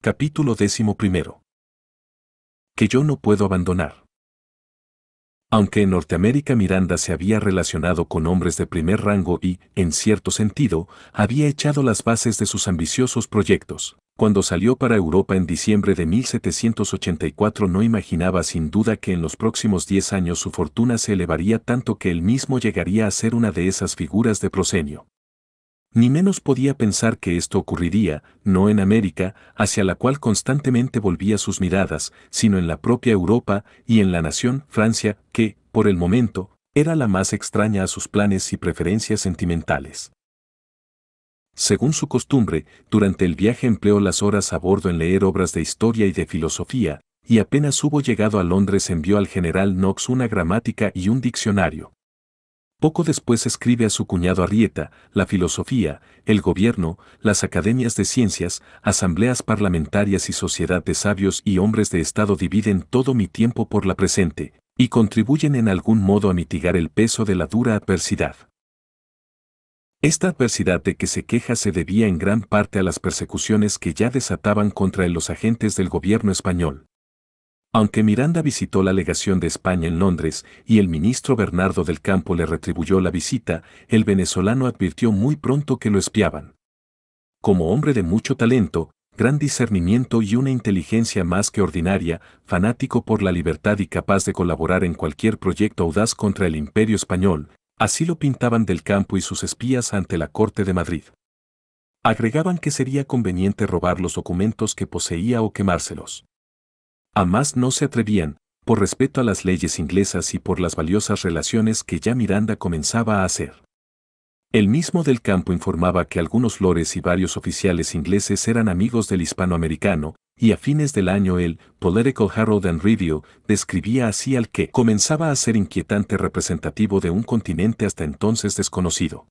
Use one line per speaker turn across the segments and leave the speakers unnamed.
Capítulo décimo
Que yo no puedo abandonar. Aunque en Norteamérica Miranda se había relacionado con hombres de primer rango y, en cierto sentido, había echado las bases de sus ambiciosos proyectos, cuando salió para Europa en diciembre de 1784 no imaginaba sin duda que en los próximos diez años su fortuna se elevaría tanto que él mismo llegaría a ser una de esas figuras de prosenio. Ni menos podía pensar que esto ocurriría, no en América, hacia la cual constantemente volvía sus miradas, sino en la propia Europa y en la nación Francia, que, por el momento, era la más extraña a sus planes y preferencias sentimentales. Según su costumbre, durante el viaje empleó las horas a bordo en leer obras de historia y de filosofía, y apenas hubo llegado a Londres envió al general Knox una gramática y un diccionario. Poco después escribe a su cuñado Arrieta, la filosofía, el gobierno, las academias de ciencias, asambleas parlamentarias y sociedad de sabios y hombres de Estado dividen todo mi tiempo por la presente, y contribuyen en algún modo a mitigar el peso de la dura adversidad. Esta adversidad de que se queja se debía en gran parte a las persecuciones que ya desataban contra los agentes del gobierno español. Aunque Miranda visitó la legación de España en Londres y el ministro Bernardo del Campo le retribuyó la visita, el venezolano advirtió muy pronto que lo espiaban. Como hombre de mucho talento, gran discernimiento y una inteligencia más que ordinaria, fanático por la libertad y capaz de colaborar en cualquier proyecto audaz contra el imperio español, así lo pintaban del campo y sus espías ante la corte de Madrid. Agregaban que sería conveniente robar los documentos que poseía o quemárselos. A más no se atrevían, por respeto a las leyes inglesas y por las valiosas relaciones que ya Miranda comenzaba a hacer. El mismo del campo informaba que algunos lores y varios oficiales ingleses eran amigos del hispanoamericano, y a fines del año el Political Herald and Review describía así al que comenzaba a ser inquietante representativo de un continente hasta entonces desconocido.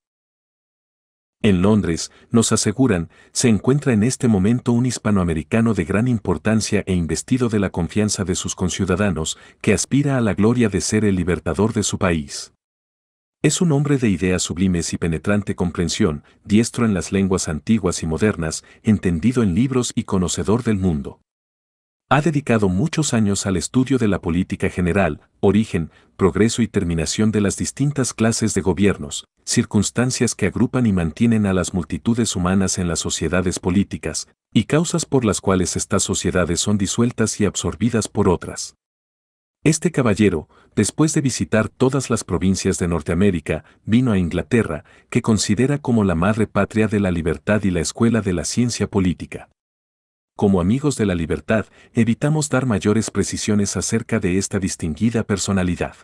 En Londres, nos aseguran, se encuentra en este momento un hispanoamericano de gran importancia e investido de la confianza de sus conciudadanos, que aspira a la gloria de ser el libertador de su país. Es un hombre de ideas sublimes y penetrante comprensión, diestro en las lenguas antiguas y modernas, entendido en libros y conocedor del mundo. Ha dedicado muchos años al estudio de la política general, origen, progreso y terminación de las distintas clases de gobiernos, circunstancias que agrupan y mantienen a las multitudes humanas en las sociedades políticas, y causas por las cuales estas sociedades son disueltas y absorbidas por otras. Este caballero, después de visitar todas las provincias de Norteamérica, vino a Inglaterra, que considera como la madre patria de la libertad y la escuela de la ciencia política. Como amigos de la libertad, evitamos dar mayores precisiones acerca de esta distinguida personalidad.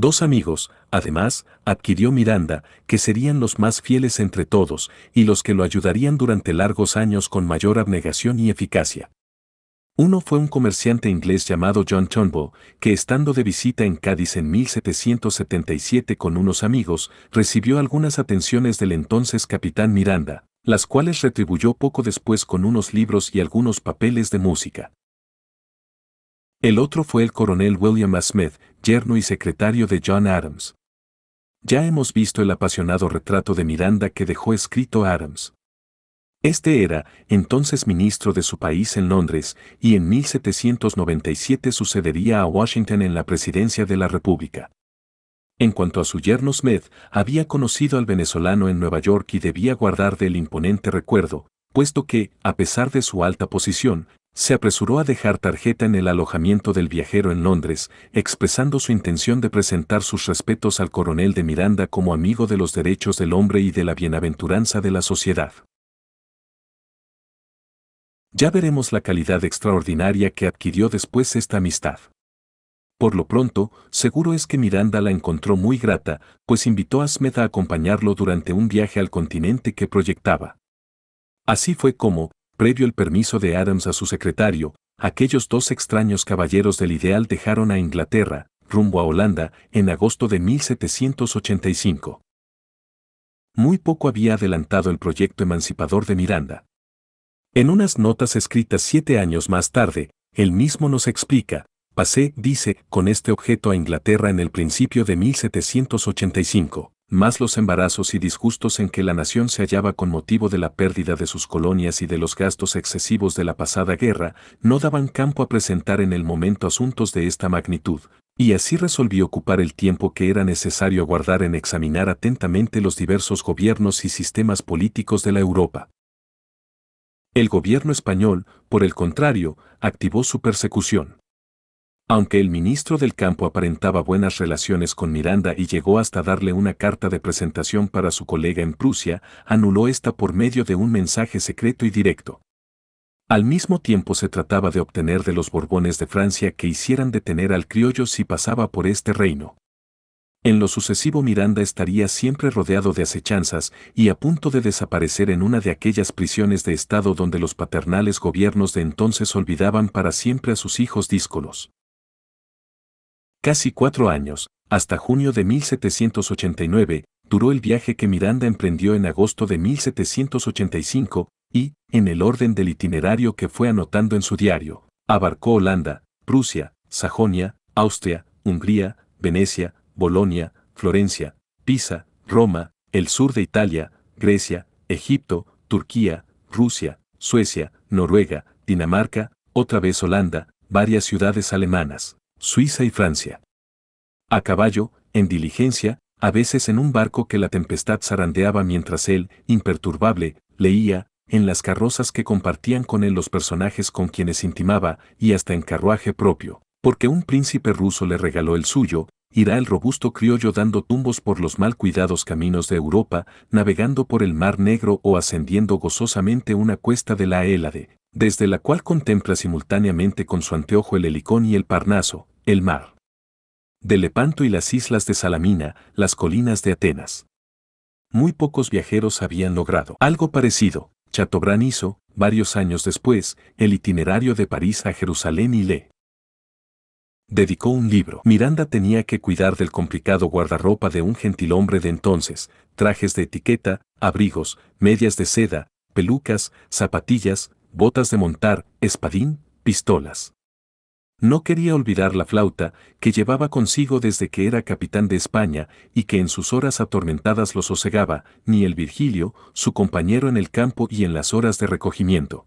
Dos amigos, además, adquirió Miranda, que serían los más fieles entre todos y los que lo ayudarían durante largos años con mayor abnegación y eficacia. Uno fue un comerciante inglés llamado John Turnbull, que estando de visita en Cádiz en 1777 con unos amigos, recibió algunas atenciones del entonces capitán Miranda, las cuales retribuyó poco después con unos libros y algunos papeles de música. El otro fue el coronel William A. Smith, yerno y secretario de John Adams. Ya hemos visto el apasionado retrato de Miranda que dejó escrito Adams. Este era entonces ministro de su país en Londres y en 1797 sucedería a Washington en la presidencia de la República. En cuanto a su yerno Smith, había conocido al venezolano en Nueva York y debía guardar del imponente recuerdo, puesto que, a pesar de su alta posición, se apresuró a dejar tarjeta en el alojamiento del viajero en Londres, expresando su intención de presentar sus respetos al coronel de Miranda como amigo de los derechos del hombre y de la bienaventuranza de la sociedad. Ya veremos la calidad extraordinaria que adquirió después esta amistad. Por lo pronto, seguro es que Miranda la encontró muy grata, pues invitó a Asmed a acompañarlo durante un viaje al continente que proyectaba. Así fue como, previo el permiso de Adams a su secretario, aquellos dos extraños caballeros del ideal dejaron a Inglaterra, rumbo a Holanda, en agosto de 1785. Muy poco había adelantado el proyecto emancipador de Miranda. En unas notas escritas siete años más tarde, él mismo nos explica, pasé, dice, con este objeto a Inglaterra en el principio de 1785 más los embarazos y disgustos en que la nación se hallaba con motivo de la pérdida de sus colonias y de los gastos excesivos de la pasada guerra, no daban campo a presentar en el momento asuntos de esta magnitud, y así resolví ocupar el tiempo que era necesario aguardar en examinar atentamente los diversos gobiernos y sistemas políticos de la Europa. El gobierno español, por el contrario, activó su persecución. Aunque el ministro del campo aparentaba buenas relaciones con Miranda y llegó hasta darle una carta de presentación para su colega en Prusia, anuló esta por medio de un mensaje secreto y directo. Al mismo tiempo se trataba de obtener de los Borbones de Francia que hicieran detener al criollo si pasaba por este reino. En lo sucesivo Miranda estaría siempre rodeado de acechanzas y a punto de desaparecer en una de aquellas prisiones de Estado donde los paternales gobiernos de entonces olvidaban para siempre a sus hijos díscolos. Casi cuatro años, hasta junio de 1789, duró el viaje que Miranda emprendió en agosto de 1785 y, en el orden del itinerario que fue anotando en su diario, abarcó Holanda, Prusia, Sajonia, Austria, Hungría, Venecia, Bolonia, Florencia, Pisa, Roma, el sur de Italia, Grecia, Egipto, Turquía, Rusia, Suecia, Noruega, Dinamarca, otra vez Holanda, varias ciudades alemanas. Suiza y Francia. A caballo, en diligencia, a veces en un barco que la tempestad zarandeaba mientras él, imperturbable, leía, en las carrozas que compartían con él los personajes con quienes intimaba, y hasta en carruaje propio, porque un príncipe ruso le regaló el suyo, irá el robusto criollo dando tumbos por los mal cuidados caminos de Europa, navegando por el Mar Negro o ascendiendo gozosamente una cuesta de la Hélade, desde la cual contempla simultáneamente con su anteojo el Helicón y el Parnaso, el mar. De Lepanto y las islas de Salamina, las colinas de Atenas. Muy pocos viajeros habían logrado algo parecido. Chateaubriand hizo, varios años después, el itinerario de París a Jerusalén y Le dedicó un libro. Miranda tenía que cuidar del complicado guardarropa de un gentilhombre de entonces, trajes de etiqueta, abrigos, medias de seda, pelucas, zapatillas, botas de montar, espadín, pistolas. No quería olvidar la flauta que llevaba consigo desde que era capitán de España y que en sus horas atormentadas lo sosegaba, ni el Virgilio, su compañero en el campo y en las horas de recogimiento.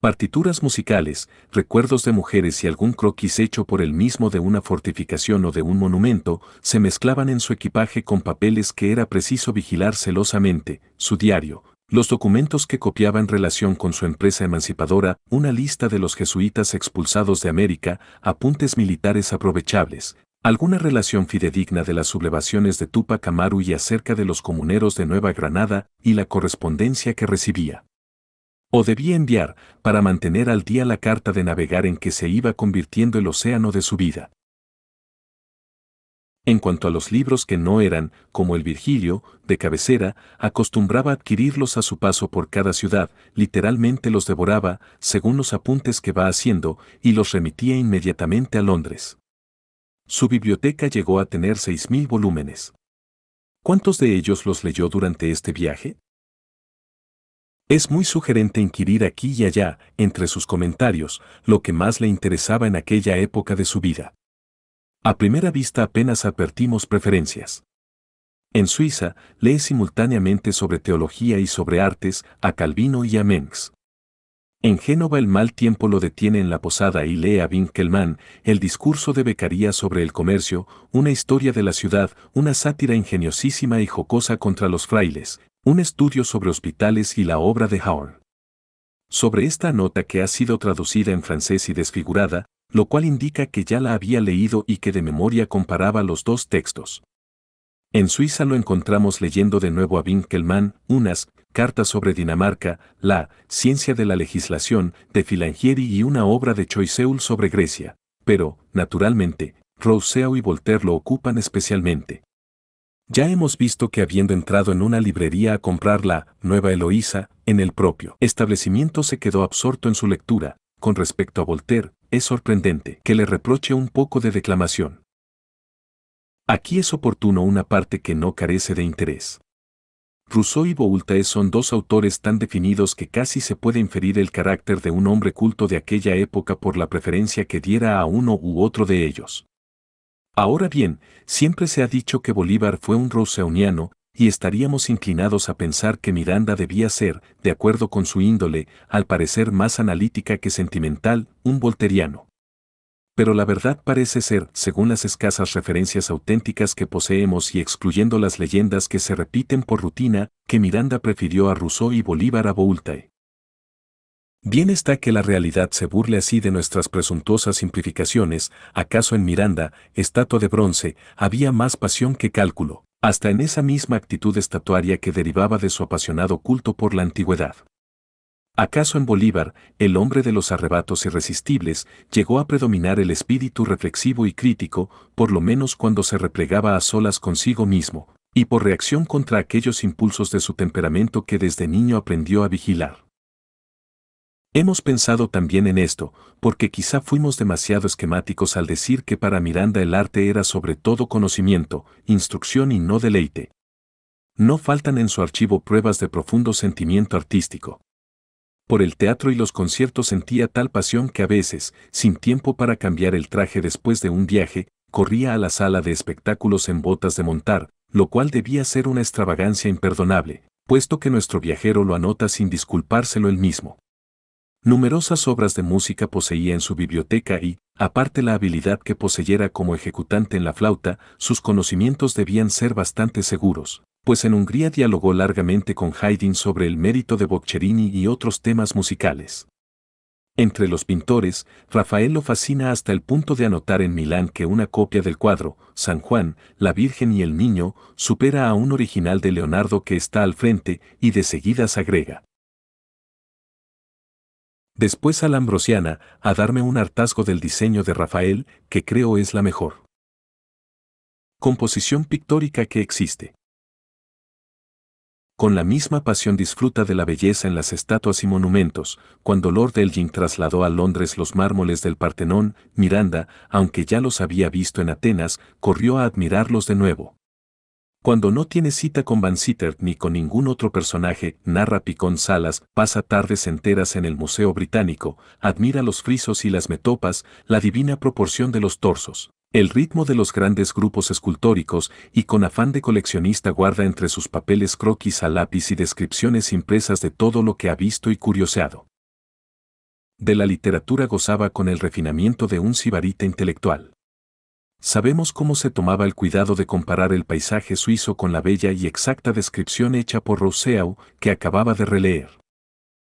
Partituras musicales, recuerdos de mujeres y algún croquis hecho por él mismo de una fortificación o de un monumento, se mezclaban en su equipaje con papeles que era preciso vigilar celosamente, su diario, los documentos que copiaba en relación con su empresa emancipadora, una lista de los jesuitas expulsados de América, apuntes militares aprovechables, alguna relación fidedigna de las sublevaciones de Tupac Amaru y acerca de los comuneros de Nueva Granada y la correspondencia que recibía. O debía enviar para mantener al día la carta de navegar en que se iba convirtiendo el océano de su vida. En cuanto a los libros que no eran, como el Virgilio, de cabecera, acostumbraba adquirirlos a su paso por cada ciudad, literalmente los devoraba, según los apuntes que va haciendo, y los remitía inmediatamente a Londres. Su biblioteca llegó a tener 6.000 volúmenes. ¿Cuántos de ellos los leyó durante este viaje? Es muy sugerente inquirir aquí y allá, entre sus comentarios, lo que más le interesaba en aquella época de su vida. A primera vista apenas advertimos preferencias. En Suiza, lee simultáneamente sobre teología y sobre artes a Calvino y a Menx. En Génova el mal tiempo lo detiene en la posada y lee a Winkelmann, el discurso de Becaría sobre el comercio, una historia de la ciudad, una sátira ingeniosísima y jocosa contra los frailes, un estudio sobre hospitales y la obra de Haun. Sobre esta nota que ha sido traducida en francés y desfigurada, lo cual indica que ya la había leído y que de memoria comparaba los dos textos. En Suiza lo encontramos leyendo de nuevo a Winkelmann, unas cartas sobre Dinamarca, la ciencia de la legislación de Filangieri y una obra de Choiseul sobre Grecia. Pero, naturalmente, Rousseau y Voltaire lo ocupan especialmente. Ya hemos visto que habiendo entrado en una librería a comprar la Nueva Eloísa, en el propio establecimiento se quedó absorto en su lectura, con respecto a Voltaire, es sorprendente que le reproche un poco de declamación. Aquí es oportuno una parte que no carece de interés. Rousseau y Voltaire son dos autores tan definidos que casi se puede inferir el carácter de un hombre culto de aquella época por la preferencia que diera a uno u otro de ellos. Ahora bien, siempre se ha dicho que Bolívar fue un rousseauiano, y estaríamos inclinados a pensar que Miranda debía ser, de acuerdo con su índole, al parecer más analítica que sentimental, un volteriano. Pero la verdad parece ser, según las escasas referencias auténticas que poseemos y excluyendo las leyendas que se repiten por rutina, que Miranda prefirió a Rousseau y Bolívar a Voltaire. Bien está que la realidad se burle así de nuestras presuntuosas simplificaciones, acaso en Miranda, estatua de bronce, había más pasión que cálculo hasta en esa misma actitud estatuaria que derivaba de su apasionado culto por la antigüedad. ¿Acaso en Bolívar, el hombre de los arrebatos irresistibles, llegó a predominar el espíritu reflexivo y crítico, por lo menos cuando se replegaba a solas consigo mismo, y por reacción contra aquellos impulsos de su temperamento que desde niño aprendió a vigilar? Hemos pensado también en esto, porque quizá fuimos demasiado esquemáticos al decir que para Miranda el arte era sobre todo conocimiento, instrucción y no deleite. No faltan en su archivo pruebas de profundo sentimiento artístico. Por el teatro y los conciertos sentía tal pasión que a veces, sin tiempo para cambiar el traje después de un viaje, corría a la sala de espectáculos en botas de montar, lo cual debía ser una extravagancia imperdonable, puesto que nuestro viajero lo anota sin disculpárselo él mismo. Numerosas obras de música poseía en su biblioteca y, aparte la habilidad que poseyera como ejecutante en la flauta, sus conocimientos debían ser bastante seguros, pues en Hungría dialogó largamente con Haydn sobre el mérito de Boccherini y otros temas musicales. Entre los pintores, Rafael lo fascina hasta el punto de anotar en Milán que una copia del cuadro, San Juan, la Virgen y el Niño, supera a un original de Leonardo que está al frente y de seguidas agrega, después a la ambrosiana, a darme un hartazgo del diseño de Rafael, que creo es la mejor. Composición pictórica que existe. Con la misma pasión disfruta de la belleza en las estatuas y monumentos, cuando Lord Elgin trasladó a Londres los mármoles del Partenón, Miranda, aunque ya los había visto en Atenas, corrió a admirarlos de nuevo. Cuando no tiene cita con Van Sitter ni con ningún otro personaje, narra Picón Salas, pasa tardes enteras en el Museo Británico, admira los frisos y las metopas, la divina proporción de los torsos, el ritmo de los grandes grupos escultóricos y con afán de coleccionista guarda entre sus papeles croquis a lápiz y descripciones impresas de todo lo que ha visto y curioseado. De la literatura gozaba con el refinamiento de un sibarita intelectual. Sabemos cómo se tomaba el cuidado de comparar el paisaje suizo con la bella y exacta descripción hecha por Rousseau, que acababa de releer.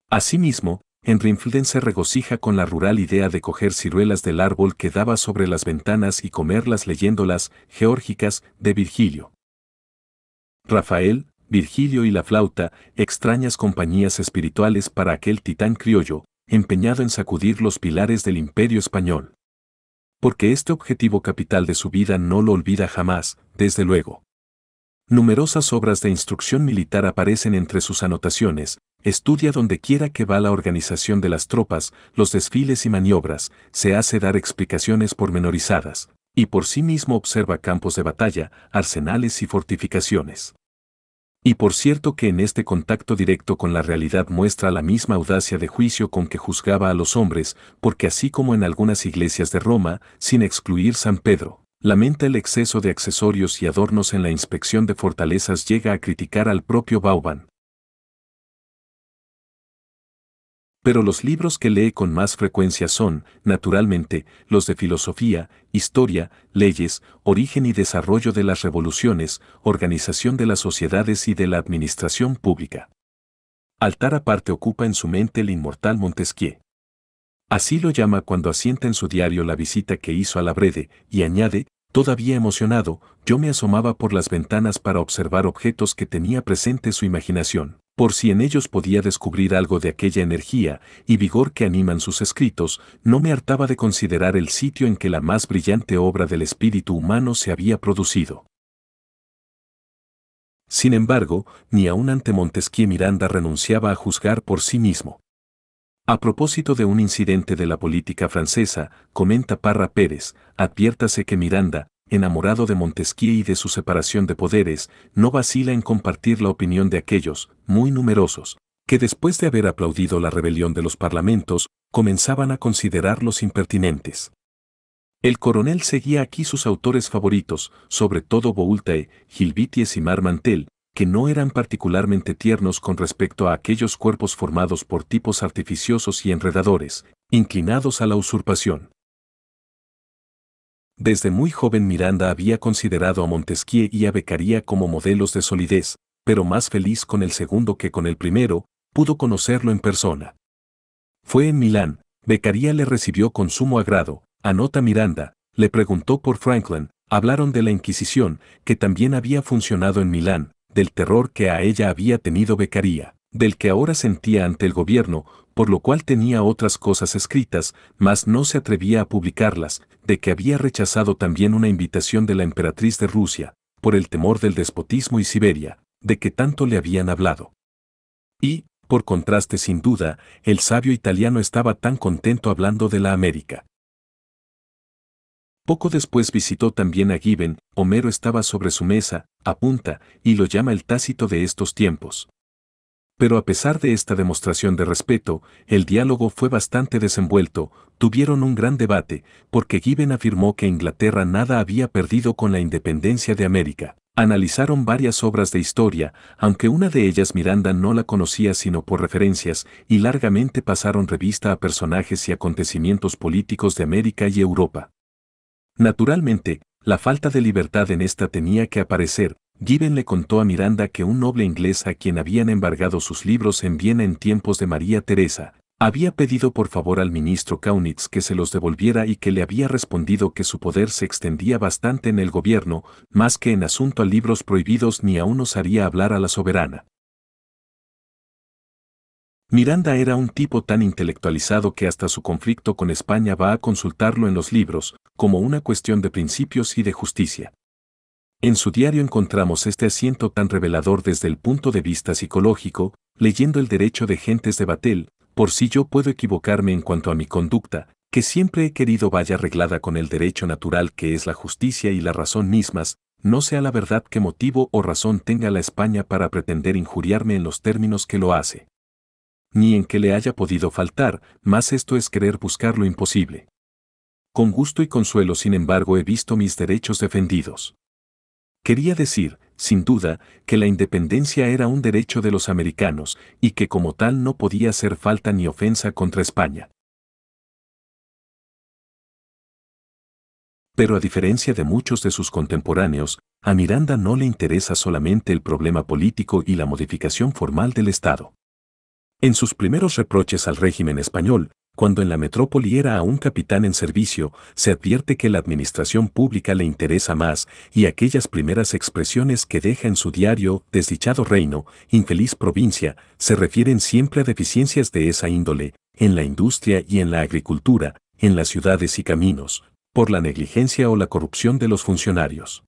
Asimismo, Influen se regocija con la rural idea de coger ciruelas del árbol que daba sobre las ventanas y comerlas leyéndolas, geórgicas, de Virgilio. Rafael, Virgilio y la flauta, extrañas compañías espirituales para aquel titán criollo, empeñado en sacudir los pilares del imperio español porque este objetivo capital de su vida no lo olvida jamás, desde luego. Numerosas obras de instrucción militar aparecen entre sus anotaciones, estudia donde quiera que va la organización de las tropas, los desfiles y maniobras, se hace dar explicaciones pormenorizadas, y por sí mismo observa campos de batalla, arsenales y fortificaciones. Y por cierto que en este contacto directo con la realidad muestra la misma audacia de juicio con que juzgaba a los hombres, porque así como en algunas iglesias de Roma, sin excluir San Pedro, lamenta el exceso de accesorios y adornos en la inspección de fortalezas llega a criticar al propio Bauban, pero los libros que lee con más frecuencia son, naturalmente, los de filosofía, historia, leyes, origen y desarrollo de las revoluciones, organización de las sociedades y de la administración pública. Altar aparte ocupa en su mente el inmortal Montesquieu. Así lo llama cuando asienta en su diario la visita que hizo a la Brede, y añade, todavía emocionado, yo me asomaba por las ventanas para observar objetos que tenía presente su imaginación por si en ellos podía descubrir algo de aquella energía y vigor que animan sus escritos, no me hartaba de considerar el sitio en que la más brillante obra del espíritu humano se había producido. Sin embargo, ni aun ante Montesquieu Miranda renunciaba a juzgar por sí mismo. A propósito de un incidente de la política francesa, comenta Parra Pérez, adviértase que Miranda, enamorado de Montesquieu y de su separación de poderes, no vacila en compartir la opinión de aquellos, muy numerosos, que después de haber aplaudido la rebelión de los parlamentos, comenzaban a considerarlos impertinentes. El coronel seguía aquí sus autores favoritos, sobre todo Boultae, Gilbities y Marmantel, que no eran particularmente tiernos con respecto a aquellos cuerpos formados por tipos artificiosos y enredadores, inclinados a la usurpación. Desde muy joven Miranda había considerado a Montesquieu y a Beccaria como modelos de solidez, pero más feliz con el segundo que con el primero, pudo conocerlo en persona. Fue en Milán, Beccaria le recibió con sumo agrado, anota Miranda, le preguntó por Franklin, hablaron de la Inquisición, que también había funcionado en Milán, del terror que a ella había tenido Beccaria, del que ahora sentía ante el gobierno, por lo cual tenía otras cosas escritas, mas no se atrevía a publicarlas, de que había rechazado también una invitación de la emperatriz de Rusia, por el temor del despotismo y Siberia, de que tanto le habían hablado. Y, por contraste sin duda, el sabio italiano estaba tan contento hablando de la América. Poco después visitó también a Given, Homero estaba sobre su mesa, apunta, y lo llama el tácito de estos tiempos. Pero a pesar de esta demostración de respeto, el diálogo fue bastante desenvuelto, tuvieron un gran debate, porque Given afirmó que Inglaterra nada había perdido con la independencia de América. Analizaron varias obras de historia, aunque una de ellas Miranda no la conocía sino por referencias, y largamente pasaron revista a personajes y acontecimientos políticos de América y Europa. Naturalmente, la falta de libertad en esta tenía que aparecer, Given le contó a Miranda que un noble inglés a quien habían embargado sus libros en Viena en tiempos de María Teresa, había pedido por favor al ministro Kaunitz que se los devolviera y que le había respondido que su poder se extendía bastante en el gobierno, más que en asunto a libros prohibidos ni aún osaría hablar a la soberana. Miranda era un tipo tan intelectualizado que hasta su conflicto con España va a consultarlo en los libros, como una cuestión de principios y de justicia. En su diario encontramos este asiento tan revelador desde el punto de vista psicológico, leyendo el derecho de gentes de Batel, por si yo puedo equivocarme en cuanto a mi conducta, que siempre he querido vaya arreglada con el derecho natural que es la justicia y la razón mismas, no sea la verdad que motivo o razón tenga la España para pretender injuriarme en los términos que lo hace. Ni en que le haya podido faltar, más esto es querer buscar lo imposible. Con gusto y consuelo sin embargo he visto mis derechos defendidos. Quería decir, sin duda, que la independencia era un derecho de los americanos y que como tal no podía hacer falta ni ofensa contra España. Pero a diferencia de muchos de sus contemporáneos, a Miranda no le interesa solamente el problema político y la modificación formal del Estado. En sus primeros reproches al régimen español, cuando en la metrópoli era un capitán en servicio, se advierte que la administración pública le interesa más, y aquellas primeras expresiones que deja en su diario, desdichado reino, infeliz provincia, se refieren siempre a deficiencias de esa índole, en la industria y en la agricultura, en las ciudades y caminos, por la negligencia o la corrupción de los funcionarios.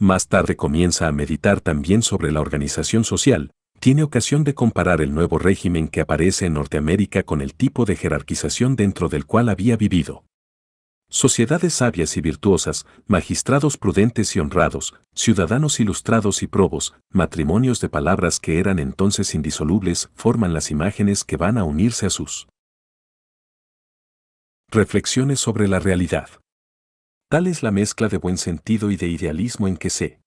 Más tarde comienza a meditar también sobre la organización social, tiene ocasión de comparar el nuevo régimen que aparece en Norteamérica con el tipo de jerarquización dentro del cual había vivido. Sociedades sabias y virtuosas, magistrados prudentes y honrados, ciudadanos ilustrados y probos, matrimonios de palabras que eran entonces indisolubles, forman las imágenes que van a unirse a sus. Reflexiones sobre la realidad. Tal es la mezcla de buen sentido y de idealismo en que se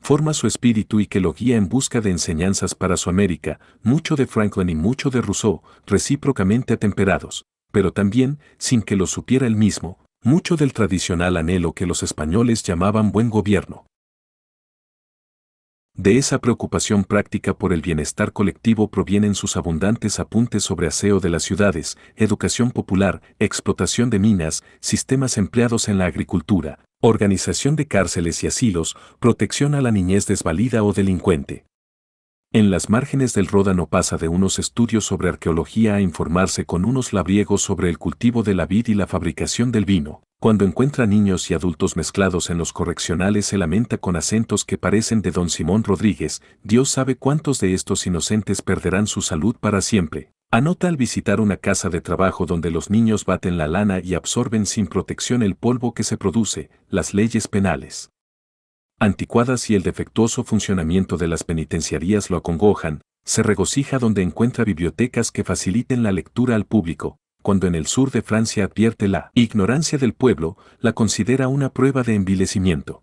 forma su espíritu y que lo guía en busca de enseñanzas para su América, mucho de Franklin y mucho de Rousseau, recíprocamente atemperados, pero también, sin que lo supiera él mismo, mucho del tradicional anhelo que los españoles llamaban buen gobierno. De esa preocupación práctica por el bienestar colectivo provienen sus abundantes apuntes sobre aseo de las ciudades, educación popular, explotación de minas, sistemas empleados en la agricultura, Organización de cárceles y asilos, protección a la niñez desvalida o delincuente. En las márgenes del Ródano pasa de unos estudios sobre arqueología a informarse con unos labriegos sobre el cultivo de la vid y la fabricación del vino. Cuando encuentra niños y adultos mezclados en los correccionales se lamenta con acentos que parecen de don Simón Rodríguez, Dios sabe cuántos de estos inocentes perderán su salud para siempre. Anota al visitar una casa de trabajo donde los niños baten la lana y absorben sin protección el polvo que se produce, las leyes penales. Anticuadas y el defectuoso funcionamiento de las penitenciarías lo acongojan, se regocija donde encuentra bibliotecas que faciliten la lectura al público, cuando en el sur de Francia advierte la ignorancia del pueblo, la considera una prueba de envilecimiento.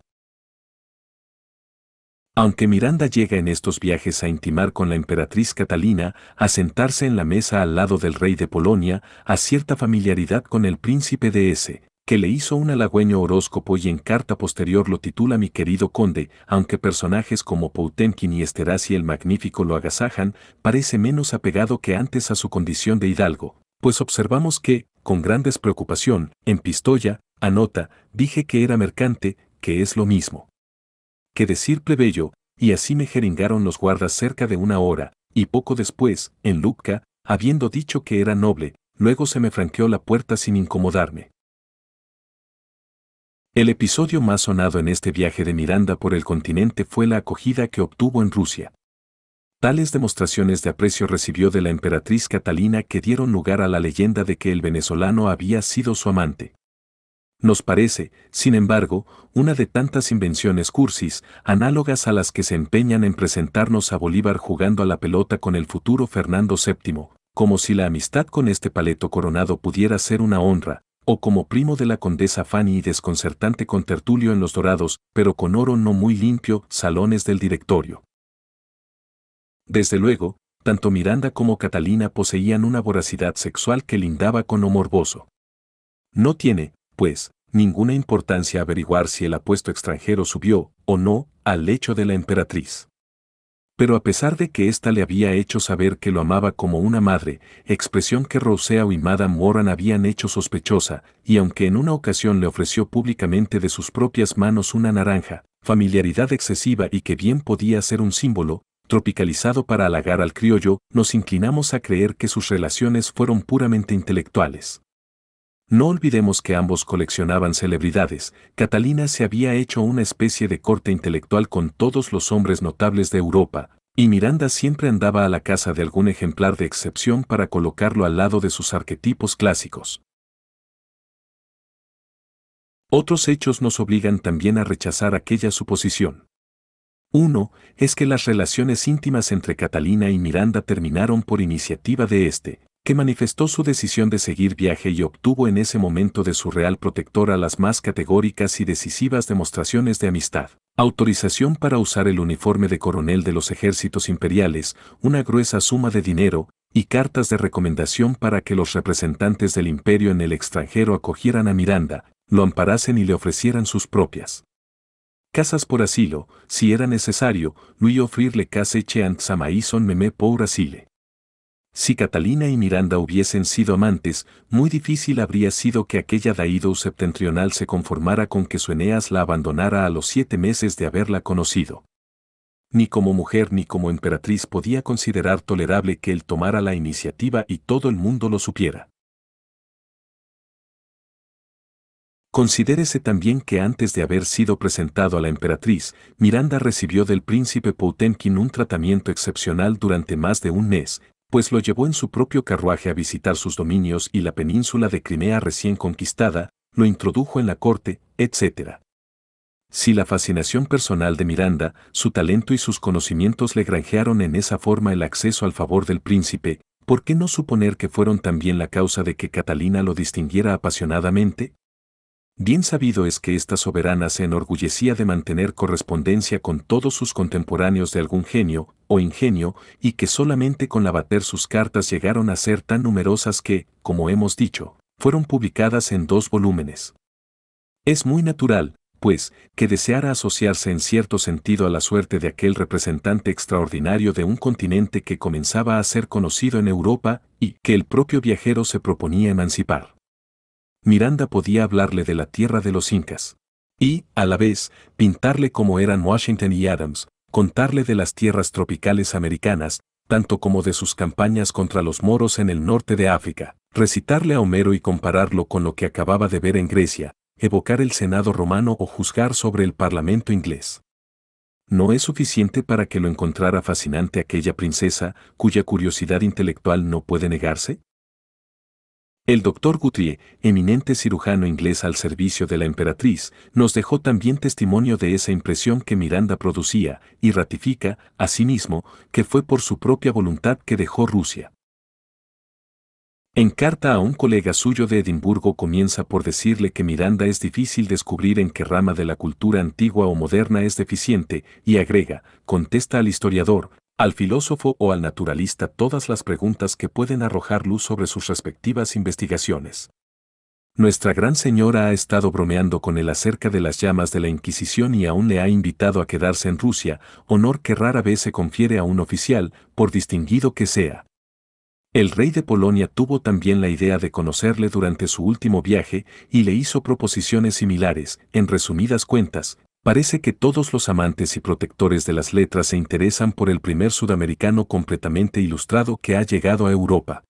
Aunque Miranda llega en estos viajes a intimar con la emperatriz Catalina, a sentarse en la mesa al lado del rey de Polonia, a cierta familiaridad con el príncipe de ese, que le hizo un halagüeño horóscopo y en carta posterior lo titula Mi querido conde, aunque personajes como Poutenkin y Esterasi el Magnífico lo agasajan, parece menos apegado que antes a su condición de hidalgo, pues observamos que, con gran despreocupación, en Pistoya, anota, dije que era mercante, que es lo mismo que decir plebeyo, y así me jeringaron los guardas cerca de una hora, y poco después, en Lucca, habiendo dicho que era noble, luego se me franqueó la puerta sin incomodarme. El episodio más sonado en este viaje de Miranda por el continente fue la acogida que obtuvo en Rusia. Tales demostraciones de aprecio recibió de la emperatriz Catalina que dieron lugar a la leyenda de que el venezolano había sido su amante. Nos parece, sin embargo, una de tantas invenciones cursis, análogas a las que se empeñan en presentarnos a Bolívar jugando a la pelota con el futuro Fernando VII, como si la amistad con este paleto coronado pudiera ser una honra, o como primo de la condesa Fanny y desconcertante con tertulio en los dorados, pero con oro no muy limpio, salones del directorio. Desde luego, tanto Miranda como Catalina poseían una voracidad sexual que lindaba con lo morboso. No tiene, pues, ninguna importancia averiguar si el apuesto extranjero subió, o no, al lecho de la emperatriz. Pero a pesar de que ésta le había hecho saber que lo amaba como una madre, expresión que Roseau y Madame Moran habían hecho sospechosa, y aunque en una ocasión le ofreció públicamente de sus propias manos una naranja, familiaridad excesiva y que bien podía ser un símbolo, tropicalizado para halagar al criollo, nos inclinamos a creer que sus relaciones fueron puramente intelectuales. No olvidemos que ambos coleccionaban celebridades, Catalina se había hecho una especie de corte intelectual con todos los hombres notables de Europa, y Miranda siempre andaba a la casa de algún ejemplar de excepción para colocarlo al lado de sus arquetipos clásicos. Otros hechos nos obligan también a rechazar aquella suposición. Uno, es que las relaciones íntimas entre Catalina y Miranda terminaron por iniciativa de este, que manifestó su decisión de seguir viaje y obtuvo en ese momento de su real protectora las más categóricas y decisivas demostraciones de amistad. Autorización para usar el uniforme de coronel de los ejércitos imperiales, una gruesa suma de dinero, y cartas de recomendación para que los representantes del imperio en el extranjero acogieran a Miranda, lo amparasen y le ofrecieran sus propias casas por asilo, si era necesario, lui ofrirle case che samaison meme por asile. Si Catalina y Miranda hubiesen sido amantes, muy difícil habría sido que aquella daído septentrional se conformara con que su Eneas la abandonara a los siete meses de haberla conocido. Ni como mujer ni como emperatriz podía considerar tolerable que él tomara la iniciativa y todo el mundo lo supiera. Considérese también que antes de haber sido presentado a la emperatriz, Miranda recibió del príncipe Poutemkin un tratamiento excepcional durante más de un mes, pues lo llevó en su propio carruaje a visitar sus dominios y la península de Crimea recién conquistada, lo introdujo en la corte, etc. Si la fascinación personal de Miranda, su talento y sus conocimientos le granjearon en esa forma el acceso al favor del príncipe, ¿por qué no suponer que fueron también la causa de que Catalina lo distinguiera apasionadamente? Bien sabido es que esta soberana se enorgullecía de mantener correspondencia con todos sus contemporáneos de algún genio o ingenio y que solamente con abater sus cartas llegaron a ser tan numerosas que, como hemos dicho, fueron publicadas en dos volúmenes. Es muy natural, pues, que deseara asociarse en cierto sentido a la suerte de aquel representante extraordinario de un continente que comenzaba a ser conocido en Europa y que el propio viajero se proponía emancipar. Miranda podía hablarle de la tierra de los incas. Y, a la vez, pintarle cómo eran Washington y Adams, contarle de las tierras tropicales americanas, tanto como de sus campañas contra los moros en el norte de África, recitarle a Homero y compararlo con lo que acababa de ver en Grecia, evocar el Senado romano o juzgar sobre el Parlamento inglés. No es suficiente para que lo encontrara fascinante aquella princesa cuya curiosidad intelectual no puede negarse? El doctor Guthrie, eminente cirujano inglés al servicio de la emperatriz, nos dejó también testimonio de esa impresión que Miranda producía y ratifica, asimismo, que fue por su propia voluntad que dejó Rusia. En carta a un colega suyo de Edimburgo comienza por decirle que Miranda es difícil descubrir en qué rama de la cultura antigua o moderna es deficiente, y agrega, contesta al historiador, al filósofo o al naturalista todas las preguntas que pueden arrojar luz sobre sus respectivas investigaciones. Nuestra gran señora ha estado bromeando con él acerca de las llamas de la Inquisición y aún le ha invitado a quedarse en Rusia, honor que rara vez se confiere a un oficial, por distinguido que sea. El rey de Polonia tuvo también la idea de conocerle durante su último viaje y le hizo proposiciones similares, en resumidas cuentas, parece que todos los amantes y protectores de las letras se interesan por el primer sudamericano completamente ilustrado que ha llegado a Europa.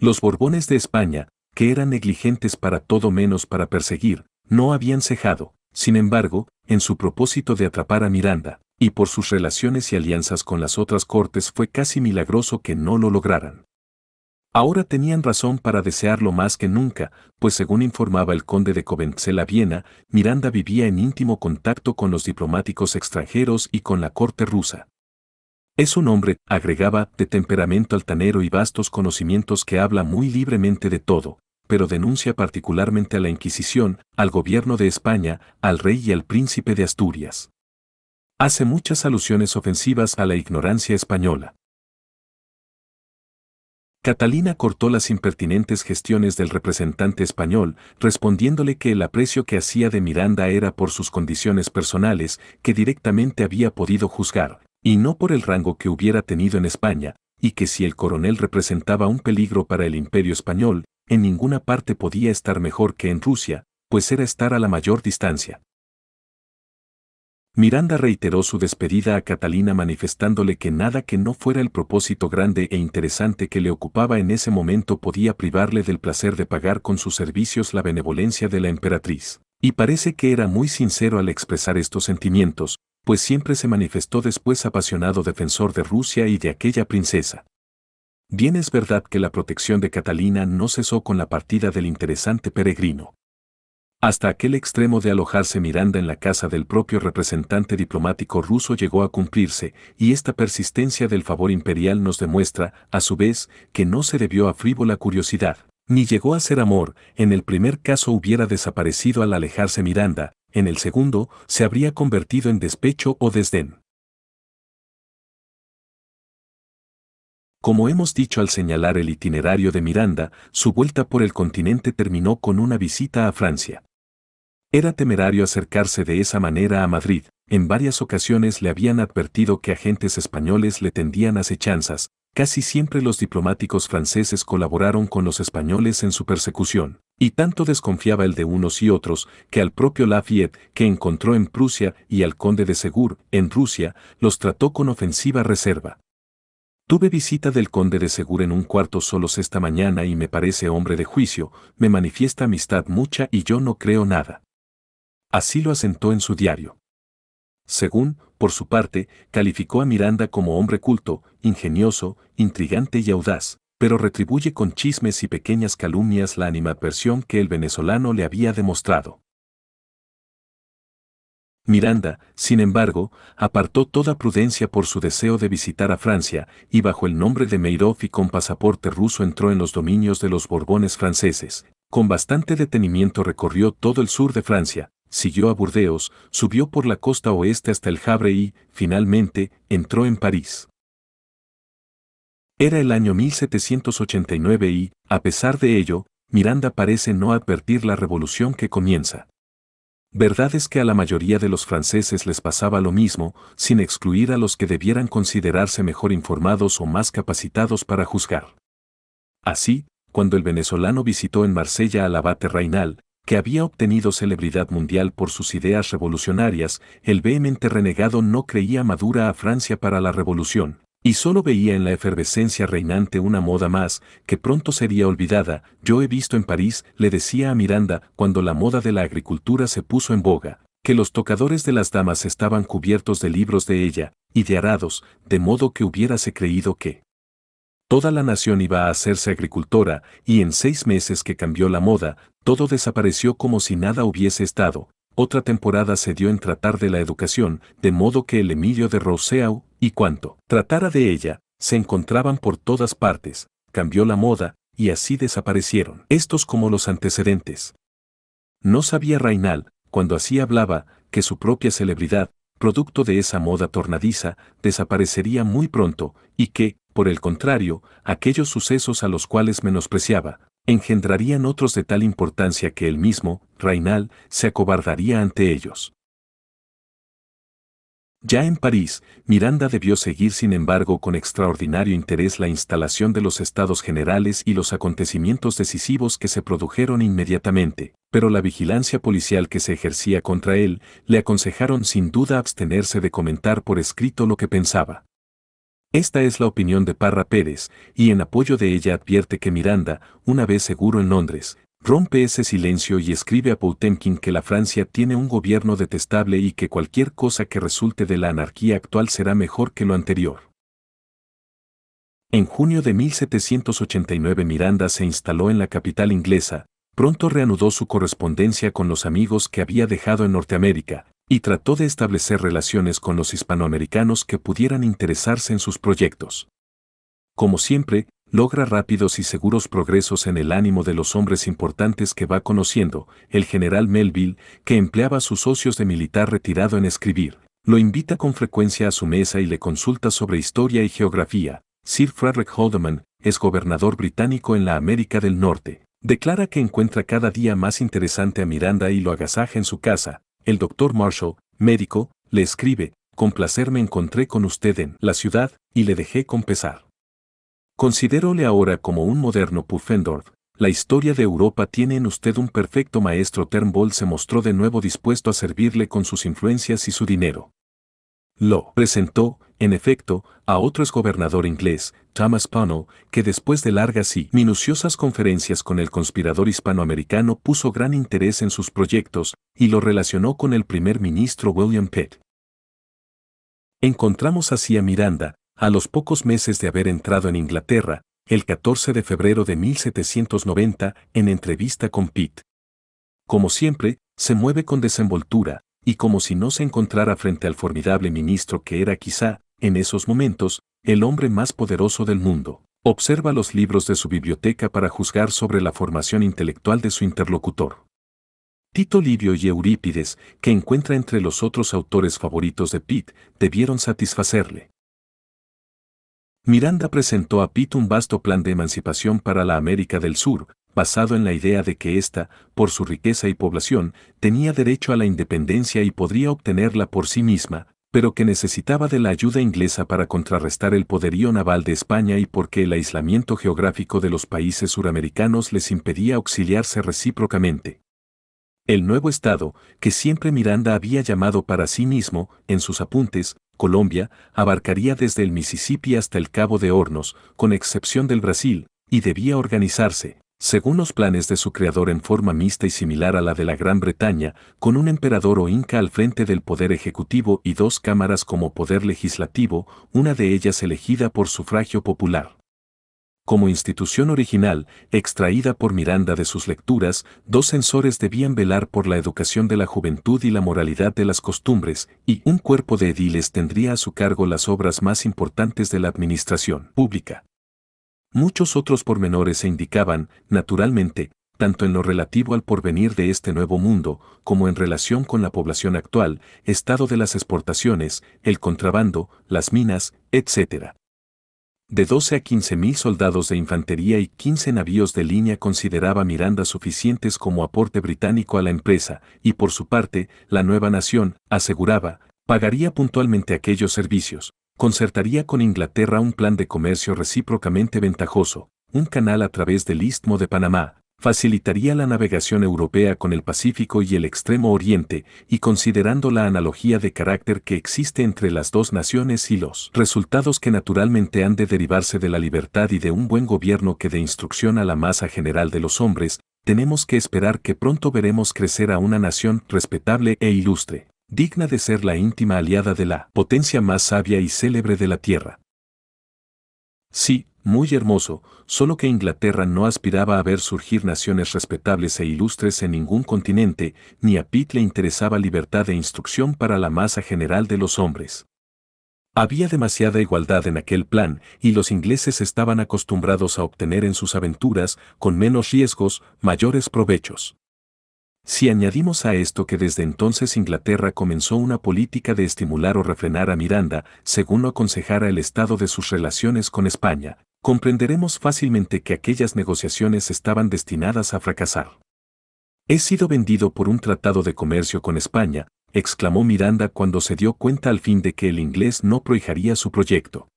Los Borbones de España, que eran negligentes para todo menos para perseguir, no habían cejado, sin embargo, en su propósito de atrapar a Miranda, y por sus relaciones y alianzas con las otras cortes fue casi milagroso que no lo lograran. Ahora tenían razón para desearlo más que nunca, pues según informaba el conde de Coventzel a Viena, Miranda vivía en íntimo contacto con los diplomáticos extranjeros y con la corte rusa. Es un hombre, agregaba, de temperamento altanero y vastos conocimientos que habla muy libremente de todo, pero denuncia particularmente a la Inquisición, al gobierno de España, al rey y al príncipe de Asturias. Hace muchas alusiones ofensivas a la ignorancia española. Catalina cortó las impertinentes gestiones del representante español, respondiéndole que el aprecio que hacía de Miranda era por sus condiciones personales, que directamente había podido juzgar, y no por el rango que hubiera tenido en España, y que si el coronel representaba un peligro para el imperio español, en ninguna parte podía estar mejor que en Rusia, pues era estar a la mayor distancia. Miranda reiteró su despedida a Catalina manifestándole que nada que no fuera el propósito grande e interesante que le ocupaba en ese momento podía privarle del placer de pagar con sus servicios la benevolencia de la emperatriz. Y parece que era muy sincero al expresar estos sentimientos, pues siempre se manifestó después apasionado defensor de Rusia y de aquella princesa. Bien es verdad que la protección de Catalina no cesó con la partida del interesante peregrino. Hasta aquel extremo de alojarse Miranda en la casa del propio representante diplomático ruso llegó a cumplirse, y esta persistencia del favor imperial nos demuestra, a su vez, que no se debió a frívola curiosidad, ni llegó a ser amor, en el primer caso hubiera desaparecido al alejarse Miranda, en el segundo, se habría convertido en despecho o desdén. Como hemos dicho al señalar el itinerario de Miranda, su vuelta por el continente terminó con una visita a Francia. Era temerario acercarse de esa manera a Madrid. En varias ocasiones le habían advertido que agentes españoles le tendían acechanzas. Casi siempre los diplomáticos franceses colaboraron con los españoles en su persecución. Y tanto desconfiaba el de unos y otros, que al propio Lafayette, que encontró en Prusia, y al conde de Segur, en Rusia, los trató con ofensiva reserva. Tuve visita del conde de Segur en un cuarto solos esta mañana y me parece hombre de juicio, me manifiesta amistad mucha y yo no creo nada. Así lo asentó en su diario. Según, por su parte, calificó a Miranda como hombre culto, ingenioso, intrigante y audaz, pero retribuye con chismes y pequeñas calumnias la animadversión que el venezolano le había demostrado. Miranda, sin embargo, apartó toda prudencia por su deseo de visitar a Francia y bajo el nombre de Meiroff y con pasaporte ruso entró en los dominios de los Borbones franceses. Con bastante detenimiento recorrió todo el sur de Francia, siguió a Burdeos, subió por la costa oeste hasta el Havre y, finalmente, entró en París. Era el año 1789 y, a pesar de ello, Miranda parece no advertir la revolución que comienza. Verdad es que a la mayoría de los franceses les pasaba lo mismo, sin excluir a los que debieran considerarse mejor informados o más capacitados para juzgar. Así, cuando el venezolano visitó en Marsella al abate Reinal, que había obtenido celebridad mundial por sus ideas revolucionarias, el vehemente renegado no creía madura a Francia para la revolución, y solo veía en la efervescencia reinante una moda más, que pronto sería olvidada. Yo he visto en París, le decía a Miranda, cuando la moda de la agricultura se puso en boga, que los tocadores de las damas estaban cubiertos de libros de ella, y de arados, de modo que hubiérase creído que toda la nación iba a hacerse agricultora, y en seis meses que cambió la moda, todo desapareció como si nada hubiese estado. Otra temporada se dio en tratar de la educación, de modo que el Emilio de Roseau y cuanto tratara de ella, se encontraban por todas partes, cambió la moda, y así desaparecieron. Estos como los antecedentes. No sabía Reinal, cuando así hablaba, que su propia celebridad, producto de esa moda tornadiza, desaparecería muy pronto, y que, por el contrario, aquellos sucesos a los cuales menospreciaba, engendrarían otros de tal importancia que él mismo, Reinal, se acobardaría ante ellos. Ya en París, Miranda debió seguir sin embargo con extraordinario interés la instalación de los estados generales y los acontecimientos decisivos que se produjeron inmediatamente, pero la vigilancia policial que se ejercía contra él le aconsejaron sin duda abstenerse de comentar por escrito lo que pensaba. Esta es la opinión de Parra Pérez, y en apoyo de ella advierte que Miranda, una vez seguro en Londres, rompe ese silencio y escribe a Poutemkin que la Francia tiene un gobierno detestable y que cualquier cosa que resulte de la anarquía actual será mejor que lo anterior. En junio de 1789 Miranda se instaló en la capital inglesa, pronto reanudó su correspondencia con los amigos que había dejado en Norteamérica, y trató de establecer relaciones con los hispanoamericanos que pudieran interesarse en sus proyectos. Como siempre, logra rápidos y seguros progresos en el ánimo de los hombres importantes que va conociendo, el general Melville, que empleaba a sus socios de militar retirado en escribir. Lo invita con frecuencia a su mesa y le consulta sobre historia y geografía. Sir Frederick Haldeman es gobernador británico en la América del Norte. Declara que encuentra cada día más interesante a Miranda y lo agasaja en su casa, el doctor Marshall, médico, le escribe, con placer me encontré con usted en la ciudad y le dejé con pesar. Consideróle ahora como un moderno Pufendorf, La historia de Europa tiene en usted un perfecto maestro. Turnbull se mostró de nuevo dispuesto a servirle con sus influencias y su dinero. Lo presentó, en efecto, a otro exgobernador inglés, Thomas Pano, que después de largas y minuciosas conferencias con el conspirador hispanoamericano puso gran interés en sus proyectos y lo relacionó con el primer ministro William Pitt. Encontramos así a Miranda, a los pocos meses de haber entrado en Inglaterra, el 14 de febrero de 1790, en entrevista con Pitt. Como siempre, se mueve con desenvoltura, y como si no se encontrara frente al formidable ministro que era quizá en esos momentos, el hombre más poderoso del mundo. Observa los libros de su biblioteca para juzgar sobre la formación intelectual de su interlocutor. Tito Livio y Eurípides, que encuentra entre los otros autores favoritos de Pitt, debieron satisfacerle. Miranda presentó a Pitt un vasto plan de emancipación para la América del Sur, basado en la idea de que ésta, por su riqueza y población, tenía derecho a la independencia y podría obtenerla por sí misma, pero que necesitaba de la ayuda inglesa para contrarrestar el poderío naval de España y porque el aislamiento geográfico de los países suramericanos les impedía auxiliarse recíprocamente. El nuevo Estado, que siempre Miranda había llamado para sí mismo, en sus apuntes, Colombia, abarcaría desde el Mississippi hasta el Cabo de Hornos, con excepción del Brasil, y debía organizarse, según los planes de su creador en forma mixta y similar a la de la Gran Bretaña, con un emperador o inca al frente del poder ejecutivo y dos cámaras como poder legislativo, una de ellas elegida por sufragio popular. Como institución original, extraída por Miranda de sus lecturas, dos censores debían velar por la educación de la juventud y la moralidad de las costumbres, y un cuerpo de ediles tendría a su cargo las obras más importantes de la administración pública. Muchos otros pormenores se indicaban, naturalmente, tanto en lo relativo al porvenir de este nuevo mundo, como en relación con la población actual, estado de las exportaciones, el contrabando, las minas, etc. De 12 a 15 mil soldados de infantería y 15 navíos de línea consideraba Miranda suficientes como aporte británico a la empresa, y por su parte, la nueva nación, aseguraba, pagaría puntualmente aquellos servicios, concertaría con Inglaterra un plan de comercio recíprocamente ventajoso, un canal a través del Istmo de Panamá, facilitaría la navegación europea con el Pacífico y el Extremo Oriente, y considerando la analogía de carácter que existe entre las dos naciones y los resultados que naturalmente han de derivarse de la libertad y de un buen gobierno que dé instrucción a la masa general de los hombres, tenemos que esperar que pronto veremos crecer a una nación respetable e ilustre digna de ser la íntima aliada de la potencia más sabia y célebre de la Tierra. Sí, muy hermoso, solo que Inglaterra no aspiraba a ver surgir naciones respetables e ilustres en ningún continente, ni a Pitt le interesaba libertad e instrucción para la masa general de los hombres. Había demasiada igualdad en aquel plan, y los ingleses estaban acostumbrados a obtener en sus aventuras, con menos riesgos, mayores provechos. Si añadimos a esto que desde entonces Inglaterra comenzó una política de estimular o refrenar a Miranda, según lo aconsejara el estado de sus relaciones con España, comprenderemos fácilmente que aquellas negociaciones estaban destinadas a fracasar. He sido vendido por un tratado de comercio con España, exclamó Miranda cuando se dio cuenta al fin de que el inglés no prohijaría su proyecto.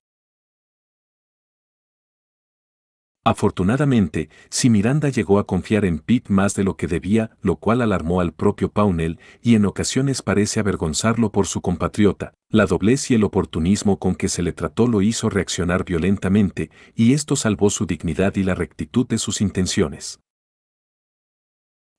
Afortunadamente, si Miranda llegó a confiar en Pitt más de lo que debía, lo cual alarmó al propio Paunel y en ocasiones parece avergonzarlo por su compatriota, la doblez y el oportunismo con que se le trató lo hizo reaccionar violentamente y esto salvó su dignidad y la rectitud de sus intenciones.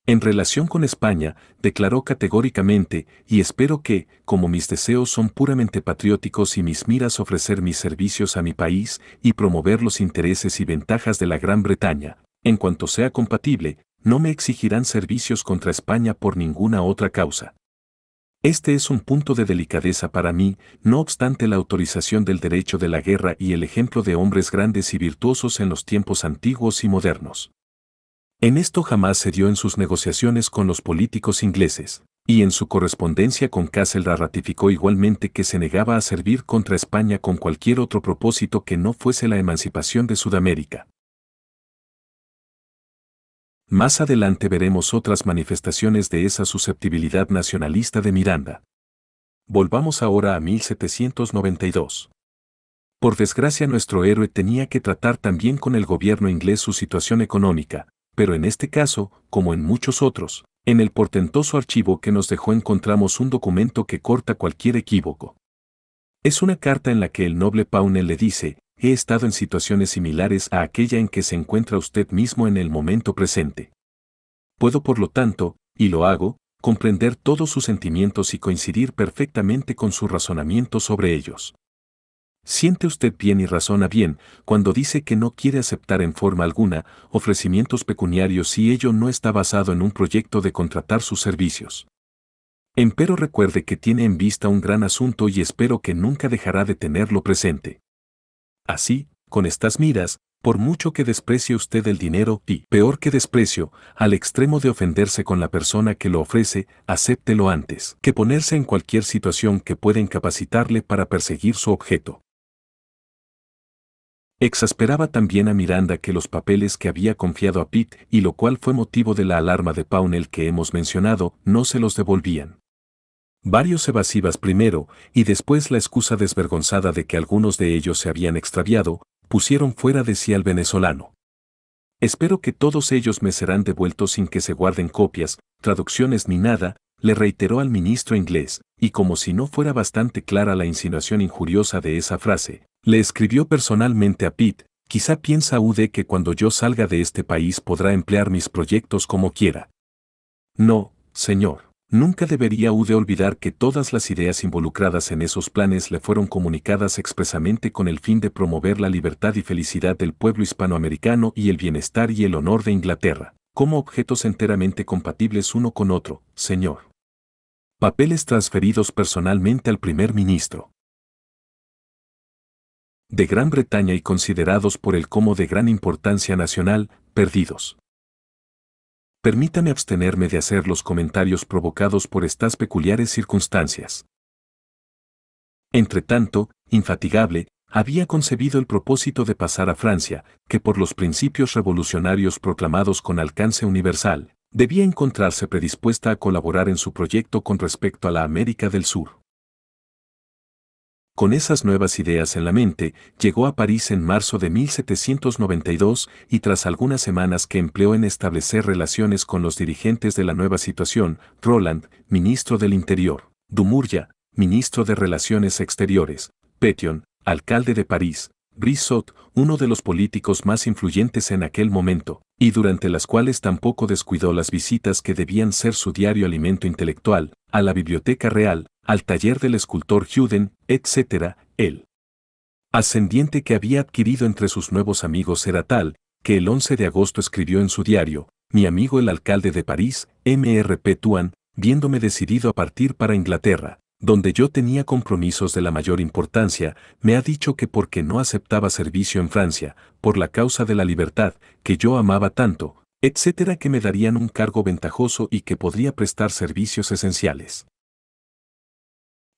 En relación con España, declaró categóricamente, y espero que, como mis deseos son puramente patrióticos y mis miras ofrecer mis servicios a mi país y promover los intereses y ventajas de la Gran Bretaña, en cuanto sea compatible, no me exigirán servicios contra España por ninguna otra causa. Este es un punto de delicadeza para mí, no obstante la autorización del derecho de la guerra y el ejemplo de hombres grandes y virtuosos en los tiempos antiguos y modernos. En esto jamás cedió en sus negociaciones con los políticos ingleses, y en su correspondencia con Castlereagh ratificó igualmente que se negaba a servir contra España con cualquier otro propósito que no fuese la emancipación de Sudamérica. Más adelante veremos otras manifestaciones de esa susceptibilidad nacionalista de Miranda. Volvamos ahora a 1792. Por desgracia nuestro héroe tenía que tratar también con el gobierno inglés su situación económica, pero en este caso, como en muchos otros, en el portentoso archivo que nos dejó encontramos un documento que corta cualquier equívoco. Es una carta en la que el noble Paune le dice, he estado en situaciones similares a aquella en que se encuentra usted mismo en el momento presente. Puedo por lo tanto, y lo hago, comprender todos sus sentimientos y coincidir perfectamente con su razonamiento sobre ellos. Siente usted bien y razona bien cuando dice que no quiere aceptar en forma alguna ofrecimientos pecuniarios si ello no está basado en un proyecto de contratar sus servicios. Empero recuerde que tiene en vista un gran asunto y espero que nunca dejará de tenerlo presente. Así, con estas miras, por mucho que desprecie usted el dinero y, peor que desprecio, al extremo de ofenderse con la persona que lo ofrece, acéptelo antes que ponerse en cualquier situación que pueda incapacitarle para perseguir su objeto. Exasperaba también a Miranda que los papeles que había confiado a Pitt y lo cual fue motivo de la alarma de Paunel que hemos mencionado, no se los devolvían. Varios evasivas primero, y después la excusa desvergonzada de que algunos de ellos se habían extraviado, pusieron fuera de sí al venezolano. Espero que todos ellos me serán devueltos sin que se guarden copias, traducciones ni nada, le reiteró al ministro inglés, y como si no fuera bastante clara la insinuación injuriosa de esa frase, le escribió personalmente a Pitt, quizá piensa UD que cuando yo salga de este país podrá emplear mis proyectos como quiera. No, señor. Nunca debería UD olvidar que todas las ideas involucradas en esos planes le fueron comunicadas expresamente con el fin de promover la libertad y felicidad del pueblo hispanoamericano y el bienestar y el honor de Inglaterra, como objetos enteramente compatibles uno con otro, señor. Papeles transferidos personalmente al primer ministro de Gran Bretaña y considerados por el como de gran importancia nacional, perdidos. Permítame abstenerme de hacer los comentarios provocados por estas peculiares circunstancias. Entretanto, infatigable, había concebido el propósito de pasar a Francia, que por los principios revolucionarios proclamados con alcance universal, debía encontrarse predispuesta a colaborar en su proyecto con respecto a la América del Sur. Con esas nuevas ideas en la mente, llegó a París en marzo de 1792 y tras algunas semanas que empleó en establecer relaciones con los dirigentes de la nueva situación, Roland, ministro del Interior, Dumurya, ministro de Relaciones Exteriores, Petion, alcalde de París, Brissot, uno de los políticos más influyentes en aquel momento, y durante las cuales tampoco descuidó las visitas que debían ser su diario alimento intelectual, a la Biblioteca Real, al taller del escultor Huden, etc., el ascendiente que había adquirido entre sus nuevos amigos era tal, que el 11 de agosto escribió en su diario, mi amigo el alcalde de París, P. Tuan, viéndome decidido a partir para Inglaterra, donde yo tenía compromisos de la mayor importancia, me ha dicho que porque no aceptaba servicio en Francia, por la causa de la libertad, que yo amaba tanto, etcétera, que me darían un cargo ventajoso y que podría prestar servicios esenciales.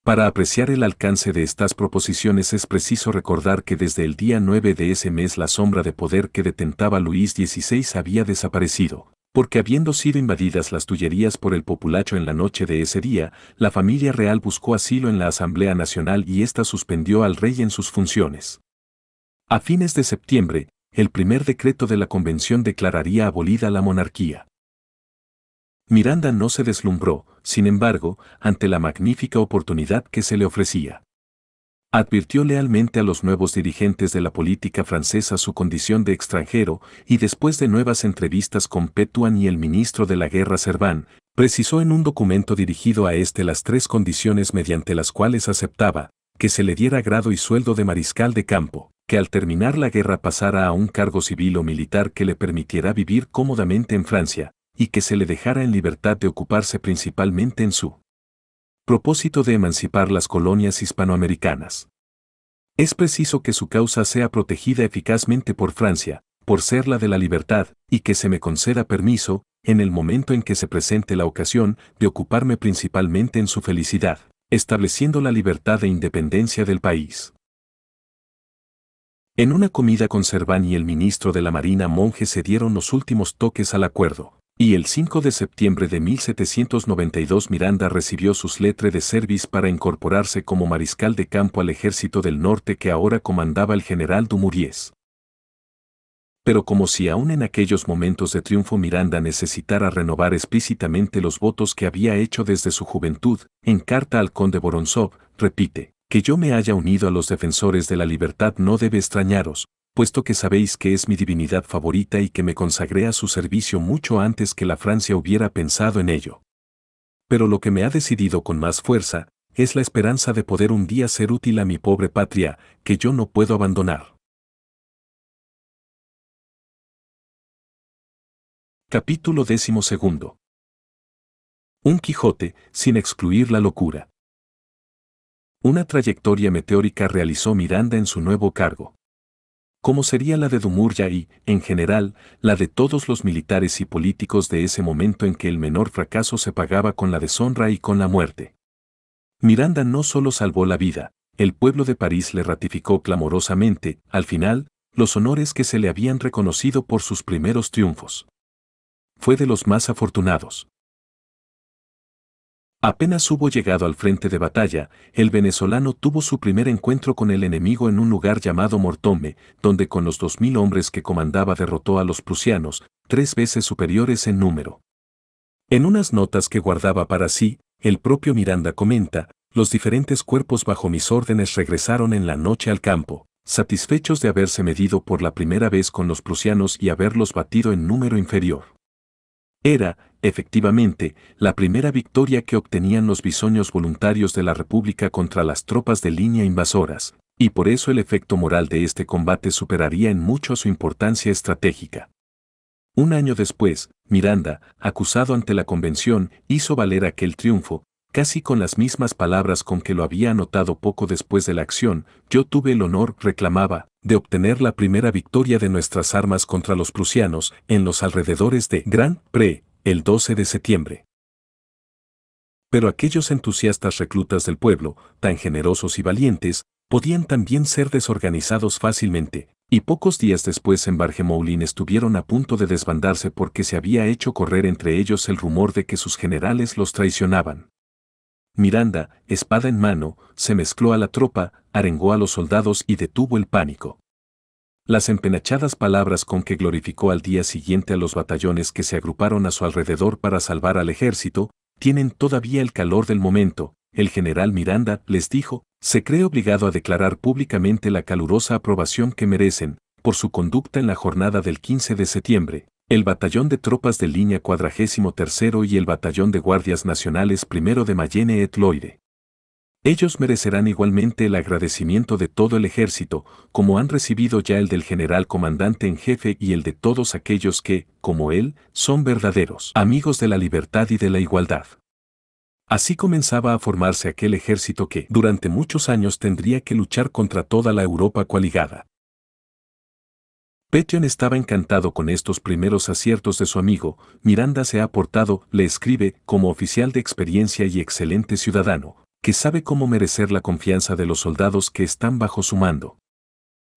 Para apreciar el alcance de estas proposiciones es preciso recordar que desde el día 9 de ese mes la sombra de poder que detentaba Luis XVI había desaparecido, porque habiendo sido invadidas las Tullerías por el populacho en la noche de ese día, la familia real buscó asilo en la Asamblea Nacional y ésta suspendió al rey en sus funciones. A fines de septiembre, el primer decreto de la Convención declararía abolida la monarquía. Miranda no se deslumbró, sin embargo, ante la magnífica oportunidad que se le ofrecía. Advirtió lealmente a los nuevos dirigentes de la política francesa su condición de extranjero y después de nuevas entrevistas con Petuan y el ministro de la Guerra Cerván, precisó en un documento dirigido a este las tres condiciones mediante las cuales aceptaba que se le diera grado y sueldo de mariscal de campo, que al terminar la guerra pasara a un cargo civil o militar que le permitiera vivir cómodamente en Francia, y que se le dejara en libertad de ocuparse principalmente en su propósito de emancipar las colonias hispanoamericanas. Es preciso que su causa sea protegida eficazmente por Francia, por ser la de la libertad, y que se me conceda permiso, en el momento en que se presente la ocasión, de ocuparme principalmente en su felicidad, estableciendo la libertad e independencia del país. En una comida con Cerván y el ministro de la Marina Monje se dieron los últimos toques al acuerdo. Y el 5 de septiembre de 1792 Miranda recibió sus letras de service para incorporarse como mariscal de campo al ejército del norte que ahora comandaba el general Dumouriez. Pero como si aún en aquellos momentos de triunfo Miranda necesitara renovar explícitamente los votos que había hecho desde su juventud, en carta al conde Boronsov repite, que yo me haya unido a los defensores de la libertad no debe extrañaros, puesto que sabéis que es mi divinidad favorita y que me consagré a su servicio mucho antes que la Francia hubiera pensado en ello. Pero lo que me ha decidido con más fuerza, es la esperanza de poder un día ser útil a mi pobre patria, que yo no puedo abandonar. Capítulo décimo Un Quijote, sin excluir la locura. Una trayectoria meteórica realizó Miranda en su nuevo cargo como sería la de Dumurya y, en general, la de todos los militares y políticos de ese momento en que el menor fracaso se pagaba con la deshonra y con la muerte. Miranda no solo salvó la vida, el pueblo de París le ratificó clamorosamente, al final, los honores que se le habían reconocido por sus primeros triunfos. Fue de los más afortunados. Apenas hubo llegado al frente de batalla, el venezolano tuvo su primer encuentro con el enemigo en un lugar llamado Mortome, donde con los 2.000 hombres que comandaba derrotó a los prusianos, tres veces superiores en número. En unas notas que guardaba para sí, el propio Miranda comenta, los diferentes cuerpos bajo mis órdenes regresaron en la noche al campo, satisfechos de haberse medido por la primera vez con los prusianos y haberlos batido en número inferior. Era, Efectivamente, la primera victoria que obtenían los bisoños voluntarios de la República contra las tropas de línea invasoras, y por eso el efecto moral de este combate superaría en mucho su importancia estratégica. Un año después, Miranda, acusado ante la convención, hizo valer aquel triunfo, casi con las mismas palabras con que lo había anotado poco después de la acción, yo tuve el honor, reclamaba, de obtener la primera victoria de nuestras armas contra los prusianos en los alrededores de Gran Pre el 12 de septiembre. Pero aquellos entusiastas reclutas del pueblo, tan generosos y valientes, podían también ser desorganizados fácilmente, y pocos días después en Bargemoulin estuvieron a punto de desbandarse porque se había hecho correr entre ellos el rumor de que sus generales los traicionaban. Miranda, espada en mano, se mezcló a la tropa, arengó a los soldados y detuvo el pánico las empenachadas palabras con que glorificó al día siguiente a los batallones que se agruparon a su alrededor para salvar al ejército, tienen todavía el calor del momento, el general Miranda les dijo, se cree obligado a declarar públicamente la calurosa aprobación que merecen, por su conducta en la jornada del 15 de septiembre, el batallón de tropas de línea 43 y el batallón de guardias nacionales primero de Mayenne et Loire. Ellos merecerán igualmente el agradecimiento de todo el ejército, como han recibido ya el del general comandante en jefe y el de todos aquellos que, como él, son verdaderos amigos de la libertad y de la igualdad. Así comenzaba a formarse aquel ejército que, durante muchos años, tendría que luchar contra toda la Europa coaligada. Petion estaba encantado con estos primeros aciertos de su amigo. Miranda se ha portado, le escribe, como oficial de experiencia y excelente ciudadano, que sabe cómo merecer la confianza de los soldados que están bajo su mando.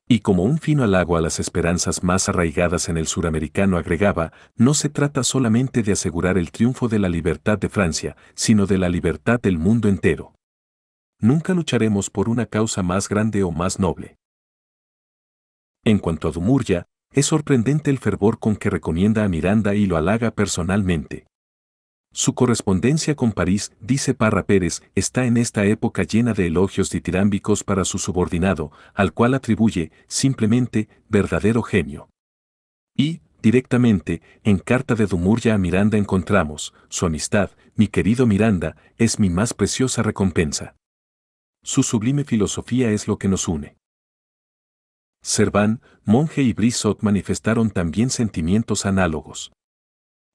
Y como un fino halago a las esperanzas más arraigadas en el suramericano agregaba, no se trata solamente de asegurar el triunfo de la libertad de Francia, sino de la libertad del mundo entero. Nunca lucharemos por una causa más grande o más noble. En cuanto a Dumurya, es sorprendente el fervor con que recomienda a Miranda y lo halaga personalmente. Su correspondencia con París, dice Parra Pérez, está en esta época llena de elogios ditirámbicos para su subordinado, al cual atribuye, simplemente, verdadero genio. Y, directamente, en Carta de Dumurya a Miranda encontramos, su amistad, mi querido Miranda, es mi más preciosa recompensa. Su sublime filosofía es lo que nos une. Serván, monje y Brissot manifestaron también sentimientos análogos.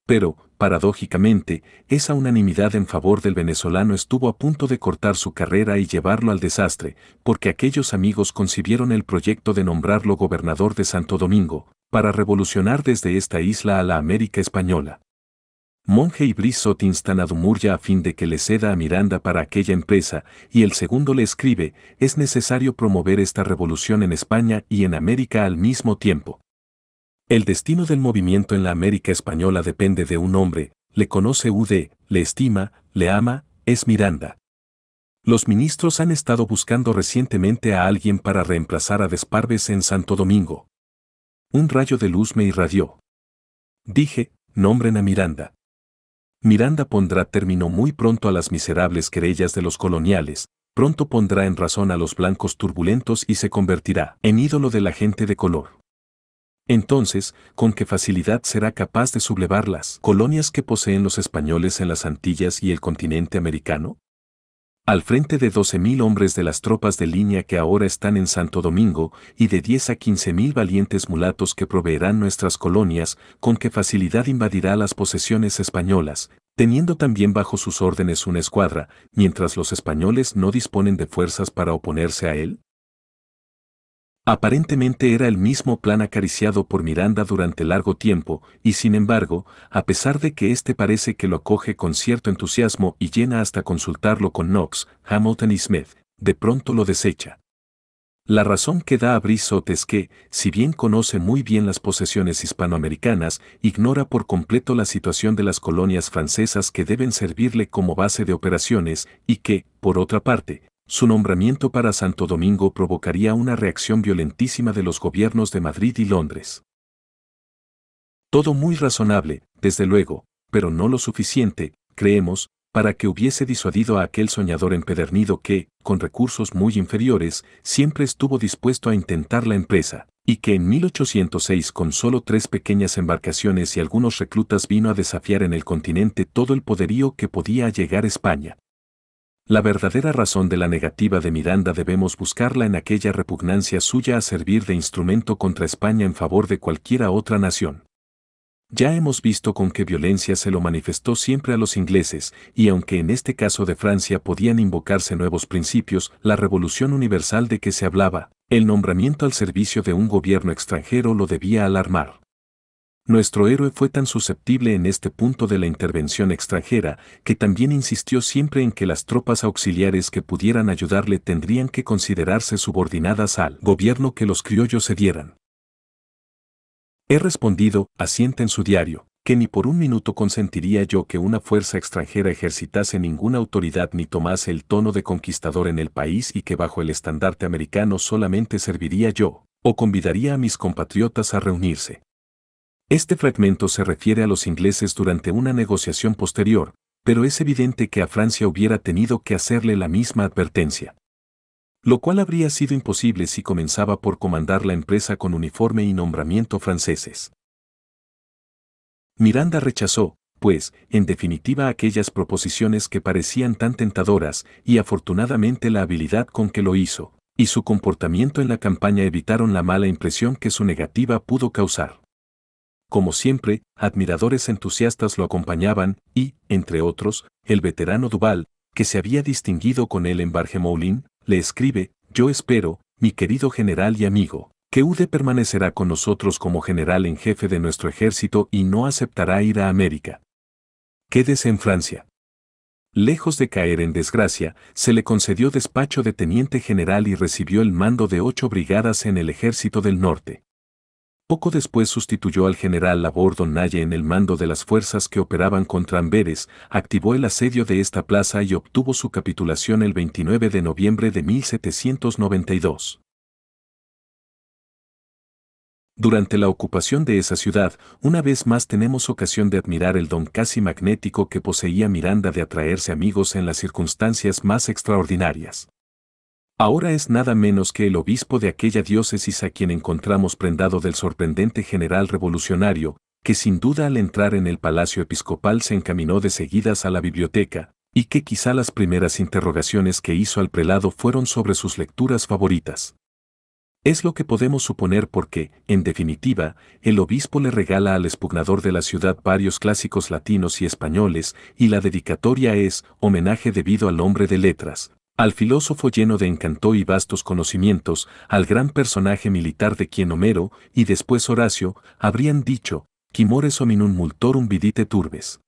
Pero, Paradójicamente, esa unanimidad en favor del venezolano estuvo a punto de cortar su carrera y llevarlo al desastre, porque aquellos amigos concibieron el proyecto de nombrarlo gobernador de Santo Domingo, para revolucionar desde esta isla a la América Española. Monje y Brissot instan a Dumurya a fin de que le ceda a Miranda para aquella empresa, y el segundo le escribe, es necesario promover esta revolución en España y en América al mismo tiempo. El destino del movimiento en la América española depende de un hombre, le conoce UD, le estima, le ama, es Miranda. Los ministros han estado buscando recientemente a alguien para reemplazar a Desparves en Santo Domingo. Un rayo de luz me irradió. Dije, nombren a Miranda. Miranda pondrá término muy pronto a las miserables querellas de los coloniales, pronto pondrá en razón a los blancos turbulentos y se convertirá en ídolo de la gente de color. Entonces, con qué facilidad será capaz de sublevar las colonias que poseen los españoles en las Antillas y el continente americano? Al frente de 12.000 hombres de las tropas de línea que ahora están en Santo Domingo y de 10 a 15.000 valientes mulatos que proveerán nuestras colonias, con qué facilidad invadirá las posesiones españolas, teniendo también bajo sus órdenes una escuadra, mientras los españoles no disponen de fuerzas para oponerse a él? Aparentemente era el mismo plan acariciado por Miranda durante largo tiempo, y sin embargo, a pesar de que éste parece que lo acoge con cierto entusiasmo y llena hasta consultarlo con Knox, Hamilton y Smith, de pronto lo desecha. La razón que da a Brissot es que, si bien conoce muy bien las posesiones hispanoamericanas, ignora por completo la situación de las colonias francesas que deben servirle como base de operaciones y que, por otra parte, su nombramiento para Santo Domingo provocaría una reacción violentísima de los gobiernos de Madrid y Londres. Todo muy razonable, desde luego, pero no lo suficiente, creemos, para que hubiese disuadido a aquel soñador empedernido que, con recursos muy inferiores, siempre estuvo dispuesto a intentar la empresa, y que en 1806 con solo tres pequeñas embarcaciones y algunos reclutas vino a desafiar en el continente todo el poderío que podía llegar España. La verdadera razón de la negativa de Miranda debemos buscarla en aquella repugnancia suya a servir de instrumento contra España en favor de cualquiera otra nación. Ya hemos visto con qué violencia se lo manifestó siempre a los ingleses, y aunque en este caso de Francia podían invocarse nuevos principios, la revolución universal de que se hablaba, el nombramiento al servicio de un gobierno extranjero lo debía alarmar nuestro héroe fue tan susceptible en este punto de la intervención extranjera que también insistió siempre en que las tropas auxiliares que pudieran ayudarle tendrían que considerarse subordinadas al gobierno que los criollos cedieran. He respondido, asiente en su diario, que ni por un minuto consentiría yo que una fuerza extranjera ejercitase ninguna autoridad ni tomase el tono de conquistador en el país y que bajo el estandarte americano solamente serviría yo, o convidaría a mis compatriotas a reunirse este fragmento se refiere a los ingleses durante una negociación posterior, pero es evidente que a Francia hubiera tenido que hacerle la misma advertencia. Lo cual habría sido imposible si comenzaba por comandar la empresa con uniforme y nombramiento franceses. Miranda rechazó, pues, en definitiva aquellas proposiciones que parecían tan tentadoras, y afortunadamente la habilidad con que lo hizo, y su comportamiento en la campaña evitaron la mala impresión que su negativa pudo causar. Como siempre, admiradores entusiastas lo acompañaban, y, entre otros, el veterano Duval, que se había distinguido con él en Bargemoulin, le escribe, yo espero, mi querido general y amigo, que Ude permanecerá con nosotros como general en jefe de nuestro ejército y no aceptará ir a América. Quédese en Francia. Lejos de caer en desgracia, se le concedió despacho de teniente general y recibió el mando de ocho brigadas en el ejército del norte. Poco después sustituyó al general Labordo Naye en el mando de las fuerzas que operaban contra Amberes, activó el asedio de esta plaza y obtuvo su capitulación el 29 de noviembre de 1792. Durante la ocupación de esa ciudad, una vez más tenemos ocasión de admirar el don casi magnético que poseía Miranda de atraerse amigos en las circunstancias más extraordinarias. Ahora es nada menos que el obispo de aquella diócesis a quien encontramos prendado del sorprendente general revolucionario, que sin duda al entrar en el palacio episcopal se encaminó de seguidas a la biblioteca, y que quizá las primeras interrogaciones que hizo al prelado fueron sobre sus lecturas favoritas. Es lo que podemos suponer porque, en definitiva, el obispo le regala al espugnador de la ciudad varios clásicos latinos y españoles, y la dedicatoria es homenaje debido al hombre de letras, al filósofo lleno de encanto y vastos conocimientos, al gran personaje militar de quien Homero y después Horacio habrían dicho, Quimores hominum multorum vidite turbes.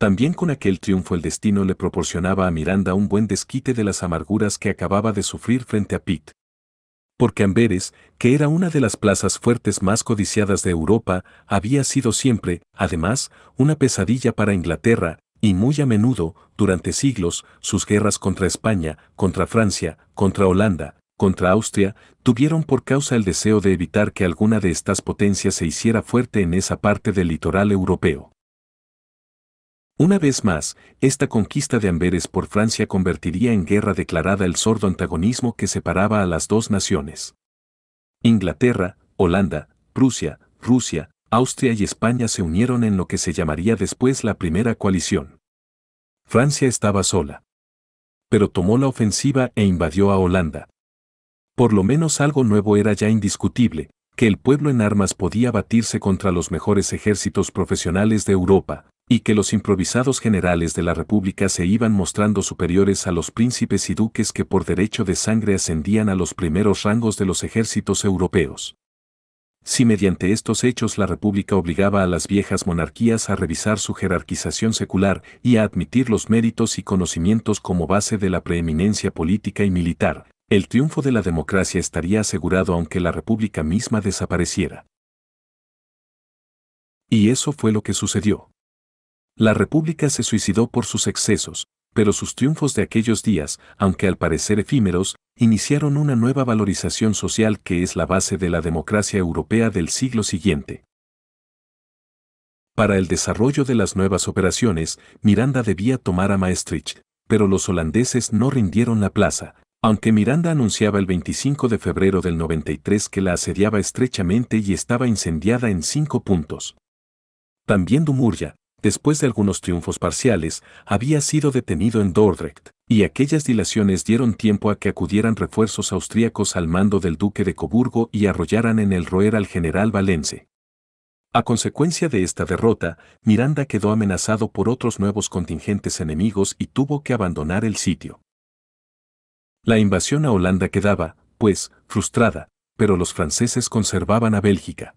También con aquel triunfo el destino le proporcionaba a Miranda un buen desquite de las amarguras que acababa de sufrir frente a Pitt. Porque Amberes, que era una de las plazas fuertes más codiciadas de Europa, había sido siempre, además, una pesadilla para Inglaterra, y muy a menudo, durante siglos, sus guerras contra España, contra Francia, contra Holanda, contra Austria, tuvieron por causa el deseo de evitar que alguna de estas potencias se hiciera fuerte en esa parte del litoral europeo. Una vez más, esta conquista de Amberes por Francia convertiría en guerra declarada el sordo antagonismo que separaba a las dos naciones. Inglaterra, Holanda, Prusia, Rusia, Austria y España se unieron en lo que se llamaría después la Primera Coalición. Francia estaba sola. Pero tomó la ofensiva e invadió a Holanda. Por lo menos algo nuevo era ya indiscutible, que el pueblo en armas podía batirse contra los mejores ejércitos profesionales de Europa, y que los improvisados generales de la República se iban mostrando superiores a los príncipes y duques que por derecho de sangre ascendían a los primeros rangos de los ejércitos europeos si mediante estos hechos la República obligaba a las viejas monarquías a revisar su jerarquización secular y a admitir los méritos y conocimientos como base de la preeminencia política y militar, el triunfo de la democracia estaría asegurado aunque la República misma desapareciera. Y eso fue lo que sucedió. La República se suicidó por sus excesos, pero sus triunfos de aquellos días, aunque al parecer efímeros, iniciaron una nueva valorización social que es la base de la democracia europea del siglo siguiente. Para el desarrollo de las nuevas operaciones, Miranda debía tomar a Maastricht, pero los holandeses no rindieron la plaza, aunque Miranda anunciaba el 25 de febrero del 93 que la asediaba estrechamente y estaba incendiada en cinco puntos. También Dumurya, después de algunos triunfos parciales, había sido detenido en Dordrecht, y aquellas dilaciones dieron tiempo a que acudieran refuerzos austríacos al mando del duque de Coburgo y arrollaran en el roer al general Valense. A consecuencia de esta derrota, Miranda quedó amenazado por otros nuevos contingentes enemigos y tuvo que abandonar el sitio. La invasión a Holanda quedaba, pues, frustrada, pero los franceses conservaban a Bélgica.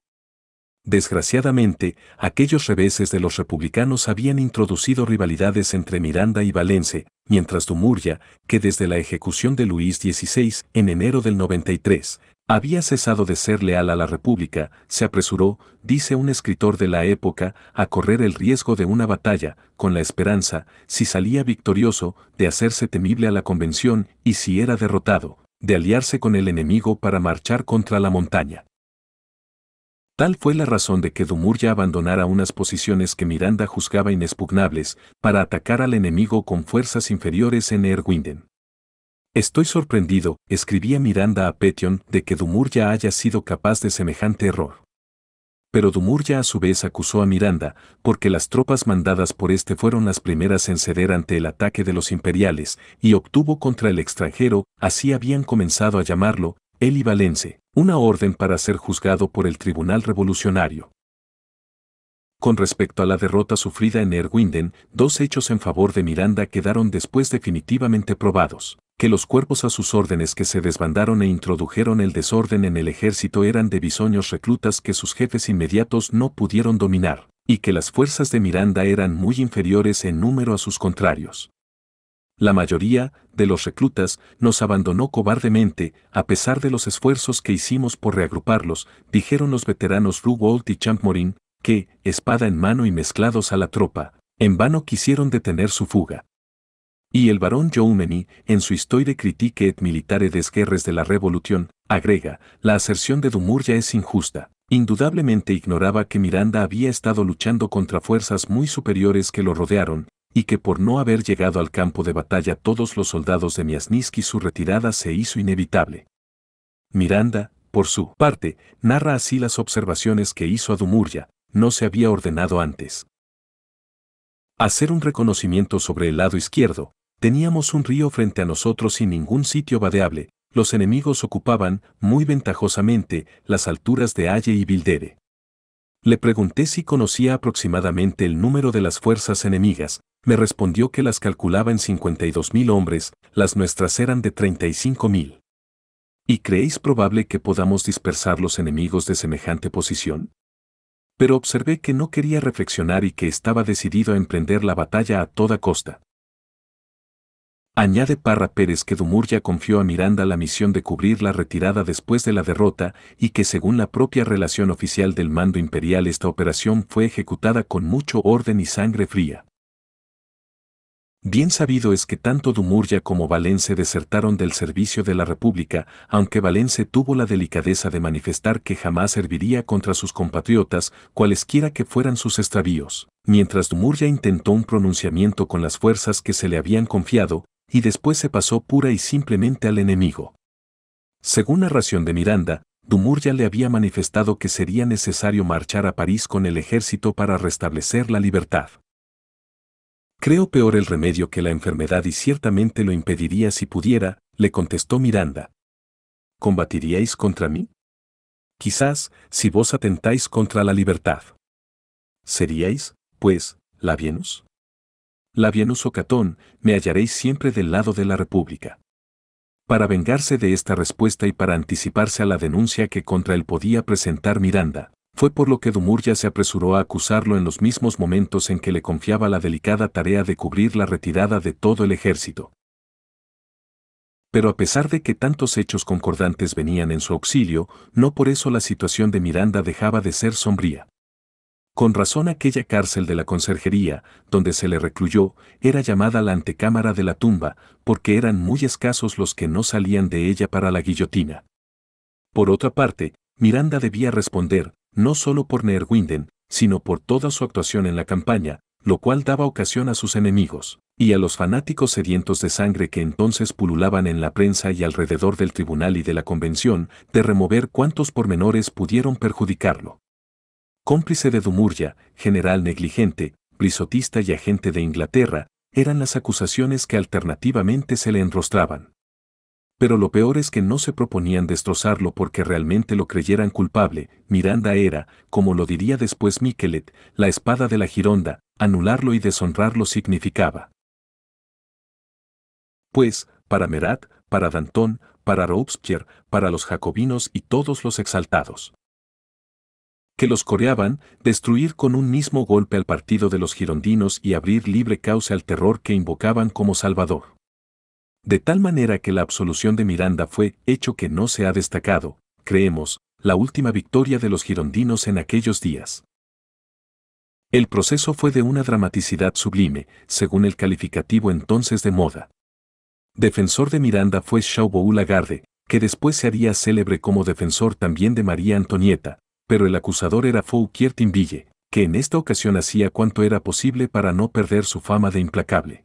Desgraciadamente, aquellos reveses de los republicanos habían introducido rivalidades entre Miranda y Valencia, mientras Dumurya, que desde la ejecución de Luis XVI en enero del 93, había cesado de ser leal a la República, se apresuró, dice un escritor de la época, a correr el riesgo de una batalla, con la esperanza, si salía victorioso, de hacerse temible a la Convención y si era derrotado, de aliarse con el enemigo para marchar contra la montaña. Tal fue la razón de que ya abandonara unas posiciones que Miranda juzgaba inexpugnables para atacar al enemigo con fuerzas inferiores en Erwinden. Estoy sorprendido, escribía Miranda a Petion, de que ya haya sido capaz de semejante error. Pero ya a su vez acusó a Miranda, porque las tropas mandadas por este fueron las primeras en ceder ante el ataque de los imperiales, y obtuvo contra el extranjero, así habían comenzado a llamarlo, y Valense, una orden para ser juzgado por el Tribunal Revolucionario. Con respecto a la derrota sufrida en Erwinden, dos hechos en favor de Miranda quedaron después definitivamente probados. Que los cuerpos a sus órdenes que se desbandaron e introdujeron el desorden en el ejército eran de bisoños reclutas que sus jefes inmediatos no pudieron dominar, y que las fuerzas de Miranda eran muy inferiores en número a sus contrarios. La mayoría de los reclutas nos abandonó cobardemente, a pesar de los esfuerzos que hicimos por reagruparlos, dijeron los veteranos Rugold y Champmorin, que, espada en mano y mezclados a la tropa, en vano quisieron detener su fuga. Y el barón Joumeny, en su Historia Critique et Militare des Guerres de la Revolución, agrega, la aserción de ya es injusta. Indudablemente ignoraba que Miranda había estado luchando contra fuerzas muy superiores que lo rodearon, y que por no haber llegado al campo de batalla todos los soldados de Miasniski su retirada se hizo inevitable. Miranda, por su parte, narra así las observaciones que hizo a Dumurya, no se había ordenado antes. Hacer un reconocimiento sobre el lado izquierdo, teníamos un río frente a nosotros sin ningún sitio vadeable, los enemigos ocupaban, muy ventajosamente, las alturas de Aye y Bildere. Le pregunté si conocía aproximadamente el número de las fuerzas enemigas, me respondió que las calculaba en 52.000 hombres, las nuestras eran de 35.000. ¿Y creéis probable que podamos dispersar los enemigos de semejante posición? Pero observé que no quería reflexionar y que estaba decidido a emprender la batalla a toda costa. Añade Parra Pérez que Dumurya confió a Miranda la misión de cubrir la retirada después de la derrota y que según la propia relación oficial del mando imperial esta operación fue ejecutada con mucho orden y sangre fría. Bien sabido es que tanto Dumurya como Valence desertaron del servicio de la República, aunque Valence tuvo la delicadeza de manifestar que jamás serviría contra sus compatriotas, cualesquiera que fueran sus extravíos, mientras Dumurya intentó un pronunciamiento con las fuerzas que se le habían confiado, y después se pasó pura y simplemente al enemigo. Según narración de Miranda, Dumurya le había manifestado que sería necesario marchar a París con el ejército para restablecer la libertad. Creo peor el remedio que la enfermedad y ciertamente lo impediría si pudiera, le contestó Miranda. ¿Combatiríais contra mí? Quizás, si vos atentáis contra la libertad. ¿Seríais, pues, La Labienus o Catón, me hallaréis siempre del lado de la República. Para vengarse de esta respuesta y para anticiparse a la denuncia que contra él podía presentar Miranda, fue por lo que ya se apresuró a acusarlo en los mismos momentos en que le confiaba la delicada tarea de cubrir la retirada de todo el ejército. Pero a pesar de que tantos hechos concordantes venían en su auxilio, no por eso la situación de Miranda dejaba de ser sombría. Con razón aquella cárcel de la conserjería, donde se le recluyó, era llamada la antecámara de la tumba, porque eran muy escasos los que no salían de ella para la guillotina. Por otra parte, Miranda debía responder, no solo por Neerwinden, sino por toda su actuación en la campaña, lo cual daba ocasión a sus enemigos y a los fanáticos sedientos de sangre que entonces pululaban en la prensa y alrededor del tribunal y de la convención, de remover cuantos pormenores pudieron perjudicarlo. Cómplice de Dumurya, general negligente, prisotista y agente de Inglaterra, eran las acusaciones que alternativamente se le enrostraban. Pero lo peor es que no se proponían destrozarlo porque realmente lo creyeran culpable. Miranda era, como lo diría después Miquelet, la espada de la Gironda, anularlo y deshonrarlo significaba. Pues, para Merat, para Danton, para Robespierre, para los jacobinos y todos los exaltados. Que los coreaban, destruir con un mismo golpe al partido de los girondinos y abrir libre causa al terror que invocaban como salvador de tal manera que la absolución de Miranda fue hecho que no se ha destacado, creemos, la última victoria de los girondinos en aquellos días. El proceso fue de una dramaticidad sublime, según el calificativo entonces de moda. Defensor de Miranda fue Chauveau Lagarde, que después se haría célebre como defensor también de María Antonieta, pero el acusador era Fouquier Tinville, que en esta ocasión hacía cuanto era posible para no perder su fama de implacable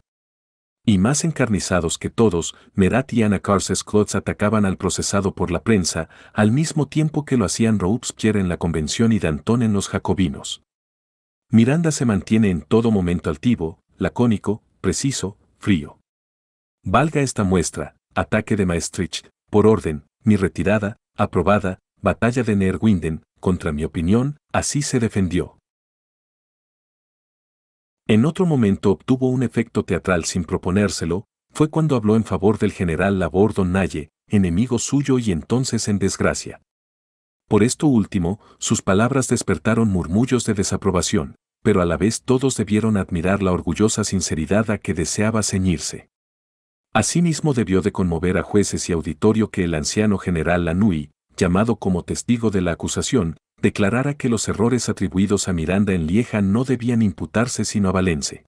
y más encarnizados que todos, Merat y Anna Klotz atacaban al procesado por la prensa, al mismo tiempo que lo hacían Robespierre en la Convención y Danton en los Jacobinos. Miranda se mantiene en todo momento altivo, lacónico, preciso, frío. Valga esta muestra, ataque de Maestricht por orden, mi retirada, aprobada, batalla de Neerwinden, contra mi opinión, así se defendió. En otro momento obtuvo un efecto teatral sin proponérselo, fue cuando habló en favor del general Labordo Naye, enemigo suyo y entonces en desgracia. Por esto último, sus palabras despertaron murmullos de desaprobación, pero a la vez todos debieron admirar la orgullosa sinceridad a que deseaba ceñirse. Asimismo debió de conmover a jueces y auditorio que el anciano general Lanui, llamado como testigo de la acusación, declarara que los errores atribuidos a Miranda en Lieja no debían imputarse sino a Valencia.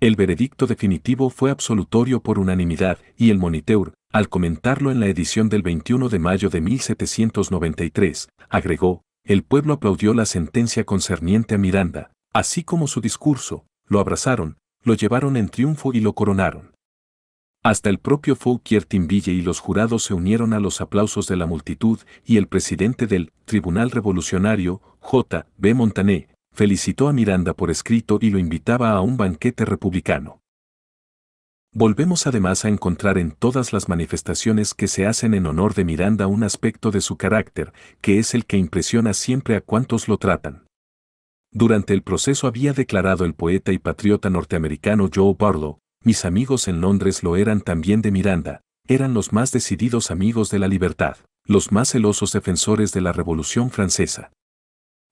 El veredicto definitivo fue absolutorio por unanimidad y el Moniteur, al comentarlo en la edición del 21 de mayo de 1793, agregó, el pueblo aplaudió la sentencia concerniente a Miranda, así como su discurso, lo abrazaron, lo llevaron en triunfo y lo coronaron. Hasta el propio Fouquier Timbille y los jurados se unieron a los aplausos de la multitud y el presidente del Tribunal Revolucionario, J. B. Montané, felicitó a Miranda por escrito y lo invitaba a un banquete republicano. Volvemos además a encontrar en todas las manifestaciones que se hacen en honor de Miranda un aspecto de su carácter, que es el que impresiona siempre a cuantos lo tratan. Durante el proceso había declarado el poeta y patriota norteamericano Joe Barlow, mis amigos en Londres lo eran también de Miranda, eran los más decididos amigos de la libertad, los más celosos defensores de la Revolución Francesa.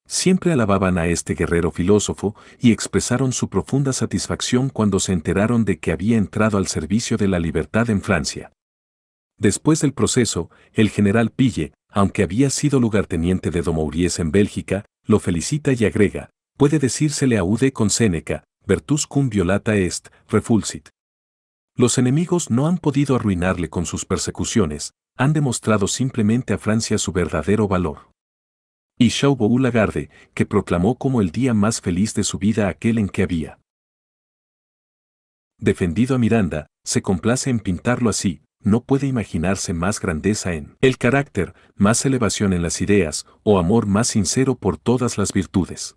Siempre alababan a este guerrero filósofo y expresaron su profunda satisfacción cuando se enteraron de que había entrado al servicio de la libertad en Francia. Después del proceso, el general Pille, aunque había sido lugarteniente de Domouries en Bélgica, lo felicita y agrega, puede decírsele a Ude con Séneca, Vertus cum violata est, refulsit. Los enemigos no han podido arruinarle con sus persecuciones, han demostrado simplemente a Francia su verdadero valor. Y Chaubou Lagarde, que proclamó como el día más feliz de su vida aquel en que había defendido a Miranda, se complace en pintarlo así, no puede imaginarse más grandeza en el carácter, más elevación en las ideas, o amor más sincero por todas las virtudes.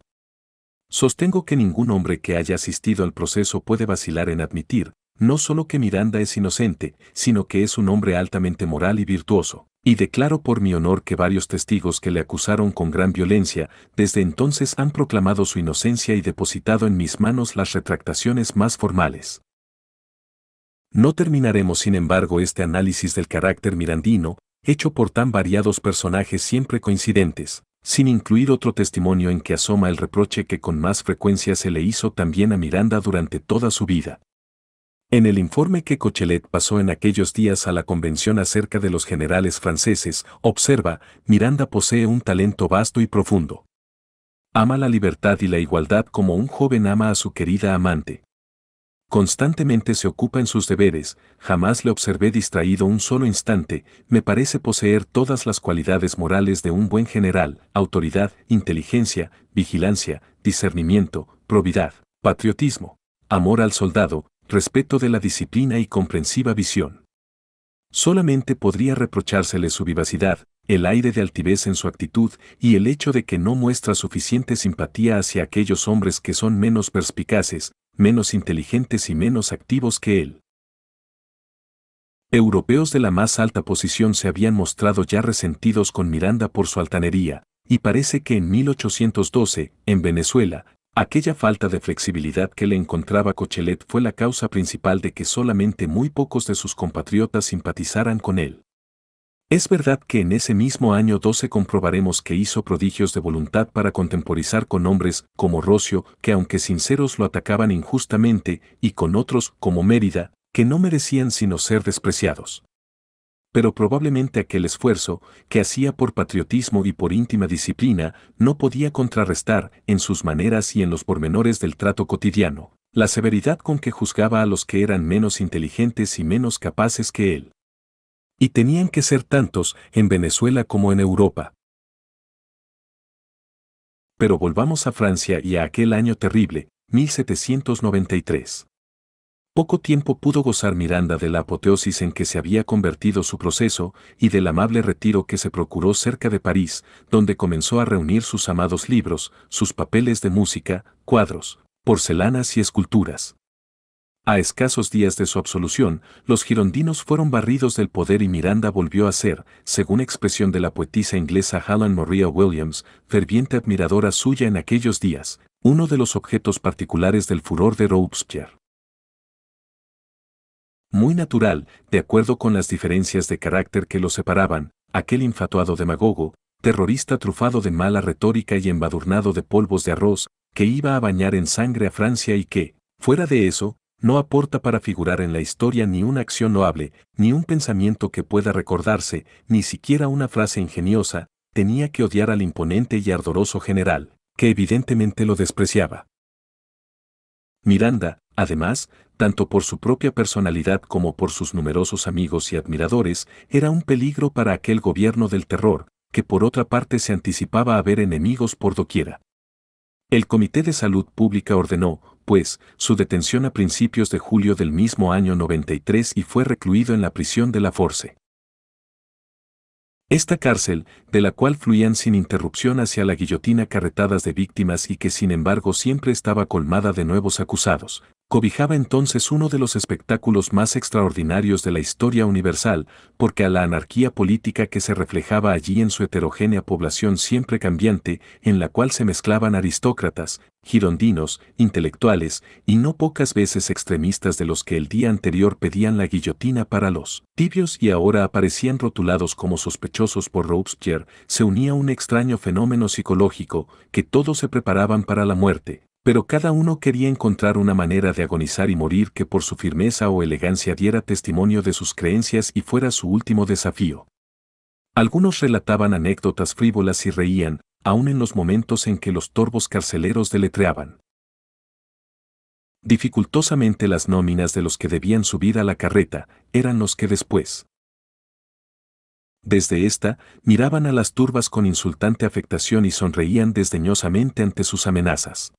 Sostengo que ningún hombre que haya asistido al proceso puede vacilar en admitir, no solo que Miranda es inocente, sino que es un hombre altamente moral y virtuoso, y declaro por mi honor que varios testigos que le acusaron con gran violencia, desde entonces han proclamado su inocencia y depositado en mis manos las retractaciones más formales. No terminaremos sin embargo este análisis del carácter mirandino, hecho por tan variados personajes siempre coincidentes, sin incluir otro testimonio en que asoma el reproche que con más frecuencia se le hizo también a Miranda durante toda su vida. En el informe que Cochelet pasó en aquellos días a la convención acerca de los generales franceses, observa, Miranda posee un talento vasto y profundo. Ama la libertad y la igualdad como un joven ama a su querida amante. Constantemente se ocupa en sus deberes, jamás le observé distraído un solo instante, me parece poseer todas las cualidades morales de un buen general, autoridad, inteligencia, vigilancia, discernimiento, probidad, patriotismo, amor al soldado, respeto de la disciplina y comprensiva visión. Solamente podría reprochársele su vivacidad, el aire de altivez en su actitud y el hecho de que no muestra suficiente simpatía hacia aquellos hombres que son menos perspicaces, menos inteligentes y menos activos que él. Europeos de la más alta posición se habían mostrado ya resentidos con Miranda por su altanería, y parece que en 1812, en Venezuela, aquella falta de flexibilidad que le encontraba Cochelet fue la causa principal de que solamente muy pocos de sus compatriotas simpatizaran con él. Es verdad que en ese mismo año 12 comprobaremos que hizo prodigios de voluntad para contemporizar con hombres como Rocio, que aunque sinceros lo atacaban injustamente, y con otros como Mérida, que no merecían sino ser despreciados. Pero probablemente aquel esfuerzo, que hacía por patriotismo y por íntima disciplina, no podía contrarrestar, en sus maneras y en los pormenores del trato cotidiano, la severidad con que juzgaba a los que eran menos inteligentes y menos capaces que él. Y tenían que ser tantos en Venezuela como en Europa. Pero volvamos a Francia y a aquel año terrible, 1793. Poco tiempo pudo gozar Miranda de la apoteosis en que se había convertido su proceso y del amable retiro que se procuró cerca de París, donde comenzó a reunir sus amados libros, sus papeles de música, cuadros, porcelanas y esculturas. A escasos días de su absolución, los girondinos fueron barridos del poder y Miranda volvió a ser, según expresión de la poetisa inglesa Helen Maria Williams, ferviente admiradora suya en aquellos días, uno de los objetos particulares del furor de Robespierre. Muy natural, de acuerdo con las diferencias de carácter que lo separaban, aquel infatuado demagogo, terrorista trufado de mala retórica y embadurnado de polvos de arroz, que iba a bañar en sangre a Francia y que, fuera de eso, no aporta para figurar en la historia ni una acción loable, ni un pensamiento que pueda recordarse, ni siquiera una frase ingeniosa, tenía que odiar al imponente y ardoroso general, que evidentemente lo despreciaba. Miranda, además, tanto por su propia personalidad como por sus numerosos amigos y admiradores, era un peligro para aquel gobierno del terror, que por otra parte se anticipaba a ver enemigos por doquiera. El Comité de Salud Pública ordenó, pues, su detención a principios de julio del mismo año 93 y fue recluido en la prisión de la Force. Esta cárcel, de la cual fluían sin interrupción hacia la guillotina carretadas de víctimas y que sin embargo siempre estaba colmada de nuevos acusados, cobijaba entonces uno de los espectáculos más extraordinarios de la historia universal, porque a la anarquía política que se reflejaba allí en su heterogénea población siempre cambiante, en la cual se mezclaban aristócratas, girondinos, intelectuales y no pocas veces extremistas de los que el día anterior pedían la guillotina para los tibios y ahora aparecían rotulados como sospechosos por Robespierre, se unía un extraño fenómeno psicológico que todos se preparaban para la muerte, pero cada uno quería encontrar una manera de agonizar y morir que por su firmeza o elegancia diera testimonio de sus creencias y fuera su último desafío. Algunos relataban anécdotas frívolas y reían, aun en los momentos en que los torbos carceleros deletreaban. Dificultosamente las nóminas de los que debían subir a la carreta eran los que después. Desde esta, miraban a las turbas con insultante afectación y sonreían desdeñosamente ante sus amenazas.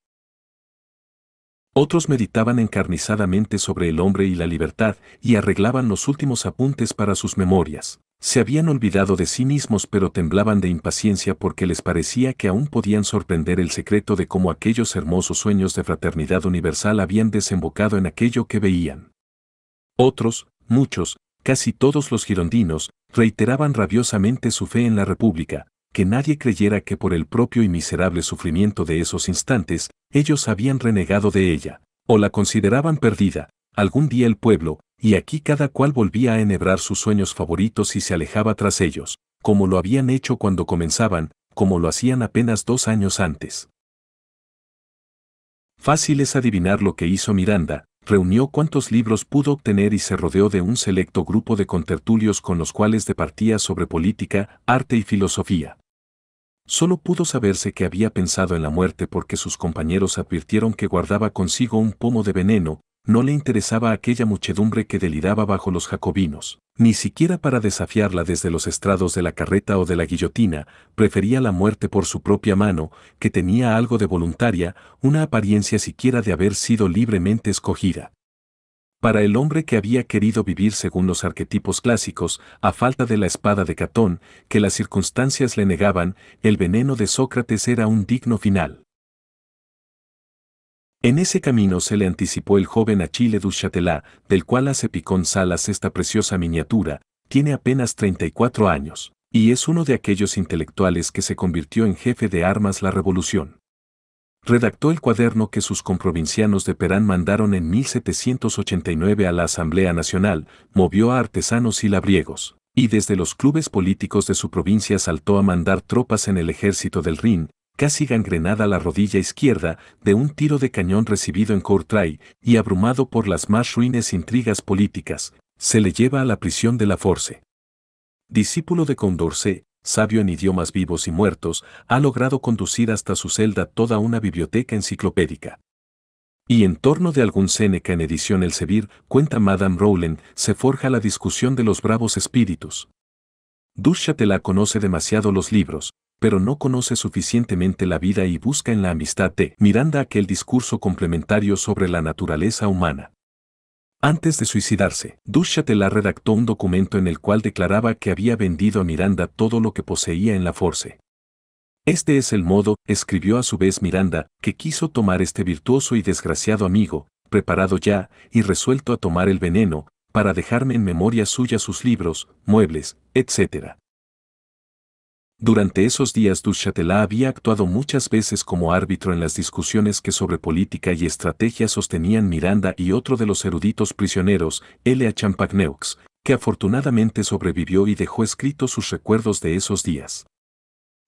Otros meditaban encarnizadamente sobre el hombre y la libertad y arreglaban los últimos apuntes para sus memorias. Se habían olvidado de sí mismos pero temblaban de impaciencia porque les parecía que aún podían sorprender el secreto de cómo aquellos hermosos sueños de fraternidad universal habían desembocado en aquello que veían. Otros, muchos, casi todos los girondinos, reiteraban rabiosamente su fe en la República, que nadie creyera que por el propio y miserable sufrimiento de esos instantes, ellos habían renegado de ella, o la consideraban perdida, algún día el pueblo, y aquí cada cual volvía a enhebrar sus sueños favoritos y se alejaba tras ellos, como lo habían hecho cuando comenzaban, como lo hacían apenas dos años antes. Fácil es adivinar lo que hizo Miranda, reunió cuantos libros pudo obtener y se rodeó de un selecto grupo de contertulios con los cuales departía sobre política, arte y filosofía. Solo pudo saberse que había pensado en la muerte porque sus compañeros advirtieron que guardaba consigo un pomo de veneno, no le interesaba aquella muchedumbre que deliraba bajo los jacobinos. Ni siquiera para desafiarla desde los estrados de la carreta o de la guillotina, prefería la muerte por su propia mano, que tenía algo de voluntaria, una apariencia siquiera de haber sido libremente escogida. Para el hombre que había querido vivir según los arquetipos clásicos, a falta de la espada de Catón, que las circunstancias le negaban, el veneno de Sócrates era un digno final. En ese camino se le anticipó el joven Achille du del cual hace Picón Salas esta preciosa miniatura, tiene apenas 34 años, y es uno de aquellos intelectuales que se convirtió en jefe de armas la revolución redactó el cuaderno que sus comprovincianos de Perán mandaron en 1789 a la Asamblea Nacional, movió a artesanos y labriegos, y desde los clubes políticos de su provincia saltó a mandar tropas en el ejército del Rin, casi gangrenada la rodilla izquierda de un tiro de cañón recibido en Courtrai y abrumado por las más ruines e intrigas políticas, se le lleva a la prisión de la Force. Discípulo de Condorcet, sabio en idiomas vivos y muertos, ha logrado conducir hasta su celda toda una biblioteca enciclopédica. Y en torno de algún Seneca en edición el Sevir, cuenta Madame Rowland, se forja la discusión de los bravos espíritus. la conoce demasiado los libros, pero no conoce suficientemente la vida y busca en la amistad de Miranda aquel discurso complementario sobre la naturaleza humana. Antes de suicidarse, la redactó un documento en el cual declaraba que había vendido a Miranda todo lo que poseía en la Force. Este es el modo, escribió a su vez Miranda, que quiso tomar este virtuoso y desgraciado amigo, preparado ya y resuelto a tomar el veneno, para dejarme en memoria suya sus libros, muebles, etc. Durante esos días Duchatelá había actuado muchas veces como árbitro en las discusiones que sobre política y estrategia sostenían Miranda y otro de los eruditos prisioneros, L.A. Champagneux, que afortunadamente sobrevivió y dejó escritos sus recuerdos de esos días.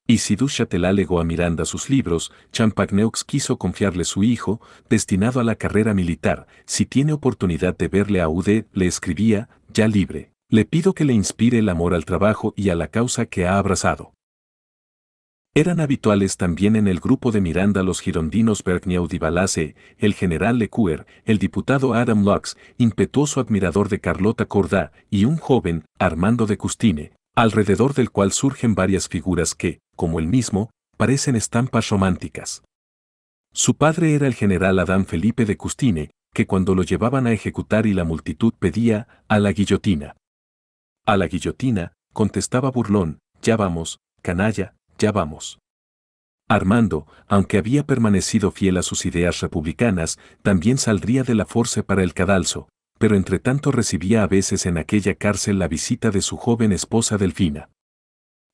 Y si Duchatelá legó a Miranda sus libros, Champagneux quiso confiarle su hijo, destinado a la carrera militar. Si tiene oportunidad de verle a UD, le escribía, ya libre. Le pido que le inspire el amor al trabajo y a la causa que ha abrazado. Eran habituales también en el grupo de Miranda los girondinos Bergniaud y Balase, el general Lecuer, el diputado Adam Lux, impetuoso admirador de Carlota Cordá, y un joven, Armando de Custine, alrededor del cual surgen varias figuras que, como él mismo, parecen estampas románticas. Su padre era el general Adán Felipe de Custine, que cuando lo llevaban a ejecutar y la multitud pedía, a la guillotina. A la guillotina, contestaba burlón, ya vamos, canalla, ya vamos. Armando, aunque había permanecido fiel a sus ideas republicanas, también saldría de la force para el cadalso, pero entre tanto recibía a veces en aquella cárcel la visita de su joven esposa Delfina.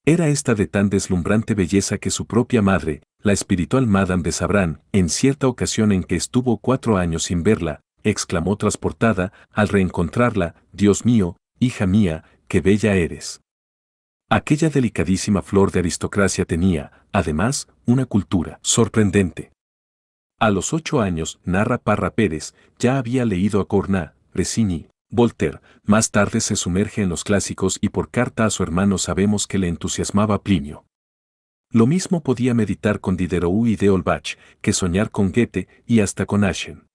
Era esta de tan deslumbrante belleza que su propia madre, la espiritual Madame de Sabrán, en cierta ocasión en que estuvo cuatro años sin verla, exclamó transportada, al reencontrarla, Dios mío, hija mía, qué bella eres. Aquella delicadísima flor de aristocracia tenía, además, una cultura sorprendente. A los ocho años, narra Parra Pérez, ya había leído a Corná, Resini, Voltaire, más tarde se sumerge en los clásicos y por carta a su hermano sabemos que le entusiasmaba Plinio. Lo mismo podía meditar con Diderot y de Olbach, que soñar con Goethe y hasta con Aschen.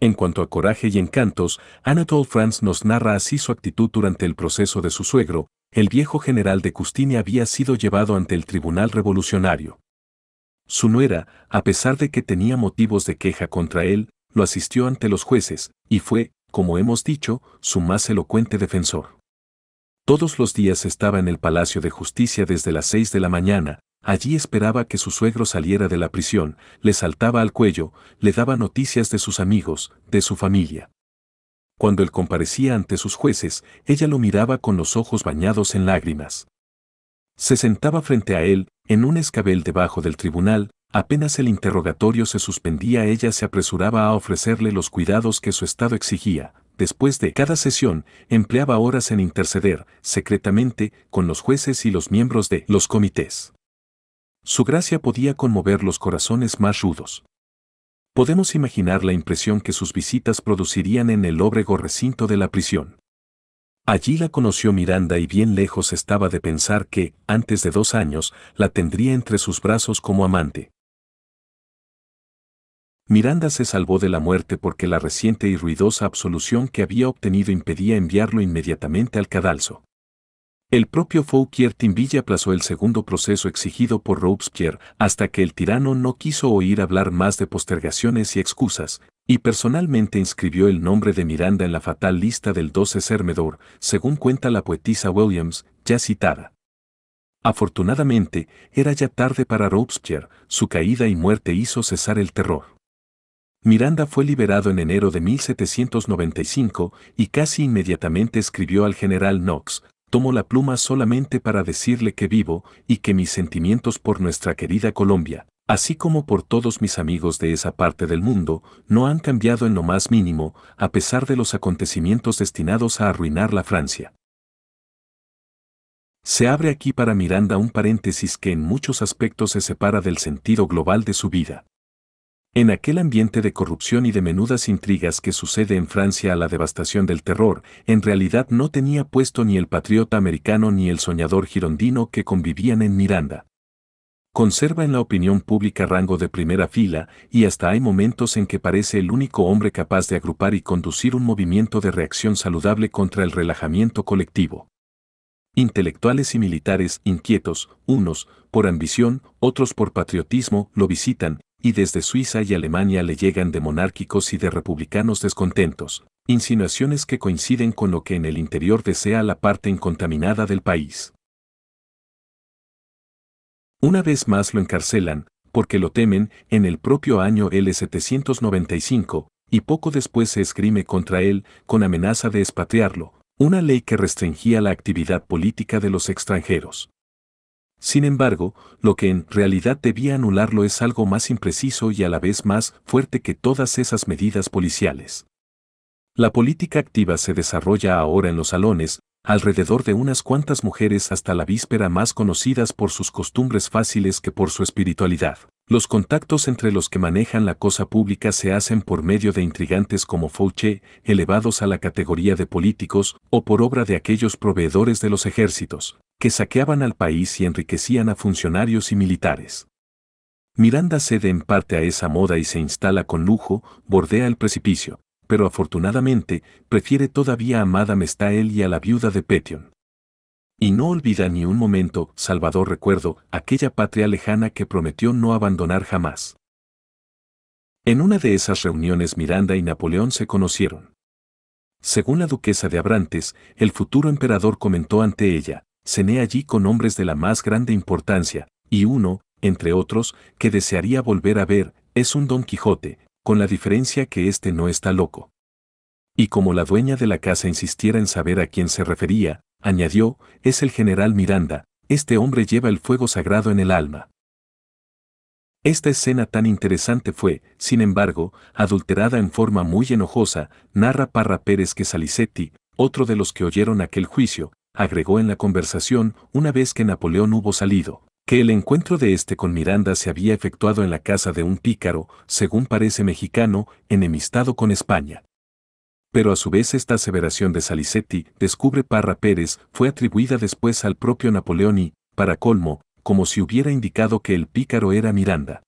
En cuanto a coraje y encantos, Anatole Franz nos narra así su actitud durante el proceso de su suegro, el viejo general de Custine había sido llevado ante el tribunal revolucionario. Su nuera, a pesar de que tenía motivos de queja contra él, lo asistió ante los jueces, y fue, como hemos dicho, su más elocuente defensor. Todos los días estaba en el Palacio de Justicia desde las seis de la mañana, allí esperaba que su suegro saliera de la prisión, le saltaba al cuello, le daba noticias de sus amigos, de su familia. Cuando él comparecía ante sus jueces, ella lo miraba con los ojos bañados en lágrimas. Se sentaba frente a él, en un escabel debajo del tribunal, apenas el interrogatorio se suspendía ella se apresuraba a ofrecerle los cuidados que su estado exigía. Después de cada sesión, empleaba horas en interceder, secretamente, con los jueces y los miembros de los comités. Su gracia podía conmover los corazones más rudos podemos imaginar la impresión que sus visitas producirían en el óbrego recinto de la prisión. Allí la conoció Miranda y bien lejos estaba de pensar que, antes de dos años, la tendría entre sus brazos como amante. Miranda se salvó de la muerte porque la reciente y ruidosa absolución que había obtenido impedía enviarlo inmediatamente al cadalso. El propio Fouquier-Tinville aplazó el segundo proceso exigido por Robespierre hasta que el tirano no quiso oír hablar más de postergaciones y excusas, y personalmente inscribió el nombre de Miranda en la fatal lista del 12 Sermedor, según cuenta la poetisa Williams, ya citada. Afortunadamente, era ya tarde para Robespierre, su caída y muerte hizo cesar el terror. Miranda fue liberado en enero de 1795 y casi inmediatamente escribió al general Knox, tomo la pluma solamente para decirle que vivo y que mis sentimientos por nuestra querida Colombia, así como por todos mis amigos de esa parte del mundo, no han cambiado en lo más mínimo, a pesar de los acontecimientos destinados a arruinar la Francia. Se abre aquí para Miranda un paréntesis que en muchos aspectos se separa del sentido global de su vida. En aquel ambiente de corrupción y de menudas intrigas que sucede en Francia a la devastación del terror, en realidad no tenía puesto ni el patriota americano ni el soñador girondino que convivían en Miranda. Conserva en la opinión pública rango de primera fila y hasta hay momentos en que parece el único hombre capaz de agrupar y conducir un movimiento de reacción saludable contra el relajamiento colectivo. Intelectuales y militares inquietos, unos por ambición, otros por patriotismo, lo visitan y desde Suiza y Alemania le llegan de monárquicos y de republicanos descontentos, insinuaciones que coinciden con lo que en el interior desea la parte incontaminada del país. Una vez más lo encarcelan, porque lo temen, en el propio año L795, y poco después se esgrime contra él, con amenaza de expatriarlo, una ley que restringía la actividad política de los extranjeros. Sin embargo, lo que en realidad debía anularlo es algo más impreciso y a la vez más fuerte que todas esas medidas policiales. La política activa se desarrolla ahora en los salones, alrededor de unas cuantas mujeres hasta la víspera más conocidas por sus costumbres fáciles que por su espiritualidad. Los contactos entre los que manejan la cosa pública se hacen por medio de intrigantes como Fauché, elevados a la categoría de políticos, o por obra de aquellos proveedores de los ejércitos, que saqueaban al país y enriquecían a funcionarios y militares. Miranda cede en parte a esa moda y se instala con lujo, bordea el precipicio, pero afortunadamente prefiere todavía a Madame Stael y a la viuda de Petion. Y no olvida ni un momento, Salvador recuerdo, aquella patria lejana que prometió no abandonar jamás. En una de esas reuniones Miranda y Napoleón se conocieron. Según la duquesa de Abrantes, el futuro emperador comentó ante ella, cené allí con hombres de la más grande importancia, y uno, entre otros, que desearía volver a ver, es un Don Quijote, con la diferencia que éste no está loco. Y como la dueña de la casa insistiera en saber a quién se refería, añadió, es el general Miranda, este hombre lleva el fuego sagrado en el alma. Esta escena tan interesante fue, sin embargo, adulterada en forma muy enojosa, narra Parra Pérez que Salicetti, otro de los que oyeron aquel juicio, agregó en la conversación, una vez que Napoleón hubo salido, que el encuentro de este con Miranda se había efectuado en la casa de un pícaro, según parece mexicano, enemistado con España pero a su vez esta aseveración de Salicetti, descubre Parra Pérez, fue atribuida después al propio Napoleón y, para colmo, como si hubiera indicado que el pícaro era Miranda.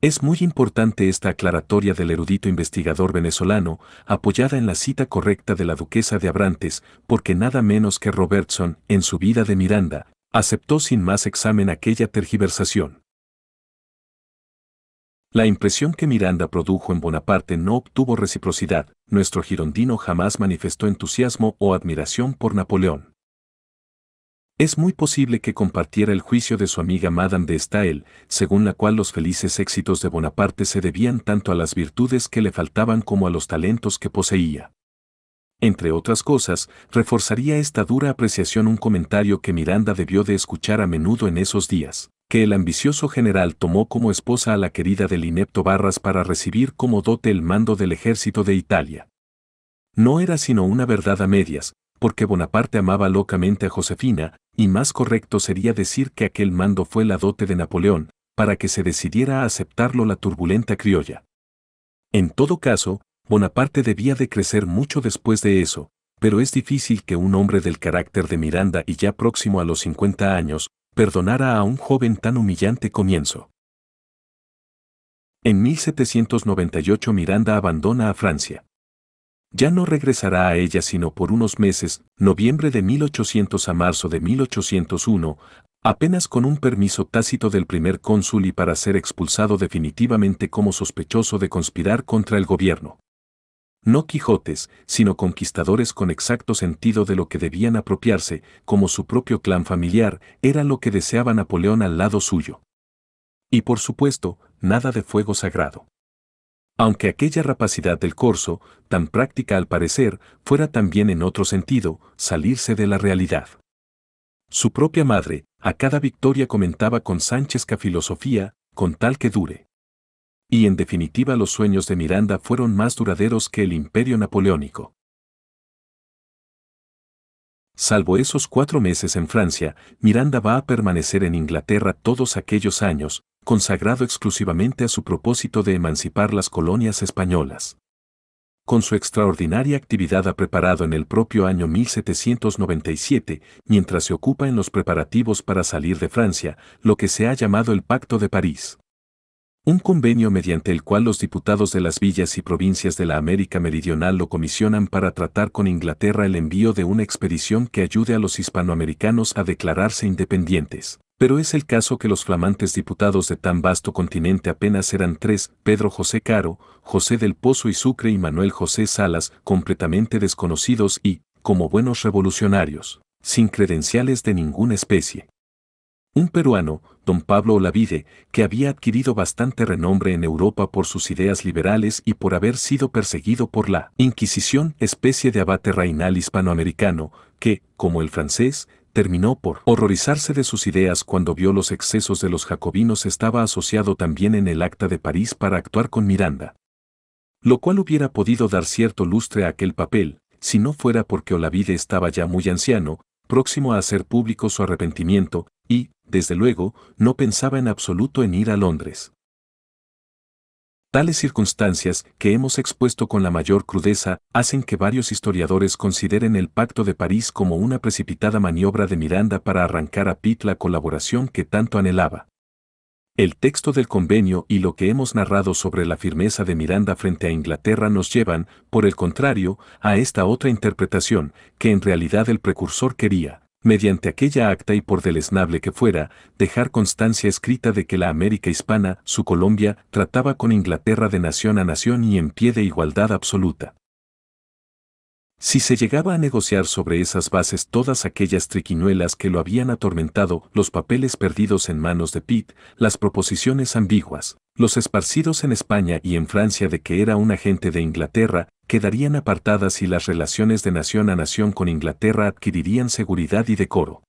Es muy importante esta aclaratoria del erudito investigador venezolano, apoyada en la cita correcta de la duquesa de Abrantes, porque nada menos que Robertson, en su vida de Miranda, aceptó sin más examen aquella tergiversación. La impresión que Miranda produjo en Bonaparte no obtuvo reciprocidad, nuestro girondino jamás manifestó entusiasmo o admiración por Napoleón. Es muy posible que compartiera el juicio de su amiga Madame de Stael, según la cual los felices éxitos de Bonaparte se debían tanto a las virtudes que le faltaban como a los talentos que poseía. Entre otras cosas, reforzaría esta dura apreciación un comentario que Miranda debió de escuchar a menudo en esos días que el ambicioso general tomó como esposa a la querida del inepto Barras para recibir como dote el mando del ejército de Italia. No era sino una verdad a medias, porque Bonaparte amaba locamente a Josefina, y más correcto sería decir que aquel mando fue la dote de Napoleón, para que se decidiera a aceptarlo la turbulenta criolla. En todo caso, Bonaparte debía de crecer mucho después de eso, pero es difícil que un hombre del carácter de Miranda y ya próximo a los 50 años, Perdonará a un joven tan humillante comienzo. En 1798 Miranda abandona a Francia. Ya no regresará a ella sino por unos meses, noviembre de 1800 a marzo de 1801, apenas con un permiso tácito del primer cónsul y para ser expulsado definitivamente como sospechoso de conspirar contra el gobierno no Quijotes, sino conquistadores con exacto sentido de lo que debían apropiarse, como su propio clan familiar, era lo que deseaba Napoleón al lado suyo. Y por supuesto, nada de fuego sagrado. Aunque aquella rapacidad del corso, tan práctica al parecer, fuera también en otro sentido, salirse de la realidad. Su propia madre, a cada victoria comentaba con Sánchez filosofía, con tal que dure. Y en definitiva los sueños de Miranda fueron más duraderos que el imperio napoleónico. Salvo esos cuatro meses en Francia, Miranda va a permanecer en Inglaterra todos aquellos años, consagrado exclusivamente a su propósito de emancipar las colonias españolas. Con su extraordinaria actividad ha preparado en el propio año 1797, mientras se ocupa en los preparativos para salir de Francia, lo que se ha llamado el Pacto de París. Un convenio mediante el cual los diputados de las villas y provincias de la América Meridional lo comisionan para tratar con Inglaterra el envío de una expedición que ayude a los hispanoamericanos a declararse independientes. Pero es el caso que los flamantes diputados de tan vasto continente apenas eran tres, Pedro José Caro, José del Pozo y Sucre y Manuel José Salas, completamente desconocidos y, como buenos revolucionarios, sin credenciales de ninguna especie. Un peruano, don Pablo Olavide, que había adquirido bastante renombre en Europa por sus ideas liberales y por haber sido perseguido por la Inquisición, especie de abate reinal hispanoamericano, que, como el francés, terminó por horrorizarse de sus ideas cuando vio los excesos de los jacobinos estaba asociado también en el Acta de París para actuar con Miranda. Lo cual hubiera podido dar cierto lustre a aquel papel, si no fuera porque Olavide estaba ya muy anciano, próximo a hacer público su arrepentimiento, y, desde luego, no pensaba en absoluto en ir a Londres. Tales circunstancias, que hemos expuesto con la mayor crudeza, hacen que varios historiadores consideren el Pacto de París como una precipitada maniobra de Miranda para arrancar a Pitt la colaboración que tanto anhelaba. El texto del convenio y lo que hemos narrado sobre la firmeza de Miranda frente a Inglaterra nos llevan, por el contrario, a esta otra interpretación, que en realidad el precursor quería, mediante aquella acta y por deleznable que fuera, dejar constancia escrita de que la América hispana, su Colombia, trataba con Inglaterra de nación a nación y en pie de igualdad absoluta. Si se llegaba a negociar sobre esas bases todas aquellas triquinuelas que lo habían atormentado, los papeles perdidos en manos de Pitt, las proposiciones ambiguas, los esparcidos en España y en Francia de que era un agente de Inglaterra, quedarían apartadas y las relaciones de nación a nación con Inglaterra adquirirían seguridad y decoro.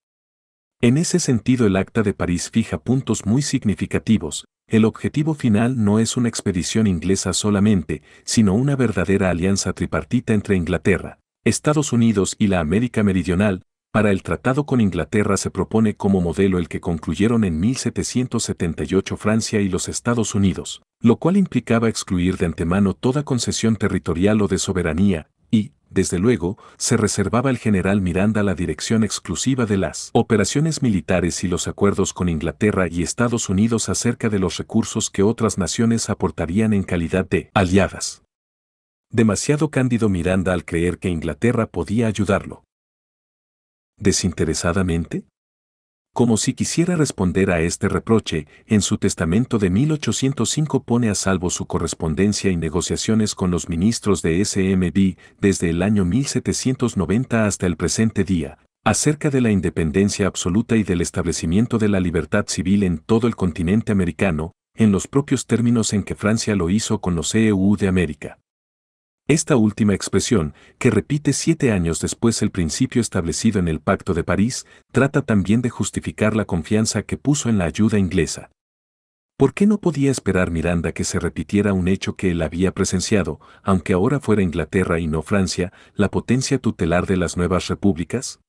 En ese sentido el Acta de París fija puntos muy significativos, el objetivo final no es una expedición inglesa solamente, sino una verdadera alianza tripartita entre Inglaterra, Estados Unidos y la América Meridional, para el tratado con Inglaterra se propone como modelo el que concluyeron en 1778 Francia y los Estados Unidos, lo cual implicaba excluir de antemano toda concesión territorial o de soberanía, y, desde luego, se reservaba al general Miranda la dirección exclusiva de las operaciones militares y los acuerdos con Inglaterra y Estados Unidos acerca de los recursos que otras naciones aportarían en calidad de aliadas. Demasiado cándido Miranda al creer que Inglaterra podía ayudarlo, desinteresadamente? Como si quisiera responder a este reproche, en su testamento de 1805 pone a salvo su correspondencia y negociaciones con los ministros de SMB desde el año 1790 hasta el presente día, acerca de la independencia absoluta y del establecimiento de la libertad civil en todo el continente americano, en los propios términos en que Francia lo hizo con los EU de América. Esta última expresión, que repite siete años después el principio establecido en el Pacto de París, trata también de justificar la confianza que puso en la ayuda inglesa. ¿Por qué no podía esperar Miranda que se repitiera un hecho que él había presenciado, aunque ahora fuera Inglaterra y no Francia, la potencia tutelar de las nuevas repúblicas?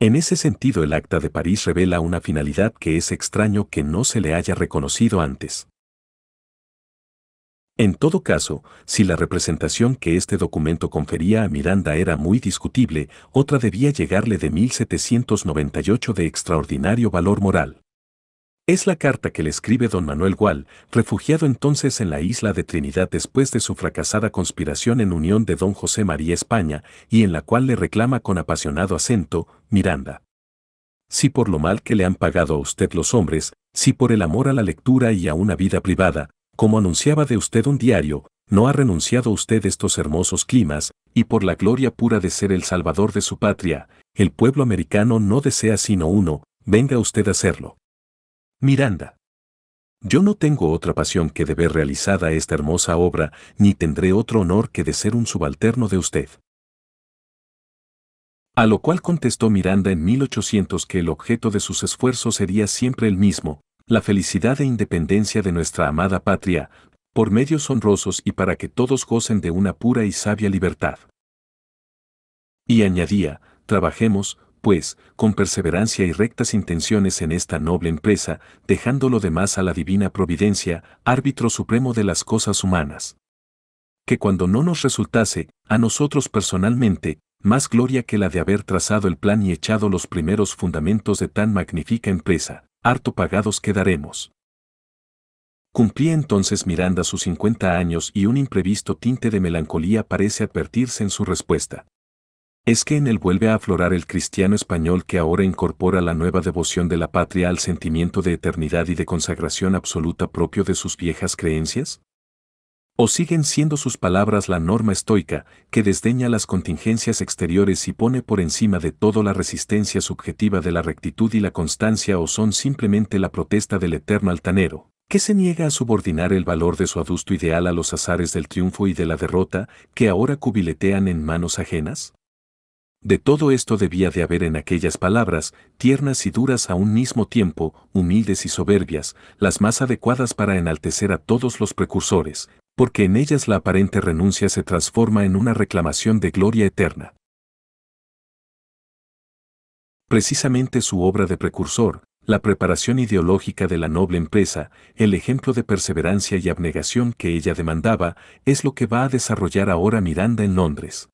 En ese sentido el Acta de París revela una finalidad que es extraño que no se le haya reconocido antes. En todo caso, si la representación que este documento confería a Miranda era muy discutible, otra debía llegarle de 1798 de extraordinario valor moral. Es la carta que le escribe don Manuel Gual, refugiado entonces en la isla de Trinidad después de su fracasada conspiración en unión de don José María España, y en la cual le reclama con apasionado acento, Miranda. Si por lo mal que le han pagado a usted los hombres, si por el amor a la lectura y a una vida privada, como anunciaba de usted un diario, no ha renunciado usted estos hermosos climas, y por la gloria pura de ser el salvador de su patria, el pueblo americano no desea sino uno, venga usted a hacerlo. Miranda. Yo no tengo otra pasión que de ver realizada esta hermosa obra, ni tendré otro honor que de ser un subalterno de usted. A lo cual contestó Miranda en 1800 que el objeto de sus esfuerzos sería siempre el mismo, la felicidad e independencia de nuestra amada patria, por medios honrosos y para que todos gocen de una pura y sabia libertad. Y añadía, trabajemos, pues, con perseverancia y rectas intenciones en esta noble empresa, dejando lo demás a la divina providencia, árbitro supremo de las cosas humanas. Que cuando no nos resultase, a nosotros personalmente, más gloria que la de haber trazado el plan y echado los primeros fundamentos de tan magnífica empresa harto pagados quedaremos. Cumplía entonces Miranda sus 50 años y un imprevisto tinte de melancolía parece advertirse en su respuesta. Es que en él vuelve a aflorar el cristiano español que ahora incorpora la nueva devoción de la patria al sentimiento de eternidad y de consagración absoluta propio de sus viejas creencias? ¿O siguen siendo sus palabras la norma estoica que desdeña las contingencias exteriores y pone por encima de todo la resistencia subjetiva de la rectitud y la constancia o son simplemente la protesta del eterno altanero, que se niega a subordinar el valor de su adusto ideal a los azares del triunfo y de la derrota que ahora cubiletean en manos ajenas? De todo esto debía de haber en aquellas palabras, tiernas y duras a un mismo tiempo, humildes y soberbias, las más adecuadas para enaltecer a todos los precursores, porque en ellas la aparente renuncia se transforma en una reclamación de gloria eterna. Precisamente su obra de precursor, la preparación ideológica de la noble empresa, el ejemplo de perseverancia y abnegación que ella demandaba, es lo que va a desarrollar ahora Miranda en Londres.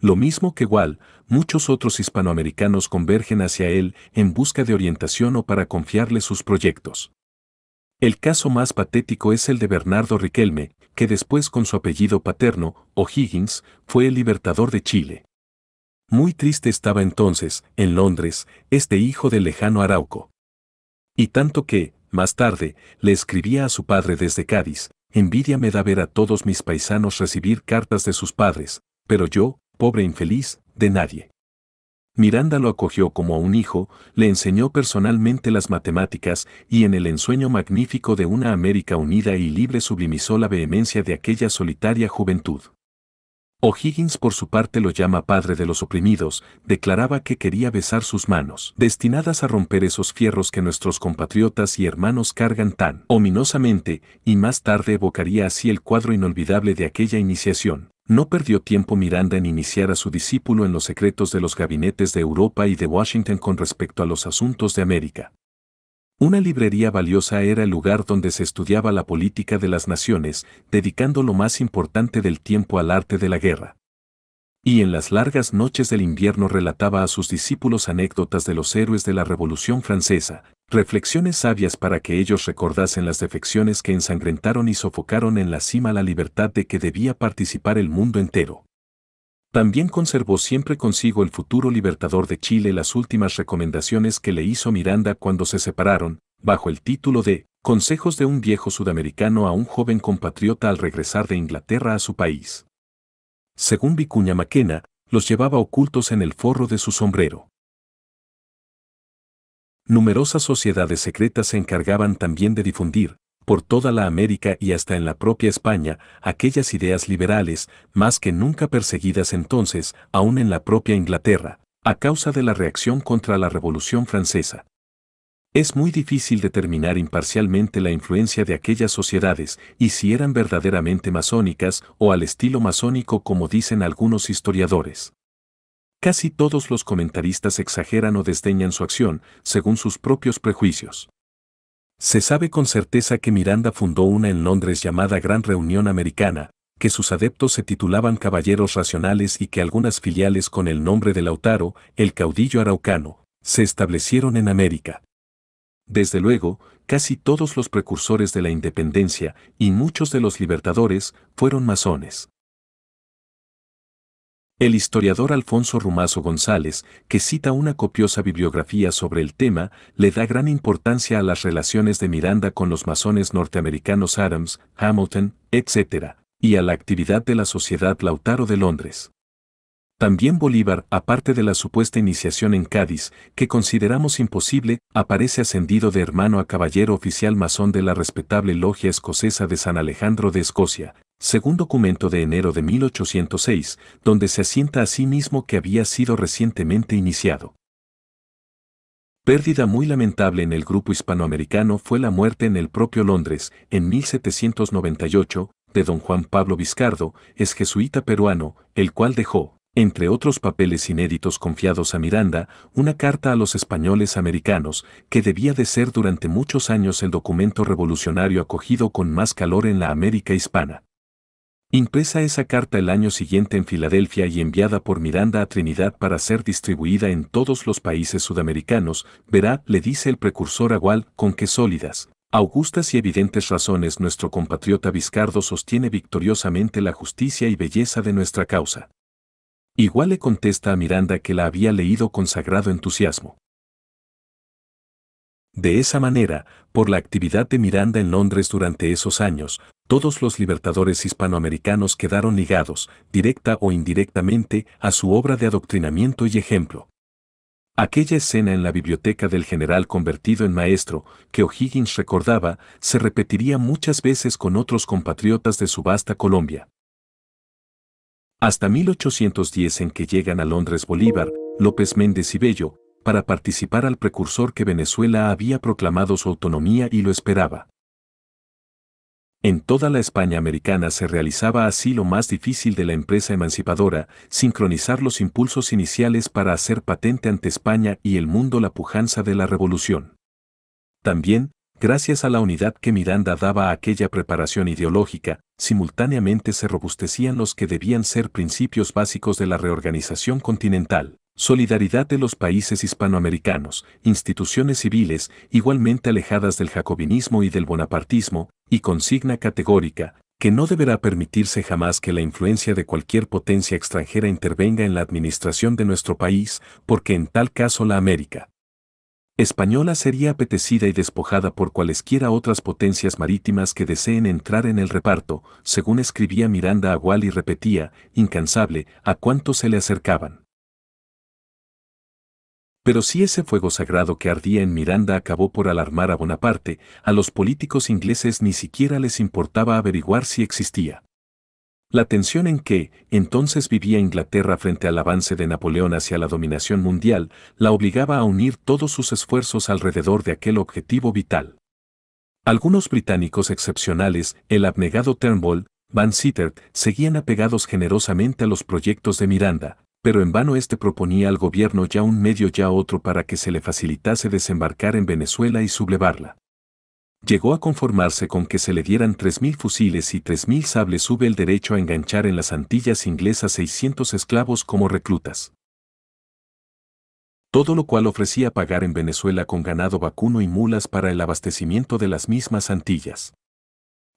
Lo mismo que Wall, muchos otros hispanoamericanos convergen hacia él en busca de orientación o para confiarle sus proyectos. El caso más patético es el de Bernardo Riquelme, que después con su apellido paterno, O'Higgins, fue el libertador de Chile. Muy triste estaba entonces, en Londres, este hijo del lejano Arauco. Y tanto que, más tarde, le escribía a su padre desde Cádiz, envidia me da ver a todos mis paisanos recibir cartas de sus padres, pero yo, pobre infeliz, de nadie. Miranda lo acogió como a un hijo, le enseñó personalmente las matemáticas y en el ensueño magnífico de una América unida y libre sublimizó la vehemencia de aquella solitaria juventud. O'Higgins por su parte lo llama padre de los oprimidos, declaraba que quería besar sus manos, destinadas a romper esos fierros que nuestros compatriotas y hermanos cargan tan ominosamente, y más tarde evocaría así el cuadro inolvidable de aquella iniciación, no perdió tiempo Miranda en iniciar a su discípulo en los secretos de los gabinetes de Europa y de Washington con respecto a los asuntos de América. Una librería valiosa era el lugar donde se estudiaba la política de las naciones, dedicando lo más importante del tiempo al arte de la guerra y en las largas noches del invierno relataba a sus discípulos anécdotas de los héroes de la Revolución Francesa, reflexiones sabias para que ellos recordasen las defecciones que ensangrentaron y sofocaron en la cima la libertad de que debía participar el mundo entero. También conservó siempre consigo el futuro libertador de Chile las últimas recomendaciones que le hizo Miranda cuando se separaron, bajo el título de Consejos de un viejo sudamericano a un joven compatriota al regresar de Inglaterra a su país según Vicuña Mackenna, los llevaba ocultos en el forro de su sombrero. Numerosas sociedades secretas se encargaban también de difundir, por toda la América y hasta en la propia España, aquellas ideas liberales, más que nunca perseguidas entonces, aún en la propia Inglaterra, a causa de la reacción contra la Revolución Francesa. Es muy difícil determinar imparcialmente la influencia de aquellas sociedades y si eran verdaderamente masónicas o al estilo masónico como dicen algunos historiadores. Casi todos los comentaristas exageran o desdeñan su acción según sus propios prejuicios. Se sabe con certeza que Miranda fundó una en Londres llamada Gran Reunión Americana, que sus adeptos se titulaban Caballeros Racionales y que algunas filiales con el nombre de Lautaro, el caudillo araucano, se establecieron en América. Desde luego, casi todos los precursores de la independencia y muchos de los libertadores fueron masones. El historiador Alfonso Rumazo González, que cita una copiosa bibliografía sobre el tema, le da gran importancia a las relaciones de Miranda con los masones norteamericanos Adams, Hamilton, etc., y a la actividad de la Sociedad Lautaro de Londres. También Bolívar, aparte de la supuesta iniciación en Cádiz, que consideramos imposible, aparece ascendido de hermano a caballero oficial masón de la respetable logia escocesa de San Alejandro de Escocia, según documento de enero de 1806, donde se asienta a sí mismo que había sido recientemente iniciado. Pérdida muy lamentable en el grupo hispanoamericano fue la muerte en el propio Londres, en 1798, de don Juan Pablo Vizcardo, ex jesuita peruano, el cual dejó, entre otros papeles inéditos confiados a Miranda, una carta a los españoles americanos, que debía de ser durante muchos años el documento revolucionario acogido con más calor en la América hispana. Impresa esa carta el año siguiente en Filadelfia y enviada por Miranda a Trinidad para ser distribuida en todos los países sudamericanos, verá, le dice el precursor a con qué sólidas, augustas y evidentes razones nuestro compatriota Vizcardo sostiene victoriosamente la justicia y belleza de nuestra causa. Igual le contesta a Miranda que la había leído con sagrado entusiasmo. De esa manera, por la actividad de Miranda en Londres durante esos años, todos los libertadores hispanoamericanos quedaron ligados, directa o indirectamente, a su obra de adoctrinamiento y ejemplo. Aquella escena en la biblioteca del general convertido en maestro, que O'Higgins recordaba, se repetiría muchas veces con otros compatriotas de su vasta Colombia hasta 1810 en que llegan a Londres Bolívar, López Méndez y Bello, para participar al precursor que Venezuela había proclamado su autonomía y lo esperaba. En toda la España americana se realizaba así lo más difícil de la empresa emancipadora, sincronizar los impulsos iniciales para hacer patente ante España y el mundo la pujanza de la revolución. También, Gracias a la unidad que Miranda daba a aquella preparación ideológica, simultáneamente se robustecían los que debían ser principios básicos de la reorganización continental. Solidaridad de los países hispanoamericanos, instituciones civiles igualmente alejadas del jacobinismo y del bonapartismo, y consigna categórica, que no deberá permitirse jamás que la influencia de cualquier potencia extranjera intervenga en la administración de nuestro país, porque en tal caso la América española sería apetecida y despojada por cualesquiera otras potencias marítimas que deseen entrar en el reparto, según escribía Miranda Agual y repetía, incansable, a cuantos se le acercaban. Pero si ese fuego sagrado que ardía en Miranda acabó por alarmar a Bonaparte, a los políticos ingleses ni siquiera les importaba averiguar si existía. La tensión en que entonces vivía Inglaterra frente al avance de Napoleón hacia la dominación mundial la obligaba a unir todos sus esfuerzos alrededor de aquel objetivo vital. Algunos británicos excepcionales, el abnegado Turnbull, Van Sittert, seguían apegados generosamente a los proyectos de Miranda, pero en vano este proponía al gobierno ya un medio ya otro para que se le facilitase desembarcar en Venezuela y sublevarla llegó a conformarse con que se le dieran 3.000 fusiles y 3.000 sables sube el derecho a enganchar en las Antillas inglesas 600 esclavos como reclutas. Todo lo cual ofrecía pagar en Venezuela con ganado vacuno y mulas para el abastecimiento de las mismas Antillas.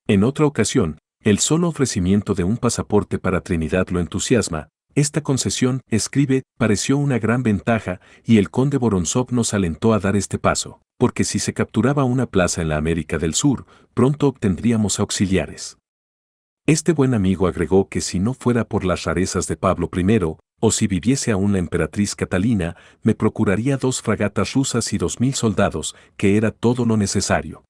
En otra ocasión, el solo ofrecimiento de un pasaporte para Trinidad lo entusiasma, esta concesión, escribe, pareció una gran ventaja y el conde Boronsov nos alentó a dar este paso, porque si se capturaba una plaza en la América del Sur, pronto obtendríamos auxiliares. Este buen amigo agregó que si no fuera por las rarezas de Pablo I, o si viviese aún la emperatriz Catalina, me procuraría dos fragatas rusas y dos mil soldados, que era todo lo necesario.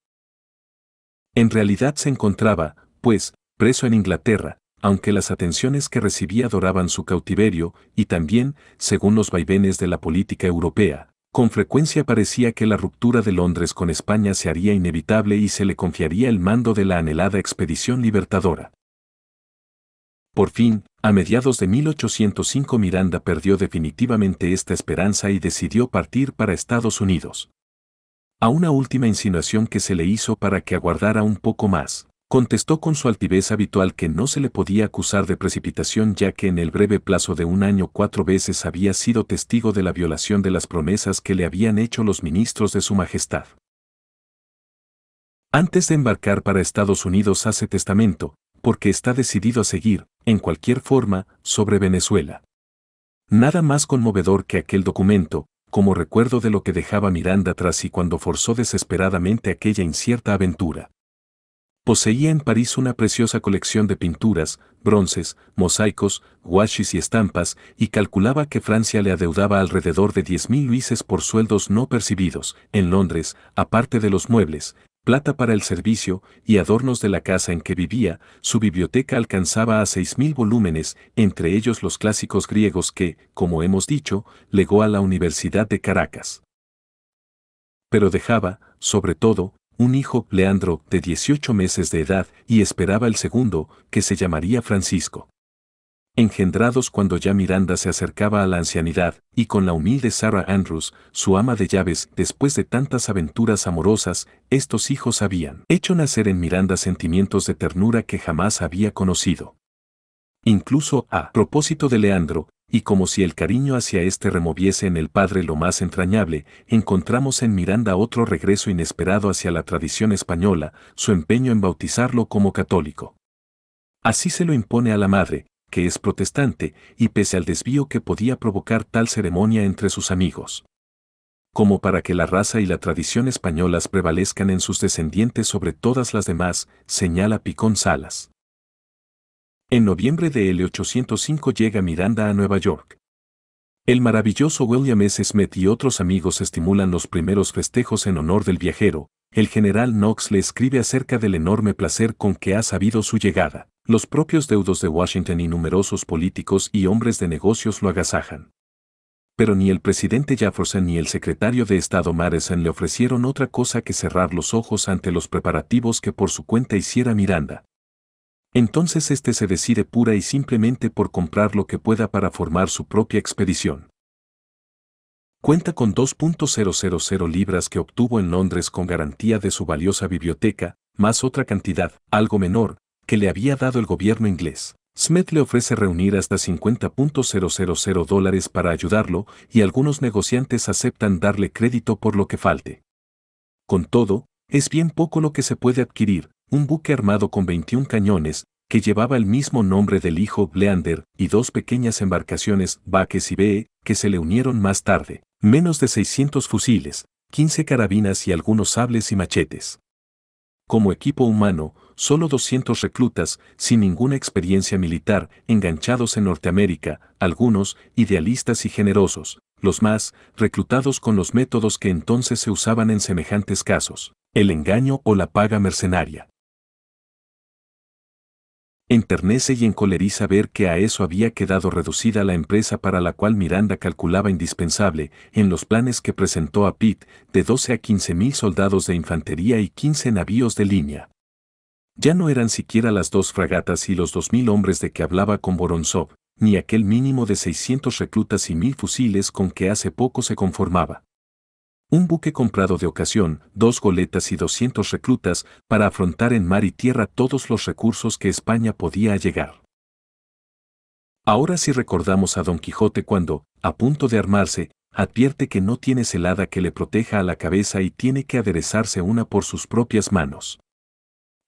En realidad se encontraba, pues, preso en Inglaterra, aunque las atenciones que recibía adoraban su cautiverio, y también, según los vaivenes de la política europea, con frecuencia parecía que la ruptura de Londres con España se haría inevitable y se le confiaría el mando de la anhelada expedición libertadora. Por fin, a mediados de 1805 Miranda perdió definitivamente esta esperanza y decidió partir para Estados Unidos. A una última insinuación que se le hizo para que aguardara un poco más, contestó con su altivez habitual que no se le podía acusar de precipitación ya que en el breve plazo de un año cuatro veces había sido testigo de la violación de las promesas que le habían hecho los ministros de su Majestad. Antes de embarcar para Estados Unidos hace testamento, porque está decidido a seguir, en cualquier forma, sobre Venezuela. Nada más conmovedor que aquel documento, como recuerdo de lo que dejaba Miranda tras y cuando forzó desesperadamente aquella incierta aventura. Poseía en París una preciosa colección de pinturas, bronces, mosaicos, guachis y estampas, y calculaba que Francia le adeudaba alrededor de 10.000 luises por sueldos no percibidos, en Londres, aparte de los muebles, plata para el servicio y adornos de la casa en que vivía, su biblioteca alcanzaba a 6.000 volúmenes, entre ellos los clásicos griegos que, como hemos dicho, legó a la Universidad de Caracas. Pero dejaba, sobre todo, un hijo, Leandro, de 18 meses de edad, y esperaba el segundo, que se llamaría Francisco. Engendrados cuando ya Miranda se acercaba a la ancianidad, y con la humilde Sarah Andrews, su ama de llaves, después de tantas aventuras amorosas, estos hijos habían hecho nacer en Miranda sentimientos de ternura que jamás había conocido. Incluso a propósito de Leandro, y como si el cariño hacia este removiese en el padre lo más entrañable, encontramos en Miranda otro regreso inesperado hacia la tradición española, su empeño en bautizarlo como católico. Así se lo impone a la madre, que es protestante, y pese al desvío que podía provocar tal ceremonia entre sus amigos. Como para que la raza y la tradición españolas prevalezcan en sus descendientes sobre todas las demás, señala Picón Salas. En noviembre de 1805 llega Miranda a Nueva York. El maravilloso William S. Smith y otros amigos estimulan los primeros festejos en honor del viajero. El general Knox le escribe acerca del enorme placer con que ha sabido su llegada. Los propios deudos de Washington y numerosos políticos y hombres de negocios lo agasajan. Pero ni el presidente Jefferson ni el secretario de Estado Madison le ofrecieron otra cosa que cerrar los ojos ante los preparativos que por su cuenta hiciera Miranda entonces este se decide pura y simplemente por comprar lo que pueda para formar su propia expedición. Cuenta con 2.000 libras que obtuvo en Londres con garantía de su valiosa biblioteca, más otra cantidad, algo menor, que le había dado el gobierno inglés. Smith le ofrece reunir hasta 50.000 dólares para ayudarlo y algunos negociantes aceptan darle crédito por lo que falte. Con todo, es bien poco lo que se puede adquirir, un buque armado con 21 cañones, que llevaba el mismo nombre del hijo Bleander, y dos pequeñas embarcaciones, Baques y B, que se le unieron más tarde, menos de 600 fusiles, 15 carabinas y algunos sables y machetes. Como equipo humano, solo 200 reclutas, sin ninguna experiencia militar, enganchados en Norteamérica, algunos idealistas y generosos, los más reclutados con los métodos que entonces se usaban en semejantes casos, el engaño o la paga mercenaria. Enternece y encoleriza ver que a eso había quedado reducida la empresa para la cual Miranda calculaba indispensable, en los planes que presentó a Pitt, de 12 a 15 mil soldados de infantería y 15 navíos de línea. Ya no eran siquiera las dos fragatas y los dos mil hombres de que hablaba con Boronsov, ni aquel mínimo de 600 reclutas y mil fusiles con que hace poco se conformaba un buque comprado de ocasión, dos goletas y 200 reclutas, para afrontar en mar y tierra todos los recursos que España podía allegar. Ahora sí recordamos a Don Quijote cuando, a punto de armarse, advierte que no tiene celada que le proteja a la cabeza y tiene que aderezarse una por sus propias manos.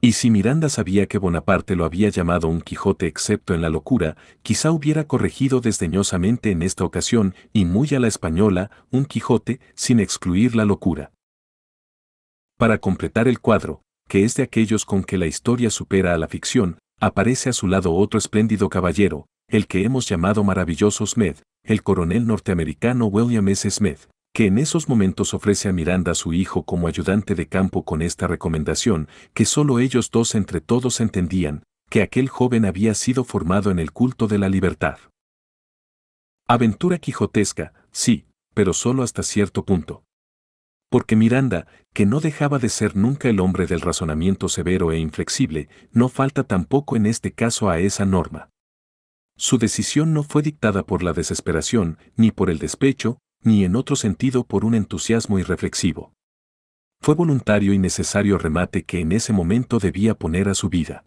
Y si Miranda sabía que Bonaparte lo había llamado un Quijote excepto en la locura, quizá hubiera corregido desdeñosamente en esta ocasión, y muy a la española, un Quijote, sin excluir la locura. Para completar el cuadro, que es de aquellos con que la historia supera a la ficción, aparece a su lado otro espléndido caballero, el que hemos llamado maravilloso Smith, el coronel norteamericano William S. Smith, que en esos momentos ofrece a Miranda a su hijo como ayudante de campo con esta recomendación, que solo ellos dos entre todos entendían, que aquel joven había sido formado en el culto de la libertad. Aventura quijotesca, sí, pero solo hasta cierto punto. Porque Miranda, que no dejaba de ser nunca el hombre del razonamiento severo e inflexible, no falta tampoco en este caso a esa norma. Su decisión no fue dictada por la desesperación, ni por el despecho, ni en otro sentido por un entusiasmo irreflexivo. Fue voluntario y necesario remate que en ese momento debía poner a su vida.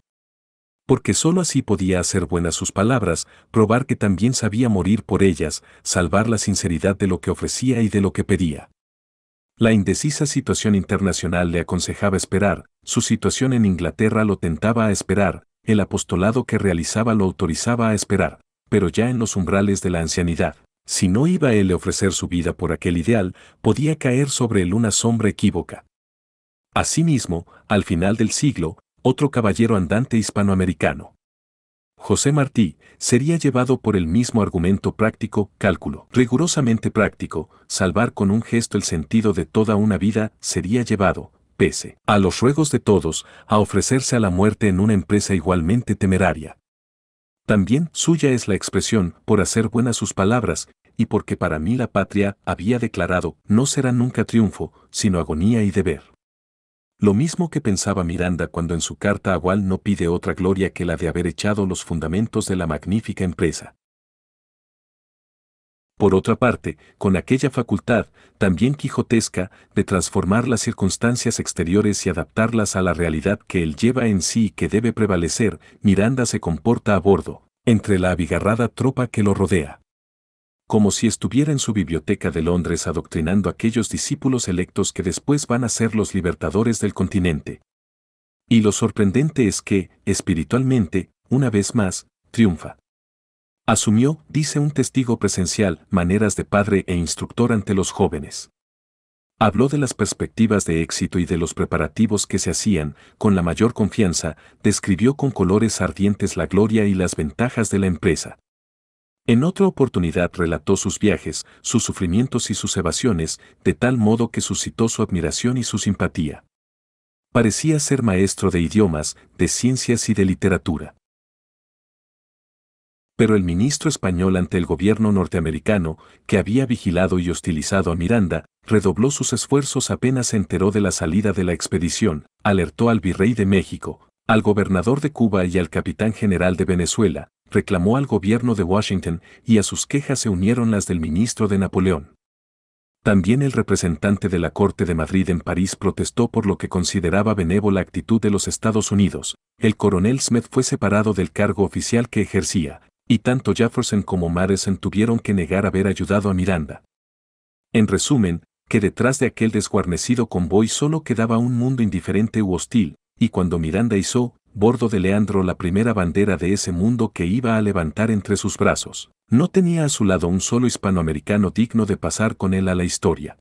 Porque sólo así podía hacer buenas sus palabras, probar que también sabía morir por ellas, salvar la sinceridad de lo que ofrecía y de lo que pedía. La indecisa situación internacional le aconsejaba esperar, su situación en Inglaterra lo tentaba a esperar, el apostolado que realizaba lo autorizaba a esperar, pero ya en los umbrales de la ancianidad. Si no iba él a ofrecer su vida por aquel ideal, podía caer sobre él una sombra equívoca. Asimismo, al final del siglo, otro caballero andante hispanoamericano, José Martí, sería llevado por el mismo argumento práctico, cálculo, rigurosamente práctico, salvar con un gesto el sentido de toda una vida, sería llevado, pese a los ruegos de todos, a ofrecerse a la muerte en una empresa igualmente temeraria. También suya es la expresión, por hacer buenas sus palabras, y porque para mí la patria había declarado, no será nunca triunfo, sino agonía y deber. Lo mismo que pensaba Miranda cuando en su carta a no pide otra gloria que la de haber echado los fundamentos de la magnífica empresa. Por otra parte, con aquella facultad, también quijotesca, de transformar las circunstancias exteriores y adaptarlas a la realidad que él lleva en sí y que debe prevalecer, Miranda se comporta a bordo, entre la abigarrada tropa que lo rodea. Como si estuviera en su biblioteca de Londres adoctrinando a aquellos discípulos electos que después van a ser los libertadores del continente. Y lo sorprendente es que, espiritualmente, una vez más, triunfa. Asumió, dice un testigo presencial, maneras de padre e instructor ante los jóvenes. Habló de las perspectivas de éxito y de los preparativos que se hacían, con la mayor confianza, describió con colores ardientes la gloria y las ventajas de la empresa. En otra oportunidad relató sus viajes, sus sufrimientos y sus evasiones, de tal modo que suscitó su admiración y su simpatía. Parecía ser maestro de idiomas, de ciencias y de literatura pero el ministro español ante el gobierno norteamericano, que había vigilado y hostilizado a Miranda, redobló sus esfuerzos apenas se enteró de la salida de la expedición, alertó al virrey de México, al gobernador de Cuba y al capitán general de Venezuela, reclamó al gobierno de Washington y a sus quejas se unieron las del ministro de Napoleón. También el representante de la Corte de Madrid en París protestó por lo que consideraba benévola actitud de los Estados Unidos. El coronel Smith fue separado del cargo oficial que ejercía, y tanto Jefferson como Madison tuvieron que negar haber ayudado a Miranda. En resumen, que detrás de aquel desguarnecido convoy solo quedaba un mundo indiferente u hostil, y cuando Miranda hizo, bordo de Leandro la primera bandera de ese mundo que iba a levantar entre sus brazos, no tenía a su lado un solo hispanoamericano digno de pasar con él a la historia.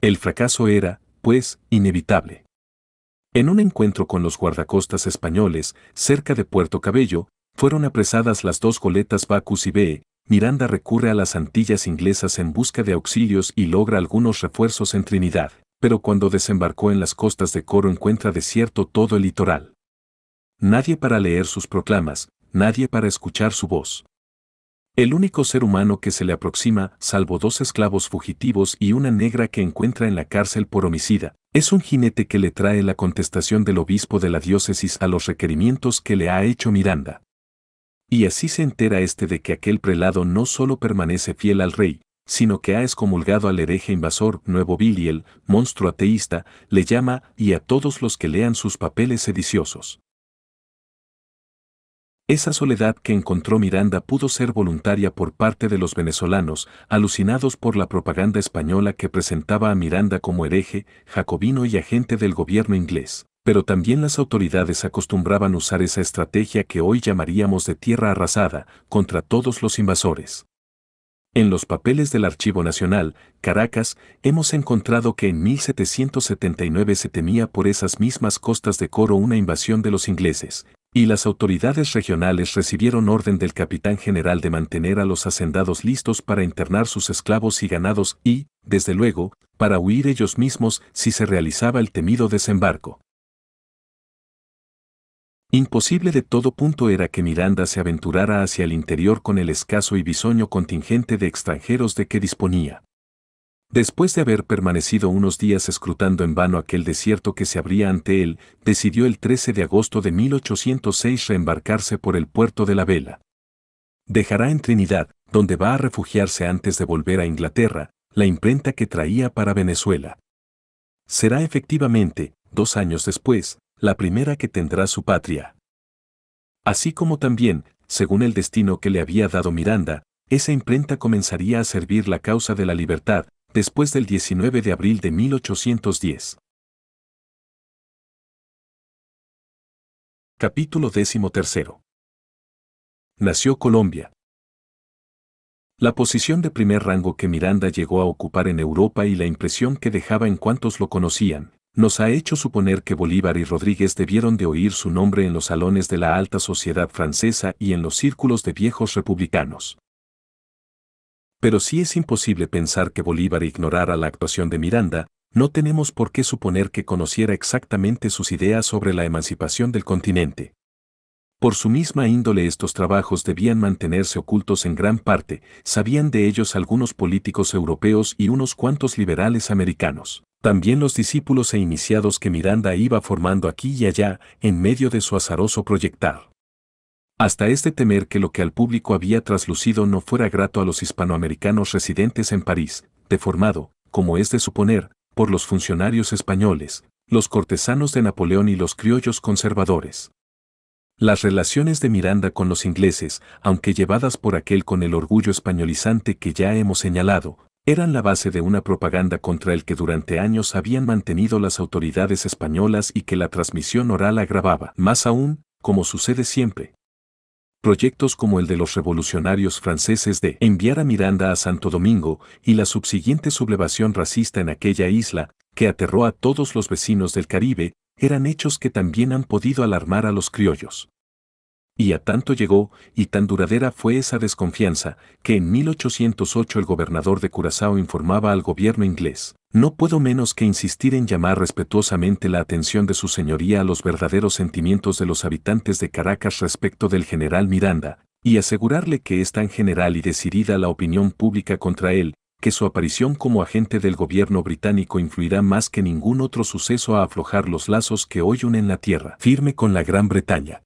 El fracaso era, pues, inevitable. En un encuentro con los guardacostas españoles, cerca de Puerto Cabello, fueron apresadas las dos goletas Bacus y B. Miranda recurre a las Antillas inglesas en busca de auxilios y logra algunos refuerzos en Trinidad, pero cuando desembarcó en las costas de Coro encuentra desierto todo el litoral. Nadie para leer sus proclamas, nadie para escuchar su voz. El único ser humano que se le aproxima, salvo dos esclavos fugitivos y una negra que encuentra en la cárcel por homicida, es un jinete que le trae la contestación del obispo de la diócesis a los requerimientos que le ha hecho Miranda. Y así se entera este de que aquel prelado no solo permanece fiel al rey, sino que ha excomulgado al hereje invasor Nuevo Biliel, monstruo ateísta, le llama y a todos los que lean sus papeles sediciosos. Esa soledad que encontró Miranda pudo ser voluntaria por parte de los venezolanos, alucinados por la propaganda española que presentaba a Miranda como hereje, jacobino y agente del gobierno inglés pero también las autoridades acostumbraban usar esa estrategia que hoy llamaríamos de tierra arrasada contra todos los invasores. En los papeles del Archivo Nacional, Caracas, hemos encontrado que en 1779 se temía por esas mismas costas de Coro una invasión de los ingleses, y las autoridades regionales recibieron orden del capitán general de mantener a los hacendados listos para internar sus esclavos y ganados y, desde luego, para huir ellos mismos si se realizaba el temido desembarco. Imposible de todo punto era que Miranda se aventurara hacia el interior con el escaso y bisoño contingente de extranjeros de que disponía. Después de haber permanecido unos días escrutando en vano aquel desierto que se abría ante él, decidió el 13 de agosto de 1806 reembarcarse por el puerto de la Vela. Dejará en Trinidad, donde va a refugiarse antes de volver a Inglaterra, la imprenta que traía para Venezuela. Será efectivamente, dos años después, la primera que tendrá su patria. Así como también, según el destino que le había dado Miranda, esa imprenta comenzaría a servir la causa de la libertad después del 19 de abril de 1810.
Capítulo 13.
Nació Colombia. La posición de primer rango que Miranda llegó a ocupar en Europa y la impresión que dejaba en cuantos lo conocían, nos ha hecho suponer que Bolívar y Rodríguez debieron de oír su nombre en los salones de la alta sociedad francesa y en los círculos de viejos republicanos. Pero si es imposible pensar que Bolívar ignorara la actuación de Miranda, no tenemos por qué suponer que conociera exactamente sus ideas sobre la emancipación del continente. Por su misma índole estos trabajos debían mantenerse ocultos en gran parte, sabían de ellos algunos políticos europeos y unos cuantos liberales americanos. También los discípulos e iniciados que Miranda iba formando aquí y allá, en medio de su azaroso proyectar. Hasta este temer que lo que al público había traslucido no fuera grato a los hispanoamericanos residentes en París, deformado, como es de suponer, por los funcionarios españoles, los cortesanos de Napoleón y los criollos conservadores. Las relaciones de Miranda con los ingleses, aunque llevadas por aquel con el orgullo españolizante que ya hemos señalado, eran la base de una propaganda contra el que durante años habían mantenido las autoridades españolas y que la transmisión oral agravaba, más aún, como sucede siempre. Proyectos como el de los revolucionarios franceses de enviar a Miranda a Santo Domingo y la subsiguiente sublevación racista en aquella isla, que aterró a todos los vecinos del Caribe, eran hechos que también han podido alarmar a los criollos. Y a tanto llegó, y tan duradera fue esa desconfianza, que en 1808 el gobernador de Curazao informaba al gobierno inglés, no puedo menos que insistir en llamar respetuosamente la atención de su señoría a los verdaderos sentimientos de los habitantes de Caracas respecto del general Miranda, y asegurarle que es tan general y decidida la opinión pública contra él, que su aparición como agente del gobierno británico influirá más que ningún otro suceso a aflojar los lazos que hoy unen la tierra firme con la Gran Bretaña.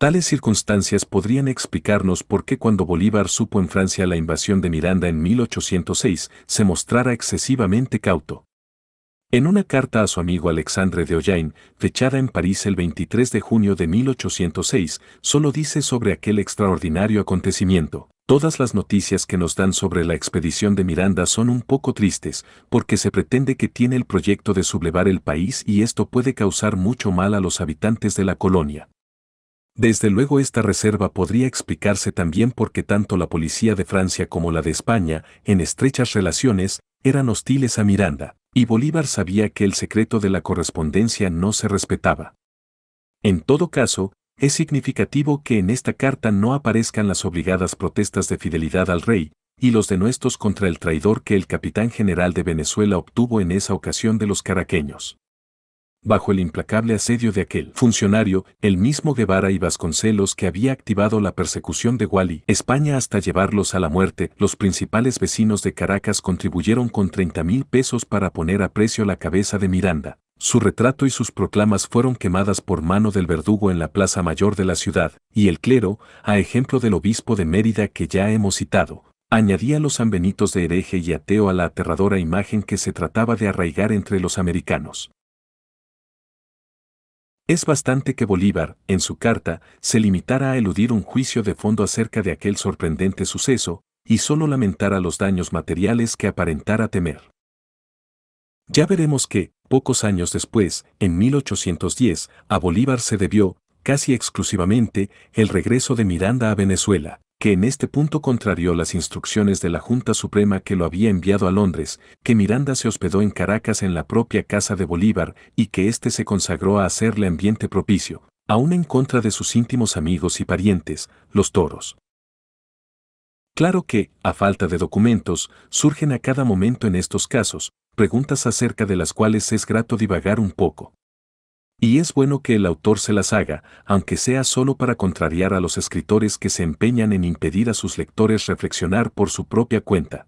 Tales circunstancias podrían explicarnos por qué cuando Bolívar supo en Francia la invasión de Miranda en 1806 se mostrara excesivamente cauto. En una carta a su amigo Alexandre de Ollain, fechada en París el 23 de junio de 1806, solo dice sobre aquel extraordinario acontecimiento. Todas las noticias que nos dan sobre la expedición de Miranda son un poco tristes, porque se pretende que tiene el proyecto de sublevar el país y esto puede causar mucho mal a los habitantes de la colonia. Desde luego esta reserva podría explicarse también porque tanto la policía de Francia como la de España, en estrechas relaciones, eran hostiles a Miranda, y Bolívar sabía que el secreto de la correspondencia no se respetaba. En todo caso, es significativo que en esta carta no aparezcan las obligadas protestas de fidelidad al rey, y los denuestos contra el traidor que el capitán general de Venezuela obtuvo en esa ocasión de los caraqueños. Bajo el implacable asedio de aquel funcionario, el mismo Guevara y Vasconcelos que había activado la persecución de Wally, España hasta llevarlos a la muerte, los principales vecinos de Caracas contribuyeron con 30 mil pesos para poner a precio la cabeza de Miranda. Su retrato y sus proclamas fueron quemadas por mano del verdugo en la Plaza Mayor de la ciudad, y el clero, a ejemplo del obispo de Mérida que ya hemos citado, añadía los sanbenitos de hereje y ateo a la aterradora imagen que se trataba de arraigar entre los americanos. Es bastante que Bolívar, en su carta, se limitara a eludir un juicio de fondo acerca de aquel sorprendente suceso, y solo lamentara los daños materiales que aparentara temer. Ya veremos que, pocos años después, en 1810, a Bolívar se debió, casi exclusivamente, el regreso de Miranda a Venezuela, que en este punto contrarió las instrucciones de la Junta Suprema que lo había enviado a Londres, que Miranda se hospedó en Caracas en la propia casa de Bolívar y que éste se consagró a hacerle ambiente propicio, aún en contra de sus íntimos amigos y parientes, los toros. Claro que, a falta de documentos, surgen a cada momento en estos casos preguntas acerca de las cuales es grato divagar un poco. Y es bueno que el autor se las haga, aunque sea solo para contrariar a los escritores que se empeñan en impedir a sus lectores reflexionar por su propia cuenta.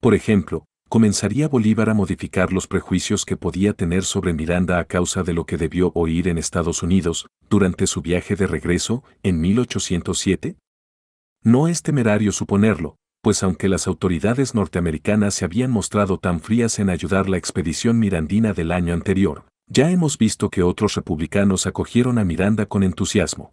Por ejemplo, comenzaría Bolívar a modificar los prejuicios que podía tener sobre Miranda a causa de lo que debió oír en Estados Unidos durante su viaje de regreso en 1807? No es temerario suponerlo, pues aunque las autoridades norteamericanas se habían mostrado tan frías en ayudar la expedición mirandina del año anterior, ya hemos visto que otros republicanos acogieron a Miranda con entusiasmo.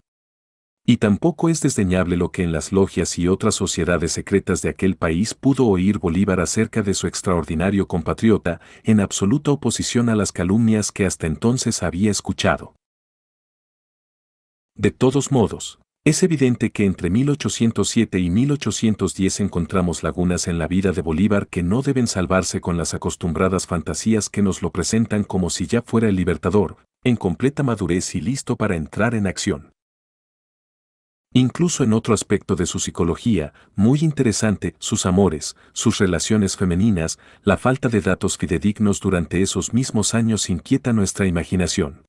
Y tampoco es desdeñable lo que en las logias y otras sociedades secretas de aquel país pudo oír Bolívar acerca de su extraordinario compatriota, en absoluta oposición a las calumnias que hasta entonces había escuchado. De todos modos, es evidente que entre 1807 y 1810 encontramos lagunas en la vida de Bolívar que no deben salvarse con las acostumbradas fantasías que nos lo presentan como si ya fuera el libertador, en completa madurez y listo para entrar en acción. Incluso en otro aspecto de su psicología, muy interesante, sus amores, sus relaciones femeninas, la falta de datos fidedignos durante esos mismos años inquieta nuestra imaginación.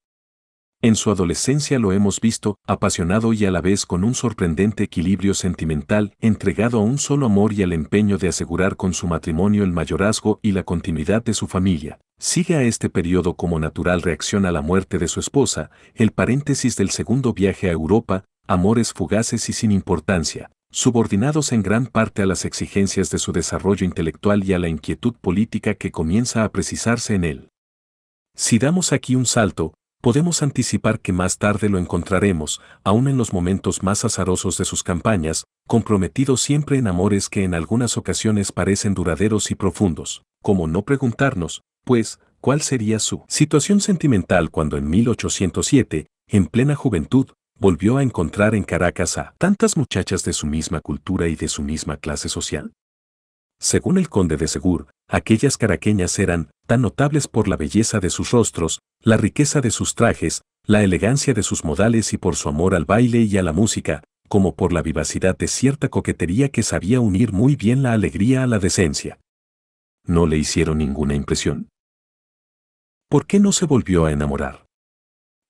En su adolescencia lo hemos visto, apasionado y a la vez con un sorprendente equilibrio sentimental, entregado a un solo amor y al empeño de asegurar con su matrimonio el mayorazgo y la continuidad de su familia. Sigue a este periodo como natural reacción a la muerte de su esposa, el paréntesis del segundo viaje a Europa, amores fugaces y sin importancia, subordinados en gran parte a las exigencias de su desarrollo intelectual y a la inquietud política que comienza a precisarse en él. Si damos aquí un salto, podemos anticipar que más tarde lo encontraremos, aún en los momentos más azarosos de sus campañas, comprometido siempre en amores que en algunas ocasiones parecen duraderos y profundos, como no preguntarnos, pues, cuál sería su situación sentimental cuando en 1807, en plena juventud, volvió a encontrar en Caracas a tantas muchachas de su misma cultura y de su misma clase social. Según el conde de Segur, aquellas caraqueñas eran tan notables por la belleza de sus rostros, la riqueza de sus trajes, la elegancia de sus modales y por su amor al baile y a la música, como por la vivacidad de cierta coquetería que sabía unir muy bien la alegría a la decencia. No le hicieron ninguna impresión. ¿Por qué no se volvió a enamorar?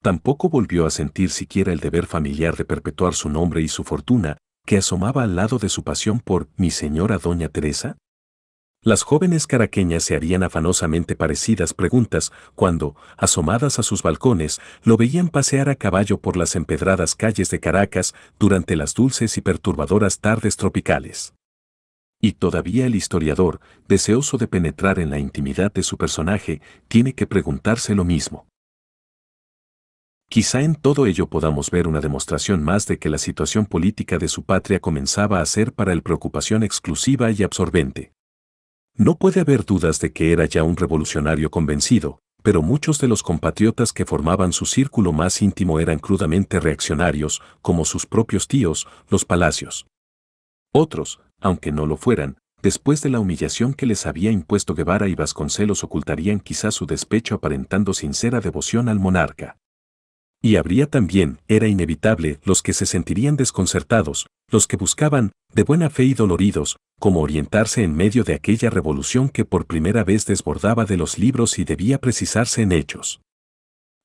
Tampoco volvió a sentir siquiera el deber familiar de perpetuar su nombre y su fortuna, que asomaba al lado de su pasión por mi señora doña Teresa? Las jóvenes caraqueñas se harían afanosamente parecidas preguntas cuando, asomadas a sus balcones, lo veían pasear a caballo por las empedradas calles de Caracas durante las dulces y perturbadoras tardes tropicales. Y todavía el historiador, deseoso de penetrar en la intimidad de su personaje, tiene que preguntarse lo mismo. Quizá en todo ello podamos ver una demostración más de que la situación política de su patria comenzaba a ser para él preocupación exclusiva y absorbente. No puede haber dudas de que era ya un revolucionario convencido, pero muchos de los compatriotas que formaban su círculo más íntimo eran crudamente reaccionarios, como sus propios tíos, los palacios. Otros, aunque no lo fueran, después de la humillación que les había impuesto Guevara y Vasconcelos ocultarían quizás su despecho aparentando sincera devoción al monarca. Y habría también, era inevitable, los que se sentirían desconcertados, los que buscaban, de buena fe y doloridos, cómo orientarse en medio de aquella revolución que por primera vez desbordaba de los libros y debía precisarse en hechos.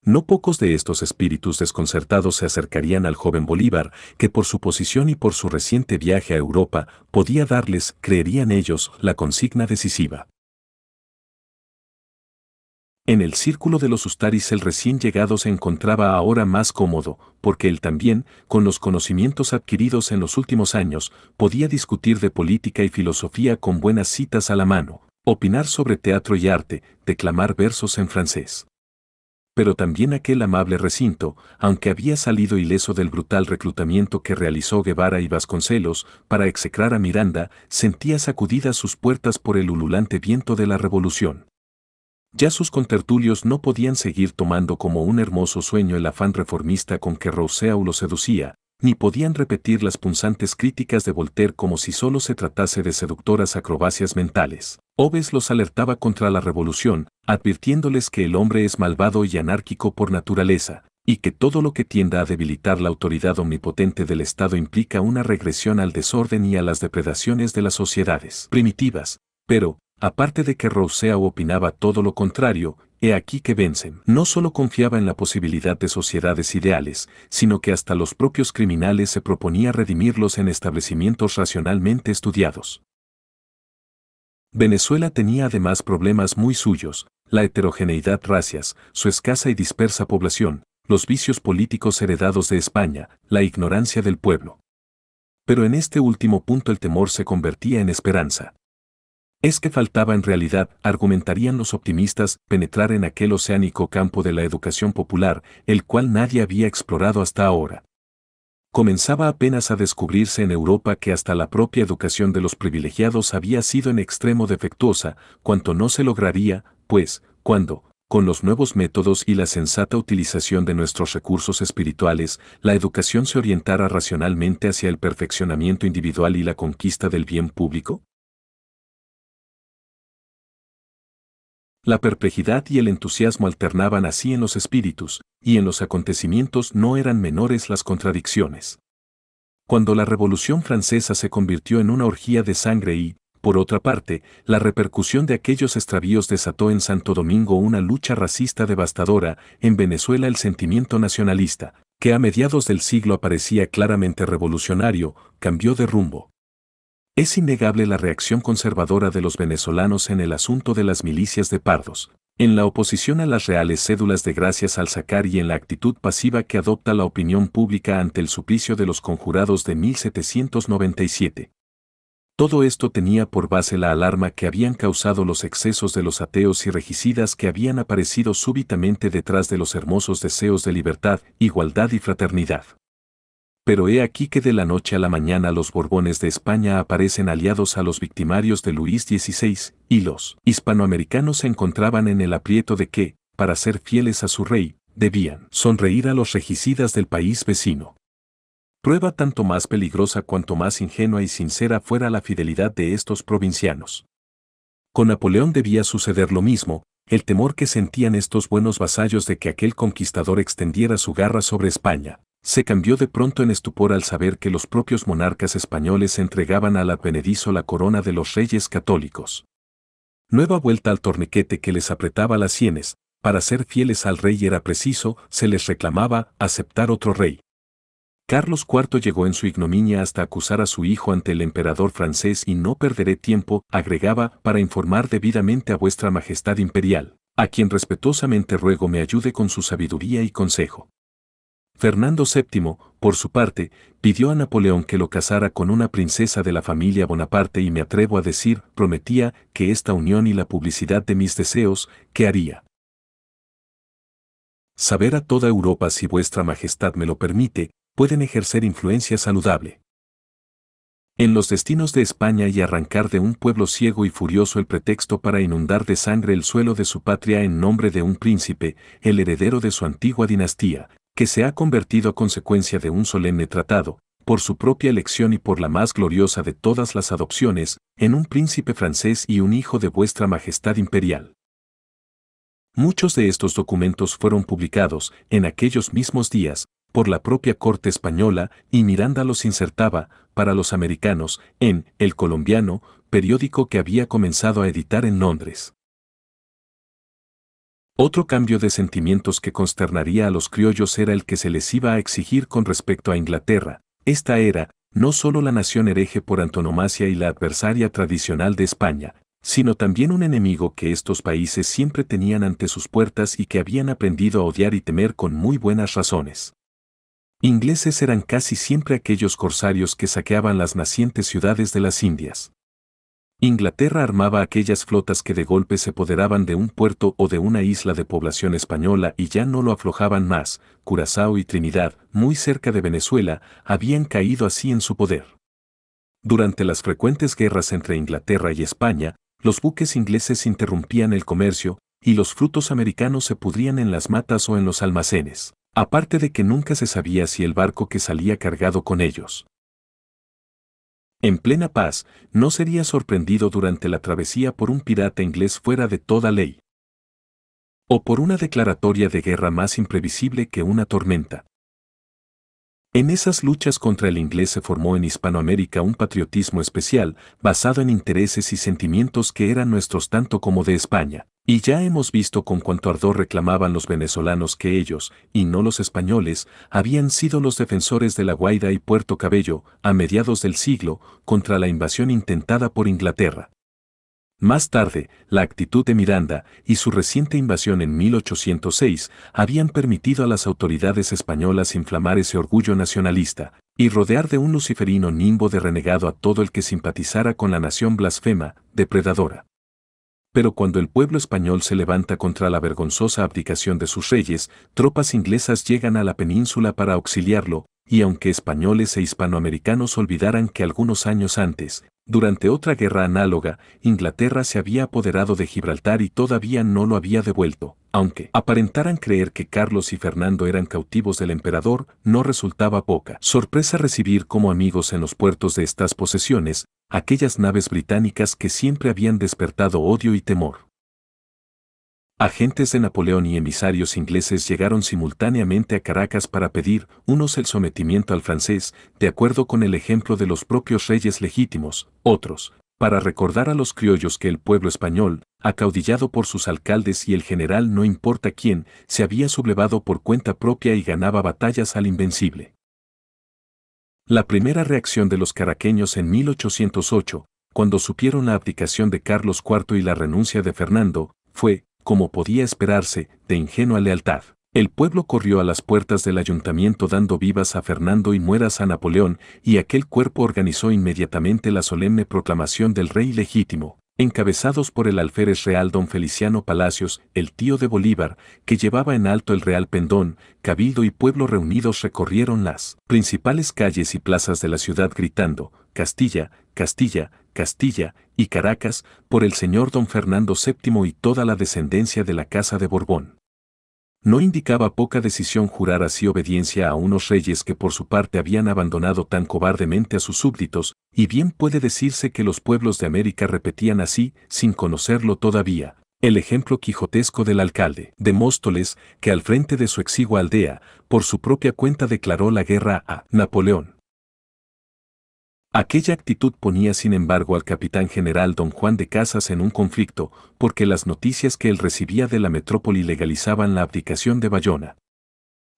No pocos de estos espíritus desconcertados se acercarían al joven Bolívar, que por su posición y por su reciente viaje a Europa podía darles, creerían ellos, la consigna decisiva. En el círculo de los Ustaris el recién llegado se encontraba ahora más cómodo, porque él también, con los conocimientos adquiridos en los últimos años, podía discutir de política y filosofía con buenas citas a la mano, opinar sobre teatro y arte, declamar versos en francés. Pero también aquel amable recinto, aunque había salido ileso del brutal reclutamiento que realizó Guevara y Vasconcelos para execrar a Miranda, sentía sacudidas sus puertas por el ululante viento de la revolución. Ya sus contertulios no podían seguir tomando como un hermoso sueño el afán reformista con que Rousseau lo seducía, ni podían repetir las punzantes críticas de Voltaire como si solo se tratase de seductoras acrobacias mentales. Oves los alertaba contra la revolución, advirtiéndoles que el hombre es malvado y anárquico por naturaleza, y que todo lo que tienda a debilitar la autoridad omnipotente del Estado implica una regresión al desorden y a las depredaciones de las sociedades primitivas. Pero, Aparte de que Rousseau opinaba todo lo contrario, he aquí que vencen. no solo confiaba en la posibilidad de sociedades ideales, sino que hasta los propios criminales se proponía redimirlos en establecimientos racionalmente estudiados. Venezuela tenía además problemas muy suyos, la heterogeneidad racias, su escasa y dispersa población, los vicios políticos heredados de España, la ignorancia del pueblo. Pero en este último punto el temor se convertía en esperanza. Es que faltaba en realidad, argumentarían los optimistas, penetrar en aquel oceánico campo de la educación popular, el cual nadie había explorado hasta ahora. Comenzaba apenas a descubrirse en Europa que hasta la propia educación de los privilegiados había sido en extremo defectuosa, cuanto no se lograría, pues, cuando, con los nuevos métodos y la sensata utilización de nuestros recursos espirituales, la educación se orientara racionalmente hacia el perfeccionamiento individual y la conquista del bien público? La perplejidad y el entusiasmo alternaban así en los espíritus, y en los acontecimientos no eran menores las contradicciones. Cuando la Revolución Francesa se convirtió en una orgía de sangre y, por otra parte, la repercusión de aquellos extravíos desató en Santo Domingo una lucha racista devastadora, en Venezuela el sentimiento nacionalista, que a mediados del siglo aparecía claramente revolucionario, cambió de rumbo. Es innegable la reacción conservadora de los venezolanos en el asunto de las milicias de pardos, en la oposición a las reales cédulas de gracias al sacar y en la actitud pasiva que adopta la opinión pública ante el suplicio de los conjurados de 1797. Todo esto tenía por base la alarma que habían causado los excesos de los ateos y regicidas que habían aparecido súbitamente detrás de los hermosos deseos de libertad, igualdad y fraternidad pero he aquí que de la noche a la mañana los Borbones de España aparecen aliados a los victimarios de Luis XVI, y los hispanoamericanos se encontraban en el aprieto de que, para ser fieles a su rey, debían sonreír a los regicidas del país vecino. Prueba tanto más peligrosa cuanto más ingenua y sincera fuera la fidelidad de estos provincianos. Con Napoleón debía suceder lo mismo, el temor que sentían estos buenos vasallos de que aquel conquistador extendiera su garra sobre España, se cambió de pronto en estupor al saber que los propios monarcas españoles entregaban al advenedizo la corona de los reyes católicos. Nueva vuelta al torniquete que les apretaba las sienes, para ser fieles al rey era preciso, se les reclamaba, aceptar otro rey. Carlos IV llegó en su ignominia hasta acusar a su hijo ante el emperador francés y no perderé tiempo, agregaba, para informar debidamente a vuestra majestad imperial, a quien respetuosamente ruego me ayude con su sabiduría y consejo. Fernando VII, por su parte, pidió a Napoleón que lo casara con una princesa de la familia Bonaparte y me atrevo a decir, prometía que esta unión y la publicidad de mis deseos, ¿qué haría? Saber a toda Europa si vuestra majestad me lo permite, pueden ejercer influencia saludable. En los destinos de España y arrancar de un pueblo ciego y furioso el pretexto para inundar de sangre el suelo de su patria en nombre de un príncipe, el heredero de su antigua dinastía, que se ha convertido a consecuencia de un solemne tratado, por su propia elección y por la más gloriosa de todas las adopciones, en un príncipe francés y un hijo de vuestra Majestad Imperial. Muchos de estos documentos fueron publicados, en aquellos mismos días, por la propia corte española y Miranda los insertaba, para los americanos, en El Colombiano, periódico que había comenzado a editar en Londres. Otro cambio de sentimientos que consternaría a los criollos era el que se les iba a exigir con respecto a Inglaterra. Esta era, no solo la nación hereje por antonomasia y la adversaria tradicional de España, sino también un enemigo que estos países siempre tenían ante sus puertas y que habían aprendido a odiar y temer con muy buenas razones. Ingleses eran casi siempre aquellos corsarios que saqueaban las nacientes ciudades de las Indias. Inglaterra armaba aquellas flotas que de golpe se apoderaban de un puerto o de una isla de población española y ya no lo aflojaban más. Curazao y Trinidad, muy cerca de Venezuela, habían caído así en su poder. Durante las frecuentes guerras entre Inglaterra y España, los buques ingleses interrumpían el comercio y los frutos americanos se pudrían en las matas o en los almacenes, aparte de que nunca se sabía si el barco que salía cargado con ellos en plena paz, no sería sorprendido durante la travesía por un pirata inglés fuera de toda ley. O por una declaratoria de guerra más imprevisible que una tormenta. En esas luchas contra el inglés se formó en Hispanoamérica un patriotismo especial, basado en intereses y sentimientos que eran nuestros tanto como de España, y ya hemos visto con cuánto ardor reclamaban los venezolanos que ellos, y no los españoles, habían sido los defensores de La Guaida y Puerto Cabello, a mediados del siglo, contra la invasión intentada por Inglaterra. Más tarde, la actitud de Miranda y su reciente invasión en 1806 habían permitido a las autoridades españolas inflamar ese orgullo nacionalista y rodear de un luciferino nimbo de renegado a todo el que simpatizara con la nación blasfema, depredadora. Pero cuando el pueblo español se levanta contra la vergonzosa abdicación de sus reyes, tropas inglesas llegan a la península para auxiliarlo, y aunque españoles e hispanoamericanos olvidaran que algunos años antes, durante otra guerra análoga, Inglaterra se había apoderado de Gibraltar y todavía no lo había devuelto. Aunque aparentaran creer que Carlos y Fernando eran cautivos del emperador, no resultaba poca sorpresa recibir como amigos en los puertos de estas posesiones aquellas naves británicas que siempre habían despertado odio y temor. Agentes de Napoleón y emisarios ingleses llegaron simultáneamente a Caracas para pedir, unos el sometimiento al francés, de acuerdo con el ejemplo de los propios reyes legítimos, otros, para recordar a los criollos que el pueblo español, acaudillado por sus alcaldes y el general no importa quién, se había sublevado por cuenta propia y ganaba batallas al invencible. La primera reacción de los caraqueños en 1808, cuando supieron la abdicación de Carlos IV y la renuncia de Fernando, fue, como podía esperarse, de ingenua lealtad. El pueblo corrió a las puertas del ayuntamiento dando vivas a Fernando y mueras a Napoleón, y aquel cuerpo organizó inmediatamente la solemne proclamación del rey legítimo encabezados por el alférez real don Feliciano Palacios, el tío de Bolívar, que llevaba en alto el real pendón, cabildo y pueblo reunidos recorrieron las principales calles y plazas de la ciudad gritando, Castilla, Castilla, Castilla y Caracas, por el señor don Fernando VII y toda la descendencia de la Casa de Borbón no indicaba poca decisión jurar así obediencia a unos reyes que por su parte habían abandonado tan cobardemente a sus súbditos, y bien puede decirse que los pueblos de América repetían así, sin conocerlo todavía, el ejemplo quijotesco del alcalde de Móstoles, que al frente de su exigua aldea, por su propia cuenta declaró la guerra a Napoleón. Aquella actitud ponía sin embargo al capitán general don Juan de Casas en un conflicto, porque las noticias que él recibía de la metrópoli legalizaban la abdicación de Bayona.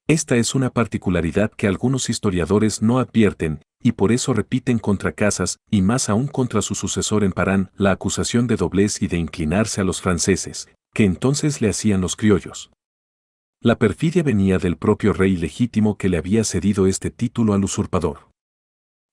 Esta es una particularidad que algunos historiadores no advierten, y por eso repiten contra Casas, y más aún contra su sucesor en Parán, la acusación de doblez y de inclinarse a los franceses, que entonces le hacían los criollos. La perfidia venía del propio rey legítimo que le había cedido este título al usurpador.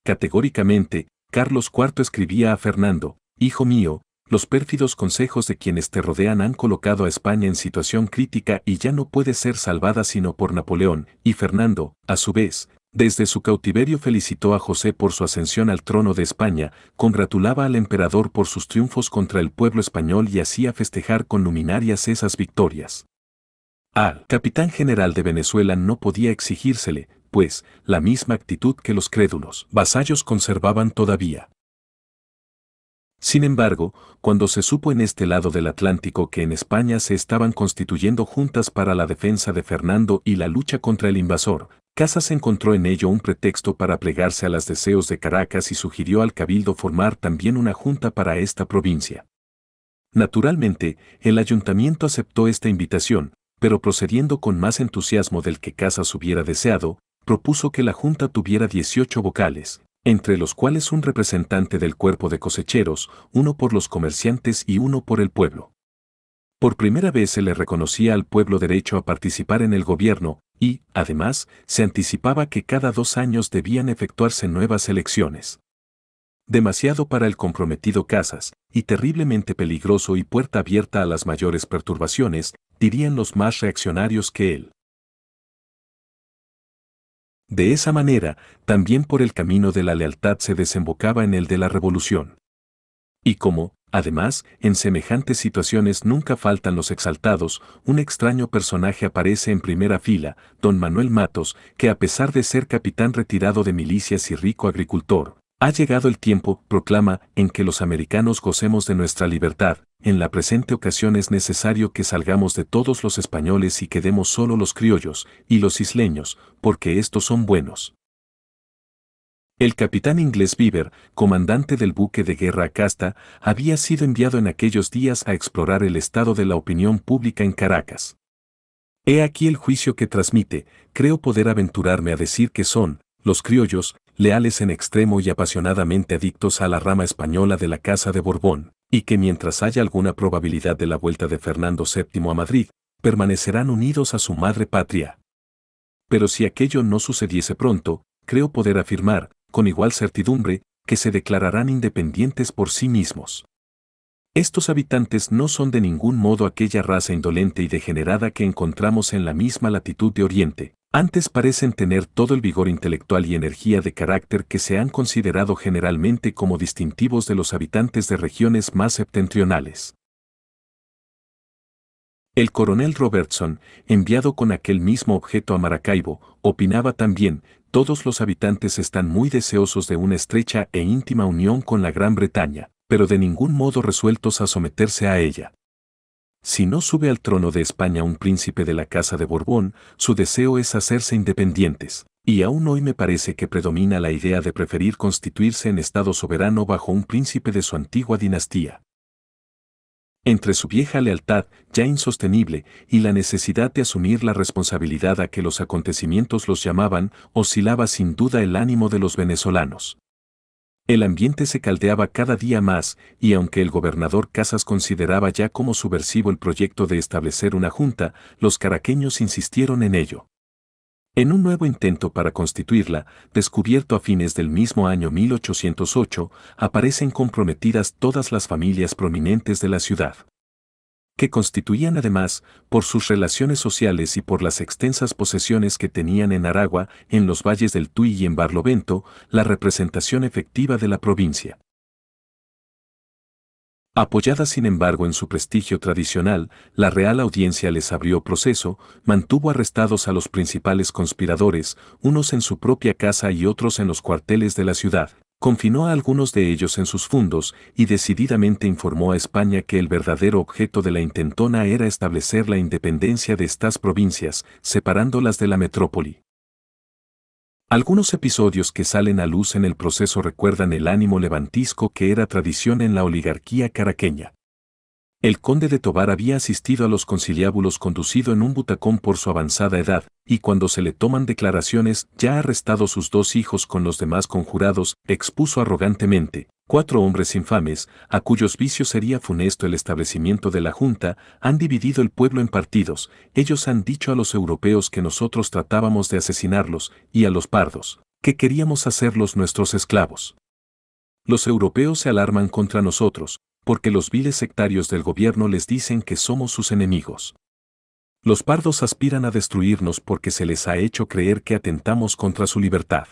Categóricamente, Carlos IV escribía a Fernando, Hijo mío, los pérfidos consejos de quienes te rodean han colocado a España en situación crítica y ya no puede ser salvada sino por Napoleón, y Fernando, a su vez, desde su cautiverio felicitó a José por su ascensión al trono de España, congratulaba al emperador por sus triunfos contra el pueblo español y hacía festejar con luminarias esas victorias. Al capitán general de Venezuela no podía exigírsele, pues, la misma actitud que los crédulos vasallos conservaban todavía. Sin embargo, cuando se supo en este lado del Atlántico que en España se estaban constituyendo juntas para la defensa de Fernando y la lucha contra el invasor, Casas encontró en ello un pretexto para plegarse a los deseos de Caracas y sugirió al cabildo formar también una junta para esta provincia. Naturalmente, el ayuntamiento aceptó esta invitación, pero procediendo con más entusiasmo del que Casas hubiera deseado, propuso que la Junta tuviera 18 vocales, entre los cuales un representante del cuerpo de cosecheros, uno por los comerciantes y uno por el pueblo. Por primera vez se le reconocía al pueblo derecho a participar en el gobierno y, además, se anticipaba que cada dos años debían efectuarse nuevas elecciones. Demasiado para el comprometido Casas, y terriblemente peligroso y puerta abierta a las mayores perturbaciones, dirían los más reaccionarios que él. De esa manera, también por el camino de la lealtad se desembocaba en el de la revolución. Y como, además, en semejantes situaciones nunca faltan los exaltados, un extraño personaje aparece en primera fila, don Manuel Matos, que a pesar de ser capitán retirado de milicias y rico agricultor, ha llegado el tiempo, proclama, en que los americanos gocemos de nuestra libertad, en la presente ocasión es necesario que salgamos de todos los españoles y quedemos solo los criollos y los isleños, porque estos son buenos. El capitán inglés Bieber, comandante del buque de guerra Casta, había sido enviado en aquellos días a explorar el estado de la opinión pública en Caracas. He aquí el juicio que transmite, creo poder aventurarme a decir que son, los criollos, leales en extremo y apasionadamente adictos a la rama española de la Casa de Borbón, y que mientras haya alguna probabilidad de la vuelta de Fernando VII a Madrid, permanecerán unidos a su madre patria. Pero si aquello no sucediese pronto, creo poder afirmar, con igual certidumbre, que se declararán independientes por sí mismos. Estos habitantes no son de ningún modo aquella raza indolente y degenerada que encontramos en la misma latitud de Oriente, antes parecen tener todo el vigor intelectual y energía de carácter que se han considerado generalmente como distintivos de los habitantes de regiones más septentrionales. El coronel Robertson, enviado con aquel mismo objeto a Maracaibo, opinaba también, todos los habitantes están muy deseosos de una estrecha e íntima unión con la Gran Bretaña, pero de ningún modo resueltos a someterse a ella. Si no sube al trono de España un príncipe de la Casa de Borbón, su deseo es hacerse independientes, y aún hoy me parece que predomina la idea de preferir constituirse en Estado soberano bajo un príncipe de su antigua dinastía. Entre su vieja lealtad, ya insostenible, y la necesidad de asumir la responsabilidad a que los acontecimientos los llamaban, oscilaba sin duda el ánimo de los venezolanos. El ambiente se caldeaba cada día más, y aunque el gobernador Casas consideraba ya como subversivo el proyecto de establecer una junta, los caraqueños insistieron en ello. En un nuevo intento para constituirla, descubierto a fines del mismo año 1808, aparecen comprometidas todas las familias prominentes de la ciudad que constituían además, por sus relaciones sociales y por las extensas posesiones que tenían en Aragua, en los valles del Tuy y en Barlovento, la representación efectiva de la provincia. Apoyada sin embargo en su prestigio tradicional, la Real Audiencia les abrió proceso, mantuvo arrestados a los principales conspiradores, unos en su propia casa y otros en los cuarteles de la ciudad. Confinó a algunos de ellos en sus fundos y decididamente informó a España que el verdadero objeto de la intentona era establecer la independencia de estas provincias, separándolas de la metrópoli. Algunos episodios que salen a luz en el proceso recuerdan el ánimo levantisco que era tradición en la oligarquía caraqueña. El conde de Tobar había asistido a los conciliábulos conducido en un butacón por su avanzada edad, y cuando se le toman declaraciones, ya arrestado sus dos hijos con los demás conjurados, expuso arrogantemente, cuatro hombres infames, a cuyos vicios sería funesto el establecimiento de la Junta, han dividido el pueblo en partidos, ellos han dicho a los europeos que nosotros tratábamos de asesinarlos, y a los pardos, que queríamos hacerlos nuestros esclavos. Los europeos se alarman contra nosotros, porque los viles sectarios del gobierno les dicen que somos sus enemigos. Los pardos aspiran a destruirnos porque se les ha hecho creer que atentamos contra su libertad.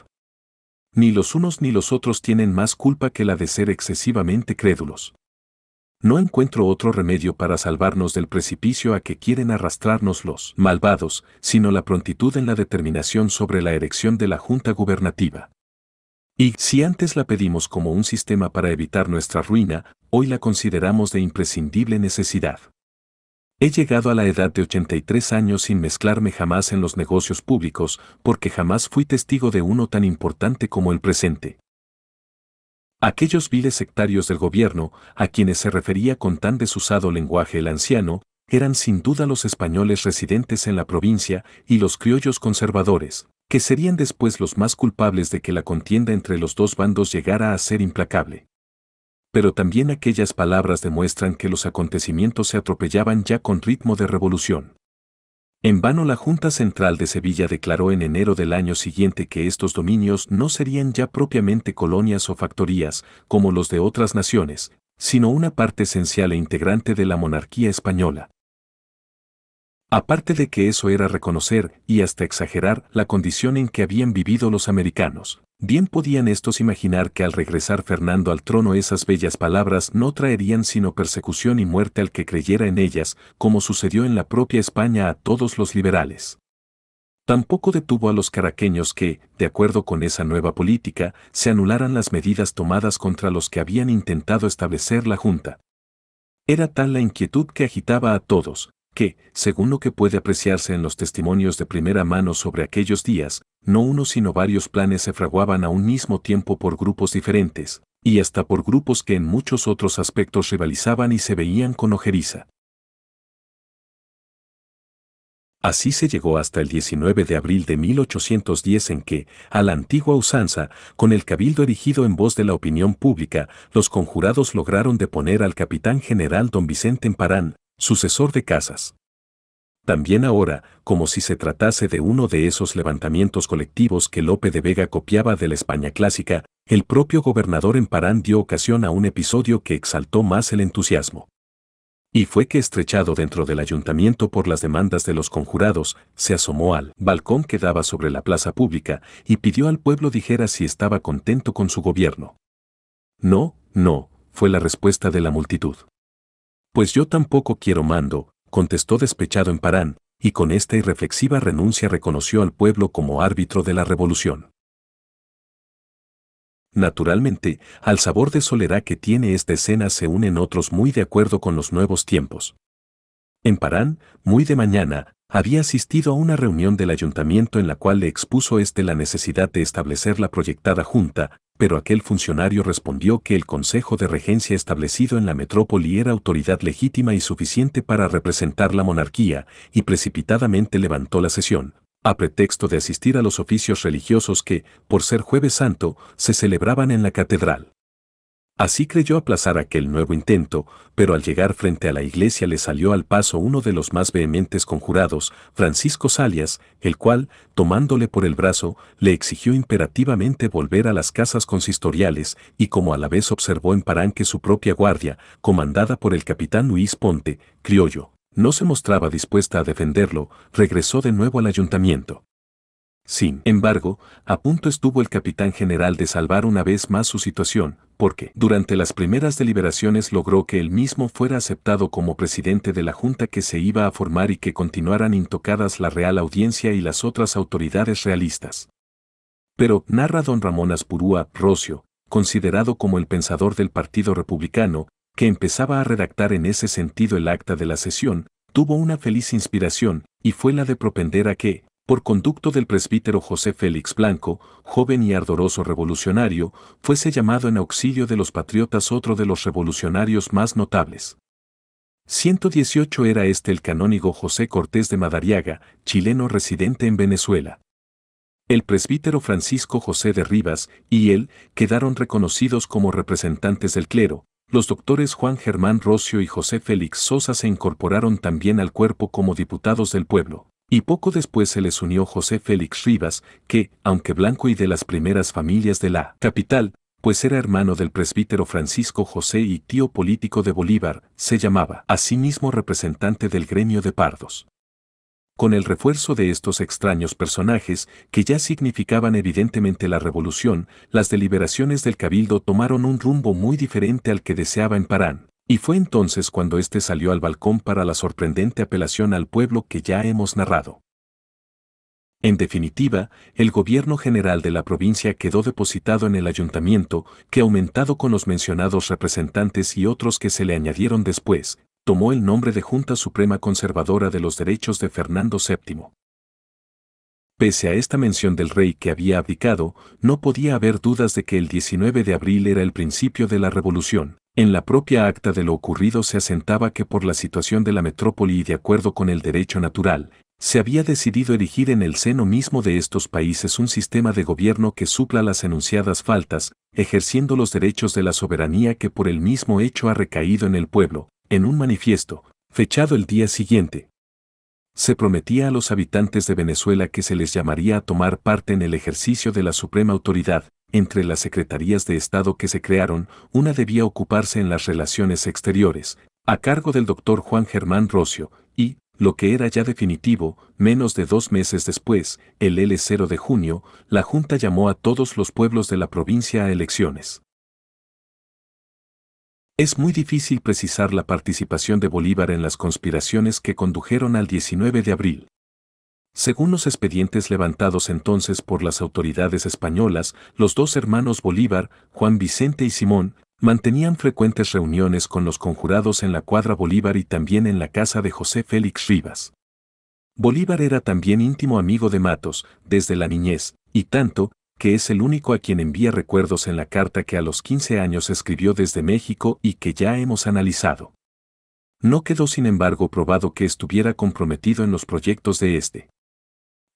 Ni los unos ni los otros tienen más culpa que la de ser excesivamente crédulos. No encuentro otro remedio para salvarnos del precipicio a que quieren arrastrarnos los malvados, sino la prontitud en la determinación sobre la erección de la Junta Gubernativa. Y si antes la pedimos como un sistema para evitar nuestra ruina, hoy la consideramos de imprescindible necesidad. He llegado a la edad de 83 años sin mezclarme jamás en los negocios públicos, porque jamás fui testigo de uno tan importante como el presente. Aquellos viles sectarios del gobierno, a quienes se refería con tan desusado lenguaje el anciano, eran sin duda los españoles residentes en la provincia y los criollos conservadores, que serían después los más culpables de que la contienda entre los dos bandos llegara a ser implacable. Pero también aquellas palabras demuestran que los acontecimientos se atropellaban ya con ritmo de revolución. En vano la Junta Central de Sevilla declaró en enero del año siguiente que estos dominios no serían ya propiamente colonias o factorías, como los de otras naciones, sino una parte esencial e integrante de la monarquía española. Aparte de que eso era reconocer, y hasta exagerar, la condición en que habían vivido los americanos, bien podían estos imaginar que al regresar Fernando al trono esas bellas palabras no traerían sino persecución y muerte al que creyera en ellas, como sucedió en la propia España a todos los liberales. Tampoco detuvo a los caraqueños que, de acuerdo con esa nueva política, se anularan las medidas tomadas contra los que habían intentado establecer la Junta. Era tal la inquietud que agitaba a todos, que, según lo que puede apreciarse en los testimonios de primera mano sobre aquellos días, no uno sino varios planes se fraguaban a un mismo tiempo por grupos diferentes, y hasta por grupos que en muchos otros aspectos rivalizaban y se veían con ojeriza. Así se llegó hasta el 19 de abril de 1810 en que, a la antigua usanza, con el cabildo erigido en voz de la opinión pública, los conjurados lograron deponer al capitán general don Vicente Emparán, sucesor de casas. También ahora, como si se tratase de uno de esos levantamientos colectivos que Lope de Vega copiaba de la España clásica, el propio gobernador Emparán dio ocasión a un episodio que exaltó más el entusiasmo. Y fue que estrechado dentro del ayuntamiento por las demandas de los conjurados, se asomó al balcón que daba sobre la plaza pública y pidió al pueblo dijera si estaba contento con su gobierno. No, no, fue la respuesta de la multitud. Pues yo tampoco quiero mando, contestó despechado en Parán, y con esta irreflexiva renuncia reconoció al pueblo como árbitro de la revolución. Naturalmente, al sabor de soledad que tiene esta escena se unen otros muy de acuerdo con los nuevos tiempos. En Parán, muy de mañana, había asistido a una reunión del ayuntamiento en la cual le expuso este la necesidad de establecer la proyectada junta, pero aquel funcionario respondió que el Consejo de Regencia establecido en la metrópoli era autoridad legítima y suficiente para representar la monarquía, y precipitadamente levantó la sesión, a pretexto de asistir a los oficios religiosos que, por ser jueves santo, se celebraban en la catedral. Así creyó aplazar aquel nuevo intento, pero al llegar frente a la iglesia le salió al paso uno de los más vehementes conjurados, Francisco Salias, el cual, tomándole por el brazo, le exigió imperativamente volver a las casas consistoriales y como a la vez observó en que su propia guardia, comandada por el capitán Luis Ponte, criollo, no se mostraba dispuesta a defenderlo, regresó de nuevo al ayuntamiento. Sin embargo, a punto estuvo el capitán general de salvar una vez más su situación, porque durante las primeras deliberaciones logró que él mismo fuera aceptado como presidente de la junta que se iba a formar y que continuaran intocadas la Real Audiencia y las otras autoridades realistas. Pero, narra don Ramón Aspurúa Rocio, considerado como el pensador del Partido Republicano, que empezaba a redactar en ese sentido el acta de la sesión, tuvo una feliz inspiración, y fue la de propender a que, por conducto del presbítero José Félix Blanco, joven y ardoroso revolucionario, fuese llamado en auxilio de los patriotas otro de los revolucionarios más notables. 118 era este el canónigo José Cortés de Madariaga, chileno residente en Venezuela. El presbítero Francisco José de Rivas y él quedaron reconocidos como representantes del clero. Los doctores Juan Germán Rocio y José Félix Sosa se incorporaron también al cuerpo como diputados del pueblo. Y poco después se les unió José Félix Rivas, que, aunque blanco y de las primeras familias de la capital, pues era hermano del presbítero Francisco José y tío político de Bolívar, se llamaba asimismo representante del gremio de pardos. Con el refuerzo de estos extraños personajes, que ya significaban evidentemente la revolución, las deliberaciones del cabildo tomaron un rumbo muy diferente al que deseaba en Parán. Y fue entonces cuando éste salió al balcón para la sorprendente apelación al pueblo que ya hemos narrado. En definitiva, el gobierno general de la provincia quedó depositado en el ayuntamiento, que aumentado con los mencionados representantes y otros que se le añadieron después, tomó el nombre de Junta Suprema Conservadora de los Derechos de Fernando VII. Pese a esta mención del rey que había abdicado, no podía haber dudas de que el 19 de abril era el principio de la revolución. En la propia acta de lo ocurrido se asentaba que por la situación de la metrópoli y de acuerdo con el derecho natural, se había decidido erigir en el seno mismo de estos países un sistema de gobierno que supla las enunciadas faltas, ejerciendo los derechos de la soberanía que por el mismo hecho ha recaído en el pueblo, en un manifiesto, fechado el día siguiente. Se prometía a los habitantes de Venezuela que se les llamaría a tomar parte en el ejercicio de la suprema autoridad, entre las secretarías de Estado que se crearon, una debía ocuparse en las relaciones exteriores, a cargo del doctor Juan Germán Rocio, y, lo que era ya definitivo, menos de dos meses después, el L0 de junio, la Junta llamó a todos los pueblos de la provincia a elecciones. Es muy difícil precisar la participación de Bolívar en las conspiraciones que condujeron al 19 de abril, según los expedientes levantados entonces por las autoridades españolas, los dos hermanos Bolívar, Juan Vicente y Simón, mantenían frecuentes reuniones con los conjurados en la cuadra Bolívar y también en la casa de José Félix Rivas. Bolívar era también íntimo amigo de Matos, desde la niñez, y tanto, que es el único a quien envía recuerdos en la carta que a los 15 años escribió desde México y que ya hemos analizado. No quedó sin embargo probado que estuviera comprometido en los proyectos de este.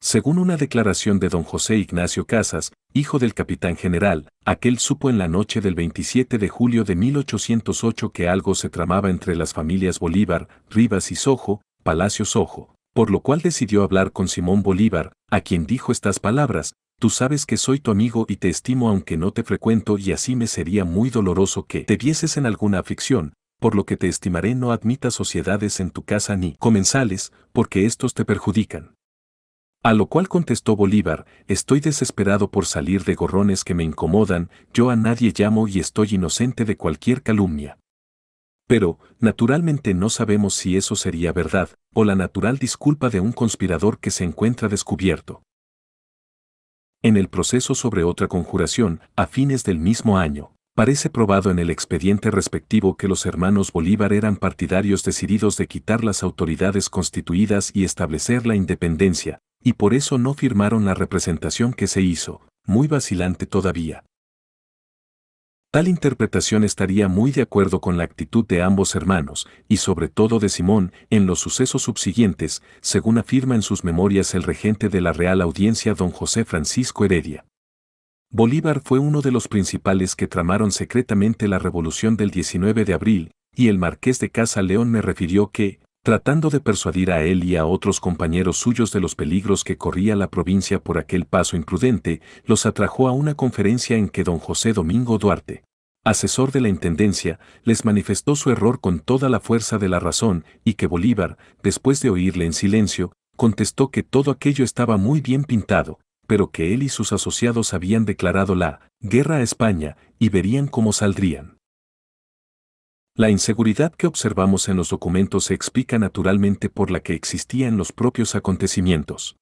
Según una declaración de don José Ignacio Casas, hijo del capitán general, aquel supo en la noche del 27 de julio de 1808 que algo se tramaba entre las familias Bolívar, Rivas y Sojo, Palacio Sojo, por lo cual decidió hablar con Simón Bolívar, a quien dijo estas palabras, tú sabes que soy tu amigo y te estimo aunque no te frecuento y así me sería muy doloroso que te vieses en alguna aflicción, por lo que te estimaré no admitas sociedades en tu casa ni comensales, porque estos te perjudican. A lo cual contestó Bolívar, estoy desesperado por salir de gorrones que me incomodan, yo a nadie llamo y estoy inocente de cualquier calumnia. Pero, naturalmente no sabemos si eso sería verdad, o la natural disculpa de un conspirador que se encuentra descubierto. En el proceso sobre otra conjuración, a fines del mismo año, parece probado en el expediente respectivo que los hermanos Bolívar eran partidarios decididos de quitar las autoridades constituidas y establecer la independencia, y por eso no firmaron la representación que se hizo, muy vacilante todavía. Tal interpretación estaría muy de acuerdo con la actitud de ambos hermanos, y sobre todo de Simón, en los sucesos subsiguientes, según afirma en sus memorias el regente de la Real Audiencia don José Francisco Heredia. Bolívar fue uno de los principales que tramaron secretamente la revolución del 19 de abril, y el marqués de Casa León me refirió que, tratando de persuadir a él y a otros compañeros suyos de los peligros que corría la provincia por aquel paso imprudente, los atrajo a una conferencia en que don José Domingo Duarte, asesor de la Intendencia, les manifestó su error con toda la fuerza de la razón y que Bolívar, después de oírle en silencio, contestó que todo aquello estaba muy bien pintado, pero que él y sus asociados habían declarado la guerra a España y verían cómo saldrían. La inseguridad que observamos en los documentos se explica naturalmente por la que existía en los propios acontecimientos.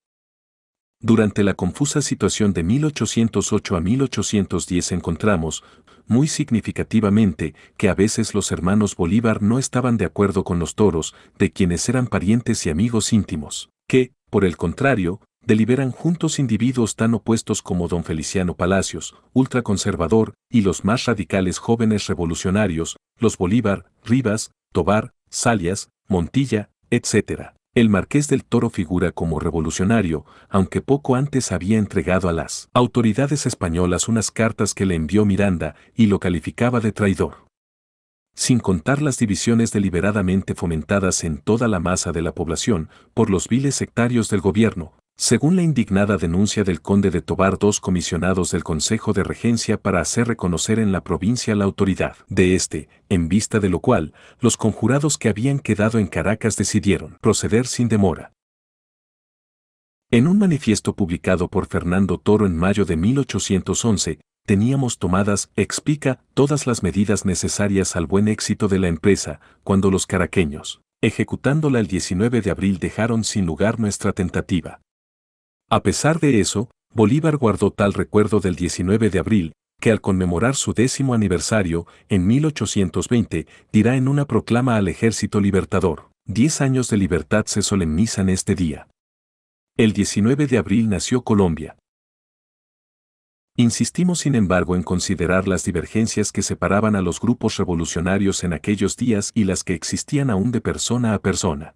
Durante la confusa situación de 1808 a 1810 encontramos, muy significativamente, que a veces los hermanos Bolívar no estaban de acuerdo con los toros, de quienes eran parientes y amigos íntimos, que, por el contrario, deliberan juntos individuos tan opuestos como don Feliciano Palacios, ultraconservador, y los más radicales jóvenes revolucionarios, los Bolívar, Rivas, Tobar, Salias, Montilla, etc. El marqués del Toro figura como revolucionario, aunque poco antes había entregado a las autoridades españolas unas cartas que le envió Miranda y lo calificaba de traidor. Sin contar las divisiones deliberadamente fomentadas en toda la masa de la población por los viles sectarios del gobierno, según la indignada denuncia del conde de Tobar, dos comisionados del Consejo de Regencia para hacer reconocer en la provincia la autoridad de este, en vista de lo cual, los conjurados que habían quedado en Caracas decidieron proceder sin demora. En un manifiesto publicado por Fernando Toro en mayo de 1811, teníamos tomadas, explica, todas las medidas necesarias al buen éxito de la empresa, cuando los caraqueños, ejecutándola el 19 de abril, dejaron sin lugar nuestra tentativa a pesar de eso, Bolívar guardó tal recuerdo del 19 de abril, que al conmemorar su décimo aniversario, en 1820, dirá en una proclama al ejército libertador, Diez años de libertad se solemnizan este día. El 19 de abril nació Colombia. Insistimos sin embargo en considerar las divergencias que separaban a los grupos revolucionarios en aquellos días y las que existían aún de persona a persona.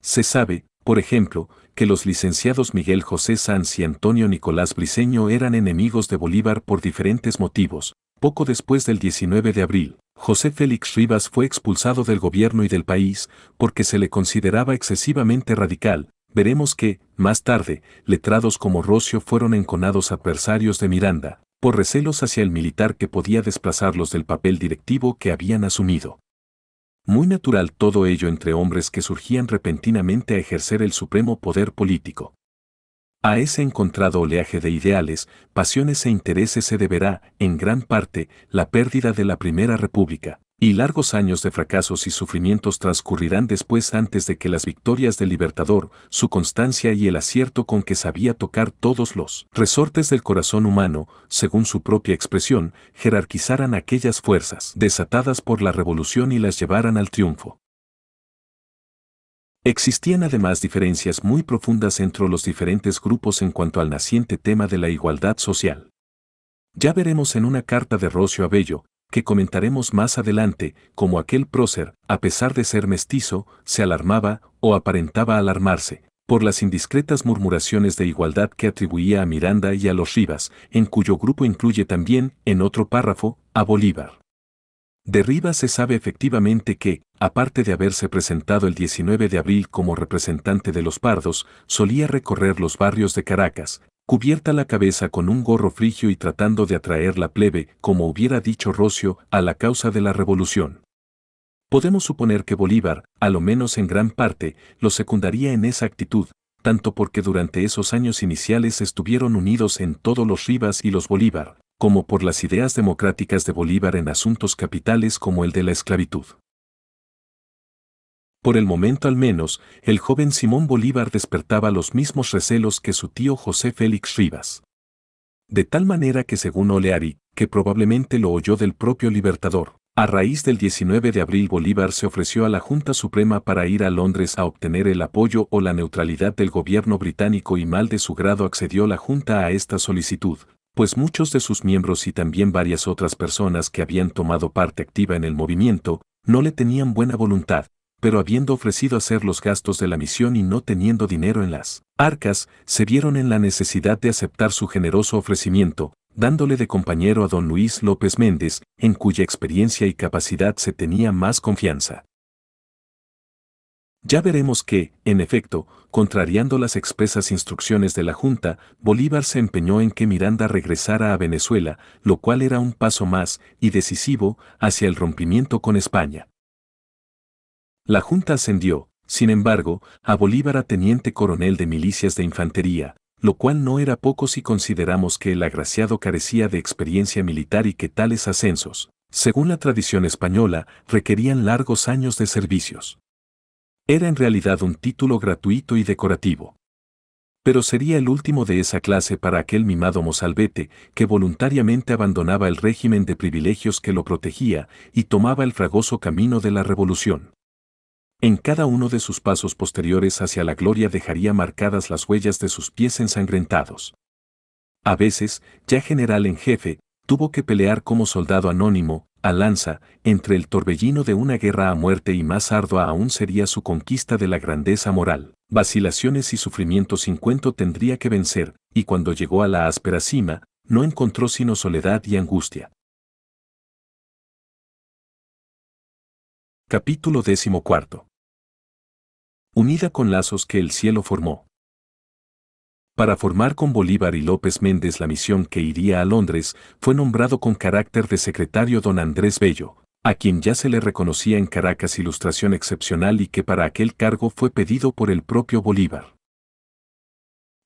Se sabe, por ejemplo, que los licenciados Miguel José Sanz y Antonio Nicolás Briceño eran enemigos de Bolívar por diferentes motivos. Poco después del 19 de abril, José Félix Rivas fue expulsado del gobierno y del país porque se le consideraba excesivamente radical. Veremos que, más tarde, letrados como Rocio fueron enconados adversarios de Miranda, por recelos hacia el militar que podía desplazarlos del papel directivo que habían asumido muy natural todo ello entre hombres que surgían repentinamente a ejercer el supremo poder político. A ese encontrado oleaje de ideales, pasiones e intereses se deberá, en gran parte, la pérdida de la Primera República y largos años de fracasos y sufrimientos transcurrirán después antes de que las victorias del Libertador, su constancia y el acierto con que sabía tocar todos los resortes del corazón humano, según su propia expresión, jerarquizaran aquellas fuerzas desatadas por la revolución y las llevaran al triunfo. Existían además diferencias muy profundas entre los diferentes grupos en cuanto al naciente tema de la igualdad social. Ya veremos en una carta de Rocio Abello, que comentaremos más adelante, como aquel prócer, a pesar de ser mestizo, se alarmaba, o aparentaba alarmarse, por las indiscretas murmuraciones de igualdad que atribuía a Miranda y a los Rivas, en cuyo grupo incluye también, en otro párrafo, a Bolívar. De Rivas se sabe efectivamente que, aparte de haberse presentado el 19 de abril como representante de los pardos, solía recorrer los barrios de Caracas, cubierta la cabeza con un gorro frigio y tratando de atraer la plebe, como hubiera dicho Rocio, a la causa de la revolución. Podemos suponer que Bolívar, a lo menos en gran parte, lo secundaría en esa actitud, tanto porque durante esos años iniciales estuvieron unidos en todos los Rivas y los Bolívar, como por las ideas democráticas de Bolívar en asuntos capitales como el de la esclavitud. Por el momento al menos, el joven Simón Bolívar despertaba los mismos recelos que su tío José Félix Rivas. De tal manera que según Oleari, que probablemente lo oyó del propio Libertador, a raíz del 19 de abril Bolívar se ofreció a la Junta Suprema para ir a Londres a obtener el apoyo o la neutralidad del gobierno británico y mal de su grado accedió la Junta a esta solicitud, pues muchos de sus miembros y también varias otras personas que habían tomado parte activa en el movimiento, no le tenían buena voluntad, pero habiendo ofrecido hacer los gastos de la misión y no teniendo dinero en las arcas, se vieron en la necesidad de aceptar su generoso ofrecimiento, dándole de compañero a don Luis López Méndez, en cuya experiencia y capacidad se tenía más confianza. Ya veremos que, en efecto, contrariando las expresas instrucciones de la Junta, Bolívar se empeñó en que Miranda regresara a Venezuela, lo cual era un paso más, y decisivo, hacia el rompimiento con España. La Junta ascendió, sin embargo, a Bolívar a teniente coronel de milicias de infantería, lo cual no era poco si consideramos que el agraciado carecía de experiencia militar y que tales ascensos, según la tradición española, requerían largos años de servicios. Era en realidad un título gratuito y decorativo. Pero sería el último de esa clase para aquel mimado mozalbete que voluntariamente abandonaba el régimen de privilegios que lo protegía y tomaba el fragoso camino de la revolución. En cada uno de sus pasos posteriores hacia la gloria dejaría marcadas las huellas de sus pies ensangrentados. A veces, ya general en jefe, tuvo que pelear como soldado anónimo, a lanza, entre el torbellino de una guerra a muerte y más ardua aún sería su conquista de la grandeza moral. Vacilaciones y sufrimiento sin cuento tendría que vencer, y cuando llegó a la áspera cima, no encontró sino soledad y
angustia. Capítulo
XIV. Unida con lazos que el cielo formó. Para formar con Bolívar y López Méndez la misión que iría a Londres, fue nombrado con carácter de secretario don Andrés Bello, a quien ya se le reconocía en Caracas ilustración excepcional y que para aquel cargo fue pedido por el propio Bolívar.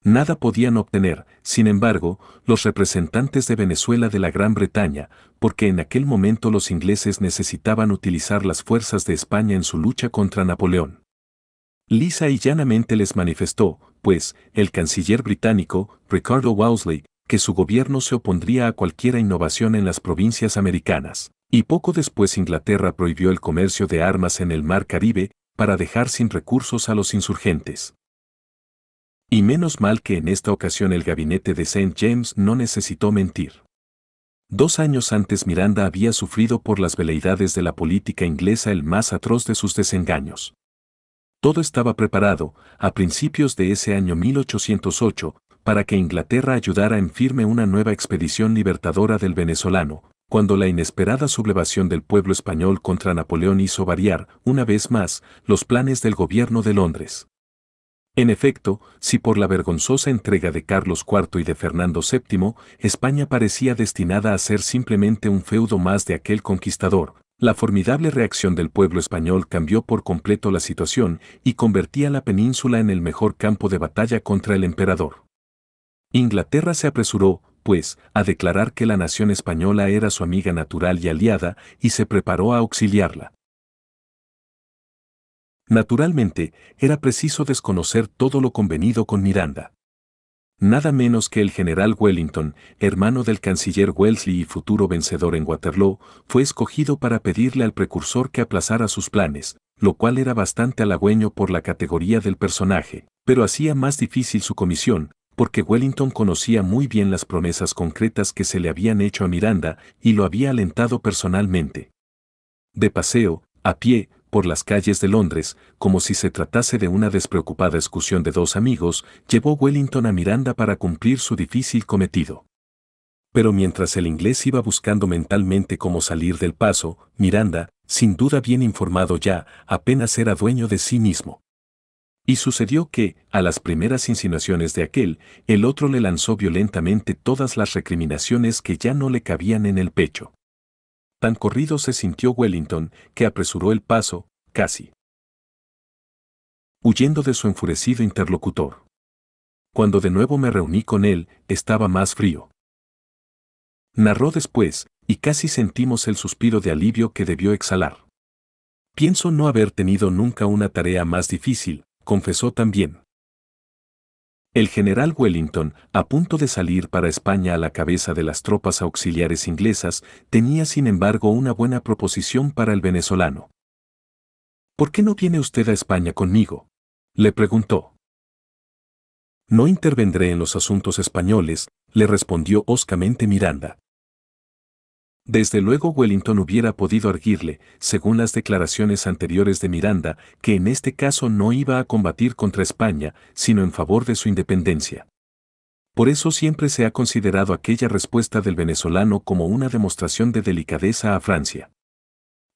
Nada podían obtener, sin embargo, los representantes de Venezuela de la Gran Bretaña, porque en aquel momento los ingleses necesitaban utilizar las fuerzas de España en su lucha contra Napoleón. Lisa y llanamente les manifestó, pues, el canciller británico, Ricardo Walsley, que su gobierno se opondría a cualquier innovación en las provincias americanas. Y poco después Inglaterra prohibió el comercio de armas en el Mar Caribe, para dejar sin recursos a los insurgentes. Y menos mal que en esta ocasión el gabinete de St. James no necesitó mentir. Dos años antes Miranda había sufrido por las veleidades de la política inglesa el más atroz de sus desengaños. Todo estaba preparado, a principios de ese año 1808, para que Inglaterra ayudara en firme una nueva expedición libertadora del venezolano, cuando la inesperada sublevación del pueblo español contra Napoleón hizo variar, una vez más, los planes del gobierno de Londres. En efecto, si por la vergonzosa entrega de Carlos IV y de Fernando VII, España parecía destinada a ser simplemente un feudo más de aquel conquistador, la formidable reacción del pueblo español cambió por completo la situación y convertía la península en el mejor campo de batalla contra el emperador. Inglaterra se apresuró, pues, a declarar que la nación española era su amiga natural y aliada y se preparó a auxiliarla. Naturalmente, era preciso desconocer todo lo convenido con Miranda. Nada menos que el general Wellington, hermano del canciller Wellesley y futuro vencedor en Waterloo, fue escogido para pedirle al precursor que aplazara sus planes, lo cual era bastante halagüeño por la categoría del personaje, pero hacía más difícil su comisión, porque Wellington conocía muy bien las promesas concretas que se le habían hecho a Miranda y lo había alentado personalmente. De paseo, a pie, por las calles de Londres, como si se tratase de una despreocupada excursión de dos amigos, llevó Wellington a Miranda para cumplir su difícil cometido. Pero mientras el inglés iba buscando mentalmente cómo salir del paso, Miranda, sin duda bien informado ya, apenas era dueño de sí mismo. Y sucedió que, a las primeras insinuaciones de aquel, el otro le lanzó violentamente todas las recriminaciones que ya no le cabían en el pecho. Tan corrido se sintió Wellington, que apresuró el paso, casi huyendo de su enfurecido interlocutor. Cuando de nuevo me reuní con él, estaba más frío. Narró después, y casi sentimos el suspiro de alivio que debió exhalar. Pienso no haber tenido nunca una tarea más difícil, confesó también. El general Wellington, a punto de salir para España a la cabeza de las tropas auxiliares inglesas, tenía sin embargo una buena proposición para el venezolano. ¿Por qué no viene usted a España conmigo? le preguntó. No intervendré en los asuntos españoles, le respondió hoscamente Miranda. Desde luego Wellington hubiera podido arguirle, según las declaraciones anteriores de Miranda, que en este caso no iba a combatir contra España, sino en favor de su independencia. Por eso siempre se ha considerado aquella respuesta del venezolano como una demostración de delicadeza a Francia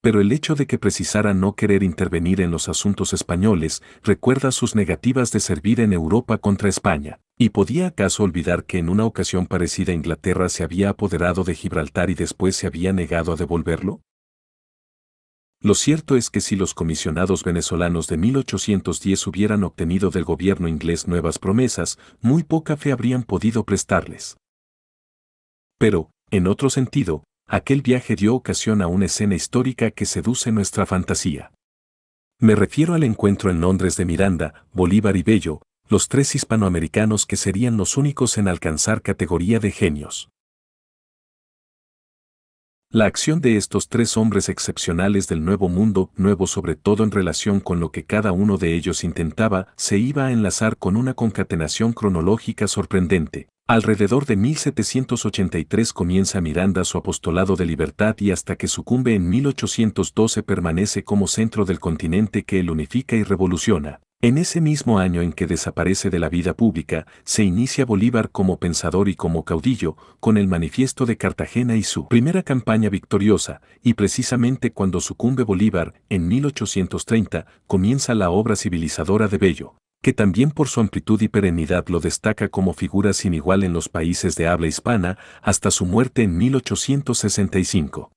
pero el hecho de que precisara no querer intervenir en los asuntos españoles recuerda sus negativas de servir en Europa contra España. ¿Y podía acaso olvidar que en una ocasión parecida Inglaterra se había apoderado de Gibraltar y después se había negado a devolverlo? Lo cierto es que si los comisionados venezolanos de 1810 hubieran obtenido del gobierno inglés nuevas promesas, muy poca fe habrían podido prestarles. Pero, en otro sentido, aquel viaje dio ocasión a una escena histórica que seduce nuestra fantasía. Me refiero al encuentro en Londres de Miranda, Bolívar y Bello, los tres hispanoamericanos que serían los únicos en alcanzar categoría de genios. La acción de estos tres hombres excepcionales del Nuevo Mundo, nuevo sobre todo en relación con lo que cada uno de ellos intentaba, se iba a enlazar con una concatenación cronológica sorprendente. Alrededor de 1783 comienza Miranda su apostolado de libertad y hasta que sucumbe en 1812 permanece como centro del continente que él unifica y revoluciona. En ese mismo año en que desaparece de la vida pública, se inicia Bolívar como pensador y como caudillo, con el manifiesto de Cartagena y su primera campaña victoriosa, y precisamente cuando sucumbe Bolívar, en 1830, comienza la obra civilizadora de Bello, que también por su amplitud y perennidad lo destaca como figura sin igual en los países de habla hispana hasta su muerte en 1865.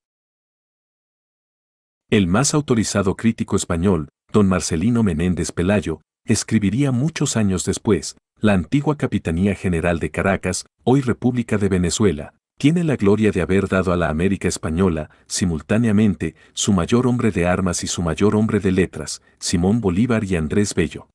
El más autorizado crítico español, don Marcelino Menéndez Pelayo, escribiría muchos años después, la antigua Capitanía General de Caracas, hoy República de Venezuela, tiene la gloria de haber dado a la América española, simultáneamente, su mayor hombre de armas y su mayor hombre de letras, Simón Bolívar y Andrés Bello.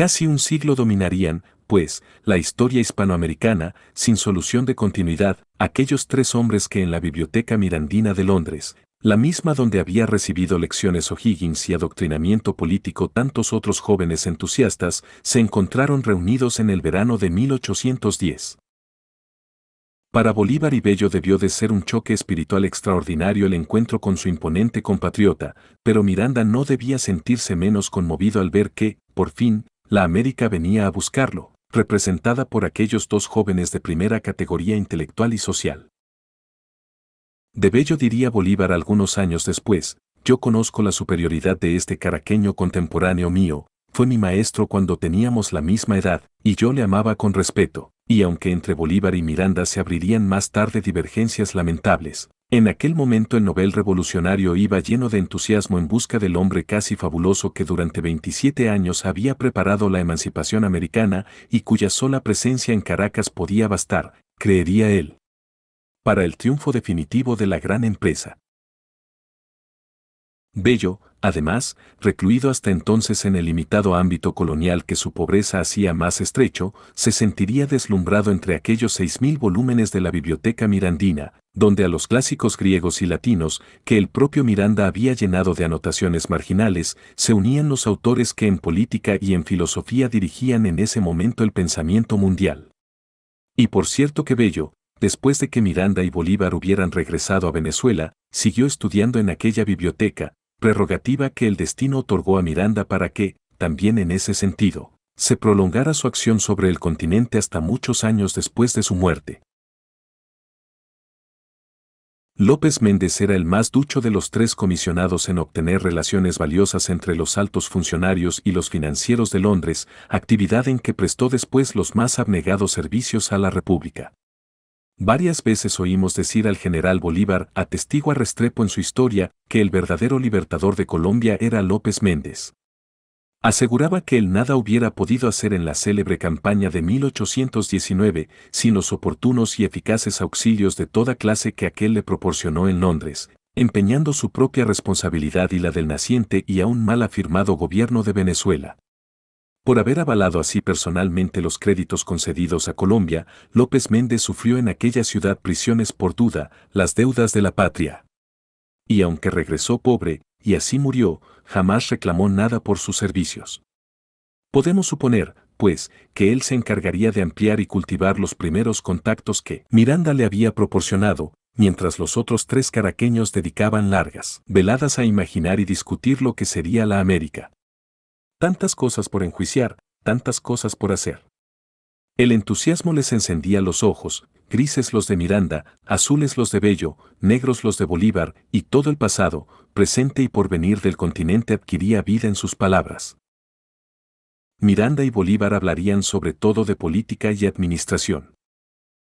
Casi un siglo dominarían, pues, la historia hispanoamericana, sin solución de continuidad, aquellos tres hombres que en la Biblioteca Mirandina de Londres, la misma donde había recibido lecciones O'Higgins y adoctrinamiento político tantos otros jóvenes entusiastas, se encontraron reunidos en el verano de 1810. Para Bolívar y Bello debió de ser un choque espiritual extraordinario el encuentro con su imponente compatriota, pero Miranda no debía sentirse menos conmovido al ver que, por fin, la América venía a buscarlo, representada por aquellos dos jóvenes de primera categoría intelectual y social. De Bello diría Bolívar algunos años después, yo conozco la superioridad de este caraqueño contemporáneo mío, fue mi maestro cuando teníamos la misma edad, y yo le amaba con respeto, y aunque entre Bolívar y Miranda se abrirían más tarde divergencias lamentables, en aquel momento el novel revolucionario iba lleno de entusiasmo en busca del hombre casi fabuloso que durante 27 años había preparado la emancipación americana y cuya sola presencia en Caracas podía bastar, creería él, para el triunfo definitivo de la gran empresa. Bello, además, recluido hasta entonces en el limitado ámbito colonial que su pobreza hacía más estrecho, se sentiría deslumbrado entre aquellos seis mil volúmenes de la biblioteca mirandina, donde a los clásicos griegos y latinos, que el propio Miranda había llenado de anotaciones marginales, se unían los autores que en política y en filosofía dirigían en ese momento el pensamiento mundial. Y por cierto que Bello, después de que Miranda y Bolívar hubieran regresado a Venezuela, siguió estudiando en aquella biblioteca, prerrogativa que el destino otorgó a Miranda para que, también en ese sentido, se prolongara su acción sobre el continente hasta muchos años después de su muerte. López Méndez era el más ducho de los tres comisionados en obtener relaciones valiosas entre los altos funcionarios y los financieros de Londres, actividad en que prestó después los más abnegados servicios a la República. Varias veces oímos decir al general Bolívar, atestigua Restrepo en su historia, que el verdadero libertador de Colombia era López Méndez. Aseguraba que él nada hubiera podido hacer en la célebre campaña de 1819 sin los oportunos y eficaces auxilios de toda clase que aquel le proporcionó en Londres, empeñando su propia responsabilidad y la del naciente y aún mal afirmado gobierno de Venezuela. Por haber avalado así personalmente los créditos concedidos a Colombia, López Méndez sufrió en aquella ciudad prisiones por duda, las deudas de la patria. Y aunque regresó pobre, y así murió, jamás reclamó nada por sus servicios. Podemos suponer, pues, que él se encargaría de ampliar y cultivar los primeros contactos que Miranda le había proporcionado, mientras los otros tres caraqueños dedicaban largas veladas a imaginar y discutir lo que sería la América tantas cosas por enjuiciar, tantas cosas por hacer. El entusiasmo les encendía los ojos, grises los de Miranda, azules los de Bello, negros los de Bolívar, y todo el pasado, presente y porvenir del continente adquiría vida en sus palabras. Miranda y Bolívar hablarían sobre todo de política y administración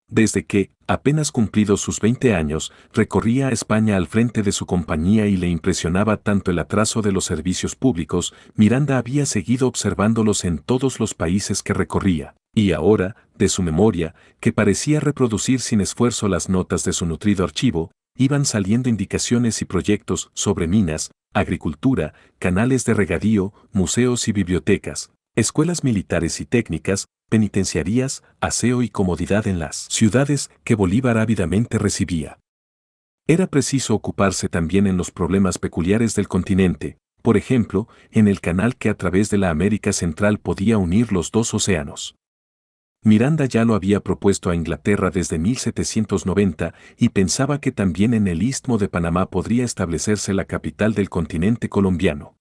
desde que, apenas cumplidos sus 20 años, recorría a España al frente de su compañía y le impresionaba tanto el atraso de los servicios públicos, Miranda había seguido observándolos en todos los países que recorría, y ahora, de su memoria, que parecía reproducir sin esfuerzo las notas de su nutrido archivo, iban saliendo indicaciones y proyectos sobre minas, agricultura, canales de regadío, museos y bibliotecas, escuelas militares y técnicas, penitenciarías, aseo y comodidad en las ciudades que Bolívar ávidamente recibía. Era preciso ocuparse también en los problemas peculiares del continente, por ejemplo, en el canal que a través de la América Central podía unir los dos océanos. Miranda ya lo había propuesto a Inglaterra desde 1790 y pensaba que también en el istmo de Panamá podría establecerse la capital del continente colombiano.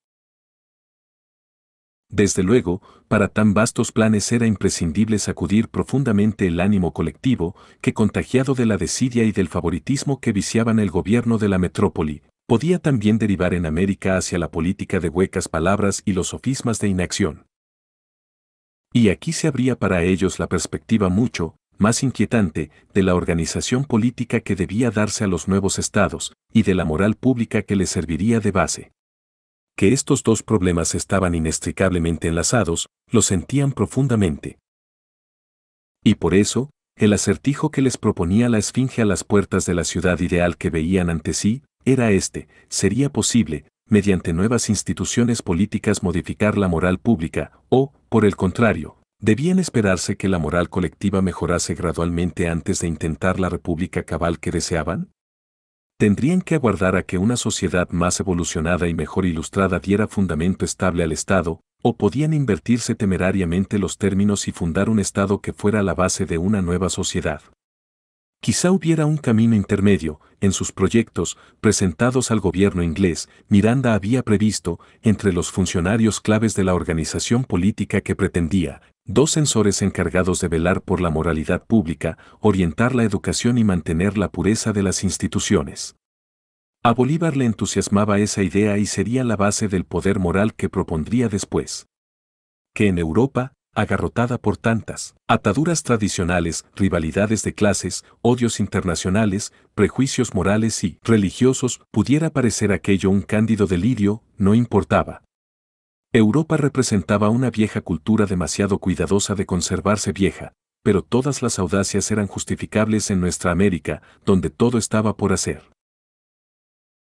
Desde luego, para tan vastos planes era imprescindible sacudir profundamente el ánimo colectivo, que contagiado de la desidia y del favoritismo que viciaban el gobierno de la metrópoli, podía también derivar en América hacia la política de huecas palabras y los sofismas de inacción. Y aquí se abría para ellos la perspectiva mucho, más inquietante, de la organización política que debía darse a los nuevos estados, y de la moral pública que les serviría de base que estos dos problemas estaban inextricablemente enlazados, lo sentían profundamente. Y por eso, el acertijo que les proponía la Esfinge a las puertas de la ciudad ideal que veían ante sí, era este, sería posible, mediante nuevas instituciones políticas modificar la moral pública, o, por el contrario, debían esperarse que la moral colectiva mejorase gradualmente antes de intentar la república cabal que deseaban? tendrían que aguardar a que una sociedad más evolucionada y mejor ilustrada diera fundamento estable al Estado, o podían invertirse temerariamente los términos y fundar un Estado que fuera la base de una nueva sociedad. Quizá hubiera un camino intermedio, en sus proyectos, presentados al gobierno inglés, Miranda había previsto, entre los funcionarios claves de la organización política que pretendía, dos sensores encargados de velar por la moralidad pública, orientar la educación y mantener la pureza de las instituciones. A Bolívar le entusiasmaba esa idea y sería la base del poder moral que propondría después. Que en Europa, agarrotada por tantas ataduras tradicionales, rivalidades de clases, odios internacionales, prejuicios morales y religiosos, pudiera parecer aquello un cándido delirio, no importaba. Europa representaba una vieja cultura demasiado cuidadosa de conservarse vieja, pero todas las audacias eran justificables en nuestra América, donde todo estaba por hacer.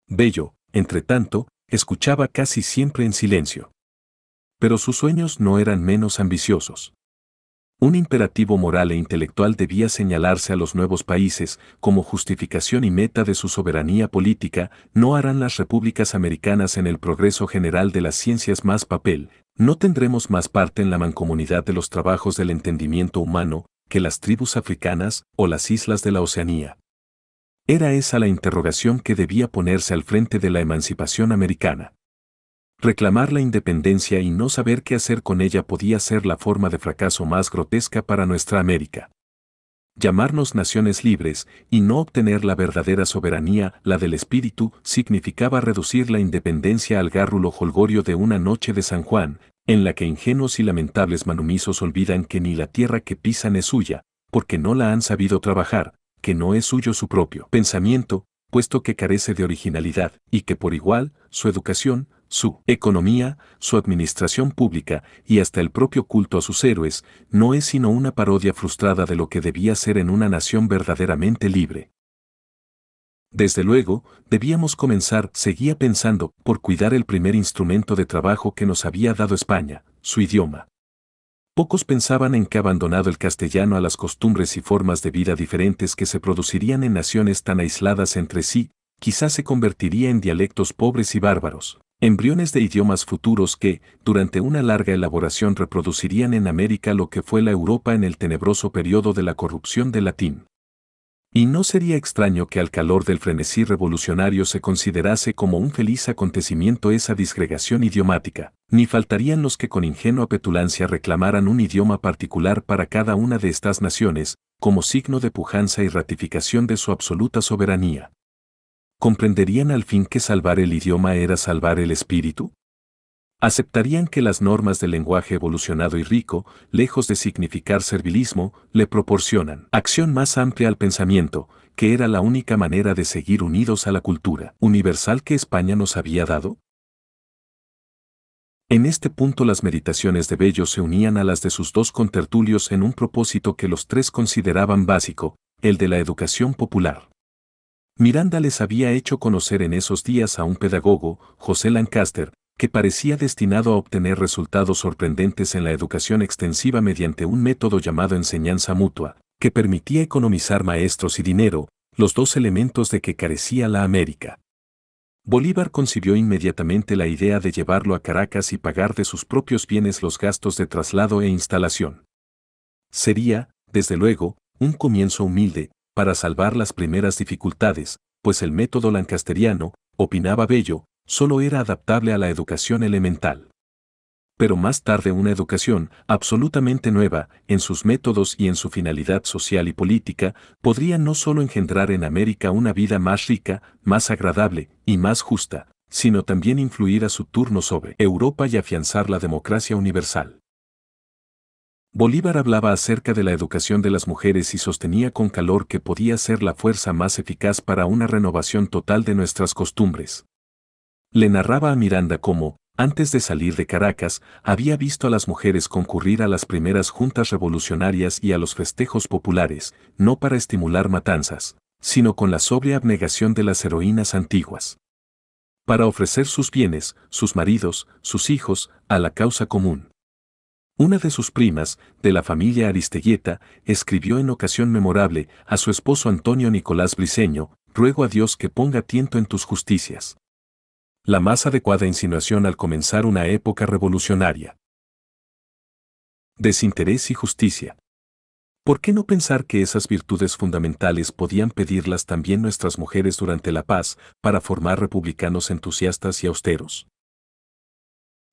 Bello, entre tanto, escuchaba casi siempre en silencio. Pero sus sueños no eran menos ambiciosos. Un imperativo moral e intelectual debía señalarse a los nuevos países como justificación y meta de su soberanía política, no harán las repúblicas americanas en el progreso general de las ciencias más papel, no tendremos más parte en la mancomunidad de los trabajos del entendimiento humano que las tribus africanas o las islas de la Oceanía. Era esa la interrogación que debía ponerse al frente de la emancipación americana. Reclamar la independencia y no saber qué hacer con ella podía ser la forma de fracaso más grotesca para nuestra América. Llamarnos naciones libres y no obtener la verdadera soberanía, la del espíritu, significaba reducir la independencia al gárrulo jolgorio de una noche de San Juan, en la que ingenuos y lamentables manumisos olvidan que ni la tierra que pisan es suya, porque no la han sabido trabajar, que no es suyo su propio pensamiento, puesto que carece de originalidad, y que por igual, su educación, su economía, su administración pública y hasta el propio culto a sus héroes, no es sino una parodia frustrada de lo que debía ser en una nación verdaderamente libre. Desde luego, debíamos comenzar, seguía pensando, por cuidar el primer instrumento de trabajo que nos había dado España, su idioma. Pocos pensaban en que abandonado el castellano a las costumbres y formas de vida diferentes que se producirían en naciones tan aisladas entre sí, quizás se convertiría en dialectos pobres y bárbaros embriones de idiomas futuros que, durante una larga elaboración, reproducirían en América lo que fue la Europa en el tenebroso periodo de la corrupción del latín. Y no sería extraño que al calor del frenesí revolucionario se considerase como un feliz acontecimiento esa disgregación idiomática, ni faltarían los que con ingenua petulancia reclamaran un idioma particular para cada una de estas naciones, como signo de pujanza y ratificación de su absoluta soberanía. ¿Comprenderían al fin que salvar el idioma era salvar el espíritu? ¿Aceptarían que las normas del lenguaje evolucionado y rico, lejos de significar servilismo, le proporcionan acción más amplia al pensamiento, que era la única manera de seguir unidos a la cultura universal que España nos había dado? En este punto las meditaciones de Bello se unían a las de sus dos contertulios en un propósito que los tres consideraban básico, el de la educación popular. Miranda les había hecho conocer en esos días a un pedagogo, José Lancaster, que parecía destinado a obtener resultados sorprendentes en la educación extensiva mediante un método llamado enseñanza mutua, que permitía economizar maestros y dinero, los dos elementos de que carecía la América. Bolívar concibió inmediatamente la idea de llevarlo a Caracas y pagar de sus propios bienes los gastos de traslado e instalación. Sería, desde luego, un comienzo humilde, para salvar las primeras dificultades, pues el método lancasteriano, opinaba Bello, solo era adaptable a la educación elemental. Pero más tarde una educación absolutamente nueva, en sus métodos y en su finalidad social y política, podría no solo engendrar en América una vida más rica, más agradable y más justa, sino también influir a su turno sobre Europa y afianzar la democracia universal. Bolívar hablaba acerca de la educación de las mujeres y sostenía con calor que podía ser la fuerza más eficaz para una renovación total de nuestras costumbres. Le narraba a Miranda cómo, antes de salir de Caracas, había visto a las mujeres concurrir a las primeras juntas revolucionarias y a los festejos populares, no para estimular matanzas, sino con la sobria abnegación de las heroínas antiguas. Para ofrecer sus bienes, sus maridos, sus hijos, a la causa común. Una de sus primas, de la familia Aristeguieta, escribió en ocasión memorable a su esposo Antonio Nicolás Briceño, ruego a Dios que ponga tiento en tus justicias. La más adecuada insinuación al comenzar una época revolucionaria. Desinterés y justicia. ¿Por qué no pensar que esas virtudes fundamentales podían pedirlas también nuestras mujeres durante la paz para formar republicanos entusiastas y austeros?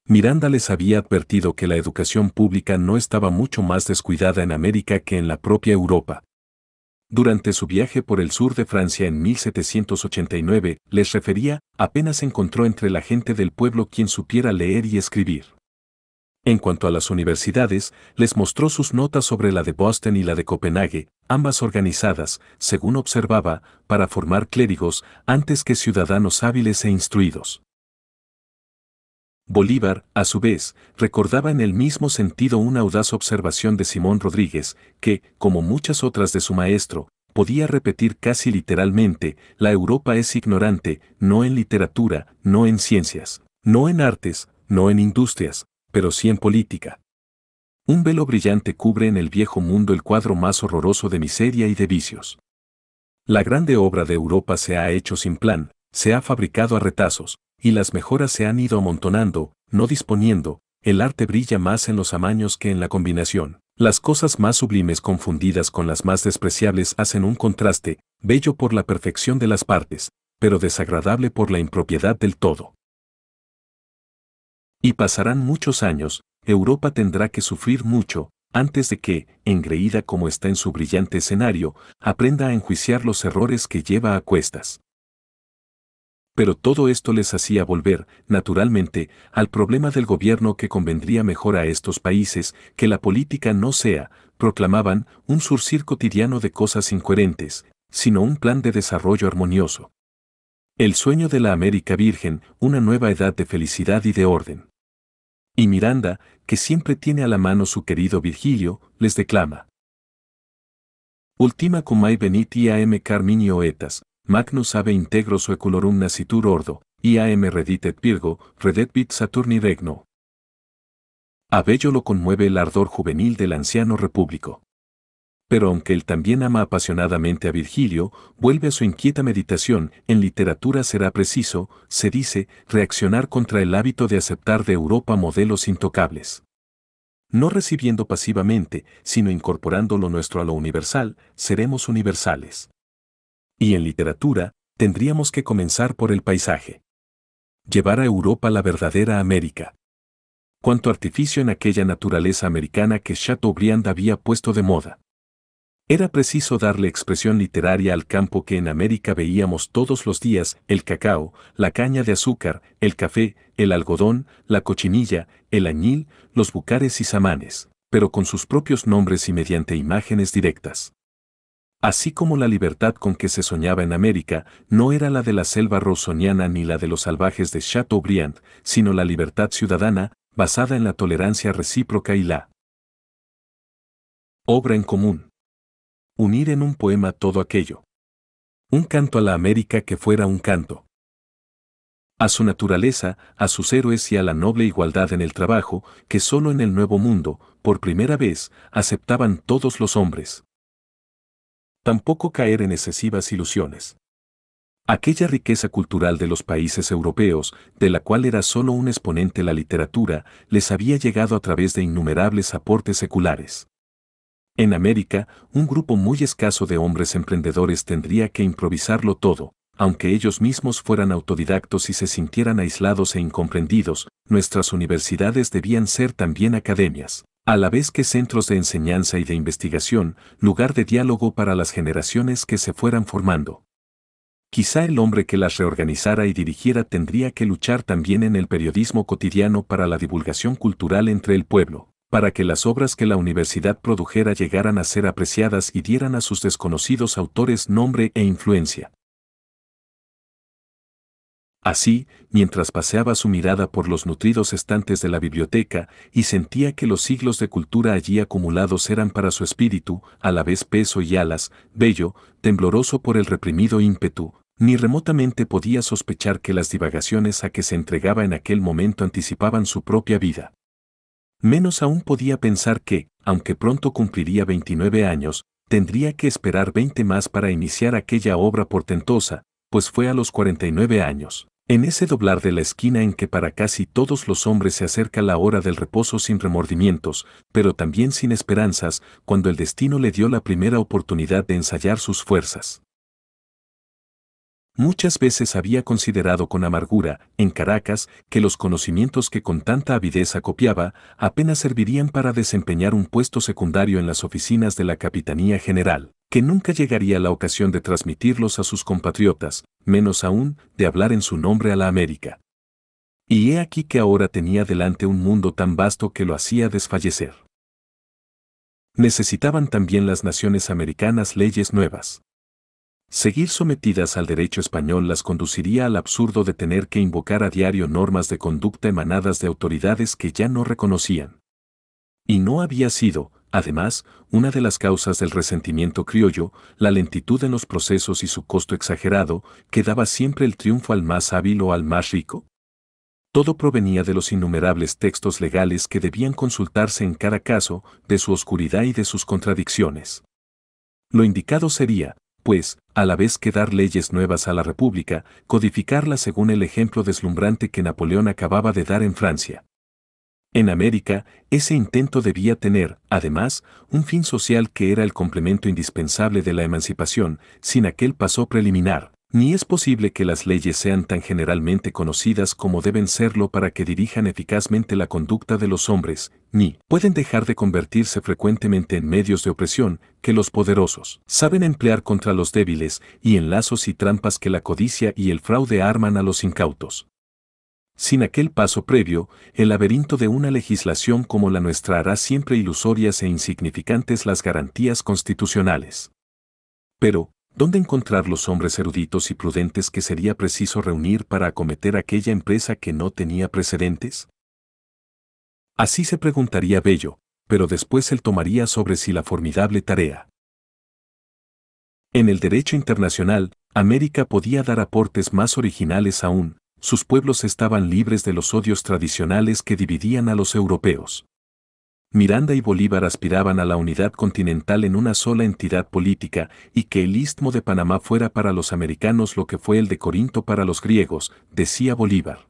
Miranda les había advertido que la educación pública no estaba mucho más descuidada en América que en la propia Europa. Durante su viaje por el sur de Francia en 1789, les refería, apenas encontró entre la gente del pueblo quien supiera leer y escribir. En cuanto a las universidades, les mostró sus notas sobre la de Boston y la de Copenhague, ambas organizadas, según observaba, para formar clérigos antes que ciudadanos hábiles e instruidos. Bolívar, a su vez, recordaba en el mismo sentido una audaz observación de Simón Rodríguez, que, como muchas otras de su maestro, podía repetir casi literalmente, la Europa es ignorante, no en literatura, no en ciencias, no en artes, no en industrias, pero sí en política. Un velo brillante cubre en el viejo mundo el cuadro más horroroso de miseria y de vicios. La grande obra de Europa se ha hecho sin plan, se ha fabricado a retazos, y las mejoras se han ido amontonando, no disponiendo, el arte brilla más en los amaños que en la combinación. Las cosas más sublimes confundidas con las más despreciables hacen un contraste, bello por la perfección de las partes, pero desagradable por la impropiedad del todo. Y pasarán muchos años, Europa tendrá que sufrir mucho, antes de que, engreída como está en su brillante escenario, aprenda a enjuiciar los errores que lleva a cuestas. Pero todo esto les hacía volver, naturalmente, al problema del gobierno que convendría mejor a estos países que la política no sea, proclamaban, un surcir cotidiano de cosas incoherentes, sino un plan de desarrollo armonioso. El sueño de la América Virgen, una nueva edad de felicidad y de orden. Y Miranda, que siempre tiene a la mano su querido Virgilio, les declama. Ultima cum ai venit iam Carminio etas, Magnus ave integro sueculorum nascitur ordo, iam redit et virgo, redet Saturni regno. A Bello lo conmueve el ardor juvenil del anciano repúblico. Pero aunque él también ama apasionadamente a Virgilio, vuelve a su inquieta meditación, en literatura será preciso, se dice, reaccionar contra el hábito de aceptar de Europa modelos intocables. No recibiendo pasivamente, sino incorporando lo nuestro a lo universal, seremos universales. Y en literatura, tendríamos que comenzar por el paisaje. Llevar a Europa la verdadera América. Cuánto artificio en aquella naturaleza americana que Chateaubriand había puesto de moda. Era preciso darle expresión literaria al campo que en América veíamos todos los días, el cacao, la caña de azúcar, el café, el algodón, la cochinilla, el añil, los bucares y samanes, pero con sus propios nombres y mediante imágenes directas. Así como la libertad con que se soñaba en América no era la de la selva rossoniana ni la de los salvajes de Chateaubriand, sino la libertad ciudadana, basada en la tolerancia recíproca y la obra en común. Unir en un poema todo aquello. Un canto a la América que fuera un canto. A su naturaleza, a sus héroes y a la noble igualdad en el trabajo que solo en el Nuevo Mundo, por primera vez, aceptaban todos los hombres tampoco caer en excesivas ilusiones. Aquella riqueza cultural de los países europeos, de la cual era solo un exponente la literatura, les había llegado a través de innumerables aportes seculares. En América, un grupo muy escaso de hombres emprendedores tendría que improvisarlo todo, aunque ellos mismos fueran autodidactos y se sintieran aislados e incomprendidos, nuestras universidades debían ser también academias a la vez que centros de enseñanza y de investigación, lugar de diálogo para las generaciones que se fueran formando. Quizá el hombre que las reorganizara y dirigiera tendría que luchar también en el periodismo cotidiano para la divulgación cultural entre el pueblo, para que las obras que la universidad produjera llegaran a ser apreciadas y dieran a sus desconocidos autores nombre e influencia. Así, mientras paseaba su mirada por los nutridos estantes de la biblioteca y sentía que los siglos de cultura allí acumulados eran para su espíritu, a la vez peso y alas, bello, tembloroso por el reprimido ímpetu, ni remotamente podía sospechar que las divagaciones a que se entregaba en aquel momento anticipaban su propia vida. Menos aún podía pensar que, aunque pronto cumpliría 29 años, tendría que esperar 20 más para iniciar aquella obra portentosa, pues fue a los 49 años. En ese doblar de la esquina en que para casi todos los hombres se acerca la hora del reposo sin remordimientos, pero también sin esperanzas, cuando el destino le dio la primera oportunidad de ensayar sus fuerzas. Muchas veces había considerado con amargura, en Caracas, que los conocimientos que con tanta avidez acopiaba apenas servirían para desempeñar un puesto secundario en las oficinas de la Capitanía General que nunca llegaría la ocasión de transmitirlos a sus compatriotas, menos aún de hablar en su nombre a la América. Y he aquí que ahora tenía delante un mundo tan vasto que lo hacía desfallecer. Necesitaban también las naciones americanas leyes nuevas. Seguir sometidas al derecho español las conduciría al absurdo de tener que invocar a diario normas de conducta emanadas de autoridades que ya no reconocían. Y no había sido, Además, una de las causas del resentimiento criollo, la lentitud en los procesos y su costo exagerado, que daba siempre el triunfo al más hábil o al más rico. Todo provenía de los innumerables textos legales que debían consultarse en cada caso, de su oscuridad y de sus contradicciones. Lo indicado sería, pues, a la vez que dar leyes nuevas a la República, codificarla según el ejemplo deslumbrante que Napoleón acababa de dar en Francia. En América, ese intento debía tener, además, un fin social que era el complemento indispensable de la emancipación, sin aquel paso preliminar. Ni es posible que las leyes sean tan generalmente conocidas como deben serlo para que dirijan eficazmente la conducta de los hombres, ni pueden dejar de convertirse frecuentemente en medios de opresión que los poderosos saben emplear contra los débiles y en lazos y trampas que la codicia y el fraude arman a los incautos. Sin aquel paso previo, el laberinto de una legislación como la nuestra hará siempre ilusorias e insignificantes las garantías constitucionales. Pero, ¿dónde encontrar los hombres eruditos y prudentes que sería preciso reunir para acometer aquella empresa que no tenía precedentes? Así se preguntaría Bello, pero después él tomaría sobre sí la formidable tarea. En el derecho internacional, América podía dar aportes más originales aún, sus pueblos estaban libres de los odios tradicionales que dividían a los europeos. Miranda y Bolívar aspiraban a la unidad continental en una sola entidad política y que el istmo de Panamá fuera para los americanos lo que fue el de Corinto para los griegos, decía Bolívar.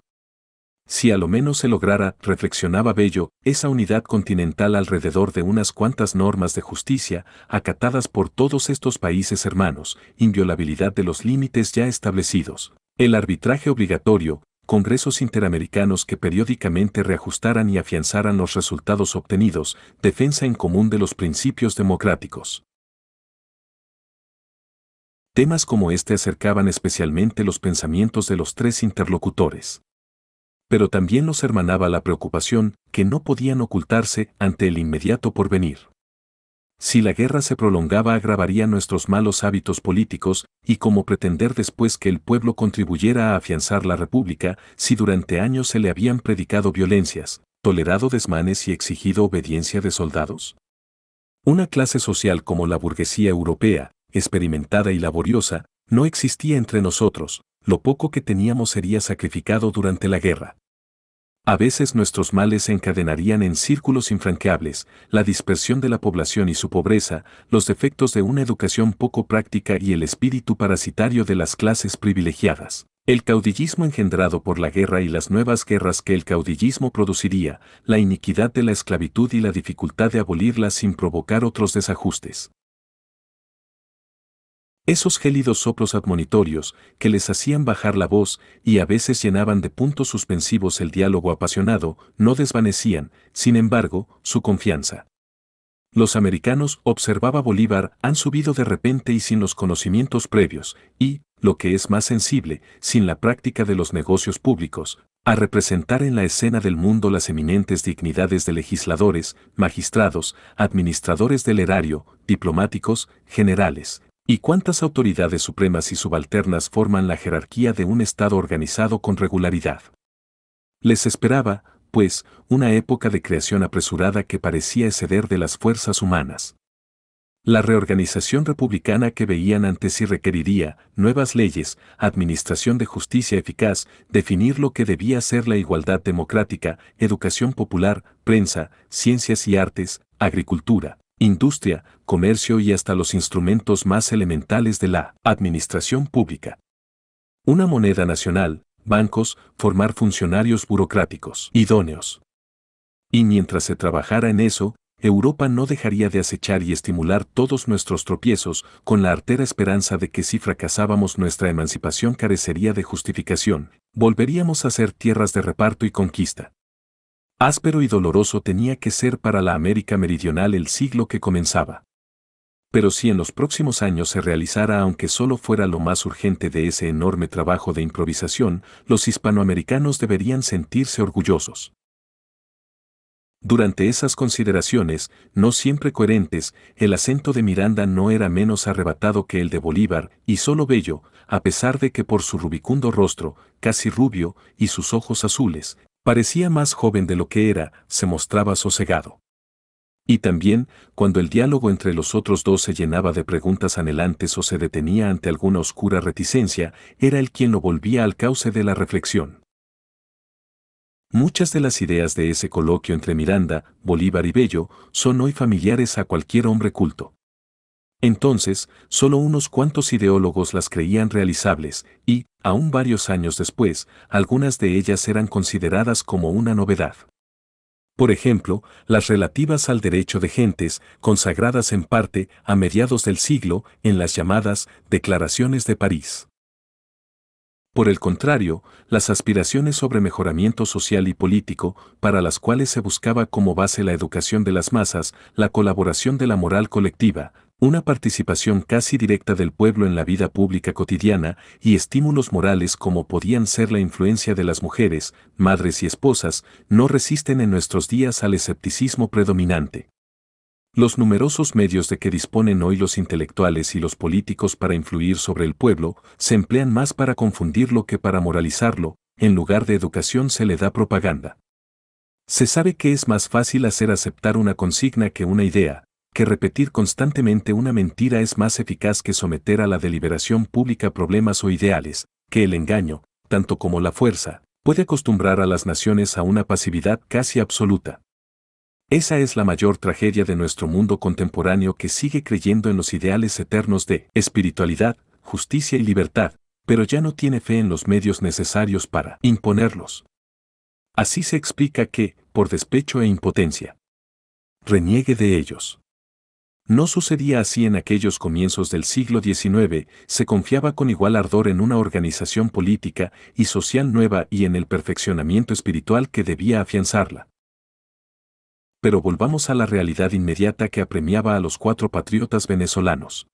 Si a lo menos se lograra, reflexionaba Bello, esa unidad continental alrededor de unas cuantas normas de justicia, acatadas por todos estos países hermanos, inviolabilidad de los límites ya establecidos. El arbitraje obligatorio, congresos interamericanos que periódicamente reajustaran y afianzaran los resultados obtenidos, defensa en común de los principios democráticos. Temas como este acercaban especialmente los pensamientos de los tres interlocutores. Pero también los hermanaba la preocupación que no podían ocultarse ante el inmediato porvenir. Si la guerra se prolongaba agravaría nuestros malos hábitos políticos, y como pretender después que el pueblo contribuyera a afianzar la república, si durante años se le habían predicado violencias, tolerado desmanes y exigido obediencia de soldados. Una clase social como la burguesía europea, experimentada y laboriosa, no existía entre nosotros, lo poco que teníamos sería sacrificado durante la guerra. A veces nuestros males se encadenarían en círculos infranqueables, la dispersión de la población y su pobreza, los defectos de una educación poco práctica y el espíritu parasitario de las clases privilegiadas. El caudillismo engendrado por la guerra y las nuevas guerras que el caudillismo produciría, la iniquidad de la esclavitud y la dificultad de abolirla sin provocar otros desajustes. Esos gélidos soplos admonitorios que les hacían bajar la voz y a veces llenaban de puntos suspensivos el diálogo apasionado no desvanecían, sin embargo, su confianza. Los americanos, observaba Bolívar, han subido de repente y sin los conocimientos previos, y, lo que es más sensible, sin la práctica de los negocios públicos, a representar en la escena del mundo las eminentes dignidades de legisladores, magistrados, administradores del erario, diplomáticos, generales, ¿Y cuántas autoridades supremas y subalternas forman la jerarquía de un Estado organizado con regularidad? Les esperaba, pues, una época de creación apresurada que parecía exceder de las fuerzas humanas. La reorganización republicana que veían antes sí requeriría nuevas leyes, administración de justicia eficaz, definir lo que debía ser la igualdad democrática, educación popular, prensa, ciencias y artes, agricultura, industria, comercio y hasta los instrumentos más elementales de la administración pública. Una moneda nacional, bancos, formar funcionarios burocráticos idóneos. Y mientras se trabajara en eso, Europa no dejaría de acechar y estimular todos nuestros tropiezos con la artera esperanza de que si fracasábamos nuestra emancipación carecería de justificación, volveríamos a ser tierras de reparto y conquista. Áspero y doloroso tenía que ser para la América Meridional el siglo que comenzaba. Pero si en los próximos años se realizara aunque solo fuera lo más urgente de ese enorme trabajo de improvisación, los hispanoamericanos deberían sentirse orgullosos. Durante esas consideraciones, no siempre coherentes, el acento de Miranda no era menos arrebatado que el de Bolívar, y solo bello, a pesar de que por su rubicundo rostro, casi rubio, y sus ojos azules, Parecía más joven de lo que era, se mostraba sosegado. Y también, cuando el diálogo entre los otros dos se llenaba de preguntas anhelantes o se detenía ante alguna oscura reticencia, era él quien lo volvía al cauce de la reflexión. Muchas de las ideas de ese coloquio entre Miranda, Bolívar y Bello son hoy familiares a cualquier hombre culto. Entonces, solo unos cuantos ideólogos las creían realizables, y, aún varios años después, algunas de ellas eran consideradas como una novedad. Por ejemplo, las relativas al derecho de gentes, consagradas en parte a mediados del siglo en las llamadas Declaraciones de París. Por el contrario, las aspiraciones sobre mejoramiento social y político, para las cuales se buscaba como base la educación de las masas, la colaboración de la moral colectiva, una participación casi directa del pueblo en la vida pública cotidiana y estímulos morales como podían ser la influencia de las mujeres, madres y esposas, no resisten en nuestros días al escepticismo predominante. Los numerosos medios de que disponen hoy los intelectuales y los políticos para influir sobre el pueblo se emplean más para confundirlo que para moralizarlo, en lugar de educación se le da propaganda. Se sabe que es más fácil hacer aceptar una consigna que una idea, que repetir constantemente una mentira es más eficaz que someter a la deliberación pública problemas o ideales, que el engaño, tanto como la fuerza, puede acostumbrar a las naciones a una pasividad casi absoluta. Esa es la mayor tragedia de nuestro mundo contemporáneo que sigue creyendo en los ideales eternos de espiritualidad, justicia y libertad, pero ya no tiene fe en los medios necesarios para imponerlos. Así se explica que, por despecho e impotencia, reniegue de ellos. No sucedía así en aquellos comienzos del siglo XIX, se confiaba con igual ardor en una organización política y social nueva y en el perfeccionamiento espiritual que debía afianzarla. Pero volvamos a la realidad inmediata que apremiaba a los cuatro patriotas venezolanos.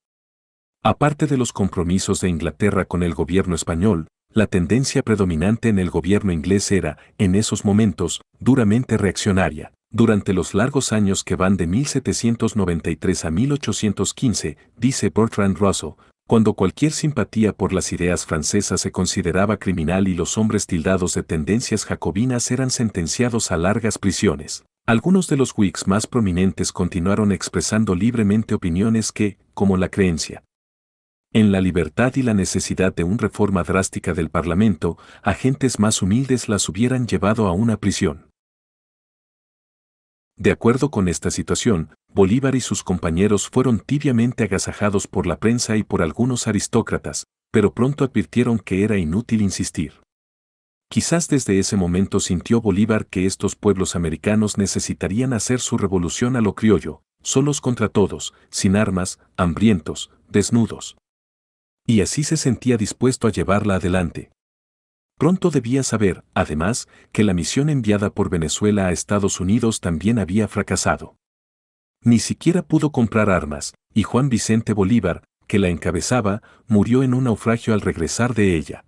Aparte de los compromisos de Inglaterra con el gobierno español, la tendencia predominante en el gobierno inglés era, en esos momentos, duramente reaccionaria. Durante los largos años que van de 1793 a 1815, dice Bertrand Russell, cuando cualquier simpatía por las ideas francesas se consideraba criminal y los hombres tildados de tendencias jacobinas eran sentenciados a largas prisiones. Algunos de los Whigs más prominentes continuaron expresando libremente opiniones que, como la creencia en la libertad y la necesidad de una reforma drástica del Parlamento, agentes más humildes las hubieran llevado a una prisión. De acuerdo con esta situación, Bolívar y sus compañeros fueron tibiamente agasajados por la prensa y por algunos aristócratas, pero pronto advirtieron que era inútil insistir. Quizás desde ese momento sintió Bolívar que estos pueblos americanos necesitarían hacer su revolución a lo criollo, solos contra todos, sin armas, hambrientos, desnudos. Y así se sentía dispuesto a llevarla adelante. Pronto debía saber, además, que la misión enviada por Venezuela a Estados Unidos también había fracasado. Ni siquiera pudo comprar armas, y Juan Vicente Bolívar, que la encabezaba, murió en un naufragio al regresar de ella.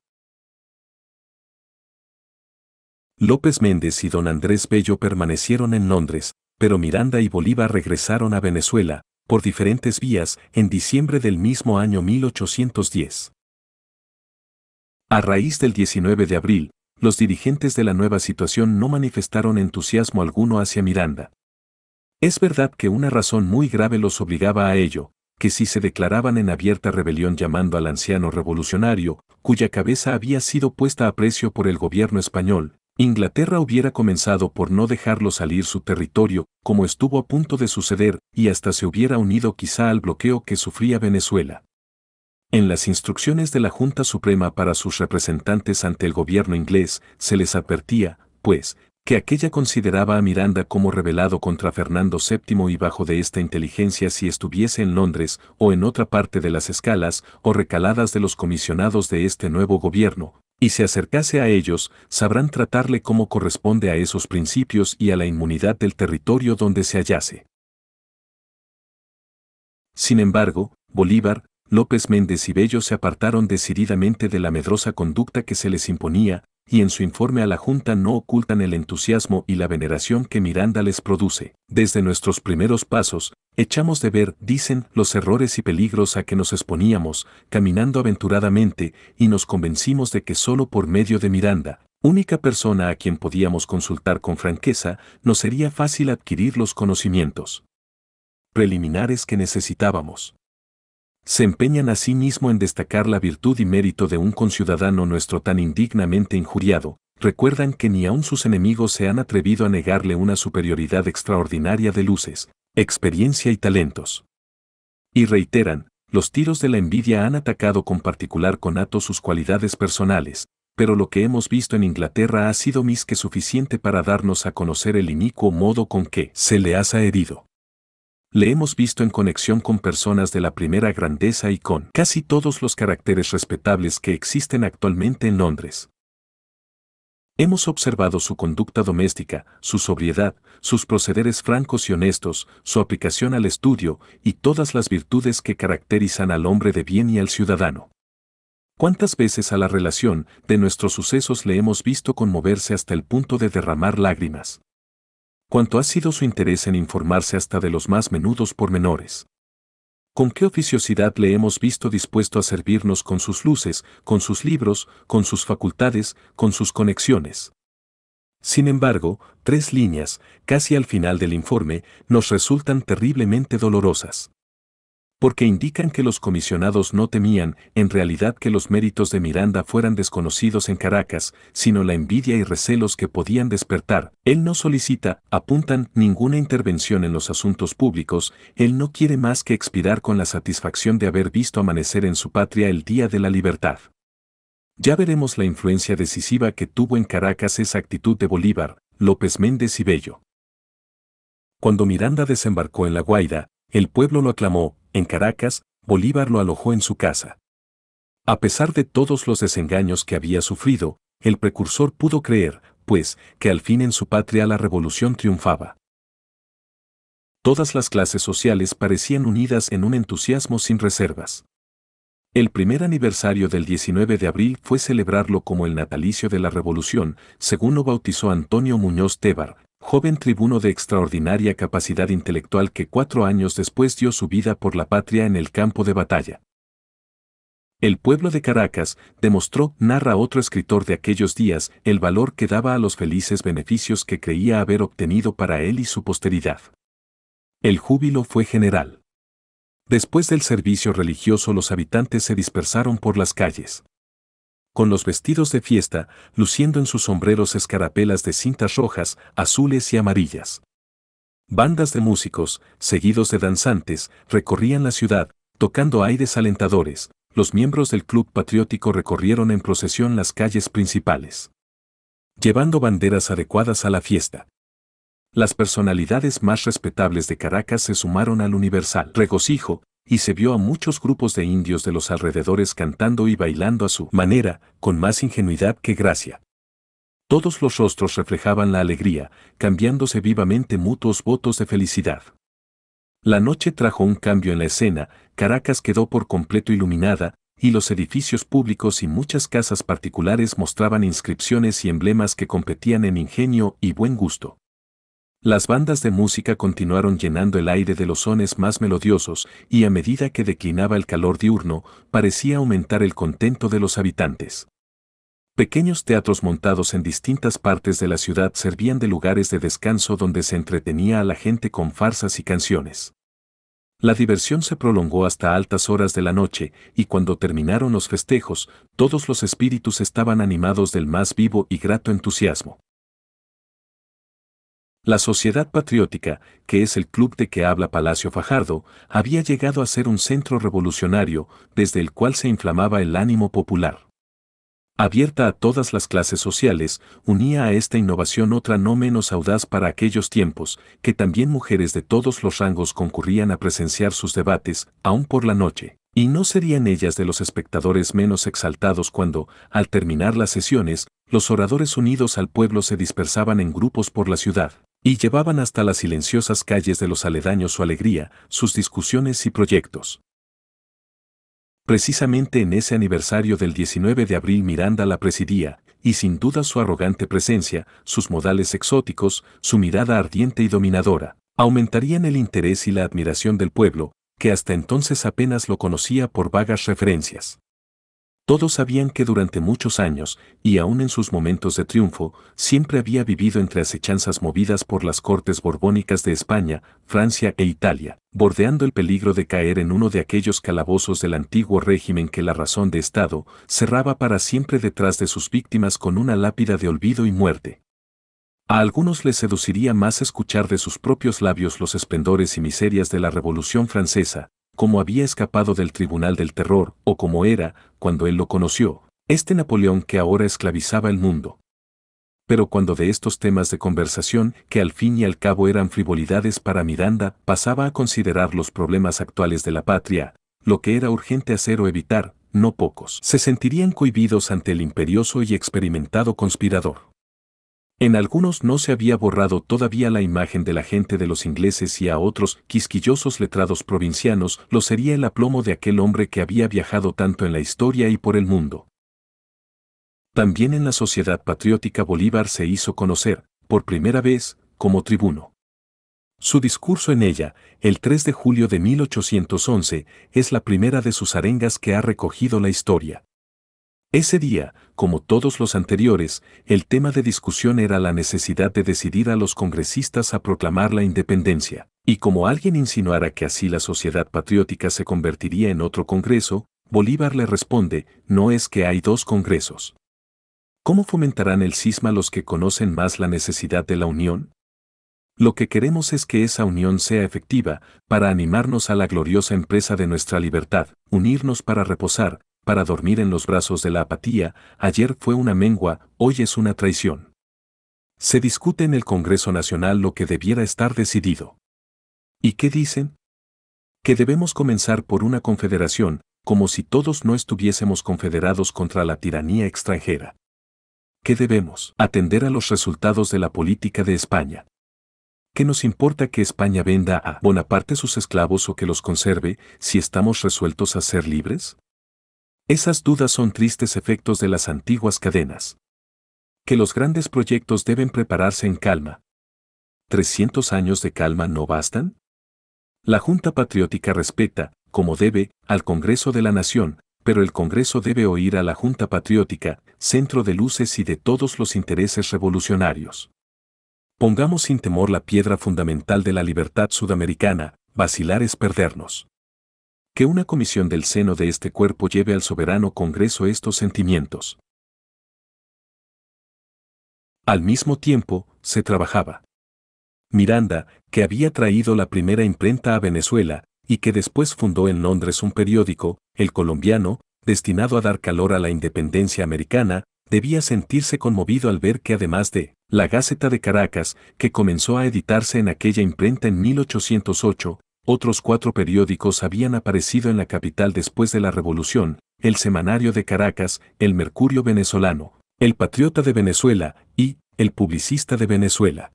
López Méndez y don Andrés Bello permanecieron en Londres, pero Miranda y Bolívar regresaron a Venezuela, por diferentes vías, en diciembre del mismo año 1810. A raíz del 19 de abril, los dirigentes de la nueva situación no manifestaron entusiasmo alguno hacia Miranda. Es verdad que una razón muy grave los obligaba a ello, que si se declaraban en abierta rebelión llamando al anciano revolucionario, cuya cabeza había sido puesta a precio por el gobierno español, Inglaterra hubiera comenzado por no dejarlo salir su territorio, como estuvo a punto de suceder, y hasta se hubiera unido quizá al bloqueo que sufría Venezuela. En las instrucciones de la Junta Suprema para sus representantes ante el gobierno inglés se les advertía, pues, que aquella consideraba a Miranda como rebelado contra Fernando VII y bajo de esta inteligencia si estuviese en Londres o en otra parte de las escalas o recaladas de los comisionados de este nuevo gobierno, y se acercase a ellos, sabrán tratarle como corresponde a esos principios y a la inmunidad del territorio donde se hallase. Sin embargo, Bolívar, López Méndez y Bello se apartaron decididamente de la medrosa conducta que se les imponía, y en su informe a la Junta no ocultan el entusiasmo y la veneración que Miranda les produce. Desde nuestros primeros pasos, echamos de ver, dicen, los errores y peligros a que nos exponíamos, caminando aventuradamente, y nos convencimos de que solo por medio de Miranda, única persona a quien podíamos consultar con franqueza, nos sería fácil adquirir los conocimientos preliminares que necesitábamos se empeñan a sí en destacar la virtud y mérito de un conciudadano nuestro tan indignamente injuriado, recuerdan que ni aun sus enemigos se han atrevido a negarle una superioridad extraordinaria de luces, experiencia y talentos. Y reiteran, los tiros de la envidia han atacado con particular conato sus cualidades personales, pero lo que hemos visto en Inglaterra ha sido más que suficiente para darnos a conocer el inicuo modo con que se le ha herido le hemos visto en conexión con personas de la primera grandeza y con casi todos los caracteres respetables que existen actualmente en Londres. Hemos observado su conducta doméstica, su sobriedad, sus procederes francos y honestos, su aplicación al estudio y todas las virtudes que caracterizan al hombre de bien y al ciudadano. ¿Cuántas veces a la relación de nuestros sucesos le hemos visto conmoverse hasta el punto de derramar lágrimas? cuánto ha sido su interés en informarse hasta de los más menudos pormenores. Con qué oficiosidad le hemos visto dispuesto a servirnos con sus luces, con sus libros, con sus facultades, con sus conexiones. Sin embargo, tres líneas, casi al final del informe, nos resultan terriblemente dolorosas porque indican que los comisionados no temían en realidad que los méritos de Miranda fueran desconocidos en Caracas, sino la envidia y recelos que podían despertar. Él no solicita, apuntan, ninguna intervención en los asuntos públicos, él no quiere más que expirar con la satisfacción de haber visto amanecer en su patria el Día de la Libertad. Ya veremos la influencia decisiva que tuvo en Caracas esa actitud de Bolívar, López Méndez y Bello. Cuando Miranda desembarcó en La Guaida, el pueblo lo aclamó, en Caracas, Bolívar lo alojó en su casa. A pesar de todos los desengaños que había sufrido, el precursor pudo creer, pues, que al fin en su patria la revolución triunfaba. Todas las clases sociales parecían unidas en un entusiasmo sin reservas. El primer aniversario del 19 de abril fue celebrarlo como el natalicio de la revolución, según lo bautizó Antonio Muñoz Tebar, joven tribuno de extraordinaria capacidad intelectual que cuatro años después dio su vida por la patria en el campo de batalla. El pueblo de Caracas demostró, narra otro escritor de aquellos días, el valor que daba a los felices beneficios que creía haber obtenido para él y su posteridad. El júbilo fue general. Después del servicio religioso los habitantes se dispersaron por las calles con los vestidos de fiesta, luciendo en sus sombreros escarapelas de cintas rojas, azules y amarillas. Bandas de músicos, seguidos de danzantes, recorrían la ciudad, tocando aires alentadores. Los miembros del club patriótico recorrieron en procesión las calles principales, llevando banderas adecuadas a la fiesta. Las personalidades más respetables de Caracas se sumaron al universal regocijo y se vio a muchos grupos de indios de los alrededores cantando y bailando a su manera, con más ingenuidad que gracia. Todos los rostros reflejaban la alegría, cambiándose vivamente mutuos votos de felicidad. La noche trajo un cambio en la escena, Caracas quedó por completo iluminada, y los edificios públicos y muchas casas particulares mostraban inscripciones y emblemas que competían en ingenio y buen gusto. Las bandas de música continuaron llenando el aire de los sones más melodiosos y a medida que declinaba el calor diurno, parecía aumentar el contento de los habitantes. Pequeños teatros montados en distintas partes de la ciudad servían de lugares de descanso donde se entretenía a la gente con farsas y canciones. La diversión se prolongó hasta altas horas de la noche, y cuando terminaron los festejos, todos los espíritus estaban animados del más vivo y grato entusiasmo. La Sociedad Patriótica, que es el club de que habla Palacio Fajardo, había llegado a ser un centro revolucionario desde el cual se inflamaba el ánimo popular. Abierta a todas las clases sociales, unía a esta innovación otra no menos audaz para aquellos tiempos, que también mujeres de todos los rangos concurrían a presenciar sus debates, aún por la noche. Y no serían ellas de los espectadores menos exaltados cuando, al terminar las sesiones, los oradores unidos al pueblo se dispersaban en grupos por la ciudad y llevaban hasta las silenciosas calles de los aledaños su alegría, sus discusiones y proyectos. Precisamente en ese aniversario del 19 de abril Miranda la presidía, y sin duda su arrogante presencia, sus modales exóticos, su mirada ardiente y dominadora, aumentarían el interés y la admiración del pueblo, que hasta entonces apenas lo conocía por vagas referencias. Todos sabían que durante muchos años, y aún en sus momentos de triunfo, siempre había vivido entre acechanzas movidas por las cortes borbónicas de España, Francia e Italia, bordeando el peligro de caer en uno de aquellos calabozos del antiguo régimen que la razón de Estado cerraba para siempre detrás de sus víctimas con una lápida de olvido y muerte. A algunos les seduciría más escuchar de sus propios labios los esplendores y miserias de la Revolución Francesa, como había escapado del Tribunal del Terror o como era, cuando él lo conoció, este Napoleón que ahora esclavizaba el mundo. Pero cuando de estos temas de conversación, que al fin y al cabo eran frivolidades para Miranda, pasaba a considerar los problemas actuales de la patria, lo que era urgente hacer o evitar, no pocos, se sentirían cohibidos ante el imperioso y experimentado conspirador. En algunos no se había borrado todavía la imagen de la gente de los ingleses y a otros quisquillosos letrados provincianos lo sería el aplomo de aquel hombre que había viajado tanto en la historia y por el mundo. También en la sociedad patriótica Bolívar se hizo conocer, por primera vez, como tribuno. Su discurso en ella, el 3 de julio de 1811, es la primera de sus arengas que ha recogido la historia. Ese día, como todos los anteriores, el tema de discusión era la necesidad de decidir a los congresistas a proclamar la independencia, y como alguien insinuara que así la sociedad patriótica se convertiría en otro Congreso, Bolívar le responde, no es que hay dos Congresos. ¿Cómo fomentarán el cisma los que conocen más la necesidad de la unión? Lo que queremos es que esa unión sea efectiva para animarnos a la gloriosa empresa de nuestra libertad, unirnos para reposar, para dormir en los brazos de la apatía, ayer fue una mengua, hoy es una traición. Se discute en el Congreso Nacional lo que debiera estar decidido. ¿Y qué dicen? Que debemos comenzar por una confederación, como si todos no estuviésemos confederados contra la tiranía extranjera. ¿Qué debemos atender a los resultados de la política de España. ¿Qué nos importa que España venda a Bonaparte sus esclavos o que los conserve si estamos resueltos a ser libres? Esas dudas son tristes efectos de las antiguas cadenas. Que los grandes proyectos deben prepararse en calma. ¿300 años de calma no bastan? La Junta Patriótica respeta, como debe, al Congreso de la Nación, pero el Congreso debe oír a la Junta Patriótica, centro de luces y de todos los intereses revolucionarios. Pongamos sin temor la piedra fundamental de la libertad sudamericana, vacilar es perdernos que una comisión del seno de este cuerpo lleve al soberano Congreso estos sentimientos. Al mismo tiempo, se trabajaba. Miranda, que había traído la primera imprenta a Venezuela, y que después fundó en Londres un periódico, El Colombiano, destinado a dar calor a la independencia americana, debía sentirse conmovido al ver que además de La Gaceta de Caracas, que comenzó a editarse en aquella imprenta en 1808, otros cuatro periódicos habían aparecido en la capital después de la revolución, el Semanario de Caracas, el Mercurio venezolano, el Patriota de Venezuela y el Publicista de Venezuela.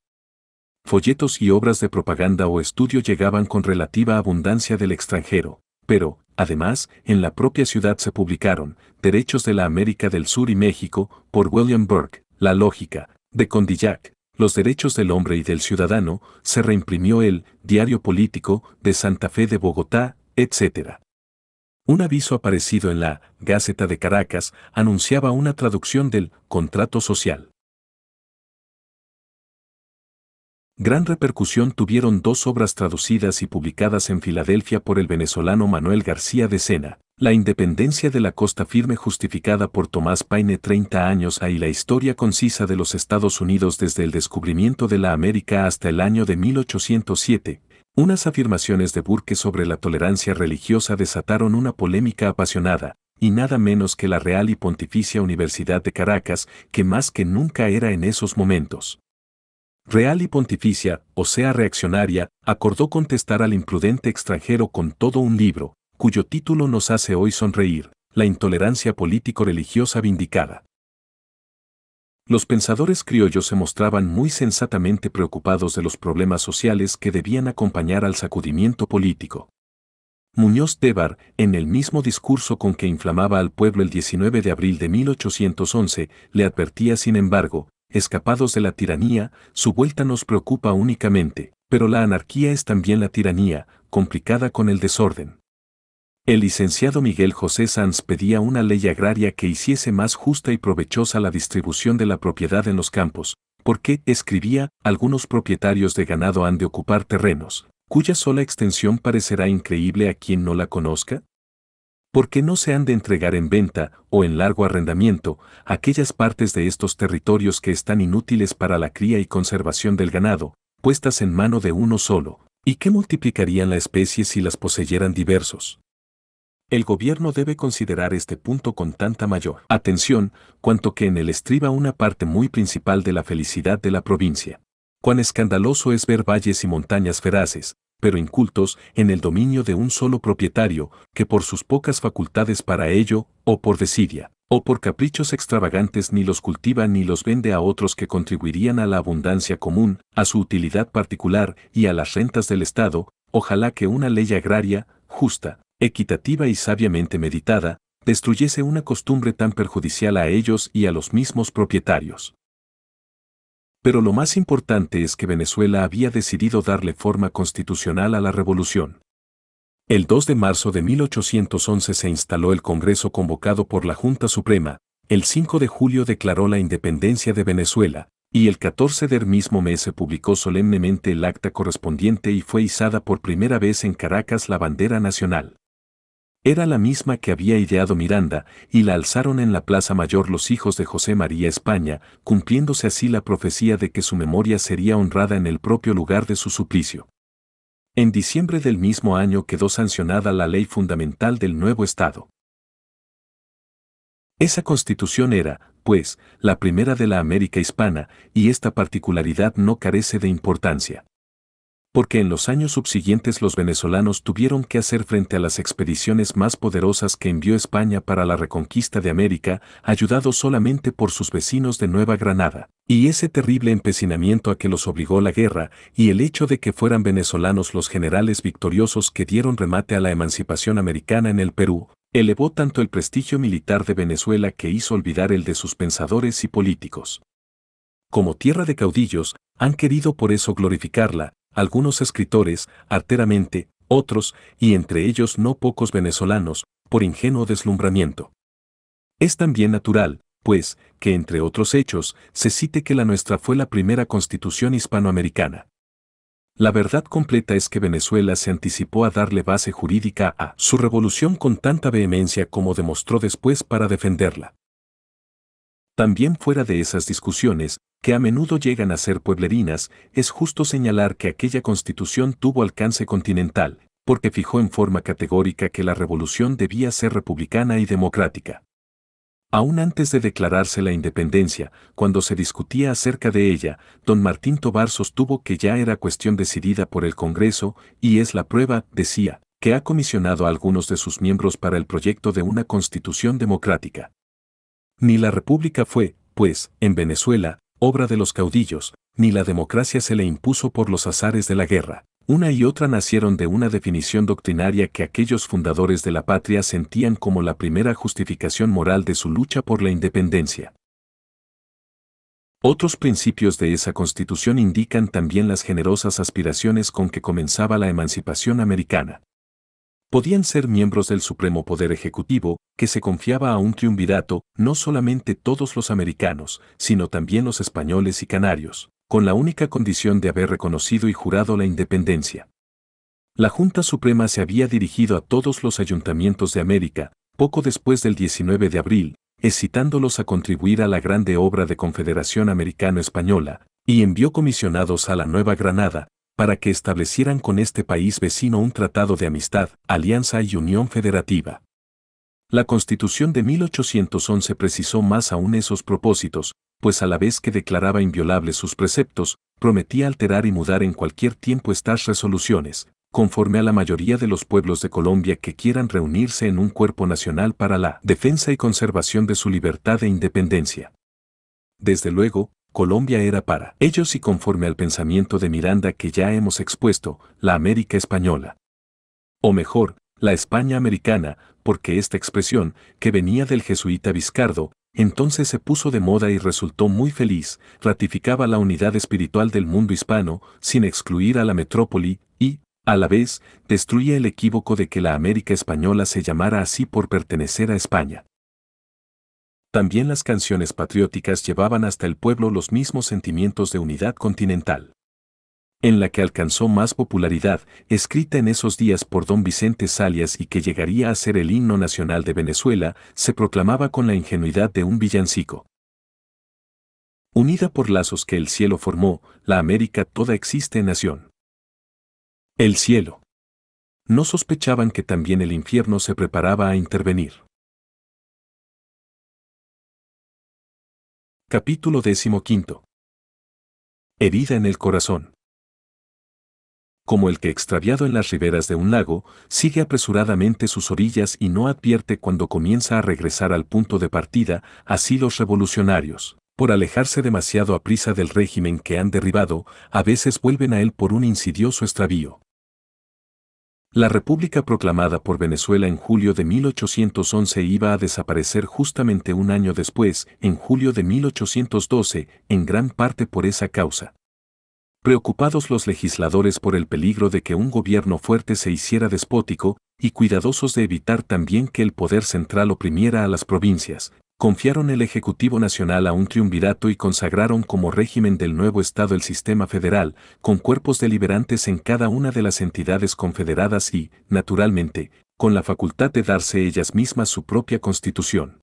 Folletos y obras de propaganda o estudio llegaban con relativa abundancia del extranjero, pero, además, en la propia ciudad se publicaron Derechos de la América del Sur y México por William Burke, La Lógica, de Condillac, los derechos del hombre y del ciudadano, se reimprimió el Diario Político de Santa Fe de Bogotá, etc. Un aviso aparecido en la Gaceta de Caracas anunciaba una traducción del Contrato Social. Gran repercusión tuvieron dos obras traducidas y publicadas en Filadelfia por el venezolano Manuel García de Sena, La independencia de la costa firme justificada por Tomás Paine 30 años y la historia concisa de los Estados Unidos desde el descubrimiento de la América hasta el año de 1807, unas afirmaciones de Burke sobre la tolerancia religiosa desataron una polémica apasionada, y nada menos que la Real y Pontificia Universidad de Caracas, que más que nunca era en esos momentos real y pontificia, o sea reaccionaria, acordó contestar al imprudente extranjero con todo un libro, cuyo título nos hace hoy sonreír, La intolerancia político-religiosa vindicada. Los pensadores criollos se mostraban muy sensatamente preocupados de los problemas sociales que debían acompañar al sacudimiento político. Muñoz Tebar, en el mismo discurso con que inflamaba al pueblo el 19 de abril de 1811, le advertía sin embargo, escapados de la tiranía, su vuelta nos preocupa únicamente, pero la anarquía es también la tiranía, complicada con el desorden. El licenciado Miguel José Sanz pedía una ley agraria que hiciese más justa y provechosa la distribución de la propiedad en los campos, porque, escribía, algunos propietarios de ganado han de ocupar terrenos, cuya sola extensión parecerá increíble a quien no la conozca, qué no se han de entregar en venta o en largo arrendamiento aquellas partes de estos territorios que están inútiles para la cría y conservación del ganado, puestas en mano de uno solo, y que multiplicarían la especie si las poseyeran diversos. El gobierno debe considerar este punto con tanta mayor atención, cuanto que en el estriba una parte muy principal de la felicidad de la provincia. Cuán escandaloso es ver valles y montañas feraces, pero incultos, en el dominio de un solo propietario, que por sus pocas facultades para ello, o por desidia, o por caprichos extravagantes ni los cultiva ni los vende a otros que contribuirían a la abundancia común, a su utilidad particular y a las rentas del Estado, ojalá que una ley agraria, justa, equitativa y sabiamente meditada, destruyese una costumbre tan perjudicial a ellos y a los mismos propietarios. Pero lo más importante es que Venezuela había decidido darle forma constitucional a la revolución. El 2 de marzo de 1811 se instaló el Congreso convocado por la Junta Suprema, el 5 de julio declaró la independencia de Venezuela, y el 14 del mismo mes se publicó solemnemente el acta correspondiente y fue izada por primera vez en Caracas la bandera nacional. Era la misma que había ideado Miranda y la alzaron en la Plaza Mayor los hijos de José María España, cumpliéndose así la profecía de que su memoria sería honrada en el propio lugar de su suplicio. En diciembre del mismo año quedó sancionada la ley fundamental del nuevo Estado. Esa constitución era, pues, la primera de la América hispana, y esta particularidad no carece de importancia porque en los años subsiguientes los venezolanos tuvieron que hacer frente a las expediciones más poderosas que envió España para la reconquista de América, ayudados solamente por sus vecinos de Nueva Granada. Y ese terrible empecinamiento a que los obligó la guerra, y el hecho de que fueran venezolanos los generales victoriosos que dieron remate a la emancipación americana en el Perú, elevó tanto el prestigio militar de Venezuela que hizo olvidar el de sus pensadores y políticos. Como tierra de caudillos, han querido por eso glorificarla, algunos escritores, arteramente, otros, y entre ellos no pocos venezolanos, por ingenuo deslumbramiento. Es también natural, pues, que entre otros hechos, se cite que la nuestra fue la primera constitución hispanoamericana. La verdad completa es que Venezuela se anticipó a darle base jurídica a su revolución con tanta vehemencia como demostró después para defenderla. También fuera de esas discusiones, que a menudo llegan a ser pueblerinas, es justo señalar que aquella constitución tuvo alcance continental, porque fijó en forma categórica que la revolución debía ser republicana y democrática. Aún antes de declararse la independencia, cuando se discutía acerca de ella, don Martín Tobar sostuvo que ya era cuestión decidida por el Congreso, y es la prueba, decía, que ha comisionado a algunos de sus miembros para el proyecto de una constitución democrática. Ni la República fue, pues, en Venezuela, obra de los caudillos, ni la democracia se le impuso por los azares de la guerra. Una y otra nacieron de una definición doctrinaria que aquellos fundadores de la patria sentían como la primera justificación moral de su lucha por la independencia. Otros principios de esa constitución indican también las generosas aspiraciones con que comenzaba la emancipación americana podían ser miembros del Supremo Poder Ejecutivo, que se confiaba a un triunvirato, no solamente todos los americanos, sino también los españoles y canarios, con la única condición de haber reconocido y jurado la independencia. La Junta Suprema se había dirigido a todos los ayuntamientos de América, poco después del 19 de abril, excitándolos a contribuir a la grande obra de Confederación Americano-Española, y envió comisionados a la Nueva Granada, para que establecieran con este país vecino un tratado de amistad, alianza y unión federativa. La Constitución de 1811 precisó más aún esos propósitos, pues a la vez que declaraba inviolables sus preceptos, prometía alterar y mudar en cualquier tiempo estas resoluciones, conforme a la mayoría de los pueblos de Colombia que quieran reunirse en un cuerpo nacional para la defensa y conservación de su libertad e independencia. Desde luego, Colombia era para ellos y conforme al pensamiento de Miranda que ya hemos expuesto, la América española. O mejor, la España americana, porque esta expresión, que venía del jesuita Vizcardo, entonces se puso de moda y resultó muy feliz, ratificaba la unidad espiritual del mundo hispano, sin excluir a la metrópoli, y, a la vez, destruía el equívoco de que la América española se llamara así por pertenecer a España también las canciones patrióticas llevaban hasta el pueblo los mismos sentimientos de unidad continental. En la que alcanzó más popularidad, escrita en esos días por don Vicente Salias y que llegaría a ser el himno nacional de Venezuela, se proclamaba con la ingenuidad de un villancico. Unida por lazos que el cielo formó, la América toda existe en nación. El cielo. No sospechaban que también el
infierno se preparaba a intervenir.
Capítulo XV. Herida en el corazón. Como el que extraviado en las riberas de un lago, sigue apresuradamente sus orillas y no advierte cuando comienza a regresar al punto de partida, así los revolucionarios, por alejarse demasiado a prisa del régimen que han derribado, a veces vuelven a él por un insidioso extravío, la república proclamada por Venezuela en julio de 1811 iba a desaparecer justamente un año después, en julio de 1812, en gran parte por esa causa. Preocupados los legisladores por el peligro de que un gobierno fuerte se hiciera despótico, y cuidadosos de evitar también que el poder central oprimiera a las provincias, confiaron el Ejecutivo Nacional a un triunvirato y consagraron como régimen del nuevo Estado el sistema federal, con cuerpos deliberantes en cada una de las entidades confederadas y, naturalmente, con la facultad de darse ellas mismas su propia constitución.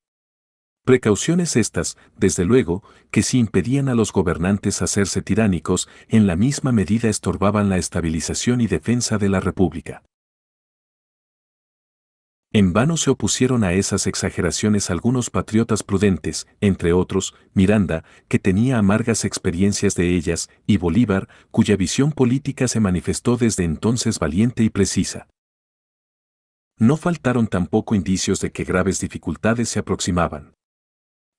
Precauciones estas, desde luego, que si impedían a los gobernantes hacerse tiránicos, en la misma medida estorbaban la estabilización y defensa de la República. En vano se opusieron a esas exageraciones algunos patriotas prudentes, entre otros, Miranda, que tenía amargas experiencias de ellas, y Bolívar, cuya visión política se manifestó desde entonces valiente y precisa. No faltaron tampoco indicios de que graves dificultades se aproximaban.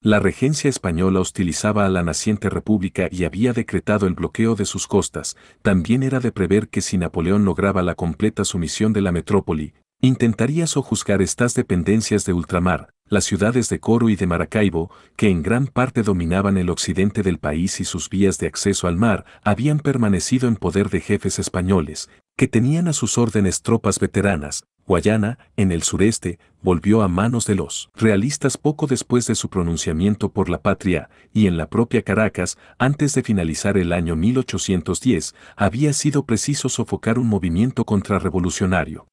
La regencia española hostilizaba a la naciente república y había decretado el bloqueo de sus costas. También era de prever que si Napoleón lograba la completa sumisión de la metrópoli, Intentaría sojuzgar estas dependencias de ultramar, las ciudades de Coro y de Maracaibo, que en gran parte dominaban el occidente del país y sus vías de acceso al mar, habían permanecido en poder de jefes españoles, que tenían a sus órdenes tropas veteranas. Guayana, en el sureste, volvió a manos de los realistas poco después de su pronunciamiento por la patria, y en la propia Caracas, antes de finalizar el año 1810, había sido preciso sofocar un movimiento contrarrevolucionario.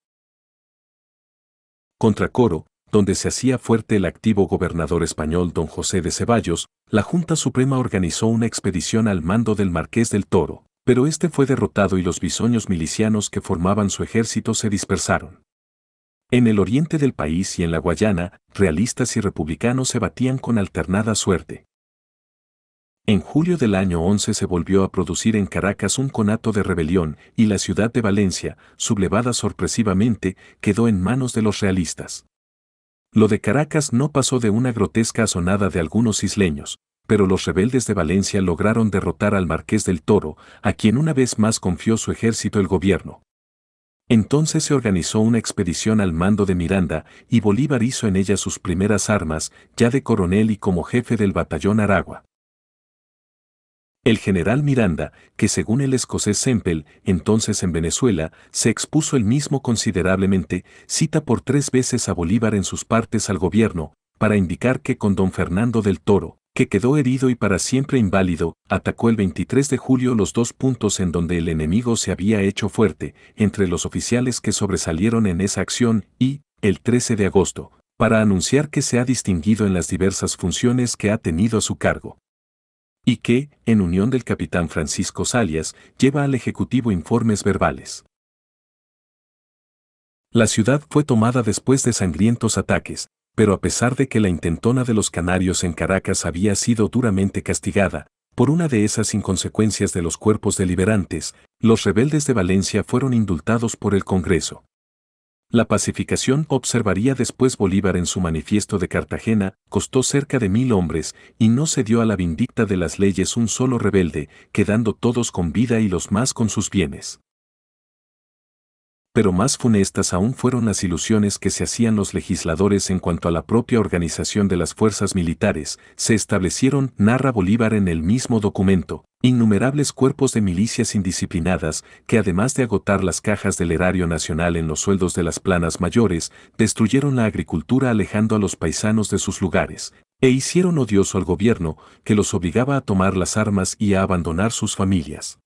Contra Coro, donde se hacía fuerte el activo gobernador español don José de Ceballos, la Junta Suprema organizó una expedición al mando del Marqués del Toro, pero este fue derrotado y los bisoños milicianos que formaban su ejército se dispersaron. En el oriente del país y en la Guayana, realistas y republicanos se batían con alternada suerte. En julio del año 11 se volvió a producir en Caracas un conato de rebelión y la ciudad de Valencia, sublevada sorpresivamente, quedó en manos de los realistas. Lo de Caracas no pasó de una grotesca asonada de algunos isleños, pero los rebeldes de Valencia lograron derrotar al marqués del Toro, a quien una vez más confió su ejército el gobierno. Entonces se organizó una expedición al mando de Miranda y Bolívar hizo en ella sus primeras armas, ya de coronel y como jefe del batallón Aragua el general Miranda, que según el escocés Semple, entonces en Venezuela, se expuso el mismo considerablemente, cita por tres veces a Bolívar en sus partes al gobierno, para indicar que con don Fernando del Toro, que quedó herido y para siempre inválido, atacó el 23 de julio los dos puntos en donde el enemigo se había hecho fuerte, entre los oficiales que sobresalieron en esa acción, y, el 13 de agosto, para anunciar que se ha distinguido en las diversas funciones que ha tenido a su cargo, y que, en unión del capitán Francisco Salias, lleva al Ejecutivo informes verbales. La ciudad fue tomada después de sangrientos ataques, pero a pesar de que la intentona de los canarios en Caracas había sido duramente castigada, por una de esas inconsecuencias de los cuerpos deliberantes, los rebeldes de Valencia fueron indultados por el Congreso. La pacificación observaría después Bolívar en su manifiesto de Cartagena, costó cerca de mil hombres, y no se dio a la vindicta de las leyes un solo rebelde, quedando todos con vida y los más con sus bienes pero más funestas aún fueron las ilusiones que se hacían los legisladores en cuanto a la propia organización de las fuerzas militares, se establecieron, narra Bolívar en el mismo documento, innumerables cuerpos de milicias indisciplinadas que además de agotar las cajas del erario nacional en los sueldos de las planas mayores, destruyeron la agricultura alejando a los paisanos de sus lugares, e hicieron odioso al gobierno que los obligaba a tomar las armas y a abandonar sus familias.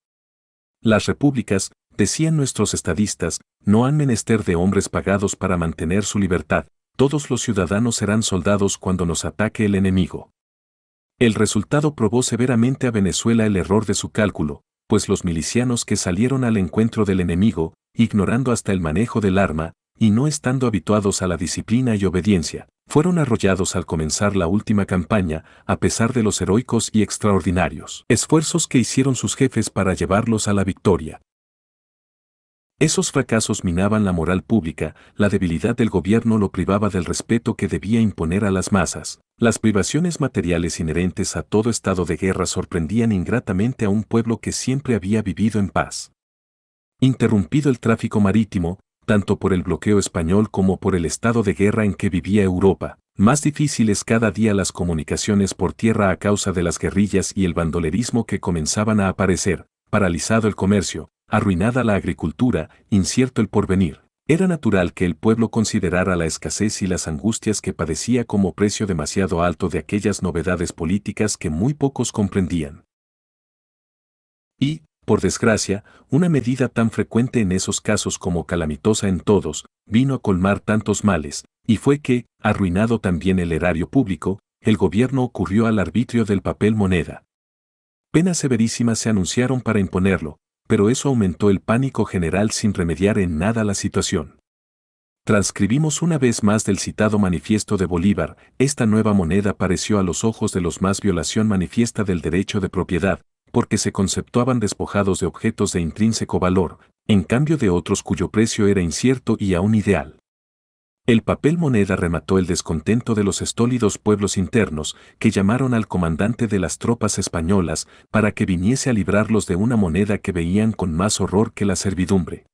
Las repúblicas, decían nuestros estadistas, no han menester de hombres pagados para mantener su libertad, todos los ciudadanos serán soldados cuando nos ataque el enemigo. El resultado probó severamente a Venezuela el error de su cálculo, pues los milicianos que salieron al encuentro del enemigo, ignorando hasta el manejo del arma, y no estando habituados a la disciplina y obediencia, fueron arrollados al comenzar la última campaña, a pesar de los heroicos y extraordinarios esfuerzos que hicieron sus jefes para llevarlos a la victoria, esos fracasos minaban la moral pública, la debilidad del gobierno lo privaba del respeto que debía imponer a las masas. Las privaciones materiales inherentes a todo estado de guerra sorprendían ingratamente a un pueblo que siempre había vivido en paz. Interrumpido el tráfico marítimo, tanto por el bloqueo español como por el estado de guerra en que vivía Europa, más difíciles cada día las comunicaciones por tierra a causa de las guerrillas y el bandolerismo que comenzaban a aparecer, paralizado el comercio, arruinada la agricultura, incierto el porvenir. Era natural que el pueblo considerara la escasez y las angustias que padecía como precio demasiado alto de aquellas novedades políticas que muy pocos comprendían. Y, por desgracia, una medida tan frecuente en esos casos como calamitosa en todos, vino a colmar tantos males, y fue que, arruinado también el erario público, el gobierno ocurrió al arbitrio del papel moneda. Penas severísimas se anunciaron para imponerlo, pero eso aumentó el pánico general sin remediar en nada la situación. Transcribimos una vez más del citado manifiesto de Bolívar, esta nueva moneda pareció a los ojos de los más violación manifiesta del derecho de propiedad, porque se conceptuaban despojados de objetos de intrínseco valor, en cambio de otros cuyo precio era incierto y aún ideal. El papel moneda remató el descontento de los estólidos pueblos internos que llamaron al comandante de las tropas españolas para que viniese a librarlos de una moneda que veían con más horror que la servidumbre.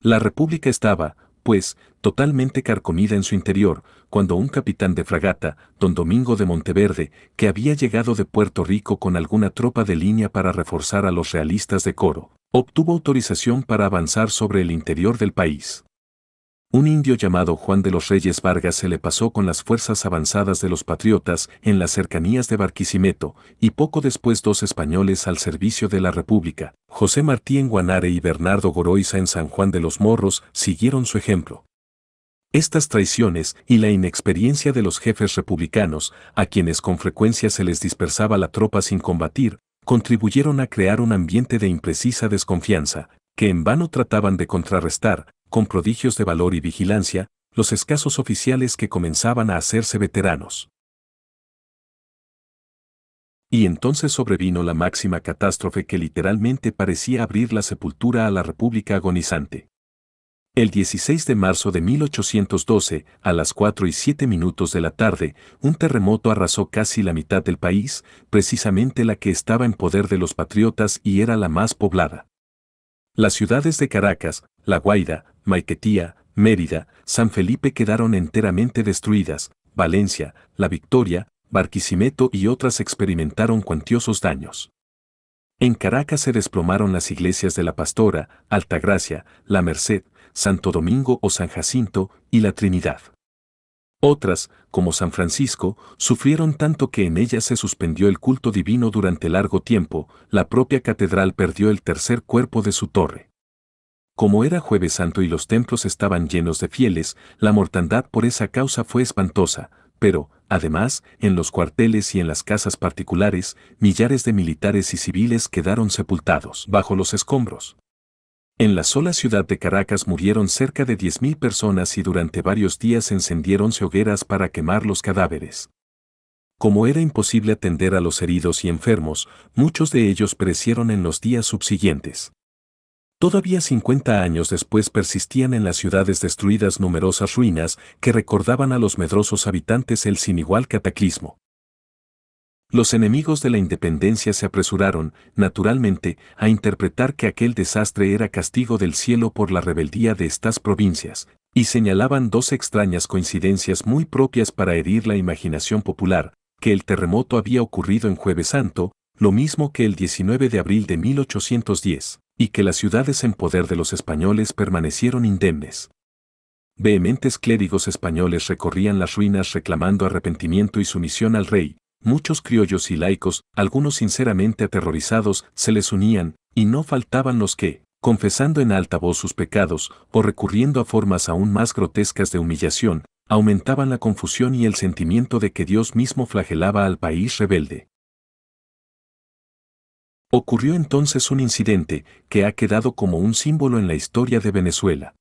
La República estaba, pues, totalmente carcomida en su interior, cuando un capitán de fragata, don Domingo de Monteverde, que había llegado de Puerto Rico con alguna tropa de línea para reforzar a los realistas de Coro, obtuvo autorización para avanzar sobre el interior del país. Un indio llamado Juan de los Reyes Vargas se le pasó con las fuerzas avanzadas de los patriotas en las cercanías de Barquisimeto, y poco después dos españoles al servicio de la República, José Martí en Guanare y Bernardo Goroiza en San Juan de los Morros, siguieron su ejemplo. Estas traiciones y la inexperiencia de los jefes republicanos, a quienes con frecuencia se les dispersaba la tropa sin combatir, contribuyeron a crear un ambiente de imprecisa desconfianza, que en vano trataban de contrarrestar, con prodigios de valor y vigilancia, los escasos oficiales que comenzaban a hacerse veteranos. Y entonces sobrevino la máxima catástrofe que literalmente parecía abrir la sepultura a la República agonizante. El 16 de marzo de 1812, a las 4 y 7 minutos de la tarde, un terremoto arrasó casi la mitad del país, precisamente la que estaba en poder de los patriotas y era la más poblada. Las ciudades de Caracas, La Guaira, Maiquetía, Mérida, San Felipe quedaron enteramente destruidas, Valencia, La Victoria, Barquisimeto y otras experimentaron cuantiosos daños. En Caracas se desplomaron las iglesias de la Pastora, Altagracia, La Merced, Santo Domingo o San Jacinto y la Trinidad. Otras, como San Francisco, sufrieron tanto que en ellas se suspendió el culto divino durante largo tiempo, la propia catedral perdió el tercer cuerpo de su torre. Como era jueves santo y los templos estaban llenos de fieles, la mortandad por esa causa fue espantosa, pero, además, en los cuarteles y en las casas particulares, millares de militares y civiles quedaron sepultados bajo los escombros. En la sola ciudad de Caracas murieron cerca de 10.000 personas y durante varios días encendieronse hogueras para quemar los cadáveres. Como era imposible atender a los heridos y enfermos, muchos de ellos perecieron en los días subsiguientes. Todavía 50 años después persistían en las ciudades destruidas numerosas ruinas que recordaban a los medrosos habitantes el sin igual cataclismo. Los enemigos de la independencia se apresuraron, naturalmente, a interpretar que aquel desastre era castigo del cielo por la rebeldía de estas provincias, y señalaban dos extrañas coincidencias muy propias para herir la imaginación popular, que el terremoto había ocurrido en jueves santo, lo mismo que el 19 de abril de 1810, y que las ciudades en poder de los españoles permanecieron indemnes. Vehementes clérigos españoles recorrían las ruinas reclamando arrepentimiento y sumisión al rey, muchos criollos y laicos, algunos sinceramente aterrorizados, se les unían, y no faltaban los que, confesando en alta voz sus pecados, o recurriendo a formas aún más grotescas de humillación, aumentaban la confusión y el sentimiento de que Dios mismo flagelaba al país rebelde. Ocurrió entonces un incidente que ha quedado como un símbolo en la historia de Venezuela.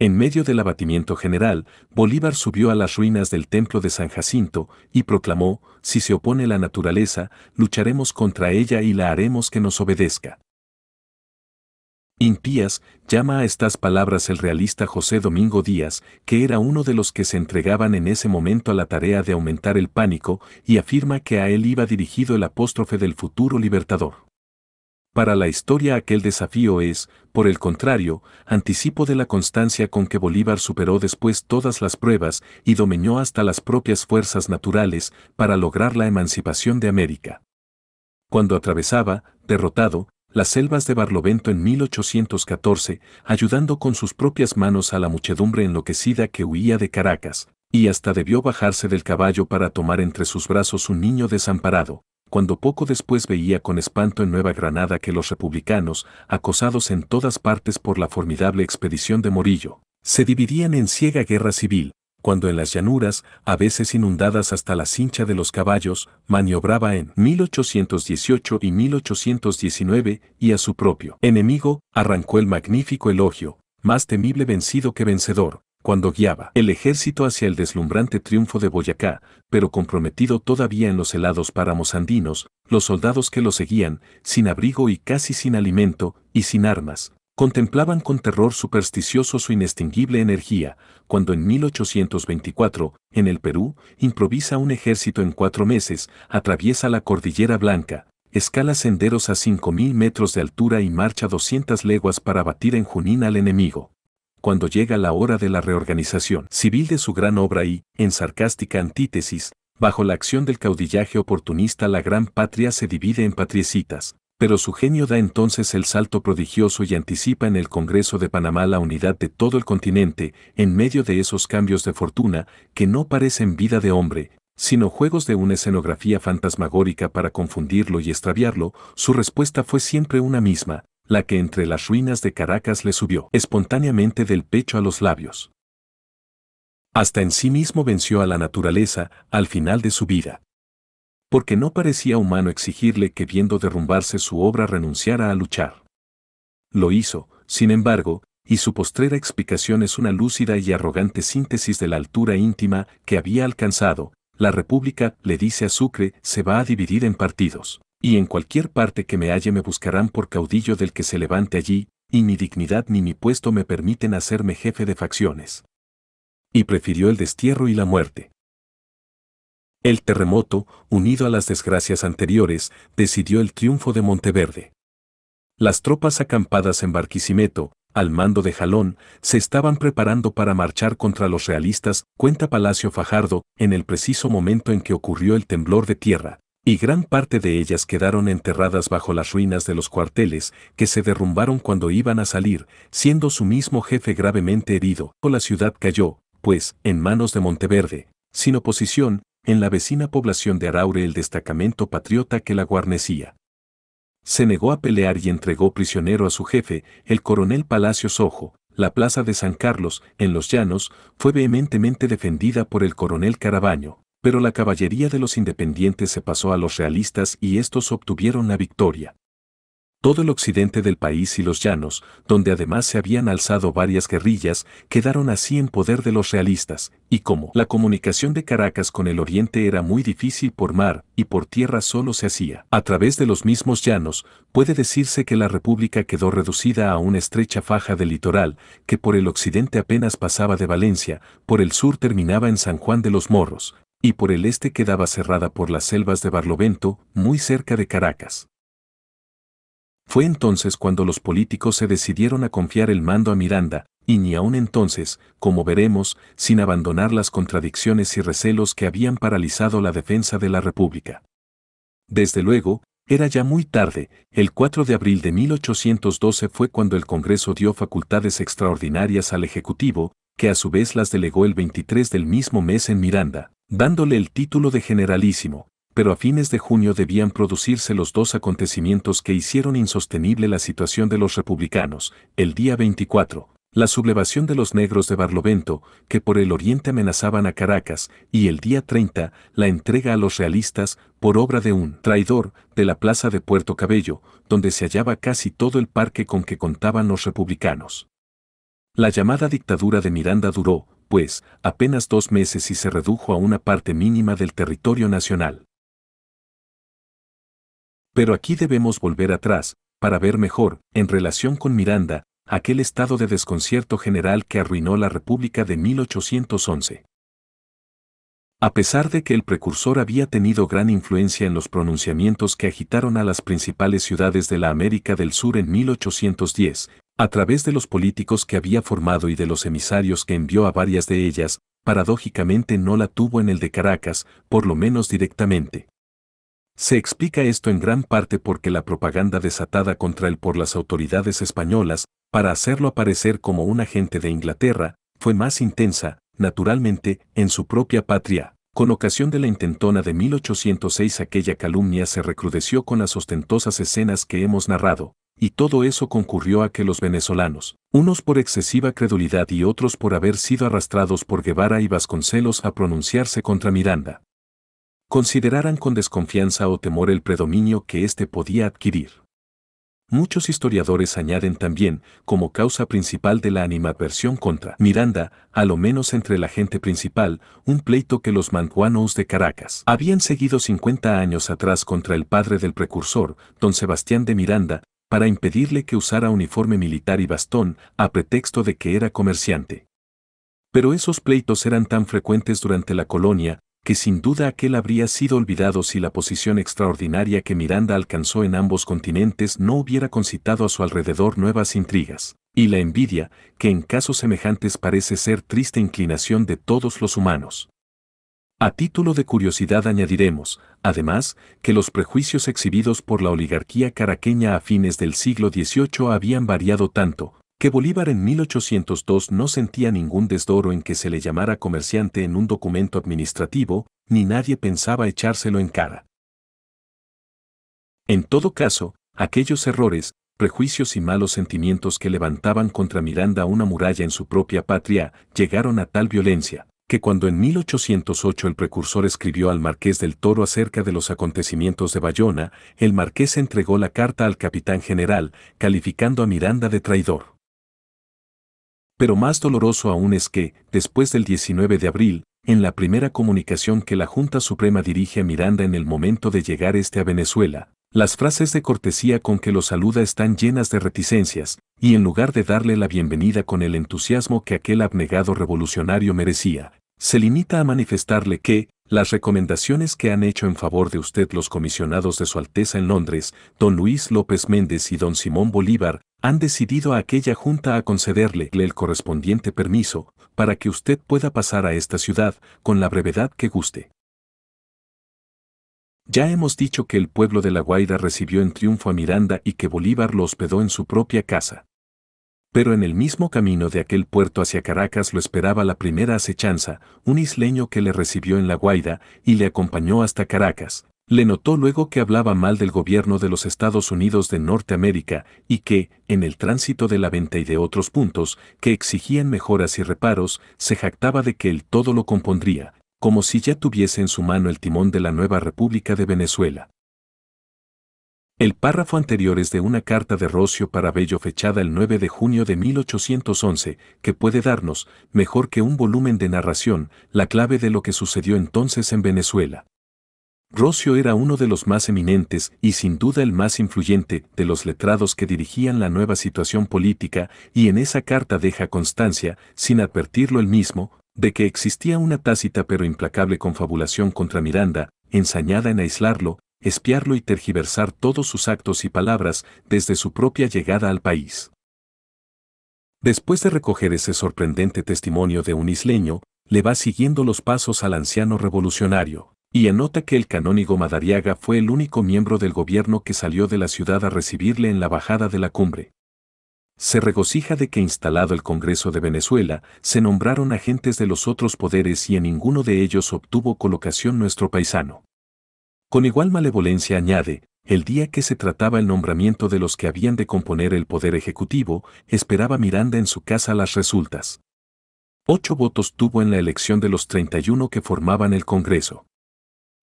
En medio del abatimiento general, Bolívar subió a las ruinas del templo de San Jacinto y proclamó, si se opone la naturaleza, lucharemos contra ella y la haremos que nos obedezca. Impías llama a estas palabras el realista José Domingo Díaz, que era uno de los que se entregaban en ese momento a la tarea de aumentar el pánico, y afirma que a él iba dirigido el apóstrofe del futuro libertador. Para la historia aquel desafío es, por el contrario, anticipo de la constancia con que Bolívar superó después todas las pruebas y dominó hasta las propias fuerzas naturales para lograr la emancipación de América. Cuando atravesaba, derrotado, las selvas de Barlovento en 1814, ayudando con sus propias manos a la muchedumbre enloquecida que huía de Caracas, y hasta debió bajarse del caballo para tomar entre sus brazos un niño desamparado, cuando poco después veía con espanto en Nueva Granada que los republicanos, acosados en todas partes por la formidable expedición de Morillo, se dividían en ciega guerra civil, cuando en las llanuras, a veces inundadas hasta la cincha de los caballos, maniobraba en 1818 y 1819 y a su propio enemigo arrancó el magnífico elogio, más temible vencido que vencedor, cuando guiaba el ejército hacia el deslumbrante triunfo de Boyacá, pero comprometido todavía en los helados páramos andinos, los soldados que lo seguían, sin abrigo y casi sin alimento, y sin armas, contemplaban con terror supersticioso su inextinguible energía, cuando en 1824, en el Perú, improvisa un ejército en cuatro meses, atraviesa la Cordillera Blanca, escala senderos a 5.000 metros de altura y marcha 200 leguas para batir en Junín al enemigo cuando llega la hora de la reorganización civil de su gran obra y, en sarcástica antítesis, bajo la acción del caudillaje oportunista la gran patria se divide en patriecitas, pero su genio da entonces el salto prodigioso y anticipa en el Congreso de Panamá la unidad de todo el continente en medio de esos cambios de fortuna que no parecen vida de hombre, sino juegos de una escenografía fantasmagórica para confundirlo y extraviarlo, su respuesta fue siempre una misma, la que entre las ruinas de Caracas le subió espontáneamente del pecho a los labios. Hasta en sí mismo venció a la naturaleza al final de su vida. Porque no parecía humano exigirle que viendo derrumbarse su obra renunciara a luchar. Lo hizo, sin embargo, y su postrera explicación es una lúcida y arrogante síntesis de la altura íntima que había alcanzado. La República, le dice a Sucre, se va a dividir en partidos. Y en cualquier parte que me halle me buscarán por caudillo del que se levante allí, y mi dignidad ni mi puesto me permiten hacerme jefe de facciones. Y prefirió el destierro y la muerte. El terremoto, unido a las desgracias anteriores, decidió el triunfo de Monteverde. Las tropas acampadas en Barquisimeto, al mando de Jalón, se estaban preparando para marchar contra los realistas, cuenta Palacio Fajardo, en el preciso momento en que ocurrió el temblor de tierra, y gran parte de ellas quedaron enterradas bajo las ruinas de los cuarteles que se derrumbaron cuando iban a salir, siendo su mismo jefe gravemente herido. O La ciudad cayó, pues, en manos de Monteverde, sin oposición, en la vecina población de Araure el destacamento patriota que la guarnecía. Se negó a pelear y entregó prisionero a su jefe, el coronel Palacios Sojo. La plaza de San Carlos, en los llanos, fue vehementemente defendida por el coronel Carabaño, pero la caballería de los independientes se pasó a los realistas y estos obtuvieron la victoria. Todo el occidente del país y los llanos, donde además se habían alzado varias guerrillas, quedaron así en poder de los realistas, y como la comunicación de Caracas con el oriente era muy difícil por mar y por tierra solo se hacía a través de los mismos llanos, puede decirse que la República quedó reducida a una estrecha faja de litoral que por el occidente apenas pasaba de Valencia, por el sur terminaba en San Juan de los Morros, y por el este quedaba cerrada por las selvas de Barlovento, muy cerca de Caracas. Fue entonces cuando los políticos se decidieron a confiar el mando a Miranda, y ni aun entonces, como veremos, sin abandonar las contradicciones y recelos que habían paralizado la defensa de la República. Desde luego, era ya muy tarde, el 4 de abril de 1812 fue cuando el Congreso dio facultades extraordinarias al Ejecutivo, que a su vez las delegó el 23 del mismo mes en Miranda dándole el título de generalísimo, pero a fines de junio debían producirse los dos acontecimientos que hicieron insostenible la situación de los republicanos, el día 24, la sublevación de los negros de Barlovento, que por el oriente amenazaban a Caracas, y el día 30, la entrega a los realistas, por obra de un traidor, de la plaza de Puerto Cabello, donde se hallaba casi todo el parque con que contaban los republicanos. La llamada dictadura de Miranda duró, pues, apenas dos meses y se redujo a una parte mínima del territorio nacional. Pero aquí debemos volver atrás, para ver mejor, en relación con Miranda, aquel estado de desconcierto general que arruinó la República de 1811. A pesar de que el precursor había tenido gran influencia en los pronunciamientos que agitaron a las principales ciudades de la América del Sur en 1810, a través de los políticos que había formado y de los emisarios que envió a varias de ellas, paradójicamente no la tuvo en el de Caracas, por lo menos directamente. Se explica esto en gran parte porque la propaganda desatada contra él por las autoridades españolas, para hacerlo aparecer como un agente de Inglaterra, fue más intensa, naturalmente, en su propia patria. Con ocasión de la intentona de 1806 aquella calumnia se recrudeció con las ostentosas escenas que hemos narrado, y todo eso concurrió a que los venezolanos, unos por excesiva credulidad y otros por haber sido arrastrados por Guevara y Vasconcelos a pronunciarse contra Miranda, consideraran con desconfianza o temor el predominio que éste podía adquirir. Muchos historiadores añaden también, como causa principal de la animadversión contra Miranda, a lo menos entre la gente principal, un pleito que los manjuanos de Caracas habían seguido 50 años atrás contra el padre del precursor, don Sebastián de Miranda, para impedirle que usara uniforme militar y bastón a pretexto de que era comerciante. Pero esos pleitos eran tan frecuentes durante la colonia que sin duda aquel habría sido olvidado si la posición extraordinaria que Miranda alcanzó en ambos continentes no hubiera concitado a su alrededor nuevas intrigas, y la envidia, que en casos semejantes parece ser triste inclinación de todos los humanos. A título de curiosidad añadiremos, además, que los prejuicios exhibidos por la oligarquía caraqueña a fines del siglo XVIII habían variado tanto, que Bolívar en 1802 no sentía ningún desdoro en que se le llamara comerciante en un documento administrativo, ni nadie pensaba echárselo en cara. En todo caso, aquellos errores, prejuicios y malos sentimientos que levantaban contra Miranda una muralla en su propia patria, llegaron a tal violencia, que cuando en 1808 el precursor escribió al marqués del Toro acerca de los acontecimientos de Bayona, el marqués entregó la carta al capitán general, calificando a Miranda de traidor. Pero más doloroso aún es que, después del 19 de abril, en la primera comunicación que la Junta Suprema dirige a Miranda en el momento de llegar este a Venezuela, las frases de cortesía con que lo saluda están llenas de reticencias, y en lugar de darle la bienvenida con el entusiasmo que aquel abnegado revolucionario merecía, se limita a manifestarle que las recomendaciones que han hecho en favor de usted los comisionados de Su Alteza en Londres, don Luis López Méndez y don Simón Bolívar, han decidido a aquella junta a concederle el correspondiente permiso para que usted pueda pasar a esta ciudad con la brevedad que guste. Ya hemos dicho que el pueblo de La Guaira recibió en triunfo a Miranda y que Bolívar lo hospedó en su propia casa. Pero en el mismo camino de aquel puerto hacia Caracas lo esperaba la primera acechanza, un isleño que le recibió en La guaida y le acompañó hasta Caracas. Le notó luego que hablaba mal del gobierno de los Estados Unidos de Norteamérica y que, en el tránsito de la venta y de otros puntos, que exigían mejoras y reparos, se jactaba de que él todo lo compondría, como si ya tuviese en su mano el timón de la nueva República de Venezuela. El párrafo anterior es de una carta de Rocio para Bello fechada el 9 de junio de 1811, que puede darnos, mejor que un volumen de narración, la clave de lo que sucedió entonces en Venezuela. Rocio era uno de los más eminentes y sin duda el más influyente de los letrados que dirigían la nueva situación política y en esa carta deja constancia, sin advertirlo él mismo, de que existía una tácita pero implacable confabulación contra Miranda, ensañada en aislarlo, espiarlo y tergiversar todos sus actos y palabras desde su propia llegada al país. Después de recoger ese sorprendente testimonio de un isleño, le va siguiendo los pasos al anciano revolucionario, y anota que el canónigo Madariaga fue el único miembro del gobierno que salió de la ciudad a recibirle en la bajada de la cumbre. Se regocija de que instalado el Congreso de Venezuela, se nombraron agentes de los otros poderes y en ninguno de ellos obtuvo colocación nuestro paisano. Con igual malevolencia añade, el día que se trataba el nombramiento de los que habían de componer el poder ejecutivo, esperaba Miranda en su casa las resultas. Ocho votos tuvo en la elección de los 31 que formaban el Congreso.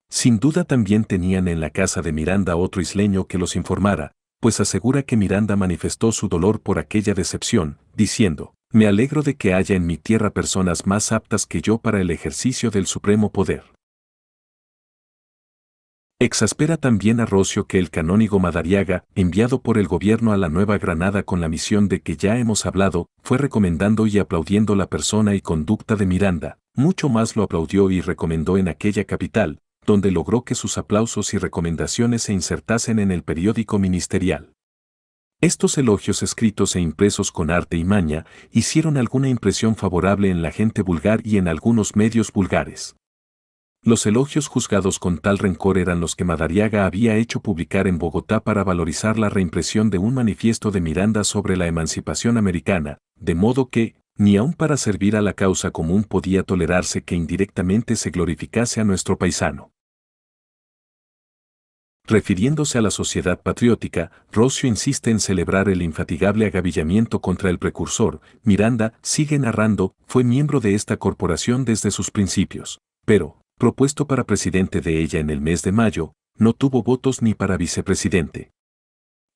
Sin duda también tenían en la casa de Miranda otro isleño que los informara, pues asegura que Miranda manifestó su dolor por aquella decepción, diciendo, Me alegro de que haya en mi tierra personas más aptas que yo para el ejercicio del supremo poder. Exaspera también a Rocio que el canónigo Madariaga, enviado por el gobierno a la Nueva Granada con la misión de que ya hemos hablado, fue recomendando y aplaudiendo la persona y conducta de Miranda, mucho más lo aplaudió y recomendó en aquella capital, donde logró que sus aplausos y recomendaciones se insertasen en el periódico ministerial. Estos elogios escritos e impresos con arte y maña hicieron alguna impresión favorable en la gente vulgar y en algunos medios vulgares. Los elogios juzgados con tal rencor eran los que Madariaga había hecho publicar en Bogotá para valorizar la reimpresión de un manifiesto de Miranda sobre la emancipación americana, de modo que, ni aun para servir a la causa común podía tolerarse que indirectamente se glorificase a nuestro paisano. Refiriéndose a la sociedad patriótica, Rocio insiste en celebrar el infatigable agavillamiento contra el precursor. Miranda, sigue narrando, fue miembro de esta corporación desde sus principios. Pero, propuesto para presidente de ella en el mes de mayo, no tuvo votos ni para vicepresidente.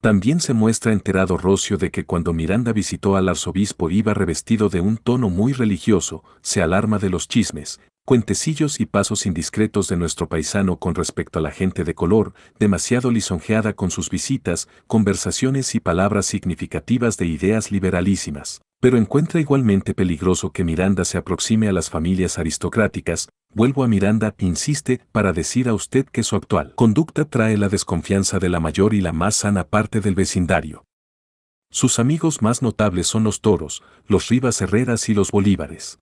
También se muestra enterado Rocio de que cuando Miranda visitó al arzobispo iba revestido de un tono muy religioso, se alarma de los chismes, cuentecillos y pasos indiscretos de nuestro paisano con respecto a la gente de color, demasiado lisonjeada con sus visitas, conversaciones y palabras significativas de ideas liberalísimas. Pero encuentra igualmente peligroso que Miranda se aproxime a las familias aristocráticas, Vuelvo a Miranda, insiste, para decir a usted que su actual conducta trae la desconfianza de la mayor y la más sana parte del vecindario. Sus amigos más notables son los toros, los Rivas Herreras y los Bolívares.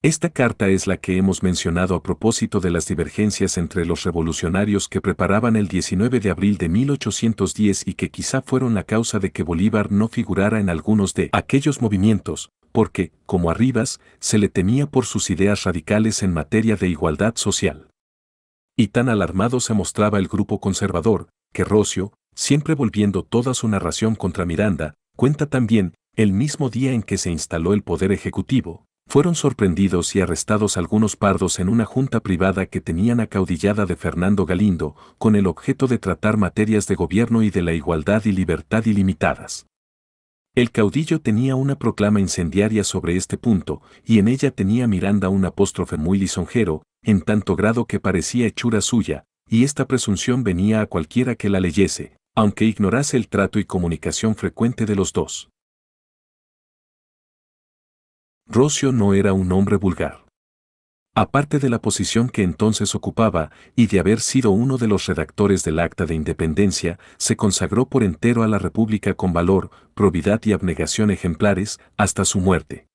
Esta carta es la que hemos mencionado a propósito de las divergencias entre los revolucionarios que preparaban el 19 de abril de 1810 y que quizá fueron la causa de que Bolívar no figurara en algunos de aquellos movimientos, porque, como Arribas, se le temía por sus ideas radicales en materia de igualdad social. Y tan alarmado se mostraba el grupo conservador, que Rocio, siempre volviendo toda su narración contra Miranda, cuenta también, el mismo día en que se instaló el poder ejecutivo, fueron sorprendidos y arrestados algunos pardos en una junta privada que tenían acaudillada de Fernando Galindo, con el objeto de tratar materias de gobierno y de la igualdad y libertad ilimitadas. El caudillo tenía una proclama incendiaria sobre este punto, y en ella tenía Miranda un apóstrofe muy lisonjero, en tanto grado que parecía hechura suya, y esta presunción venía a cualquiera que la leyese, aunque ignorase el trato y comunicación frecuente de los dos. Rocio no era un hombre vulgar aparte de la posición que entonces ocupaba y de haber sido uno de los redactores del Acta de Independencia, se consagró por entero a la República con valor, probidad y abnegación ejemplares hasta su muerte.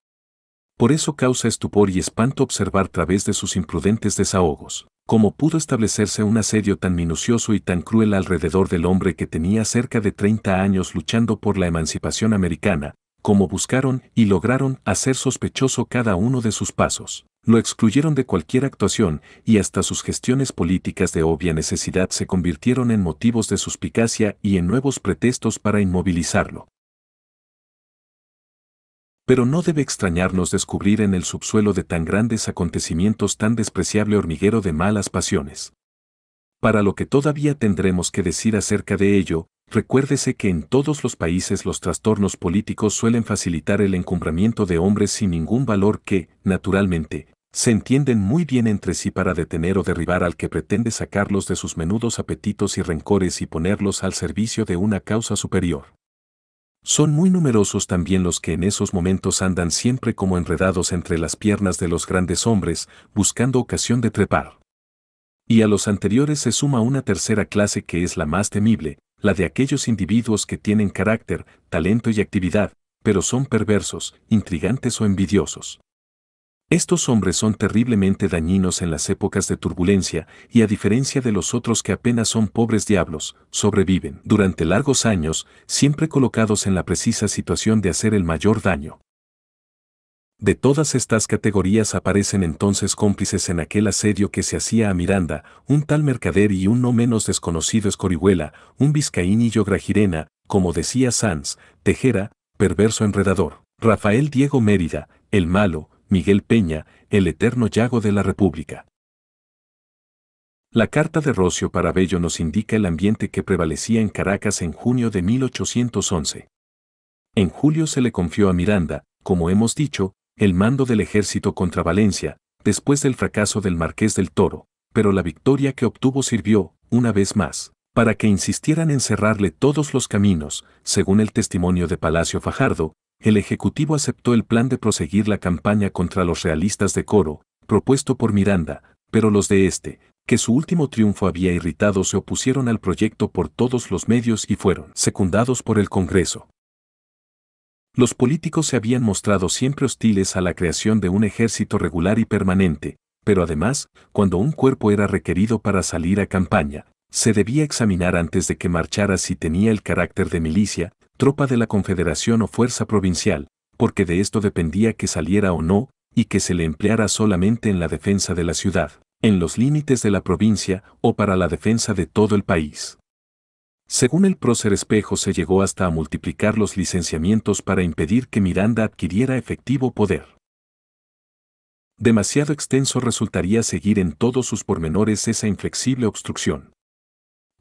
Por eso causa estupor y espanto observar a través de sus imprudentes desahogos cómo pudo establecerse un asedio tan minucioso y tan cruel alrededor del hombre que tenía cerca de 30 años luchando por la emancipación americana, cómo buscaron y lograron hacer sospechoso cada uno de sus pasos lo excluyeron de cualquier actuación y hasta sus gestiones políticas de obvia necesidad se convirtieron en motivos de suspicacia y en nuevos pretextos para inmovilizarlo. Pero no debe extrañarnos descubrir en el subsuelo de tan grandes acontecimientos tan despreciable hormiguero de malas pasiones. Para lo que todavía tendremos que decir acerca de ello, recuérdese que en todos los países los trastornos políticos suelen facilitar el encumbramiento de hombres sin ningún valor que, naturalmente, se entienden muy bien entre sí para detener o derribar al que pretende sacarlos de sus menudos apetitos y rencores y ponerlos al servicio de una causa superior. Son muy numerosos también los que en esos momentos andan siempre como enredados entre las piernas de los grandes hombres, buscando ocasión de trepar. Y a los anteriores se suma una tercera clase que es la más temible, la de aquellos individuos que tienen carácter, talento y actividad, pero son perversos, intrigantes o envidiosos. Estos hombres son terriblemente dañinos en las épocas de turbulencia y a diferencia de los otros que apenas son pobres diablos, sobreviven durante largos años, siempre colocados en la precisa situación de hacer el mayor daño. De todas estas categorías aparecen entonces cómplices en aquel asedio que se hacía a Miranda, un tal mercader y un no menos desconocido Escorihuela, un y grajirena, como decía Sanz, Tejera, perverso enredador, Rafael Diego Mérida, el malo, Miguel Peña, el eterno Yago de la República. La carta de Rocio para nos indica el ambiente que prevalecía en Caracas en junio de 1811. En julio se le confió a Miranda, como hemos dicho, el mando del ejército contra Valencia, después del fracaso del Marqués del Toro, pero la victoria que obtuvo sirvió, una vez más, para que insistieran en cerrarle todos los caminos, según el testimonio de Palacio Fajardo, el Ejecutivo aceptó el plan de proseguir la campaña contra los realistas de Coro, propuesto por Miranda, pero los de este, que su último triunfo había irritado, se opusieron al proyecto por todos los medios y fueron secundados por el Congreso. Los políticos se habían mostrado siempre hostiles a la creación de un ejército regular y permanente, pero además, cuando un cuerpo era requerido para salir a campaña, se debía examinar antes de que marchara si tenía el carácter de milicia, tropa de la Confederación o fuerza provincial, porque de esto dependía que saliera o no, y que se le empleara solamente en la defensa de la ciudad, en los límites de la provincia o para la defensa de todo el país. Según el prócer espejo se llegó hasta a multiplicar los licenciamientos para impedir que Miranda adquiriera efectivo poder. Demasiado extenso resultaría seguir en todos sus pormenores esa inflexible obstrucción.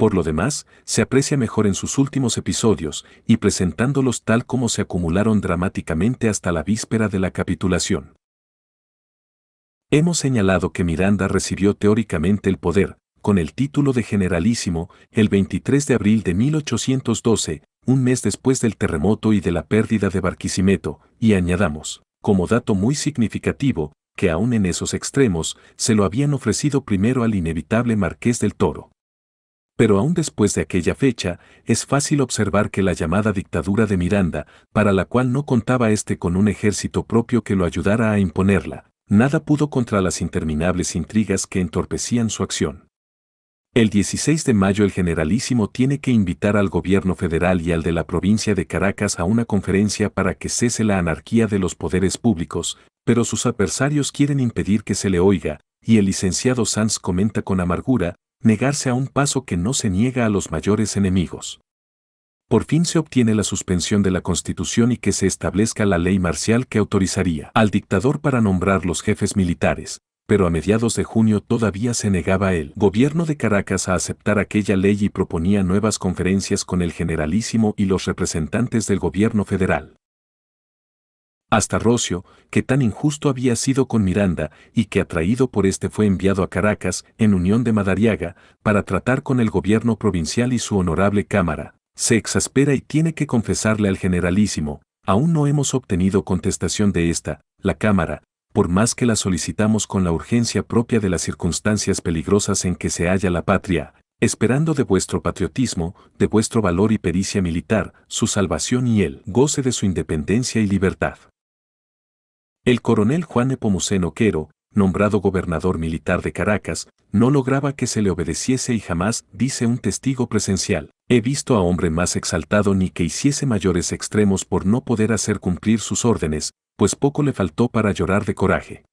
Por lo demás, se aprecia mejor en sus últimos episodios y presentándolos tal como se acumularon dramáticamente hasta la víspera de la capitulación. Hemos señalado que Miranda recibió teóricamente el poder, con el título de generalísimo, el 23 de abril de 1812, un mes después del terremoto y de la pérdida de Barquisimeto, y añadamos, como dato muy significativo, que aún en esos extremos se lo habían ofrecido primero al inevitable marqués del Toro, pero aún después de aquella fecha, es fácil observar que la llamada dictadura de Miranda, para la cual no contaba este con un ejército propio que lo ayudara a imponerla, nada pudo contra las interminables intrigas que entorpecían su acción. El 16 de mayo el generalísimo tiene que invitar al gobierno federal y al de la provincia de Caracas a una conferencia para que cese la anarquía de los poderes públicos, pero sus adversarios quieren impedir que se le oiga, y el licenciado Sanz comenta con amargura, negarse a un paso que no se niega a los mayores enemigos. Por fin se obtiene la suspensión de la Constitución y que se establezca la ley marcial que autorizaría al dictador para nombrar los jefes militares, pero a mediados de junio todavía se negaba el gobierno de Caracas a aceptar aquella ley y proponía nuevas conferencias con el generalísimo y los representantes del gobierno federal. Hasta Rocio, que tan injusto había sido con Miranda y que atraído por este fue enviado a Caracas, en unión de Madariaga, para tratar con el gobierno provincial y su honorable Cámara, se exaspera y tiene que confesarle al generalísimo, aún no hemos obtenido contestación de esta, la Cámara, por más que la solicitamos con la urgencia propia de las circunstancias peligrosas en que se halla la patria, esperando de vuestro patriotismo, de vuestro valor y pericia militar, su salvación y el goce de su independencia y libertad. El coronel Juan Nepomuceno Quero, nombrado gobernador militar de Caracas, no lograba que se le obedeciese y jamás, dice un testigo presencial, he visto a hombre más exaltado ni que hiciese mayores extremos por no poder hacer cumplir sus órdenes, pues poco le faltó para llorar de coraje.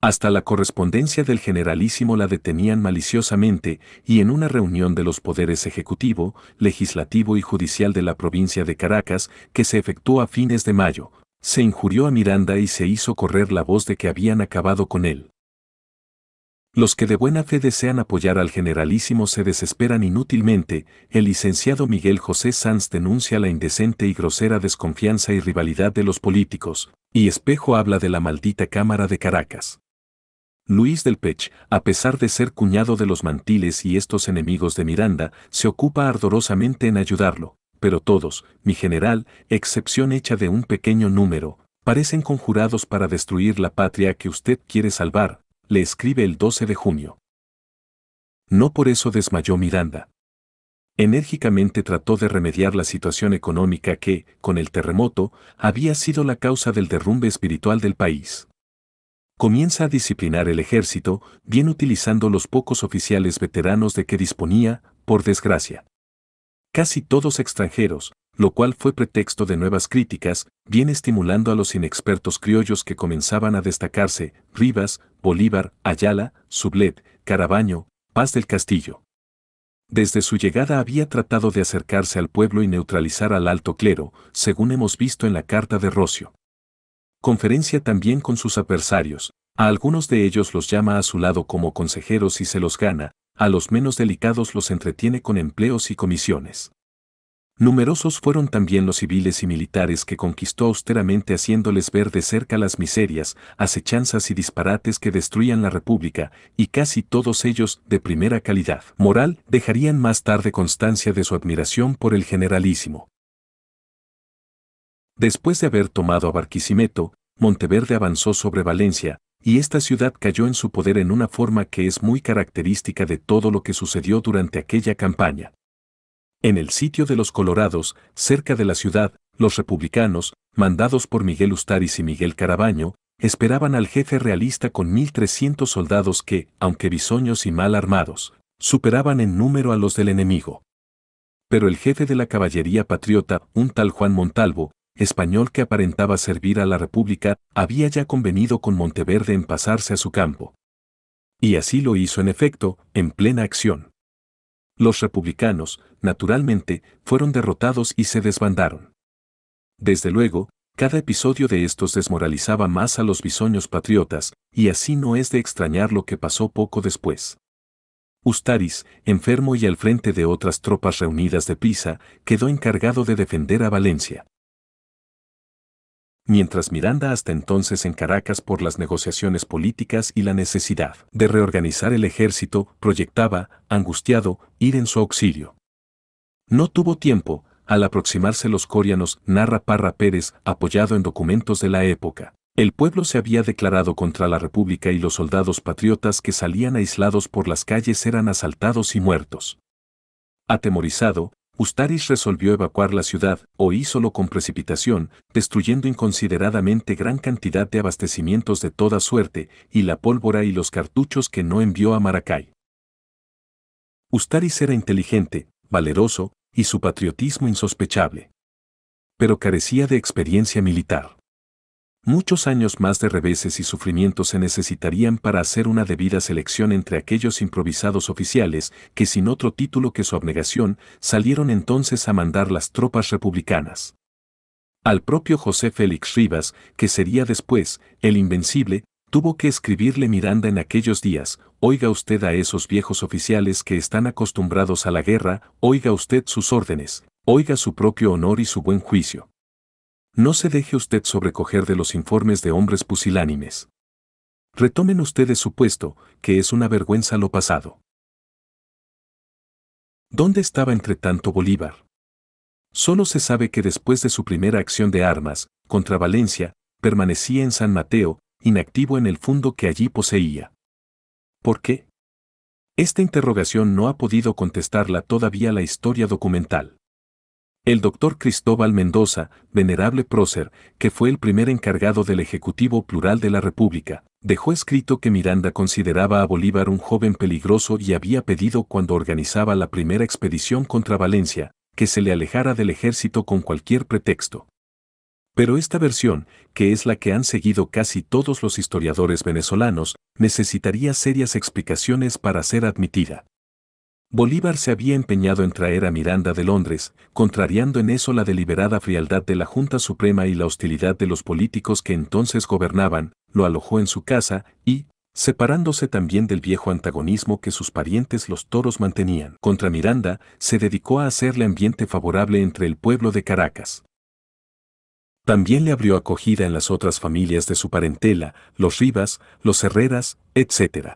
Hasta la correspondencia del generalísimo la detenían maliciosamente y en una reunión de los poderes ejecutivo, legislativo y judicial de la provincia de Caracas, que se efectuó a fines de mayo, se injurió a Miranda y se hizo correr la voz de que habían acabado con él. Los que de buena fe desean apoyar al generalísimo se desesperan inútilmente, el licenciado Miguel José Sanz denuncia la indecente y grosera desconfianza y rivalidad de los políticos, y Espejo habla de la maldita Cámara de Caracas. Luis del Pech, a pesar de ser cuñado de los mantiles y estos enemigos de Miranda, se ocupa ardorosamente en ayudarlo, pero todos, mi general, excepción hecha de un pequeño número, parecen conjurados para destruir la patria que usted quiere salvar, le escribe el 12 de junio. No por eso desmayó Miranda. Enérgicamente trató de remediar la situación económica que, con el terremoto, había sido la causa del derrumbe espiritual del país. Comienza a disciplinar el ejército, bien utilizando los pocos oficiales veteranos de que disponía, por desgracia casi todos extranjeros, lo cual fue pretexto de nuevas críticas, bien estimulando a los inexpertos criollos que comenzaban a destacarse, Rivas, Bolívar, Ayala, Sublet, Carabaño, Paz del Castillo. Desde su llegada había tratado de acercarse al pueblo y neutralizar al alto clero, según hemos visto en la carta de Rocio. Conferencia también con sus adversarios, a algunos de ellos los llama a su lado como consejeros y se los gana, a los menos delicados los entretiene con empleos y comisiones. Numerosos fueron también los civiles y militares que conquistó austeramente haciéndoles ver de cerca las miserias, acechanzas y disparates que destruían la República, y casi todos ellos de primera calidad. Moral dejarían más tarde constancia de su admiración por el generalísimo. Después de haber tomado a Barquisimeto, Monteverde avanzó sobre Valencia, y esta ciudad cayó en su poder en una forma que es muy característica de todo lo que sucedió durante aquella campaña. En el sitio de los Colorados, cerca de la ciudad, los republicanos, mandados por Miguel Ustaris y Miguel Carabaño, esperaban al jefe realista con 1.300 soldados que, aunque bisoños y mal armados, superaban en número a los del enemigo. Pero el jefe de la caballería patriota, un tal Juan Montalvo, español que aparentaba servir a la República, había ya convenido con Monteverde en pasarse a su campo. Y así lo hizo en efecto, en plena acción. Los republicanos, naturalmente, fueron derrotados y se desbandaron. Desde luego, cada episodio de estos desmoralizaba más a los bisoños patriotas, y así no es de extrañar lo que pasó poco después. Ustaris, enfermo y al frente de otras tropas reunidas de Pisa, quedó encargado de defender a Valencia mientras Miranda hasta entonces en Caracas por las negociaciones políticas y la necesidad de reorganizar el ejército, proyectaba, angustiado, ir en su auxilio. No tuvo tiempo, al aproximarse los corianos, narra Parra Pérez, apoyado en documentos de la época. El pueblo se había declarado contra la República y los soldados patriotas que salían aislados por las calles eran asaltados y muertos. Atemorizado, Ustaris resolvió evacuar la ciudad, o hízolo con precipitación, destruyendo inconsideradamente gran cantidad de abastecimientos de toda suerte, y la pólvora y los cartuchos que no envió a Maracay. Ustaris era inteligente, valeroso, y su patriotismo insospechable. Pero carecía de experiencia militar. Muchos años más de reveses y sufrimientos se necesitarían para hacer una debida selección entre aquellos improvisados oficiales que sin otro título que su abnegación salieron entonces a mandar las tropas republicanas. Al propio José Félix Rivas, que sería después el invencible, tuvo que escribirle Miranda en aquellos días, oiga usted a esos viejos oficiales que están acostumbrados a la guerra, oiga usted sus órdenes, oiga su propio honor y su buen juicio. No se deje usted sobrecoger de los informes de hombres pusilánimes. Retomen ustedes su puesto, que es una vergüenza lo pasado. ¿Dónde estaba entre tanto Bolívar? Solo se sabe que después de su primera acción de armas, contra Valencia, permanecía en San Mateo, inactivo en el fondo que allí poseía. ¿Por qué? Esta interrogación no ha podido contestarla todavía la historia documental. El doctor Cristóbal Mendoza, venerable prócer, que fue el primer encargado del Ejecutivo Plural de la República, dejó escrito que Miranda consideraba a Bolívar un joven peligroso y había pedido cuando organizaba la primera expedición contra Valencia, que se le alejara del ejército con cualquier pretexto. Pero esta versión, que es la que han seguido casi todos los historiadores venezolanos, necesitaría serias explicaciones para ser admitida. Bolívar se había empeñado en traer a Miranda de Londres, contrariando en eso la deliberada frialdad de la Junta Suprema y la hostilidad de los políticos que entonces gobernaban, lo alojó en su casa y, separándose también del viejo antagonismo que sus parientes los toros mantenían contra Miranda, se dedicó a hacerle ambiente favorable entre el pueblo de Caracas. También le abrió acogida en las otras familias de su parentela, los Rivas, los Herreras, etc.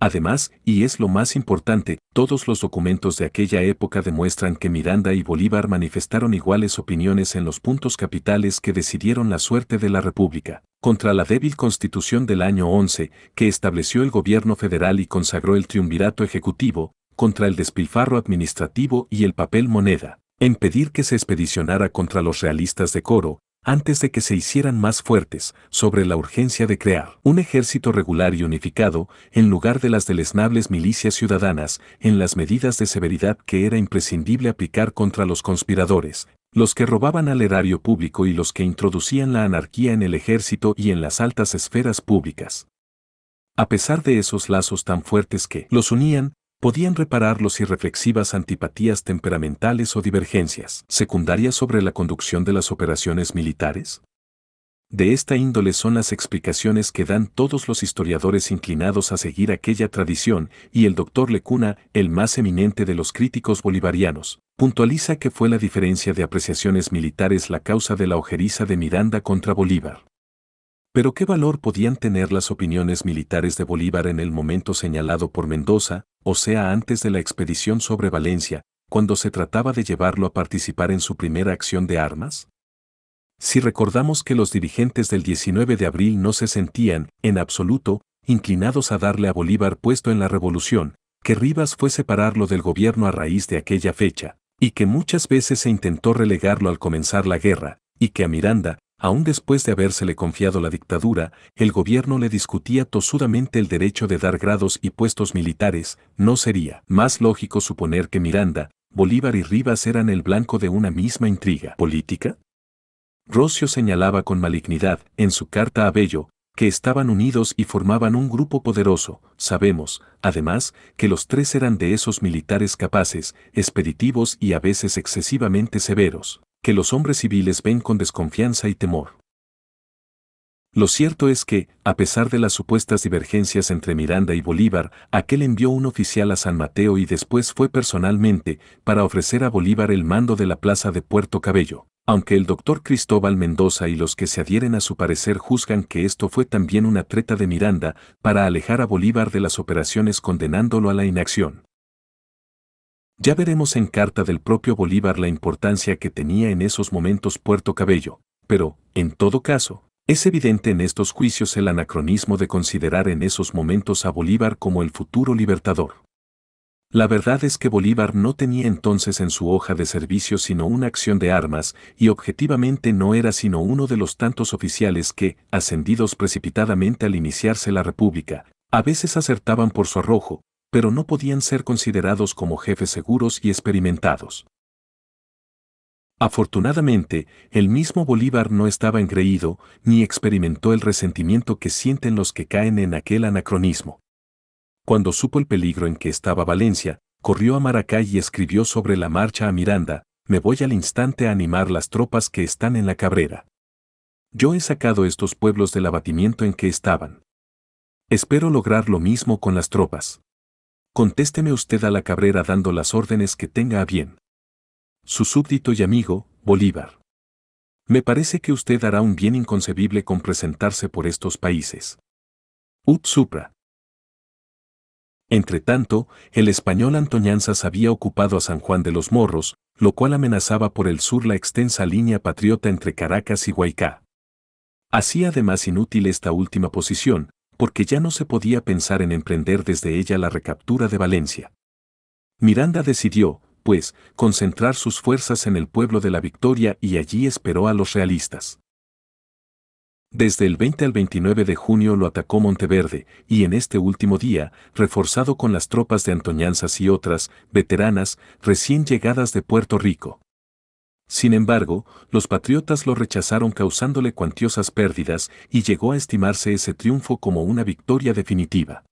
Además, y es lo más importante, todos los documentos de aquella época demuestran que Miranda y Bolívar manifestaron iguales opiniones en los puntos capitales que decidieron la suerte de la República, contra la débil constitución del año 11, que estableció el gobierno federal y consagró el triunvirato ejecutivo, contra el despilfarro administrativo y el papel moneda, en pedir que se expedicionara contra los realistas de Coro, antes de que se hicieran más fuertes, sobre la urgencia de crear un ejército regular y unificado, en lugar de las deleznables milicias ciudadanas, en las medidas de severidad que era imprescindible aplicar contra los conspiradores, los que robaban al erario público y los que introducían la anarquía en el ejército y en las altas esferas públicas. A pesar de esos lazos tan fuertes que los unían, podían reparar los irreflexivas antipatías temperamentales o divergencias secundarias sobre la conducción de las operaciones militares? De esta índole son las explicaciones que dan todos los historiadores inclinados a seguir aquella tradición, y el doctor Lecuna, el más eminente de los críticos bolivarianos, puntualiza que fue la diferencia de apreciaciones militares la causa de la ojeriza de Miranda contra Bolívar. Pero ¿qué valor podían tener las opiniones militares de Bolívar en el momento señalado por Mendoza, o sea antes de la expedición sobre Valencia, cuando se trataba de llevarlo a participar en su primera acción de armas? Si recordamos que los dirigentes del 19 de abril no se sentían, en absoluto, inclinados a darle a Bolívar puesto en la revolución, que Rivas fue separarlo del gobierno a raíz de aquella fecha, y que muchas veces se intentó relegarlo al comenzar la guerra, y que a Miranda, aún después de habérsele confiado la dictadura, el gobierno le discutía tosudamente el derecho de dar grados y puestos militares, no sería más lógico suponer que Miranda, Bolívar y Rivas eran el blanco de una misma intriga política? Rocio señalaba con malignidad, en su carta a Bello, que estaban unidos y formaban un grupo poderoso. Sabemos, además, que los tres eran de esos militares capaces, expeditivos y a veces excesivamente severos que los hombres civiles ven con desconfianza y temor. Lo cierto es que, a pesar de las supuestas divergencias entre Miranda y Bolívar, aquel envió un oficial a San Mateo y después fue personalmente para ofrecer a Bolívar el mando de la plaza de Puerto Cabello, aunque el doctor Cristóbal Mendoza y los que se adhieren a su parecer juzgan que esto fue también una treta de Miranda para alejar a Bolívar de las operaciones condenándolo a la inacción. Ya veremos en carta del propio Bolívar la importancia que tenía en esos momentos Puerto Cabello, pero, en todo caso, es evidente en estos juicios el anacronismo de considerar en esos momentos a Bolívar como el futuro libertador. La verdad es que Bolívar no tenía entonces en su hoja de servicio sino una acción de armas y objetivamente no era sino uno de los tantos oficiales que, ascendidos precipitadamente al iniciarse la República, a veces acertaban por su arrojo, pero no podían ser considerados como jefes seguros y experimentados. Afortunadamente, el mismo Bolívar no estaba engreído ni experimentó el resentimiento que sienten los que caen en aquel anacronismo. Cuando supo el peligro en que estaba Valencia, corrió a Maracay y escribió sobre la marcha a Miranda, me voy al instante a animar las tropas que están en la Cabrera. Yo he sacado estos pueblos del abatimiento en que estaban. Espero lograr lo mismo con las tropas. Contésteme usted a la Cabrera dando las órdenes que tenga a bien. Su súbdito y amigo, Bolívar. Me parece que usted hará un bien inconcebible con presentarse por estos países. Ut supra. Entretanto, el español Antoñanzas había ocupado a San Juan de los Morros, lo cual amenazaba por el sur la extensa línea patriota entre Caracas y Huaycá. Hacía además inútil esta última posición, porque ya no se podía pensar en emprender desde ella la recaptura de Valencia. Miranda decidió, pues, concentrar sus fuerzas en el pueblo de la Victoria y allí esperó a los realistas. Desde el 20 al 29 de junio lo atacó Monteverde, y en este último día, reforzado con las tropas de Antoñanzas y otras, veteranas, recién llegadas de Puerto Rico. Sin embargo, los patriotas lo rechazaron causándole cuantiosas pérdidas y llegó a estimarse ese triunfo como una victoria definitiva.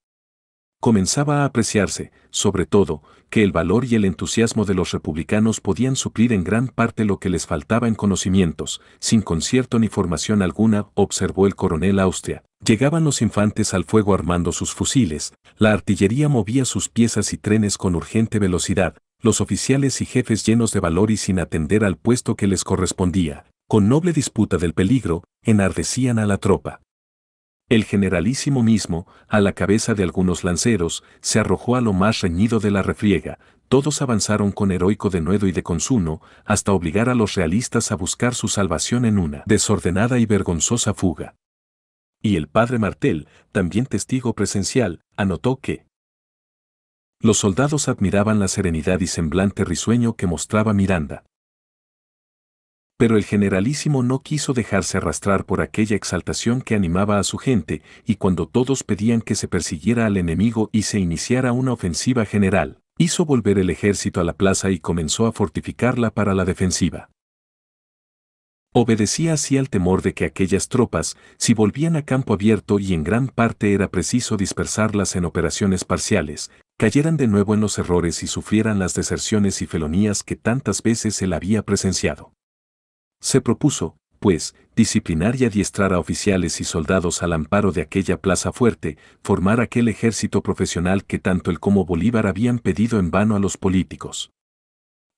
Comenzaba a apreciarse, sobre todo, que el valor y el entusiasmo de los republicanos podían suplir en gran parte lo que les faltaba en conocimientos, sin concierto ni formación alguna, observó el coronel Austria. Llegaban los infantes al fuego armando sus fusiles, la artillería movía sus piezas y trenes con urgente velocidad, los oficiales y jefes llenos de valor y sin atender al puesto que les correspondía, con noble disputa del peligro, enardecían a la tropa. El generalísimo mismo, a la cabeza de algunos lanceros, se arrojó a lo más reñido de la refriega, todos avanzaron con heroico denuedo y de consuno, hasta obligar a los realistas a buscar su salvación en una desordenada y vergonzosa fuga. Y el padre Martel, también testigo presencial, anotó que, los soldados admiraban la serenidad y semblante risueño que mostraba Miranda. Pero el generalísimo no quiso dejarse arrastrar por aquella exaltación que animaba a su gente, y cuando todos pedían que se persiguiera al enemigo y se iniciara una ofensiva general, hizo volver el ejército a la plaza y comenzó a fortificarla para la defensiva. Obedecía así al temor de que aquellas tropas, si volvían a campo abierto y en gran parte era preciso dispersarlas en operaciones parciales, cayeran de nuevo en los errores y sufrieran las deserciones y felonías que tantas veces él había presenciado. Se propuso, pues, disciplinar y adiestrar a oficiales y soldados al amparo de aquella plaza fuerte, formar aquel ejército profesional que tanto él como Bolívar habían pedido en vano a los políticos.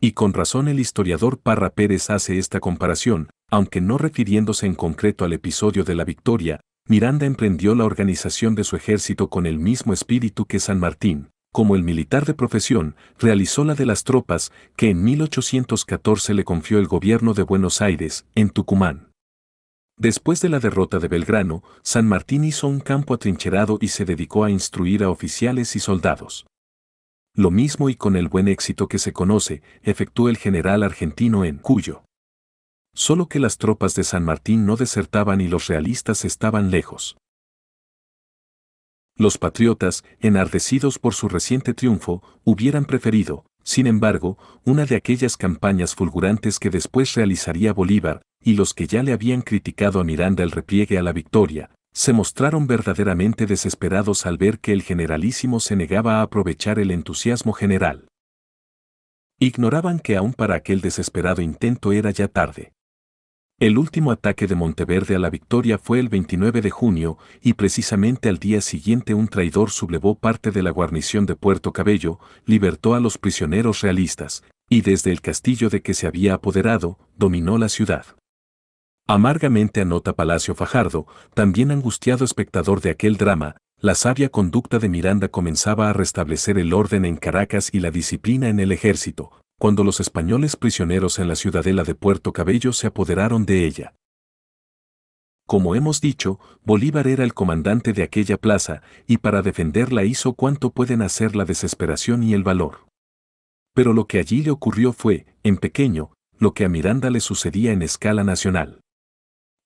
Y con razón el historiador Parra Pérez hace esta comparación, aunque no refiriéndose en concreto al episodio de la victoria, Miranda emprendió la organización de su ejército con el mismo espíritu que San Martín, como el militar de profesión, realizó la de las tropas que en 1814 le confió el gobierno de Buenos Aires, en Tucumán. Después de la derrota de Belgrano, San Martín hizo un campo atrincherado y se dedicó a instruir a oficiales y soldados. Lo mismo y con el buen éxito que se conoce, efectuó el general argentino en Cuyo. Solo que las tropas de San Martín no desertaban y los realistas estaban lejos. Los patriotas, enardecidos por su reciente triunfo, hubieran preferido, sin embargo, una de aquellas campañas fulgurantes que después realizaría Bolívar, y los que ya le habían criticado a Miranda el repliegue a la victoria, se mostraron verdaderamente desesperados al ver que el generalísimo se negaba a aprovechar el entusiasmo general. Ignoraban que aún para aquel desesperado intento era ya tarde. El último ataque de Monteverde a la victoria fue el 29 de junio, y precisamente al día siguiente un traidor sublevó parte de la guarnición de Puerto Cabello, libertó a los prisioneros realistas, y desde el castillo de que se había apoderado, dominó la ciudad. Amargamente anota Palacio Fajardo, también angustiado espectador de aquel drama, la sabia conducta de Miranda comenzaba a restablecer el orden en Caracas y la disciplina en el ejército, cuando los españoles prisioneros en la ciudadela de Puerto Cabello se apoderaron de ella. Como hemos dicho, Bolívar era el comandante de aquella plaza y para defenderla hizo cuanto pueden hacer la desesperación y el valor. Pero lo que allí le ocurrió fue, en pequeño, lo que a Miranda le sucedía en escala nacional.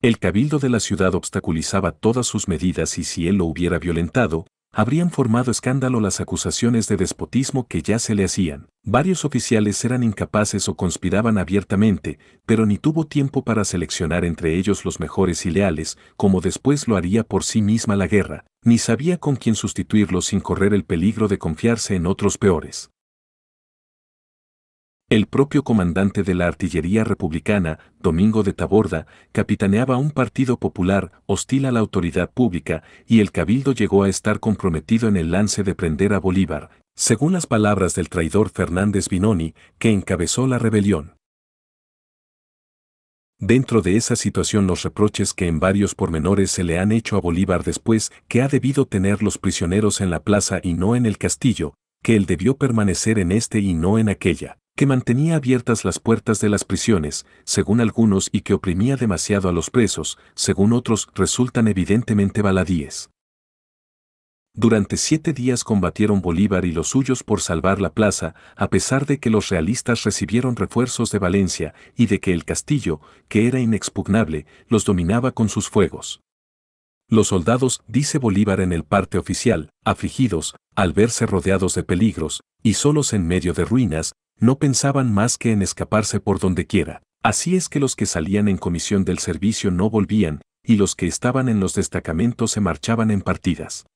El cabildo de la ciudad obstaculizaba todas sus medidas y si él lo hubiera violentado, habrían formado escándalo las acusaciones de despotismo que ya se le hacían. Varios oficiales eran incapaces o conspiraban abiertamente, pero ni tuvo tiempo para seleccionar entre ellos los mejores y leales, como después lo haría por sí misma la guerra, ni sabía con quién sustituirlos sin correr el peligro de confiarse en otros peores. El propio comandante de la artillería republicana, Domingo de Taborda, capitaneaba un partido popular hostil a la autoridad pública y el cabildo llegó a estar comprometido en el lance de prender a Bolívar, según las palabras del traidor Fernández Binoni, que encabezó la rebelión. Dentro de esa situación los reproches que en varios pormenores se le han hecho a Bolívar después que ha debido tener los prisioneros en la plaza y no en el castillo, que él debió permanecer en este y no en aquella que mantenía abiertas las puertas de las prisiones, según algunos, y que oprimía demasiado a los presos, según otros, resultan evidentemente baladíes. Durante siete días combatieron Bolívar y los suyos por salvar la plaza, a pesar de que los realistas recibieron refuerzos de Valencia y de que el castillo, que era inexpugnable, los dominaba con sus fuegos. Los soldados, dice Bolívar en el parte oficial, afligidos, al verse rodeados de peligros, y solos en medio de ruinas, no pensaban más que en escaparse por donde quiera. Así es que los que salían en comisión del servicio no volvían, y los que estaban en los destacamentos se marchaban en partidas.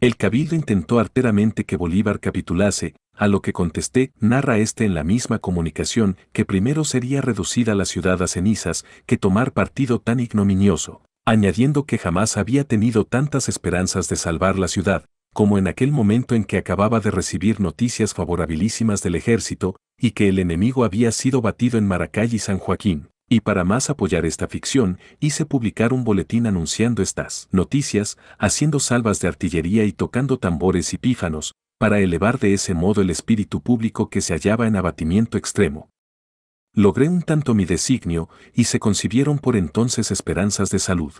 El cabildo intentó arteramente que Bolívar capitulase, a lo que contesté, narra este en la misma comunicación, que primero sería reducida la ciudad a cenizas que tomar partido tan ignominioso, añadiendo que jamás había tenido tantas esperanzas de salvar la ciudad, como en aquel momento en que acababa de recibir noticias favorabilísimas del ejército y que el enemigo había sido batido en Maracay y San Joaquín. Y para más apoyar esta ficción, hice publicar un boletín anunciando estas noticias, haciendo salvas de artillería y tocando tambores y pífanos, para elevar de ese modo el espíritu público que se hallaba en abatimiento extremo. Logré un tanto mi designio y se concibieron por entonces esperanzas de salud.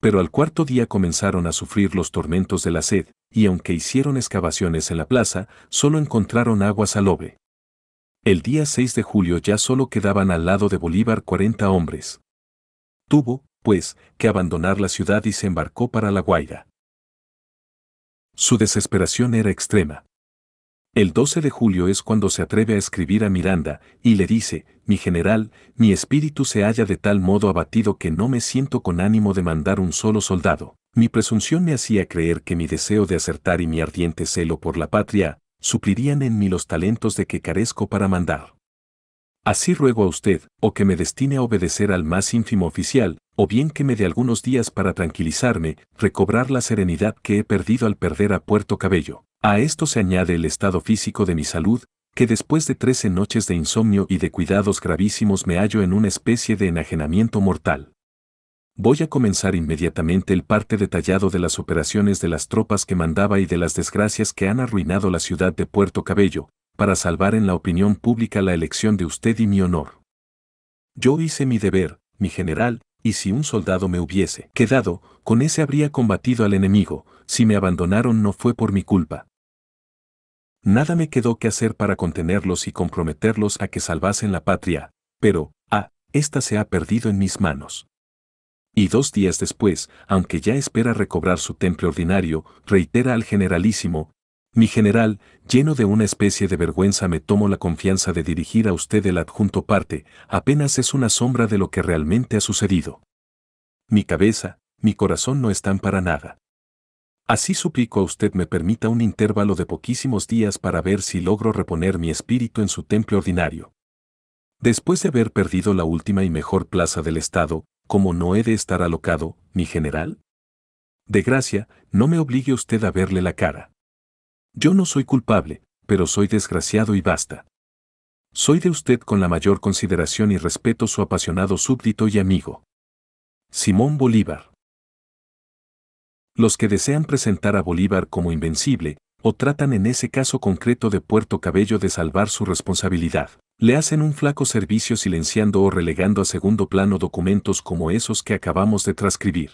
Pero al cuarto día comenzaron a sufrir los tormentos de la sed, y aunque hicieron excavaciones en la plaza, solo encontraron agua salobre. El día 6 de julio ya solo quedaban al lado de Bolívar 40 hombres. Tuvo, pues, que abandonar la ciudad y se embarcó para La Guaira. Su desesperación era extrema. El 12 de julio es cuando se atreve a escribir a Miranda y le dice, mi general, mi espíritu se halla de tal modo abatido que no me siento con ánimo de mandar un solo soldado. Mi presunción me hacía creer que mi deseo de acertar y mi ardiente celo por la patria suplirían en mí los talentos de que carezco para mandar. Así ruego a usted, o que me destine a obedecer al más ínfimo oficial, o bien que me dé algunos días para tranquilizarme, recobrar la serenidad que he perdido al perder a Puerto Cabello. A esto se añade el estado físico de mi salud, que después de 13 noches de insomnio y de cuidados gravísimos me hallo en una especie de enajenamiento mortal. Voy a comenzar inmediatamente el parte detallado de las operaciones de las tropas que mandaba y de las desgracias que han arruinado la ciudad de Puerto Cabello, para salvar en la opinión pública la elección de usted y mi honor. Yo hice mi deber, mi general, y si un soldado me hubiese quedado, con ese habría combatido al enemigo, si me abandonaron no fue por mi culpa nada me quedó que hacer para contenerlos y comprometerlos a que salvasen la patria, pero, ah, esta se ha perdido en mis manos. Y dos días después, aunque ya espera recobrar su temple ordinario, reitera al generalísimo, mi general, lleno de una especie de vergüenza me tomo la confianza de dirigir a usted el adjunto parte, apenas es una sombra de lo que realmente ha sucedido. Mi cabeza, mi corazón no están para nada. Así suplico a usted me permita un intervalo de poquísimos días para ver si logro reponer mi espíritu en su temple ordinario. Después de haber perdido la última y mejor plaza del Estado, ¿cómo no he de estar alocado, mi general? De gracia, no me obligue usted a verle la cara. Yo no soy culpable, pero soy desgraciado y basta. Soy de usted con la mayor consideración y respeto su apasionado súbdito y amigo. Simón Bolívar los que desean presentar a Bolívar como invencible, o tratan en ese caso concreto de Puerto Cabello de salvar su responsabilidad, le hacen un flaco servicio silenciando o relegando a segundo plano documentos como esos que acabamos de transcribir.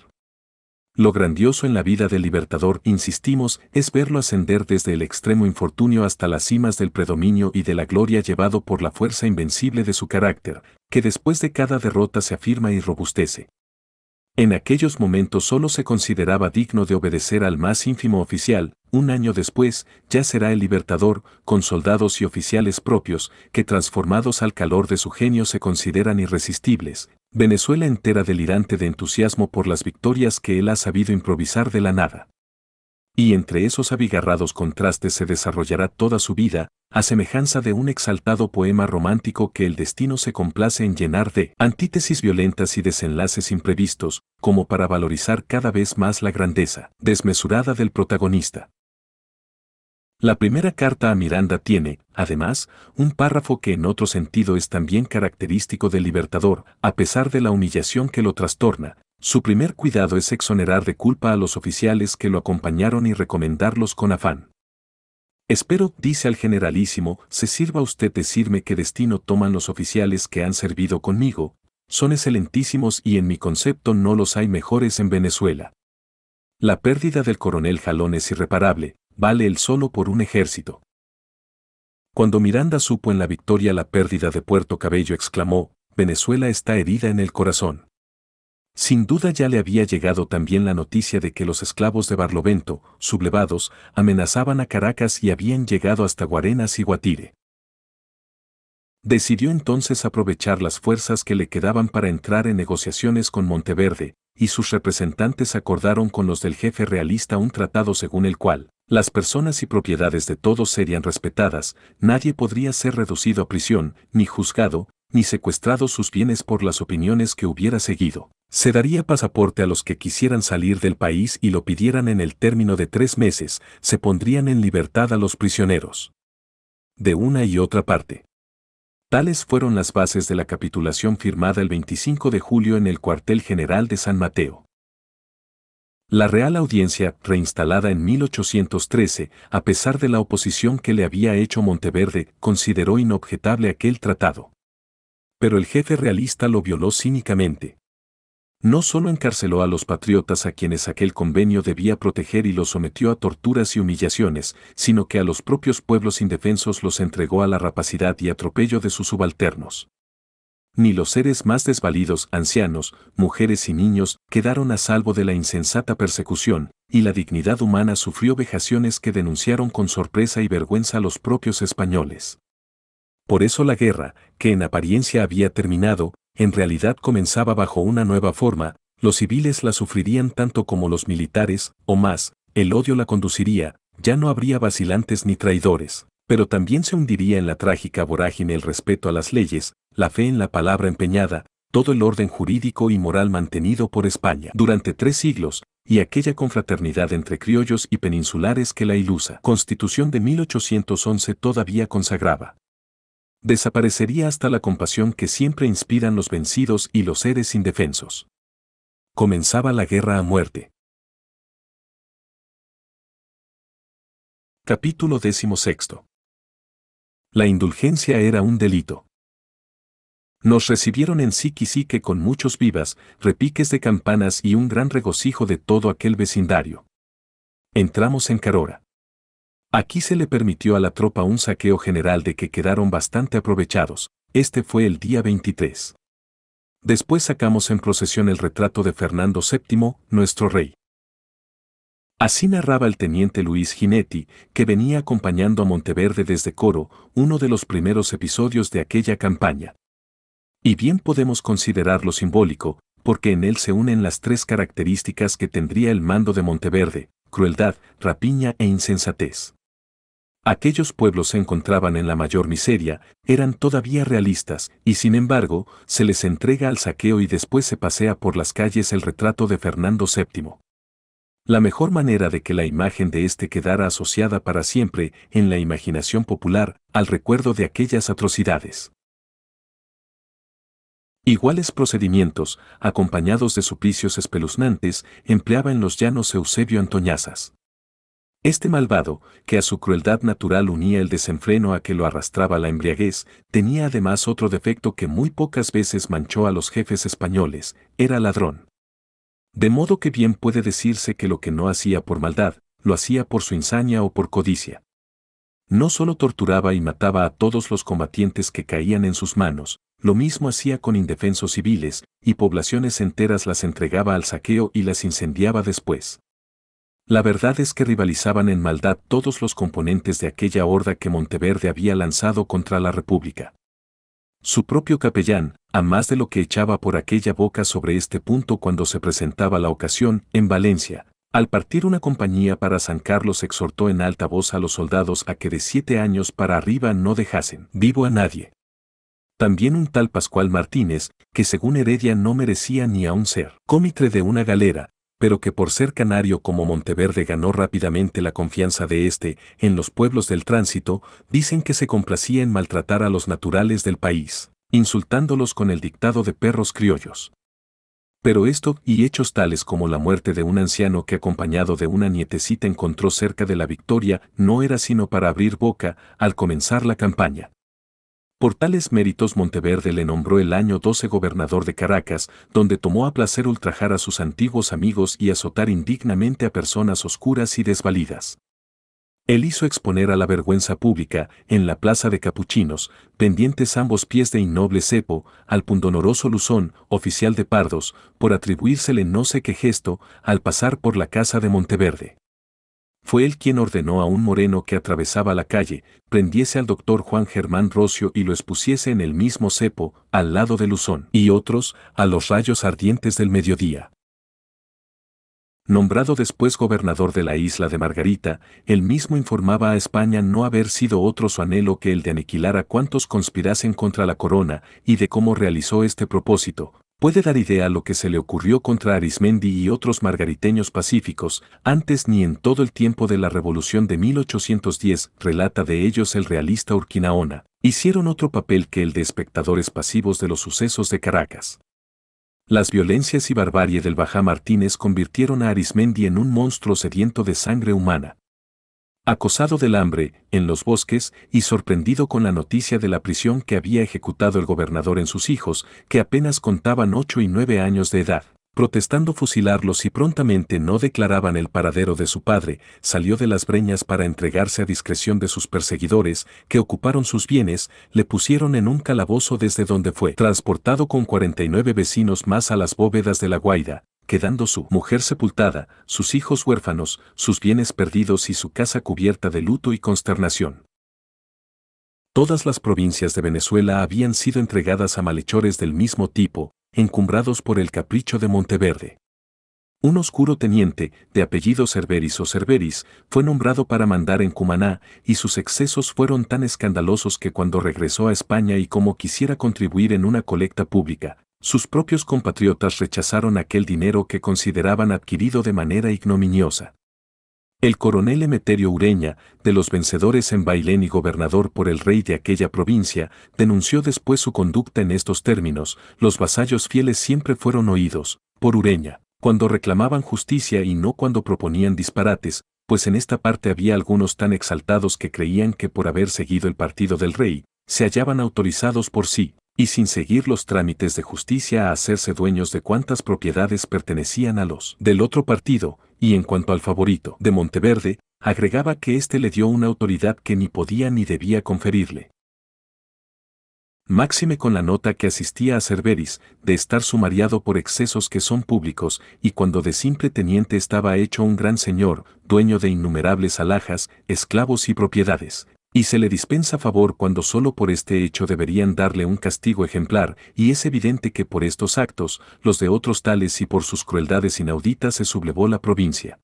Lo grandioso en la vida del libertador, insistimos, es verlo ascender desde el extremo infortunio hasta las cimas del predominio y de la gloria llevado por la fuerza invencible de su carácter, que después de cada derrota se afirma y robustece, en aquellos momentos solo se consideraba digno de obedecer al más ínfimo oficial, un año después ya será el libertador, con soldados y oficiales propios, que transformados al calor de su genio se consideran irresistibles, Venezuela entera delirante de entusiasmo por las victorias que él ha sabido improvisar de la nada y entre esos abigarrados contrastes se desarrollará toda su vida, a semejanza de un exaltado poema romántico que el destino se complace en llenar de antítesis violentas y desenlaces imprevistos, como para valorizar cada vez más la grandeza desmesurada del protagonista. La primera carta a Miranda tiene, además, un párrafo que en otro sentido es también característico del Libertador, a pesar de la humillación que lo trastorna, su primer cuidado es exonerar de culpa a los oficiales que lo acompañaron y recomendarlos con afán. Espero, dice al generalísimo, se sirva usted decirme qué destino toman los oficiales que han servido conmigo, son excelentísimos y en mi concepto no los hay mejores en Venezuela. La pérdida del coronel Jalón es irreparable, vale el solo por un ejército. Cuando Miranda supo en la victoria la pérdida de Puerto Cabello exclamó, Venezuela está herida en el corazón. Sin duda ya le había llegado también la noticia de que los esclavos de Barlovento, sublevados, amenazaban a Caracas y habían llegado hasta Guarenas y Guatire. Decidió entonces aprovechar las fuerzas que le quedaban para entrar en negociaciones con Monteverde, y sus representantes acordaron con los del jefe realista un tratado según el cual, las personas y propiedades de todos serían respetadas, nadie podría ser reducido a prisión, ni juzgado, ni secuestrado sus bienes por las opiniones que hubiera seguido. Se daría pasaporte a los que quisieran salir del país y lo pidieran en el término de tres meses, se pondrían en libertad a los prisioneros. De una y otra parte. Tales fueron las bases de la capitulación firmada el 25 de julio en el cuartel general de San Mateo. La Real Audiencia, reinstalada en 1813, a pesar de la oposición que le había hecho Monteverde, consideró inobjetable aquel tratado pero el jefe realista lo violó cínicamente. No solo encarceló a los patriotas a quienes aquel convenio debía proteger y los sometió a torturas y humillaciones, sino que a los propios pueblos indefensos los entregó a la rapacidad y atropello de sus subalternos. Ni los seres más desvalidos, ancianos, mujeres y niños, quedaron a salvo de la insensata persecución, y la dignidad humana sufrió vejaciones que denunciaron con sorpresa y vergüenza a los propios españoles. Por eso la guerra, que en apariencia había terminado, en realidad comenzaba bajo una nueva forma, los civiles la sufrirían tanto como los militares, o más, el odio la conduciría, ya no habría vacilantes ni traidores, pero también se hundiría en la trágica vorágine el respeto a las leyes, la fe en la palabra empeñada, todo el orden jurídico y moral mantenido por España durante tres siglos, y aquella confraternidad entre criollos y peninsulares que la ilusa Constitución de 1811 todavía consagraba desaparecería hasta la compasión que siempre inspiran los vencidos y los seres indefensos. Comenzaba la guerra a muerte. Capítulo SEXTO. La indulgencia era un delito. Nos recibieron en Siquisique con muchos vivas, repiques de campanas y un gran regocijo de todo aquel vecindario. Entramos en Carora. Aquí se le permitió a la tropa un saqueo general de que quedaron bastante aprovechados. Este fue el día 23. Después sacamos en procesión el retrato de Fernando VII, nuestro rey. Así narraba el teniente Luis Ginetti, que venía acompañando a Monteverde desde Coro, uno de los primeros episodios de aquella campaña. Y bien podemos considerarlo simbólico, porque en él se unen las tres características que tendría el mando de Monteverde, crueldad, rapiña e insensatez. Aquellos pueblos se encontraban en la mayor miseria, eran todavía realistas, y sin embargo, se les entrega al saqueo y después se pasea por las calles el retrato de Fernando VII. La mejor manera de que la imagen de este quedara asociada para siempre, en la imaginación popular, al recuerdo de aquellas atrocidades. Iguales procedimientos, acompañados de suplicios espeluznantes, empleaba en los llanos Eusebio Antoñazas. Este malvado, que a su crueldad natural unía el desenfreno a que lo arrastraba la embriaguez, tenía además otro defecto que muy pocas veces manchó a los jefes españoles, era ladrón. De modo que bien puede decirse que lo que no hacía por maldad, lo hacía por su insaña o por codicia. No solo torturaba y mataba a todos los combatientes que caían en sus manos, lo mismo hacía con indefensos civiles, y poblaciones enteras las entregaba al saqueo y las incendiaba después. La verdad es que rivalizaban en maldad todos los componentes de aquella horda que Monteverde había lanzado contra la República. Su propio capellán, a más de lo que echaba por aquella boca sobre este punto cuando se presentaba la ocasión, en Valencia, al partir una compañía para San Carlos exhortó en alta voz a los soldados a que de siete años para arriba no dejasen vivo a nadie. También un tal Pascual Martínez, que según Heredia no merecía ni a ser cómitre de una galera, pero que por ser canario como Monteverde ganó rápidamente la confianza de este en los pueblos del tránsito, dicen que se complacía en maltratar a los naturales del país, insultándolos con el dictado de perros criollos. Pero esto y hechos tales como la muerte de un anciano que acompañado de una nietecita encontró cerca de la victoria no era sino para abrir boca al comenzar la campaña. Por tales méritos Monteverde le nombró el año 12 gobernador de Caracas, donde tomó a placer ultrajar a sus antiguos amigos y azotar indignamente a personas oscuras y desvalidas. Él hizo exponer a la vergüenza pública, en la plaza de Capuchinos, pendientes ambos pies de innoble cepo, al pundonoroso Luzón, oficial de Pardos, por atribuírsele no sé qué gesto, al pasar por la casa de Monteverde. Fue él quien ordenó a un moreno que atravesaba la calle, prendiese al doctor Juan Germán Rocio y lo expusiese en el mismo cepo, al lado de Luzón, y otros, a los rayos ardientes del mediodía. Nombrado después gobernador de la isla de Margarita, él mismo informaba a España no haber sido otro su anhelo que el de aniquilar a cuantos conspirasen contra la corona, y de cómo realizó este propósito, puede dar idea lo que se le ocurrió contra Arismendi y otros margariteños pacíficos, antes ni en todo el tiempo de la Revolución de 1810, relata de ellos el realista Urquinaona, hicieron otro papel que el de espectadores pasivos de los sucesos de Caracas. Las violencias y barbarie del Bajá Martínez convirtieron a Arismendi en un monstruo sediento de sangre humana, Acosado del hambre, en los bosques, y sorprendido con la noticia de la prisión que había ejecutado el gobernador en sus hijos, que apenas contaban ocho y nueve años de edad, protestando fusilarlos y prontamente no declaraban el paradero de su padre, salió de las breñas para entregarse a discreción de sus perseguidores, que ocuparon sus bienes, le pusieron en un calabozo desde donde fue transportado con 49 vecinos más a las bóvedas de la guaida quedando su mujer sepultada, sus hijos huérfanos, sus bienes perdidos y su casa cubierta de luto y consternación. Todas las provincias de Venezuela habían sido entregadas a malhechores del mismo tipo, encumbrados por el capricho de Monteverde. Un oscuro teniente, de apellido Cerveris o Cerveris, fue nombrado para mandar en Cumaná, y sus excesos fueron tan escandalosos que cuando regresó a España y como quisiera contribuir en una colecta pública, sus propios compatriotas rechazaron aquel dinero que consideraban adquirido de manera ignominiosa. El coronel Emeterio Ureña, de los vencedores en Bailén y gobernador por el rey de aquella provincia, denunció después su conducta en estos términos, los vasallos fieles siempre fueron oídos, por Ureña, cuando reclamaban justicia y no cuando proponían disparates, pues en esta parte había algunos tan exaltados que creían que por haber seguido el partido del rey, se hallaban autorizados por sí, y sin seguir los trámites de justicia a hacerse dueños de cuantas propiedades pertenecían a los del otro partido, y en cuanto al favorito de Monteverde, agregaba que éste le dio una autoridad que ni podía ni debía conferirle. Máxime con la nota que asistía a Cerberis, de estar sumariado por excesos que son públicos, y cuando de simple teniente estaba hecho un gran señor, dueño de innumerables alhajas, esclavos y propiedades, y se le dispensa favor cuando solo por este hecho deberían darle un castigo ejemplar, y es evidente que por estos actos, los de otros tales y por sus crueldades inauditas se sublevó la provincia.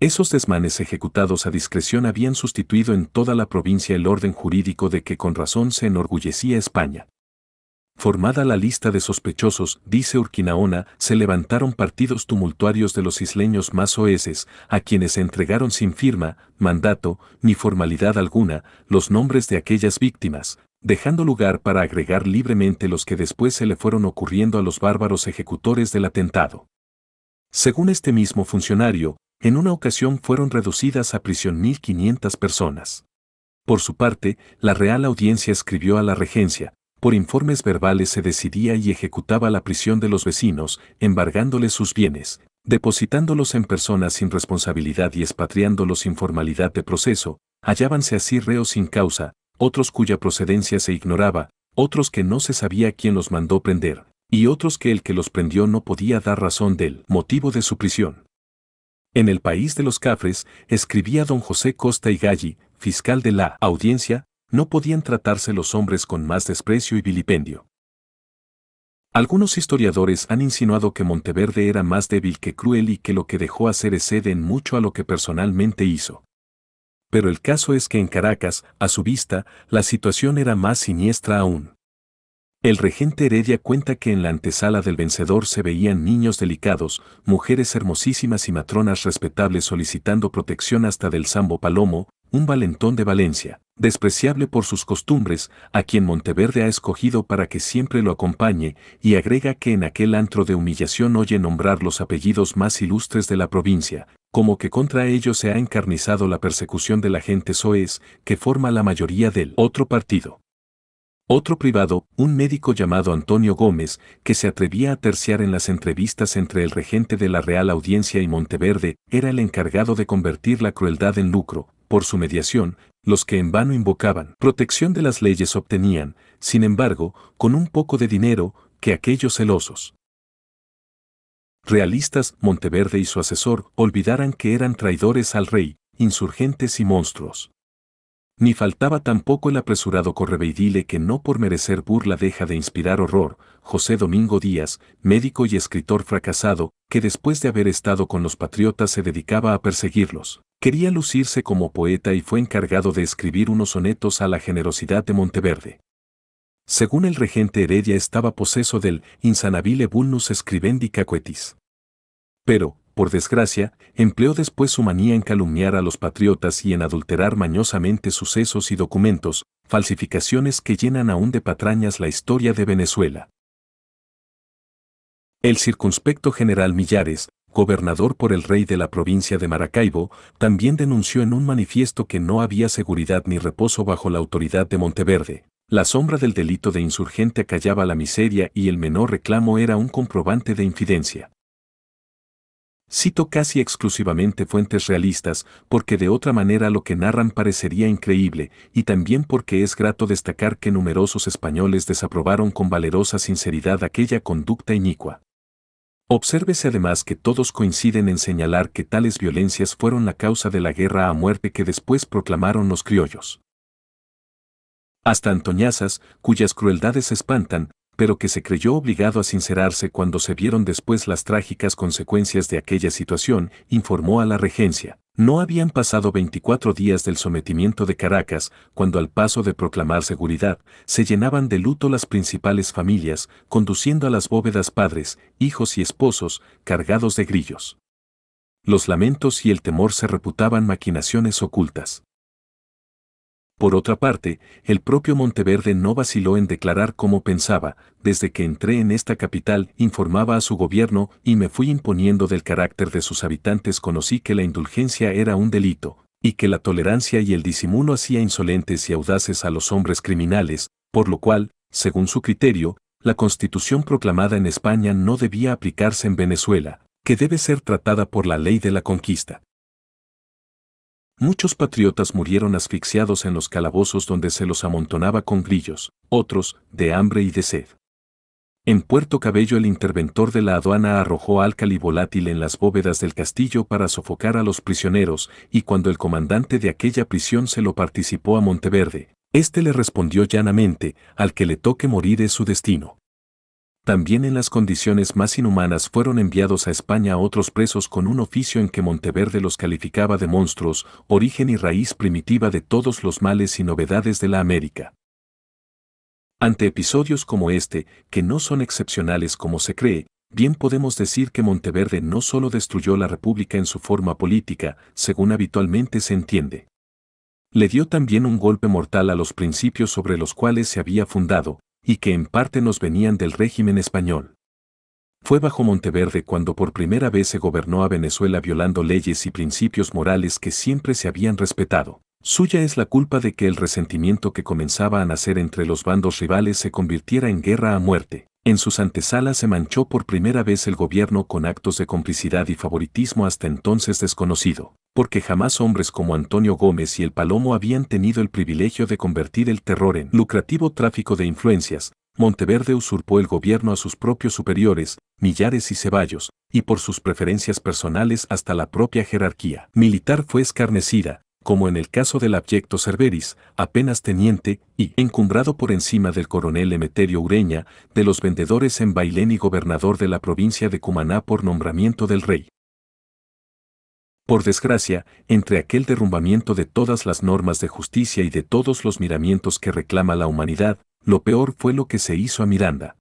Esos desmanes ejecutados a discreción habían sustituido en toda la provincia el orden jurídico de que con razón se enorgullecía España. Formada la lista de sospechosos, dice Urquinaona, se levantaron partidos tumultuarios de los isleños más oeses, a quienes se entregaron sin firma, mandato, ni formalidad alguna, los nombres de aquellas víctimas, dejando lugar para agregar libremente los que después se le fueron ocurriendo a los bárbaros ejecutores del atentado. Según este mismo funcionario, en una ocasión fueron reducidas a prisión 1.500 personas. Por su parte, la Real Audiencia escribió a la Regencia, por informes verbales se decidía y ejecutaba la prisión de los vecinos, embargándoles sus bienes, depositándolos en personas sin responsabilidad y expatriándolos sin formalidad de proceso, hallábanse así reos sin causa, otros cuya procedencia se ignoraba, otros que no se sabía quién los mandó prender, y otros que el que los prendió no podía dar razón del motivo de su prisión. En el país de los cafres, escribía don José Costa y Galli, fiscal de la audiencia, no podían tratarse los hombres con más desprecio y vilipendio. Algunos historiadores han insinuado que Monteverde era más débil que cruel y que lo que dejó hacer excede en mucho a lo que personalmente hizo. Pero el caso es que en Caracas, a su vista, la situación era más siniestra aún. El regente Heredia cuenta que en la antesala del vencedor se veían niños delicados, mujeres hermosísimas y matronas respetables solicitando protección hasta del sambo palomo, un valentón de Valencia, despreciable por sus costumbres, a quien Monteverde ha escogido para que siempre lo acompañe, y agrega que en aquel antro de humillación oye nombrar los apellidos más ilustres de la provincia, como que contra ellos se ha encarnizado la persecución de la gente soez, que forma la mayoría del otro partido. Otro privado, un médico llamado Antonio Gómez, que se atrevía a terciar en las entrevistas entre el regente de la Real Audiencia y Monteverde, era el encargado de convertir la crueldad en lucro, por su mediación, los que en vano invocaban protección de las leyes obtenían, sin embargo, con un poco de dinero, que aquellos celosos. Realistas Monteverde y su asesor olvidaran que eran traidores al rey, insurgentes y monstruos. Ni faltaba tampoco el apresurado correveidile que no por merecer burla deja de inspirar horror, José Domingo Díaz, médico y escritor fracasado, que después de haber estado con los patriotas se dedicaba a perseguirlos. Quería lucirse como poeta y fue encargado de escribir unos sonetos a la generosidad de Monteverde. Según el regente Heredia estaba poseso del insanabile vulnus escribendi cacuetis. Pero, por desgracia, empleó después su manía en calumniar a los patriotas y en adulterar mañosamente sucesos y documentos, falsificaciones que llenan aún de patrañas la historia de Venezuela. El circunspecto general Millares, gobernador por el rey de la provincia de Maracaibo, también denunció en un manifiesto que no había seguridad ni reposo bajo la autoridad de Monteverde. La sombra del delito de insurgente acallaba la miseria y el menor reclamo era un comprobante de infidencia. Cito casi exclusivamente fuentes realistas, porque de otra manera lo que narran parecería increíble, y también porque es grato destacar que numerosos españoles desaprobaron con valerosa sinceridad aquella conducta inicua. Obsérvese además que todos coinciden en señalar que tales violencias fueron la causa de la guerra a muerte que después proclamaron los criollos. Hasta antoñazas, cuyas crueldades espantan, pero que se creyó obligado a sincerarse cuando se vieron después las trágicas consecuencias de aquella situación, informó a la regencia. No habían pasado 24 días del sometimiento de Caracas cuando al paso de proclamar seguridad se llenaban de luto las principales familias, conduciendo a las bóvedas padres, hijos y esposos, cargados de grillos. Los lamentos y el temor se reputaban maquinaciones ocultas. Por otra parte, el propio Monteverde no vaciló en declarar cómo pensaba, desde que entré en esta capital, informaba a su gobierno y me fui imponiendo del carácter de sus habitantes, conocí que la indulgencia era un delito, y que la tolerancia y el disimulo hacía insolentes y audaces a los hombres criminales, por lo cual, según su criterio, la constitución proclamada en España no debía aplicarse en Venezuela, que debe ser tratada por la ley de la conquista. Muchos patriotas murieron asfixiados en los calabozos donde se los amontonaba con grillos, otros, de hambre y de sed. En Puerto Cabello el interventor de la aduana arrojó álcali volátil en las bóvedas del castillo para sofocar a los prisioneros, y cuando el comandante de aquella prisión se lo participó a Monteverde, éste le respondió llanamente, al que le toque morir es su destino. También en las condiciones más inhumanas fueron enviados a España otros presos con un oficio en que Monteverde los calificaba de monstruos, origen y raíz primitiva de todos los males y novedades de la América. Ante episodios como este, que no son excepcionales como se cree, bien podemos decir que Monteverde no solo destruyó la República en su forma política, según habitualmente se entiende. Le dio también un golpe mortal a los principios sobre los cuales se había fundado, y que en parte nos venían del régimen español. Fue bajo Monteverde cuando por primera vez se gobernó a Venezuela violando leyes y principios morales que siempre se habían respetado. Suya es la culpa de que el resentimiento que comenzaba a nacer entre los bandos rivales se convirtiera en guerra a muerte. En sus antesalas se manchó por primera vez el gobierno con actos de complicidad y favoritismo hasta entonces desconocido, porque jamás hombres como Antonio Gómez y el Palomo habían tenido el privilegio de convertir el terror en lucrativo tráfico de influencias. Monteverde usurpó el gobierno a sus propios superiores, Millares y Ceballos, y por sus preferencias personales hasta la propia jerarquía militar fue escarnecida, como en el caso del abyecto Cerberis, apenas teniente, y encumbrado por encima del coronel Emeterio Ureña, de los vendedores en Bailén y gobernador de la provincia de Cumaná por nombramiento del rey. Por desgracia, entre aquel derrumbamiento de todas las normas de justicia y de todos los miramientos que reclama la humanidad, lo peor fue lo que se hizo a Miranda.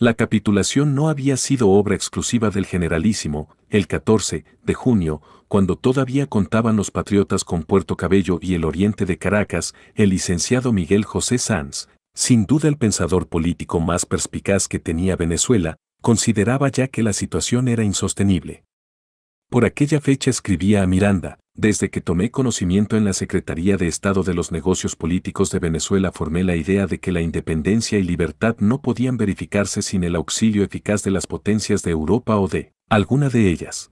La capitulación no había sido obra exclusiva del generalísimo, el 14 de junio, cuando todavía contaban los patriotas con Puerto Cabello y el oriente de Caracas, el licenciado Miguel José Sanz, sin duda el pensador político más perspicaz que tenía Venezuela, consideraba ya que la situación era insostenible. Por aquella fecha escribía a Miranda, desde que tomé conocimiento en la Secretaría de Estado de los Negocios Políticos de Venezuela formé la idea de que la independencia y libertad no podían verificarse sin el auxilio eficaz de las potencias de Europa o de alguna de ellas.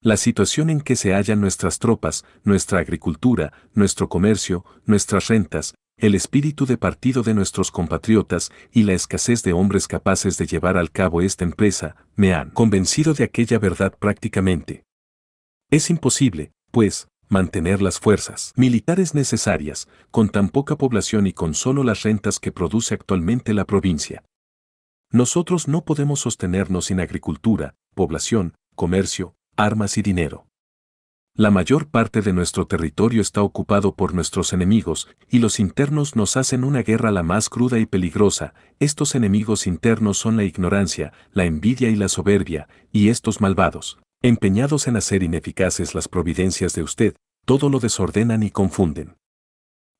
La situación en que se hallan nuestras tropas, nuestra agricultura, nuestro comercio, nuestras rentas, el espíritu de partido de nuestros compatriotas y la escasez de hombres capaces de llevar al cabo esta empresa, me han convencido de aquella verdad prácticamente. Es imposible, pues, mantener las fuerzas militares necesarias, con tan poca población y con solo las rentas que produce actualmente la provincia. Nosotros no podemos sostenernos sin agricultura, población, comercio, armas y dinero. La mayor parte de nuestro territorio está ocupado por nuestros enemigos, y los internos nos hacen una guerra la más cruda y peligrosa. Estos enemigos internos son la ignorancia, la envidia y la soberbia, y estos malvados, empeñados en hacer ineficaces las providencias de usted, todo lo desordenan y confunden.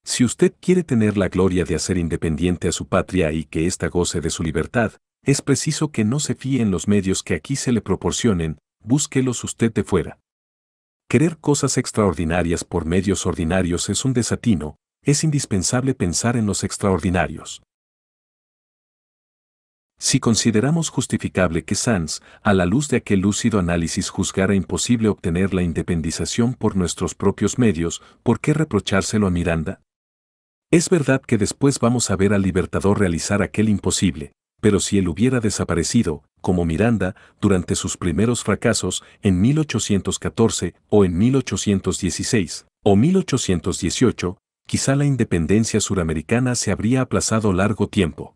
Si usted quiere tener la gloria de hacer independiente a su patria y que ésta goce de su libertad, es preciso que no se fíe en los medios que aquí se le proporcionen, búsquelos usted de fuera. Querer cosas extraordinarias por medios ordinarios es un desatino, es indispensable pensar en los extraordinarios. Si consideramos justificable que Sanz, a la luz de aquel lúcido análisis, juzgara imposible obtener la independización por nuestros propios medios, ¿por qué reprochárselo a Miranda? Es verdad que después vamos a ver al Libertador realizar aquel imposible, pero si él hubiera desaparecido, como Miranda, durante sus primeros fracasos en 1814 o en 1816 o 1818, quizá la independencia suramericana se habría aplazado largo tiempo.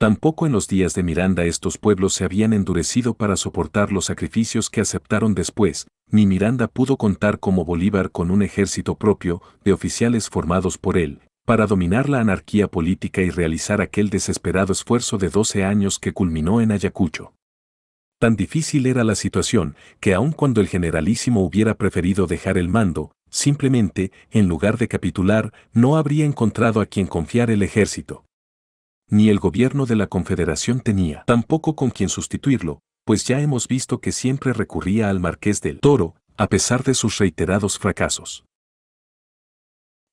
Tampoco en los días de Miranda estos pueblos se habían endurecido para soportar los sacrificios que aceptaron después, ni Miranda pudo contar como Bolívar con un ejército propio de oficiales formados por él, para dominar la anarquía política y realizar aquel desesperado esfuerzo de 12 años que culminó en Ayacucho. Tan difícil era la situación, que aun cuando el generalísimo hubiera preferido dejar el mando, simplemente, en lugar de capitular, no habría encontrado a quien confiar el ejército ni el gobierno de la Confederación tenía tampoco con quien sustituirlo, pues ya hemos visto que siempre recurría al marqués del Toro, a pesar de sus reiterados fracasos.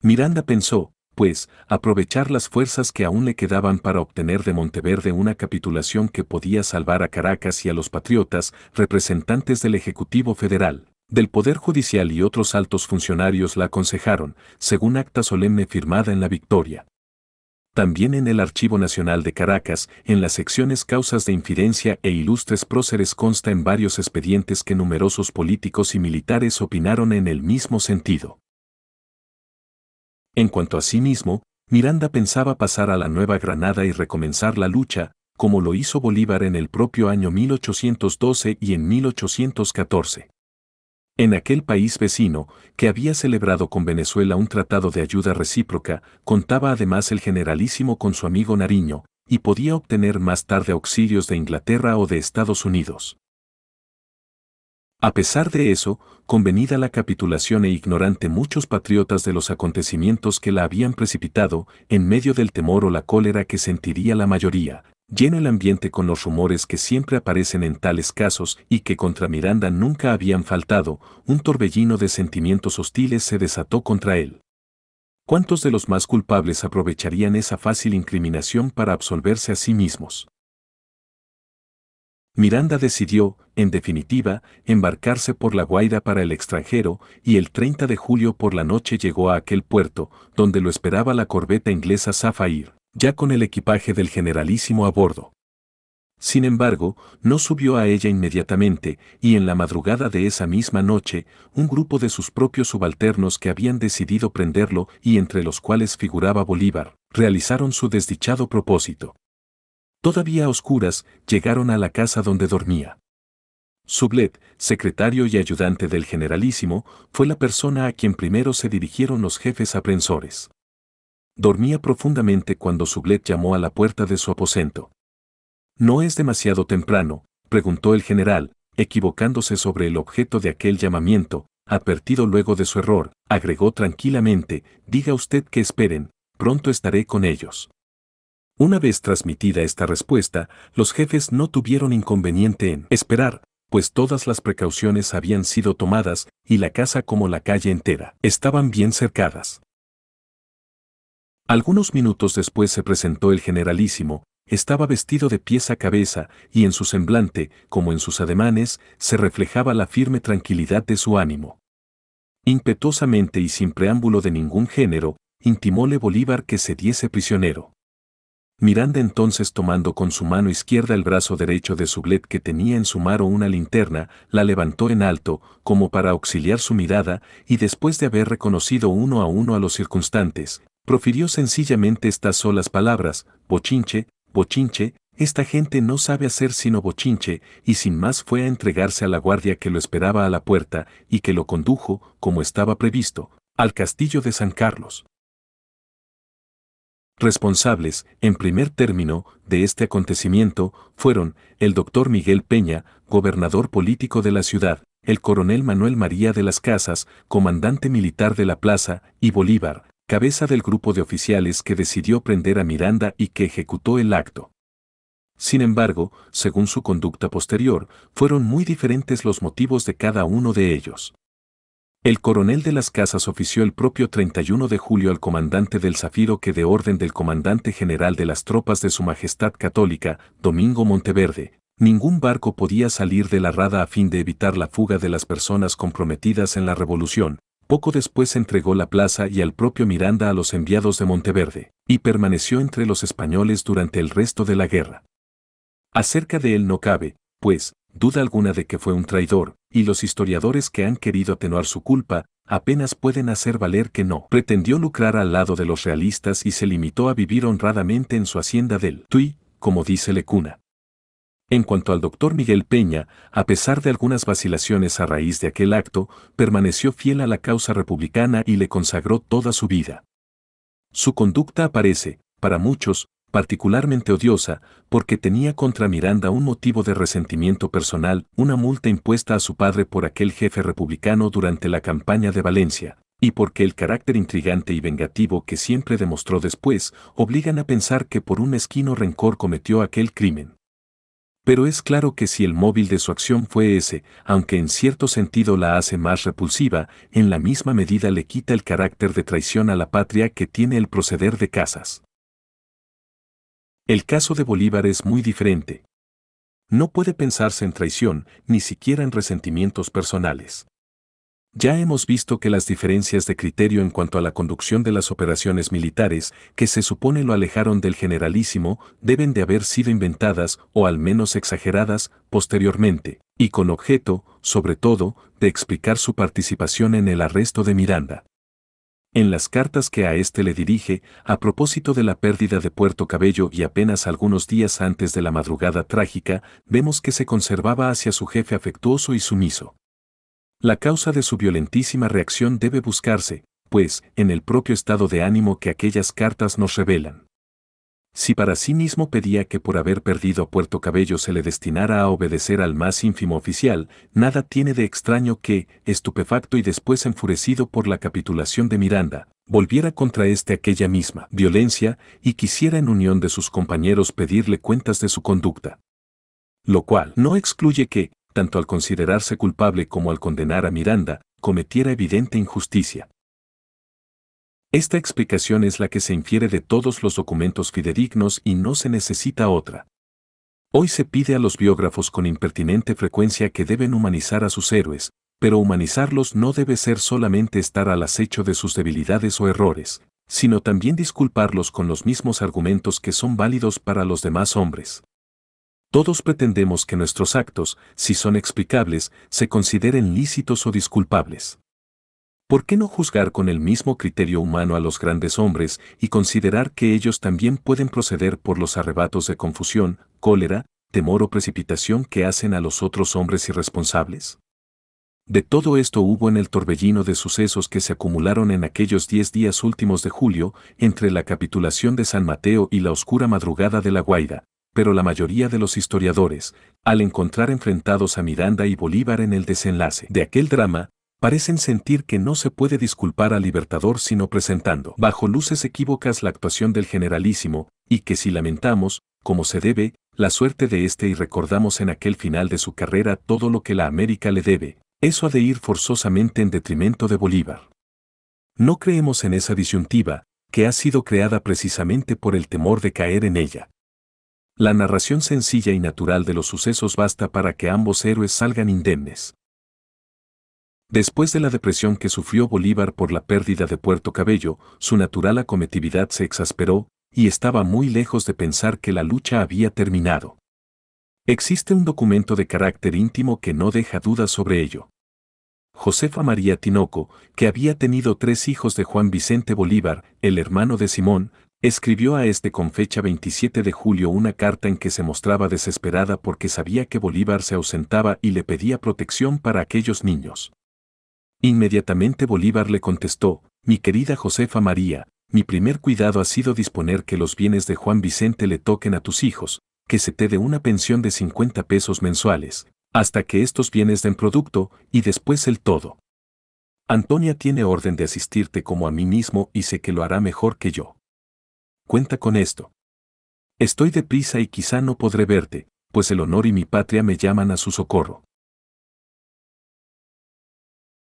Miranda pensó, pues, aprovechar las fuerzas que aún le quedaban para obtener de Monteverde una capitulación que podía salvar a Caracas y a los patriotas, representantes del Ejecutivo Federal, del Poder Judicial y otros altos funcionarios la aconsejaron, según acta solemne firmada en la victoria, también en el Archivo Nacional de Caracas, en las secciones Causas de Infidencia e Ilustres Próceres consta en varios expedientes que numerosos políticos y militares opinaron en el mismo sentido. En cuanto a sí mismo, Miranda pensaba pasar a la Nueva Granada y recomenzar la lucha, como lo hizo Bolívar en el propio año 1812 y en 1814 en aquel país vecino, que había celebrado con Venezuela un tratado de ayuda recíproca, contaba además el generalísimo con su amigo Nariño, y podía obtener más tarde auxilios de Inglaterra o de Estados Unidos. A pesar de eso, convenida la capitulación e ignorante muchos patriotas de los acontecimientos que la habían precipitado, en medio del temor o la cólera que sentiría la mayoría, Lleno el ambiente con los rumores que siempre aparecen en tales casos y que contra Miranda nunca habían faltado, un torbellino de sentimientos hostiles se desató contra él. ¿Cuántos de los más culpables aprovecharían esa fácil incriminación para absolverse a sí mismos? Miranda decidió, en definitiva, embarcarse por La Guaira para el extranjero y el 30 de julio por la noche llegó a aquel puerto, donde lo esperaba la corbeta inglesa Zafair ya con el equipaje del generalísimo a bordo. Sin embargo, no subió a ella inmediatamente, y en la madrugada de esa misma noche, un grupo de sus propios subalternos que habían decidido prenderlo y entre los cuales figuraba Bolívar, realizaron su desdichado propósito. Todavía oscuras, llegaron a la casa donde dormía. Sublet, secretario y ayudante del generalísimo, fue la persona a quien primero se dirigieron los jefes aprensores. Dormía profundamente cuando Sublet llamó a la puerta de su aposento. ¿No es demasiado temprano? preguntó el general, equivocándose sobre el objeto de aquel llamamiento, advertido luego de su error, agregó tranquilamente, diga usted que esperen, pronto estaré con ellos. Una vez transmitida esta respuesta, los jefes no tuvieron inconveniente en esperar, pues todas las precauciones habían sido tomadas y la casa como la calle entera estaban bien cercadas. Algunos minutos después se presentó el generalísimo, estaba vestido de pies a cabeza y en su semblante, como en sus ademanes, se reflejaba la firme tranquilidad de su ánimo. Impetuosamente y sin preámbulo de ningún género, intimóle Bolívar que se diese prisionero. Miranda entonces tomando con su mano izquierda el brazo derecho de Sublet que tenía en su mano una linterna, la levantó en alto, como para auxiliar su mirada, y después de haber reconocido uno a uno a los circunstantes, Profirió sencillamente estas solas palabras, bochinche, bochinche, esta gente no sabe hacer sino bochinche, y sin más fue a entregarse a la guardia que lo esperaba a la puerta y que lo condujo, como estaba previsto, al castillo de San Carlos. Responsables, en primer término, de este acontecimiento fueron el doctor Miguel Peña, gobernador político de la ciudad, el coronel Manuel María de las Casas, comandante militar de la plaza, y Bolívar, cabeza del grupo de oficiales que decidió prender a Miranda y que ejecutó el acto. Sin embargo, según su conducta posterior, fueron muy diferentes los motivos de cada uno de ellos. El coronel de las casas ofició el propio 31 de julio al comandante del Zafiro que de orden del comandante general de las tropas de Su Majestad Católica, Domingo Monteverde, ningún barco podía salir de la rada a fin de evitar la fuga de las personas comprometidas en la revolución, poco después entregó la plaza y al propio Miranda a los enviados de Monteverde, y permaneció entre los españoles durante el resto de la guerra. Acerca de él no cabe, pues, duda alguna de que fue un traidor, y los historiadores que han querido atenuar su culpa, apenas pueden hacer valer que no. Pretendió lucrar al lado de los realistas y se limitó a vivir honradamente en su hacienda del Tui, como dice Lecuna. En cuanto al doctor Miguel Peña, a pesar de algunas vacilaciones a raíz de aquel acto, permaneció fiel a la causa republicana y le consagró toda su vida. Su conducta aparece, para muchos, particularmente odiosa, porque tenía contra Miranda un motivo de resentimiento personal, una multa impuesta a su padre por aquel jefe republicano durante la campaña de Valencia, y porque el carácter intrigante y vengativo que siempre demostró después obligan a pensar que por un esquino rencor cometió aquel crimen. Pero es claro que si el móvil de su acción fue ese, aunque en cierto sentido la hace más repulsiva, en la misma medida le quita el carácter de traición a la patria que tiene el proceder de Casas. El caso de Bolívar es muy diferente. No puede pensarse en traición, ni siquiera en resentimientos personales. Ya hemos visto que las diferencias de criterio en cuanto a la conducción de las operaciones militares, que se supone lo alejaron del generalísimo, deben de haber sido inventadas, o al menos exageradas, posteriormente, y con objeto, sobre todo, de explicar su participación en el arresto de Miranda. En las cartas que a este le dirige, a propósito de la pérdida de Puerto Cabello y apenas algunos días antes de la madrugada trágica, vemos que se conservaba hacia su jefe afectuoso y sumiso. La causa de su violentísima reacción debe buscarse, pues, en el propio estado de ánimo que aquellas cartas nos revelan. Si para sí mismo pedía que por haber perdido a Puerto Cabello se le destinara a obedecer al más ínfimo oficial, nada tiene de extraño que, estupefacto y después enfurecido por la capitulación de Miranda, volviera contra éste aquella misma violencia y quisiera en unión de sus compañeros pedirle cuentas de su conducta. Lo cual no excluye que, tanto al considerarse culpable como al condenar a Miranda, cometiera evidente injusticia. Esta explicación es la que se infiere de todos los documentos fidedignos y no se necesita otra. Hoy se pide a los biógrafos con impertinente frecuencia que deben humanizar a sus héroes, pero humanizarlos no debe ser solamente estar al acecho de sus debilidades o errores, sino también disculparlos con los mismos argumentos que son válidos para los demás hombres. Todos pretendemos que nuestros actos, si son explicables, se consideren lícitos o disculpables. ¿Por qué no juzgar con el mismo criterio humano a los grandes hombres y considerar que ellos también pueden proceder por los arrebatos de confusión, cólera, temor o precipitación que hacen a los otros hombres irresponsables? De todo esto hubo en el torbellino de sucesos que se acumularon en aquellos diez días últimos de julio, entre la capitulación de San Mateo y la oscura madrugada de la Guaida pero la mayoría de los historiadores, al encontrar enfrentados a Miranda y Bolívar en el desenlace de aquel drama, parecen sentir que no se puede disculpar al Libertador sino presentando bajo luces equívocas la actuación del generalísimo, y que si lamentamos, como se debe, la suerte de este y recordamos en aquel final de su carrera todo lo que la América le debe, eso ha de ir forzosamente en detrimento de Bolívar. No creemos en esa disyuntiva, que ha sido creada precisamente por el temor de caer en ella, la narración sencilla y natural de los sucesos basta para que ambos héroes salgan indemnes. Después de la depresión que sufrió Bolívar por la pérdida de Puerto Cabello, su natural acometividad se exasperó, y estaba muy lejos de pensar que la lucha había terminado. Existe un documento de carácter íntimo que no deja dudas sobre ello. Josefa María Tinoco, que había tenido tres hijos de Juan Vicente Bolívar, el hermano de Simón, Escribió a este con fecha 27 de julio una carta en que se mostraba desesperada porque sabía que Bolívar se ausentaba y le pedía protección para aquellos niños. Inmediatamente Bolívar le contestó, mi querida Josefa María, mi primer cuidado ha sido disponer que los bienes de Juan Vicente le toquen a tus hijos, que se te dé una pensión de 50 pesos mensuales, hasta que estos bienes den producto y después el todo. Antonia tiene orden de asistirte como a mí mismo y sé que lo hará mejor que yo cuenta con esto. Estoy deprisa y quizá no podré verte, pues el honor y mi patria me llaman a su socorro.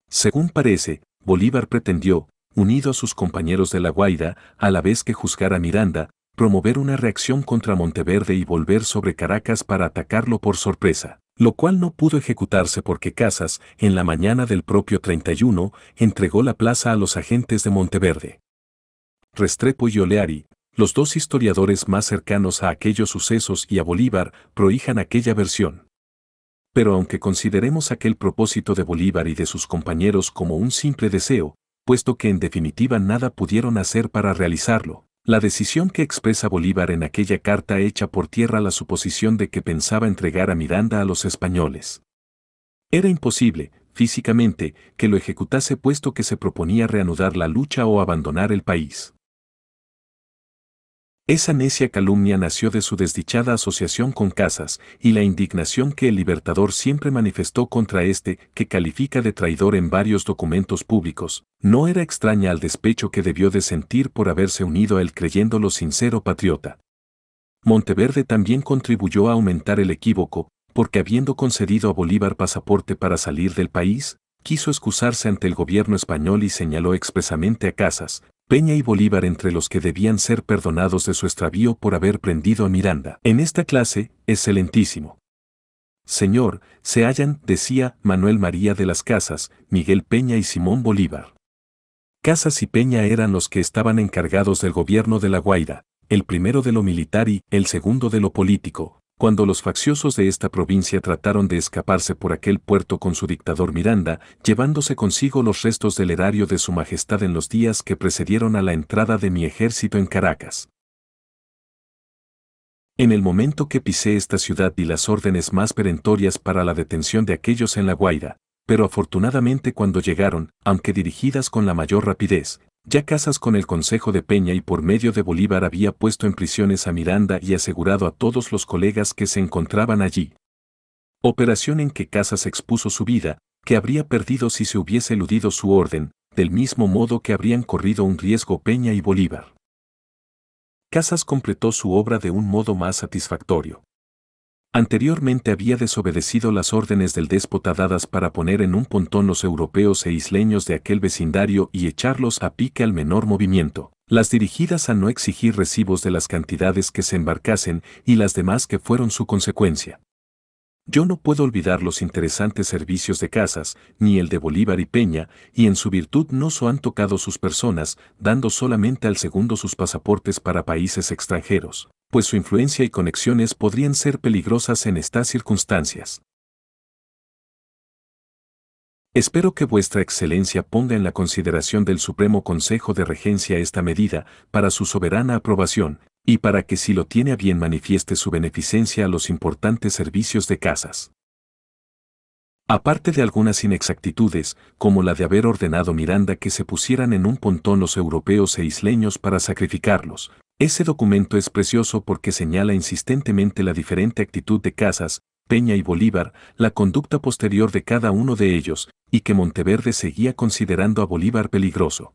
Según parece, Bolívar pretendió, unido a sus compañeros de La Guaira, a la vez que juzgar a Miranda, promover una reacción contra Monteverde y volver sobre Caracas para atacarlo por sorpresa, lo cual no pudo ejecutarse porque Casas, en la mañana del propio 31, entregó la plaza a los agentes de Monteverde. Restrepo y Oleari, los dos historiadores más cercanos a aquellos sucesos y a Bolívar prohijan aquella versión. Pero aunque consideremos aquel propósito de Bolívar y de sus compañeros como un simple deseo, puesto que en definitiva nada pudieron hacer para realizarlo, la decisión que expresa Bolívar en aquella carta echa por tierra la suposición de que pensaba entregar a Miranda a los españoles. Era imposible, físicamente, que lo ejecutase puesto que se proponía reanudar la lucha o abandonar el país. Esa necia calumnia nació de su desdichada asociación con Casas y la indignación que el Libertador siempre manifestó contra este, que califica de traidor en varios documentos públicos, no era extraña al despecho que debió de sentir por haberse unido a él creyéndolo sincero patriota. Monteverde también contribuyó a aumentar el equívoco, porque habiendo concedido a Bolívar pasaporte para salir del país, quiso excusarse ante el gobierno español y señaló expresamente a Casas, Peña y Bolívar entre los que debían ser perdonados de su extravío por haber prendido a Miranda. En esta clase, excelentísimo. Señor, se hallan, decía Manuel María de las Casas, Miguel Peña y Simón Bolívar. Casas y Peña eran los que estaban encargados del gobierno de La Guaira, el primero de lo militar y el segundo de lo político, cuando los facciosos de esta provincia trataron de escaparse por aquel puerto con su dictador Miranda, llevándose consigo los restos del erario de su majestad en los días que precedieron a la entrada de mi ejército en Caracas. En el momento que pisé esta ciudad di las órdenes más perentorias para la detención de aquellos en La Guaira, pero afortunadamente cuando llegaron, aunque dirigidas con la mayor rapidez, ya Casas con el Consejo de Peña y por medio de Bolívar había puesto en prisiones a Miranda y asegurado a todos los colegas que se encontraban allí. Operación en que Casas expuso su vida, que habría perdido si se hubiese eludido su orden, del mismo modo que habrían corrido un riesgo Peña y Bolívar. Casas completó su obra de un modo más satisfactorio. Anteriormente había desobedecido las órdenes del déspota dadas para poner en un pontón los europeos e isleños de aquel vecindario y echarlos a pique al menor movimiento, las dirigidas a no exigir recibos de las cantidades que se embarcasen y las demás que fueron su consecuencia. Yo no puedo olvidar los interesantes servicios de Casas, ni el de Bolívar y Peña, y en su virtud no so han tocado sus personas, dando solamente al segundo sus pasaportes para países extranjeros pues su influencia y conexiones podrían ser peligrosas en estas circunstancias. Espero que vuestra excelencia ponga en la consideración del Supremo Consejo de Regencia esta medida para su soberana aprobación y para que si lo tiene a bien manifieste su beneficencia a los importantes servicios de casas. Aparte de algunas inexactitudes, como la de haber ordenado Miranda que se pusieran en un pontón los europeos e isleños para sacrificarlos, ese documento es precioso porque señala insistentemente la diferente actitud de Casas, Peña y Bolívar, la conducta posterior de cada uno de ellos, y que Monteverde seguía considerando a Bolívar peligroso.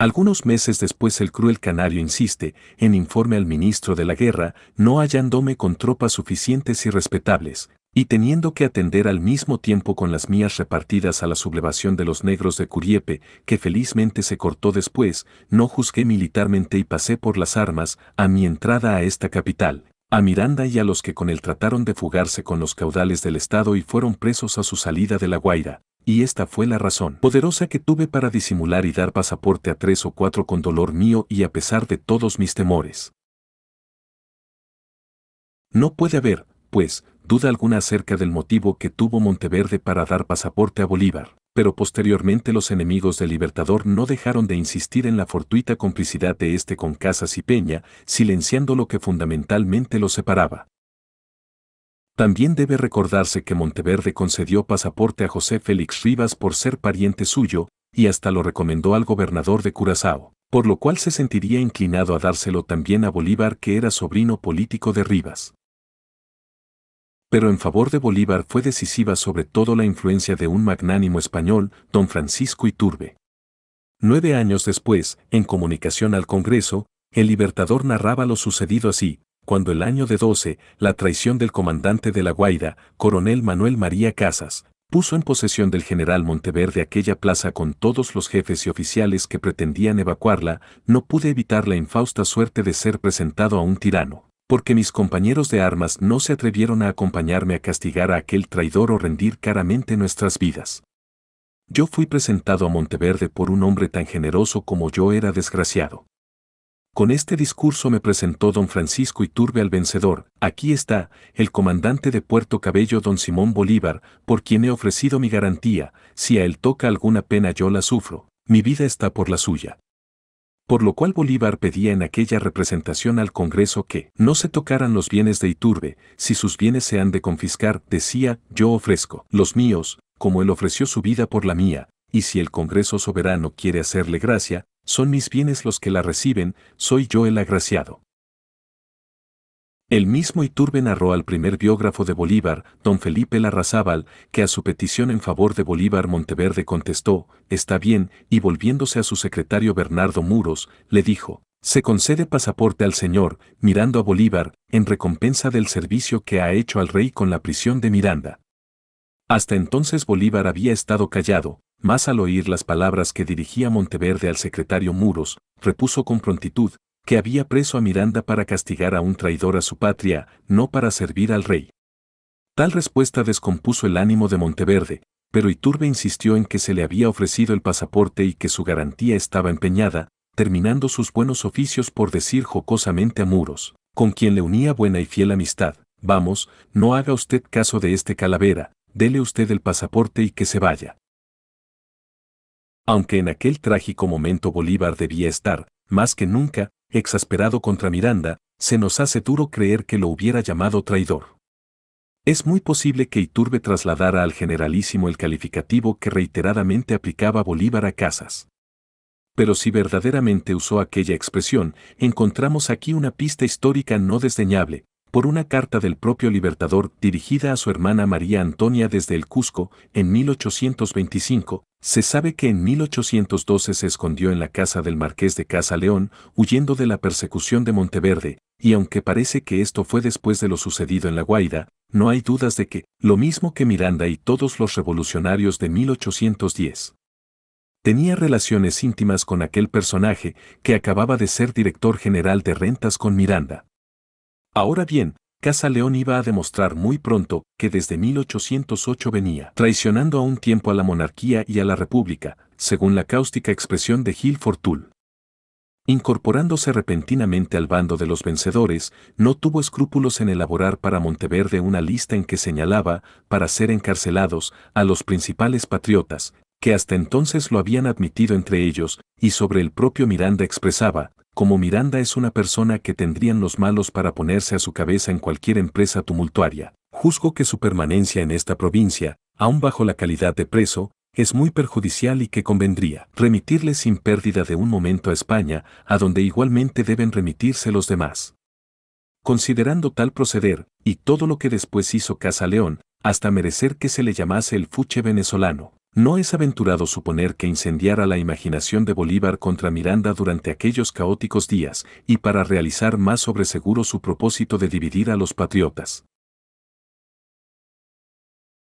Algunos meses después el cruel canario insiste, en informe al ministro de la guerra, no hallándome con tropas suficientes y respetables, y teniendo que atender al mismo tiempo con las mías repartidas a la sublevación de los negros de Curiepe, que felizmente se cortó después, no juzgué militarmente y pasé por las armas a mi entrada a esta capital, a Miranda y a los que con él trataron de fugarse con los caudales del Estado y fueron presos a su salida de La Guaira. Y esta fue la razón poderosa que tuve para disimular y dar pasaporte a tres o cuatro con dolor mío y a pesar de todos mis temores. No puede haber, pues, duda alguna acerca del motivo que tuvo Monteverde para dar pasaporte a Bolívar, pero posteriormente los enemigos del Libertador no dejaron de insistir en la fortuita complicidad de este con Casas y Peña, silenciando lo que fundamentalmente los separaba. También debe recordarse que Monteverde concedió pasaporte a José Félix Rivas por ser pariente suyo, y hasta lo recomendó al gobernador de Curazao, por lo cual se sentiría inclinado a dárselo también a Bolívar que era sobrino político de Rivas pero en favor de Bolívar fue decisiva sobre todo la influencia de un magnánimo español, don Francisco Iturbe. Nueve años después, en comunicación al Congreso, el Libertador narraba lo sucedido así, cuando el año de 12, la traición del comandante de la Guaira, coronel Manuel María Casas, puso en posesión del general Monteverde aquella plaza con todos los jefes y oficiales que pretendían evacuarla, no pude evitar la infausta suerte de ser presentado a un tirano porque mis compañeros de armas no se atrevieron a acompañarme a castigar a aquel traidor o rendir caramente nuestras vidas. Yo fui presentado a Monteverde por un hombre tan generoso como yo era desgraciado. Con este discurso me presentó don Francisco Iturbe al vencedor, aquí está, el comandante de Puerto Cabello don Simón Bolívar, por quien he ofrecido mi garantía, si a él toca alguna pena yo la sufro, mi vida está por la suya por lo cual Bolívar pedía en aquella representación al Congreso que no se tocaran los bienes de Iturbe, si sus bienes se han de confiscar, decía, yo ofrezco los míos, como él ofreció su vida por la mía, y si el Congreso soberano quiere hacerle gracia, son mis bienes los que la reciben, soy yo el agraciado. El mismo Iturbe narró al primer biógrafo de Bolívar, don Felipe Larrazábal, que a su petición en favor de Bolívar Monteverde contestó, está bien, y volviéndose a su secretario Bernardo Muros, le dijo, se concede pasaporte al señor, mirando a Bolívar, en recompensa del servicio que ha hecho al rey con la prisión de Miranda. Hasta entonces Bolívar había estado callado, mas al oír las palabras que dirigía Monteverde al secretario Muros, repuso con prontitud, que había preso a Miranda para castigar a un traidor a su patria, no para servir al rey. Tal respuesta descompuso el ánimo de Monteverde, pero Iturbe insistió en que se le había ofrecido el pasaporte y que su garantía estaba empeñada, terminando sus buenos oficios por decir jocosamente a Muros, con quien le unía buena y fiel amistad, vamos, no haga usted caso de este calavera, dele usted el pasaporte y que se vaya. Aunque en aquel trágico momento Bolívar debía estar, más que nunca, exasperado contra Miranda, se nos hace duro creer que lo hubiera llamado traidor. Es muy posible que Iturbe trasladara al generalísimo el calificativo que reiteradamente aplicaba Bolívar a Casas. Pero si verdaderamente usó aquella expresión, encontramos aquí una pista histórica no desdeñable, por una carta del propio Libertador dirigida a su hermana María Antonia desde el Cusco en 1825, se sabe que en 1812 se escondió en la casa del marqués de Casa León, huyendo de la persecución de Monteverde, y aunque parece que esto fue después de lo sucedido en La Guaira, no hay dudas de que, lo mismo que Miranda y todos los revolucionarios de 1810, tenía relaciones íntimas con aquel personaje que acababa de ser director general de rentas con Miranda. Ahora bien, Casa León iba a demostrar muy pronto que desde 1808 venía traicionando a un tiempo a la monarquía y a la república, según la cáustica expresión de Gil Fortul. Incorporándose repentinamente al bando de los vencedores, no tuvo escrúpulos en elaborar para Monteverde una lista en que señalaba, para ser encarcelados, a los principales patriotas, que hasta entonces lo habían admitido entre ellos, y sobre el propio Miranda expresaba, como Miranda es una persona que tendrían los malos para ponerse a su cabeza en cualquier empresa tumultuaria, juzgo que su permanencia en esta provincia, aun bajo la calidad de preso, es muy perjudicial y que convendría remitirle sin pérdida de un momento a España, a donde igualmente deben remitirse los demás. Considerando tal proceder, y todo lo que después hizo Casa León, hasta merecer que se le llamase el fuche venezolano, no es aventurado suponer que incendiara la imaginación de Bolívar contra Miranda durante aquellos caóticos días y para realizar más sobre seguro su propósito de dividir a los patriotas.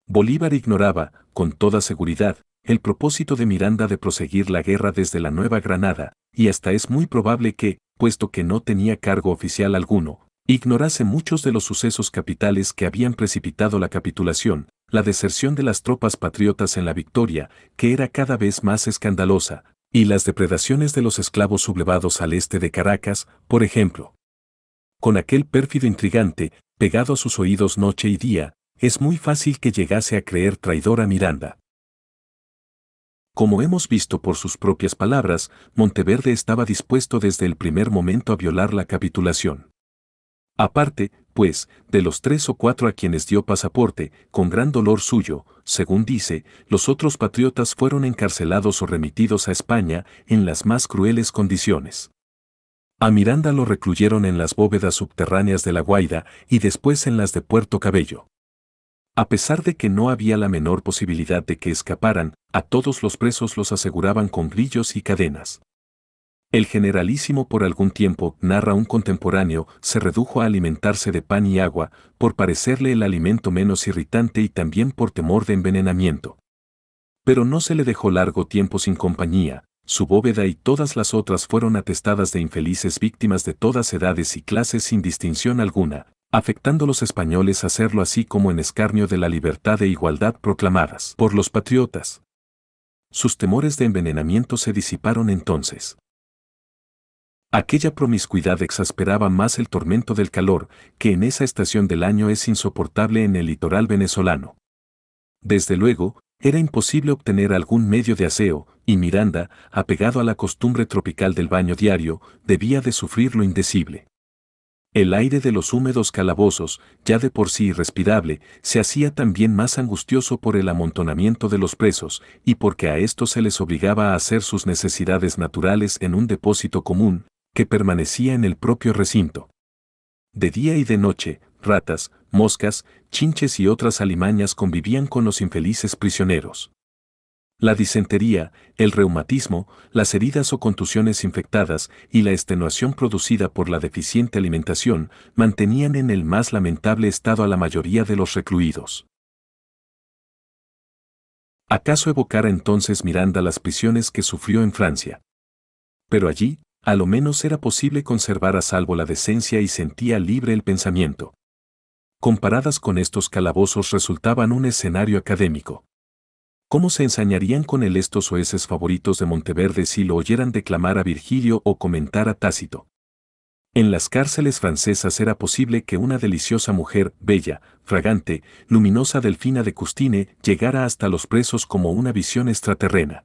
Bolívar ignoraba, con toda seguridad, el propósito de Miranda de proseguir la guerra desde la Nueva Granada, y hasta es muy probable que, puesto que no tenía cargo oficial alguno, ignorase muchos de los sucesos capitales que habían precipitado la capitulación, la deserción de las tropas patriotas en la victoria, que era cada vez más escandalosa, y las depredaciones de los esclavos sublevados al este de Caracas, por ejemplo. Con aquel pérfido intrigante, pegado a sus oídos noche y día, es muy fácil que llegase a creer traidora Miranda. Como hemos visto por sus propias palabras, Monteverde estaba dispuesto desde el primer momento a violar la capitulación. Aparte, pues, de los tres o cuatro a quienes dio pasaporte, con gran dolor suyo, según dice, los otros patriotas fueron encarcelados o remitidos a España en las más crueles condiciones. A Miranda lo recluyeron en las bóvedas subterráneas de La Guaida y después en las de Puerto Cabello. A pesar de que no había la menor posibilidad de que escaparan, a todos los presos los aseguraban con grillos y cadenas. El generalísimo por algún tiempo, narra un contemporáneo, se redujo a alimentarse de pan y agua, por parecerle el alimento menos irritante y también por temor de envenenamiento. Pero no se le dejó largo tiempo sin compañía, su bóveda y todas las otras fueron atestadas de infelices víctimas de todas edades y clases sin distinción alguna, afectando a los españoles a hacerlo así como en escarnio de la libertad e igualdad proclamadas por los patriotas. Sus temores de envenenamiento se disiparon entonces. Aquella promiscuidad exasperaba más el tormento del calor, que en esa estación del año es insoportable en el litoral venezolano. Desde luego, era imposible obtener algún medio de aseo, y Miranda, apegado a la costumbre tropical del baño diario, debía de sufrir lo indecible. El aire de los húmedos calabozos, ya de por sí irrespirable, se hacía también más angustioso por el amontonamiento de los presos, y porque a estos se les obligaba a hacer sus necesidades naturales en un depósito común, que permanecía en el propio recinto. De día y de noche, ratas, moscas, chinches y otras alimañas convivían con los infelices prisioneros. La disentería, el reumatismo, las heridas o contusiones infectadas y la extenuación producida por la deficiente alimentación mantenían en el más lamentable estado a la mayoría de los recluidos. ¿Acaso evocara entonces Miranda las prisiones que sufrió en Francia? Pero allí, a lo menos era posible conservar a salvo la decencia y sentía libre el pensamiento. Comparadas con estos calabozos resultaban un escenario académico. ¿Cómo se ensañarían con él estos oeses favoritos de Monteverde si lo oyeran declamar a Virgilio o comentar a Tácito? En las cárceles francesas era posible que una deliciosa mujer, bella, fragante, luminosa delfina de Custine, llegara hasta los presos como una visión extraterrena.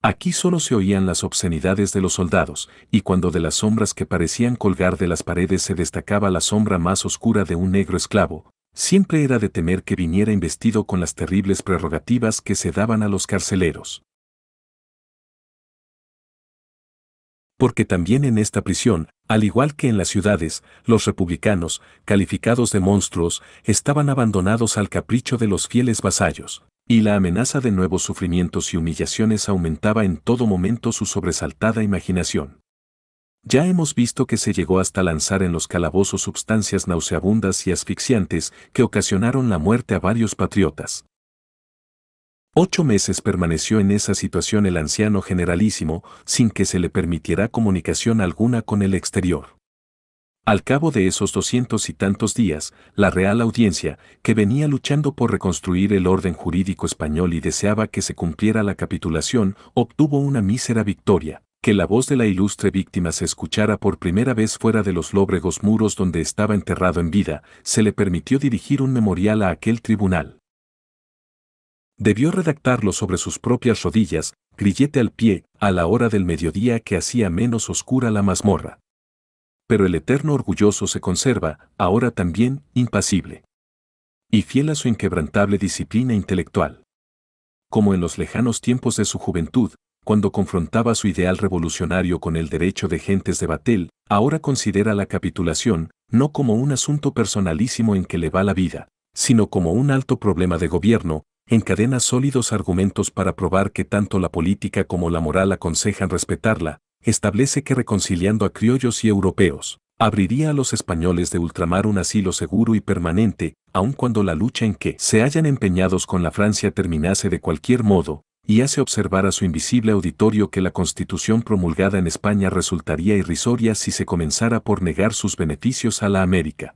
Aquí solo se oían las obscenidades de los soldados, y cuando de las sombras que parecían colgar de las paredes se destacaba la sombra más oscura de un negro esclavo, siempre era de temer que viniera investido con las terribles prerrogativas que se daban a los carceleros. Porque también en esta prisión, al igual que en las ciudades, los republicanos, calificados de monstruos, estaban abandonados al capricho de los fieles vasallos, y la amenaza de nuevos sufrimientos y humillaciones aumentaba en todo momento su sobresaltada imaginación. Ya hemos visto que se llegó hasta lanzar en los calabozos sustancias nauseabundas y asfixiantes que ocasionaron la muerte a varios patriotas. Ocho meses permaneció en esa situación el anciano generalísimo sin que se le permitiera comunicación alguna con el exterior. Al cabo de esos doscientos y tantos días, la Real Audiencia, que venía luchando por reconstruir el orden jurídico español y deseaba que se cumpliera la capitulación, obtuvo una mísera victoria. Que la voz de la ilustre víctima se escuchara por primera vez fuera de los lóbregos muros donde estaba enterrado en vida, se le permitió dirigir un memorial a aquel tribunal. Debió redactarlo sobre sus propias rodillas, grillete al pie, a la hora del mediodía que hacía menos oscura la mazmorra pero el eterno orgulloso se conserva, ahora también, impasible. Y fiel a su inquebrantable disciplina intelectual. Como en los lejanos tiempos de su juventud, cuando confrontaba su ideal revolucionario con el derecho de gentes de Batel, ahora considera la capitulación, no como un asunto personalísimo en que le va la vida, sino como un alto problema de gobierno, encadena sólidos argumentos para probar que tanto la política como la moral aconsejan respetarla, establece que reconciliando a criollos y europeos, abriría a los españoles de ultramar un asilo seguro y permanente, aun cuando la lucha en que se hayan empeñados con la Francia terminase de cualquier modo, y hace observar a su invisible auditorio que la constitución promulgada en España resultaría irrisoria si se comenzara por negar sus beneficios a la América.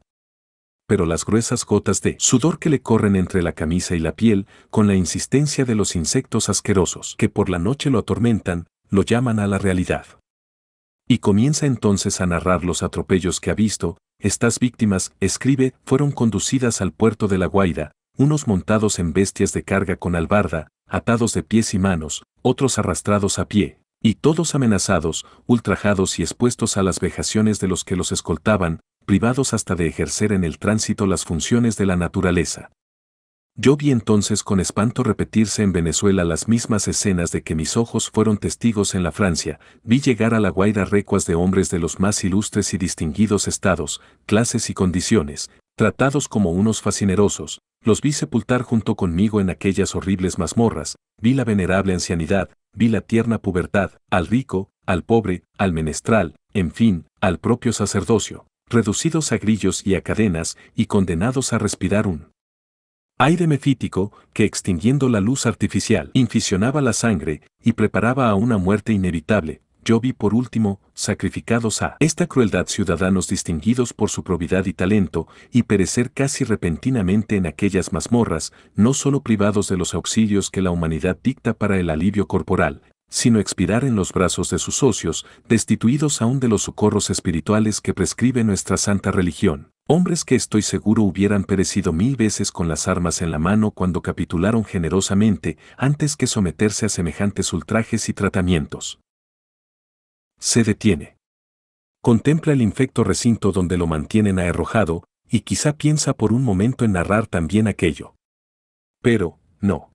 Pero las gruesas gotas de sudor que le corren entre la camisa y la piel, con la insistencia de los insectos asquerosos que por la noche lo atormentan, lo llaman a la realidad. Y comienza entonces a narrar los atropellos que ha visto, estas víctimas, escribe, fueron conducidas al puerto de La Guaira, unos montados en bestias de carga con albarda, atados de pies y manos, otros arrastrados a pie, y todos amenazados, ultrajados y expuestos a las vejaciones de los que los escoltaban, privados hasta de ejercer en el tránsito las funciones de la naturaleza. Yo vi entonces con espanto repetirse en Venezuela las mismas escenas de que mis ojos fueron testigos en la Francia, vi llegar a la Guaira recuas de hombres de los más ilustres y distinguidos estados, clases y condiciones, tratados como unos fascinerosos, los vi sepultar junto conmigo en aquellas horribles mazmorras, vi la venerable ancianidad, vi la tierna pubertad, al rico, al pobre, al menestral, en fin, al propio sacerdocio, reducidos a grillos y a cadenas y condenados a respirar un de mefítico, que extinguiendo la luz artificial, inficionaba la sangre y preparaba a una muerte inevitable. Yo vi por último, sacrificados a esta crueldad ciudadanos distinguidos por su probidad y talento, y perecer casi repentinamente en aquellas mazmorras, no solo privados de los auxilios que la humanidad dicta para el alivio corporal, sino expirar en los brazos de sus socios, destituidos aún de los socorros espirituales que prescribe nuestra santa religión. Hombres que estoy seguro hubieran perecido mil veces con las armas en la mano cuando capitularon generosamente antes que someterse a semejantes ultrajes y tratamientos. Se detiene. Contempla el infecto recinto donde lo mantienen aherrojado, y quizá piensa por un momento en narrar también aquello. Pero, no.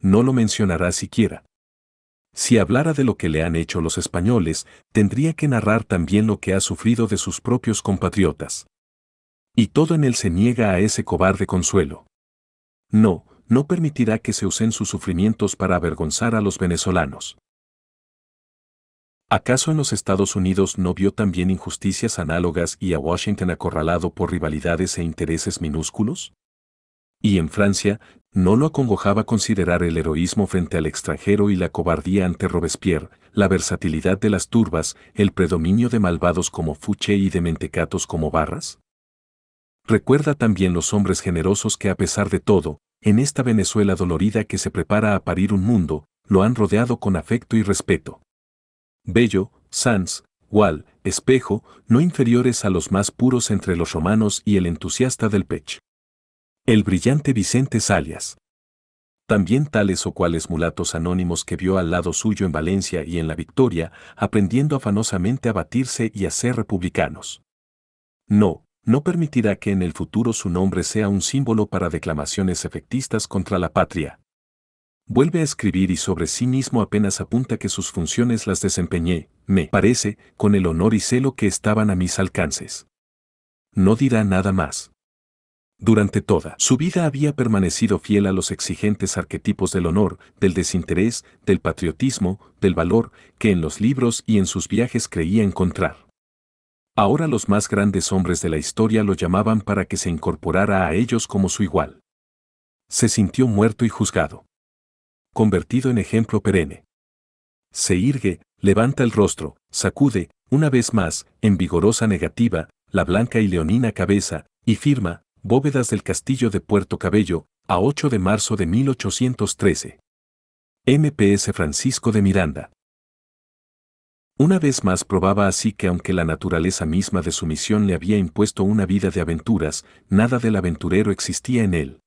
No lo mencionará siquiera. Si hablara de lo que le han hecho los españoles, tendría que narrar también lo que ha sufrido de sus propios compatriotas. Y todo en él se niega a ese cobarde consuelo. No, no permitirá que se usen sus sufrimientos para avergonzar a los venezolanos. ¿Acaso en los Estados Unidos no vio también injusticias análogas y a Washington acorralado por rivalidades e intereses minúsculos? Y en Francia, no lo acongojaba considerar el heroísmo frente al extranjero y la cobardía ante Robespierre, la versatilidad de las turbas, el predominio de malvados como Fouché y de mentecatos como Barras? Recuerda también los hombres generosos que a pesar de todo, en esta Venezuela dolorida que se prepara a parir un mundo, lo han rodeado con afecto y respeto. Bello, Sans, Wall, Espejo, no inferiores a los más puros entre los romanos y el entusiasta del Pech. El brillante Vicente Salias. También tales o cuales mulatos anónimos que vio al lado suyo en Valencia y en la Victoria, aprendiendo afanosamente a batirse y a ser republicanos. No, no permitirá que en el futuro su nombre sea un símbolo para declamaciones efectistas contra la patria. Vuelve a escribir y sobre sí mismo apenas apunta que sus funciones las desempeñé, me parece, con el honor y celo que estaban a mis alcances. No dirá nada más. Durante toda su vida había permanecido fiel a los exigentes arquetipos del honor, del desinterés, del patriotismo, del valor, que en los libros y en sus viajes creía encontrar. Ahora los más grandes hombres de la historia lo llamaban para que se incorporara a ellos como su igual. Se sintió muerto y juzgado. Convertido en ejemplo perenne. Se irgue, levanta el rostro, sacude, una vez más, en vigorosa negativa, la blanca y leonina cabeza, y firma, Bóvedas del Castillo de Puerto Cabello, a 8 de marzo de 1813. MPS Francisco de Miranda. Una vez más probaba así que aunque la naturaleza misma de su misión le había impuesto una vida de aventuras, nada del aventurero existía en él.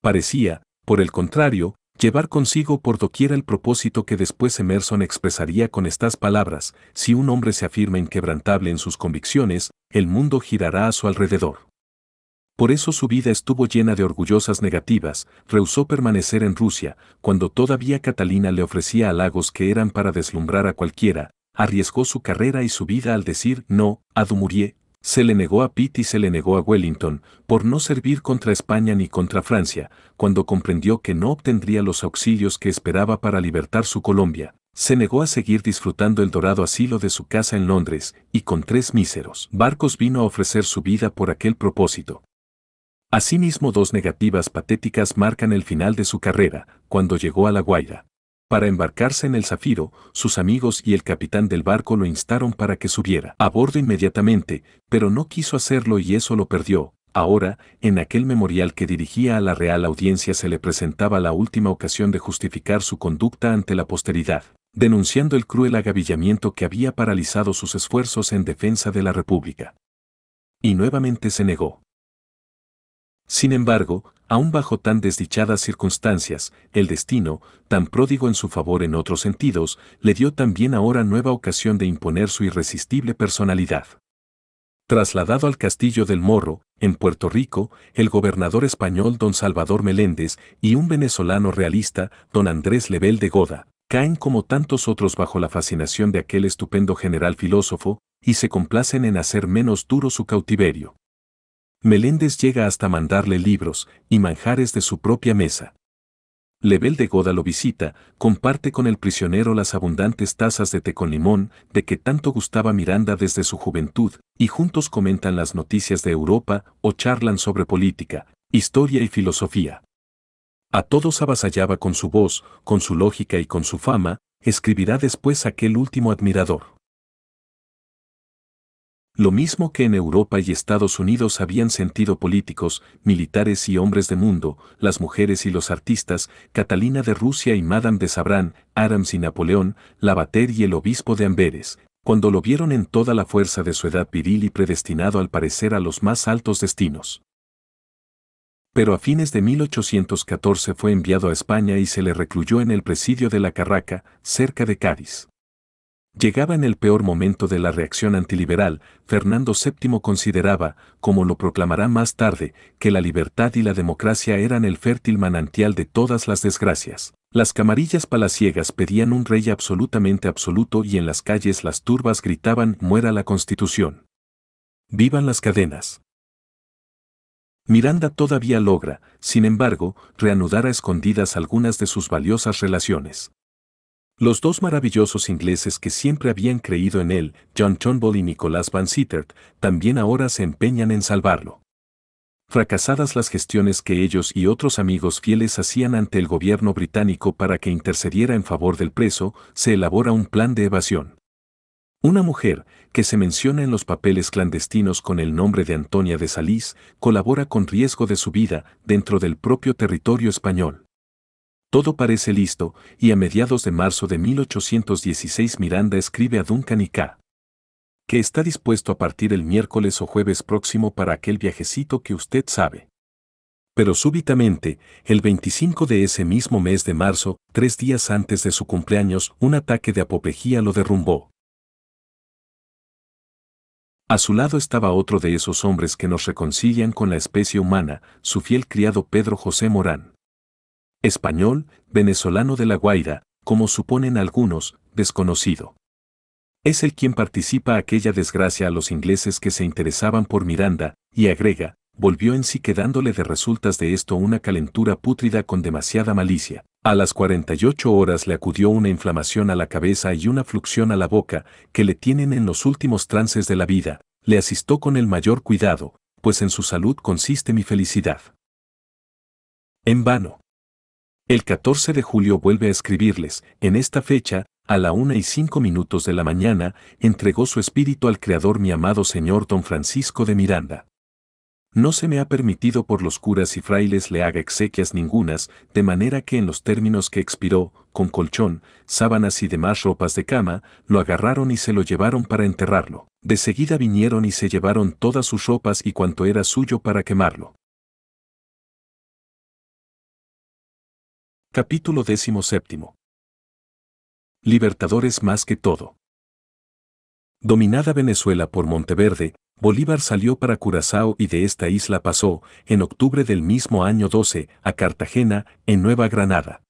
Parecía, por el contrario, llevar consigo por doquiera el propósito que después Emerson expresaría con estas palabras, si un hombre se afirma inquebrantable en sus convicciones, el mundo girará a su alrededor. Por eso su vida estuvo llena de orgullosas negativas, rehusó permanecer en Rusia, cuando todavía Catalina le ofrecía halagos que eran para deslumbrar a cualquiera, arriesgó su carrera y su vida al decir no a Dumouriez, se le negó a Pitt y se le negó a Wellington, por no servir contra España ni contra Francia, cuando comprendió que no obtendría los auxilios que esperaba para libertar su Colombia, se negó a seguir disfrutando el dorado asilo de su casa en Londres, y con tres míseros barcos vino a ofrecer su vida por aquel propósito. Asimismo, dos negativas patéticas marcan el final de su carrera, cuando llegó a La Guaira. Para embarcarse en el Zafiro, sus amigos y el capitán del barco lo instaron para que subiera a bordo inmediatamente, pero no quiso hacerlo y eso lo perdió. Ahora, en aquel memorial que dirigía a la Real Audiencia se le presentaba la última ocasión de justificar su conducta ante la posteridad, denunciando el cruel agavillamiento que había paralizado sus esfuerzos en defensa de la República. Y nuevamente se negó. Sin embargo, aún bajo tan desdichadas circunstancias, el destino, tan pródigo en su favor en otros sentidos, le dio también ahora nueva ocasión de imponer su irresistible personalidad. Trasladado al castillo del Morro, en Puerto Rico, el gobernador español don Salvador Meléndez y un venezolano realista, don Andrés Lebel de Goda, caen como tantos otros bajo la fascinación de aquel estupendo general filósofo, y se complacen en hacer menos duro su cautiverio. Meléndez llega hasta mandarle libros y manjares de su propia mesa. Lebel de Goda lo visita, comparte con el prisionero las abundantes tazas de té con limón de que tanto gustaba Miranda desde su juventud, y juntos comentan las noticias de Europa o charlan sobre política, historia y filosofía. A todos avasallaba con su voz, con su lógica y con su fama, escribirá después aquel último admirador lo mismo que en Europa y Estados Unidos habían sentido políticos, militares y hombres de mundo, las mujeres y los artistas, Catalina de Rusia y Madame de Sabrán, Adams y Napoleón, Lavater y el obispo de Amberes, cuando lo vieron en toda la fuerza de su edad viril y predestinado al parecer a los más altos destinos. Pero a fines de 1814 fue enviado a España y se le recluyó en el presidio de la Carraca, cerca de Cádiz. Llegaba en el peor momento de la reacción antiliberal, Fernando VII consideraba, como lo proclamará más tarde, que la libertad y la democracia eran el fértil manantial de todas las desgracias. Las camarillas palaciegas pedían un rey absolutamente absoluto y en las calles las turbas gritaban muera la constitución. Vivan las cadenas. Miranda todavía logra, sin embargo, reanudar a escondidas algunas de sus valiosas relaciones. Los dos maravillosos ingleses que siempre habían creído en él, John Trumbull y Nicolás Van Sittert, también ahora se empeñan en salvarlo. Fracasadas las gestiones que ellos y otros amigos fieles hacían ante el gobierno británico para que intercediera en favor del preso, se elabora un plan de evasión. Una mujer, que se menciona en los papeles clandestinos con el nombre de Antonia de Salís, colabora con riesgo de su vida dentro del propio territorio español. Todo parece listo, y a mediados de marzo de 1816 Miranda escribe a Duncan y K. que está dispuesto a partir el miércoles o jueves próximo para aquel viajecito que usted sabe. Pero súbitamente, el 25 de ese mismo mes de marzo, tres días antes de su cumpleaños, un ataque de apoplejía lo derrumbó. A su lado estaba otro de esos hombres que nos reconcilian con la especie humana, su fiel criado Pedro José Morán. Español, venezolano de La Guaira, como suponen algunos, desconocido. Es el quien participa aquella desgracia a los ingleses que se interesaban por Miranda, y agrega, volvió en sí quedándole de resultas de esto una calentura pútrida con demasiada malicia. A las 48 horas le acudió una inflamación a la cabeza y una fluxión a la boca, que le tienen en los últimos trances de la vida, le asistó con el mayor cuidado, pues en su salud consiste mi felicidad. En vano. El 14 de julio vuelve a escribirles, en esta fecha, a la una y cinco minutos de la mañana, entregó su espíritu al Creador mi amado Señor Don Francisco de Miranda. No se me ha permitido por los curas y frailes le haga exequias ningunas, de manera que en los términos que expiró, con colchón, sábanas y demás ropas de cama, lo agarraron y se lo llevaron para enterrarlo. De seguida vinieron y se llevaron todas sus ropas y cuanto era suyo para quemarlo.
Capítulo 17.
Libertadores más que todo. Dominada Venezuela por Monteverde, Bolívar salió para Curazao y de esta isla pasó, en octubre del mismo año 12, a Cartagena, en Nueva Granada.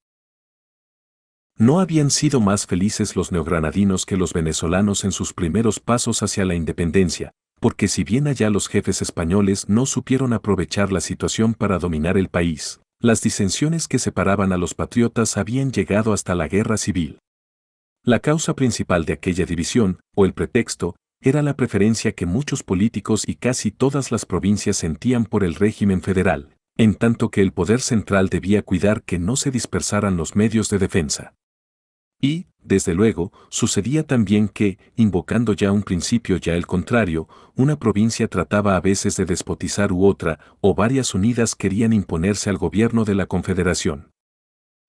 No habían sido más felices los neogranadinos que los venezolanos en sus primeros pasos hacia la independencia, porque si bien allá los jefes españoles no supieron aprovechar la situación para dominar el país, las disensiones que separaban a los patriotas habían llegado hasta la guerra civil. La causa principal de aquella división, o el pretexto, era la preferencia que muchos políticos y casi todas las provincias sentían por el régimen federal, en tanto que el poder central debía cuidar que no se dispersaran los medios de defensa. Y, desde luego, sucedía también que, invocando ya un principio ya el contrario, una provincia trataba a veces de despotizar u otra, o varias unidas querían imponerse al gobierno de la Confederación.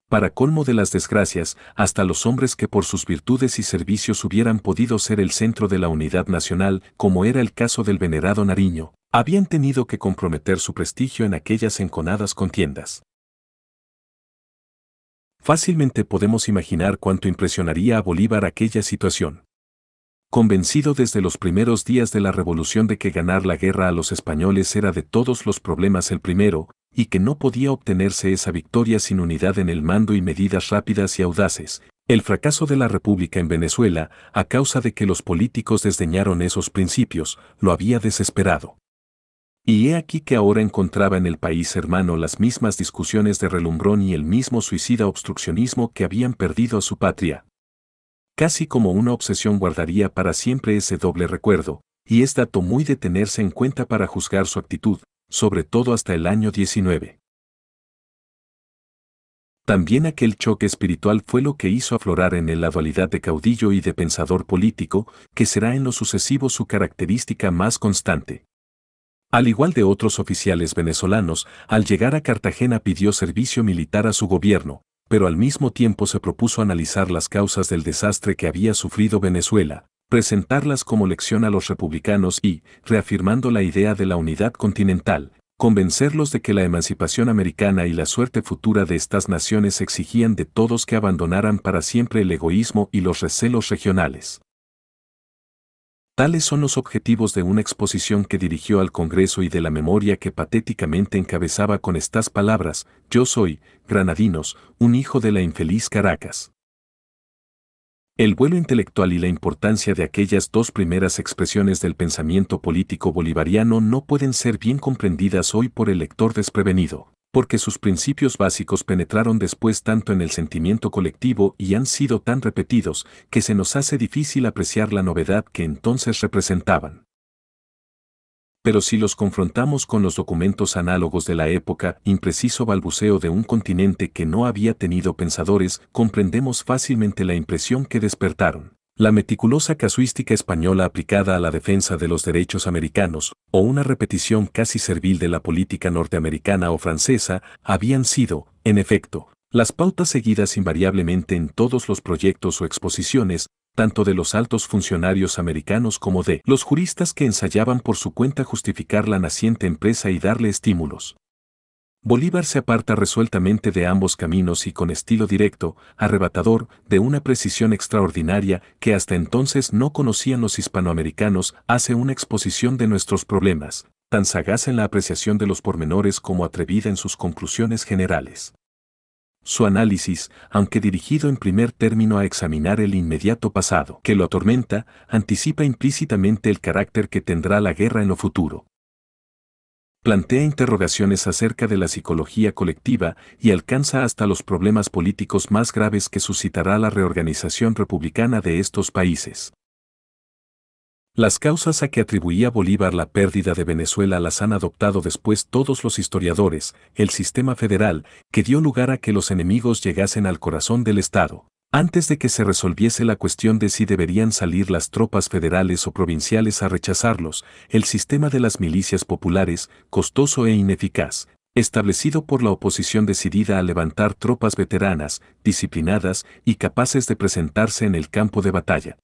Para colmo de las desgracias, hasta los hombres que por sus virtudes y servicios hubieran podido ser el centro de la unidad nacional, como era el caso del venerado Nariño, habían tenido que comprometer su prestigio en aquellas enconadas contiendas. Fácilmente podemos imaginar cuánto impresionaría a Bolívar aquella situación. Convencido desde los primeros días de la revolución de que ganar la guerra a los españoles era de todos los problemas el primero, y que no podía obtenerse esa victoria sin unidad en el mando y medidas rápidas y audaces, el fracaso de la República en Venezuela, a causa de que los políticos desdeñaron esos principios, lo había desesperado. Y he aquí que ahora encontraba en el país hermano las mismas discusiones de relumbrón y el mismo suicida obstruccionismo que habían perdido a su patria. Casi como una obsesión guardaría para siempre ese doble recuerdo, y es dato muy de tenerse en cuenta para juzgar su actitud, sobre todo hasta el año 19. También aquel choque espiritual fue lo que hizo aflorar en él la dualidad de caudillo y de pensador político, que será en lo sucesivo su característica más constante. Al igual de otros oficiales venezolanos, al llegar a Cartagena pidió servicio militar a su gobierno, pero al mismo tiempo se propuso analizar las causas del desastre que había sufrido Venezuela, presentarlas como lección a los republicanos y, reafirmando la idea de la unidad continental, convencerlos de que la emancipación americana y la suerte futura de estas naciones exigían de todos que abandonaran para siempre el egoísmo y los recelos regionales. Tales son los objetivos de una exposición que dirigió al Congreso y de la memoria que patéticamente encabezaba con estas palabras, Yo soy, Granadinos, un hijo de la infeliz Caracas. El vuelo intelectual y la importancia de aquellas dos primeras expresiones del pensamiento político bolivariano no pueden ser bien comprendidas hoy por el lector desprevenido porque sus principios básicos penetraron después tanto en el sentimiento colectivo y han sido tan repetidos que se nos hace difícil apreciar la novedad que entonces representaban. Pero si los confrontamos con los documentos análogos de la época, impreciso balbuceo de un continente que no había tenido pensadores, comprendemos fácilmente la impresión que despertaron la meticulosa casuística española aplicada a la defensa de los derechos americanos, o una repetición casi servil de la política norteamericana o francesa, habían sido, en efecto, las pautas seguidas invariablemente en todos los proyectos o exposiciones, tanto de los altos funcionarios americanos como de los juristas que ensayaban por su cuenta justificar la naciente empresa y darle estímulos. Bolívar se aparta resueltamente de ambos caminos y con estilo directo, arrebatador, de una precisión extraordinaria que hasta entonces no conocían los hispanoamericanos, hace una exposición de nuestros problemas, tan sagaz en la apreciación de los pormenores como atrevida en sus conclusiones generales. Su análisis, aunque dirigido en primer término a examinar el inmediato pasado que lo atormenta, anticipa implícitamente el carácter que tendrá la guerra en lo futuro plantea interrogaciones acerca de la psicología colectiva y alcanza hasta los problemas políticos más graves que suscitará la reorganización republicana de estos países. Las causas a que atribuía Bolívar la pérdida de Venezuela las han adoptado después todos los historiadores, el sistema federal, que dio lugar a que los enemigos llegasen al corazón del Estado. Antes de que se resolviese la cuestión de si deberían salir las tropas federales o provinciales a rechazarlos, el sistema de las milicias populares, costoso e ineficaz, establecido por la oposición decidida a levantar tropas veteranas, disciplinadas y capaces de presentarse en el campo de batalla.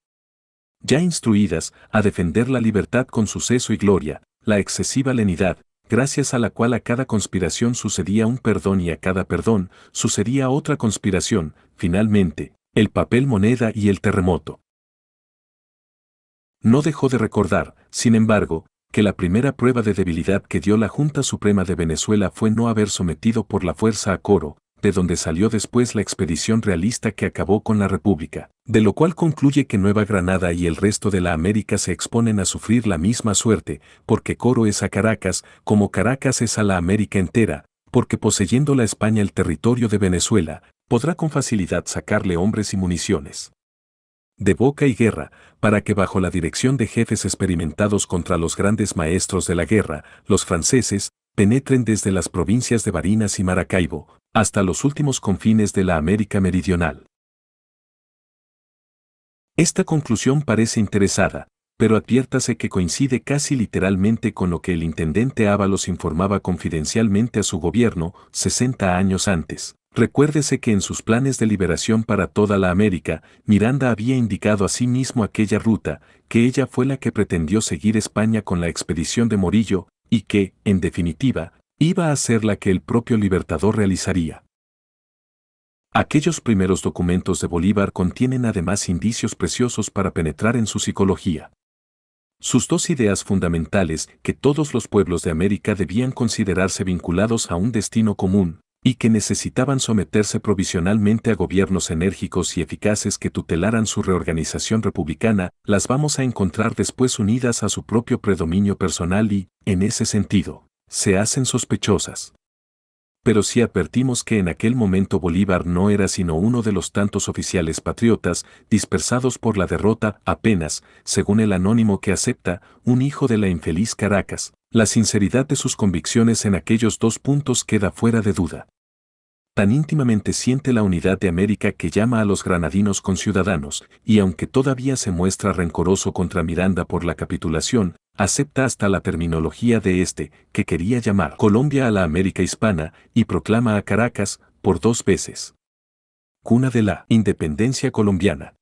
Ya instruidas a defender la libertad con suceso y gloria, la excesiva lenidad, gracias a la cual a cada conspiración sucedía un perdón y a cada perdón sucedía otra conspiración, finalmente, el papel moneda y el terremoto. No dejó de recordar, sin embargo, que la primera prueba de debilidad que dio la Junta Suprema de Venezuela fue no haber sometido por la fuerza a Coro, de donde salió después la expedición realista que acabó con la República, de lo cual concluye que Nueva Granada y el resto de la América se exponen a sufrir la misma suerte, porque Coro es a Caracas, como Caracas es a la América entera, porque poseyendo la España el territorio de Venezuela, podrá con facilidad sacarle hombres y municiones. De boca y guerra, para que bajo la dirección de jefes experimentados contra los grandes maestros de la guerra, los franceses, penetren desde las provincias de Barinas y Maracaibo, hasta los últimos confines de la América Meridional. Esta conclusión parece interesada, pero adviértase que coincide casi literalmente con lo que el intendente Ábalos informaba confidencialmente a su gobierno 60 años antes. Recuérdese que en sus planes de liberación para toda la América, Miranda había indicado a sí mismo aquella ruta, que ella fue la que pretendió seguir España con la expedición de Morillo, y que, en definitiva, iba a ser la que el propio libertador realizaría. Aquellos primeros documentos de Bolívar contienen además indicios preciosos para penetrar en su psicología. Sus dos ideas fundamentales, que todos los pueblos de América debían considerarse vinculados a un destino común, y que necesitaban someterse provisionalmente a gobiernos enérgicos y eficaces que tutelaran su reorganización republicana, las vamos a encontrar después unidas a su propio predominio personal y, en ese sentido, se hacen sospechosas. Pero si advertimos que en aquel momento Bolívar no era sino uno de los tantos oficiales patriotas dispersados por la derrota, apenas, según el anónimo que acepta, un hijo de la infeliz Caracas, la sinceridad de sus convicciones en aquellos dos puntos queda fuera de duda. Tan íntimamente siente la unidad de América que llama a los granadinos conciudadanos, y aunque todavía se muestra rencoroso contra Miranda por la capitulación, acepta hasta la terminología de este, que quería llamar Colombia a la América hispana, y proclama a Caracas, por dos veces, cuna de la independencia colombiana.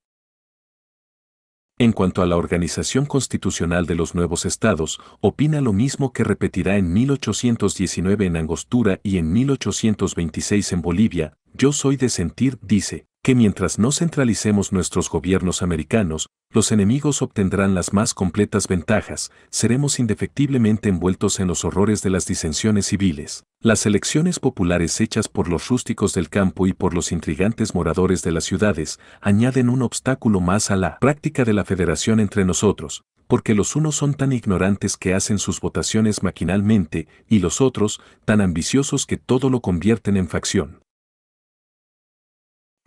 En cuanto a la organización constitucional de los nuevos estados, opina lo mismo que repetirá en 1819 en Angostura y en 1826 en Bolivia, yo soy de sentir, dice que mientras no centralicemos nuestros gobiernos americanos, los enemigos obtendrán las más completas ventajas, seremos indefectiblemente envueltos en los horrores de las disensiones civiles, las elecciones populares hechas por los rústicos del campo y por los intrigantes moradores de las ciudades añaden un obstáculo más a la práctica de la federación entre nosotros, porque los unos son tan ignorantes que hacen sus votaciones maquinalmente y los otros tan ambiciosos que todo lo convierten en facción.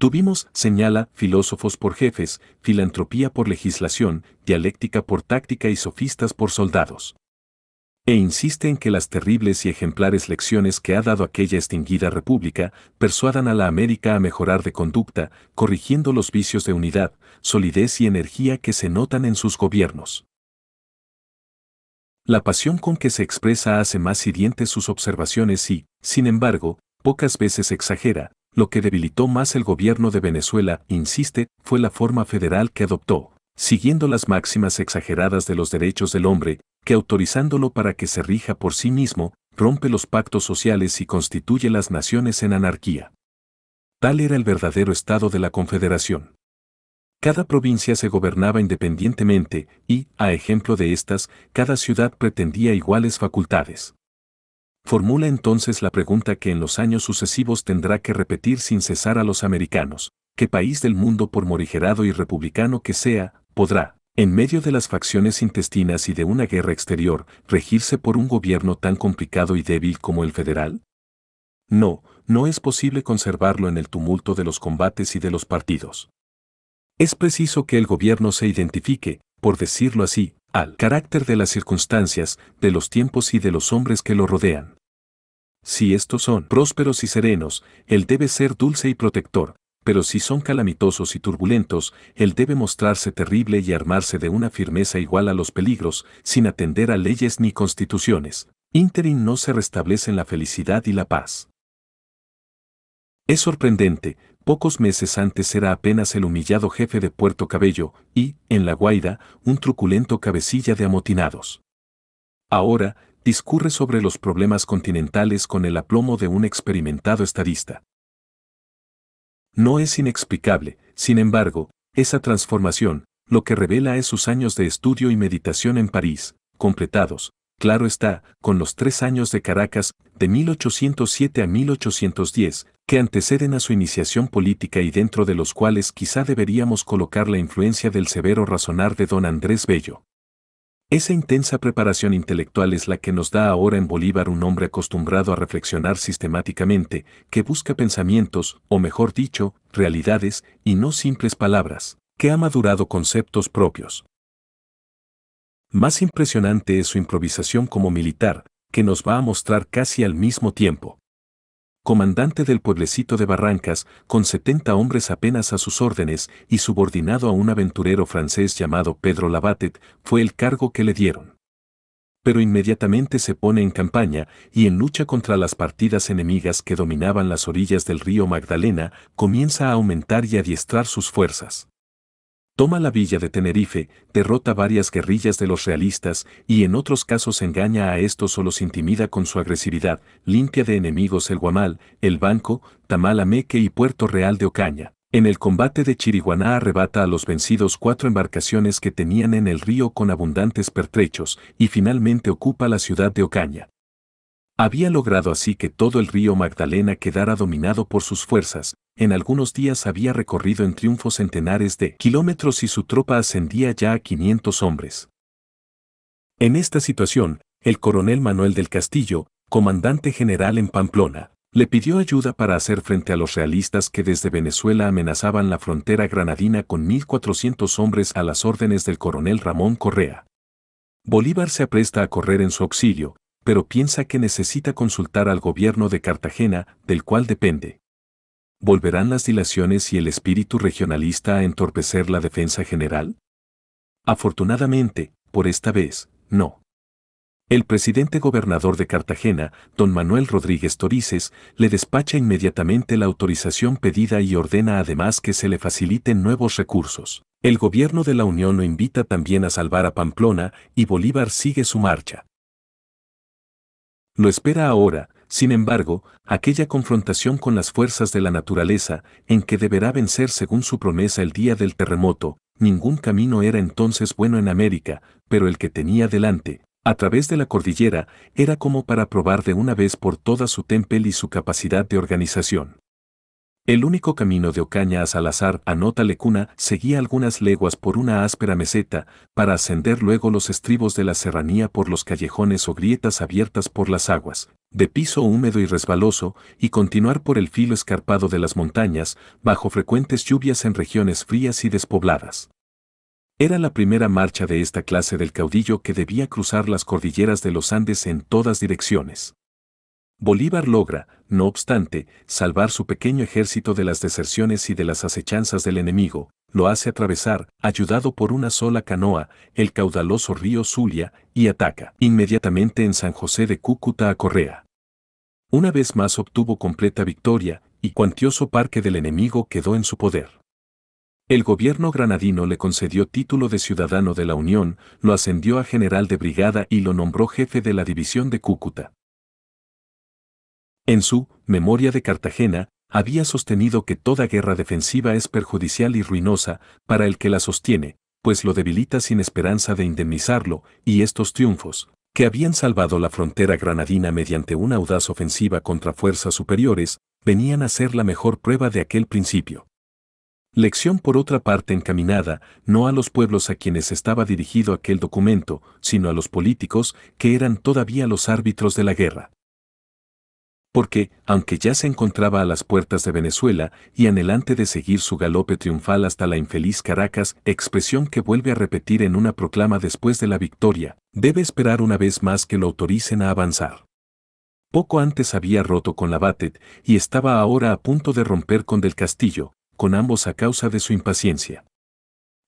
Tuvimos, señala, filósofos por jefes, filantropía por legislación, dialéctica por táctica y sofistas por soldados. E insiste en que las terribles y ejemplares lecciones que ha dado aquella extinguida república persuadan a la América a mejorar de conducta, corrigiendo los vicios de unidad, solidez y energía que se notan en sus gobiernos. La pasión con que se expresa hace más hirientes sus observaciones y, sin embargo, pocas veces exagera, lo que debilitó más el gobierno de Venezuela, insiste, fue la forma federal que adoptó, siguiendo las máximas exageradas de los derechos del hombre, que autorizándolo para que se rija por sí mismo, rompe los pactos sociales y constituye las naciones en anarquía. Tal era el verdadero estado de la Confederación. Cada provincia se gobernaba independientemente y, a ejemplo de estas, cada ciudad pretendía iguales facultades formula entonces la pregunta que en los años sucesivos tendrá que repetir sin cesar a los americanos, ¿qué país del mundo por morigerado y republicano que sea, podrá, en medio de las facciones intestinas y de una guerra exterior, regirse por un gobierno tan complicado y débil como el federal? No, no es posible conservarlo en el tumulto de los combates y de los partidos. Es preciso que el gobierno se identifique, por decirlo así, al carácter de las circunstancias, de los tiempos y de los hombres que lo rodean. Si estos son prósperos y serenos, Él debe ser dulce y protector, pero si son calamitosos y turbulentos, Él debe mostrarse terrible y armarse de una firmeza igual a los peligros, sin atender a leyes ni constituciones. Interim no se restablecen la felicidad y la paz. Es sorprendente, pocos meses antes era apenas el humillado jefe de Puerto Cabello y, en La Guaira, un truculento cabecilla de amotinados. Ahora, discurre sobre los problemas continentales con el aplomo de un experimentado estadista. No es inexplicable, sin embargo, esa transformación, lo que revela es sus años de estudio y meditación en París, completados, claro está, con los tres años de Caracas, de 1807 a 1810, que anteceden a su iniciación política y dentro de los cuales quizá deberíamos colocar la influencia del severo razonar de don Andrés Bello. Esa intensa preparación intelectual es la que nos da ahora en Bolívar un hombre acostumbrado a reflexionar sistemáticamente, que busca pensamientos, o mejor dicho, realidades, y no simples palabras, que ha madurado conceptos propios. Más impresionante es su improvisación como militar, que nos va a mostrar casi al mismo tiempo comandante del pueblecito de Barrancas, con 70 hombres apenas a sus órdenes y subordinado a un aventurero francés llamado Pedro Labatet, fue el cargo que le dieron. Pero inmediatamente se pone en campaña y en lucha contra las partidas enemigas que dominaban las orillas del río Magdalena, comienza a aumentar y adiestrar sus fuerzas. Toma la villa de Tenerife, derrota varias guerrillas de los realistas y en otros casos engaña a estos o los intimida con su agresividad, limpia de enemigos el Guamal, el Banco, Tamalameque y Puerto Real de Ocaña. En el combate de Chiriguaná arrebata a los vencidos cuatro embarcaciones que tenían en el río con abundantes pertrechos y finalmente ocupa la ciudad de Ocaña. Había logrado así que todo el río Magdalena quedara dominado por sus fuerzas, en algunos días había recorrido en triunfo centenares de kilómetros y su tropa ascendía ya a 500 hombres. En esta situación, el coronel Manuel del Castillo, comandante general en Pamplona, le pidió ayuda para hacer frente a los realistas que desde Venezuela amenazaban la frontera granadina con 1.400 hombres a las órdenes del coronel Ramón Correa. Bolívar se apresta a correr en su auxilio, pero piensa que necesita consultar al gobierno de Cartagena, del cual depende. ¿Volverán las dilaciones y el espíritu regionalista a entorpecer la defensa general? Afortunadamente, por esta vez, no. El presidente gobernador de Cartagena, don Manuel Rodríguez Torices, le despacha inmediatamente la autorización pedida y ordena además que se le faciliten nuevos recursos. El gobierno de la Unión lo invita también a salvar a Pamplona y Bolívar sigue su marcha. Lo espera ahora, sin embargo, aquella confrontación con las fuerzas de la naturaleza, en que deberá vencer según su promesa el día del terremoto, ningún camino era entonces bueno en América, pero el que tenía delante, a través de la cordillera, era como para probar de una vez por toda su tempel y su capacidad de organización. El único camino de Ocaña a Salazar, anota Lecuna, seguía algunas leguas por una áspera meseta, para ascender luego los estribos de la serranía por los callejones o grietas abiertas por las aguas, de piso húmedo y resbaloso, y continuar por el filo escarpado de las montañas, bajo frecuentes lluvias en regiones frías y despobladas. Era la primera marcha de esta clase del caudillo que debía cruzar las cordilleras de los Andes en todas direcciones. Bolívar logra, no obstante, salvar su pequeño ejército de las deserciones y de las acechanzas del enemigo, lo hace atravesar, ayudado por una sola canoa, el caudaloso río Zulia, y ataca inmediatamente en San José de Cúcuta a Correa. Una vez más obtuvo completa victoria, y cuantioso parque del enemigo quedó en su poder. El gobierno granadino le concedió título de ciudadano de la Unión, lo ascendió a general de brigada y lo nombró jefe de la división de Cúcuta. En su Memoria de Cartagena, había sostenido que toda guerra defensiva es perjudicial y ruinosa para el que la sostiene, pues lo debilita sin esperanza de indemnizarlo, y estos triunfos, que habían salvado la frontera granadina mediante una audaz ofensiva contra fuerzas superiores, venían a ser la mejor prueba de aquel principio. Lección por otra parte encaminada, no a los pueblos a quienes estaba dirigido aquel documento, sino a los políticos, que eran todavía los árbitros de la guerra porque, aunque ya se encontraba a las puertas de Venezuela y anhelante de seguir su galope triunfal hasta la infeliz Caracas, expresión que vuelve a repetir en una proclama después de la victoria, debe esperar una vez más que lo autoricen a avanzar. Poco antes había roto con la Batet y estaba ahora a punto de romper con Del Castillo, con ambos a causa de su impaciencia.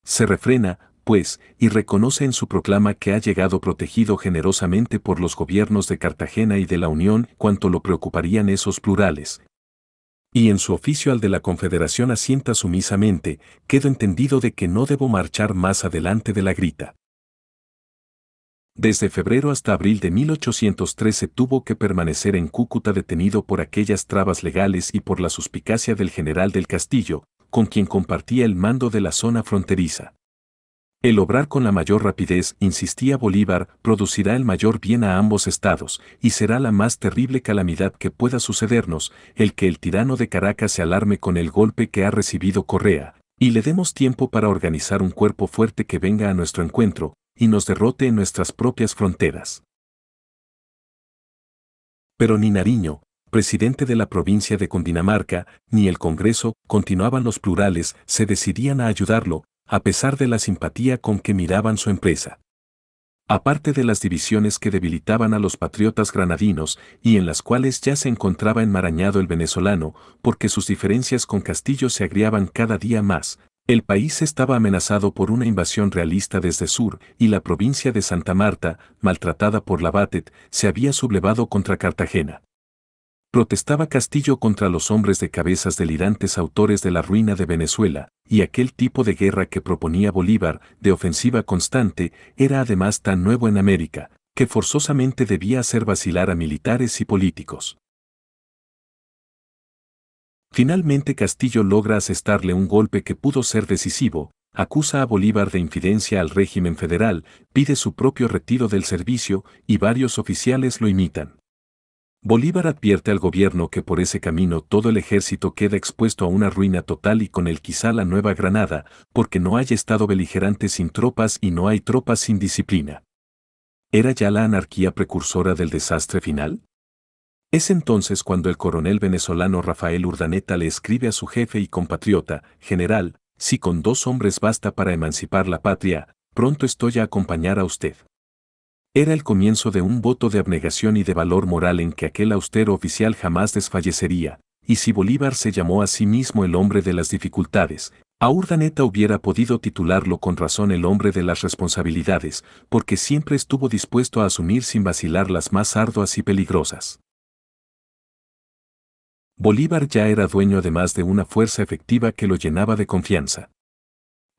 Se refrena, pues, y reconoce en su proclama que ha llegado protegido generosamente por los gobiernos de Cartagena y de la Unión cuanto lo preocuparían esos plurales. Y en su oficio al de la Confederación asienta sumisamente, quedo entendido de que no debo marchar más adelante de la grita. Desde febrero hasta abril de 1813 tuvo que permanecer en Cúcuta detenido por aquellas trabas legales y por la suspicacia del general del Castillo, con quien compartía el mando de la zona fronteriza. El obrar con la mayor rapidez, insistía Bolívar, producirá el mayor bien a ambos estados, y será la más terrible calamidad que pueda sucedernos, el que el tirano de Caracas se alarme con el golpe que ha recibido Correa, y le demos tiempo para organizar un cuerpo fuerte que venga a nuestro encuentro, y nos derrote en nuestras propias fronteras. Pero ni Nariño, presidente de la provincia de Condinamarca, ni el Congreso, continuaban los plurales, se decidían a ayudarlo, a pesar de la simpatía con que miraban su empresa. Aparte de las divisiones que debilitaban a los patriotas granadinos y en las cuales ya se encontraba enmarañado el venezolano, porque sus diferencias con Castillo se agriaban cada día más, el país estaba amenazado por una invasión realista desde sur y la provincia de Santa Marta, maltratada por la BATET, se había sublevado contra Cartagena protestaba Castillo contra los hombres de cabezas delirantes autores de la ruina de Venezuela, y aquel tipo de guerra que proponía Bolívar, de ofensiva constante, era además tan nuevo en América, que forzosamente debía hacer vacilar a militares y políticos. Finalmente Castillo logra asestarle un golpe que pudo ser decisivo, acusa a Bolívar de infidencia al régimen federal, pide su propio retiro del servicio y varios oficiales lo imitan. Bolívar advierte al gobierno que por ese camino todo el ejército queda expuesto a una ruina total y con él quizá la nueva Granada, porque no hay estado beligerante sin tropas y no hay tropas sin disciplina. ¿Era ya la anarquía precursora del desastre final? Es entonces cuando el coronel venezolano Rafael Urdaneta le escribe a su jefe y compatriota, general, si con dos hombres basta para emancipar la patria, pronto estoy a acompañar a usted. Era el comienzo de un voto de abnegación y de valor moral en que aquel austero oficial jamás desfallecería, y si Bolívar se llamó a sí mismo el hombre de las dificultades, a Urdaneta hubiera podido titularlo con razón el hombre de las responsabilidades, porque siempre estuvo dispuesto a asumir sin vacilar las más arduas y peligrosas. Bolívar ya era dueño además de una fuerza efectiva que lo llenaba de confianza.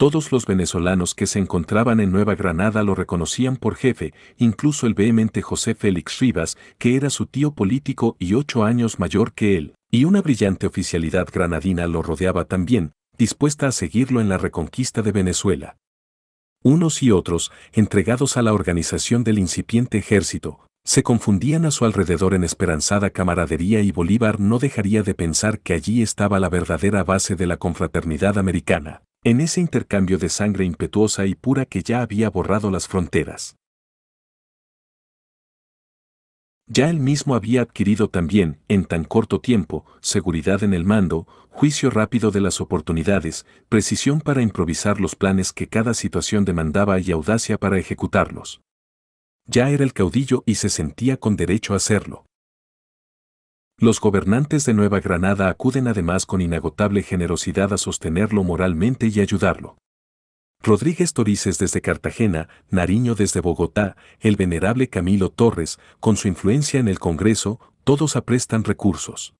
Todos los venezolanos que se encontraban en Nueva Granada lo reconocían por jefe, incluso el vehemente José Félix Rivas, que era su tío político y ocho años mayor que él, y una brillante oficialidad granadina lo rodeaba también, dispuesta a seguirlo en la reconquista de Venezuela. Unos y otros, entregados a la organización del incipiente ejército, se confundían a su alrededor en esperanzada camaradería y Bolívar no dejaría de pensar que allí estaba la verdadera base de la confraternidad americana en ese intercambio de sangre impetuosa y pura que ya había borrado las fronteras. Ya él mismo había adquirido también, en tan corto tiempo, seguridad en el mando, juicio rápido de las oportunidades, precisión para improvisar los planes que cada situación demandaba y audacia para ejecutarlos. Ya era el caudillo y se sentía con derecho a hacerlo. Los gobernantes de Nueva Granada acuden además con inagotable generosidad a sostenerlo moralmente y ayudarlo. Rodríguez Torices desde Cartagena, Nariño desde Bogotá, el venerable Camilo Torres, con su influencia en el Congreso, todos aprestan recursos.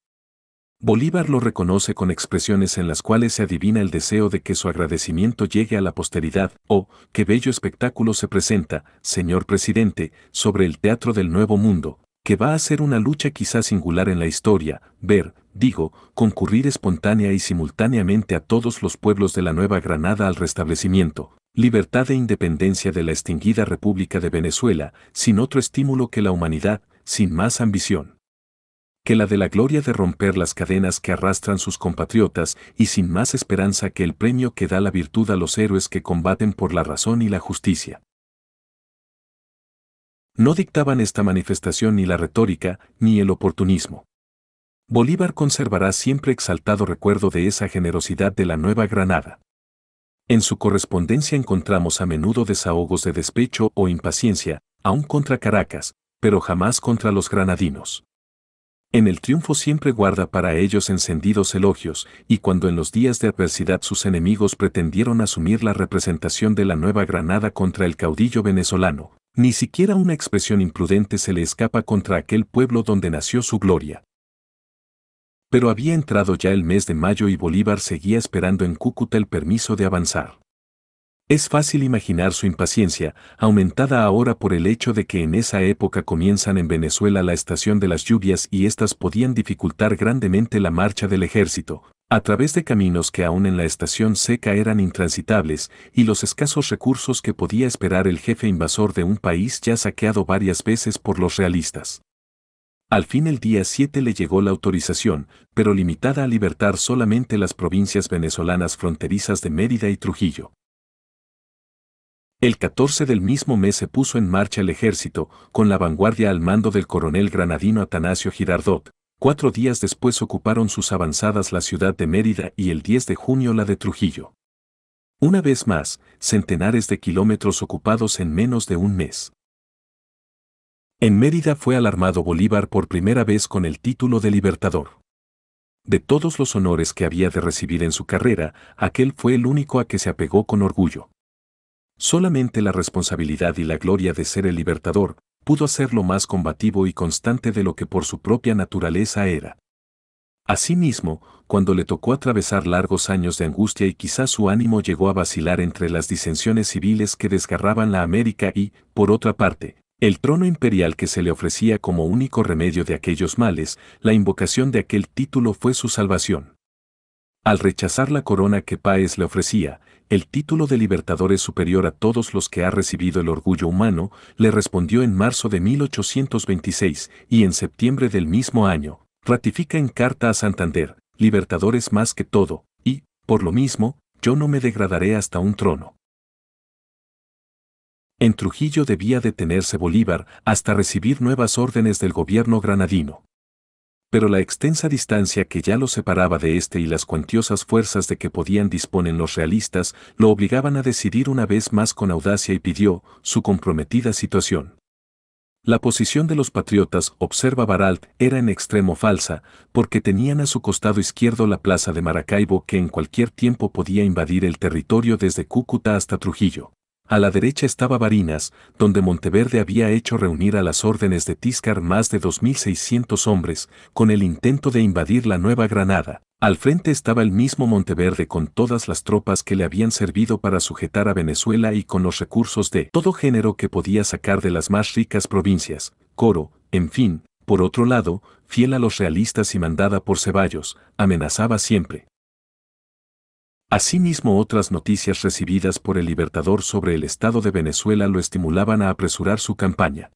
Bolívar lo reconoce con expresiones en las cuales se adivina el deseo de que su agradecimiento llegue a la posteridad, o, qué bello espectáculo se presenta, señor presidente, sobre el teatro del Nuevo Mundo, que va a ser una lucha quizá singular en la historia, ver, digo, concurrir espontánea y simultáneamente a todos los pueblos de la Nueva Granada al restablecimiento, libertad e independencia de la extinguida República de Venezuela, sin otro estímulo que la humanidad, sin más ambición que la de la gloria de romper las cadenas que arrastran sus compatriotas y sin más esperanza que el premio que da la virtud a los héroes que combaten por la razón y la justicia no dictaban esta manifestación ni la retórica, ni el oportunismo. Bolívar conservará siempre exaltado recuerdo de esa generosidad de la Nueva Granada. En su correspondencia encontramos a menudo desahogos de despecho o impaciencia, aún contra Caracas, pero jamás contra los granadinos. En el triunfo siempre guarda para ellos encendidos elogios, y cuando en los días de adversidad sus enemigos pretendieron asumir la representación de la Nueva Granada contra el caudillo venezolano, ni siquiera una expresión imprudente se le escapa contra aquel pueblo donde nació su gloria. Pero había entrado ya el mes de mayo y Bolívar seguía esperando en Cúcuta el permiso de avanzar. Es fácil imaginar su impaciencia, aumentada ahora por el hecho de que en esa época comienzan en Venezuela la estación de las lluvias y éstas podían dificultar grandemente la marcha del ejército, a través de caminos que aún en la estación seca eran intransitables y los escasos recursos que podía esperar el jefe invasor de un país ya saqueado varias veces por los realistas. Al fin el día 7 le llegó la autorización, pero limitada a libertar solamente las provincias venezolanas fronterizas de Mérida y Trujillo. El 14 del mismo mes se puso en marcha el ejército, con la vanguardia al mando del coronel granadino Atanasio Girardot, cuatro días después ocuparon sus avanzadas la ciudad de Mérida y el 10 de junio la de Trujillo. Una vez más, centenares de kilómetros ocupados en menos de un mes. En Mérida fue alarmado Bolívar por primera vez con el título de Libertador. De todos los honores que había de recibir en su carrera, aquel fue el único a que se apegó con orgullo. Solamente la responsabilidad y la gloria de ser el libertador pudo hacerlo más combativo y constante de lo que por su propia naturaleza era. Asimismo, cuando le tocó atravesar largos años de angustia y quizás su ánimo llegó a vacilar entre las disensiones civiles que desgarraban la América y, por otra parte, el trono imperial que se le ofrecía como único remedio de aquellos males, la invocación de aquel título fue su salvación. Al rechazar la corona que Páez le ofrecía, el título de libertador es superior a todos los que ha recibido el orgullo humano, le respondió en marzo de 1826 y en septiembre del mismo año, ratifica en carta a Santander, libertadores más que todo, y, por lo mismo, yo no me degradaré hasta un trono. En Trujillo debía detenerse Bolívar hasta recibir nuevas órdenes del gobierno granadino pero la extensa distancia que ya lo separaba de este y las cuantiosas fuerzas de que podían disponen los realistas lo obligaban a decidir una vez más con audacia y pidió su comprometida situación. La posición de los patriotas, observa Baralt, era en extremo falsa, porque tenían a su costado izquierdo la plaza de Maracaibo que en cualquier tiempo podía invadir el territorio desde Cúcuta hasta Trujillo. A la derecha estaba Barinas, donde Monteverde había hecho reunir a las órdenes de Tiscar más de 2.600 hombres, con el intento de invadir la Nueva Granada. Al frente estaba el mismo Monteverde con todas las tropas que le habían servido para sujetar a Venezuela y con los recursos de todo género que podía sacar de las más ricas provincias, Coro, en fin. Por otro lado, fiel a los realistas y mandada por Ceballos, amenazaba siempre, Asimismo, otras noticias recibidas por el Libertador sobre el estado de Venezuela lo estimulaban a apresurar su campaña.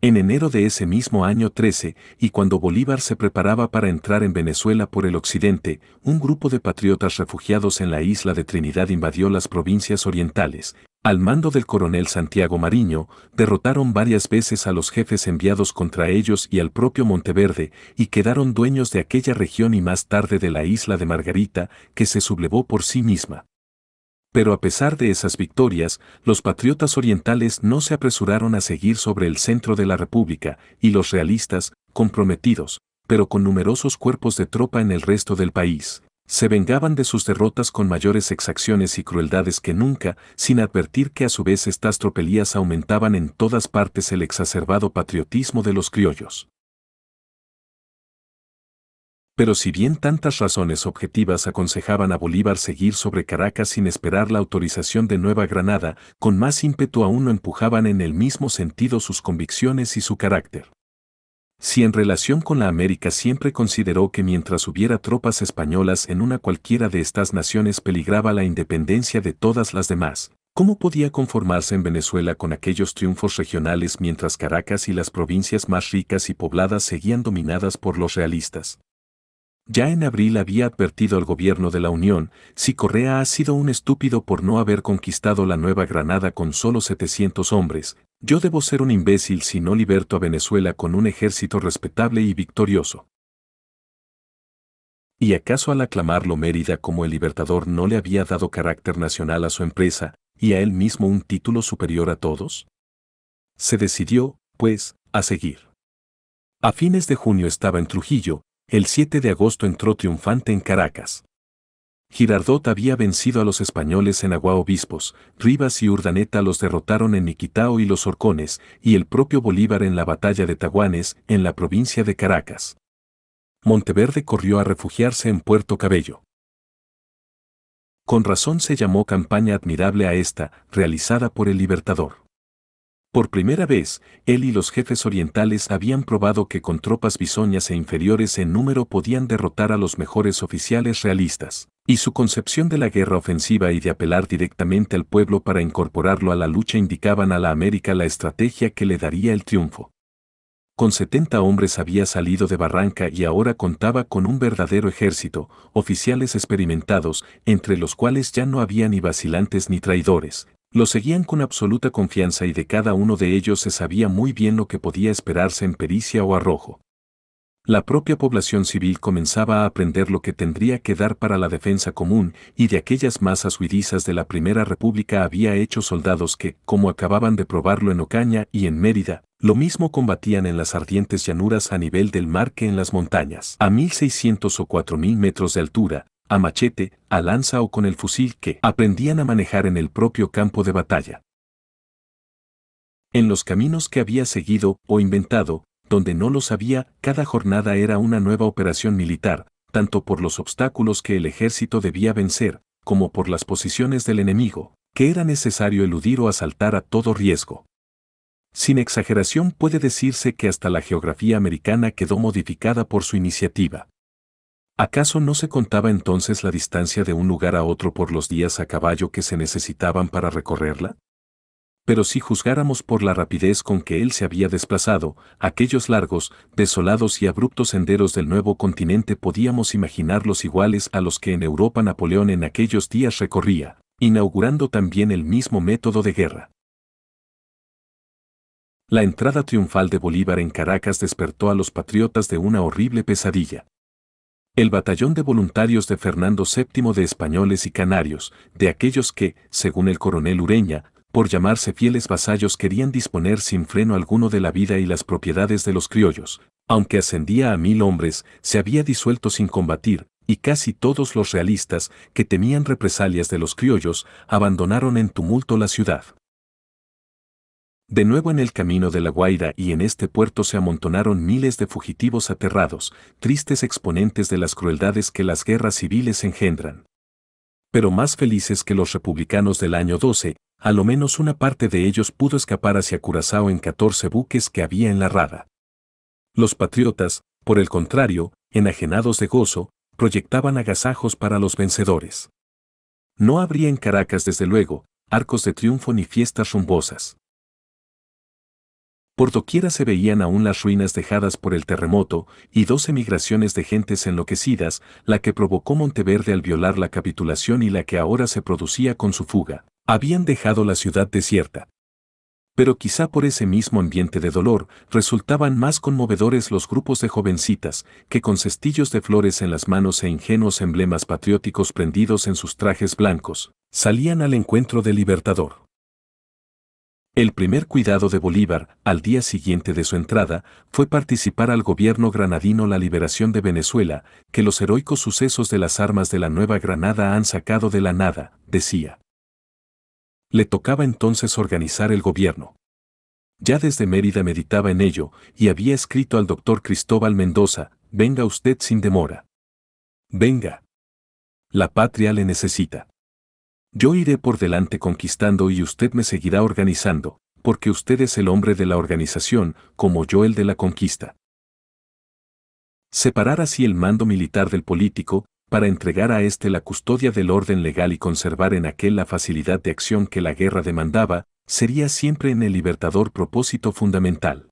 En enero de ese mismo año 13, y cuando Bolívar se preparaba para entrar en Venezuela por el occidente, un grupo de patriotas refugiados en la isla de Trinidad invadió las provincias orientales, al mando del coronel Santiago Mariño, derrotaron varias veces a los jefes enviados contra ellos y al propio Monteverde, y quedaron dueños de aquella región y más tarde de la isla de Margarita, que se sublevó por sí misma. Pero a pesar de esas victorias, los patriotas orientales no se apresuraron a seguir sobre el centro de la República, y los realistas, comprometidos, pero con numerosos cuerpos de tropa en el resto del país, se vengaban de sus derrotas con mayores exacciones y crueldades que nunca, sin advertir que a su vez estas tropelías aumentaban en todas partes el exacerbado patriotismo de los criollos. Pero si bien tantas razones objetivas aconsejaban a Bolívar seguir sobre Caracas sin esperar la autorización de Nueva Granada, con más ímpetu aún lo empujaban en el mismo sentido sus convicciones y su carácter si en relación con la América siempre consideró que mientras hubiera tropas españolas en una cualquiera de estas naciones peligraba la independencia de todas las demás, ¿cómo podía conformarse en Venezuela con aquellos triunfos regionales mientras Caracas y las provincias más ricas y pobladas seguían dominadas por los realistas? Ya en abril había advertido al gobierno de la Unión, si Correa ha sido un estúpido por no haber conquistado la Nueva Granada con solo 700 hombres, yo debo ser un imbécil si no liberto a Venezuela con un ejército respetable y victorioso. ¿Y acaso al aclamarlo Mérida como el libertador no le había dado carácter nacional a su empresa, y a él mismo un título superior a todos? Se decidió, pues, a seguir. A fines de junio estaba en Trujillo, el 7 de agosto entró triunfante en Caracas. Girardot había vencido a los españoles en Obispos, Rivas y Urdaneta los derrotaron en Niquitao y los Orcones, y el propio Bolívar en la batalla de Taguanes, en la provincia de Caracas. Monteverde corrió a refugiarse en Puerto Cabello. Con razón se llamó campaña admirable a esta, realizada por el Libertador. Por primera vez, él y los jefes orientales habían probado que con tropas bisoñas e inferiores en número podían derrotar a los mejores oficiales realistas y su concepción de la guerra ofensiva y de apelar directamente al pueblo para incorporarlo a la lucha indicaban a la América la estrategia que le daría el triunfo. Con 70 hombres había salido de Barranca y ahora contaba con un verdadero ejército, oficiales experimentados, entre los cuales ya no había ni vacilantes ni traidores. Lo seguían con absoluta confianza y de cada uno de ellos se sabía muy bien lo que podía esperarse en pericia o arrojo. La propia población civil comenzaba a aprender lo que tendría que dar para la defensa común y de aquellas masas huidizas de la Primera República había hecho soldados que, como acababan de probarlo en Ocaña y en Mérida, lo mismo combatían en las ardientes llanuras a nivel del mar que en las montañas, a 1600 o 4000 metros de altura, a machete, a lanza o con el fusil que aprendían a manejar en el propio campo de batalla. En los caminos que había seguido o inventado, donde no lo sabía, cada jornada era una nueva operación militar, tanto por los obstáculos que el ejército debía vencer, como por las posiciones del enemigo, que era necesario eludir o asaltar a todo riesgo. Sin exageración puede decirse que hasta la geografía americana quedó modificada por su iniciativa. ¿Acaso no se contaba entonces la distancia de un lugar a otro por los días a caballo que se necesitaban para recorrerla? pero si juzgáramos por la rapidez con que él se había desplazado, aquellos largos, desolados y abruptos senderos del nuevo continente podíamos imaginarlos iguales a los que en Europa Napoleón en aquellos días recorría, inaugurando también el mismo método de guerra. La entrada triunfal de Bolívar en Caracas despertó a los patriotas de una horrible pesadilla. El batallón de voluntarios de Fernando VII de españoles y canarios, de aquellos que, según el coronel Ureña, por llamarse fieles vasallos querían disponer sin freno alguno de la vida y las propiedades de los criollos, aunque ascendía a mil hombres, se había disuelto sin combatir, y casi todos los realistas, que temían represalias de los criollos, abandonaron en tumulto la ciudad. De nuevo en el camino de la Guaira y en este puerto se amontonaron miles de fugitivos aterrados, tristes exponentes de las crueldades que las guerras civiles engendran. Pero más felices que los republicanos del año 12, a lo menos una parte de ellos pudo escapar hacia Curazao en 14 buques que había en la rada. Los patriotas, por el contrario, enajenados de gozo, proyectaban agasajos para los vencedores. No habría en Caracas, desde luego, arcos de triunfo ni fiestas rumbosas. Por doquiera se veían aún las ruinas dejadas por el terremoto y dos emigraciones de gentes enloquecidas, la que provocó Monteverde al violar la capitulación y la que ahora se producía con su fuga habían dejado la ciudad desierta. Pero quizá por ese mismo ambiente de dolor resultaban más conmovedores los grupos de jovencitas que con cestillos de flores en las manos e ingenuos emblemas patrióticos prendidos en sus trajes blancos, salían al encuentro del libertador. El primer cuidado de Bolívar, al día siguiente de su entrada, fue participar al gobierno granadino la liberación de Venezuela, que los heroicos sucesos de las armas de la Nueva Granada han sacado de la nada, decía. Le tocaba entonces organizar el gobierno. Ya desde Mérida meditaba en ello y había escrito al doctor Cristóbal Mendoza, venga usted sin demora. Venga. La patria le necesita. Yo iré por delante conquistando y usted me seguirá organizando, porque usted es el hombre de la organización, como yo el de la conquista. Separar así el mando militar del político para entregar a éste la custodia del orden legal y conservar en aquel la facilidad de acción que la guerra demandaba, sería siempre en el libertador propósito fundamental.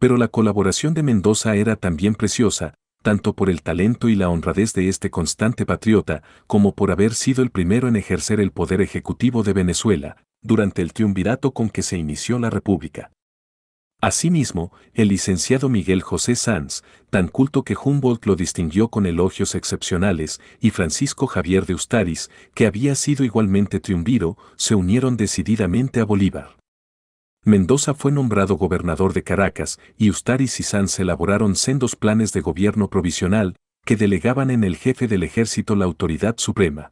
Pero la colaboración de Mendoza era también preciosa, tanto por el talento y la honradez de este constante patriota, como por haber sido el primero en ejercer el poder ejecutivo de Venezuela, durante el triunvirato con que se inició la República. Asimismo, el licenciado Miguel José Sanz, tan culto que Humboldt lo distinguió con elogios excepcionales, y Francisco Javier de Ustaris, que había sido igualmente triunviro, se unieron decididamente a Bolívar. Mendoza fue nombrado gobernador de Caracas y Ustaris y Sanz elaboraron sendos planes de gobierno provisional que delegaban en el jefe del ejército la autoridad suprema.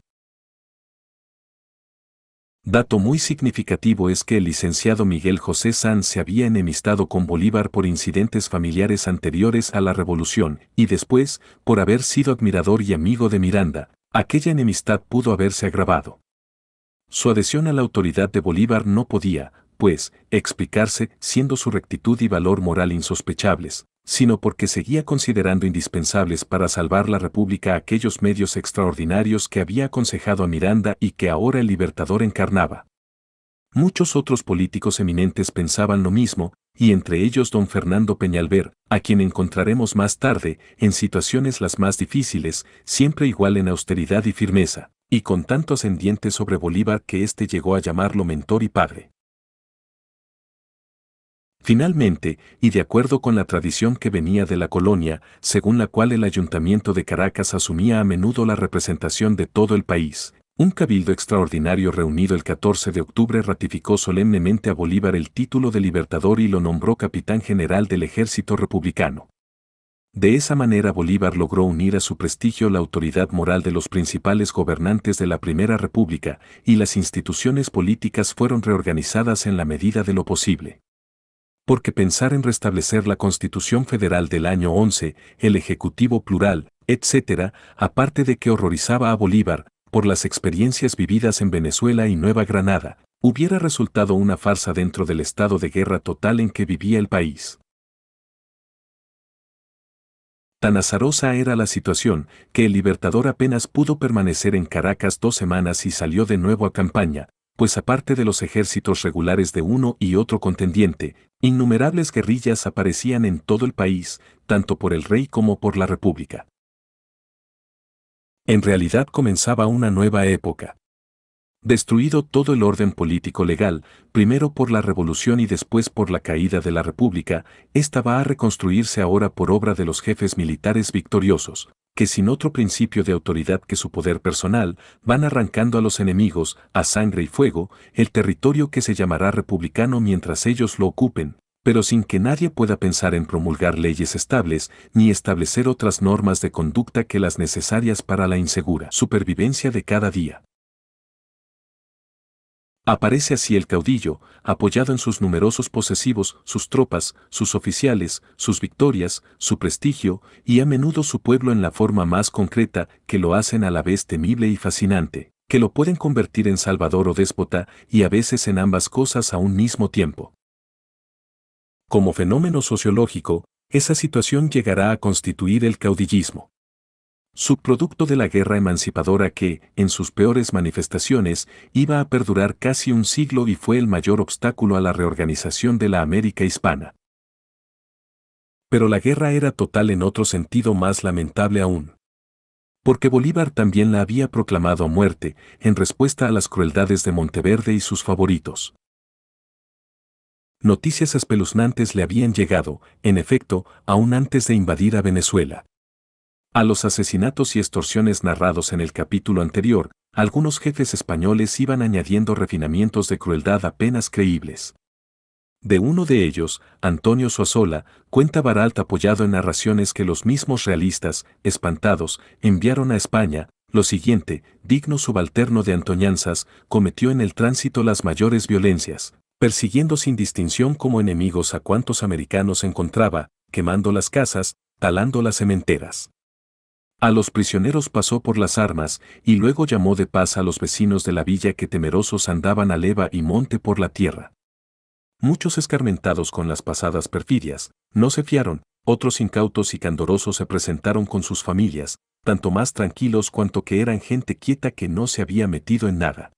Dato muy significativo es que el licenciado Miguel José Sanz se había enemistado con Bolívar por incidentes familiares anteriores a la revolución y después por haber sido admirador y amigo de Miranda. Aquella enemistad pudo haberse agravado. Su adhesión a la autoridad de Bolívar no podía, pues, explicarse siendo su rectitud y valor moral insospechables, sino porque seguía considerando indispensables para salvar la República aquellos medios extraordinarios que había aconsejado a Miranda y que ahora el Libertador encarnaba. Muchos otros políticos eminentes pensaban lo mismo, y entre ellos don Fernando Peñalver, a quien encontraremos más tarde, en situaciones las más difíciles, siempre igual en austeridad y firmeza, y con tanto ascendiente sobre Bolívar que éste llegó a llamarlo mentor y padre. Finalmente, y de acuerdo con la tradición que venía de la colonia, según la cual el ayuntamiento de Caracas asumía a menudo la representación de todo el país, un cabildo extraordinario reunido el 14 de octubre ratificó solemnemente a Bolívar el título de libertador y lo nombró capitán general del ejército republicano. De esa manera Bolívar logró unir a su prestigio la autoridad moral de los principales gobernantes de la Primera República y las instituciones políticas fueron reorganizadas en la medida de lo posible porque pensar en restablecer la Constitución Federal del año 11, el Ejecutivo plural, etc., aparte de que horrorizaba a Bolívar, por las experiencias vividas en Venezuela y Nueva Granada, hubiera resultado una farsa dentro del estado de guerra total en que vivía el país. Tan azarosa era la situación que el Libertador apenas pudo permanecer en Caracas dos semanas y salió de nuevo a campaña, pues aparte de los ejércitos regulares de uno y otro contendiente, innumerables guerrillas aparecían en todo el país, tanto por el rey como por la república. En realidad comenzaba una nueva época. Destruido todo el orden político legal, primero por la revolución y después por la caída de la república, esta va a reconstruirse ahora por obra de los jefes militares victoriosos, que sin otro principio de autoridad que su poder personal, van arrancando a los enemigos, a sangre y fuego, el territorio que se llamará republicano mientras ellos lo ocupen, pero sin que nadie pueda pensar en promulgar leyes estables ni establecer otras normas de conducta que las necesarias para la insegura supervivencia de cada día. Aparece así el caudillo, apoyado en sus numerosos posesivos, sus tropas, sus oficiales, sus victorias, su prestigio y a menudo su pueblo en la forma más concreta que lo hacen a la vez temible y fascinante, que lo pueden convertir en salvador o déspota y a veces en ambas cosas a un mismo tiempo. Como fenómeno sociológico, esa situación llegará a constituir el caudillismo subproducto de la guerra emancipadora que, en sus peores manifestaciones, iba a perdurar casi un siglo y fue el mayor obstáculo a la reorganización de la América hispana. Pero la guerra era total en otro sentido más lamentable aún. Porque Bolívar también la había proclamado a muerte, en respuesta a las crueldades de Monteverde y sus favoritos. Noticias espeluznantes le habían llegado, en efecto, aún antes de invadir a Venezuela. A los asesinatos y extorsiones narrados en el capítulo anterior, algunos jefes españoles iban añadiendo refinamientos de crueldad apenas creíbles. De uno de ellos, Antonio Suazola, cuenta Baralta apoyado en narraciones que los mismos realistas, espantados, enviaron a España, lo siguiente, digno subalterno de Antoñanzas, cometió en el tránsito las mayores violencias, persiguiendo sin distinción como enemigos a cuantos americanos encontraba, quemando las casas, talando las cementeras. A los prisioneros pasó por las armas, y luego llamó de paz a los vecinos de la villa que temerosos andaban a leva y monte por la tierra. Muchos escarmentados con las pasadas perfidias, no se fiaron, otros incautos y candorosos se presentaron con sus familias, tanto más tranquilos cuanto que eran gente quieta que no se había metido en nada.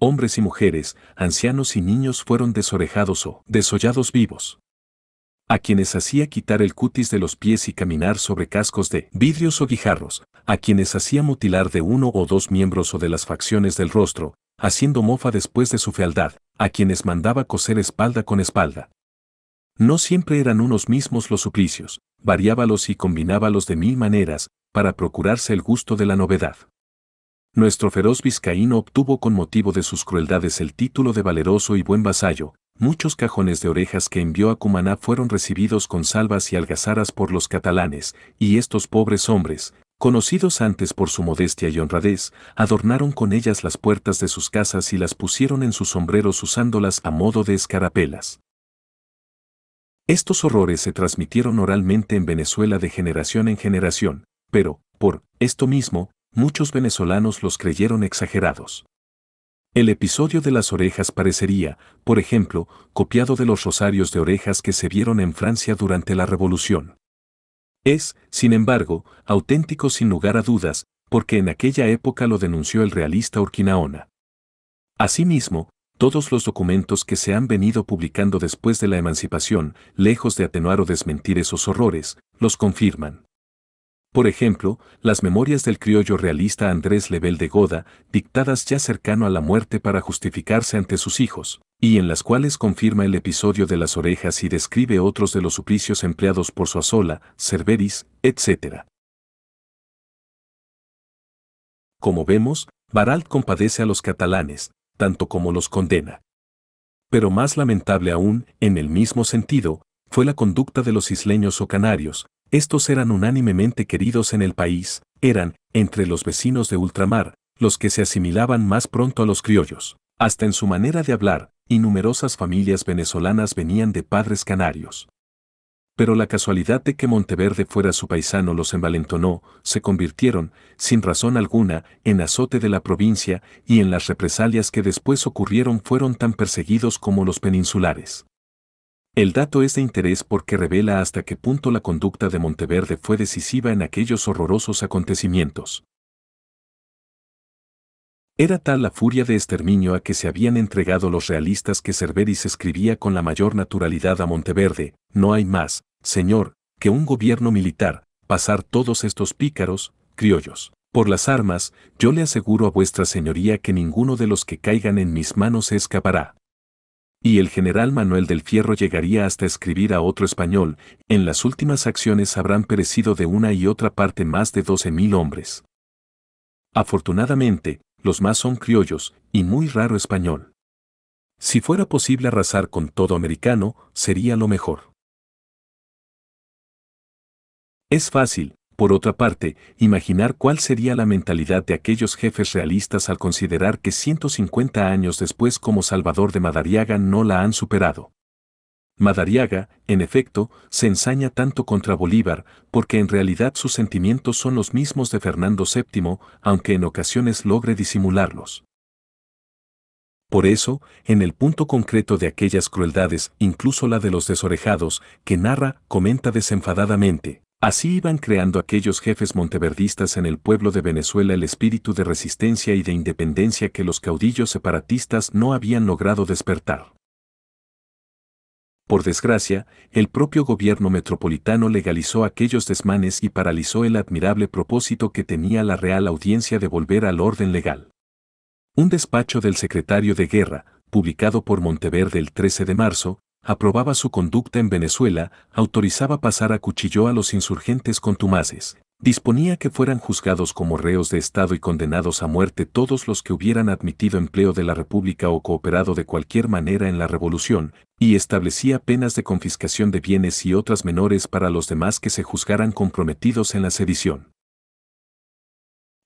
Hombres y mujeres, ancianos y niños fueron desorejados o desollados vivos a quienes hacía quitar el cutis de los pies y caminar sobre cascos de vidrios o guijarros, a quienes hacía mutilar de uno o dos miembros o de las facciones del rostro, haciendo mofa después de su fealdad, a quienes mandaba coser espalda con espalda. No siempre eran unos mismos los suplicios, variábalos y combinábalos de mil maneras, para procurarse el gusto de la novedad. Nuestro feroz vizcaíno obtuvo con motivo de sus crueldades el título de valeroso y buen vasallo, Muchos cajones de orejas que envió a Cumaná fueron recibidos con salvas y algazaras por los catalanes, y estos pobres hombres, conocidos antes por su modestia y honradez, adornaron con ellas las puertas de sus casas y las pusieron en sus sombreros usándolas a modo de escarapelas. Estos horrores se transmitieron oralmente en Venezuela de generación en generación, pero, por esto mismo, muchos venezolanos los creyeron exagerados. El episodio de las orejas parecería, por ejemplo, copiado de los rosarios de orejas que se vieron en Francia durante la Revolución. Es, sin embargo, auténtico sin lugar a dudas, porque en aquella época lo denunció el realista Urquinaona. Asimismo, todos los documentos que se han venido publicando después de la emancipación, lejos de atenuar o desmentir esos horrores, los confirman. Por ejemplo, las memorias del criollo realista Andrés Lebel de Goda, dictadas ya cercano a la muerte para justificarse ante sus hijos, y en las cuales confirma el episodio de las orejas y describe otros de los suplicios empleados por su asola, Cerberis, etc. Como vemos, Baralt compadece a los catalanes, tanto como los condena. Pero más lamentable aún, en el mismo sentido, fue la conducta de los isleños o canarios, estos eran unánimemente queridos en el país, eran, entre los vecinos de ultramar, los que se asimilaban más pronto a los criollos, hasta en su manera de hablar, y numerosas familias venezolanas venían de padres canarios. Pero la casualidad de que Monteverde fuera su paisano los envalentonó, se convirtieron, sin razón alguna, en azote de la provincia y en las represalias que después ocurrieron fueron tan perseguidos como los peninsulares. El dato es de interés porque revela hasta qué punto la conducta de Monteverde fue decisiva en aquellos horrorosos acontecimientos. Era tal la furia de exterminio a que se habían entregado los realistas que Cerveris escribía con la mayor naturalidad a Monteverde, no hay más, señor, que un gobierno militar, pasar todos estos pícaros, criollos. Por las armas, yo le aseguro a vuestra señoría que ninguno de los que caigan en mis manos escapará y el general Manuel del Fierro llegaría hasta escribir a otro español, en las últimas acciones habrán perecido de una y otra parte más de 12.000 hombres. Afortunadamente, los más son criollos, y muy raro español. Si fuera posible arrasar con todo americano, sería lo mejor. Es fácil, por otra parte, imaginar cuál sería la mentalidad de aquellos jefes realistas al considerar que 150 años después como Salvador de Madariaga no la han superado. Madariaga, en efecto, se ensaña tanto contra Bolívar, porque en realidad sus sentimientos son los mismos de Fernando VII, aunque en ocasiones logre disimularlos. Por eso, en el punto concreto de aquellas crueldades, incluso la de los desorejados, que narra, comenta desenfadadamente, Así iban creando aquellos jefes monteverdistas en el pueblo de Venezuela el espíritu de resistencia y de independencia que los caudillos separatistas no habían logrado despertar. Por desgracia, el propio gobierno metropolitano legalizó aquellos desmanes y paralizó el admirable propósito que tenía la Real Audiencia de volver al orden legal. Un despacho del secretario de Guerra, publicado por Monteverde el 13 de marzo, aprobaba su conducta en Venezuela, autorizaba pasar a cuchillo a los insurgentes contumaces, disponía que fueran juzgados como reos de Estado y condenados a muerte todos los que hubieran admitido empleo de la República o cooperado de cualquier manera en la revolución, y establecía penas de confiscación de bienes y otras menores para los demás que se juzgaran comprometidos en la sedición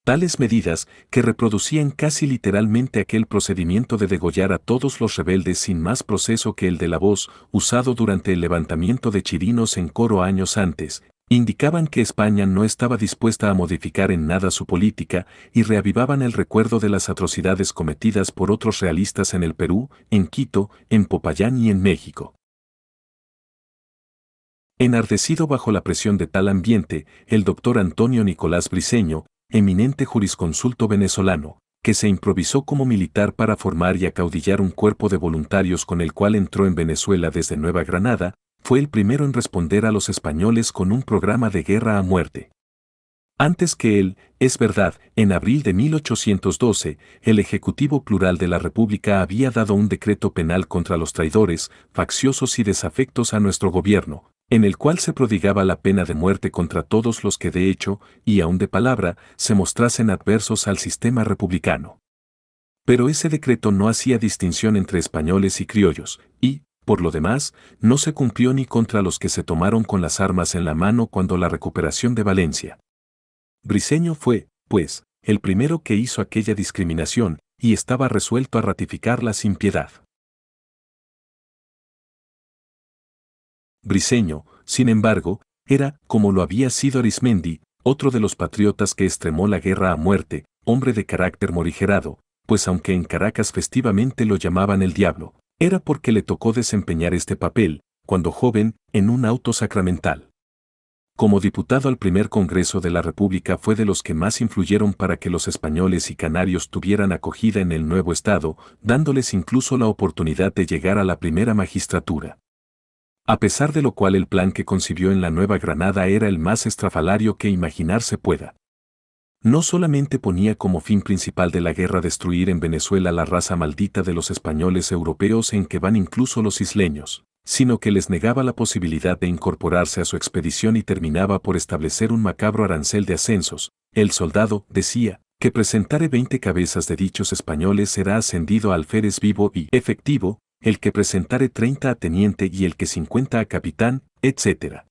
tales medidas que reproducían casi literalmente aquel procedimiento de degollar a todos los rebeldes sin más proceso que el de la voz usado durante el levantamiento de Chirinos en Coro años antes, indicaban que España no estaba dispuesta a modificar en nada su política y reavivaban el recuerdo de las atrocidades cometidas por otros realistas en el Perú, en Quito, en Popayán y en México. Enardecido bajo la presión de tal ambiente, el doctor Antonio Nicolás Briceño, eminente jurisconsulto venezolano, que se improvisó como militar para formar y acaudillar un cuerpo de voluntarios con el cual entró en Venezuela desde Nueva Granada, fue el primero en responder a los españoles con un programa de guerra a muerte. Antes que él, es verdad, en abril de 1812, el Ejecutivo Plural de la República había dado un decreto penal contra los traidores, facciosos y desafectos a nuestro gobierno, en el cual se prodigaba la pena de muerte contra todos los que de hecho, y aun de palabra, se mostrasen adversos al sistema republicano. Pero ese decreto no hacía distinción entre españoles y criollos, y, por lo demás, no se cumplió ni contra los que se tomaron con las armas en la mano cuando la recuperación de Valencia. Briseño fue, pues, el primero que hizo aquella discriminación, y estaba resuelto a ratificarla sin piedad. Briseño, sin embargo, era, como lo había sido Arismendi, otro de los patriotas que extremó la guerra a muerte, hombre de carácter morigerado, pues aunque en Caracas festivamente lo llamaban el diablo, era porque le tocó desempeñar este papel, cuando joven, en un auto sacramental. Como diputado al primer Congreso de la República fue de los que más influyeron para que los españoles y canarios tuvieran acogida en el nuevo Estado, dándoles incluso la oportunidad de llegar a la primera magistratura a pesar de lo cual el plan que concibió en la Nueva Granada era el más estrafalario que imaginarse pueda. No solamente ponía como fin principal de la guerra destruir en Venezuela la raza maldita de los españoles europeos en que van incluso los isleños, sino que les negaba la posibilidad de incorporarse a su expedición y terminaba por establecer un macabro arancel de ascensos. El soldado, decía, que presentare 20 cabezas de dichos españoles será ascendido a alférez vivo y efectivo, el que presentare treinta a teniente y el que 50 a capitán, etc.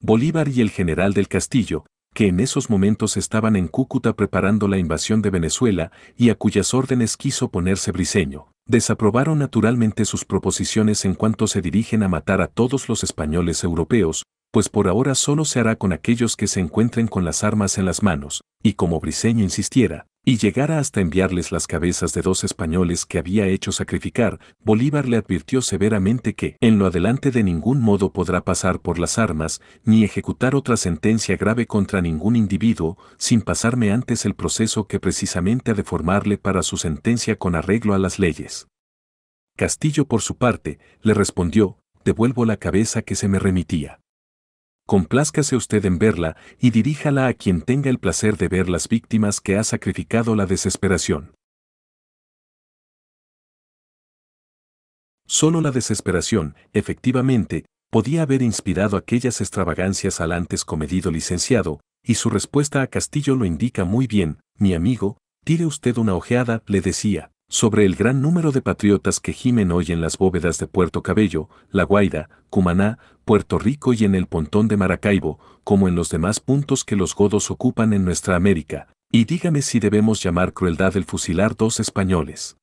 Bolívar y el general del Castillo, que en esos momentos estaban en Cúcuta preparando la invasión de Venezuela y a cuyas órdenes quiso ponerse Briseño, desaprobaron naturalmente sus proposiciones en cuanto se dirigen a matar a todos los españoles europeos, pues por ahora solo se hará con aquellos que se encuentren con las armas en las manos, y como Briseño insistiera, y llegara hasta enviarles las cabezas de dos españoles que había hecho sacrificar, Bolívar le advirtió severamente que, en lo adelante de ningún modo podrá pasar por las armas, ni ejecutar otra sentencia grave contra ningún individuo, sin pasarme antes el proceso que precisamente ha de formarle para su sentencia con arreglo a las leyes. Castillo, por su parte, le respondió, devuelvo la cabeza que se me remitía complázcase usted en verla y diríjala a quien tenga el placer de ver las víctimas que ha sacrificado la desesperación. Solo la desesperación, efectivamente, podía haber inspirado aquellas extravagancias al antes comedido licenciado, y su respuesta a Castillo lo indica muy bien, mi amigo, tire usted una ojeada, le decía sobre el gran número de patriotas que gimen hoy en las bóvedas de Puerto Cabello, La Guaira, Cumaná, Puerto Rico y en el pontón de Maracaibo, como en los demás puntos que los godos ocupan en nuestra América, y dígame si debemos llamar crueldad el fusilar dos españoles.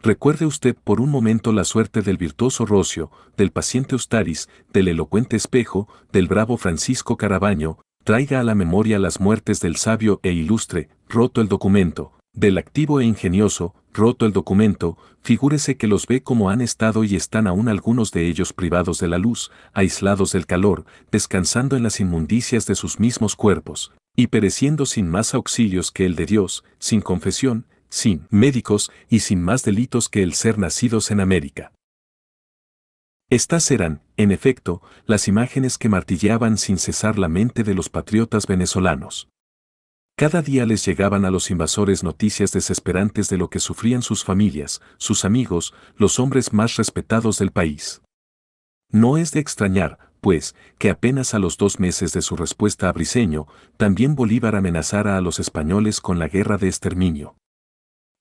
Recuerde usted por un momento la suerte del virtuoso Rocio, del paciente Eustaris, del elocuente Espejo, del bravo Francisco Carabaño, traiga a la memoria las muertes del sabio e ilustre, roto el documento, del activo e ingenioso, roto el documento, figúrese que los ve como han estado y están aún algunos de ellos privados de la luz, aislados del calor, descansando en las inmundicias de sus mismos cuerpos, y pereciendo sin más auxilios que el de Dios, sin confesión, sin médicos y sin más delitos que el ser nacidos en América. Estas eran, en efecto, las imágenes que martilleaban sin cesar la mente de los patriotas venezolanos. Cada día les llegaban a los invasores noticias desesperantes de lo que sufrían sus familias, sus amigos, los hombres más respetados del país. No es de extrañar, pues, que apenas a los dos meses de su respuesta a Briseño, también Bolívar amenazara a los españoles con la guerra de exterminio.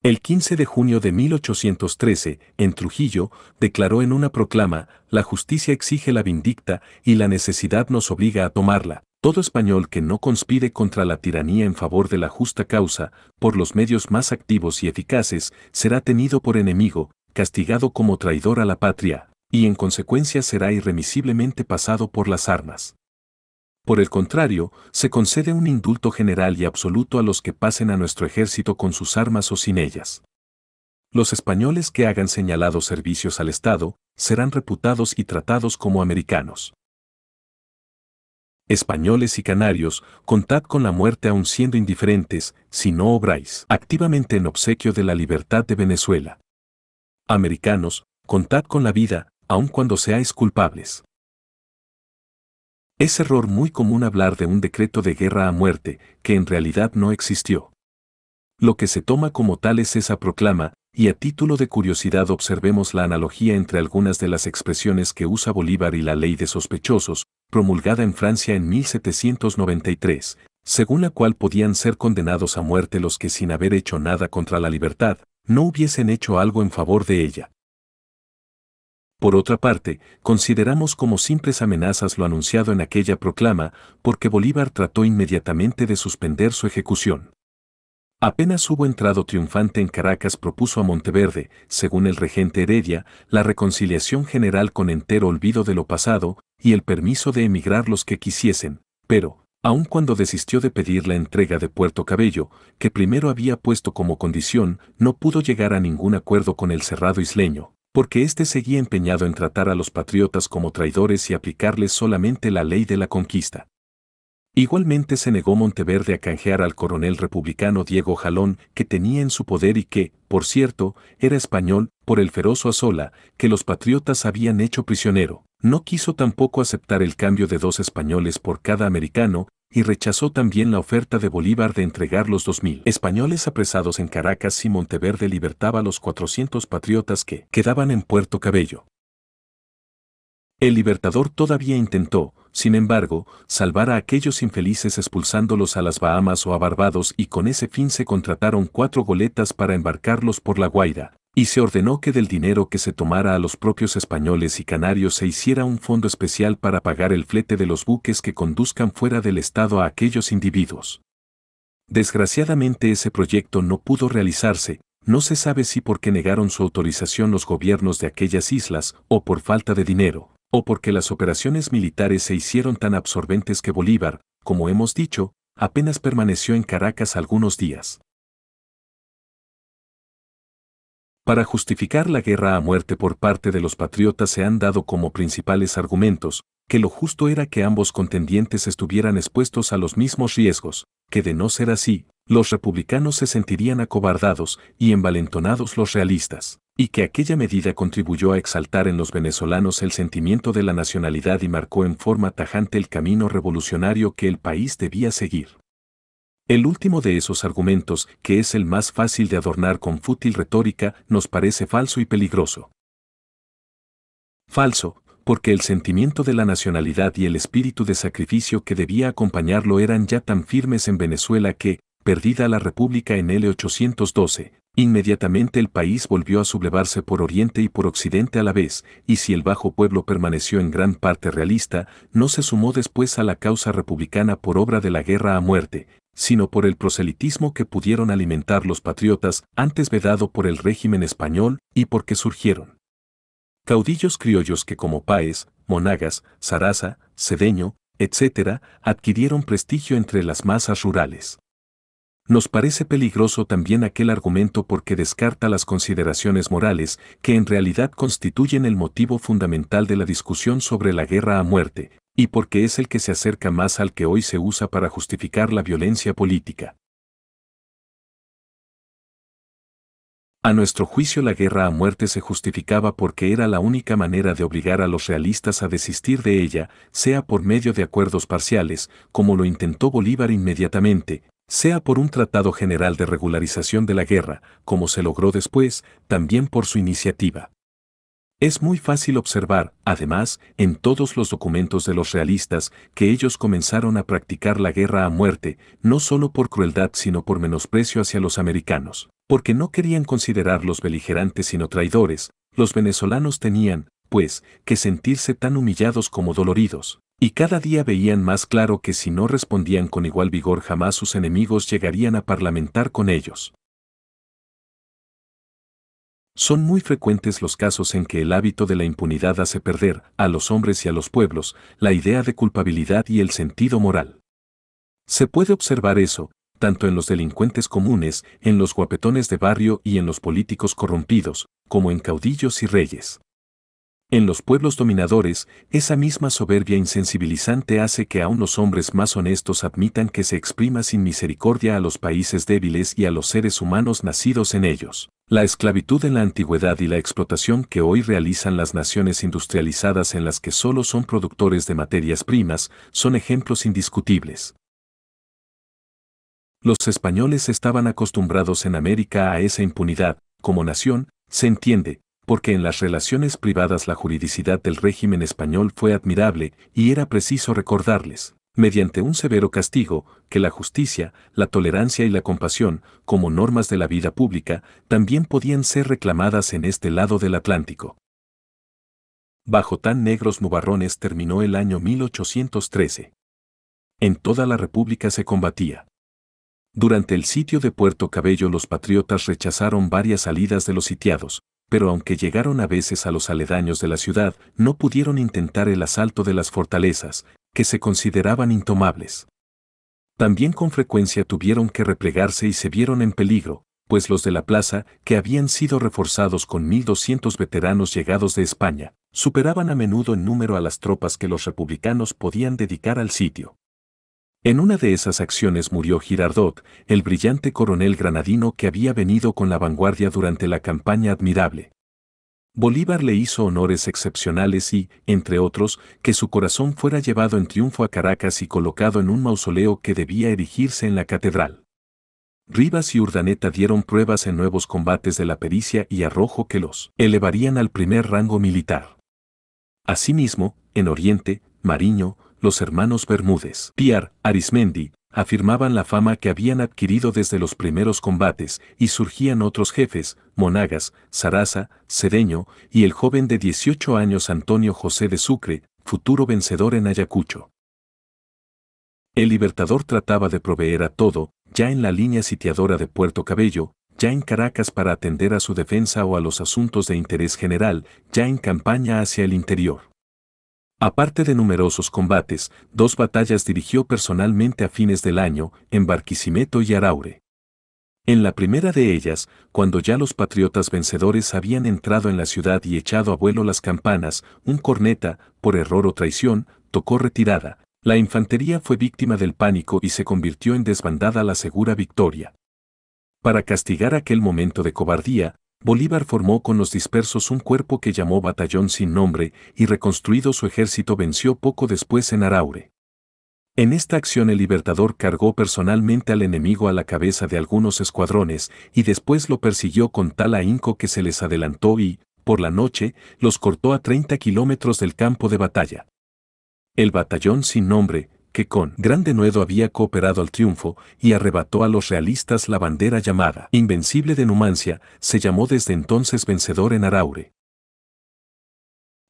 El 15 de junio de 1813, en Trujillo, declaró en una proclama, la justicia exige la vindicta y la necesidad nos obliga a tomarla. Todo español que no conspire contra la tiranía en favor de la justa causa, por los medios más activos y eficaces, será tenido por enemigo, castigado como traidor a la patria, y en consecuencia será irremisiblemente pasado por las armas. Por el contrario, se concede un indulto general y absoluto a los que pasen a nuestro ejército con sus armas o sin ellas. Los españoles que hagan señalados servicios al Estado serán reputados y tratados como americanos. Españoles y canarios, contad con la muerte aún siendo indiferentes, si no obráis activamente en obsequio de la libertad de Venezuela. Americanos, contad con la vida, aun cuando seáis culpables. Es error muy común hablar de un decreto de guerra a muerte, que en realidad no existió. Lo que se toma como tal es esa proclama, y a título de curiosidad observemos la analogía entre algunas de las expresiones que usa Bolívar y la ley de sospechosos, promulgada en Francia en 1793, según la cual podían ser condenados a muerte los que sin haber hecho nada contra la libertad, no hubiesen hecho algo en favor de ella. Por otra parte, consideramos como simples amenazas lo anunciado en aquella proclama, porque Bolívar trató inmediatamente de suspender su ejecución. Apenas hubo entrado triunfante en Caracas propuso a Monteverde, según el regente Heredia, la reconciliación general con entero olvido de lo pasado, y el permiso de emigrar los que quisiesen, pero, aun cuando desistió de pedir la entrega de Puerto Cabello, que primero había puesto como condición, no pudo llegar a ningún acuerdo con el cerrado isleño, porque éste seguía empeñado en tratar a los patriotas como traidores y aplicarles solamente la ley de la conquista. Igualmente se negó Monteverde a canjear al coronel republicano Diego Jalón, que tenía en su poder y que, por cierto, era español, por el feroz Azola, que los patriotas habían hecho prisionero. No quiso tampoco aceptar el cambio de dos españoles por cada americano, y rechazó también la oferta de Bolívar de entregar los 2.000 españoles apresados en Caracas y Monteverde libertaba a los 400 patriotas que quedaban en Puerto Cabello. El libertador todavía intentó, sin embargo, salvar a aquellos infelices expulsándolos a las Bahamas o a Barbados y con ese fin se contrataron cuatro goletas para embarcarlos por La Guaira, y se ordenó que del dinero que se tomara a los propios españoles y canarios se hiciera un fondo especial para pagar el flete de los buques que conduzcan fuera del Estado a aquellos individuos. Desgraciadamente ese proyecto no pudo realizarse, no se sabe si porque negaron su autorización los gobiernos de aquellas islas, o por falta de dinero, o porque las operaciones militares se hicieron tan absorbentes que Bolívar, como hemos dicho, apenas permaneció en Caracas algunos días. Para justificar la guerra a muerte por parte de los patriotas se han dado como principales argumentos que lo justo era que ambos contendientes estuvieran expuestos a los mismos riesgos, que de no ser así, los republicanos se sentirían acobardados y envalentonados los realistas, y que aquella medida contribuyó a exaltar en los venezolanos el sentimiento de la nacionalidad y marcó en forma tajante el camino revolucionario que el país debía seguir. El último de esos argumentos, que es el más fácil de adornar con fútil retórica, nos parece falso y peligroso. Falso, porque el sentimiento de la nacionalidad y el espíritu de sacrificio que debía acompañarlo eran ya tan firmes en Venezuela que, perdida la República en L812, inmediatamente el país volvió a sublevarse por Oriente y por Occidente a la vez, y si el bajo pueblo permaneció en gran parte realista, no se sumó después a la causa republicana por obra de la guerra a muerte, sino por el proselitismo que pudieron alimentar los patriotas antes vedado por el régimen español y porque surgieron. Caudillos criollos que como Páez, Monagas, zaraza, Cedeño, etc., adquirieron prestigio entre las masas rurales. Nos parece peligroso también aquel argumento porque descarta las consideraciones morales que en realidad constituyen el motivo fundamental de la discusión sobre la guerra a muerte, y porque es el que se acerca más al que hoy se usa para justificar la violencia política. A nuestro juicio la guerra a muerte se justificaba porque era la única manera de obligar a los realistas a desistir de ella, sea por medio de acuerdos parciales, como lo intentó Bolívar inmediatamente, sea por un tratado general de regularización de la guerra, como se logró después, también por su iniciativa. Es muy fácil observar, además, en todos los documentos de los realistas, que ellos comenzaron a practicar la guerra a muerte, no solo por crueldad sino por menosprecio hacia los americanos, porque no querían considerarlos beligerantes sino traidores, los venezolanos tenían, pues, que sentirse tan humillados como doloridos, y cada día veían más claro que si no respondían con igual vigor jamás sus enemigos llegarían a parlamentar con ellos. Son muy frecuentes los casos en que el hábito de la impunidad hace perder, a los hombres y a los pueblos, la idea de culpabilidad y el sentido moral. Se puede observar eso, tanto en los delincuentes comunes, en los guapetones de barrio y en los políticos corrompidos, como en caudillos y reyes. En los pueblos dominadores, esa misma soberbia insensibilizante hace que aún los hombres más honestos admitan que se exprima sin misericordia a los países débiles y a los seres humanos nacidos en ellos. La esclavitud en la antigüedad y la explotación que hoy realizan las naciones industrializadas en las que solo son productores de materias primas son ejemplos indiscutibles. Los españoles estaban acostumbrados en América a esa impunidad, como nación, se entiende, porque en las relaciones privadas la juridicidad del régimen español fue admirable y era preciso recordarles, mediante un severo castigo, que la justicia, la tolerancia y la compasión, como normas de la vida pública, también podían ser reclamadas en este lado del Atlántico. Bajo tan negros nubarrones terminó el año 1813. En toda la República se combatía. Durante el sitio de Puerto Cabello los patriotas rechazaron varias salidas de los sitiados, pero aunque llegaron a veces a los aledaños de la ciudad, no pudieron intentar el asalto de las fortalezas, que se consideraban intomables. También con frecuencia tuvieron que replegarse y se vieron en peligro, pues los de la plaza, que habían sido reforzados con 1.200 veteranos llegados de España, superaban a menudo en número a las tropas que los republicanos podían dedicar al sitio. En una de esas acciones murió Girardot, el brillante coronel granadino que había venido con la vanguardia durante la campaña admirable. Bolívar le hizo honores excepcionales y, entre otros, que su corazón fuera llevado en triunfo a Caracas y colocado en un mausoleo que debía erigirse en la catedral. Rivas y Urdaneta dieron pruebas en nuevos combates de la pericia y arrojo que los elevarían al primer rango militar. Asimismo, en Oriente, Mariño, los hermanos Bermúdez, Piar, Arismendi, afirmaban la fama que habían adquirido desde los primeros combates y surgían otros jefes, Monagas, Sarasa, Cedeño y el joven de 18 años Antonio José de Sucre, futuro vencedor en Ayacucho. El Libertador trataba de proveer a todo, ya en la línea sitiadora de Puerto Cabello, ya en Caracas para atender a su defensa o a los asuntos de interés general, ya en campaña hacia el interior. Aparte de numerosos combates, dos batallas dirigió personalmente a fines del año, en Barquisimeto y Araure. En la primera de ellas, cuando ya los patriotas vencedores habían entrado en la ciudad y echado a vuelo las campanas, un corneta, por error o traición, tocó retirada. La infantería fue víctima del pánico y se convirtió en desbandada la segura victoria. Para castigar aquel momento de cobardía, Bolívar formó con los dispersos un cuerpo que llamó Batallón sin nombre y reconstruido su ejército venció poco después en Araure. En esta acción el Libertador cargó personalmente al enemigo a la cabeza de algunos escuadrones y después lo persiguió con tal ahínco que se les adelantó y, por la noche, los cortó a 30 kilómetros del campo de batalla. El batallón sin nombre, que con gran denuedo había cooperado al triunfo y arrebató a los realistas la bandera llamada Invencible de Numancia, se llamó desde entonces vencedor en Araure.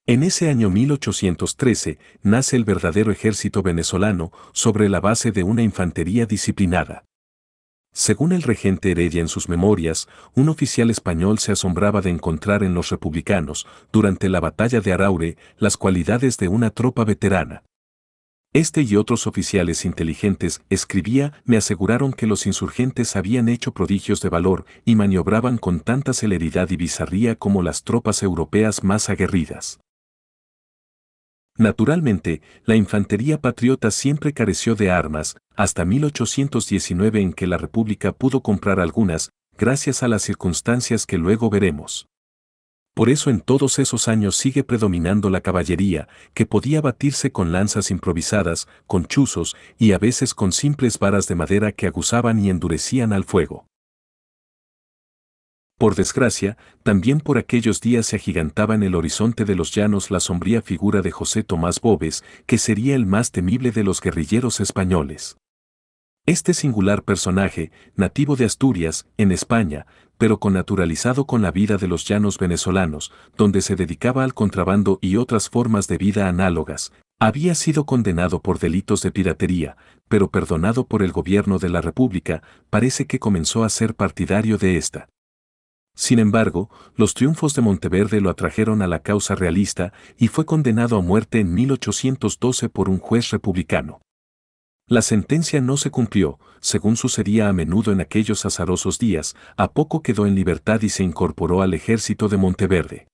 En ese año 1813 nace el verdadero ejército venezolano sobre la base de una infantería disciplinada. Según el regente Heredia en sus memorias, un oficial español se asombraba de encontrar en los republicanos, durante la batalla de Araure, las cualidades de una tropa veterana. Este y otros oficiales inteligentes, escribía, me aseguraron que los insurgentes habían hecho prodigios de valor y maniobraban con tanta celeridad y bizarría como las tropas europeas más aguerridas. Naturalmente, la infantería patriota siempre careció de armas, hasta 1819 en que la República pudo comprar algunas, gracias a las circunstancias que luego veremos. Por eso en todos esos años sigue predominando la caballería, que podía batirse con lanzas improvisadas, con chuzos y a veces con simples varas de madera que aguzaban y endurecían al fuego. Por desgracia, también por aquellos días se agigantaba en el horizonte de los llanos la sombría figura de José Tomás Bobes, que sería el más temible de los guerrilleros españoles. Este singular personaje, nativo de Asturias, en España, pero connaturalizado con la vida de los llanos venezolanos, donde se dedicaba al contrabando y otras formas de vida análogas, había sido condenado por delitos de piratería, pero perdonado por el gobierno de la República, parece que comenzó a ser partidario de esta. Sin embargo, los triunfos de Monteverde lo atrajeron a la causa realista y fue condenado a muerte en 1812 por un juez republicano. La sentencia no se cumplió, según sucedía a menudo en aquellos azarosos días, a poco quedó en libertad y se incorporó al ejército de Monteverde.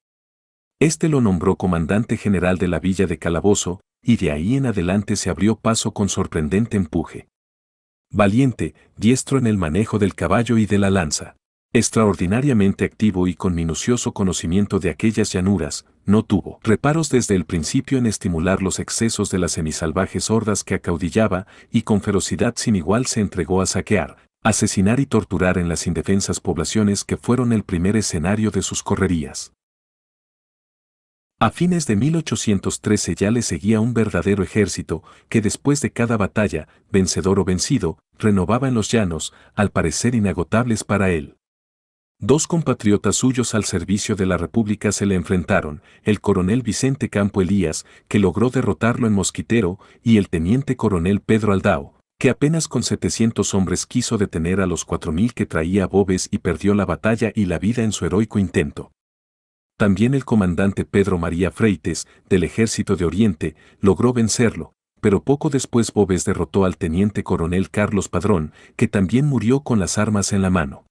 Este lo nombró comandante general de la villa de Calabozo, y de ahí en adelante se abrió paso con sorprendente empuje. Valiente, diestro en el manejo del caballo y de la lanza. Extraordinariamente activo y con minucioso conocimiento de aquellas llanuras, no tuvo reparos desde el principio en estimular los excesos de las semisalvajes hordas que acaudillaba y con ferocidad sin igual se entregó a saquear, asesinar y torturar en las indefensas poblaciones que fueron el primer escenario de sus correrías. A fines de 1813 ya le seguía un verdadero ejército que después de cada batalla, vencedor o vencido, renovaba en los llanos, al parecer inagotables para él. Dos compatriotas suyos al servicio de la República se le enfrentaron, el coronel Vicente Campo Elías, que logró derrotarlo en Mosquitero, y el teniente coronel Pedro Aldao, que apenas con 700 hombres quiso detener a los 4.000 que traía Bobes y perdió la batalla y la vida en su heroico intento. También el comandante Pedro María Freites, del Ejército de Oriente, logró vencerlo, pero poco después Bobes derrotó al teniente coronel Carlos Padrón, que también murió con las armas en la mano.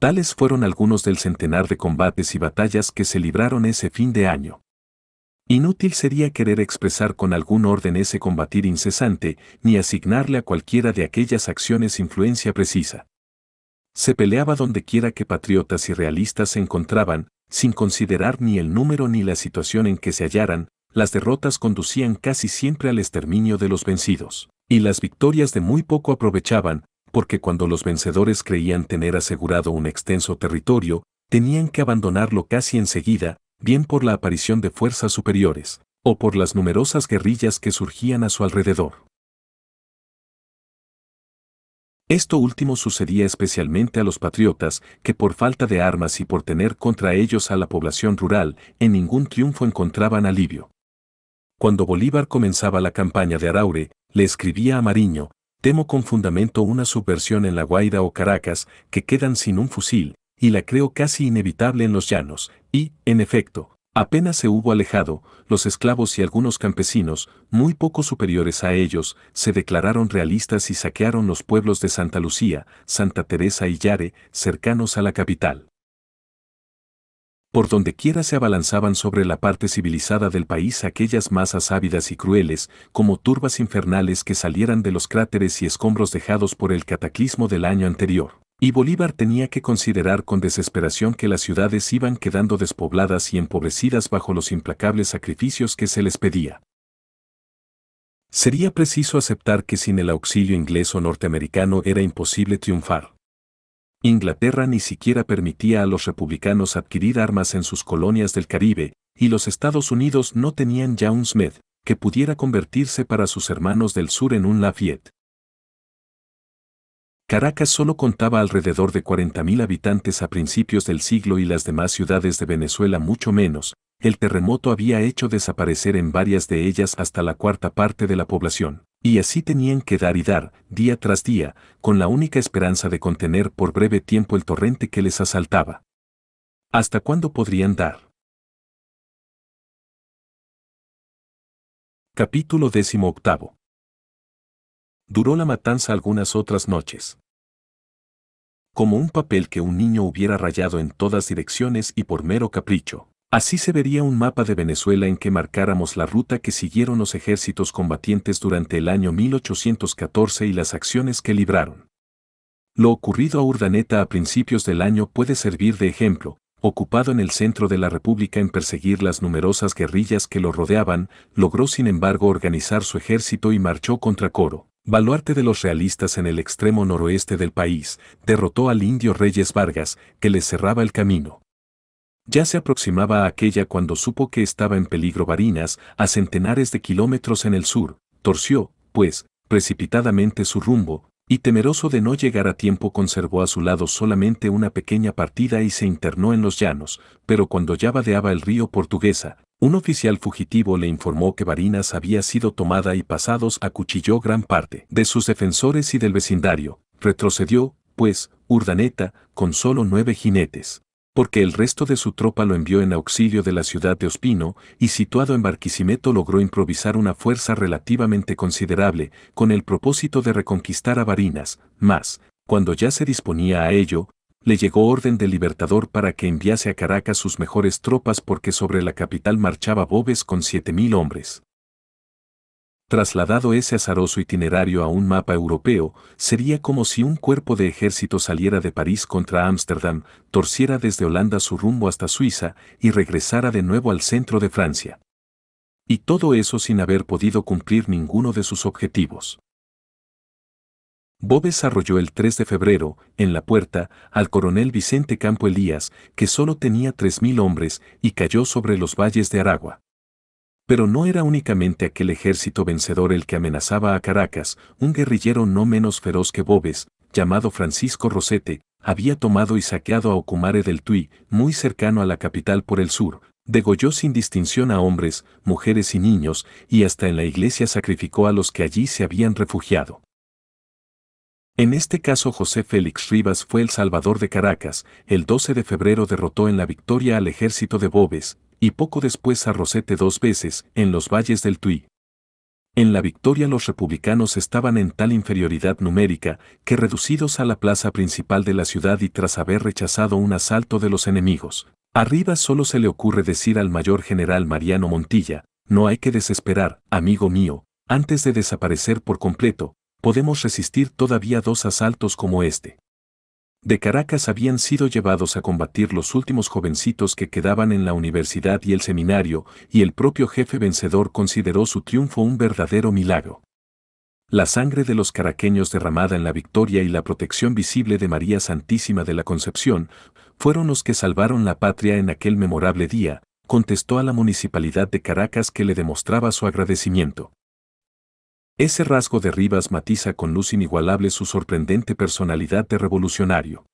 Tales fueron algunos del centenar de combates y batallas que se libraron ese fin de año. Inútil sería querer expresar con algún orden ese combatir incesante, ni asignarle a cualquiera de aquellas acciones influencia precisa. Se peleaba dondequiera que patriotas y realistas se encontraban, sin considerar ni el número ni la situación en que se hallaran, las derrotas conducían casi siempre al exterminio de los vencidos, y las victorias de muy poco aprovechaban, porque cuando los vencedores creían tener asegurado un extenso territorio, tenían que abandonarlo casi enseguida, bien por la aparición de fuerzas superiores, o por las numerosas guerrillas que surgían a su alrededor. Esto último sucedía especialmente a los patriotas, que por falta de armas y por tener contra ellos a la población rural, en ningún triunfo encontraban alivio. Cuando Bolívar comenzaba la campaña de Araure, le escribía a Mariño, Temo con fundamento una subversión en La Guaira o Caracas, que quedan sin un fusil, y la creo casi inevitable en los llanos, y, en efecto, apenas se hubo alejado, los esclavos y algunos campesinos, muy poco superiores a ellos, se declararon realistas y saquearon los pueblos de Santa Lucía, Santa Teresa y Yare, cercanos a la capital. Por dondequiera se abalanzaban sobre la parte civilizada del país aquellas masas ávidas y crueles, como turbas infernales que salieran de los cráteres y escombros dejados por el cataclismo del año anterior. Y Bolívar tenía que considerar con desesperación que las ciudades iban quedando despobladas y empobrecidas bajo los implacables sacrificios que se les pedía. Sería preciso aceptar que sin el auxilio inglés o norteamericano era imposible triunfar. Inglaterra ni siquiera permitía a los republicanos adquirir armas en sus colonias del Caribe, y los Estados Unidos no tenían ya un Smith, que pudiera convertirse para sus hermanos del sur en un Lafayette. Caracas solo contaba alrededor de 40.000 habitantes a principios del siglo y las demás ciudades de Venezuela mucho menos, el terremoto había hecho desaparecer en varias de ellas hasta la cuarta parte de la población. Y así tenían que dar y dar, día tras día, con la única esperanza de contener por breve tiempo el torrente que les asaltaba. ¿Hasta cuándo podrían dar?
Capítulo décimo Duró
la matanza algunas otras noches. Como un papel que un niño hubiera rayado en todas direcciones y por mero capricho. Así se vería un mapa de Venezuela en que marcáramos la ruta que siguieron los ejércitos combatientes durante el año 1814 y las acciones que libraron. Lo ocurrido a Urdaneta a principios del año puede servir de ejemplo, ocupado en el centro de la República en perseguir las numerosas guerrillas que lo rodeaban, logró sin embargo organizar su ejército y marchó contra Coro, baluarte de los realistas en el extremo noroeste del país, derrotó al indio Reyes Vargas, que le cerraba el camino ya se aproximaba a aquella cuando supo que estaba en peligro Barinas, a centenares de kilómetros en el sur, torció, pues, precipitadamente su rumbo, y temeroso de no llegar a tiempo conservó a su lado solamente una pequeña partida y se internó en los llanos, pero cuando ya vadeaba el río Portuguesa, un oficial fugitivo le informó que Barinas había sido tomada y pasados acuchilló gran parte de sus defensores y del vecindario, retrocedió, pues, Urdaneta, con solo nueve jinetes porque el resto de su tropa lo envió en auxilio de la ciudad de Ospino y situado en Barquisimeto logró improvisar una fuerza relativamente considerable con el propósito de reconquistar a Barinas, mas, cuando ya se disponía a ello, le llegó orden del Libertador para que enviase a Caracas sus mejores tropas porque sobre la capital marchaba Bobes con 7.000 hombres. Trasladado ese azaroso itinerario a un mapa europeo, sería como si un cuerpo de ejército saliera de París contra Ámsterdam, torciera desde Holanda su rumbo hasta Suiza y regresara de nuevo al centro de Francia. Y todo eso sin haber podido cumplir ninguno de sus objetivos. Bob desarrolló el 3 de febrero, en la puerta, al coronel Vicente Campo Elías, que solo tenía 3.000 hombres, y cayó sobre los valles de Aragua. Pero no era únicamente aquel ejército vencedor el que amenazaba a Caracas, un guerrillero no menos feroz que Bobes, llamado Francisco Rosete, había tomado y saqueado a Ocumare del Tuy, muy cercano a la capital por el sur, degolló sin distinción a hombres, mujeres y niños, y hasta en la iglesia sacrificó a los que allí se habían refugiado. En este caso José Félix Rivas fue el salvador de Caracas, el 12 de febrero derrotó en la victoria al ejército de Bobes, y poco después a Rosete dos veces, en los valles del Tuy. En la victoria los republicanos estaban en tal inferioridad numérica que reducidos a la plaza principal de la ciudad y tras haber rechazado un asalto de los enemigos, arriba solo se le ocurre decir al mayor general Mariano Montilla, no hay que desesperar, amigo mío, antes de desaparecer por completo, podemos resistir todavía dos asaltos como este de Caracas habían sido llevados a combatir los últimos jovencitos que quedaban en la universidad y el seminario, y el propio jefe vencedor consideró su triunfo un verdadero milagro. La sangre de los caraqueños derramada en la victoria y la protección visible de María Santísima de la Concepción fueron los que salvaron la patria en aquel memorable día, contestó a la municipalidad de Caracas que le demostraba su agradecimiento. Ese rasgo de Rivas matiza con luz inigualable su sorprendente personalidad de revolucionario.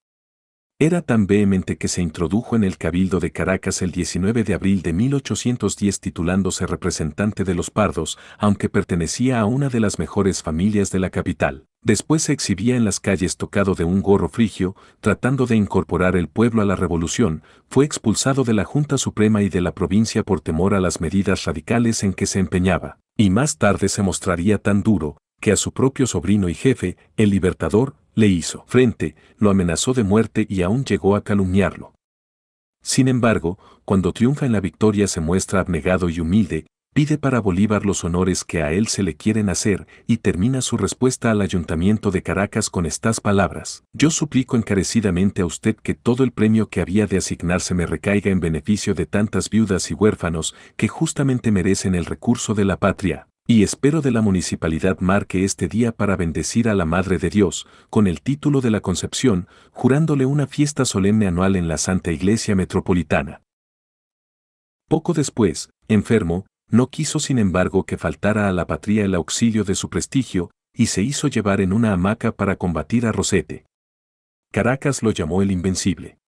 Era tan vehemente que se introdujo en el Cabildo de Caracas el 19 de abril de 1810 titulándose representante de los pardos, aunque pertenecía a una de las mejores familias de la capital. Después se exhibía en las calles tocado de un gorro frigio, tratando de incorporar el pueblo a la revolución, fue expulsado de la Junta Suprema y de la provincia por temor a las medidas radicales en que se empeñaba. Y más tarde se mostraría tan duro, que a su propio sobrino y jefe, el libertador, le hizo frente, lo amenazó de muerte y aún llegó a calumniarlo. Sin embargo, cuando triunfa en la victoria se muestra abnegado y humilde, pide para Bolívar los honores que a él se le quieren hacer y termina su respuesta al Ayuntamiento de Caracas con estas palabras. Yo suplico encarecidamente a usted que todo el premio que había de asignarse me recaiga en beneficio de tantas viudas y huérfanos que justamente merecen el recurso de la patria. Y espero de la municipalidad marque este día para bendecir a la Madre de Dios, con el título de la Concepción, jurándole una fiesta solemne anual en la Santa Iglesia Metropolitana. Poco después, enfermo, no quiso sin embargo que faltara a la patria el auxilio de su prestigio, y se hizo llevar en una hamaca para combatir a Rosete. Caracas lo llamó el invencible.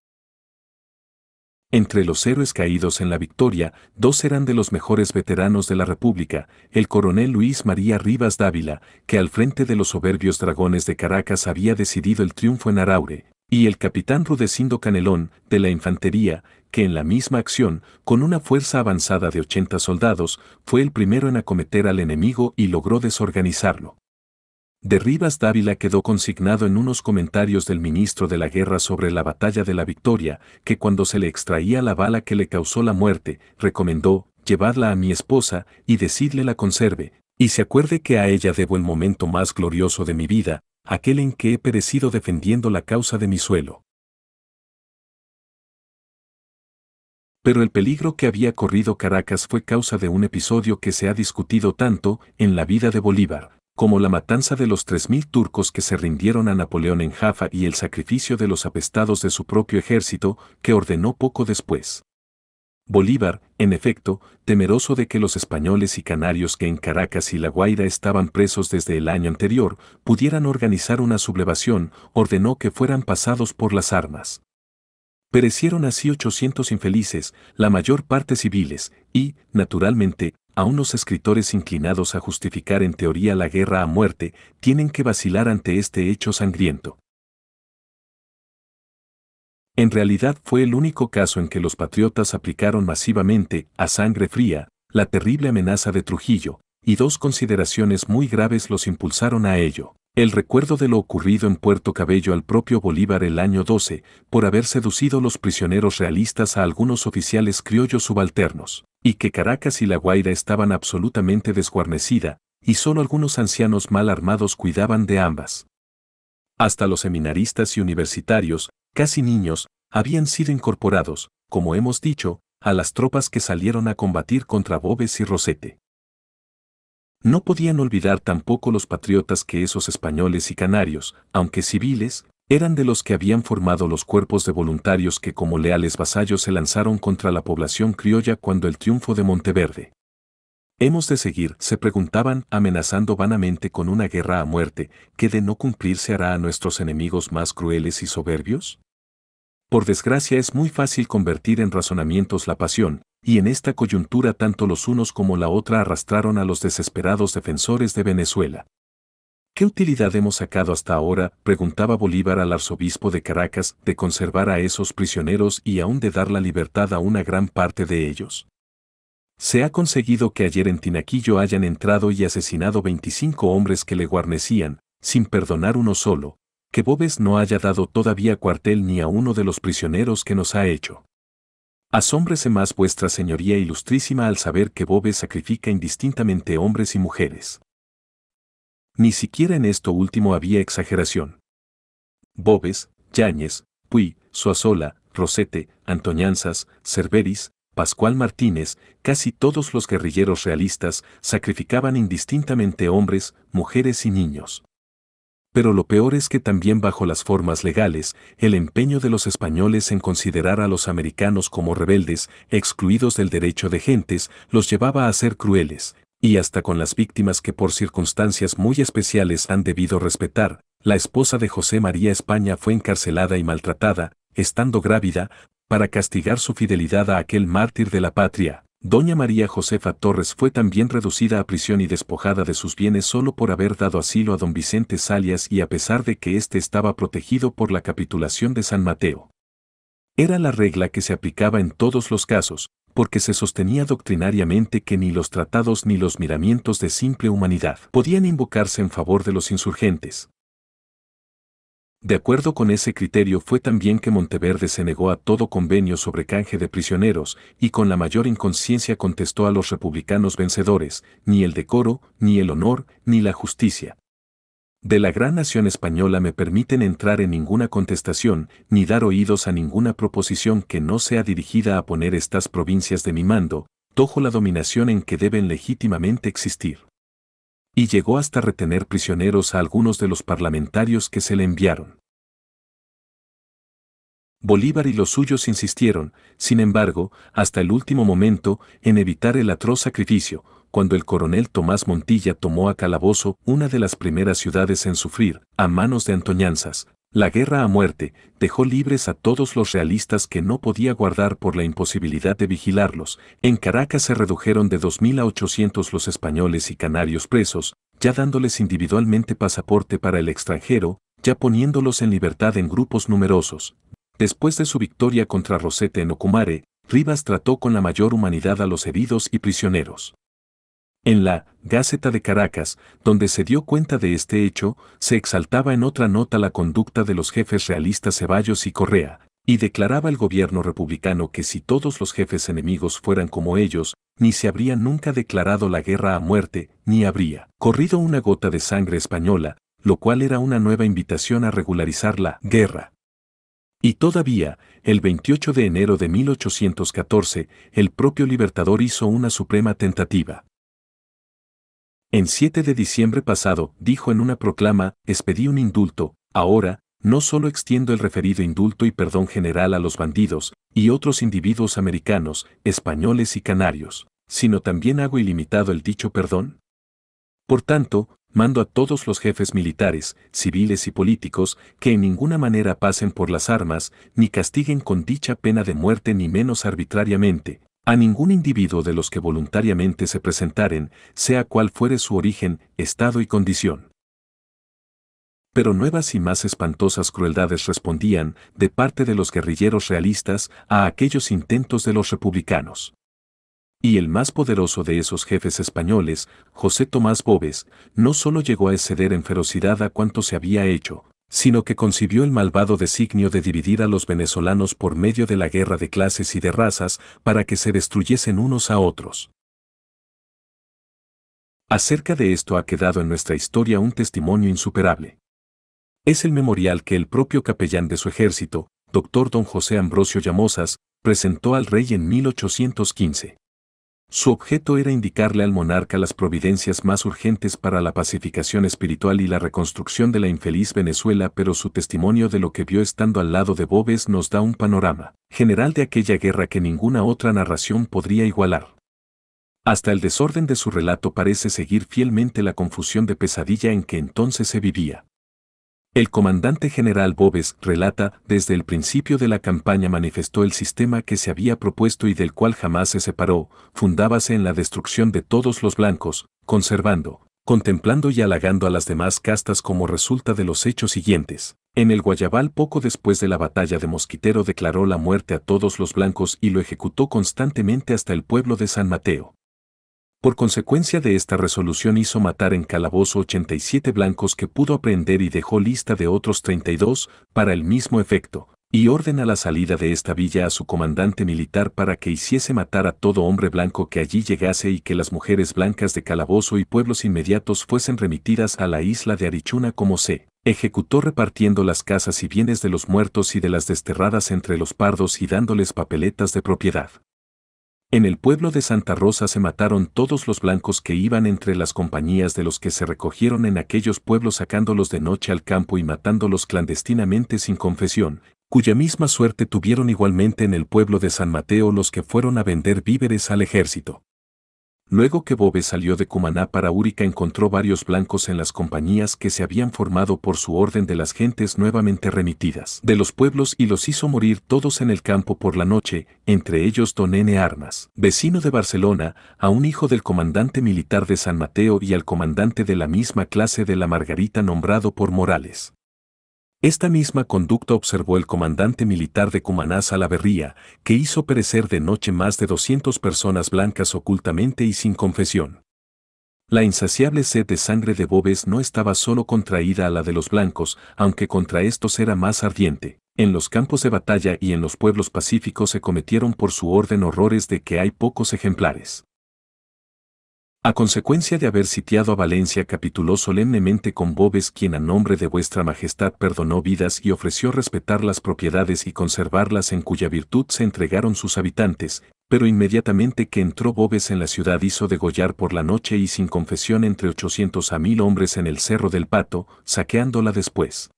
Entre los héroes caídos en la victoria, dos eran de los mejores veteranos de la República, el coronel Luis María Rivas Dávila, que al frente de los soberbios dragones de Caracas había decidido el triunfo en Araure, y el capitán Rudecindo Canelón, de la infantería, que en la misma acción, con una fuerza avanzada de 80 soldados, fue el primero en acometer al enemigo y logró desorganizarlo. De Rivas Dávila quedó consignado en unos comentarios del ministro de la Guerra sobre la batalla de la Victoria, que cuando se le extraía la bala que le causó la muerte, recomendó, llevadla a mi esposa y decidle la conserve, y se acuerde que a ella debo el momento más glorioso de mi vida, aquel en que he perecido defendiendo la causa de mi suelo. pero el peligro que había corrido Caracas fue causa de un episodio que se ha discutido tanto en la vida de Bolívar, como la matanza de los 3.000 turcos que se rindieron a Napoleón en Jafa y el sacrificio de los apestados de su propio ejército, que ordenó poco después. Bolívar, en efecto, temeroso de que los españoles y canarios que en Caracas y La Guaira estaban presos desde el año anterior, pudieran organizar una sublevación, ordenó que fueran pasados por las armas. Perecieron así 800 infelices, la mayor parte civiles, y, naturalmente, aún los escritores inclinados a justificar en teoría la guerra a muerte tienen que vacilar ante este hecho sangriento. En realidad fue el único caso en que los patriotas aplicaron masivamente, a sangre fría, la terrible amenaza de Trujillo, y dos consideraciones muy graves los impulsaron a ello. El recuerdo de lo ocurrido en Puerto Cabello al propio Bolívar el año 12, por haber seducido los prisioneros realistas a algunos oficiales criollos subalternos, y que Caracas y La Guaira estaban absolutamente desguarnecida, y solo algunos ancianos mal armados cuidaban de ambas. Hasta los seminaristas y universitarios, casi niños, habían sido incorporados, como hemos dicho, a las tropas que salieron a combatir contra Bobes y Rosete. No podían olvidar tampoco los patriotas que esos españoles y canarios, aunque civiles, eran de los que habían formado los cuerpos de voluntarios que como leales vasallos se lanzaron contra la población criolla cuando el triunfo de Monteverde. Hemos de seguir, se preguntaban, amenazando vanamente con una guerra a muerte, que de no cumplirse hará a nuestros enemigos más crueles y soberbios? Por desgracia es muy fácil convertir en razonamientos la pasión, y en esta coyuntura tanto los unos como la otra arrastraron a los desesperados defensores de Venezuela. ¿Qué utilidad hemos sacado hasta ahora? preguntaba Bolívar al arzobispo de Caracas, de conservar a esos prisioneros y aún de dar la libertad a una gran parte de ellos. Se ha conseguido que ayer en Tinaquillo hayan entrado y asesinado 25 hombres que le guarnecían, sin perdonar uno solo, que Bobes no haya dado todavía cuartel ni a uno de los prisioneros que nos ha hecho. Asómbrese más vuestra señoría ilustrísima al saber que Bobes sacrifica indistintamente hombres y mujeres. Ni siquiera en esto último había exageración. Bobes, Yáñez, Puy, Suazola, Rosete, Antoñanzas, Cerveris, Pascual Martínez, casi todos los guerrilleros realistas sacrificaban indistintamente hombres, mujeres y niños pero lo peor es que también bajo las formas legales, el empeño de los españoles en considerar a los americanos como rebeldes, excluidos del derecho de gentes, los llevaba a ser crueles, y hasta con las víctimas que por circunstancias muy especiales han debido respetar, la esposa de José María España fue encarcelada y maltratada, estando grávida, para castigar su fidelidad a aquel mártir de la patria, Doña María Josefa Torres fue también reducida a prisión y despojada de sus bienes solo por haber dado asilo a don Vicente Salias y a pesar de que éste estaba protegido por la capitulación de San Mateo. Era la regla que se aplicaba en todos los casos, porque se sostenía doctrinariamente que ni los tratados ni los miramientos de simple humanidad podían invocarse en favor de los insurgentes. De acuerdo con ese criterio fue también que Monteverde se negó a todo convenio sobre canje de prisioneros y con la mayor inconsciencia contestó a los republicanos vencedores, ni el decoro, ni el honor, ni la justicia. De la gran nación española me permiten entrar en ninguna contestación, ni dar oídos a ninguna proposición que no sea dirigida a poner estas provincias de mi mando, tojo la dominación en que deben legítimamente existir y llegó hasta retener prisioneros a algunos de los parlamentarios que se le enviaron. Bolívar y los suyos insistieron, sin embargo, hasta el último momento, en evitar el atroz sacrificio, cuando el coronel Tomás Montilla tomó a Calabozo, una de las primeras ciudades en sufrir, a manos de Antoñanzas, la guerra a muerte dejó libres a todos los realistas que no podía guardar por la imposibilidad de vigilarlos. En Caracas se redujeron de 2.800 los españoles y canarios presos, ya dándoles individualmente pasaporte para el extranjero, ya poniéndolos en libertad en grupos numerosos. Después de su victoria contra Rosete en Ocumare, Rivas trató con la mayor humanidad a los heridos y prisioneros. En la Gaceta de Caracas, donde se dio cuenta de este hecho, se exaltaba en otra nota la conducta de los jefes realistas Ceballos y Correa, y declaraba el gobierno republicano que si todos los jefes enemigos fueran como ellos, ni se habría nunca declarado la guerra a muerte, ni habría corrido una gota de sangre española, lo cual era una nueva invitación a regularizar la guerra. Y todavía, el 28 de enero de 1814, el propio Libertador hizo una suprema tentativa. En 7 de diciembre pasado, dijo en una proclama, expedí un indulto, ahora, no solo extiendo el referido indulto y perdón general a los bandidos y otros individuos americanos, españoles y canarios, sino también hago ilimitado el dicho perdón. Por tanto, mando a todos los jefes militares, civiles y políticos que en ninguna manera pasen por las armas, ni castiguen con dicha pena de muerte ni menos arbitrariamente, a ningún individuo de los que voluntariamente se presentaren, sea cual fuere su origen, estado y condición. Pero nuevas y más espantosas crueldades respondían, de parte de los guerrilleros realistas, a aquellos intentos de los republicanos. Y el más poderoso de esos jefes españoles, José Tomás Bobes, no solo llegó a exceder en ferocidad a cuanto se había hecho, sino que concibió el malvado designio de dividir a los venezolanos por medio de la guerra de clases y de razas para que se destruyesen unos a otros. Acerca de esto ha quedado en nuestra historia un testimonio insuperable. Es el memorial que el propio capellán de su ejército, doctor don José Ambrosio Llamosas, presentó al rey en 1815. Su objeto era indicarle al monarca las providencias más urgentes para la pacificación espiritual y la reconstrucción de la infeliz Venezuela, pero su testimonio de lo que vio estando al lado de Bobes nos da un panorama general de aquella guerra que ninguna otra narración podría igualar. Hasta el desorden de su relato parece seguir fielmente la confusión de pesadilla en que entonces se vivía. El comandante general Bobes relata, desde el principio de la campaña manifestó el sistema que se había propuesto y del cual jamás se separó, fundábase en la destrucción de todos los blancos, conservando, contemplando y halagando a las demás castas como resulta de los hechos siguientes. En el Guayabal poco después de la batalla de Mosquitero declaró la muerte a todos los blancos y lo ejecutó constantemente hasta el pueblo de San Mateo. Por consecuencia de esta resolución hizo matar en calabozo 87 blancos que pudo aprender y dejó lista de otros 32 para el mismo efecto, y ordena la salida de esta villa a su comandante militar para que hiciese matar a todo hombre blanco que allí llegase y que las mujeres blancas de calabozo y pueblos inmediatos fuesen remitidas a la isla de Arichuna como se ejecutó repartiendo las casas y bienes de los muertos y de las desterradas entre los pardos y dándoles papeletas de propiedad. En el pueblo de Santa Rosa se mataron todos los blancos que iban entre las compañías de los que se recogieron en aquellos pueblos sacándolos de noche al campo y matándolos clandestinamente sin confesión, cuya misma suerte tuvieron igualmente en el pueblo de San Mateo los que fueron a vender víveres al ejército. Luego que Bobe salió de Cumaná para Úrica encontró varios blancos en las compañías que se habían formado por su orden de las gentes nuevamente remitidas de los pueblos y los hizo morir todos en el campo por la noche, entre ellos Don N. Armas, vecino de Barcelona, a un hijo del comandante militar de San Mateo y al comandante de la misma clase de la Margarita nombrado por Morales. Esta misma conducta observó el comandante militar de Cumanás a que hizo perecer de noche más de 200 personas blancas ocultamente y sin confesión. La insaciable sed de sangre de Bobes no estaba solo contraída a la de los blancos, aunque contra estos era más ardiente. En los campos de batalla y en los pueblos pacíficos se cometieron por su orden horrores de que hay pocos ejemplares. A consecuencia de haber sitiado a Valencia capituló solemnemente con Bobes quien a nombre de vuestra majestad perdonó vidas y ofreció respetar las propiedades y conservarlas en cuya virtud se entregaron sus habitantes, pero inmediatamente que entró Bobes en la ciudad hizo degollar por la noche y sin confesión entre 800 a 1000 hombres en el Cerro del Pato, saqueándola después.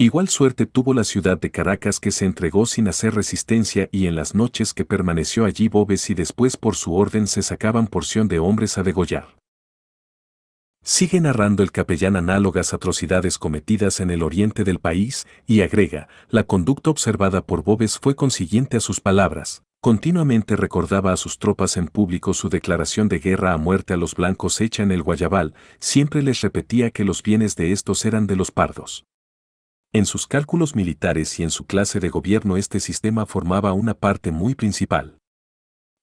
Igual suerte tuvo la ciudad de Caracas que se entregó sin hacer resistencia y en las noches que permaneció allí Bobes y después por su orden se sacaban porción de hombres a degollar. Sigue narrando el capellán análogas atrocidades cometidas en el oriente del país y agrega, la conducta observada por Bobes fue consiguiente a sus palabras. Continuamente recordaba a sus tropas en público su declaración de guerra a muerte a los blancos hecha en el Guayabal, siempre les repetía que los bienes de estos eran de los pardos. En sus cálculos militares y en su clase de gobierno este sistema formaba una parte muy principal.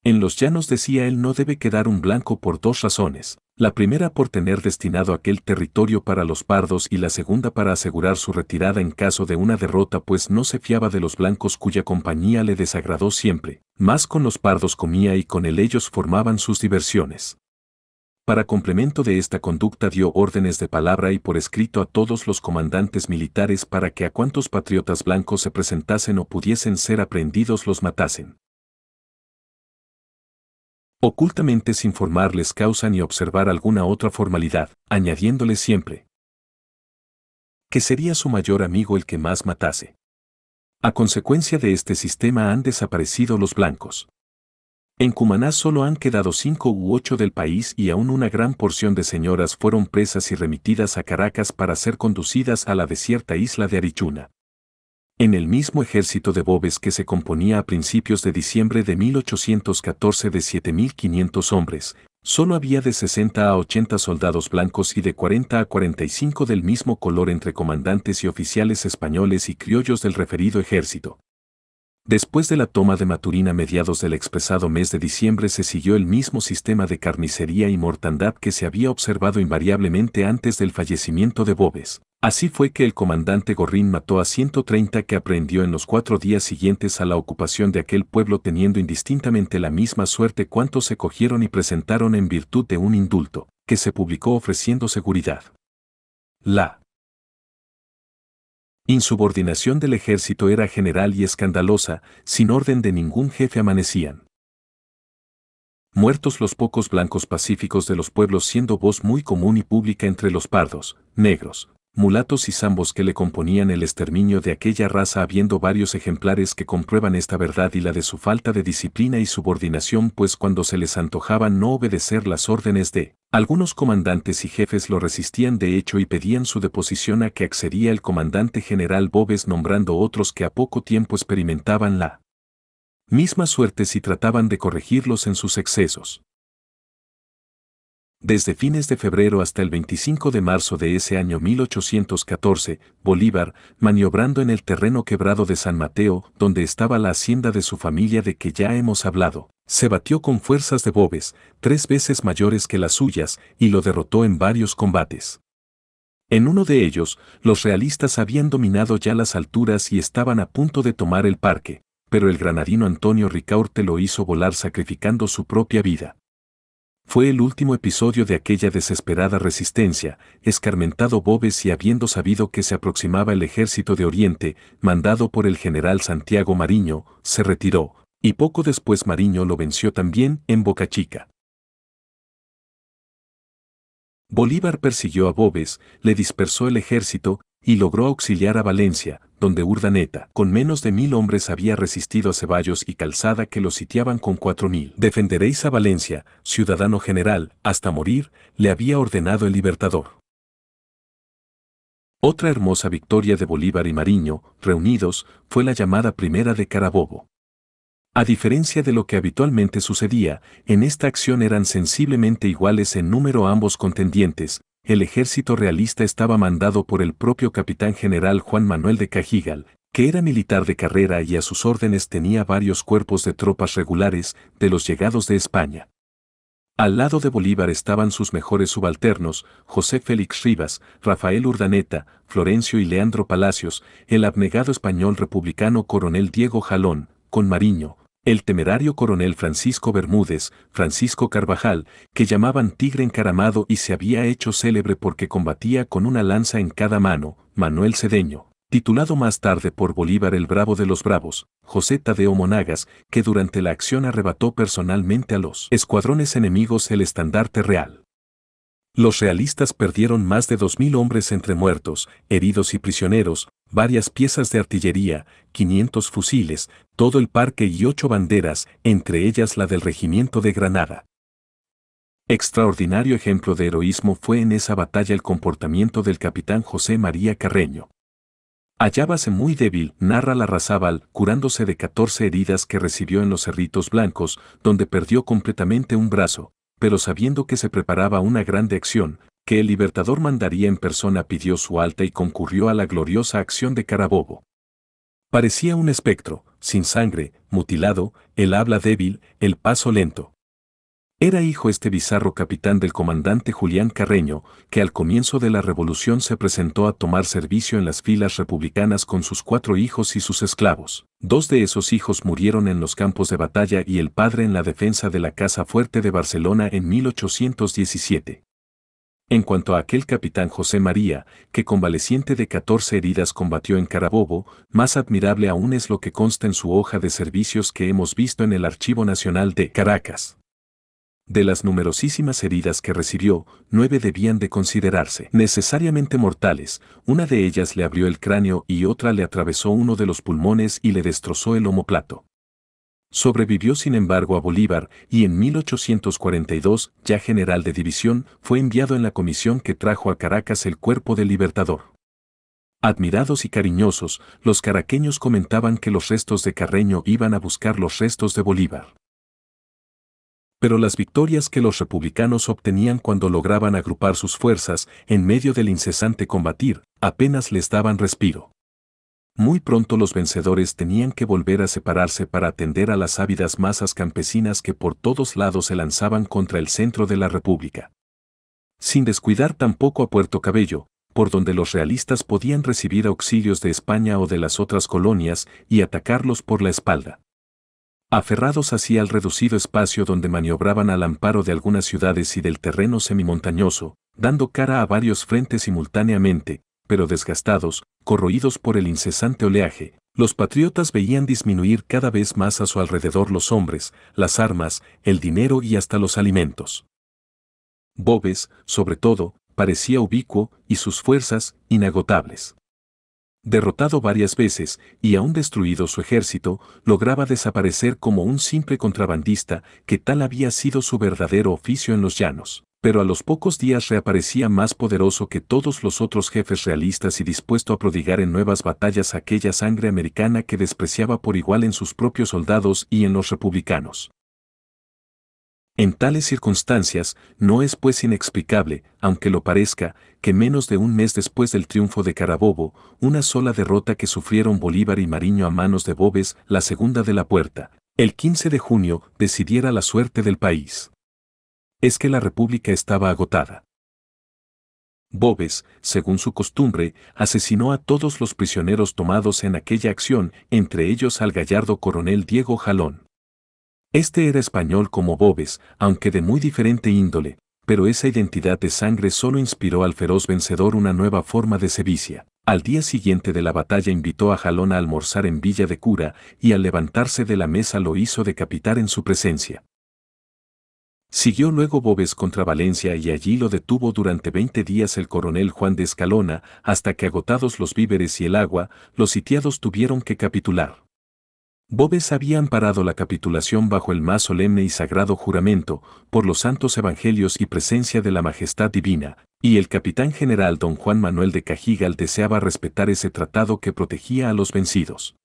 En los llanos decía él no debe quedar un blanco por dos razones, la primera por tener destinado aquel territorio para los pardos y la segunda para asegurar su retirada en caso de una derrota pues no se fiaba de los blancos cuya compañía le desagradó siempre, más con los pardos comía y con él ellos formaban sus diversiones. Para complemento de esta conducta dio órdenes de palabra y por escrito a todos los comandantes militares para que a cuantos patriotas blancos se presentasen o pudiesen ser aprehendidos los matasen. Ocultamente sin formarles causa ni observar alguna otra formalidad, añadiéndoles siempre que sería su mayor amigo el que más matase. A consecuencia de este sistema han desaparecido los blancos. En Cumaná solo han quedado cinco u ocho del país y aún una gran porción de señoras fueron presas y remitidas a Caracas para ser conducidas a la desierta isla de Arichuna. En el mismo ejército de Bobes que se componía a principios de diciembre de 1814 de 7.500 hombres, solo había de 60 a 80 soldados blancos y de 40 a 45 del mismo color entre comandantes y oficiales españoles y criollos del referido ejército. Después de la toma de Maturina a mediados del expresado mes de diciembre se siguió el mismo sistema de carnicería y mortandad que se había observado invariablemente antes del fallecimiento de Bobes. Así fue que el comandante Gorrín mató a 130 que aprendió en los cuatro días siguientes a la ocupación de aquel pueblo teniendo indistintamente la misma suerte cuantos se cogieron y presentaron en virtud de un indulto, que se publicó ofreciendo seguridad. La Insubordinación del ejército era general y escandalosa, sin orden de ningún jefe amanecían. Muertos los pocos blancos pacíficos de los pueblos siendo voz muy común y pública entre los pardos, negros, mulatos y zambos que le componían el exterminio de aquella raza habiendo varios ejemplares que comprueban esta verdad y la de su falta de disciplina y subordinación pues cuando se les antojaba no obedecer las órdenes de algunos comandantes y jefes lo resistían de hecho y pedían su deposición a que accedía el comandante general Bobes nombrando otros que a poco tiempo experimentaban la misma suerte si trataban de corregirlos en sus excesos. Desde fines de febrero hasta el 25 de marzo de ese año 1814, Bolívar, maniobrando en el terreno quebrado de San Mateo, donde estaba la hacienda de su familia de que ya hemos hablado, se batió con fuerzas de Bobes, tres veces mayores que las suyas, y lo derrotó en varios combates. En uno de ellos, los realistas habían dominado ya las alturas y estaban a punto de tomar el parque, pero el granadino Antonio Ricaurte lo hizo volar sacrificando su propia vida. Fue el último episodio de aquella desesperada resistencia, escarmentado Bobes y habiendo sabido que se aproximaba el ejército de Oriente, mandado por el general Santiago Mariño, se retiró, y poco después Mariño lo venció también en Boca Chica. Bolívar persiguió a Bobes, le dispersó el ejército y logró auxiliar a Valencia, donde Urdaneta, con menos de mil hombres, había resistido a Ceballos y Calzada que lo sitiaban con cuatro mil. Defenderéis a Valencia, ciudadano general, hasta morir, le había ordenado el libertador. Otra hermosa victoria de Bolívar y Mariño, reunidos, fue la llamada Primera de Carabobo. A diferencia de lo que habitualmente sucedía, en esta acción eran sensiblemente iguales en número ambos contendientes, el ejército realista estaba mandado por el propio capitán general Juan Manuel de Cajigal, que era militar de carrera y a sus órdenes tenía varios cuerpos de tropas regulares de los llegados de España. Al lado de Bolívar estaban sus mejores subalternos, José Félix Rivas, Rafael Urdaneta, Florencio y Leandro Palacios, el abnegado español republicano coronel Diego Jalón, con Mariño, el temerario coronel Francisco Bermúdez, Francisco Carvajal, que llamaban Tigre Encaramado y se había hecho célebre porque combatía con una lanza en cada mano, Manuel Cedeño, titulado más tarde por Bolívar el Bravo de los Bravos, José Tadeo Monagas, que durante la acción arrebató personalmente a los escuadrones enemigos el estandarte real. Los realistas perdieron más de 2.000 hombres entre muertos, heridos y prisioneros, varias piezas de artillería, 500 fusiles, todo el parque y ocho banderas, entre ellas la del Regimiento de Granada. Extraordinario ejemplo de heroísmo fue en esa batalla el comportamiento del capitán José María Carreño. Hallábase muy débil, narra la Razábal, curándose de 14 heridas que recibió en los Cerritos Blancos, donde perdió completamente un brazo, pero sabiendo que se preparaba una grande acción, que el libertador mandaría en persona pidió su alta y concurrió a la gloriosa acción de Carabobo. Parecía un espectro, sin sangre, mutilado, el habla débil, el paso lento. Era hijo este bizarro capitán del comandante Julián Carreño, que al comienzo de la revolución se presentó a tomar servicio en las filas republicanas con sus cuatro hijos y sus esclavos. Dos de esos hijos murieron en los campos de batalla y el padre en la defensa de la Casa Fuerte de Barcelona en 1817. En cuanto a aquel capitán José María, que convaleciente de 14 heridas combatió en Carabobo, más admirable aún es lo que consta en su hoja de servicios que hemos visto en el Archivo Nacional de Caracas. De las numerosísimas heridas que recibió, nueve debían de considerarse necesariamente mortales, una de ellas le abrió el cráneo y otra le atravesó uno de los pulmones y le destrozó el homoplato. Sobrevivió sin embargo a Bolívar y en 1842, ya general de división, fue enviado en la comisión que trajo a Caracas el cuerpo del libertador. Admirados y cariñosos, los caraqueños comentaban que los restos de Carreño iban a buscar los restos de Bolívar pero las victorias que los republicanos obtenían cuando lograban agrupar sus fuerzas en medio del incesante combatir apenas les daban respiro. Muy pronto los vencedores tenían que volver a separarse para atender a las ávidas masas campesinas que por todos lados se lanzaban contra el centro de la República. Sin descuidar tampoco a Puerto Cabello, por donde los realistas podían recibir auxilios de España o de las otras colonias y atacarlos por la espalda aferrados así al reducido espacio donde maniobraban al amparo de algunas ciudades y del terreno semimontañoso, dando cara a varios frentes simultáneamente, pero desgastados, corroídos por el incesante oleaje, los patriotas veían disminuir cada vez más a su alrededor los hombres, las armas, el dinero y hasta los alimentos. Bobes, sobre todo, parecía ubicuo y sus fuerzas, inagotables derrotado varias veces y aún destruido su ejército, lograba desaparecer como un simple contrabandista, que tal había sido su verdadero oficio en los llanos. Pero a los pocos días reaparecía más poderoso que todos los otros jefes realistas y dispuesto a prodigar en nuevas batallas aquella sangre americana que despreciaba por igual en sus propios soldados y en los republicanos. En tales circunstancias, no es pues inexplicable, aunque lo parezca, que menos de un mes después del triunfo de Carabobo, una sola derrota que sufrieron Bolívar y Mariño a manos de Bobes, la segunda de la puerta, el 15 de junio, decidiera la suerte del país. Es que la República estaba agotada. Bobes, según su costumbre, asesinó a todos los prisioneros tomados en aquella acción, entre ellos al gallardo coronel Diego Jalón. Este era español como Bobes, aunque de muy diferente índole, pero esa identidad de sangre solo inspiró al feroz vencedor una nueva forma de sevicia. Al día siguiente de la batalla invitó a Jalón a almorzar en Villa de Cura y al levantarse de la mesa lo hizo decapitar en su presencia. Siguió luego Bobes contra Valencia y allí lo detuvo durante 20 días el coronel Juan de Escalona, hasta que agotados los víveres y el agua, los sitiados tuvieron que capitular. Bobes había amparado la capitulación bajo el más solemne y sagrado juramento, por los santos evangelios y presencia de la majestad divina, y el capitán general don Juan Manuel de Cajigal deseaba respetar ese tratado que protegía a los vencidos.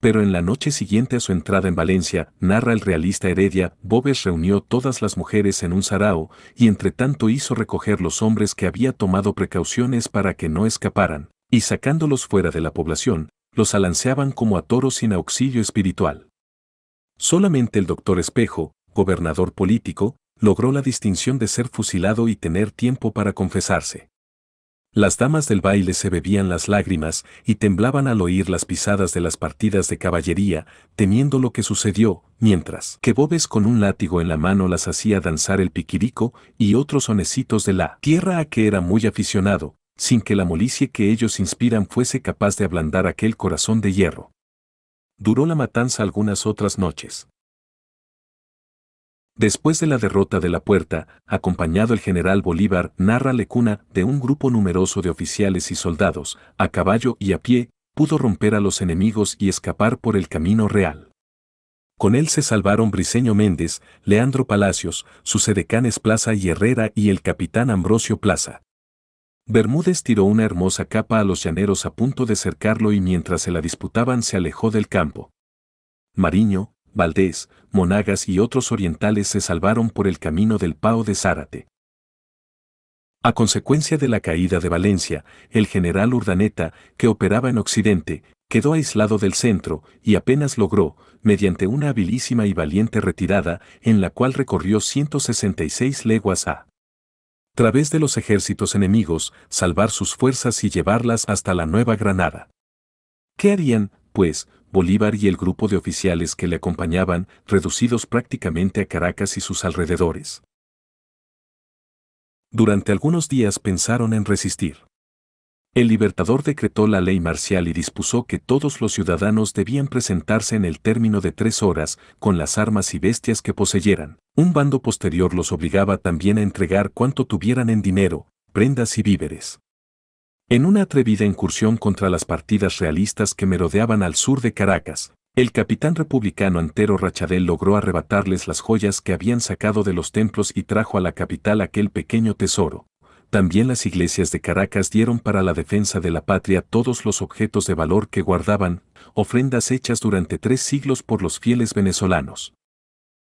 Pero en la noche siguiente a su entrada en Valencia, narra el realista Heredia, Bobes reunió todas las mujeres en un sarao, y entre tanto hizo recoger los hombres que había tomado precauciones para que no escaparan, y sacándolos fuera de la población, los alanceaban como a toros sin auxilio espiritual. Solamente el doctor Espejo, gobernador político, logró la distinción de ser fusilado y tener tiempo para confesarse. Las damas del baile se bebían las lágrimas y temblaban al oír las pisadas de las partidas de caballería, temiendo lo que sucedió, mientras que Bobes con un látigo en la mano las hacía danzar el piquirico y otros sonecitos de la tierra a que era muy aficionado, sin que la molicie que ellos inspiran fuese capaz de ablandar aquel corazón de hierro. Duró la matanza algunas otras noches. Después de la derrota de la puerta, acompañado el general Bolívar, narra Lecuna, de un grupo numeroso de oficiales y soldados, a caballo y a pie, pudo romper a los enemigos y escapar por el camino real. Con él se salvaron Briseño Méndez, Leandro Palacios, sus edecanes Plaza y Herrera y el capitán Ambrosio Plaza. Bermúdez tiró una hermosa capa a los llaneros a punto de cercarlo y mientras se la disputaban se alejó del campo. Mariño, Valdés, Monagas y otros orientales se salvaron por el camino del Pao de Zárate. A consecuencia de la caída de Valencia, el general Urdaneta, que operaba en Occidente, quedó aislado del centro y apenas logró, mediante una habilísima y valiente retirada, en la cual recorrió 166 leguas a través de los ejércitos enemigos, salvar sus fuerzas y llevarlas hasta la Nueva Granada. ¿Qué harían, pues, Bolívar y el grupo de oficiales que le acompañaban, reducidos prácticamente a Caracas y sus alrededores? Durante algunos días pensaron en resistir. El libertador decretó la ley marcial y dispuso que todos los ciudadanos debían presentarse en el término de tres horas con las armas y bestias que poseyeran. Un bando posterior los obligaba también a entregar cuanto tuvieran en dinero, prendas y víveres. En una atrevida incursión contra las partidas realistas que merodeaban al sur de Caracas, el capitán republicano Antero Rachadel logró arrebatarles las joyas que habían sacado de los templos y trajo a la capital aquel pequeño tesoro, también las iglesias de Caracas dieron para la defensa de la patria todos los objetos de valor que guardaban, ofrendas hechas durante tres siglos por los fieles venezolanos.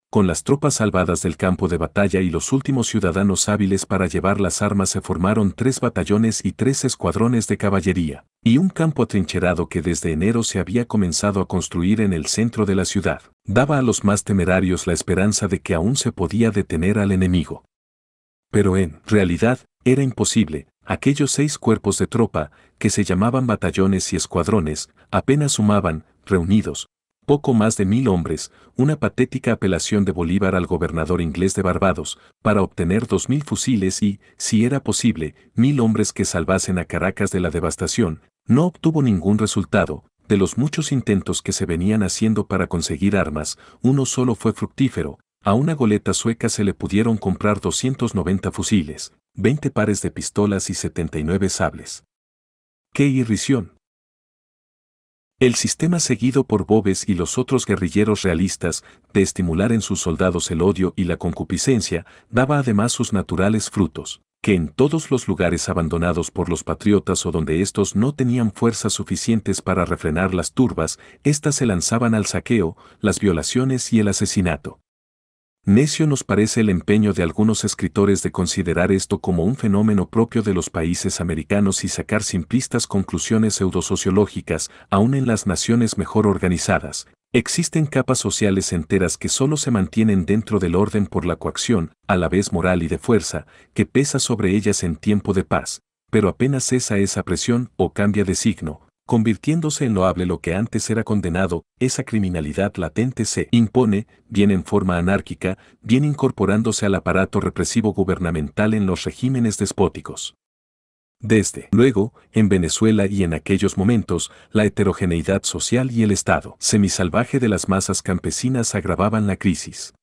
Con las tropas salvadas del campo de batalla y los últimos ciudadanos hábiles para llevar las armas se formaron tres batallones y tres escuadrones de caballería, y un campo atrincherado que desde enero se había comenzado a construir en el centro de la ciudad, daba a los más temerarios la esperanza de que aún se podía detener al enemigo. Pero en realidad, era imposible, aquellos seis cuerpos de tropa, que se llamaban batallones y escuadrones, apenas sumaban, reunidos, poco más de mil hombres, una patética apelación de Bolívar al gobernador inglés de Barbados, para obtener dos mil fusiles y, si era posible, mil hombres que salvasen a Caracas de la devastación, no obtuvo ningún resultado. De los muchos intentos que se venían haciendo para conseguir armas, uno solo fue fructífero, a una goleta sueca se le pudieron comprar 290 fusiles, 20 pares de pistolas y 79 sables. ¡Qué irrisión! El sistema seguido por Bobes y los otros guerrilleros realistas de estimular en sus soldados el odio y la concupiscencia daba además sus naturales frutos, que en todos los lugares abandonados por los patriotas o donde estos no tenían fuerzas suficientes para refrenar las turbas, éstas se lanzaban al saqueo, las violaciones y el asesinato. Necio nos parece el empeño de algunos escritores de considerar esto como un fenómeno propio de los países americanos y sacar simplistas conclusiones pseudosociológicas, aun en las naciones mejor organizadas. Existen capas sociales enteras que solo se mantienen dentro del orden por la coacción, a la vez moral y de fuerza, que pesa sobre ellas en tiempo de paz, pero apenas cesa esa presión o cambia de signo, Convirtiéndose en loable lo que antes era condenado, esa criminalidad latente se impone, bien en forma anárquica, bien incorporándose al aparato represivo gubernamental en los regímenes despóticos. Desde luego, en Venezuela y en aquellos momentos, la heterogeneidad social y el estado semisalvaje de las masas campesinas agravaban la crisis.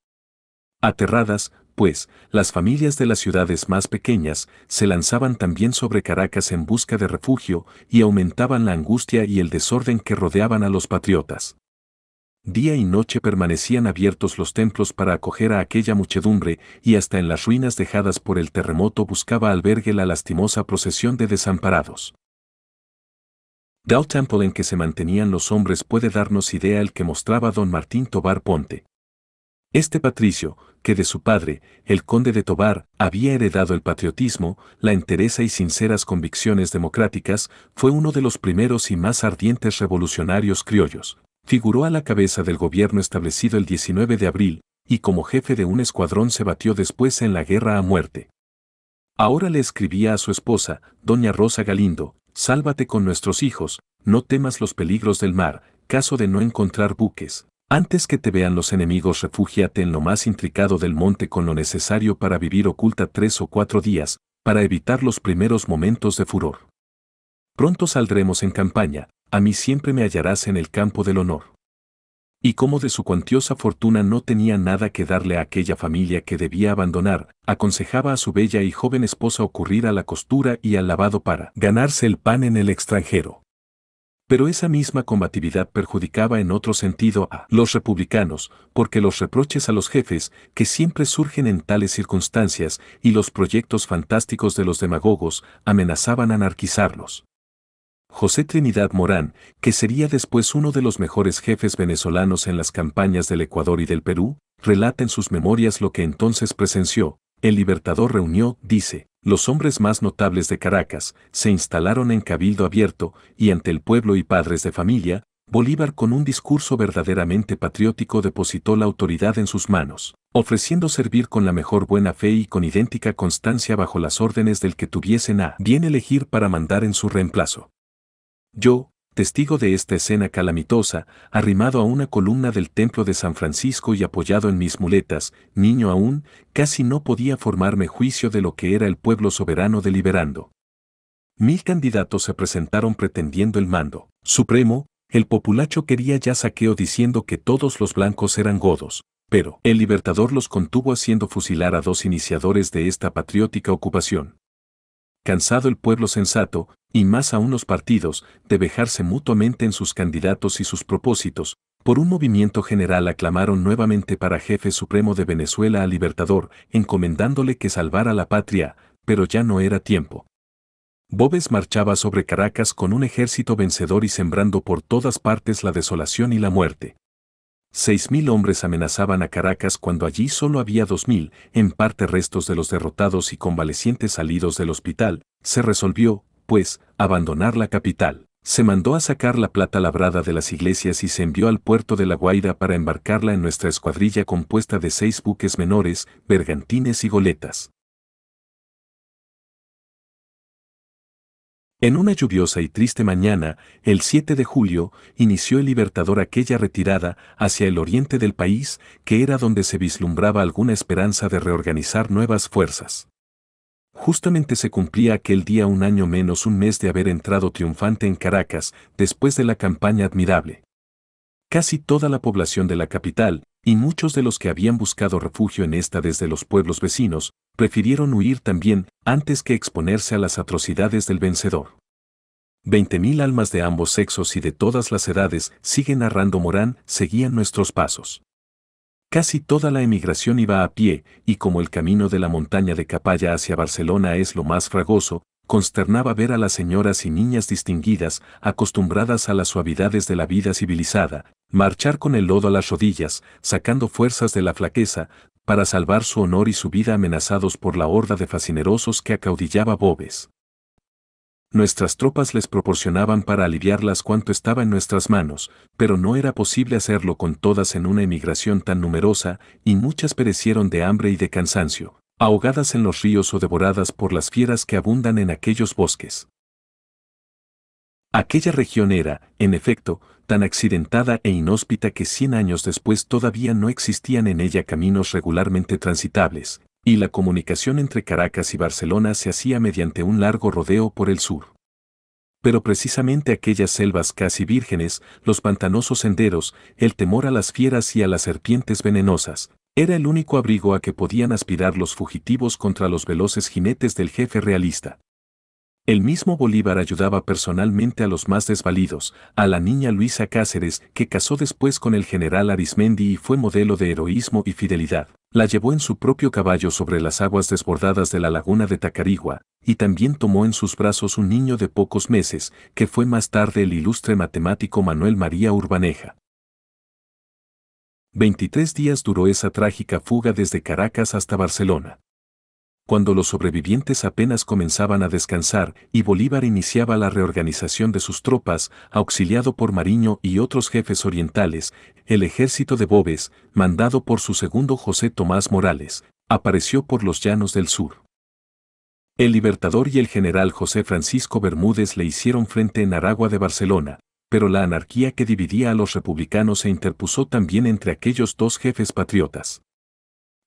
Aterradas, pues, las familias de las ciudades más pequeñas se lanzaban también sobre Caracas en busca de refugio y aumentaban la angustia y el desorden que rodeaban a los patriotas. Día y noche permanecían abiertos los templos para acoger a aquella muchedumbre y hasta en las ruinas dejadas por el terremoto buscaba albergue la lastimosa procesión de desamparados. Del Temple en que se mantenían los hombres puede darnos idea el que mostraba don Martín Tobar Ponte. Este patricio, que de su padre, el conde de Tobar, había heredado el patriotismo, la entereza y sinceras convicciones democráticas, fue uno de los primeros y más ardientes revolucionarios criollos. Figuró a la cabeza del gobierno establecido el 19 de abril, y como jefe de un escuadrón se batió después en la guerra a muerte. Ahora le escribía a su esposa, doña Rosa Galindo, Sálvate con nuestros hijos, no temas los peligros del mar, caso de no encontrar buques, antes que te vean los enemigos, refúgiate en lo más intricado del monte con lo necesario para vivir oculta tres o cuatro días, para evitar los primeros momentos de furor. Pronto saldremos en campaña, a mí siempre me hallarás en el campo del honor. Y como de su cuantiosa fortuna no tenía nada que darle a aquella familia que debía abandonar, aconsejaba a su bella y joven esposa ocurrir a la costura y al lavado para ganarse el pan en el extranjero pero esa misma combatividad perjudicaba en otro sentido a los republicanos, porque los reproches a los jefes, que siempre surgen en tales circunstancias, y los proyectos fantásticos de los demagogos, amenazaban anarquizarlos. José Trinidad Morán, que sería después uno de los mejores jefes venezolanos en las campañas del Ecuador y del Perú, relata en sus memorias lo que entonces presenció, el Libertador reunió, dice, los hombres más notables de Caracas, se instalaron en Cabildo Abierto y ante el pueblo y padres de familia, Bolívar con un discurso verdaderamente patriótico depositó la autoridad en sus manos, ofreciendo servir con la mejor buena fe y con idéntica constancia bajo las órdenes del que tuviesen a bien elegir para mandar en su reemplazo. Yo, testigo de esta escena calamitosa, arrimado a una columna del templo de San Francisco y apoyado en mis muletas, niño aún, casi no podía formarme juicio de lo que era el pueblo soberano deliberando. Mil candidatos se presentaron pretendiendo el mando. Supremo, el populacho quería ya saqueo diciendo que todos los blancos eran godos, pero el libertador los contuvo haciendo fusilar a dos iniciadores de esta patriótica ocupación. Cansado el pueblo sensato, y más a unos partidos, de vejarse mutuamente en sus candidatos y sus propósitos, por un movimiento general aclamaron nuevamente para jefe supremo de Venezuela al Libertador, encomendándole que salvara la patria, pero ya no era tiempo. Bobes marchaba sobre Caracas con un ejército vencedor y sembrando por todas partes la desolación y la muerte. Seis mil hombres amenazaban a Caracas cuando allí solo había dos mil, en parte restos de los derrotados y convalecientes salidos del hospital, se resolvió, pues, abandonar la capital. Se mandó a sacar la plata labrada de las iglesias y se envió al puerto de La Guaira para embarcarla en nuestra escuadrilla compuesta de seis buques menores, bergantines y goletas. En una lluviosa y triste mañana, el 7 de julio, inició el Libertador aquella retirada hacia el oriente del país, que era donde se vislumbraba alguna esperanza de reorganizar nuevas fuerzas. Justamente se cumplía aquel día un año menos un mes de haber entrado triunfante en Caracas después de la campaña admirable. Casi toda la población de la capital, y muchos de los que habían buscado refugio en esta desde los pueblos vecinos, prefirieron huir también antes que exponerse a las atrocidades del vencedor. Veinte mil almas de ambos sexos y de todas las edades, sigue narrando Morán, seguían nuestros pasos. Casi toda la emigración iba a pie, y como el camino de la montaña de Capalla hacia Barcelona es lo más fragoso, consternaba ver a las señoras y niñas distinguidas, acostumbradas a las suavidades de la vida civilizada, marchar con el lodo a las rodillas, sacando fuerzas de la flaqueza, para salvar su honor y su vida amenazados por la horda de fascinerosos que acaudillaba Bobes. Nuestras tropas les proporcionaban para aliviarlas cuanto estaba en nuestras manos, pero no era posible hacerlo con todas en una emigración tan numerosa, y muchas perecieron de hambre y de cansancio, ahogadas en los ríos o devoradas por las fieras que abundan en aquellos bosques. Aquella región era, en efecto, tan accidentada e inhóspita que cien años después todavía no existían en ella caminos regularmente transitables, y la comunicación entre Caracas y Barcelona se hacía mediante un largo rodeo por el sur. Pero precisamente aquellas selvas casi vírgenes, los pantanosos senderos, el temor a las fieras y a las serpientes venenosas, era el único abrigo a que podían aspirar los fugitivos contra los veloces jinetes del jefe realista. El mismo Bolívar ayudaba personalmente a los más desvalidos, a la niña Luisa Cáceres, que casó después con el general Arismendi y fue modelo de heroísmo y fidelidad. La llevó en su propio caballo sobre las aguas desbordadas de la laguna de Tacarigua, y también tomó en sus brazos un niño de pocos meses, que fue más tarde el ilustre matemático Manuel María Urbaneja. 23 días duró esa trágica fuga desde Caracas hasta Barcelona cuando los sobrevivientes apenas comenzaban a descansar y Bolívar iniciaba la reorganización de sus tropas, auxiliado por Mariño y otros jefes orientales, el ejército de Bobes, mandado por su segundo José Tomás Morales, apareció por los llanos del sur. El Libertador y el general José Francisco Bermúdez le hicieron frente en Aragua de Barcelona, pero la anarquía que dividía a los republicanos se interpuso también entre aquellos dos jefes patriotas.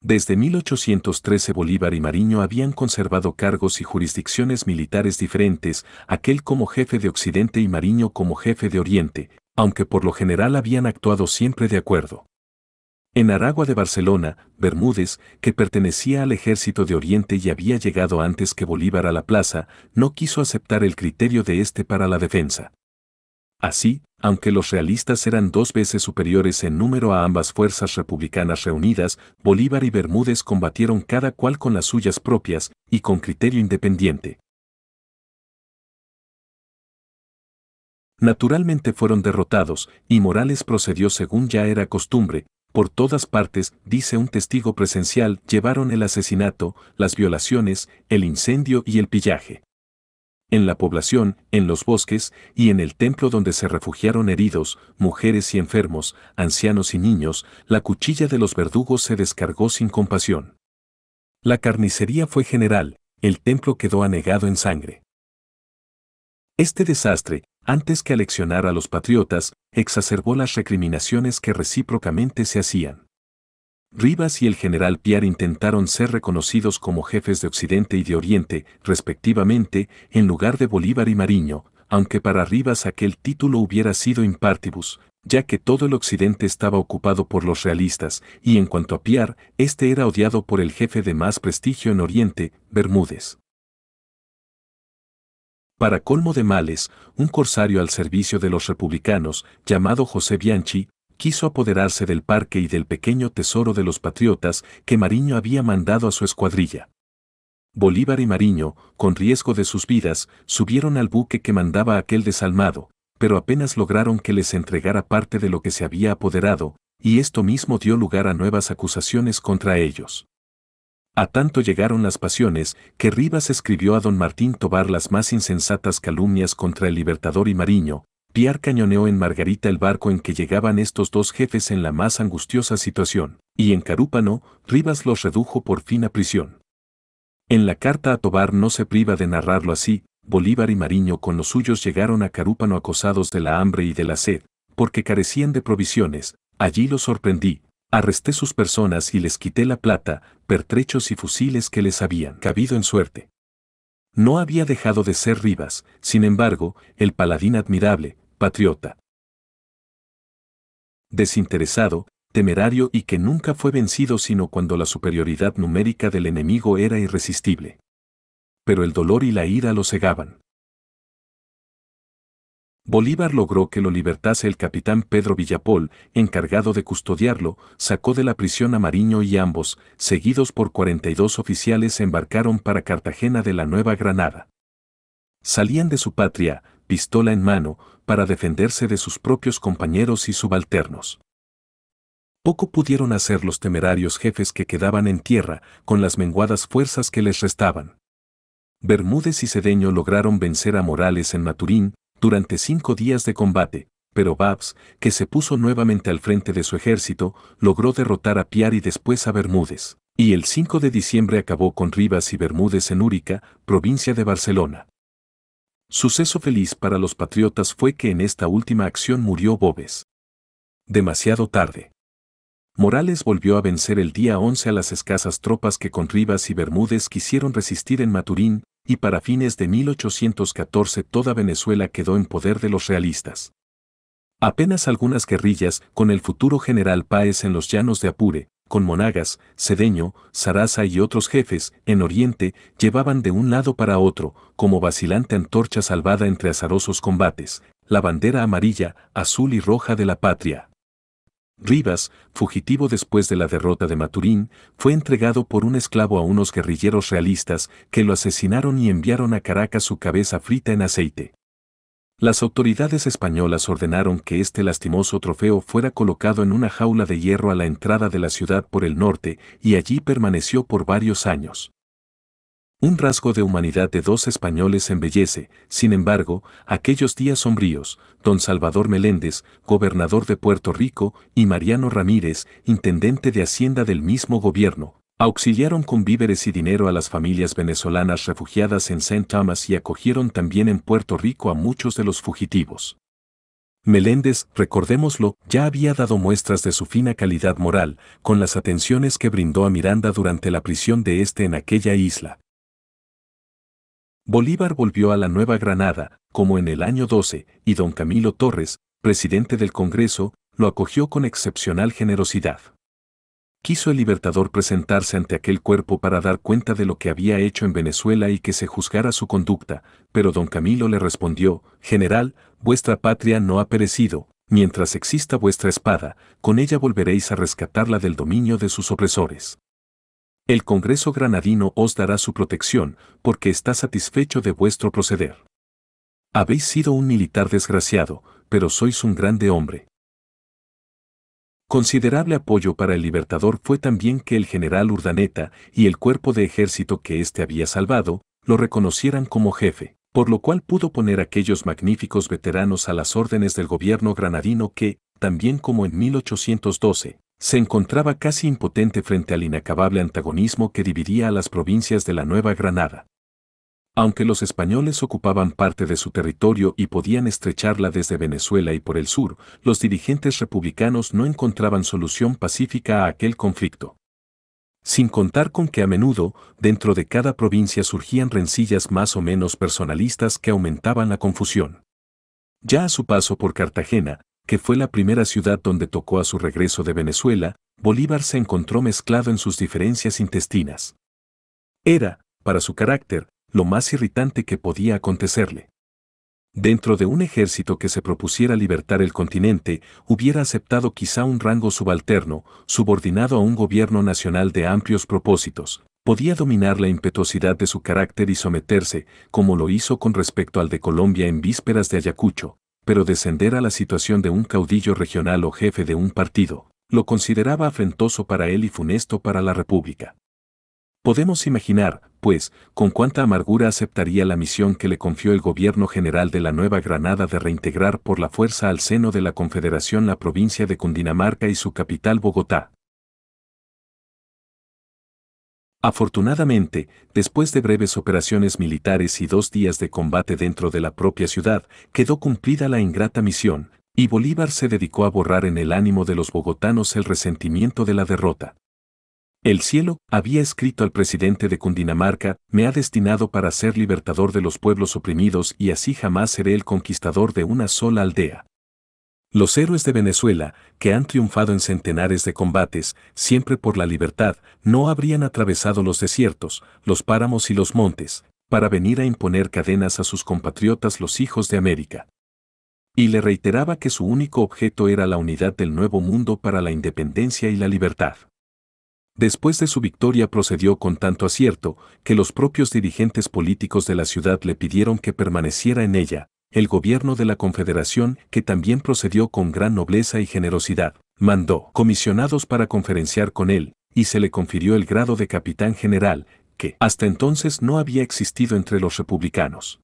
Desde 1813 Bolívar y Mariño habían conservado cargos y jurisdicciones militares diferentes, aquel como jefe de Occidente y Mariño como jefe de Oriente, aunque por lo general habían actuado siempre de acuerdo. En Aragua de Barcelona, Bermúdez, que pertenecía al ejército de Oriente y había llegado antes que Bolívar a la plaza, no quiso aceptar el criterio de este para la defensa. Así, aunque los realistas eran dos veces superiores en número a ambas fuerzas republicanas reunidas, Bolívar y Bermúdez combatieron cada cual con las suyas propias y con criterio independiente. Naturalmente fueron derrotados, y Morales procedió según ya era costumbre, por todas partes, dice un testigo presencial, llevaron el asesinato, las violaciones, el incendio y el pillaje en la población, en los bosques y en el templo donde se refugiaron heridos, mujeres y enfermos, ancianos y niños, la cuchilla de los verdugos se descargó sin compasión. La carnicería fue general, el templo quedó anegado en sangre. Este desastre, antes que aleccionar a los patriotas, exacerbó las recriminaciones que recíprocamente se hacían. Rivas y el general Piar intentaron ser reconocidos como jefes de Occidente y de Oriente, respectivamente, en lugar de Bolívar y Mariño, aunque para Rivas aquel título hubiera sido impartibus, ya que todo el occidente estaba ocupado por los realistas, y en cuanto a Piar, este era odiado por el jefe de más prestigio en Oriente, Bermúdez. Para colmo de males, un corsario al servicio de los republicanos, llamado José Bianchi, quiso apoderarse del parque y del pequeño tesoro de los patriotas que Mariño había mandado a su escuadrilla. Bolívar y Mariño, con riesgo de sus vidas, subieron al buque que mandaba aquel desalmado, pero apenas lograron que les entregara parte de lo que se había apoderado, y esto mismo dio lugar a nuevas acusaciones contra ellos. A tanto llegaron las pasiones que Rivas escribió a don Martín Tobar las más insensatas calumnias contra el libertador y Mariño, Piar cañoneó en Margarita el barco en que llegaban estos dos jefes en la más angustiosa situación, y en Carúpano, Rivas los redujo por fin a prisión. En la carta a Tobar no se priva de narrarlo así, Bolívar y Mariño con los suyos llegaron a Carúpano acosados de la hambre y de la sed, porque carecían de provisiones, allí los sorprendí, arresté sus personas y les quité la plata, pertrechos y fusiles que les habían cabido en suerte. No había dejado de ser Rivas, sin embargo, el paladín admirable, patriota. Desinteresado, temerario y que nunca fue vencido sino cuando la superioridad numérica del enemigo era irresistible. Pero el dolor y la ira lo cegaban. Bolívar logró que lo libertase el capitán Pedro Villapol, encargado de custodiarlo, sacó de la prisión a Mariño y ambos, seguidos por 42 oficiales, embarcaron para Cartagena de la Nueva Granada. Salían de su patria, pistola en mano, para defenderse de sus propios compañeros y subalternos. Poco pudieron hacer los temerarios jefes que quedaban en tierra con las menguadas fuerzas que les restaban. Bermúdez y Cedeño lograron vencer a Morales en Maturín durante cinco días de combate, pero Babs, que se puso nuevamente al frente de su ejército, logró derrotar a Piar y después a Bermúdez, y el 5 de diciembre acabó con Rivas y Bermúdez en Úrica, provincia de Barcelona. Suceso feliz para los patriotas fue que en esta última acción murió Bobes. Demasiado tarde. Morales volvió a vencer el día 11 a las escasas tropas que con Rivas y Bermúdez quisieron resistir en Maturín, y para fines de 1814 toda Venezuela quedó en poder de los realistas. Apenas algunas guerrillas, con el futuro general Páez en los llanos de Apure, con Monagas, Cedeño, Sarasa y otros jefes, en Oriente, llevaban de un lado para otro, como vacilante antorcha salvada entre azarosos combates, la bandera amarilla, azul y roja de la patria. Rivas, fugitivo después de la derrota de Maturín, fue entregado por un esclavo a unos guerrilleros realistas que lo asesinaron y enviaron a Caracas su cabeza frita en aceite. Las autoridades españolas ordenaron que este lastimoso trofeo fuera colocado en una jaula de hierro a la entrada de la ciudad por el norte y allí permaneció por varios años. Un rasgo de humanidad de dos españoles embellece, sin embargo, aquellos días sombríos, don Salvador Meléndez, gobernador de Puerto Rico, y Mariano Ramírez, intendente de Hacienda del mismo gobierno, Auxiliaron con víveres y dinero a las familias venezolanas refugiadas en St. Thomas y acogieron también en Puerto Rico a muchos de los fugitivos. Meléndez, recordémoslo, ya había dado muestras de su fina calidad moral, con las atenciones que brindó a Miranda durante la prisión de este en aquella isla. Bolívar volvió a la Nueva Granada, como en el año 12, y don Camilo Torres, presidente del Congreso, lo acogió con excepcional generosidad quiso el libertador presentarse ante aquel cuerpo para dar cuenta de lo que había hecho en Venezuela y que se juzgara su conducta, pero don Camilo le respondió, General, vuestra patria no ha perecido, mientras exista vuestra espada, con ella volveréis a rescatarla del dominio de sus opresores. El Congreso granadino os dará su protección, porque está satisfecho de vuestro proceder. Habéis sido un militar desgraciado, pero sois un grande hombre. Considerable apoyo para el Libertador fue también que el general Urdaneta y el cuerpo de ejército que éste había salvado lo reconocieran como jefe, por lo cual pudo poner aquellos magníficos veteranos a las órdenes del gobierno granadino que, también como en 1812, se encontraba casi impotente frente al inacabable antagonismo que dividía a las provincias de la Nueva Granada. Aunque los españoles ocupaban parte de su territorio y podían estrecharla desde Venezuela y por el sur, los dirigentes republicanos no encontraban solución pacífica a aquel conflicto. Sin contar con que a menudo, dentro de cada provincia surgían rencillas más o menos personalistas que aumentaban la confusión. Ya a su paso por Cartagena, que fue la primera ciudad donde tocó a su regreso de Venezuela, Bolívar se encontró mezclado en sus diferencias intestinas. Era, para su carácter, lo más irritante que podía acontecerle. Dentro de un ejército que se propusiera libertar el continente, hubiera aceptado quizá un rango subalterno, subordinado a un gobierno nacional de amplios propósitos. Podía dominar la impetuosidad de su carácter y someterse, como lo hizo con respecto al de Colombia en vísperas de Ayacucho, pero descender a la situación de un caudillo regional o jefe de un partido, lo consideraba afrentoso para él y funesto para la República. Podemos imaginar, pues, con cuánta amargura aceptaría la misión que le confió el gobierno general de la Nueva Granada de reintegrar por la fuerza al seno de la Confederación la provincia de Cundinamarca y su capital Bogotá. Afortunadamente, después de breves operaciones militares y dos días de combate dentro de la propia ciudad, quedó cumplida la ingrata misión, y Bolívar se dedicó a borrar en el ánimo de los bogotanos el resentimiento de la derrota. El cielo, había escrito al presidente de Cundinamarca, me ha destinado para ser libertador de los pueblos oprimidos y así jamás seré el conquistador de una sola aldea. Los héroes de Venezuela, que han triunfado en centenares de combates, siempre por la libertad, no habrían atravesado los desiertos, los páramos y los montes, para venir a imponer cadenas a sus compatriotas los hijos de América. Y le reiteraba que su único objeto era la unidad del nuevo mundo para la independencia y la libertad. Después de su victoria procedió con tanto acierto que los propios dirigentes políticos de la ciudad le pidieron que permaneciera en ella, el gobierno de la Confederación, que también procedió con gran nobleza y generosidad, mandó comisionados para conferenciar con él, y se le confirió el grado de capitán general, que hasta entonces no había existido entre los republicanos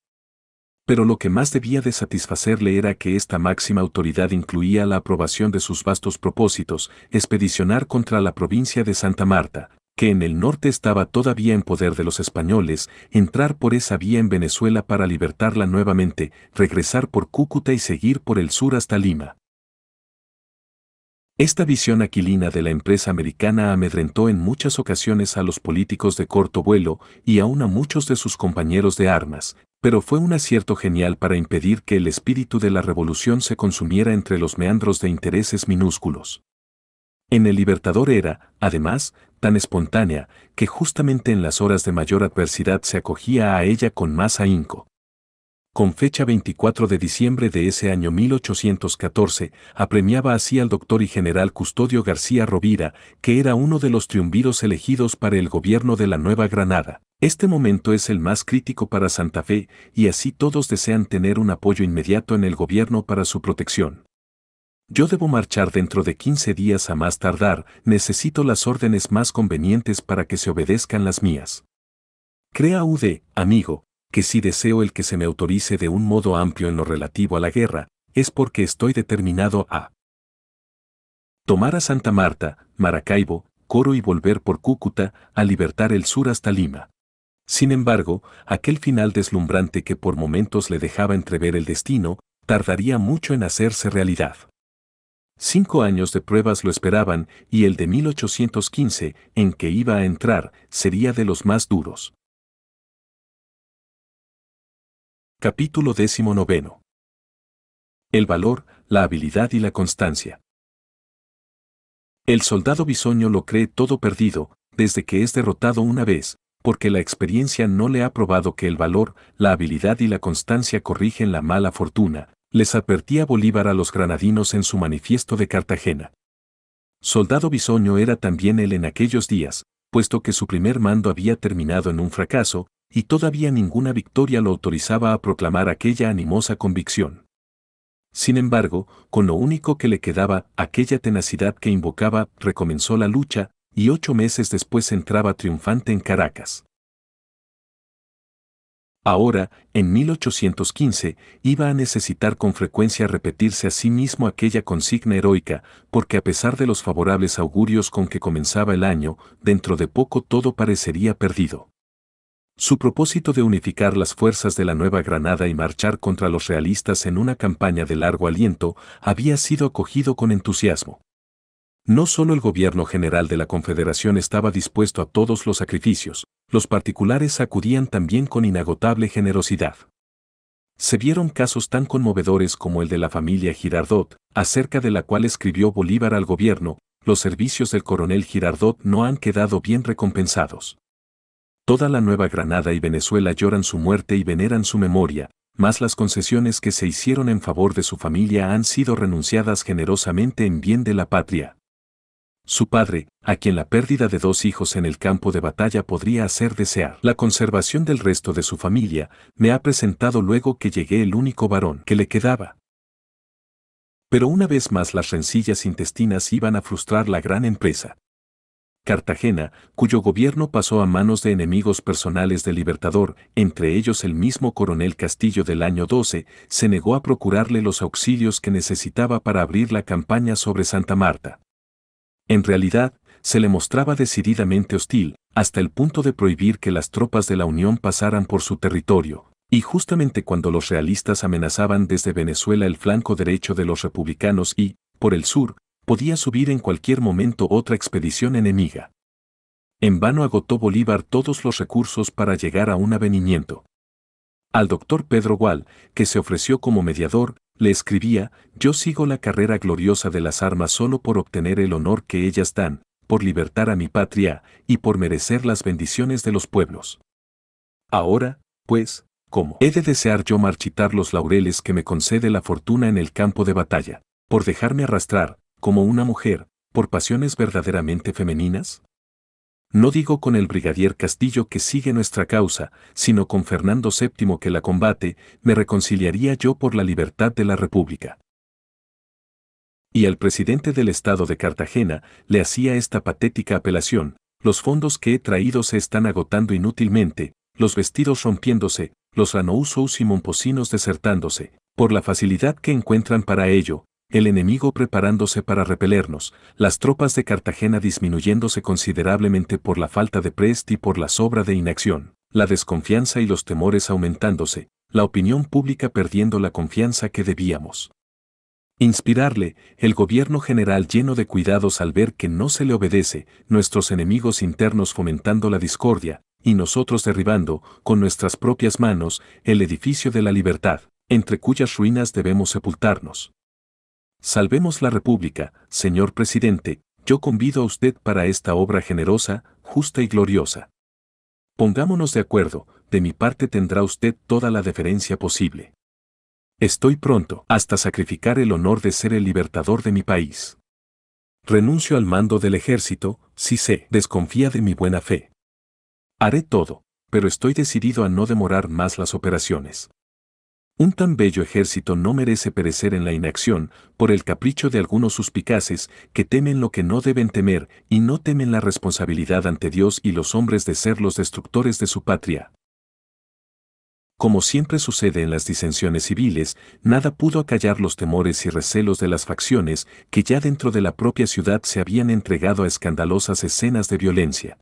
pero lo que más debía de satisfacerle era que esta máxima autoridad incluía la aprobación de sus vastos propósitos, expedicionar contra la provincia de Santa Marta, que en el norte estaba todavía en poder de los españoles, entrar por esa vía en Venezuela para libertarla nuevamente, regresar por Cúcuta y seguir por el sur hasta Lima. Esta visión aquilina de la empresa americana amedrentó en muchas ocasiones a los políticos de corto vuelo y aún a muchos de sus compañeros de armas, pero fue un acierto genial para impedir que el espíritu de la revolución se consumiera entre los meandros de intereses minúsculos. En el Libertador era, además, tan espontánea, que justamente en las horas de mayor adversidad se acogía a ella con más ahínco con fecha 24 de diciembre de ese año 1814, apremiaba así al doctor y general Custodio García Rovira, que era uno de los triunviros elegidos para el gobierno de la Nueva Granada. Este momento es el más crítico para Santa Fe, y así todos desean tener un apoyo inmediato en el gobierno para su protección. Yo debo marchar dentro de 15 días a más tardar, necesito las órdenes más convenientes para que se obedezcan las mías. Crea UD, amigo, que si deseo el que se me autorice de un modo amplio en lo relativo a la guerra, es porque estoy determinado a tomar a Santa Marta, Maracaibo, Coro y volver por Cúcuta a libertar el sur hasta Lima. Sin embargo, aquel final deslumbrante que por momentos le dejaba entrever el destino, tardaría mucho en hacerse realidad. Cinco años de pruebas lo esperaban y el de 1815, en que iba a entrar, sería de los más duros.
Capítulo décimo
El valor, la habilidad y la constancia. El soldado bisoño lo cree todo perdido, desde que es derrotado una vez, porque la experiencia no le ha probado que el valor, la habilidad y la constancia corrigen la mala fortuna, les advertía Bolívar a los granadinos en su manifiesto de Cartagena. Soldado bisoño era también él en aquellos días, puesto que su primer mando había terminado en un fracaso, y todavía ninguna victoria lo autorizaba a proclamar aquella animosa convicción. Sin embargo, con lo único que le quedaba, aquella tenacidad que invocaba, recomenzó la lucha, y ocho meses después entraba triunfante en Caracas. Ahora, en 1815, iba a necesitar con frecuencia repetirse a sí mismo aquella consigna heroica, porque a pesar de los favorables augurios con que comenzaba el año, dentro de poco todo parecería perdido. Su propósito de unificar las fuerzas de la Nueva Granada y marchar contra los realistas en una campaña de largo aliento había sido acogido con entusiasmo. No solo el gobierno general de la Confederación estaba dispuesto a todos los sacrificios, los particulares acudían también con inagotable generosidad. Se vieron casos tan conmovedores como el de la familia Girardot, acerca de la cual escribió Bolívar al gobierno, los servicios del coronel Girardot no han quedado bien recompensados. Toda la Nueva Granada y Venezuela lloran su muerte y veneran su memoria, más las concesiones que se hicieron en favor de su familia han sido renunciadas generosamente en bien de la patria. Su padre, a quien la pérdida de dos hijos en el campo de batalla podría hacer desear la conservación del resto de su familia, me ha presentado luego que llegué el único varón que le quedaba. Pero una vez más las rencillas intestinas iban a frustrar la gran empresa. Cartagena, cuyo gobierno pasó a manos de enemigos personales del Libertador, entre ellos el mismo coronel Castillo del año 12, se negó a procurarle los auxilios que necesitaba para abrir la campaña sobre Santa Marta. En realidad, se le mostraba decididamente hostil, hasta el punto de prohibir que las tropas de la Unión pasaran por su territorio. Y justamente cuando los realistas amenazaban desde Venezuela el flanco derecho de los republicanos y, por el sur, podía subir en cualquier momento otra expedición enemiga. En vano agotó Bolívar todos los recursos para llegar a un avenimiento. Al doctor Pedro Gual, que se ofreció como mediador, le escribía, yo sigo la carrera gloriosa de las armas solo por obtener el honor que ellas dan, por libertar a mi patria y por merecer las bendiciones de los pueblos. Ahora, pues, ¿cómo? He de desear yo marchitar los laureles que me concede la fortuna en el campo de batalla, por dejarme arrastrar, como una mujer, por pasiones verdaderamente femeninas? No digo con el brigadier Castillo que sigue nuestra causa, sino con Fernando VII que la combate, me reconciliaría yo por la libertad de la República. Y al presidente del Estado de Cartagena le hacía esta patética apelación, los fondos que he traído se están agotando inútilmente, los vestidos rompiéndose, los ranousos y momposinos desertándose, por la facilidad que encuentran para ello, el enemigo preparándose para repelernos, las tropas de Cartagena disminuyéndose considerablemente por la falta de prest y por la sobra de inacción, la desconfianza y los temores aumentándose, la opinión pública perdiendo la confianza que debíamos. Inspirarle, el gobierno general lleno de cuidados al ver que no se le obedece, nuestros enemigos internos fomentando la discordia, y nosotros derribando, con nuestras propias manos, el edificio de la libertad, entre cuyas ruinas debemos sepultarnos. Salvemos la República, señor presidente, yo convido a usted para esta obra generosa, justa y gloriosa. Pongámonos de acuerdo, de mi parte tendrá usted toda la deferencia posible. Estoy pronto hasta sacrificar el honor de ser el libertador de mi país. Renuncio al mando del ejército, si se desconfía de mi buena fe. Haré todo, pero estoy decidido a no demorar más las operaciones. Un tan bello ejército no merece perecer en la inacción por el capricho de algunos suspicaces que temen lo que no deben temer y no temen la responsabilidad ante Dios y los hombres de ser los destructores de su patria. Como siempre sucede en las disensiones civiles, nada pudo acallar los temores y recelos de las facciones que ya dentro de la propia ciudad se habían entregado a escandalosas escenas de violencia.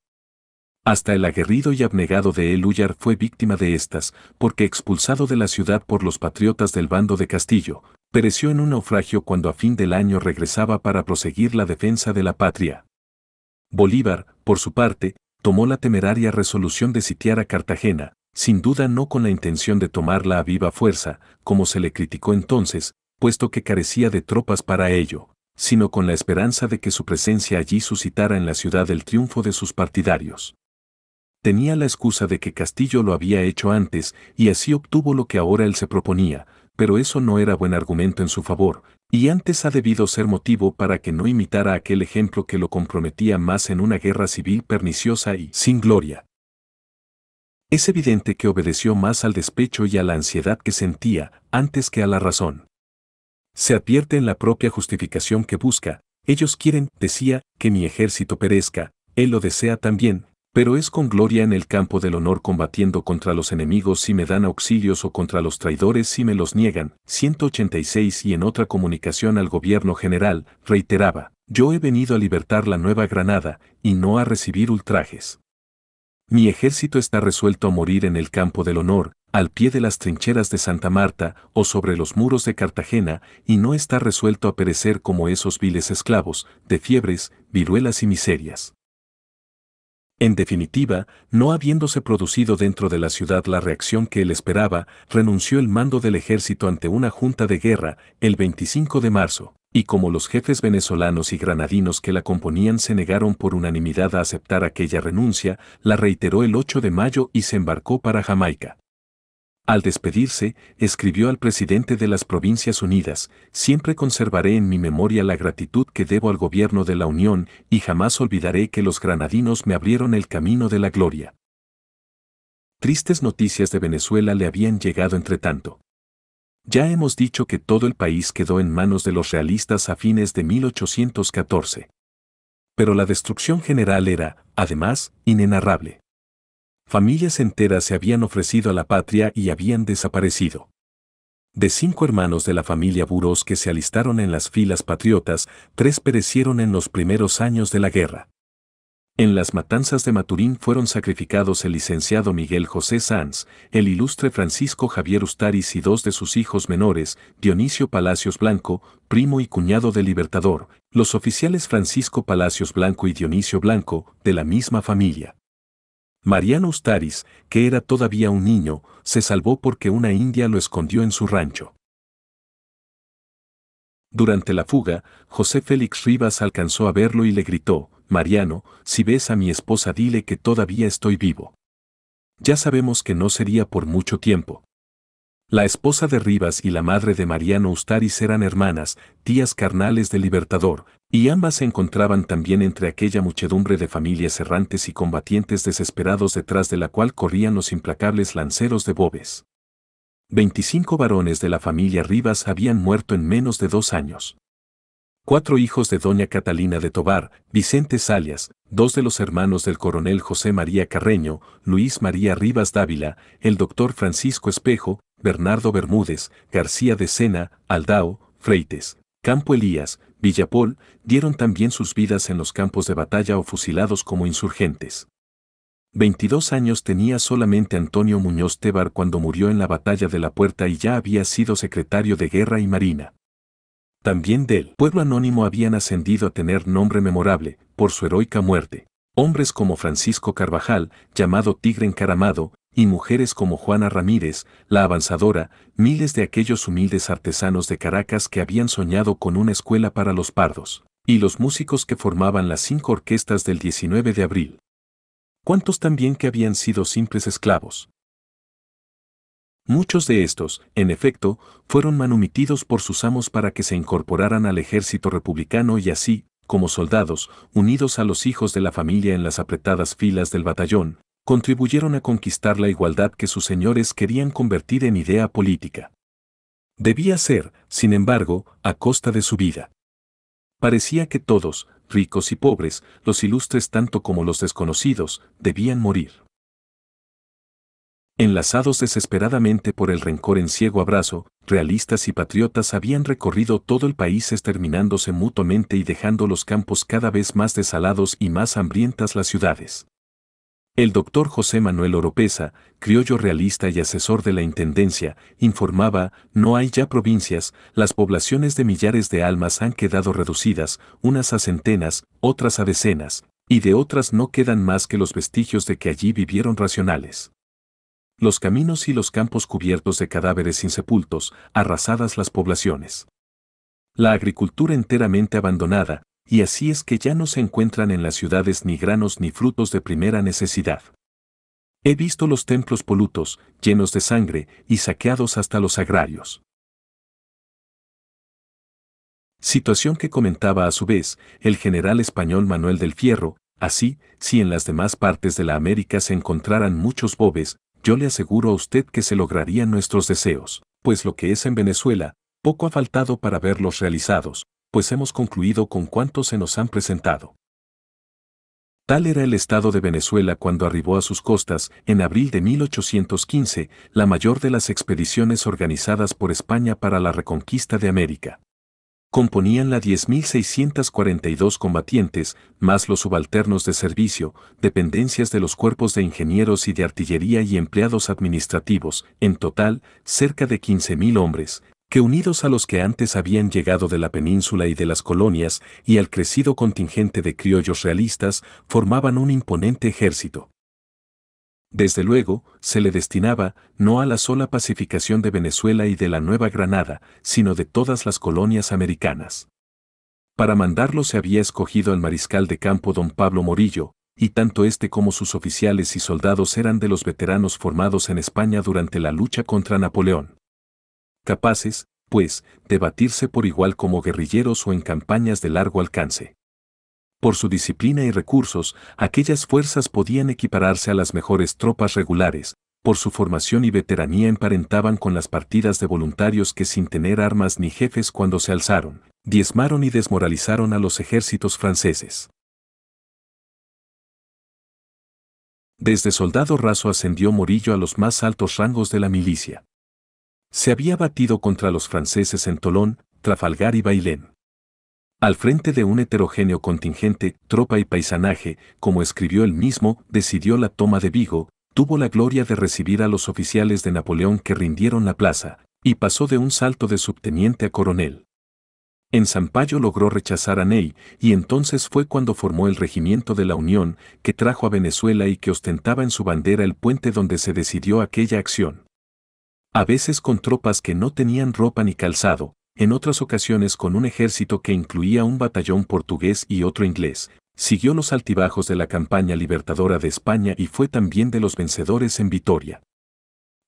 Hasta el aguerrido y abnegado de Ullar fue víctima de estas, porque expulsado de la ciudad por los patriotas del bando de Castillo, pereció en un naufragio cuando a fin del año regresaba para proseguir la defensa de la patria. Bolívar, por su parte, tomó la temeraria resolución de sitiar a Cartagena, sin duda no con la intención de tomarla a viva fuerza, como se le criticó entonces, puesto que carecía de tropas para ello, sino con la esperanza de que su presencia allí suscitara en la ciudad el triunfo de sus partidarios tenía la excusa de que Castillo lo había hecho antes y así obtuvo lo que ahora él se proponía, pero eso no era buen argumento en su favor, y antes ha debido ser motivo para que no imitara aquel ejemplo que lo comprometía más en una guerra civil perniciosa y sin gloria. Es evidente que obedeció más al despecho y a la ansiedad que sentía antes que a la razón. Se advierte en la propia justificación que busca, ellos quieren, decía, que mi ejército perezca, él lo desea también, pero es con gloria en el campo del honor combatiendo contra los enemigos si me dan auxilios o contra los traidores si me los niegan. 186 y en otra comunicación al gobierno general, reiteraba, yo he venido a libertar la Nueva Granada, y no a recibir ultrajes. Mi ejército está resuelto a morir en el campo del honor, al pie de las trincheras de Santa Marta o sobre los muros de Cartagena, y no está resuelto a perecer como esos viles esclavos, de fiebres, viruelas y miserias. En definitiva, no habiéndose producido dentro de la ciudad la reacción que él esperaba, renunció el mando del ejército ante una junta de guerra el 25 de marzo, y como los jefes venezolanos y granadinos que la componían se negaron por unanimidad a aceptar aquella renuncia, la reiteró el 8 de mayo y se embarcó para Jamaica. Al despedirse, escribió al presidente de las Provincias Unidas, siempre conservaré en mi memoria la gratitud que debo al gobierno de la Unión y jamás olvidaré que los granadinos me abrieron el camino de la gloria. Tristes noticias de Venezuela le habían llegado entretanto. Ya hemos dicho que todo el país quedó en manos de los realistas a fines de 1814. Pero la destrucción general era, además, inenarrable familias enteras se habían ofrecido a la patria y habían desaparecido. De cinco hermanos de la familia Burós que se alistaron en las filas patriotas, tres perecieron en los primeros años de la guerra. En las matanzas de Maturín fueron sacrificados el licenciado Miguel José Sanz, el ilustre Francisco Javier Ustaris y dos de sus hijos menores, Dionisio Palacios Blanco, primo y cuñado del Libertador, los oficiales Francisco Palacios Blanco y Dionisio Blanco, de la misma familia. Mariano Ustaris, que era todavía un niño, se salvó porque una india lo escondió en su rancho. Durante la fuga, José Félix Rivas alcanzó a verlo y le gritó, Mariano, si ves a mi esposa dile que todavía estoy vivo. Ya sabemos que no sería por mucho tiempo. La esposa de Rivas y la madre de Mariano Ustaris eran hermanas, tías carnales del Libertador, y ambas se encontraban también entre aquella muchedumbre de familias errantes y combatientes desesperados detrás de la cual corrían los implacables lanceros de Bobes. Veinticinco varones de la familia Rivas habían muerto en menos de dos años. Cuatro hijos de doña Catalina de Tobar, Vicente Salias, dos de los hermanos del coronel José María Carreño, Luis María Rivas Dávila, el doctor Francisco Espejo, Bernardo Bermúdez, García de Sena, Aldao, Freites, Campo Elías, Villapol, dieron también sus vidas en los campos de batalla o fusilados como insurgentes. 22 años tenía solamente Antonio Muñoz Tebar cuando murió en la batalla de la Puerta y ya había sido secretario de Guerra y Marina. También del pueblo anónimo habían ascendido a tener nombre memorable por su heroica muerte. Hombres como Francisco Carvajal, llamado Tigre Encaramado, y mujeres como Juana Ramírez, la avanzadora, miles de aquellos humildes artesanos de Caracas que habían soñado con una escuela para los pardos, y los músicos que formaban las cinco orquestas del 19 de abril. ¿Cuántos también que habían sido simples esclavos? Muchos de estos, en efecto, fueron manumitidos por sus amos para que se incorporaran al ejército republicano y así, como soldados, unidos a los hijos de la familia en las apretadas filas del batallón, contribuyeron a conquistar la igualdad que sus señores querían convertir en idea política. Debía ser, sin embargo, a costa de su vida. Parecía que todos, ricos y pobres, los ilustres tanto como los desconocidos, debían morir. Enlazados desesperadamente por el rencor en ciego abrazo, realistas y patriotas habían recorrido todo el país exterminándose mutuamente y dejando los campos cada vez más desalados y más hambrientas las ciudades. El doctor José Manuel Oropesa, criollo realista y asesor de la Intendencia, informaba, no hay ya provincias, las poblaciones de millares de almas han quedado reducidas, unas a centenas, otras a decenas, y de otras no quedan más que los vestigios de que allí vivieron racionales. Los caminos y los campos cubiertos de cadáveres insepultos, arrasadas las poblaciones. La agricultura enteramente abandonada, y así es que ya no se encuentran en las ciudades ni granos ni frutos de primera necesidad. He visto los templos polutos, llenos de sangre, y saqueados hasta los agrarios. Situación que comentaba a su vez el general español Manuel del Fierro, así, si en las demás partes de la América se encontraran muchos bobes, yo le aseguro a usted que se lograrían nuestros deseos, pues lo que es en Venezuela, poco ha faltado para verlos realizados, pues hemos concluido con cuánto se nos han presentado. Tal era el estado de Venezuela cuando arribó a sus costas, en abril de 1815, la mayor de las expediciones organizadas por España para la reconquista de América. Componían la 10.642 combatientes, más los subalternos de servicio, dependencias de los cuerpos de ingenieros y de artillería y empleados administrativos, en total, cerca de 15.000 hombres, que unidos a los que antes habían llegado de la península y de las colonias y al crecido contingente de criollos realistas, formaban un imponente ejército. Desde luego, se le destinaba no a la sola pacificación de Venezuela y de la Nueva Granada, sino de todas las colonias americanas. Para mandarlo se había escogido al mariscal de campo don Pablo Morillo, y tanto este como sus oficiales y soldados eran de los veteranos formados en España durante la lucha contra Napoleón capaces, pues, de batirse por igual como guerrilleros o en campañas de largo alcance. Por su disciplina y recursos, aquellas fuerzas podían equipararse a las mejores tropas regulares, por su formación y veteranía emparentaban con las partidas de voluntarios que sin tener armas ni jefes cuando se alzaron, diezmaron y desmoralizaron a los ejércitos franceses. Desde soldado raso ascendió Morillo a los más altos rangos de la milicia se había batido contra los franceses en Tolón, Trafalgar y Bailén. Al frente de un heterogéneo contingente, tropa y paisanaje, como escribió él mismo, decidió la toma de Vigo, tuvo la gloria de recibir a los oficiales de Napoleón que rindieron la plaza, y pasó de un salto de subteniente a coronel. En Zampayo logró rechazar a Ney, y entonces fue cuando formó el Regimiento de la Unión, que trajo a Venezuela y que ostentaba en su bandera el puente donde se decidió aquella acción a veces con tropas que no tenían ropa ni calzado, en otras ocasiones con un ejército que incluía un batallón portugués y otro inglés, siguió los altibajos de la campaña libertadora de España y fue también de los vencedores en Vitoria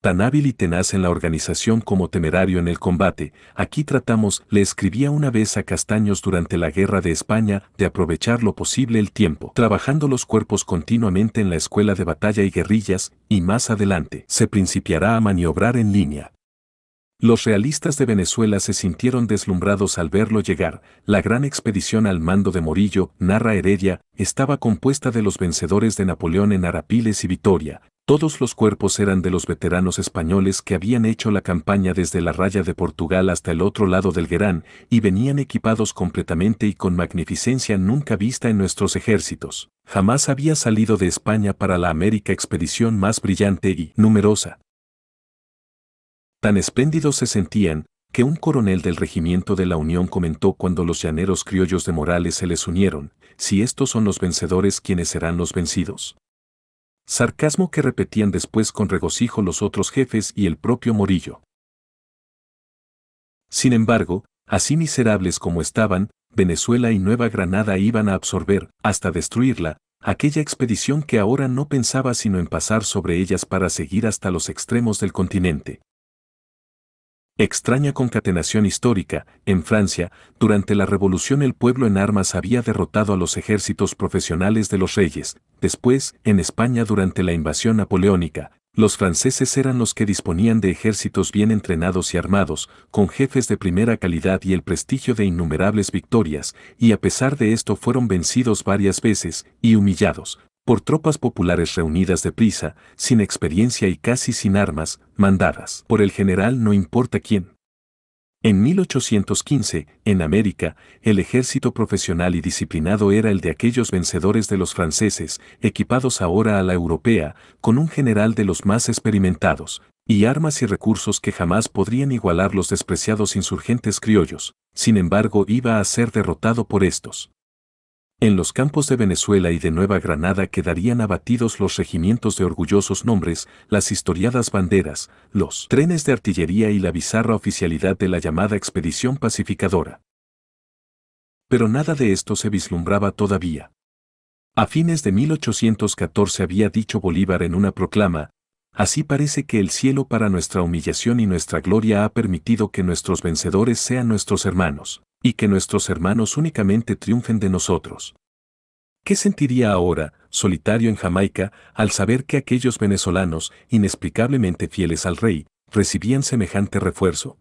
tan hábil y tenaz en la organización como temerario en el combate, aquí tratamos, le escribía una vez a Castaños durante la Guerra de España, de aprovechar lo posible el tiempo, trabajando los cuerpos continuamente en la escuela de batalla y guerrillas, y más adelante, se principiará a maniobrar en línea. Los realistas de Venezuela se sintieron deslumbrados al verlo llegar. La gran expedición al mando de Morillo, narra Heredia, estaba compuesta de los vencedores de Napoleón en Arapiles y Vitoria, todos los cuerpos eran de los veteranos españoles que habían hecho la campaña desde la raya de Portugal hasta el otro lado del Gerán y venían equipados completamente y con magnificencia nunca vista en nuestros ejércitos. Jamás había salido de España para la América expedición más brillante y numerosa. Tan espléndidos se sentían, que un coronel del regimiento de la Unión comentó cuando los llaneros criollos de Morales se les unieron, si estos son los vencedores, quienes serán los vencidos? sarcasmo que repetían después con regocijo los otros jefes y el propio Morillo. Sin embargo, así miserables como estaban, Venezuela y Nueva Granada iban a absorber, hasta destruirla, aquella expedición que ahora no pensaba sino en pasar sobre ellas para seguir hasta los extremos del continente. Extraña concatenación histórica, en Francia, durante la Revolución el pueblo en armas había derrotado a los ejércitos profesionales de los reyes, después, en España durante la invasión napoleónica, los franceses eran los que disponían de ejércitos bien entrenados y armados, con jefes de primera calidad y el prestigio de innumerables victorias, y a pesar de esto fueron vencidos varias veces y humillados, por tropas populares reunidas deprisa, sin experiencia y casi sin armas, mandadas por el general no importa quién. En 1815, en América, el ejército profesional y disciplinado era el de aquellos vencedores de los franceses, equipados ahora a la europea, con un general de los más experimentados, y armas y recursos que jamás podrían igualar los despreciados insurgentes criollos, sin embargo iba a ser derrotado por estos. En los campos de Venezuela y de Nueva Granada quedarían abatidos los regimientos de orgullosos nombres, las historiadas banderas, los trenes de artillería y la bizarra oficialidad de la llamada expedición pacificadora. Pero nada de esto se vislumbraba todavía. A fines de 1814 había dicho Bolívar en una proclama, Así parece que el cielo para nuestra humillación y nuestra gloria ha permitido que nuestros vencedores sean nuestros hermanos y que nuestros hermanos únicamente triunfen de nosotros. ¿Qué sentiría ahora, solitario en Jamaica, al saber que aquellos venezolanos, inexplicablemente fieles al rey, recibían semejante refuerzo?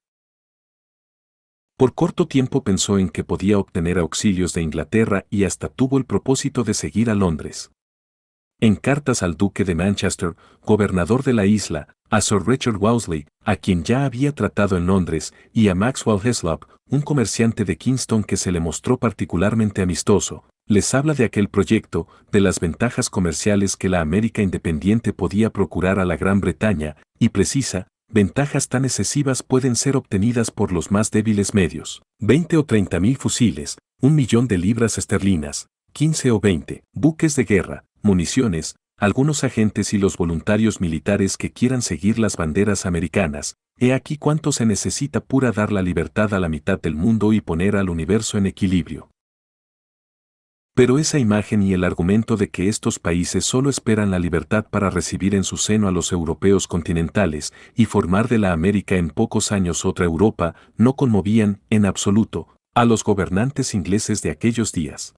Por corto tiempo pensó en que podía obtener auxilios de Inglaterra y hasta tuvo el propósito de seguir a Londres. En cartas al duque de Manchester, gobernador de la isla, a Sir Richard Walsley, a quien ya había tratado en Londres, y a Maxwell Heslop, un comerciante de Kingston que se le mostró particularmente amistoso, les habla de aquel proyecto, de las ventajas comerciales que la América independiente podía procurar a la Gran Bretaña, y precisa, ventajas tan excesivas pueden ser obtenidas por los más débiles medios. 20 o 30 mil fusiles, un millón de libras esterlinas, 15 o 20, buques de guerra, municiones, algunos agentes y los voluntarios militares que quieran seguir las banderas americanas, he aquí cuánto se necesita pura dar la libertad a la mitad del mundo y poner al universo en equilibrio. Pero esa imagen y el argumento de que estos países solo esperan la libertad para recibir en su seno a los europeos continentales y formar de la América en pocos años otra Europa, no conmovían, en absoluto, a los gobernantes ingleses de aquellos días.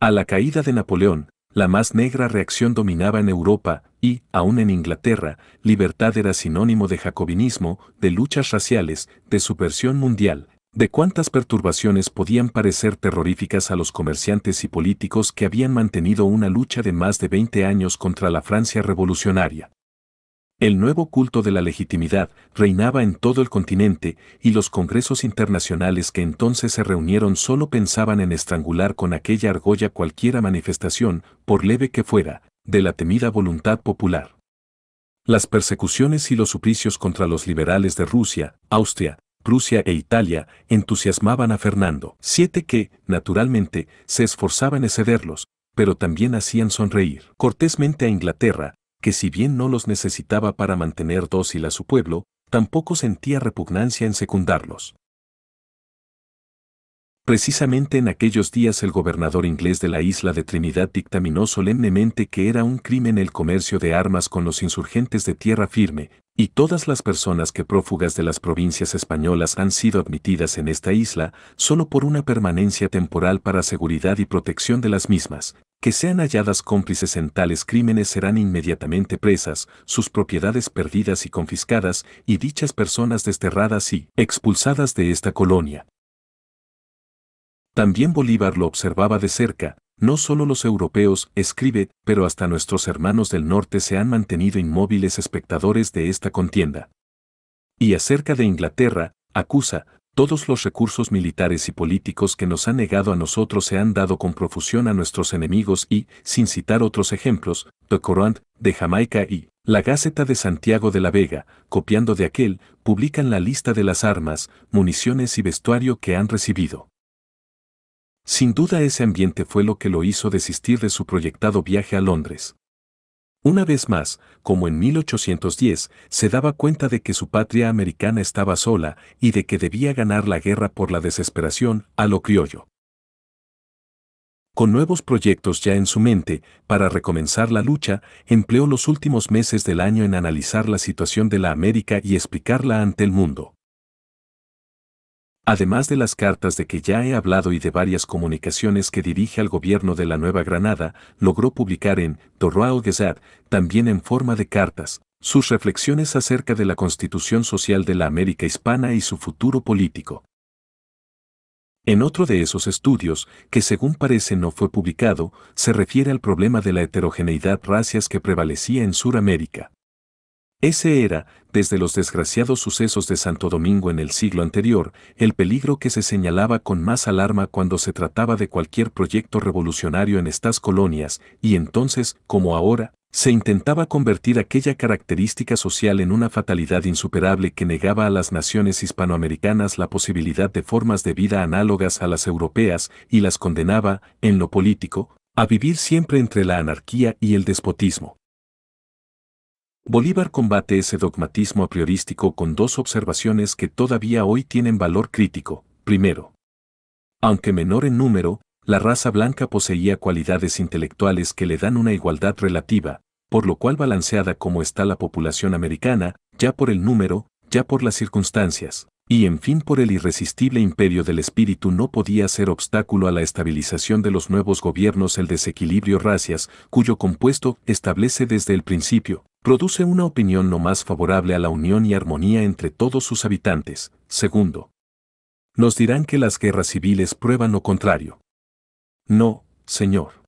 A la caída de Napoleón, la más negra reacción dominaba en Europa y, aún en Inglaterra, libertad era sinónimo de jacobinismo, de luchas raciales, de subversión mundial, de cuántas perturbaciones podían parecer terroríficas a los comerciantes y políticos que habían mantenido una lucha de más de 20 años contra la Francia revolucionaria. El nuevo culto de la legitimidad reinaba en todo el continente y los congresos internacionales que entonces se reunieron solo pensaban en estrangular con aquella argolla cualquiera manifestación, por leve que fuera, de la temida voluntad popular. Las persecuciones y los suplicios contra los liberales de Rusia, Austria, Prusia e Italia entusiasmaban a Fernando Siete que, naturalmente, se esforzaban en cederlos, pero también hacían sonreír cortésmente a Inglaterra, que si bien no los necesitaba para mantener dócil a su pueblo, tampoco sentía repugnancia en secundarlos. Precisamente en aquellos días el gobernador inglés de la isla de Trinidad dictaminó solemnemente que era un crimen el comercio de armas con los insurgentes de tierra firme, y todas las personas que prófugas de las provincias españolas han sido admitidas en esta isla solo por una permanencia temporal para seguridad y protección de las mismas, que sean halladas cómplices en tales crímenes serán inmediatamente presas, sus propiedades perdidas y confiscadas, y dichas personas desterradas y expulsadas de esta colonia. También Bolívar lo observaba de cerca, no solo los europeos, escribe, pero hasta nuestros hermanos del norte se han mantenido inmóviles espectadores de esta contienda. Y acerca de Inglaterra, acusa, todos los recursos militares y políticos que nos han negado a nosotros se han dado con profusión a nuestros enemigos y, sin citar otros ejemplos, The Courant, de Jamaica y La Gaceta de Santiago de la Vega, copiando de aquel, publican la lista de las armas, municiones y vestuario que han recibido. Sin duda ese ambiente fue lo que lo hizo desistir de su proyectado viaje a Londres. Una vez más, como en 1810, se daba cuenta de que su patria americana estaba sola y de que debía ganar la guerra por la desesperación a lo criollo. Con nuevos proyectos ya en su mente, para recomenzar la lucha, empleó los últimos meses del año en analizar la situación de la América y explicarla ante el mundo. Además de las cartas de que ya he hablado y de varias comunicaciones que dirige al gobierno de la Nueva Granada, logró publicar en Royal Gazette, también en forma de cartas, sus reflexiones acerca de la constitución social de la América hispana y su futuro político. En otro de esos estudios, que según parece no fue publicado, se refiere al problema de la heterogeneidad racias que prevalecía en Suramérica. Ese era, desde los desgraciados sucesos de Santo Domingo en el siglo anterior, el peligro que se señalaba con más alarma cuando se trataba de cualquier proyecto revolucionario en estas colonias, y entonces, como ahora, se intentaba convertir aquella característica social en una fatalidad insuperable que negaba a las naciones hispanoamericanas la posibilidad de formas de vida análogas a las europeas y las condenaba, en lo político, a vivir siempre entre la anarquía y el despotismo. Bolívar combate ese dogmatismo apriorístico con dos observaciones que todavía hoy tienen valor crítico. Primero, aunque menor en número, la raza blanca poseía cualidades intelectuales que le dan una igualdad relativa, por lo cual balanceada como está la población americana, ya por el número, ya por las circunstancias y en fin por el irresistible imperio del espíritu no podía ser obstáculo a la estabilización de los nuevos gobiernos el desequilibrio racias, cuyo compuesto establece desde el principio, produce una opinión no más favorable a la unión y armonía entre todos sus habitantes. Segundo, nos dirán que las guerras civiles prueban lo contrario. No, señor.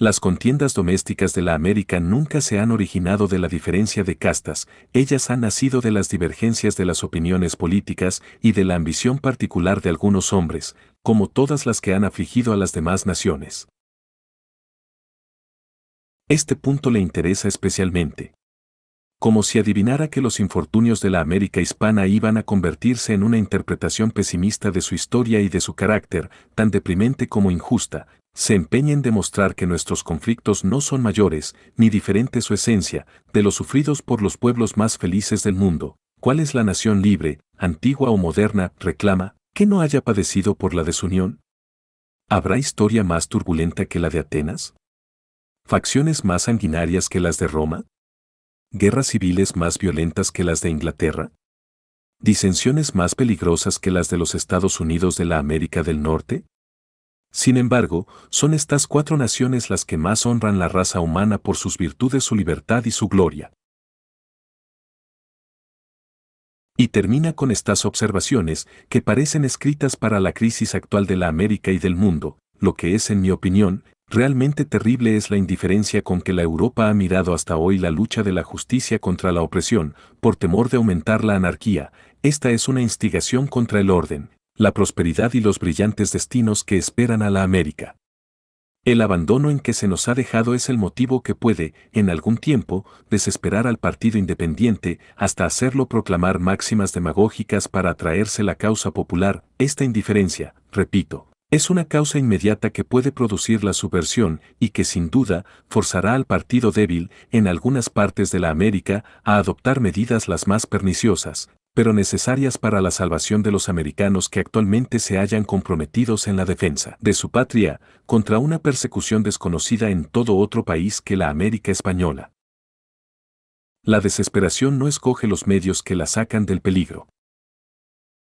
Las contiendas domésticas de la América nunca se han originado de la diferencia de castas, ellas han nacido de las divergencias de las opiniones políticas y de la ambición particular de algunos hombres, como todas las que han afligido a las demás naciones. Este punto le interesa especialmente. Como si adivinara que los infortunios de la América hispana iban a convertirse en una interpretación pesimista de su historia y de su carácter, tan deprimente como injusta, se empeña en demostrar que nuestros conflictos no son mayores, ni diferente su esencia, de los sufridos por los pueblos más felices del mundo. ¿Cuál es la nación libre, antigua o moderna, reclama, que no haya padecido por la desunión? ¿Habrá historia más turbulenta que la de Atenas? ¿Facciones más sanguinarias que las de Roma? ¿Guerras civiles más violentas que las de Inglaterra? ¿Disensiones más peligrosas que las de los Estados Unidos de la América del Norte? Sin embargo, son estas cuatro naciones las que más honran la raza humana por sus virtudes, su libertad y su gloria. Y termina con estas observaciones que parecen escritas para la crisis actual de la América y del mundo, lo que es, en mi opinión, realmente terrible es la indiferencia con que la Europa ha mirado hasta hoy la lucha de la justicia contra la opresión, por temor de aumentar la anarquía, esta es una instigación contra el orden, la prosperidad y los brillantes destinos que esperan a la América. El abandono en que se nos ha dejado es el motivo que puede, en algún tiempo, desesperar al Partido Independiente hasta hacerlo proclamar máximas demagógicas para atraerse la causa popular. Esta indiferencia, repito, es una causa inmediata que puede producir la subversión y que sin duda forzará al partido débil en algunas partes de la América a adoptar medidas las más perniciosas, pero necesarias para la salvación de los americanos que actualmente se hallan comprometidos en la defensa de su patria contra una persecución desconocida en todo otro país que la América española. La desesperación no escoge los medios que la sacan del peligro.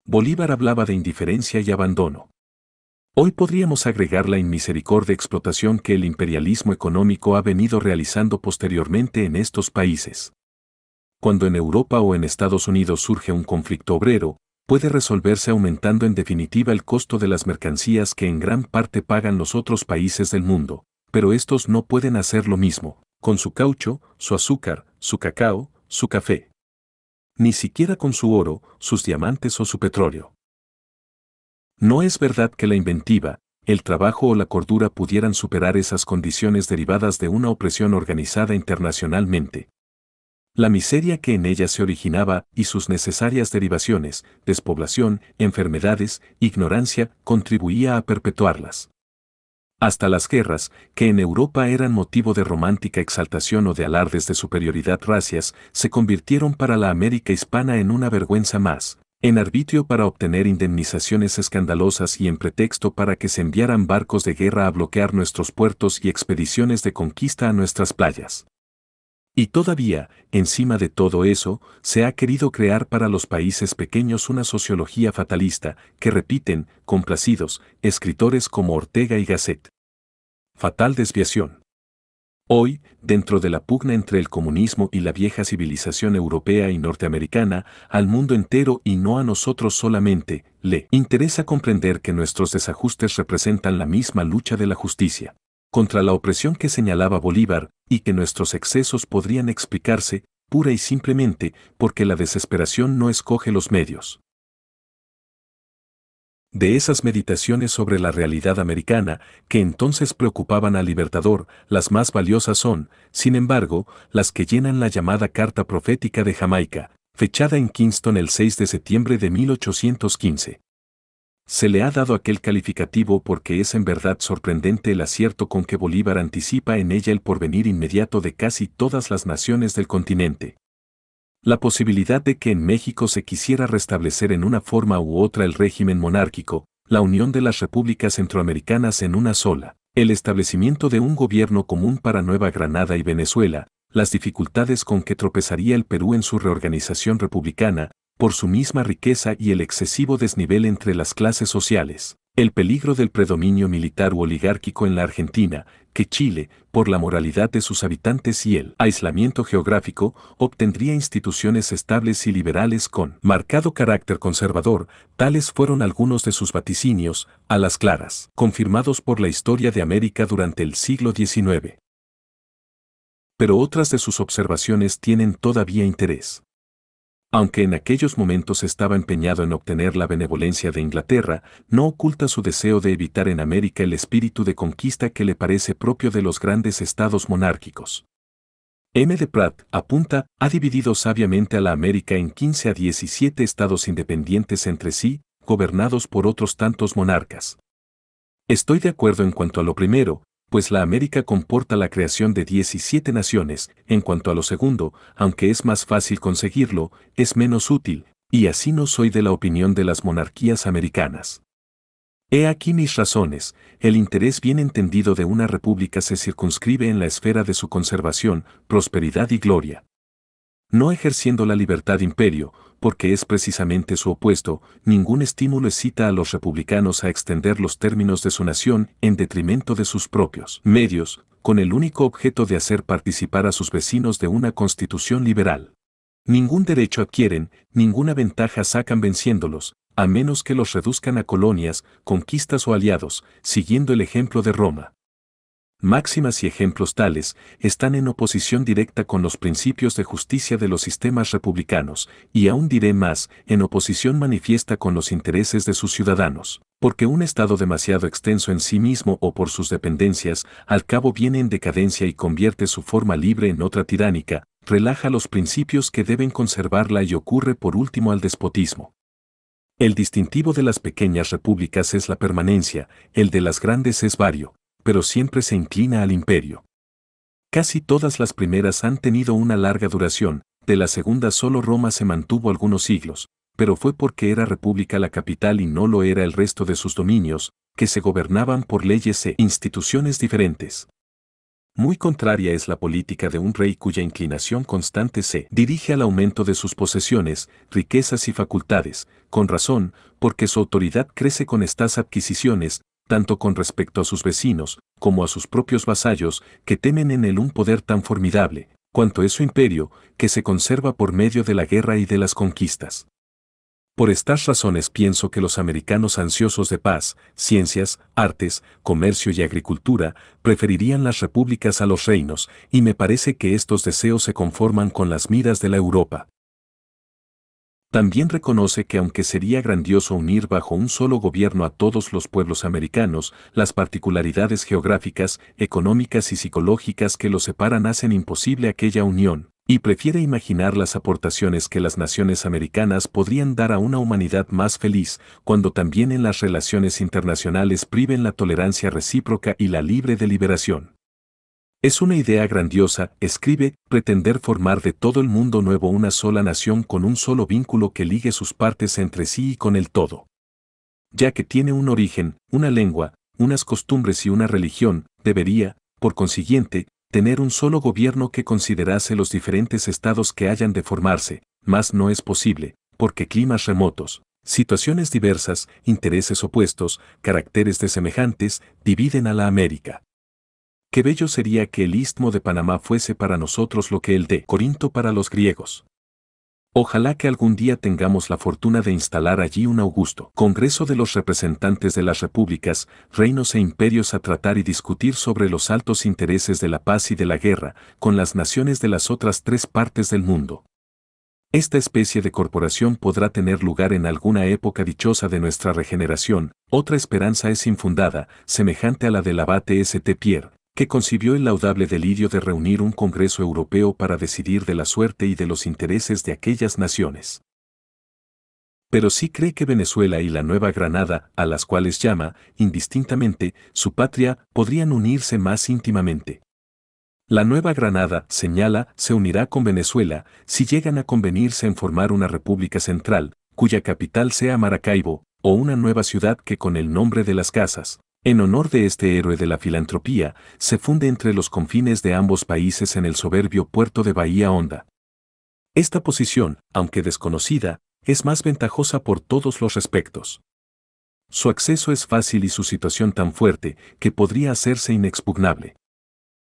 Bolívar hablaba de indiferencia y abandono. Hoy podríamos agregar la inmisericordia explotación que el imperialismo económico ha venido realizando posteriormente en estos países cuando en Europa o en Estados Unidos surge un conflicto obrero, puede resolverse aumentando en definitiva el costo de las mercancías que en gran parte pagan los otros países del mundo, pero estos no pueden hacer lo mismo, con su caucho, su azúcar, su cacao, su café. Ni siquiera con su oro, sus diamantes o su petróleo. No es verdad que la inventiva, el trabajo o la cordura pudieran superar esas condiciones derivadas de una opresión organizada internacionalmente, la miseria que en ella se originaba y sus necesarias derivaciones, despoblación, enfermedades, ignorancia, contribuía a perpetuarlas. Hasta las guerras, que en Europa eran motivo de romántica exaltación o de alardes de superioridad racias, se convirtieron para la América hispana en una vergüenza más, en arbitrio para obtener indemnizaciones escandalosas y en pretexto para que se enviaran barcos de guerra a bloquear nuestros puertos y expediciones de conquista a nuestras playas. Y todavía, encima de todo eso, se ha querido crear para los países pequeños una sociología fatalista que repiten, complacidos, escritores como Ortega y Gasset. Fatal desviación. Hoy, dentro de la pugna entre el comunismo y la vieja civilización europea y norteamericana, al mundo entero y no a nosotros solamente, le interesa comprender que nuestros desajustes representan la misma lucha de la justicia contra la opresión que señalaba Bolívar, y que nuestros excesos podrían explicarse, pura y simplemente, porque la desesperación no escoge los medios. De esas meditaciones sobre la realidad americana, que entonces preocupaban al libertador, las más valiosas son, sin embargo, las que llenan la llamada Carta Profética de Jamaica, fechada en Kingston el 6 de septiembre de 1815. Se le ha dado aquel calificativo porque es en verdad sorprendente el acierto con que Bolívar anticipa en ella el porvenir inmediato de casi todas las naciones del continente. La posibilidad de que en México se quisiera restablecer en una forma u otra el régimen monárquico, la unión de las repúblicas centroamericanas en una sola, el establecimiento de un gobierno común para Nueva Granada y Venezuela, las dificultades con que tropezaría el Perú en su reorganización republicana, por su misma riqueza y el excesivo desnivel entre las clases sociales, el peligro del predominio militar u oligárquico en la Argentina, que Chile, por la moralidad de sus habitantes y el aislamiento geográfico, obtendría instituciones estables y liberales con marcado carácter conservador, tales fueron algunos de sus vaticinios, a las claras, confirmados por la historia de América durante el siglo XIX. Pero otras de sus observaciones tienen todavía interés aunque en aquellos momentos estaba empeñado en obtener la benevolencia de Inglaterra, no oculta su deseo de evitar en América el espíritu de conquista que le parece propio de los grandes estados monárquicos. M. de Pratt apunta, ha dividido sabiamente a la América en 15 a 17 estados independientes entre sí, gobernados por otros tantos monarcas. Estoy de acuerdo en cuanto a lo primero, pues la América comporta la creación de 17 naciones, en cuanto a lo segundo, aunque es más fácil conseguirlo, es menos útil, y así no soy de la opinión de las monarquías americanas. He aquí mis razones, el interés bien entendido de una república se circunscribe en la esfera de su conservación, prosperidad y gloria. No ejerciendo la libertad imperio, porque es precisamente su opuesto, ningún estímulo excita a los republicanos a extender los términos de su nación en detrimento de sus propios medios, con el único objeto de hacer participar a sus vecinos de una constitución liberal. Ningún derecho adquieren, ninguna ventaja sacan venciéndolos, a menos que los reduzcan a colonias, conquistas o aliados, siguiendo el ejemplo de Roma máximas y ejemplos tales están en oposición directa con los principios de justicia de los sistemas republicanos, y aún diré más, en oposición manifiesta con los intereses de sus ciudadanos, porque un Estado demasiado extenso en sí mismo o por sus dependencias, al cabo viene en decadencia y convierte su forma libre en otra tiránica, relaja los principios que deben conservarla y ocurre por último al despotismo. El distintivo de las pequeñas repúblicas es la permanencia, el de las grandes es vario, pero siempre se inclina al imperio. Casi todas las primeras han tenido una larga duración, de la segunda solo Roma se mantuvo algunos siglos, pero fue porque era república la capital y no lo era el resto de sus dominios, que se gobernaban por leyes e instituciones diferentes. Muy contraria es la política de un rey cuya inclinación constante se dirige al aumento de sus posesiones, riquezas y facultades, con razón, porque su autoridad crece con estas adquisiciones, tanto con respecto a sus vecinos, como a sus propios vasallos, que temen en él un poder tan formidable, cuanto es su imperio, que se conserva por medio de la guerra y de las conquistas. Por estas razones pienso que los americanos ansiosos de paz, ciencias, artes, comercio y agricultura preferirían las repúblicas a los reinos, y me parece que estos deseos se conforman con las miras de la Europa, también reconoce que aunque sería grandioso unir bajo un solo gobierno a todos los pueblos americanos, las particularidades geográficas, económicas y psicológicas que los separan hacen imposible aquella unión, y prefiere imaginar las aportaciones que las naciones americanas podrían dar a una humanidad más feliz, cuando también en las relaciones internacionales priven la tolerancia recíproca y la libre deliberación. Es una idea grandiosa, escribe, pretender formar de todo el mundo nuevo una sola nación con un solo vínculo que ligue sus partes entre sí y con el todo. Ya que tiene un origen, una lengua, unas costumbres y una religión, debería, por consiguiente, tener un solo gobierno que considerase los diferentes estados que hayan de formarse, mas no es posible, porque climas remotos, situaciones diversas, intereses opuestos, caracteres desemejantes, dividen a la América qué bello sería que el istmo de Panamá fuese para nosotros lo que el de Corinto para los griegos. Ojalá que algún día tengamos la fortuna de instalar allí un augusto Congreso de los representantes de las repúblicas, reinos e imperios a tratar y discutir sobre los altos intereses de la paz y de la guerra con las naciones de las otras tres partes del mundo. Esta especie de corporación podrá tener lugar en alguna época dichosa de nuestra regeneración. Otra esperanza es infundada, semejante a la del abate St. Pierre, que concibió el laudable delirio de reunir un Congreso Europeo para decidir de la suerte y de los intereses de aquellas naciones. Pero sí cree que Venezuela y la Nueva Granada, a las cuales llama, indistintamente, su patria, podrían unirse más íntimamente. La Nueva Granada, señala, se unirá con Venezuela si llegan a convenirse en formar una república central, cuya capital sea Maracaibo, o una nueva ciudad que con el nombre de las casas, en honor de este héroe de la filantropía, se funde entre los confines de ambos países en el soberbio puerto de Bahía Honda. Esta posición, aunque desconocida, es más ventajosa por todos los respectos. Su acceso es fácil y su situación tan fuerte que podría hacerse inexpugnable.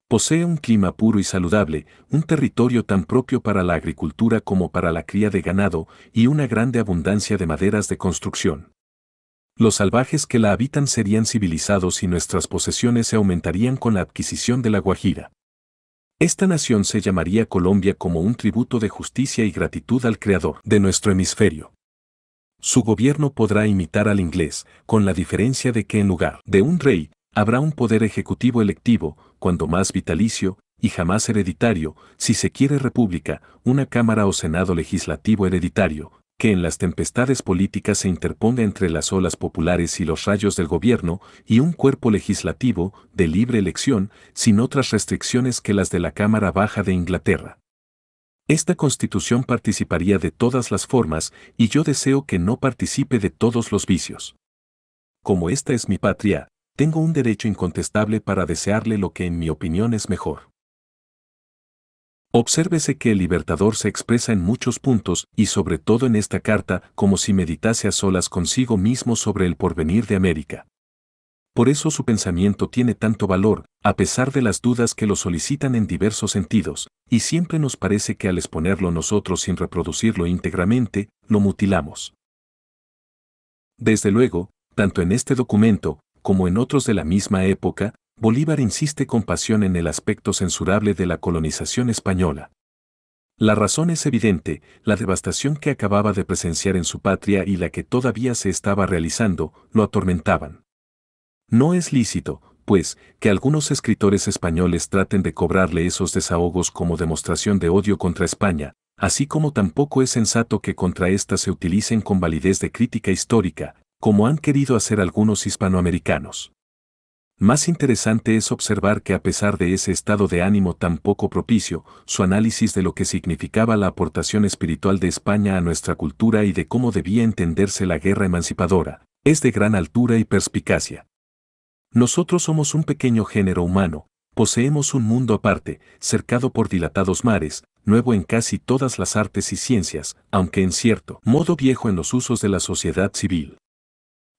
Posee un clima puro y saludable, un territorio tan propio para la agricultura como para la cría de ganado y una grande abundancia de maderas de construcción. Los salvajes que la habitan serían civilizados y nuestras posesiones se aumentarían con la adquisición de la Guajira. Esta nación se llamaría Colombia como un tributo de justicia y gratitud al Creador de nuestro hemisferio. Su gobierno podrá imitar al inglés, con la diferencia de que en lugar de un rey, habrá un poder ejecutivo electivo, cuando más vitalicio, y jamás hereditario, si se quiere república, una cámara o senado legislativo hereditario, que en las tempestades políticas se interponga entre las olas populares y los rayos del gobierno y un cuerpo legislativo de libre elección sin otras restricciones que las de la Cámara Baja de Inglaterra. Esta constitución participaría de todas las formas y yo deseo que no participe de todos los vicios. Como esta es mi patria, tengo un derecho incontestable para desearle lo que en mi opinión es mejor. Obsérvese que el libertador se expresa en muchos puntos y sobre todo en esta carta como si meditase a solas consigo mismo sobre el porvenir de América. Por eso su pensamiento tiene tanto valor, a pesar de las dudas que lo solicitan en diversos sentidos, y siempre nos parece que al exponerlo nosotros sin reproducirlo íntegramente, lo mutilamos. Desde luego, tanto en este documento, como en otros de la misma época, Bolívar insiste con pasión en el aspecto censurable de la colonización española. La razón es evidente, la devastación que acababa de presenciar en su patria y la que todavía se estaba realizando, lo atormentaban. No es lícito, pues, que algunos escritores españoles traten de cobrarle esos desahogos como demostración de odio contra España, así como tampoco es sensato que contra ésta se utilicen con validez de crítica histórica, como han querido hacer algunos hispanoamericanos. Más interesante es observar que a pesar de ese estado de ánimo tan poco propicio, su análisis de lo que significaba la aportación espiritual de España a nuestra cultura y de cómo debía entenderse la guerra emancipadora, es de gran altura y perspicacia. Nosotros somos un pequeño género humano, poseemos un mundo aparte, cercado por dilatados mares, nuevo en casi todas las artes y ciencias, aunque en cierto modo viejo en los usos de la sociedad civil.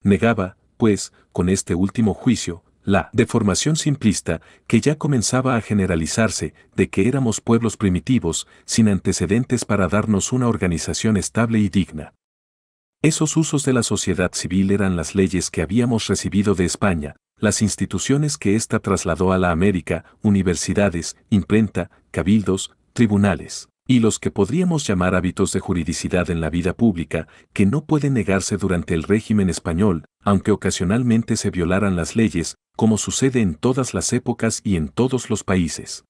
Negaba, pues, con este último juicio, la deformación simplista, que ya comenzaba a generalizarse, de que éramos pueblos primitivos, sin antecedentes para darnos una organización estable y digna. Esos usos de la sociedad civil eran las leyes que habíamos recibido de España, las instituciones que ésta trasladó a la América, universidades, imprenta, cabildos, tribunales y los que podríamos llamar hábitos de juridicidad en la vida pública, que no pueden negarse durante el régimen español, aunque ocasionalmente se violaran las leyes, como sucede en todas las épocas y en todos los países.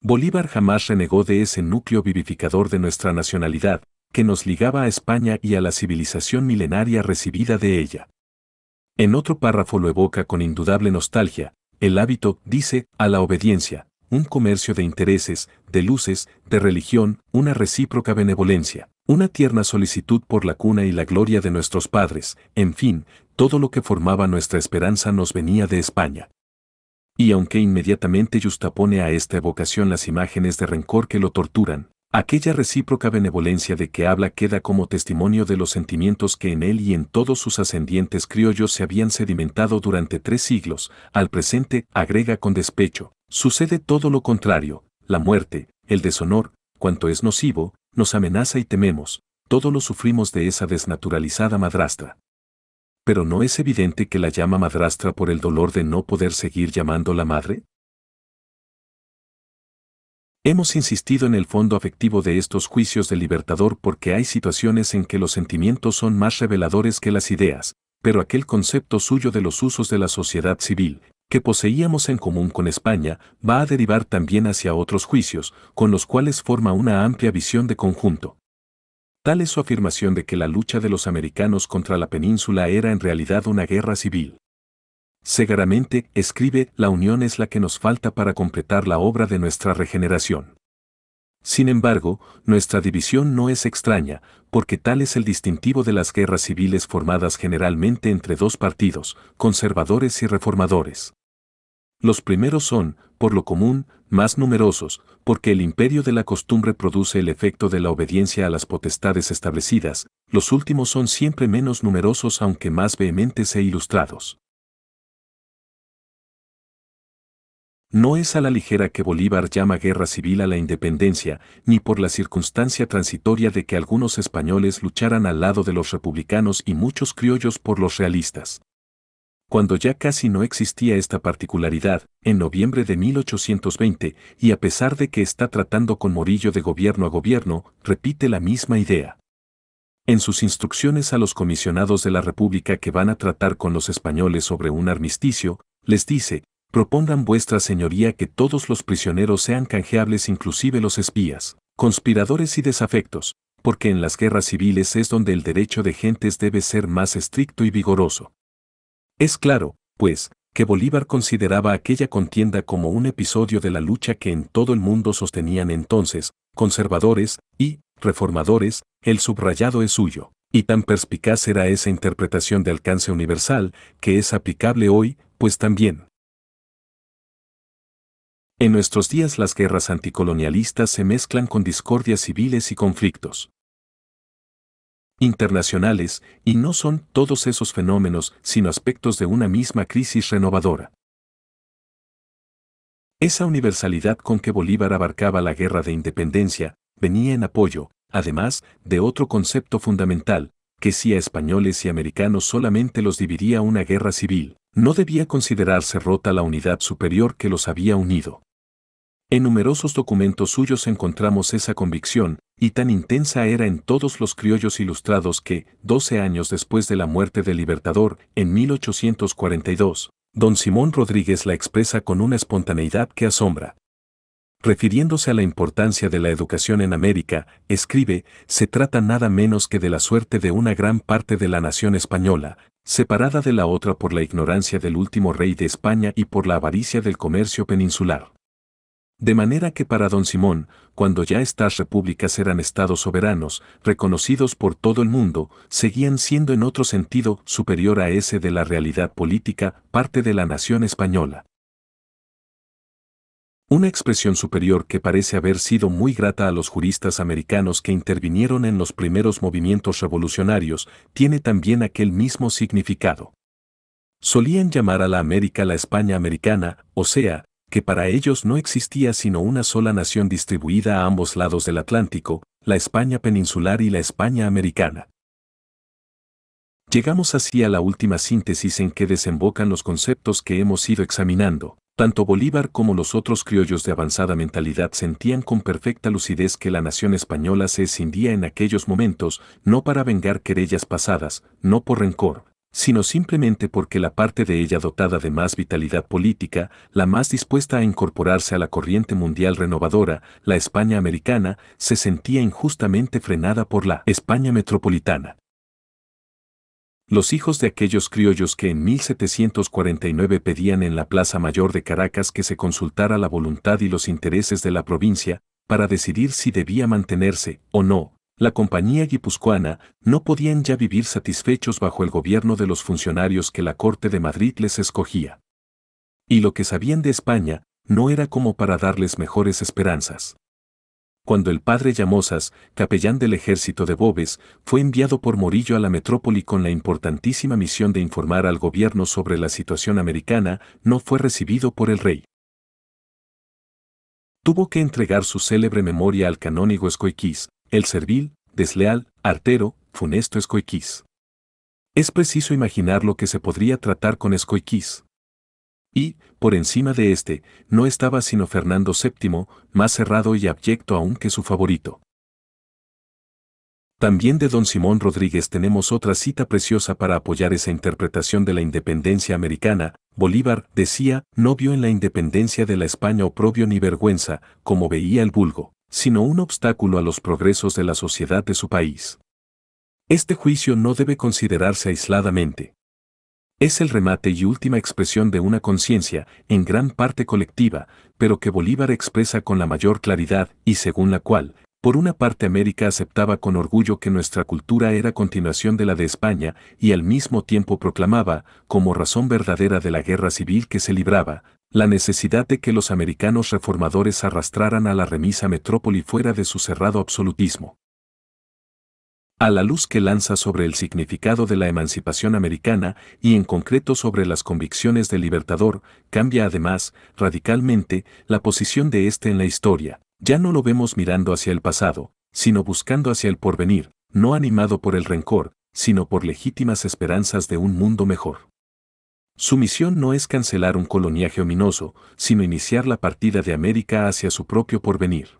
Bolívar jamás renegó de ese núcleo vivificador de nuestra nacionalidad, que nos ligaba a España y a la civilización milenaria recibida de ella. En otro párrafo lo evoca con indudable nostalgia, el hábito, dice, a la obediencia, un comercio de intereses, de luces, de religión, una recíproca benevolencia, una tierna solicitud por la cuna y la gloria de nuestros padres, en fin, todo lo que formaba nuestra esperanza nos venía de España. Y aunque inmediatamente justapone a esta evocación las imágenes de rencor que lo torturan, aquella recíproca benevolencia de que habla queda como testimonio de los sentimientos que en él y en todos sus ascendientes criollos se habían sedimentado durante tres siglos, al presente agrega con despecho, Sucede todo lo contrario, la muerte, el deshonor, cuanto es nocivo, nos amenaza y tememos, todo lo sufrimos de esa desnaturalizada madrastra. Pero ¿no es evidente que la llama madrastra por el dolor de no poder seguir llamando la madre? Hemos insistido en el fondo afectivo de estos juicios del libertador porque hay situaciones en que los sentimientos son más reveladores que las ideas, pero aquel concepto suyo de los usos de la sociedad civil, que poseíamos en común con España va a derivar también hacia otros juicios, con los cuales forma una amplia visión de conjunto. Tal es su afirmación de que la lucha de los americanos contra la península era en realidad una guerra civil. Segaramente escribe, la unión es la que nos falta para completar la obra de nuestra regeneración. Sin embargo, nuestra división no es extraña, porque tal es el distintivo de las guerras civiles formadas generalmente entre dos partidos, conservadores y reformadores. Los primeros son, por lo común, más numerosos, porque el imperio de la costumbre produce el efecto de la obediencia a las potestades establecidas, los últimos son siempre menos numerosos aunque más vehementes e ilustrados. No es a la ligera que Bolívar llama guerra civil a la independencia, ni por la circunstancia transitoria de que algunos españoles lucharan al lado de los republicanos y muchos criollos por los realistas cuando ya casi no existía esta particularidad, en noviembre de 1820, y a pesar de que está tratando con Morillo de gobierno a gobierno, repite la misma idea. En sus instrucciones a los comisionados de la República que van a tratar con los españoles sobre un armisticio, les dice, propongan vuestra señoría que todos los prisioneros sean canjeables inclusive los espías, conspiradores y desafectos, porque en las guerras civiles es donde el derecho de gentes debe ser más estricto y vigoroso es claro, pues, que Bolívar consideraba aquella contienda como un episodio de la lucha que en todo el mundo sostenían entonces, conservadores y reformadores, el subrayado es suyo. Y tan perspicaz era esa interpretación de alcance universal que es aplicable hoy, pues también. En nuestros días las guerras anticolonialistas se mezclan con discordias civiles y conflictos internacionales, y no son todos esos fenómenos, sino aspectos de una misma crisis renovadora. Esa universalidad con que Bolívar abarcaba la guerra de independencia, venía en apoyo, además, de otro concepto fundamental, que si a españoles y americanos solamente los dividía una guerra civil, no debía considerarse rota la unidad superior que los había unido. En numerosos documentos suyos encontramos esa convicción, y tan intensa era en todos los criollos ilustrados que, 12 años después de la muerte del Libertador, en 1842, don Simón Rodríguez la expresa con una espontaneidad que asombra. Refiriéndose a la importancia de la educación en América, escribe, se trata nada menos que de la suerte de una gran parte de la nación española, separada de la otra por la ignorancia del último rey de España y por la avaricia del comercio peninsular. De manera que para don Simón, cuando ya estas repúblicas eran estados soberanos, reconocidos por todo el mundo, seguían siendo en otro sentido superior a ese de la realidad política, parte de la nación española. Una expresión superior que parece haber sido muy grata a los juristas americanos que intervinieron en los primeros movimientos revolucionarios, tiene también aquel mismo significado. Solían llamar a la América la España americana, o sea, que para ellos no existía sino una sola nación distribuida a ambos lados del Atlántico, la España peninsular y la España americana. Llegamos así a la última síntesis en que desembocan los conceptos que hemos ido examinando. Tanto Bolívar como los otros criollos de avanzada mentalidad sentían con perfecta lucidez que la nación española se escindía en aquellos momentos, no para vengar querellas pasadas, no por rencor, sino simplemente porque la parte de ella dotada de más vitalidad política, la más dispuesta a incorporarse a la corriente mundial renovadora, la España americana, se sentía injustamente frenada por la España metropolitana. Los hijos de aquellos criollos que en 1749 pedían en la Plaza Mayor de Caracas que se consultara la voluntad y los intereses de la provincia, para decidir si debía mantenerse, o no, la compañía guipuzcoana no podían ya vivir satisfechos bajo el gobierno de los funcionarios que la Corte de Madrid les escogía. Y lo que sabían de España no era como para darles mejores esperanzas. Cuando el padre Llamosas, capellán del ejército de Bobes, fue enviado por Morillo a la metrópoli con la importantísima misión de informar al gobierno sobre la situación americana, no fue recibido por el rey. Tuvo que entregar su célebre memoria al canónigo Escoiquís, el servil, desleal, artero, funesto Escoiquís. Es preciso imaginar lo que se podría tratar con Escoiquís. Y, por encima de este, no estaba sino Fernando VII, más cerrado y abyecto aún que su favorito. También de don Simón Rodríguez tenemos otra cita preciosa para apoyar esa interpretación de la independencia americana. Bolívar, decía, no vio en la independencia de la España oprobio ni vergüenza, como veía el vulgo sino un obstáculo a los progresos de la sociedad de su país. Este juicio no debe considerarse aisladamente. Es el remate y última expresión de una conciencia, en gran parte colectiva, pero que Bolívar expresa con la mayor claridad y según la cual, por una parte América aceptaba con orgullo que nuestra cultura era continuación de la de España y al mismo tiempo proclamaba, como razón verdadera de la guerra civil que se libraba, la necesidad de que los americanos reformadores arrastraran a la remisa metrópoli fuera de su cerrado absolutismo. A la luz que lanza sobre el significado de la emancipación americana y en concreto sobre las convicciones del libertador, cambia además, radicalmente, la posición de éste en la historia. Ya no lo vemos mirando hacia el pasado, sino buscando hacia el porvenir, no animado por el rencor, sino por legítimas esperanzas de un mundo mejor. Su misión no es cancelar un coloniaje ominoso, sino iniciar la partida de América hacia su propio porvenir.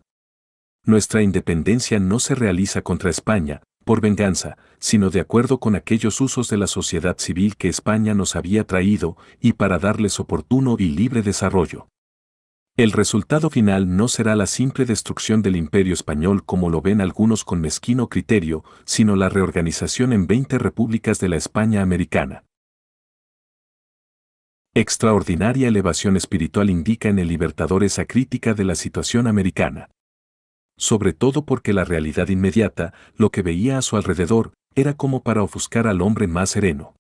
Nuestra independencia no se realiza contra España, por venganza, sino de acuerdo con aquellos usos de la sociedad civil que España nos había traído y para darles oportuno y libre desarrollo. El resultado final no será la simple destrucción del imperio español como lo ven algunos con mezquino criterio, sino la reorganización en 20 repúblicas de la España americana extraordinaria elevación espiritual indica en el Libertador esa crítica de la situación americana. Sobre todo porque la realidad inmediata, lo que veía a su alrededor, era como para ofuscar al hombre más sereno.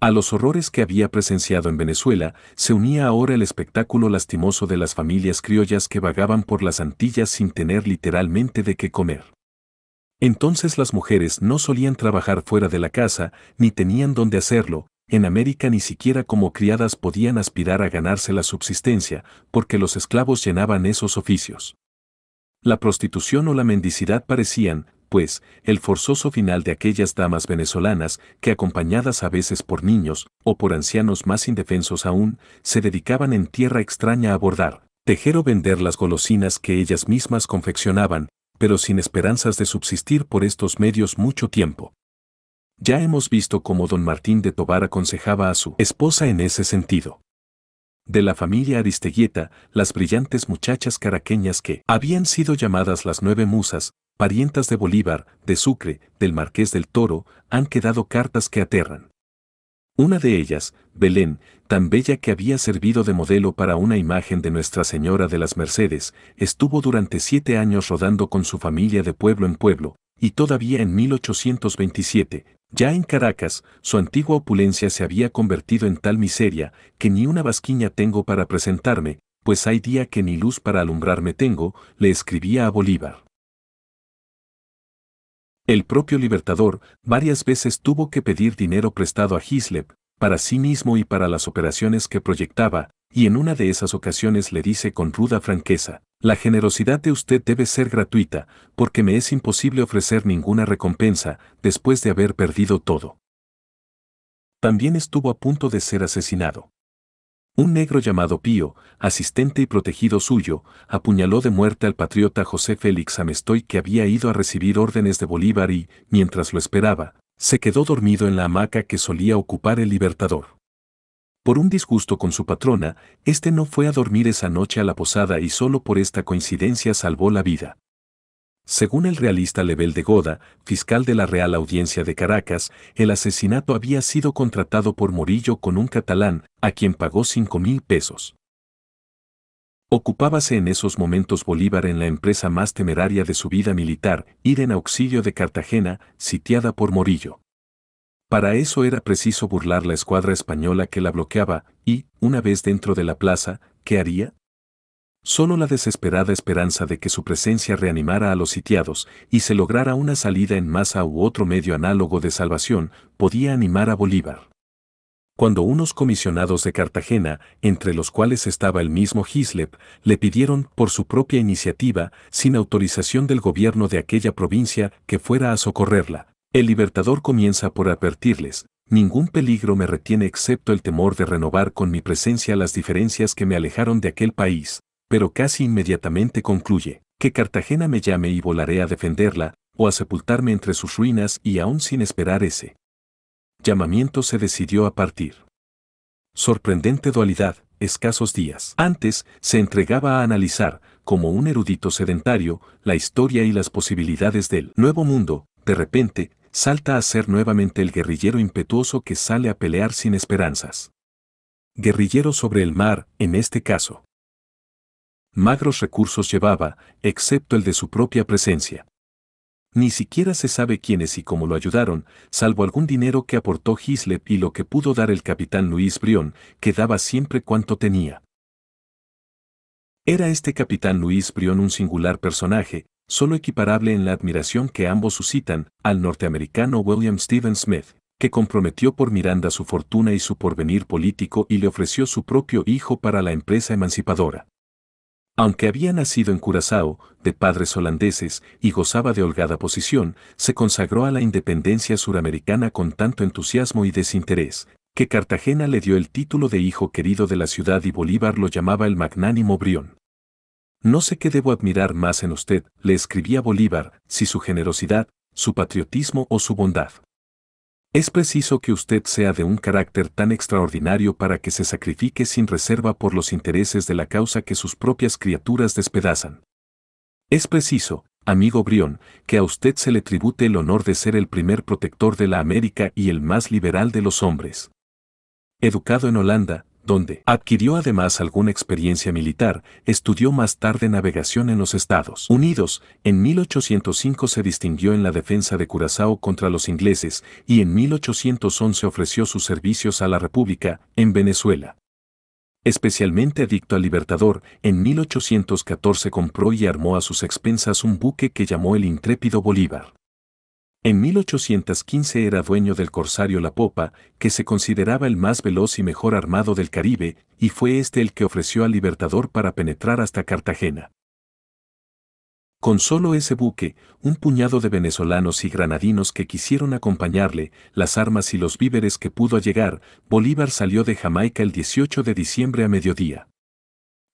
A los horrores que había presenciado en Venezuela se unía ahora el espectáculo lastimoso de las familias criollas que vagaban por las Antillas sin tener literalmente de qué comer. Entonces las mujeres no solían trabajar fuera de la casa, ni tenían dónde hacerlo, en América ni siquiera como criadas podían aspirar a ganarse la subsistencia, porque los esclavos llenaban esos oficios. La prostitución o la mendicidad parecían, pues, el forzoso final de aquellas damas venezolanas que acompañadas a veces por niños o por ancianos más indefensos aún, se dedicaban en tierra extraña a bordar, tejer o vender las golosinas que ellas mismas confeccionaban, pero sin esperanzas de subsistir por estos medios mucho tiempo. Ya hemos visto cómo don Martín de Tobar aconsejaba a su esposa en ese sentido. De la familia Aristeguieta, las brillantes muchachas caraqueñas que habían sido llamadas las nueve musas, parientas de Bolívar, de Sucre, del Marqués del Toro, han quedado cartas que aterran. Una de ellas, Belén, tan bella que había servido de modelo para una imagen de Nuestra Señora de las Mercedes, estuvo durante siete años rodando con su familia de pueblo en pueblo, y todavía en 1827, ya en Caracas, su antigua opulencia se había convertido en tal miseria, que ni una basquiña tengo para presentarme, pues hay día que ni luz para alumbrarme tengo, le escribía a Bolívar. El propio Libertador varias veces tuvo que pedir dinero prestado a Gislep, para sí mismo y para las operaciones que proyectaba, y en una de esas ocasiones le dice con ruda franqueza, la generosidad de usted debe ser gratuita, porque me es imposible ofrecer ninguna recompensa después de haber perdido todo. También estuvo a punto de ser asesinado. Un negro llamado Pío, asistente y protegido suyo, apuñaló de muerte al patriota José Félix Amestoy que había ido a recibir órdenes de Bolívar y, mientras lo esperaba, se quedó dormido en la hamaca que solía ocupar el libertador. Por un disgusto con su patrona, este no fue a dormir esa noche a la posada y solo por esta coincidencia salvó la vida. Según el realista Lebel de Goda, fiscal de la Real Audiencia de Caracas, el asesinato había sido contratado por Morillo con un catalán, a quien pagó cinco mil pesos. Ocupábase en esos momentos Bolívar en la empresa más temeraria de su vida militar, ir en auxilio de Cartagena, sitiada por Morillo. Para eso era preciso burlar la escuadra española que la bloqueaba, y, una vez dentro de la plaza, ¿qué haría? Sólo la desesperada esperanza de que su presencia reanimara a los sitiados y se lograra una salida en masa u otro medio análogo de salvación podía animar a Bolívar cuando unos comisionados de Cartagena, entre los cuales estaba el mismo Hislep, le pidieron, por su propia iniciativa, sin autorización del gobierno de aquella provincia, que fuera a socorrerla. El libertador comienza por advertirles, ningún peligro me retiene excepto el temor de renovar con mi presencia las diferencias que me alejaron de aquel país, pero casi inmediatamente concluye, que Cartagena me llame y volaré a defenderla, o a sepultarme entre sus ruinas y aún sin esperar ese llamamiento se decidió a partir. Sorprendente dualidad, escasos días. Antes, se entregaba a analizar, como un erudito sedentario, la historia y las posibilidades del nuevo mundo, de repente, salta a ser nuevamente el guerrillero impetuoso que sale a pelear sin esperanzas. Guerrillero sobre el mar, en este caso. Magros recursos llevaba, excepto el de su propia presencia. Ni siquiera se sabe quiénes y cómo lo ayudaron, salvo algún dinero que aportó Hislep y lo que pudo dar el capitán Luis Brión, que daba siempre cuanto tenía. Era este capitán Luis Brión un singular personaje, solo equiparable en la admiración que ambos suscitan al norteamericano William Stephen Smith, que comprometió por Miranda su fortuna y su porvenir político y le ofreció su propio hijo para la empresa emancipadora. Aunque había nacido en Curazao, de padres holandeses, y gozaba de holgada posición, se consagró a la independencia suramericana con tanto entusiasmo y desinterés, que Cartagena le dio el título de hijo querido de la ciudad y Bolívar lo llamaba el magnánimo Brión. No sé qué debo admirar más en usted, le escribía Bolívar, si su generosidad, su patriotismo o su bondad. Es preciso que usted sea de un carácter tan extraordinario para que se sacrifique sin reserva por los intereses de la causa que sus propias criaturas despedazan. Es preciso, amigo Brión, que a usted se le tribute el honor de ser el primer protector de la América y el más liberal de los hombres. Educado en Holanda, donde adquirió además alguna experiencia militar, estudió más tarde navegación en los Estados Unidos, en 1805 se distinguió en la defensa de Curazao contra los ingleses y en 1811 ofreció sus servicios a la República, en Venezuela. Especialmente adicto al Libertador, en 1814 compró y armó a sus expensas un buque que llamó el Intrépido Bolívar. En 1815 era dueño del corsario La Popa, que se consideraba el más veloz y mejor armado del Caribe, y fue este el que ofreció al Libertador para penetrar hasta Cartagena. Con solo ese buque, un puñado de venezolanos y granadinos que quisieron acompañarle, las armas y los víveres que pudo llegar, Bolívar salió de Jamaica el 18 de diciembre a mediodía.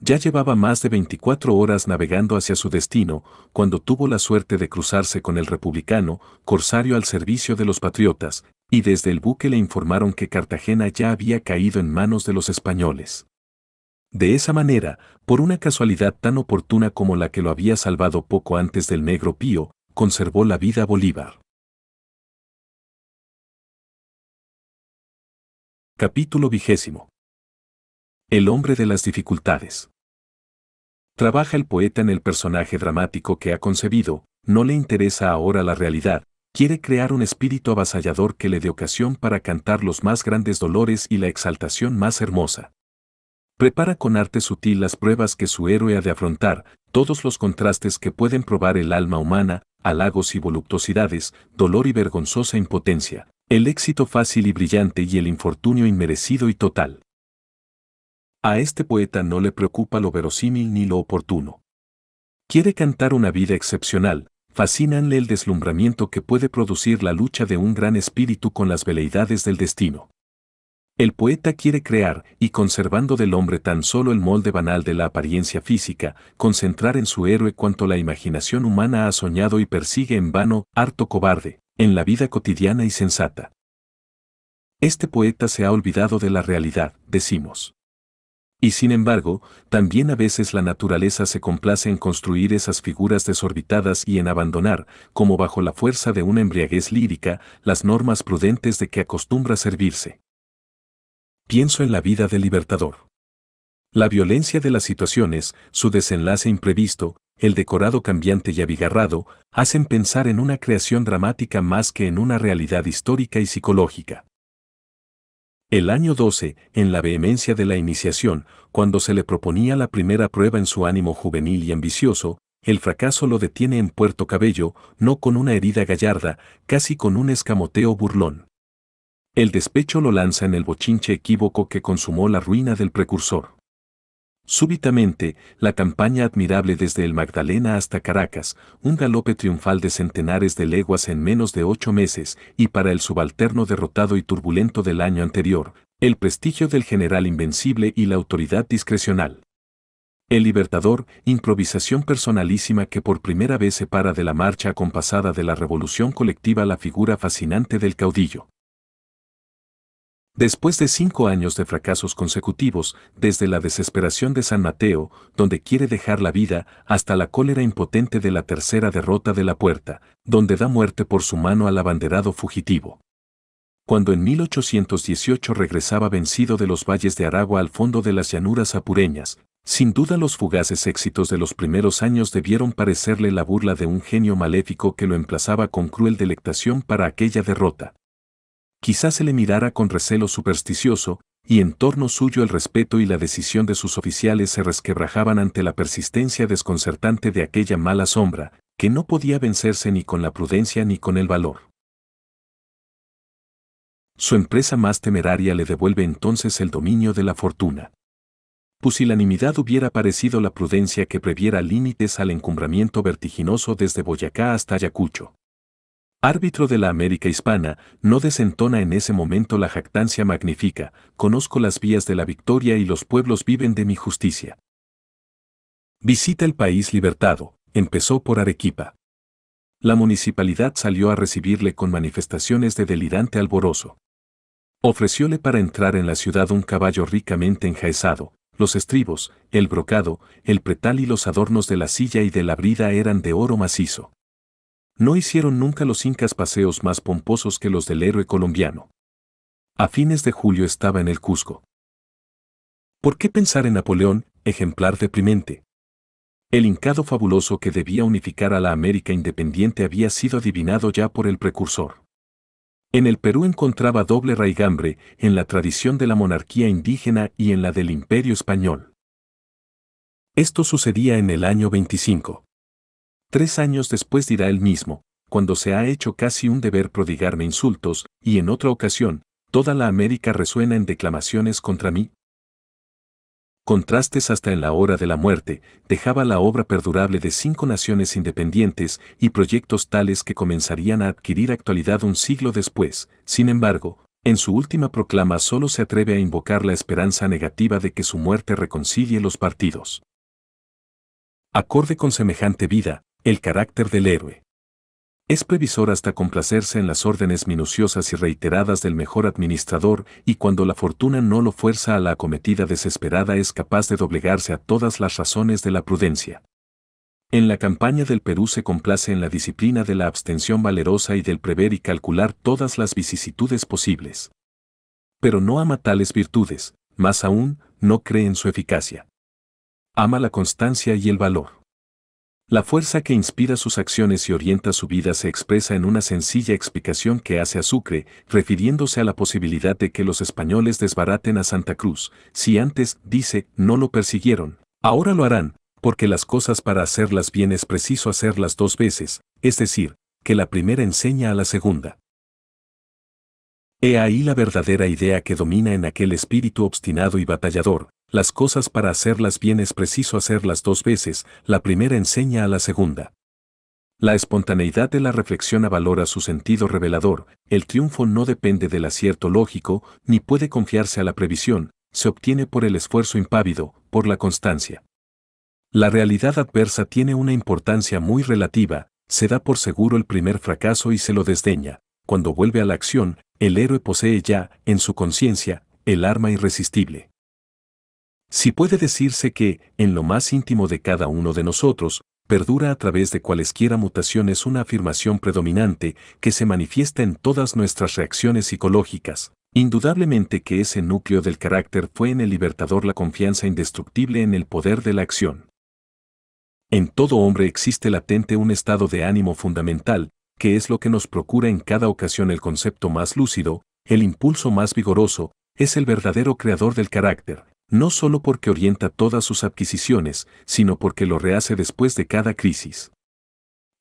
Ya llevaba más de 24 horas navegando hacia su destino cuando tuvo la suerte de cruzarse con el republicano, corsario al servicio de los patriotas, y desde el buque le informaron que Cartagena ya había caído en manos de los españoles. De esa manera, por una casualidad tan oportuna como la que lo había salvado poco antes del negro Pío, conservó la vida Bolívar. Capítulo vigésimo. El hombre de las dificultades. Trabaja el poeta en el personaje dramático que ha concebido, no le interesa ahora la realidad, quiere crear un espíritu avasallador que le dé ocasión para cantar los más grandes dolores y la exaltación más hermosa. Prepara con arte sutil las pruebas que su héroe ha de afrontar, todos los contrastes que pueden probar el alma humana, halagos y voluptuosidades, dolor y vergonzosa impotencia, el éxito fácil y brillante y el infortunio inmerecido y total. A este poeta no le preocupa lo verosímil ni lo oportuno. Quiere cantar una vida excepcional, fascínanle el deslumbramiento que puede producir la lucha de un gran espíritu con las veleidades del destino. El poeta quiere crear, y conservando del hombre tan solo el molde banal de la apariencia física, concentrar en su héroe cuanto la imaginación humana ha soñado y persigue en vano, harto cobarde, en la vida cotidiana y sensata. Este poeta se ha olvidado de la realidad, decimos. Y sin embargo, también a veces la naturaleza se complace en construir esas figuras desorbitadas y en abandonar, como bajo la fuerza de una embriaguez lírica, las normas prudentes de que acostumbra servirse. Pienso en la vida del libertador. La violencia de las situaciones, su desenlace imprevisto, el decorado cambiante y abigarrado, hacen pensar en una creación dramática más que en una realidad histórica y psicológica. El año 12, en la vehemencia de la iniciación, cuando se le proponía la primera prueba en su ánimo juvenil y ambicioso, el fracaso lo detiene en Puerto Cabello, no con una herida gallarda, casi con un escamoteo burlón. El despecho lo lanza en el bochinche equívoco que consumó la ruina del precursor. Súbitamente, la campaña admirable desde el Magdalena hasta Caracas, un galope triunfal de centenares de leguas en menos de ocho meses, y para el subalterno derrotado y turbulento del año anterior, el prestigio del general invencible y la autoridad discrecional. El Libertador, improvisación personalísima que por primera vez separa de la marcha acompasada de la revolución colectiva la figura fascinante del caudillo. Después de cinco años de fracasos consecutivos, desde la desesperación de San Mateo, donde quiere dejar la vida, hasta la cólera impotente de la tercera derrota de la puerta, donde da muerte por su mano al abanderado fugitivo. Cuando en 1818 regresaba vencido de los valles de Aragua al fondo de las llanuras apureñas, sin duda los fugaces éxitos de los primeros años debieron parecerle la burla de un genio maléfico que lo emplazaba con cruel delectación para aquella derrota, quizás se le mirara con recelo supersticioso, y en torno suyo el respeto y la decisión de sus oficiales se resquebrajaban ante la persistencia desconcertante de aquella mala sombra, que no podía vencerse ni con la prudencia ni con el valor. Su empresa más temeraria le devuelve entonces el dominio de la fortuna. Pusilanimidad pues hubiera parecido la prudencia que previera límites al encumbramiento vertiginoso desde Boyacá hasta Ayacucho. Árbitro de la América Hispana, no desentona en ese momento la jactancia magnífica, conozco las vías de la victoria y los pueblos viven de mi justicia. Visita el país libertado, empezó por Arequipa. La municipalidad salió a recibirle con manifestaciones de delirante alboroso. Ofrecióle para entrar en la ciudad un caballo ricamente enjaezado, los estribos, el brocado, el pretal y los adornos de la silla y de la brida eran de oro macizo no hicieron nunca los incas paseos más pomposos que los del héroe colombiano. A fines de julio estaba en el Cusco. ¿Por qué pensar en Napoleón, ejemplar deprimente? El hincado fabuloso que debía unificar a la América independiente había sido adivinado ya por el precursor. En el Perú encontraba doble raigambre en la tradición de la monarquía indígena y en la del imperio español. Esto sucedía en el año 25. Tres años después dirá él mismo, cuando se ha hecho casi un deber prodigarme insultos, y en otra ocasión, toda la América resuena en declamaciones contra mí. Contrastes hasta en la hora de la muerte, dejaba la obra perdurable de cinco naciones independientes y proyectos tales que comenzarían a adquirir actualidad un siglo después. Sin embargo, en su última proclama solo se atreve a invocar la esperanza negativa de que su muerte reconcilie los partidos. Acorde con semejante vida, el carácter del héroe. Es previsor hasta complacerse en las órdenes minuciosas y reiteradas del mejor administrador y cuando la fortuna no lo fuerza a la acometida desesperada es capaz de doblegarse a todas las razones de la prudencia. En la campaña del Perú se complace en la disciplina de la abstención valerosa y del prever y calcular todas las vicisitudes posibles. Pero no ama tales virtudes, más aún, no cree en su eficacia. Ama la constancia y el valor. La fuerza que inspira sus acciones y orienta su vida se expresa en una sencilla explicación que hace a Sucre, refiriéndose a la posibilidad de que los españoles desbaraten a Santa Cruz, si antes, dice, no lo persiguieron. Ahora lo harán, porque las cosas para hacerlas bien es preciso hacerlas dos veces, es decir, que la primera enseña a la segunda. He ahí la verdadera idea que domina en aquel espíritu obstinado y batallador. Las cosas para hacerlas bien es preciso hacerlas dos veces, la primera enseña a la segunda. La espontaneidad de la reflexión avalora su sentido revelador, el triunfo no depende del acierto lógico, ni puede confiarse a la previsión, se obtiene por el esfuerzo impávido, por la constancia. La realidad adversa tiene una importancia muy relativa, se da por seguro el primer fracaso y se lo desdeña, cuando vuelve a la acción, el héroe posee ya, en su conciencia, el arma irresistible. Si puede decirse que, en lo más íntimo de cada uno de nosotros, perdura a través de cualesquiera mutaciones una afirmación predominante que se manifiesta en todas nuestras reacciones psicológicas, indudablemente que ese núcleo del carácter fue en el libertador la confianza indestructible en el poder de la acción. En todo hombre existe latente un estado de ánimo fundamental, que es lo que nos procura en cada ocasión el concepto más lúcido, el impulso más vigoroso, es el verdadero creador del carácter, no solo porque orienta todas sus adquisiciones, sino porque lo rehace después de cada crisis.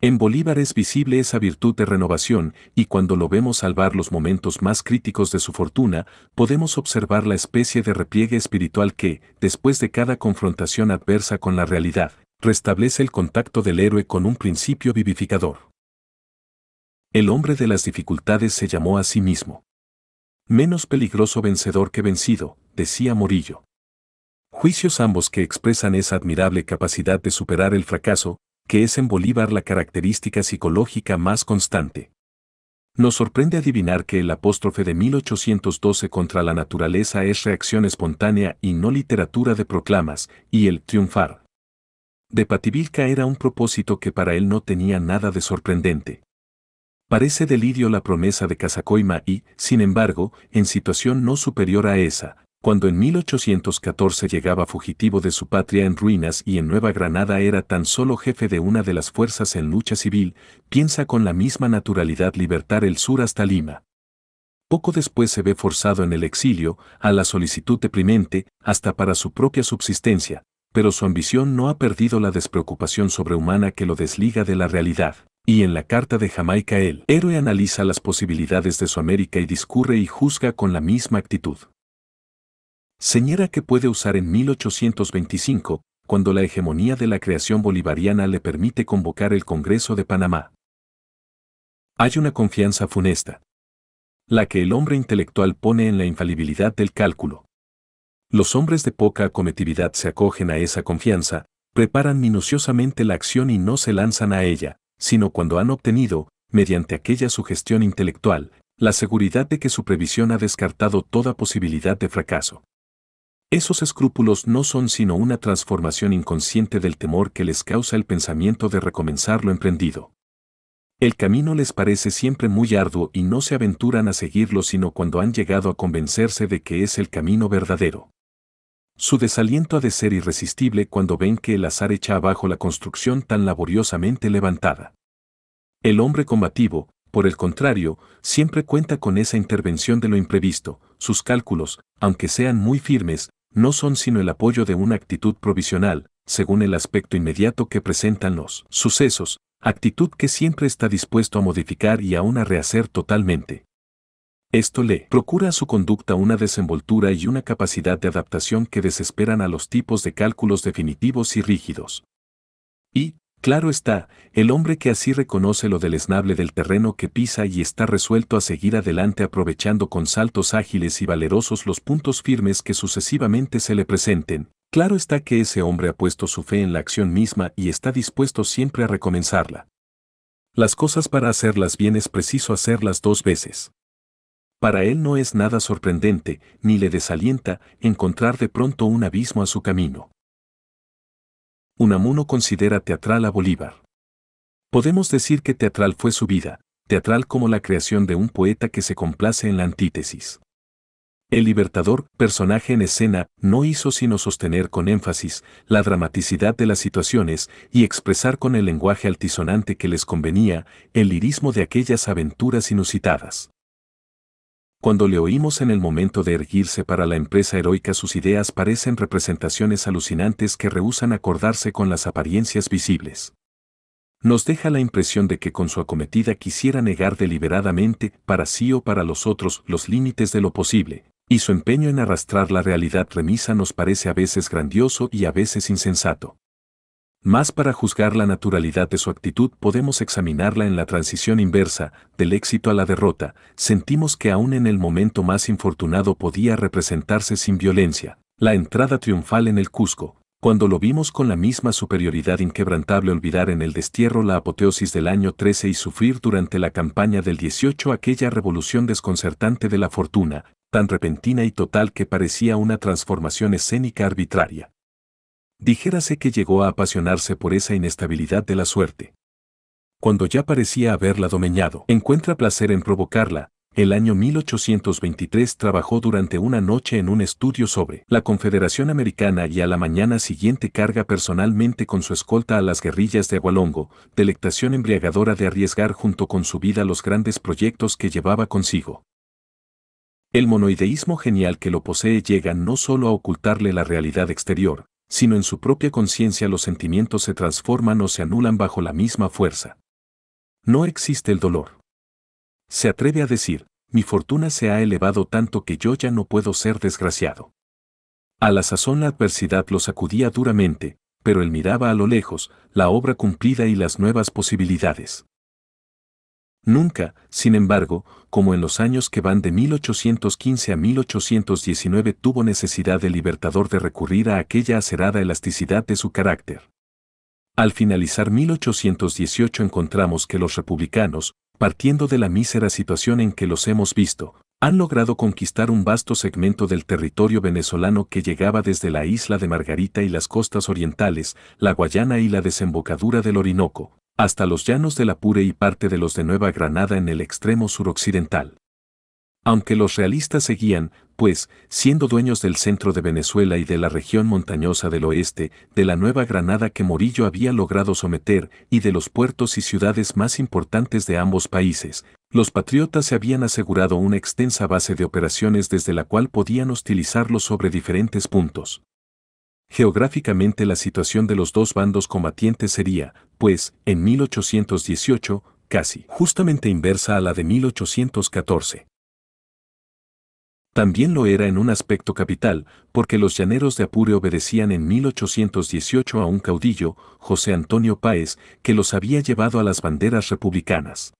En Bolívar es visible esa virtud de renovación y cuando lo vemos salvar los momentos más críticos de su fortuna, podemos observar la especie de repliegue espiritual que, después de cada confrontación adversa con la realidad, restablece el contacto del héroe con un principio vivificador. El hombre de las dificultades se llamó a sí mismo. Menos peligroso vencedor que vencido, decía Morillo. Juicios ambos que expresan esa admirable capacidad de superar el fracaso, que es en Bolívar la característica psicológica más constante. Nos sorprende adivinar que el apóstrofe de 1812 contra la naturaleza es reacción espontánea y no literatura de proclamas, y el triunfar. De Pativilca era un propósito que para él no tenía nada de sorprendente. Parece delirio la promesa de Casacoima y, sin embargo, en situación no superior a esa, cuando en 1814 llegaba fugitivo de su patria en ruinas y en Nueva Granada era tan solo jefe de una de las fuerzas en lucha civil, piensa con la misma naturalidad libertar el sur hasta Lima. Poco después se ve forzado en el exilio, a la solicitud deprimente, hasta para su propia subsistencia, pero su ambición no ha perdido la despreocupación sobrehumana que lo desliga de la realidad. Y en la Carta de Jamaica el héroe analiza las posibilidades de su América y discurre y juzga con la misma actitud. Señera que puede usar en 1825, cuando la hegemonía de la creación bolivariana le permite convocar el Congreso de Panamá. Hay una confianza funesta, la que el hombre intelectual pone en la infalibilidad del cálculo. Los hombres de poca cometividad se acogen a esa confianza, preparan minuciosamente la acción y no se lanzan a ella, sino cuando han obtenido, mediante aquella sugestión intelectual, la seguridad de que su previsión ha descartado toda posibilidad de fracaso. Esos escrúpulos no son sino una transformación inconsciente del temor que les causa el pensamiento de recomenzar lo emprendido. El camino les parece siempre muy arduo y no se aventuran a seguirlo sino cuando han llegado a convencerse de que es el camino verdadero. Su desaliento ha de ser irresistible cuando ven que el azar echa abajo la construcción tan laboriosamente levantada. El hombre combativo, por el contrario, siempre cuenta con esa intervención de lo imprevisto, sus cálculos, aunque sean muy firmes, no son sino el apoyo de una actitud provisional, según el aspecto inmediato que presentan los sucesos, actitud que siempre está dispuesto a modificar y aún a rehacer totalmente. Esto le procura a su conducta una desenvoltura y una capacidad de adaptación que desesperan a los tipos de cálculos definitivos y rígidos. Y, claro está, el hombre que así reconoce lo deleznable del terreno que pisa y está resuelto a seguir adelante aprovechando con saltos ágiles y valerosos los puntos firmes que sucesivamente se le presenten, claro está que ese hombre ha puesto su fe en la acción misma y está dispuesto siempre a recomenzarla. Las cosas para hacerlas bien es preciso hacerlas dos veces. Para él no es nada sorprendente, ni le desalienta, encontrar de pronto un abismo a su camino. Unamuno considera teatral a Bolívar. Podemos decir que teatral fue su vida, teatral como la creación de un poeta que se complace en la antítesis. El libertador, personaje en escena, no hizo sino sostener con énfasis la dramaticidad de las situaciones y expresar con el lenguaje altisonante que les convenía el lirismo de aquellas aventuras inusitadas. Cuando le oímos en el momento de erguirse para la empresa heroica sus ideas parecen representaciones alucinantes que rehusan acordarse con las apariencias visibles. Nos deja la impresión de que con su acometida quisiera negar deliberadamente, para sí o para los otros, los límites de lo posible, y su empeño en arrastrar la realidad remisa nos parece a veces grandioso y a veces insensato. Más para juzgar la naturalidad de su actitud podemos examinarla en la transición inversa, del éxito a la derrota, sentimos que aún en el momento más infortunado podía representarse sin violencia, la entrada triunfal en el Cusco, cuando lo vimos con la misma superioridad inquebrantable olvidar en el destierro la apoteosis del año 13 y sufrir durante la campaña del 18 aquella revolución desconcertante de la fortuna, tan repentina y total que parecía una transformación escénica arbitraria dijérase que llegó a apasionarse por esa inestabilidad de la suerte. Cuando ya parecía haberla domeñado, encuentra placer en provocarla. El año 1823 trabajó durante una noche en un estudio sobre la Confederación Americana y a la mañana siguiente carga personalmente con su escolta a las guerrillas de Agualongo, delectación embriagadora de arriesgar junto con su vida los grandes proyectos que llevaba consigo. El monoideísmo genial que lo posee llega no solo a ocultarle la realidad exterior, sino en su propia conciencia los sentimientos se transforman o se anulan bajo la misma fuerza. No existe el dolor. Se atreve a decir, mi fortuna se ha elevado tanto que yo ya no puedo ser desgraciado. A la sazón la adversidad lo sacudía duramente, pero él miraba a lo lejos, la obra cumplida y las nuevas posibilidades. Nunca, sin embargo, como en los años que van de 1815 a 1819 tuvo necesidad el libertador de recurrir a aquella acerada elasticidad de su carácter. Al finalizar 1818 encontramos que los republicanos, partiendo de la mísera situación en que los hemos visto, han logrado conquistar un vasto segmento del territorio venezolano que llegaba desde la isla de Margarita y las costas orientales, la Guayana y la desembocadura del Orinoco, hasta los llanos del Apure y parte de los de Nueva Granada en el extremo suroccidental. Aunque los realistas seguían, pues, siendo dueños del centro de Venezuela y de la región montañosa del oeste, de la Nueva Granada que Morillo había logrado someter, y de los puertos y ciudades más importantes de ambos países, los patriotas se habían asegurado una extensa base de operaciones desde la cual podían hostilizarlos sobre diferentes puntos. Geográficamente la situación de los dos bandos combatientes sería, pues, en 1818, casi justamente inversa a la de 1814. También lo era en un aspecto capital, porque los llaneros de Apure obedecían en 1818 a un caudillo, José Antonio Páez, que los había llevado a las banderas republicanas.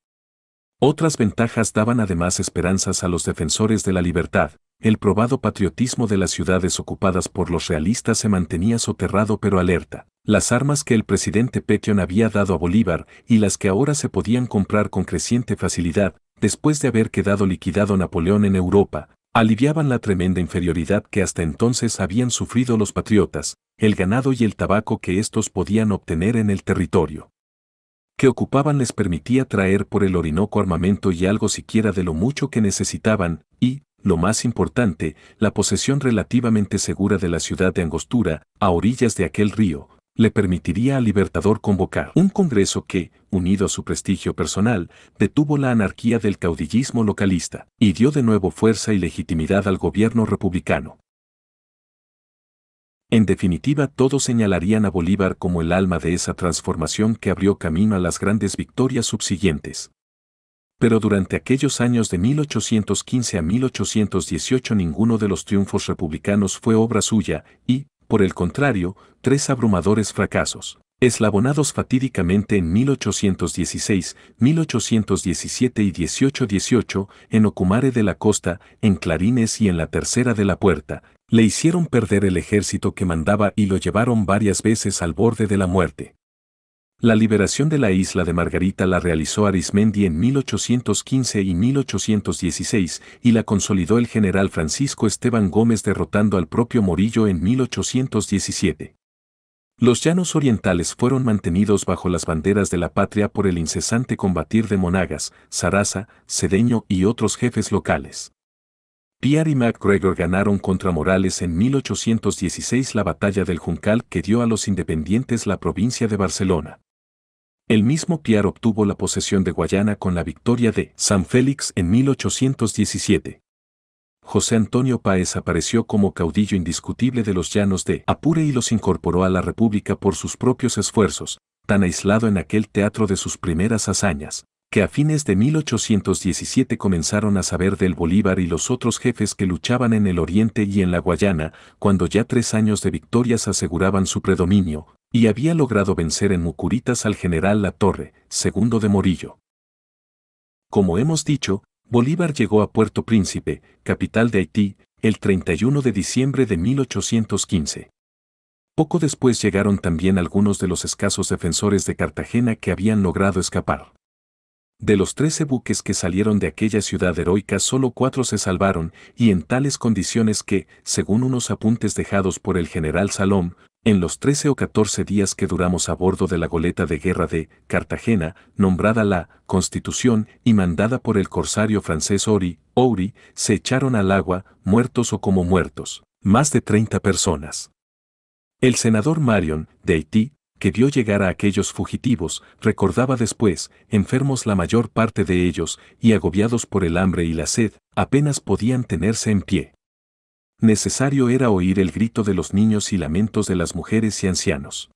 Otras ventajas daban además esperanzas a los defensores de la libertad, el probado patriotismo de las ciudades ocupadas por los realistas se mantenía soterrado pero alerta. Las armas que el presidente Petion había dado a Bolívar y las que ahora se podían comprar con creciente facilidad, después de haber quedado liquidado Napoleón en Europa, aliviaban la tremenda inferioridad que hasta entonces habían sufrido los patriotas, el ganado y el tabaco que estos podían obtener en el territorio que ocupaban les permitía traer por el Orinoco armamento y algo siquiera de lo mucho que necesitaban, y, lo más importante, la posesión relativamente segura de la ciudad de Angostura, a orillas de aquel río, le permitiría al Libertador convocar un Congreso que, unido a su prestigio personal, detuvo la anarquía del caudillismo localista y dio de nuevo fuerza y legitimidad al gobierno republicano. En definitiva, todos señalarían a Bolívar como el alma de esa transformación que abrió camino a las grandes victorias subsiguientes pero durante aquellos años de 1815 a 1818 ninguno de los triunfos republicanos fue obra suya y, por el contrario, tres abrumadores fracasos, eslabonados fatídicamente en 1816, 1817 y 1818, en Ocumare de la Costa, en Clarines y en la Tercera de la Puerta, le hicieron perder el ejército que mandaba y lo llevaron varias veces al borde de la muerte. La liberación de la isla de Margarita la realizó Arismendi en 1815 y 1816 y la consolidó el general Francisco Esteban Gómez derrotando al propio Morillo en 1817. Los llanos orientales fueron mantenidos bajo las banderas de la patria por el incesante combatir de Monagas, Sarasa, Cedeño y otros jefes locales. Pierre y MacGregor ganaron contra Morales en 1816 la batalla del Juncal que dio a los independientes la provincia de Barcelona. El mismo Piar obtuvo la posesión de Guayana con la victoria de San Félix en 1817. José Antonio Páez apareció como caudillo indiscutible de los llanos de Apure y los incorporó a la República por sus propios esfuerzos, tan aislado en aquel teatro de sus primeras hazañas, que a fines de 1817 comenzaron a saber del Bolívar y los otros jefes que luchaban en el Oriente y en la Guayana, cuando ya tres años de victorias aseguraban su predominio, y había logrado vencer en Mucuritas al general La Torre, segundo de Morillo. Como hemos dicho, Bolívar llegó a Puerto Príncipe, capital de Haití, el 31 de diciembre de 1815. Poco después llegaron también algunos de los escasos defensores de Cartagena que habían logrado escapar. De los 13 buques que salieron de aquella ciudad heroica, solo cuatro se salvaron, y en tales condiciones que, según unos apuntes dejados por el general Salom, en los 13 o 14 días que duramos a bordo de la goleta de guerra de Cartagena, nombrada la Constitución y mandada por el corsario francés Ori, se echaron al agua, muertos o como muertos, más de 30 personas. El senador Marion, de Haití, que vio llegar a aquellos fugitivos, recordaba después, enfermos la mayor parte de ellos y agobiados por el hambre y la sed, apenas podían tenerse en pie necesario era oír el grito de los niños y lamentos de las mujeres y ancianos.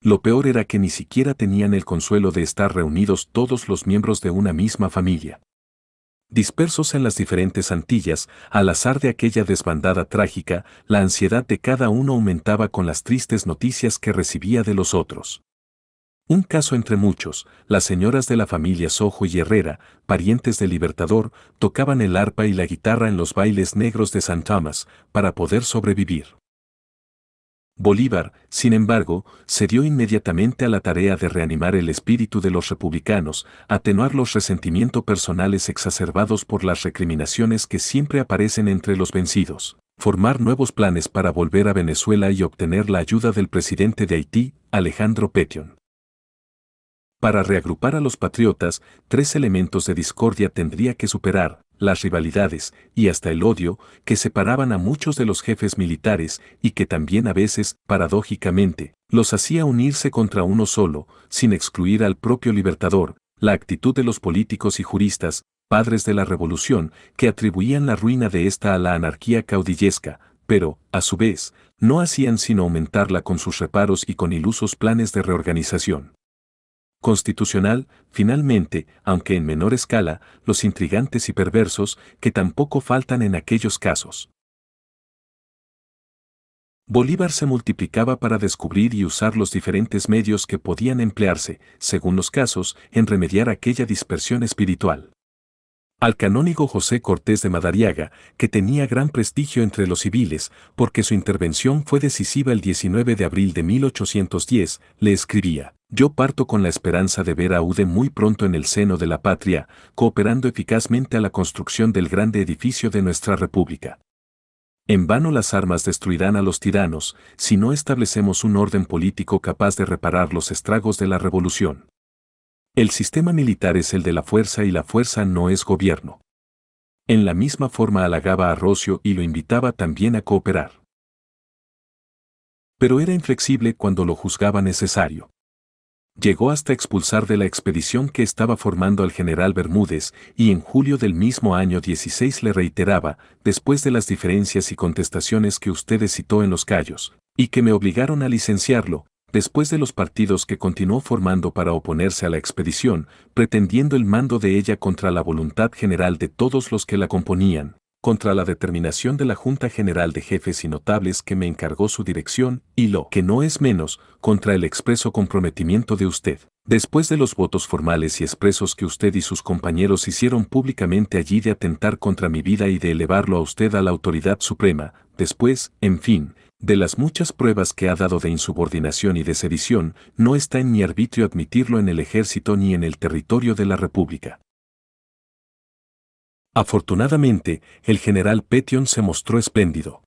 Lo peor era que ni siquiera tenían el consuelo de estar reunidos todos los miembros de una misma familia. Dispersos en las diferentes Antillas, al azar de aquella desbandada trágica, la ansiedad de cada uno aumentaba con las tristes noticias que recibía de los otros. Un caso entre muchos, las señoras de la familia Sojo y Herrera, parientes del Libertador, tocaban el arpa y la guitarra en los bailes negros de San Thomas para poder sobrevivir. Bolívar, sin embargo, se dio inmediatamente a la tarea de reanimar el espíritu de los republicanos, atenuar los resentimientos personales exacerbados por las recriminaciones que siempre aparecen entre los vencidos, formar nuevos planes para volver a Venezuela y obtener la ayuda del presidente de Haití, Alejandro Petion. Para reagrupar a los patriotas, tres elementos de discordia tendría que superar, las rivalidades y hasta el odio que separaban a muchos de los jefes militares y que también a veces, paradójicamente, los hacía unirse contra uno solo, sin excluir al propio libertador, la actitud de los políticos y juristas, padres de la revolución, que atribuían la ruina de esta a la anarquía caudillesca, pero, a su vez, no hacían sino aumentarla con sus reparos y con ilusos planes de reorganización constitucional, finalmente, aunque en menor escala, los intrigantes y perversos, que tampoco faltan en aquellos casos. Bolívar se multiplicaba para descubrir y usar los diferentes medios que podían emplearse, según los casos, en remediar aquella dispersión espiritual al canónigo José Cortés de Madariaga, que tenía gran prestigio entre los civiles, porque su intervención fue decisiva el 19 de abril de 1810, le escribía, Yo parto con la esperanza de ver a Ude muy pronto en el seno de la patria, cooperando eficazmente a la construcción del grande edificio de nuestra república. En vano las armas destruirán a los tiranos, si no establecemos un orden político capaz de reparar los estragos de la revolución. El sistema militar es el de la fuerza y la fuerza no es gobierno. En la misma forma halagaba a Rocio y lo invitaba también a cooperar. Pero era inflexible cuando lo juzgaba necesario. Llegó hasta expulsar de la expedición que estaba formando al general Bermúdez y en julio del mismo año 16 le reiteraba, después de las diferencias y contestaciones que usted citó en los callos, y que me obligaron a licenciarlo, después de los partidos que continuó formando para oponerse a la expedición, pretendiendo el mando de ella contra la voluntad general de todos los que la componían, contra la determinación de la Junta General de Jefes y Notables que me encargó su dirección, y lo que no es menos, contra el expreso comprometimiento de usted. Después de los votos formales y expresos que usted y sus compañeros hicieron públicamente allí de atentar contra mi vida y de elevarlo a usted a la autoridad suprema, después, en fin, de las muchas pruebas que ha dado de insubordinación y de sedición, no está en mi arbitrio admitirlo en el ejército ni en el territorio de la República. Afortunadamente, el general Petion se mostró espléndido.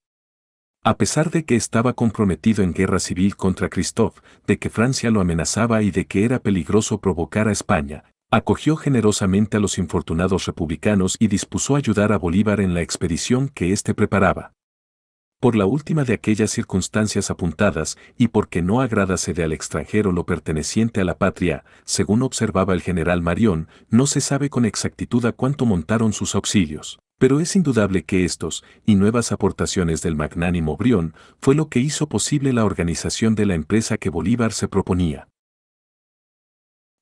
A pesar de que estaba comprometido en guerra civil contra Christophe, de que Francia lo amenazaba y de que era peligroso provocar a España, acogió generosamente a los infortunados republicanos y dispuso ayudar a Bolívar en la expedición que éste preparaba por la última de aquellas circunstancias apuntadas y porque no de al extranjero lo perteneciente a la patria, según observaba el general Marión, no se sabe con exactitud a cuánto montaron sus auxilios. Pero es indudable que estos y nuevas aportaciones del magnánimo Brión fue lo que hizo posible la organización de la empresa que Bolívar se proponía.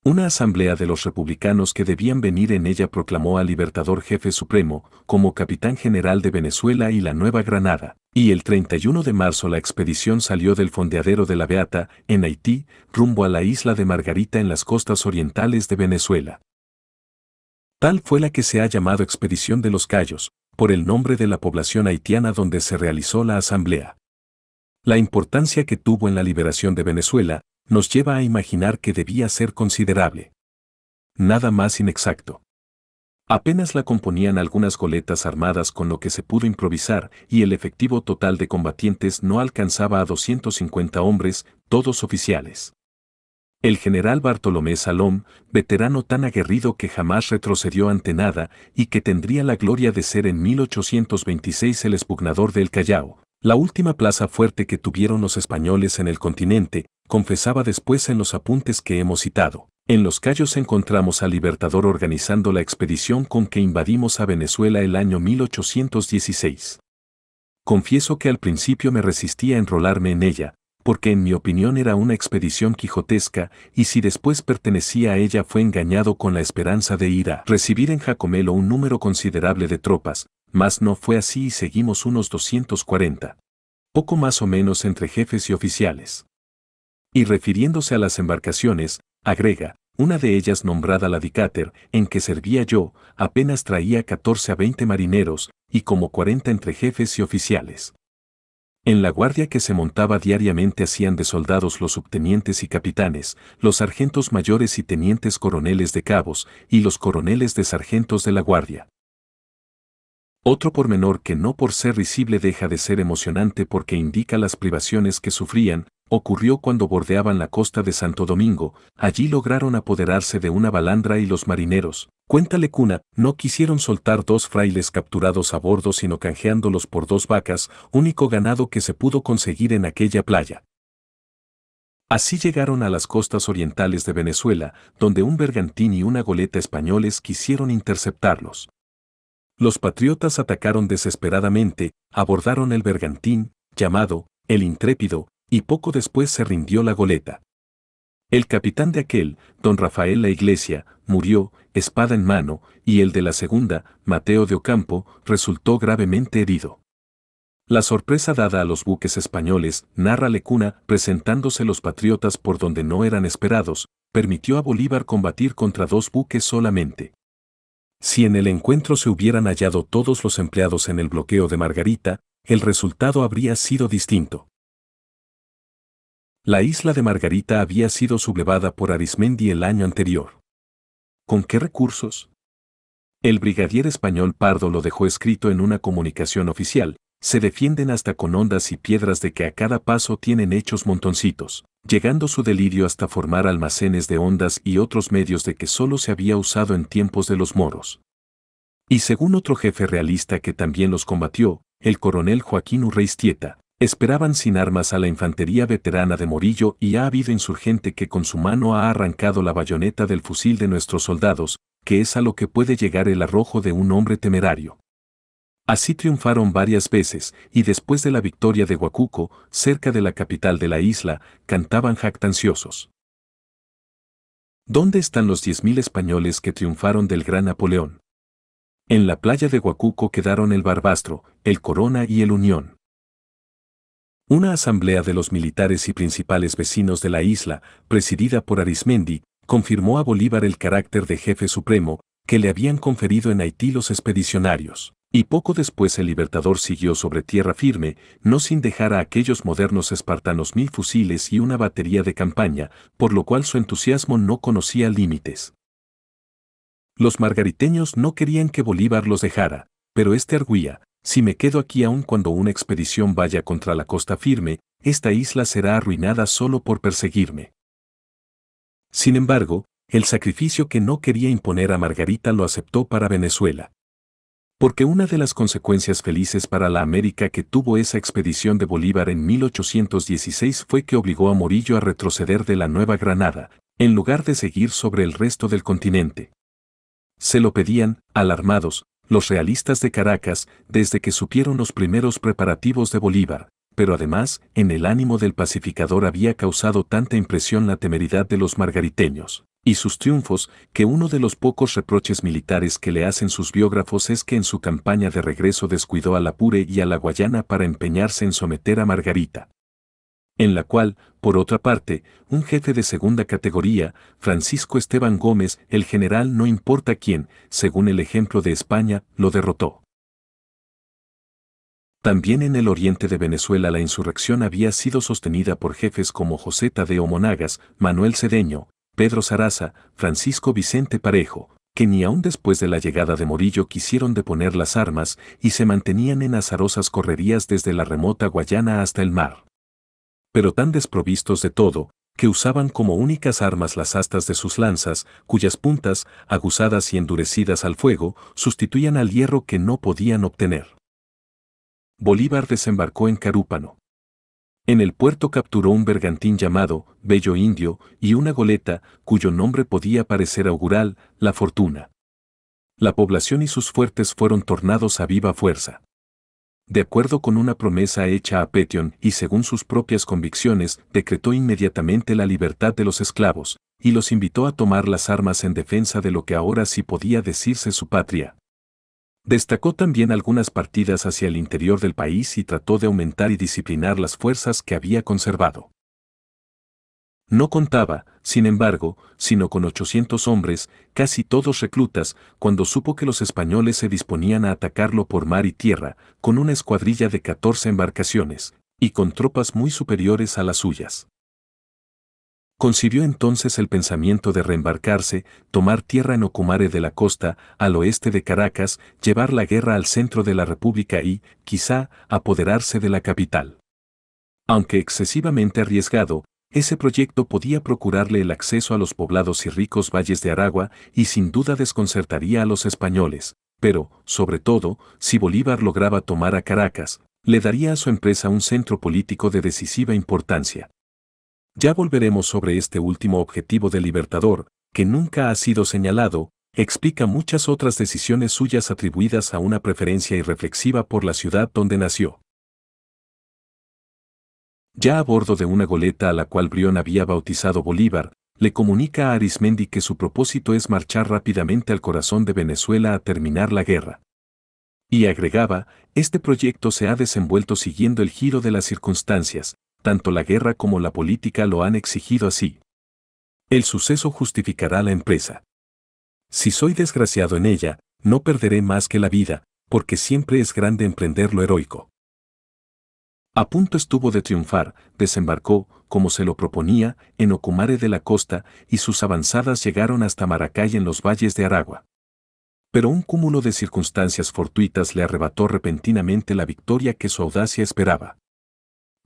Una asamblea de los republicanos que debían venir en ella proclamó al Libertador Jefe Supremo como capitán general de Venezuela y la Nueva Granada, y el 31 de marzo la expedición salió del fondeadero de la Beata, en Haití, rumbo a la isla de Margarita en las costas orientales de Venezuela. Tal fue la que se ha llamado Expedición de los Cayos, por el nombre de la población haitiana donde se realizó la asamblea. La importancia que tuvo en la liberación de Venezuela nos lleva a imaginar que debía ser considerable. Nada más inexacto. Apenas la componían algunas goletas armadas con lo que se pudo improvisar y el efectivo total de combatientes no alcanzaba a 250 hombres, todos oficiales. El general Bartolomé Salom, veterano tan aguerrido que jamás retrocedió ante nada y que tendría la gloria de ser en 1826 el expugnador del Callao, la última plaza fuerte que tuvieron los españoles en el continente, confesaba después en los apuntes que hemos citado. En Los callos encontramos al Libertador organizando la expedición con que invadimos a Venezuela el año 1816. Confieso que al principio me resistía a enrolarme en ella, porque en mi opinión era una expedición quijotesca, y si después pertenecía a ella fue engañado con la esperanza de ir a recibir en Jacomelo un número considerable de tropas, mas no fue así y seguimos unos 240. Poco más o menos entre jefes y oficiales. Y refiriéndose a las embarcaciones, agrega, una de ellas nombrada la Dicáter, en que servía yo, apenas traía 14 a 20 marineros, y como 40 entre jefes y oficiales. En la guardia que se montaba diariamente hacían de soldados los subtenientes y capitanes, los sargentos mayores y tenientes coroneles de cabos, y los coroneles de sargentos de la guardia. Otro pormenor que no por ser risible deja de ser emocionante porque indica las privaciones que sufrían, ocurrió cuando bordeaban la costa de Santo Domingo, allí lograron apoderarse de una balandra y los marineros, cuéntale cuna, no quisieron soltar dos frailes capturados a bordo sino canjeándolos por dos vacas, único ganado que se pudo conseguir en aquella playa. Así llegaron a las costas orientales de Venezuela, donde un bergantín y una goleta españoles quisieron interceptarlos. Los patriotas atacaron desesperadamente, abordaron el bergantín, llamado El Intrépido, y poco después se rindió la goleta. El capitán de aquel, don Rafael La Iglesia, murió, espada en mano, y el de la segunda, Mateo de Ocampo, resultó gravemente herido. La sorpresa dada a los buques españoles, narra Lecuna, presentándose los patriotas por donde no eran esperados, permitió a Bolívar combatir contra dos buques solamente. Si en el encuentro se hubieran hallado todos los empleados en el bloqueo de Margarita, el resultado habría sido distinto. La isla de Margarita había sido sublevada por Arismendi el año anterior. ¿Con qué recursos? El brigadier español Pardo lo dejó escrito en una comunicación oficial, se defienden hasta con ondas y piedras de que a cada paso tienen hechos montoncitos, llegando su delirio hasta formar almacenes de ondas y otros medios de que solo se había usado en tiempos de los moros. Y según otro jefe realista que también los combatió, el coronel Joaquín Urreistieta, esperaban sin armas a la infantería veterana de Morillo y ha habido insurgente que con su mano ha arrancado la bayoneta del fusil de nuestros soldados, que es a lo que puede llegar el arrojo de un hombre temerario, Así triunfaron varias veces, y después de la victoria de Huacuco, cerca de la capital de la isla, cantaban jactanciosos. ¿Dónde están los 10.000 españoles que triunfaron del gran Napoleón? En la playa de Huacuco quedaron el Barbastro, el Corona y el Unión. Una asamblea de los militares y principales vecinos de la isla, presidida por Arismendi, confirmó a Bolívar el carácter de jefe supremo que le habían conferido en Haití los expedicionarios. Y poco después el Libertador siguió sobre tierra firme, no sin dejar a aquellos modernos espartanos mil fusiles y una batería de campaña, por lo cual su entusiasmo no conocía límites. Los margariteños no querían que Bolívar los dejara, pero este argüía: si me quedo aquí aun cuando una expedición vaya contra la costa firme, esta isla será arruinada solo por perseguirme. Sin embargo, el sacrificio que no quería imponer a Margarita lo aceptó para Venezuela. Porque una de las consecuencias felices para la América que tuvo esa expedición de Bolívar en 1816 fue que obligó a Morillo a retroceder de la Nueva Granada, en lugar de seguir sobre el resto del continente. Se lo pedían, alarmados, los realistas de Caracas desde que supieron los primeros preparativos de Bolívar, pero además, en el ánimo del pacificador había causado tanta impresión la temeridad de los margariteños y sus triunfos, que uno de los pocos reproches militares que le hacen sus biógrafos es que en su campaña de regreso descuidó a la Pure y a la Guayana para empeñarse en someter a Margarita. En la cual, por otra parte, un jefe de segunda categoría, Francisco Esteban Gómez, el general no importa quién, según el ejemplo de España, lo derrotó. También en el oriente de Venezuela la insurrección había sido sostenida por jefes como José Tadeo Monagas, Manuel Cedeño, Pedro Saraza, Francisco Vicente Parejo, que ni aun después de la llegada de Morillo quisieron deponer las armas y se mantenían en azarosas correrías desde la remota Guayana hasta el mar. Pero tan desprovistos de todo, que usaban como únicas armas las astas de sus lanzas, cuyas puntas, aguzadas y endurecidas al fuego, sustituían al hierro que no podían obtener. Bolívar desembarcó en Carúpano. En el puerto capturó un bergantín llamado Bello Indio y una goleta, cuyo nombre podía parecer augural, la fortuna. La población y sus fuertes fueron tornados a viva fuerza. De acuerdo con una promesa hecha a Petion y según sus propias convicciones, decretó inmediatamente la libertad de los esclavos, y los invitó a tomar las armas en defensa de lo que ahora sí podía decirse su patria, Destacó también algunas partidas hacia el interior del país y trató de aumentar y disciplinar las fuerzas que había conservado. No contaba, sin embargo, sino con 800 hombres, casi todos reclutas, cuando supo que los españoles se disponían a atacarlo por mar y tierra, con una escuadrilla de 14 embarcaciones, y con tropas muy superiores a las suyas concibió entonces el pensamiento de reembarcarse, tomar tierra en Ocumare de la costa, al oeste de Caracas, llevar la guerra al centro de la República y, quizá, apoderarse de la capital. Aunque excesivamente arriesgado, ese proyecto podía procurarle el acceso a los poblados y ricos valles de Aragua y sin duda desconcertaría a los españoles, pero, sobre todo, si Bolívar lograba tomar a Caracas, le daría a su empresa un centro político de decisiva importancia. Ya volveremos sobre este último objetivo del Libertador, que nunca ha sido señalado, explica muchas otras decisiones suyas atribuidas a una preferencia irreflexiva por la ciudad donde nació. Ya a bordo de una goleta a la cual Brión había bautizado Bolívar, le comunica a Arismendi que su propósito es marchar rápidamente al corazón de Venezuela a terminar la guerra. Y agregaba, este proyecto se ha desenvuelto siguiendo el giro de las circunstancias, tanto la guerra como la política lo han exigido así. El suceso justificará la empresa. Si soy desgraciado en ella, no perderé más que la vida, porque siempre es grande emprender lo heroico. A punto estuvo de triunfar, desembarcó, como se lo proponía, en Okumare de la costa, y sus avanzadas llegaron hasta Maracay en los valles de Aragua. Pero un cúmulo de circunstancias fortuitas le arrebató repentinamente la victoria que su audacia esperaba.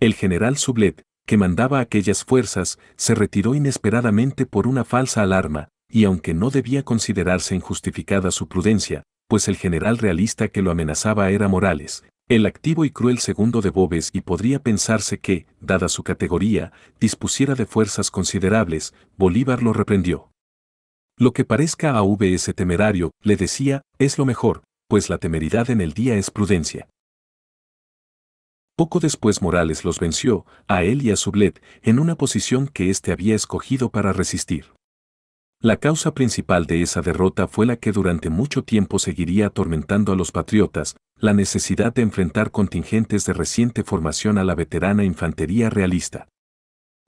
El general Sublet, que mandaba aquellas fuerzas, se retiró inesperadamente por una falsa alarma, y aunque no debía considerarse injustificada su prudencia, pues el general realista que lo amenazaba era Morales, el activo y cruel segundo de Bobes y podría pensarse que, dada su categoría, dispusiera de fuerzas considerables, Bolívar lo reprendió. Lo que parezca a VS temerario, le decía, es lo mejor, pues la temeridad en el día es prudencia. Poco después Morales los venció, a él y a Sublet, en una posición que éste había escogido para resistir. La causa principal de esa derrota fue la que durante mucho tiempo seguiría atormentando a los patriotas, la necesidad de enfrentar contingentes de reciente formación a la veterana infantería realista.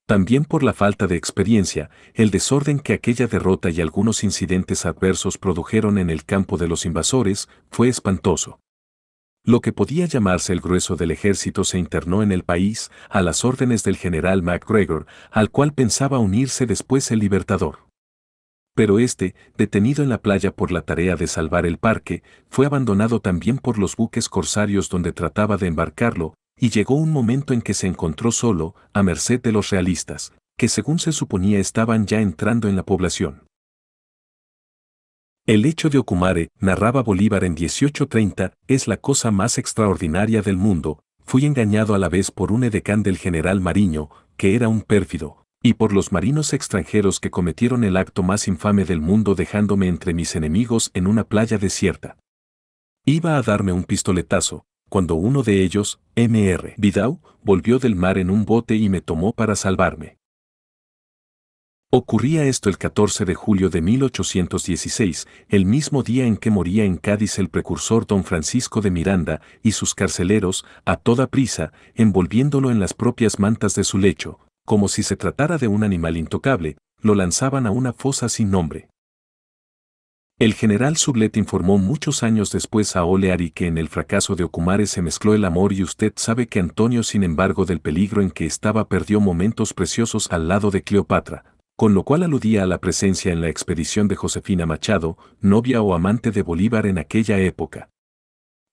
También por la falta de experiencia, el desorden que aquella derrota y algunos incidentes adversos produjeron en el campo de los invasores fue espantoso. Lo que podía llamarse el grueso del ejército se internó en el país a las órdenes del general MacGregor, al cual pensaba unirse después el Libertador. Pero este, detenido en la playa por la tarea de salvar el parque, fue abandonado también por los buques corsarios donde trataba de embarcarlo, y llegó un momento en que se encontró solo, a merced de los realistas, que según se suponía estaban ya entrando en la población. El hecho de Okumare, narraba Bolívar en 1830, es la cosa más extraordinaria del mundo. Fui engañado a la vez por un edecán del general Mariño, que era un pérfido, y por los marinos extranjeros que cometieron el acto más infame del mundo dejándome entre mis enemigos en una playa desierta. Iba a darme un pistoletazo, cuando uno de ellos, Mr. Vidau, volvió del mar en un bote y me tomó para salvarme. Ocurría esto el 14 de julio de 1816, el mismo día en que moría en Cádiz el precursor don Francisco de Miranda y sus carceleros, a toda prisa, envolviéndolo en las propias mantas de su lecho, como si se tratara de un animal intocable, lo lanzaban a una fosa sin nombre. El general Sublet informó muchos años después a Oleari que en el fracaso de Ocumare se mezcló el amor y usted sabe que Antonio sin embargo del peligro en que estaba perdió momentos preciosos al lado de Cleopatra, con lo cual aludía a la presencia en la expedición de Josefina Machado, novia o amante de Bolívar en aquella época.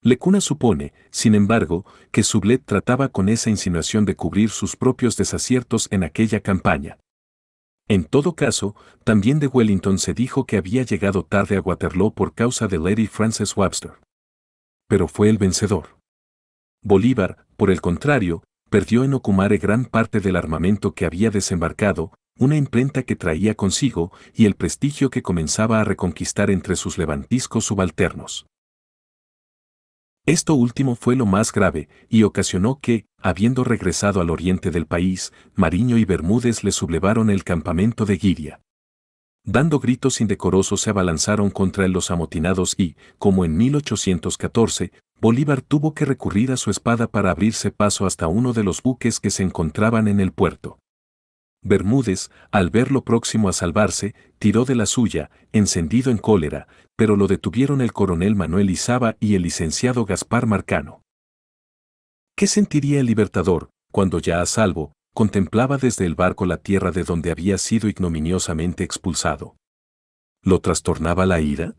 Lecuna supone, sin embargo, que Sublet trataba con esa insinuación de cubrir sus propios desaciertos en aquella campaña. En todo caso, también de Wellington se dijo que había llegado tarde a Waterloo por causa de Lady Frances Webster. Pero fue el vencedor. Bolívar, por el contrario, perdió en Ocumare gran parte del armamento que había desembarcado, una imprenta que traía consigo y el prestigio que comenzaba a reconquistar entre sus levantiscos subalternos. Esto último fue lo más grave y ocasionó que, habiendo regresado al oriente del país, Mariño y Bermúdez le sublevaron el campamento de Guiria. Dando gritos indecorosos se abalanzaron contra los amotinados y, como en 1814, Bolívar tuvo que recurrir a su espada para abrirse paso hasta uno de los buques que se encontraban en el puerto. Bermúdez, al verlo próximo a salvarse, tiró de la suya, encendido en cólera, pero lo detuvieron el coronel Manuel Izaba y el licenciado Gaspar Marcano. ¿Qué sentiría el libertador, cuando ya a salvo, contemplaba desde el barco la tierra de donde había sido ignominiosamente expulsado? ¿Lo trastornaba la ira?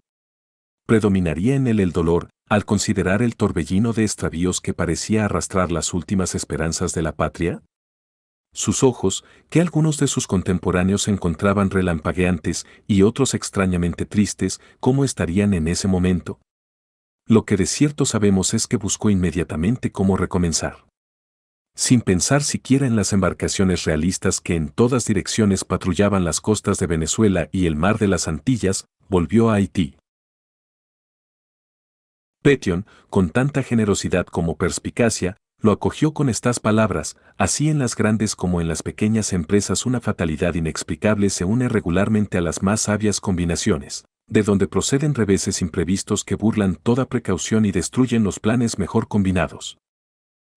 Predominaría en él el dolor, al considerar el torbellino de extravíos que parecía arrastrar las últimas esperanzas de la patria? Sus ojos, que algunos de sus contemporáneos encontraban relampagueantes y otros extrañamente tristes, ¿cómo estarían en ese momento? Lo que de cierto sabemos es que buscó inmediatamente cómo recomenzar. Sin pensar siquiera en las embarcaciones realistas que en todas direcciones patrullaban las costas de Venezuela y el mar de las Antillas, volvió a Haití. Petion, con tanta generosidad como perspicacia, lo acogió con estas palabras, así en las grandes como en las pequeñas empresas una fatalidad inexplicable se une regularmente a las más sabias combinaciones, de donde proceden reveses imprevistos que burlan toda precaución y destruyen los planes mejor combinados.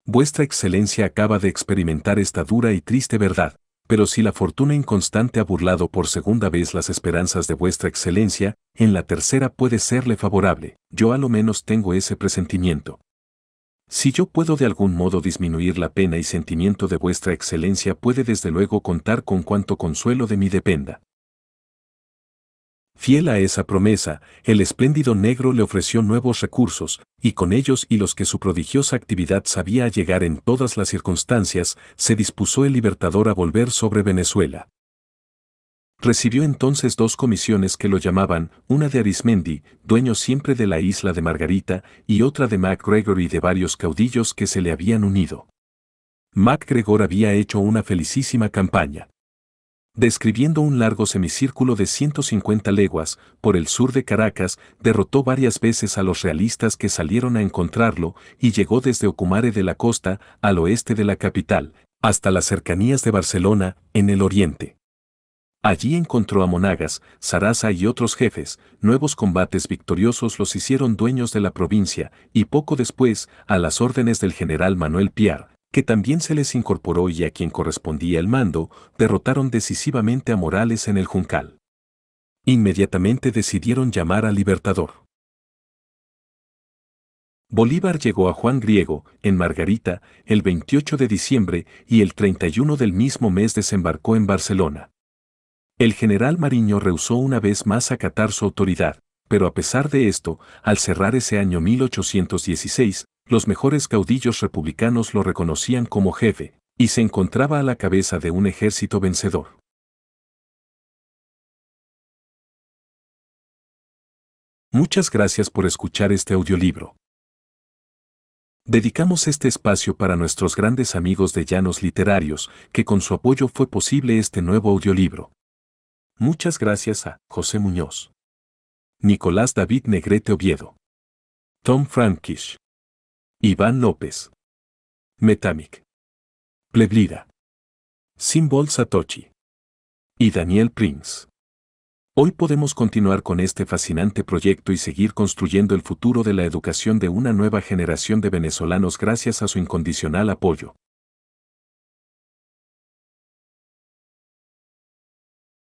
Vuestra Excelencia acaba de experimentar esta dura y triste verdad, pero si la fortuna inconstante ha burlado por segunda vez las esperanzas de vuestra excelencia, en la tercera puede serle favorable, yo a lo menos tengo ese presentimiento. Si yo puedo de algún modo disminuir la pena y sentimiento de vuestra excelencia puede desde luego contar con cuanto consuelo de mí dependa. Fiel a esa promesa, el espléndido negro le ofreció nuevos recursos, y con ellos y los que su prodigiosa actividad sabía llegar en todas las circunstancias, se dispuso el libertador a volver sobre Venezuela. Recibió entonces dos comisiones que lo llamaban, una de Arismendi, dueño siempre de la isla de Margarita, y otra de MacGregor y de varios caudillos que se le habían unido. MacGregor había hecho una felicísima campaña. Describiendo un largo semicírculo de 150 leguas por el sur de Caracas, derrotó varias veces a los realistas que salieron a encontrarlo y llegó desde Ocumare de la costa, al oeste de la capital, hasta las cercanías de Barcelona, en el oriente. Allí encontró a Monagas, Sarasa y otros jefes, nuevos combates victoriosos los hicieron dueños de la provincia, y poco después, a las órdenes del general Manuel Piar, que también se les incorporó y a quien correspondía el mando, derrotaron decisivamente a Morales en el Juncal. Inmediatamente decidieron llamar al Libertador. Bolívar llegó a Juan Griego, en Margarita, el 28 de diciembre y el 31 del mismo mes desembarcó en Barcelona. El general Mariño rehusó una vez más acatar su autoridad, pero a pesar de esto, al cerrar ese año 1816, los mejores caudillos republicanos lo reconocían como jefe, y se encontraba a la cabeza de un ejército vencedor. Muchas gracias por escuchar este audiolibro. Dedicamos este espacio para nuestros grandes amigos de Llanos Literarios, que con su apoyo fue posible este nuevo audiolibro. Muchas gracias a José Muñoz. Nicolás David Negrete Oviedo. Tom Frankish. Iván López. Metamic. Pleblira. Simbol Satoshi. Y Daniel Prince. Hoy podemos continuar con este fascinante proyecto y seguir construyendo el futuro de la educación de una nueva generación de venezolanos gracias a su incondicional apoyo.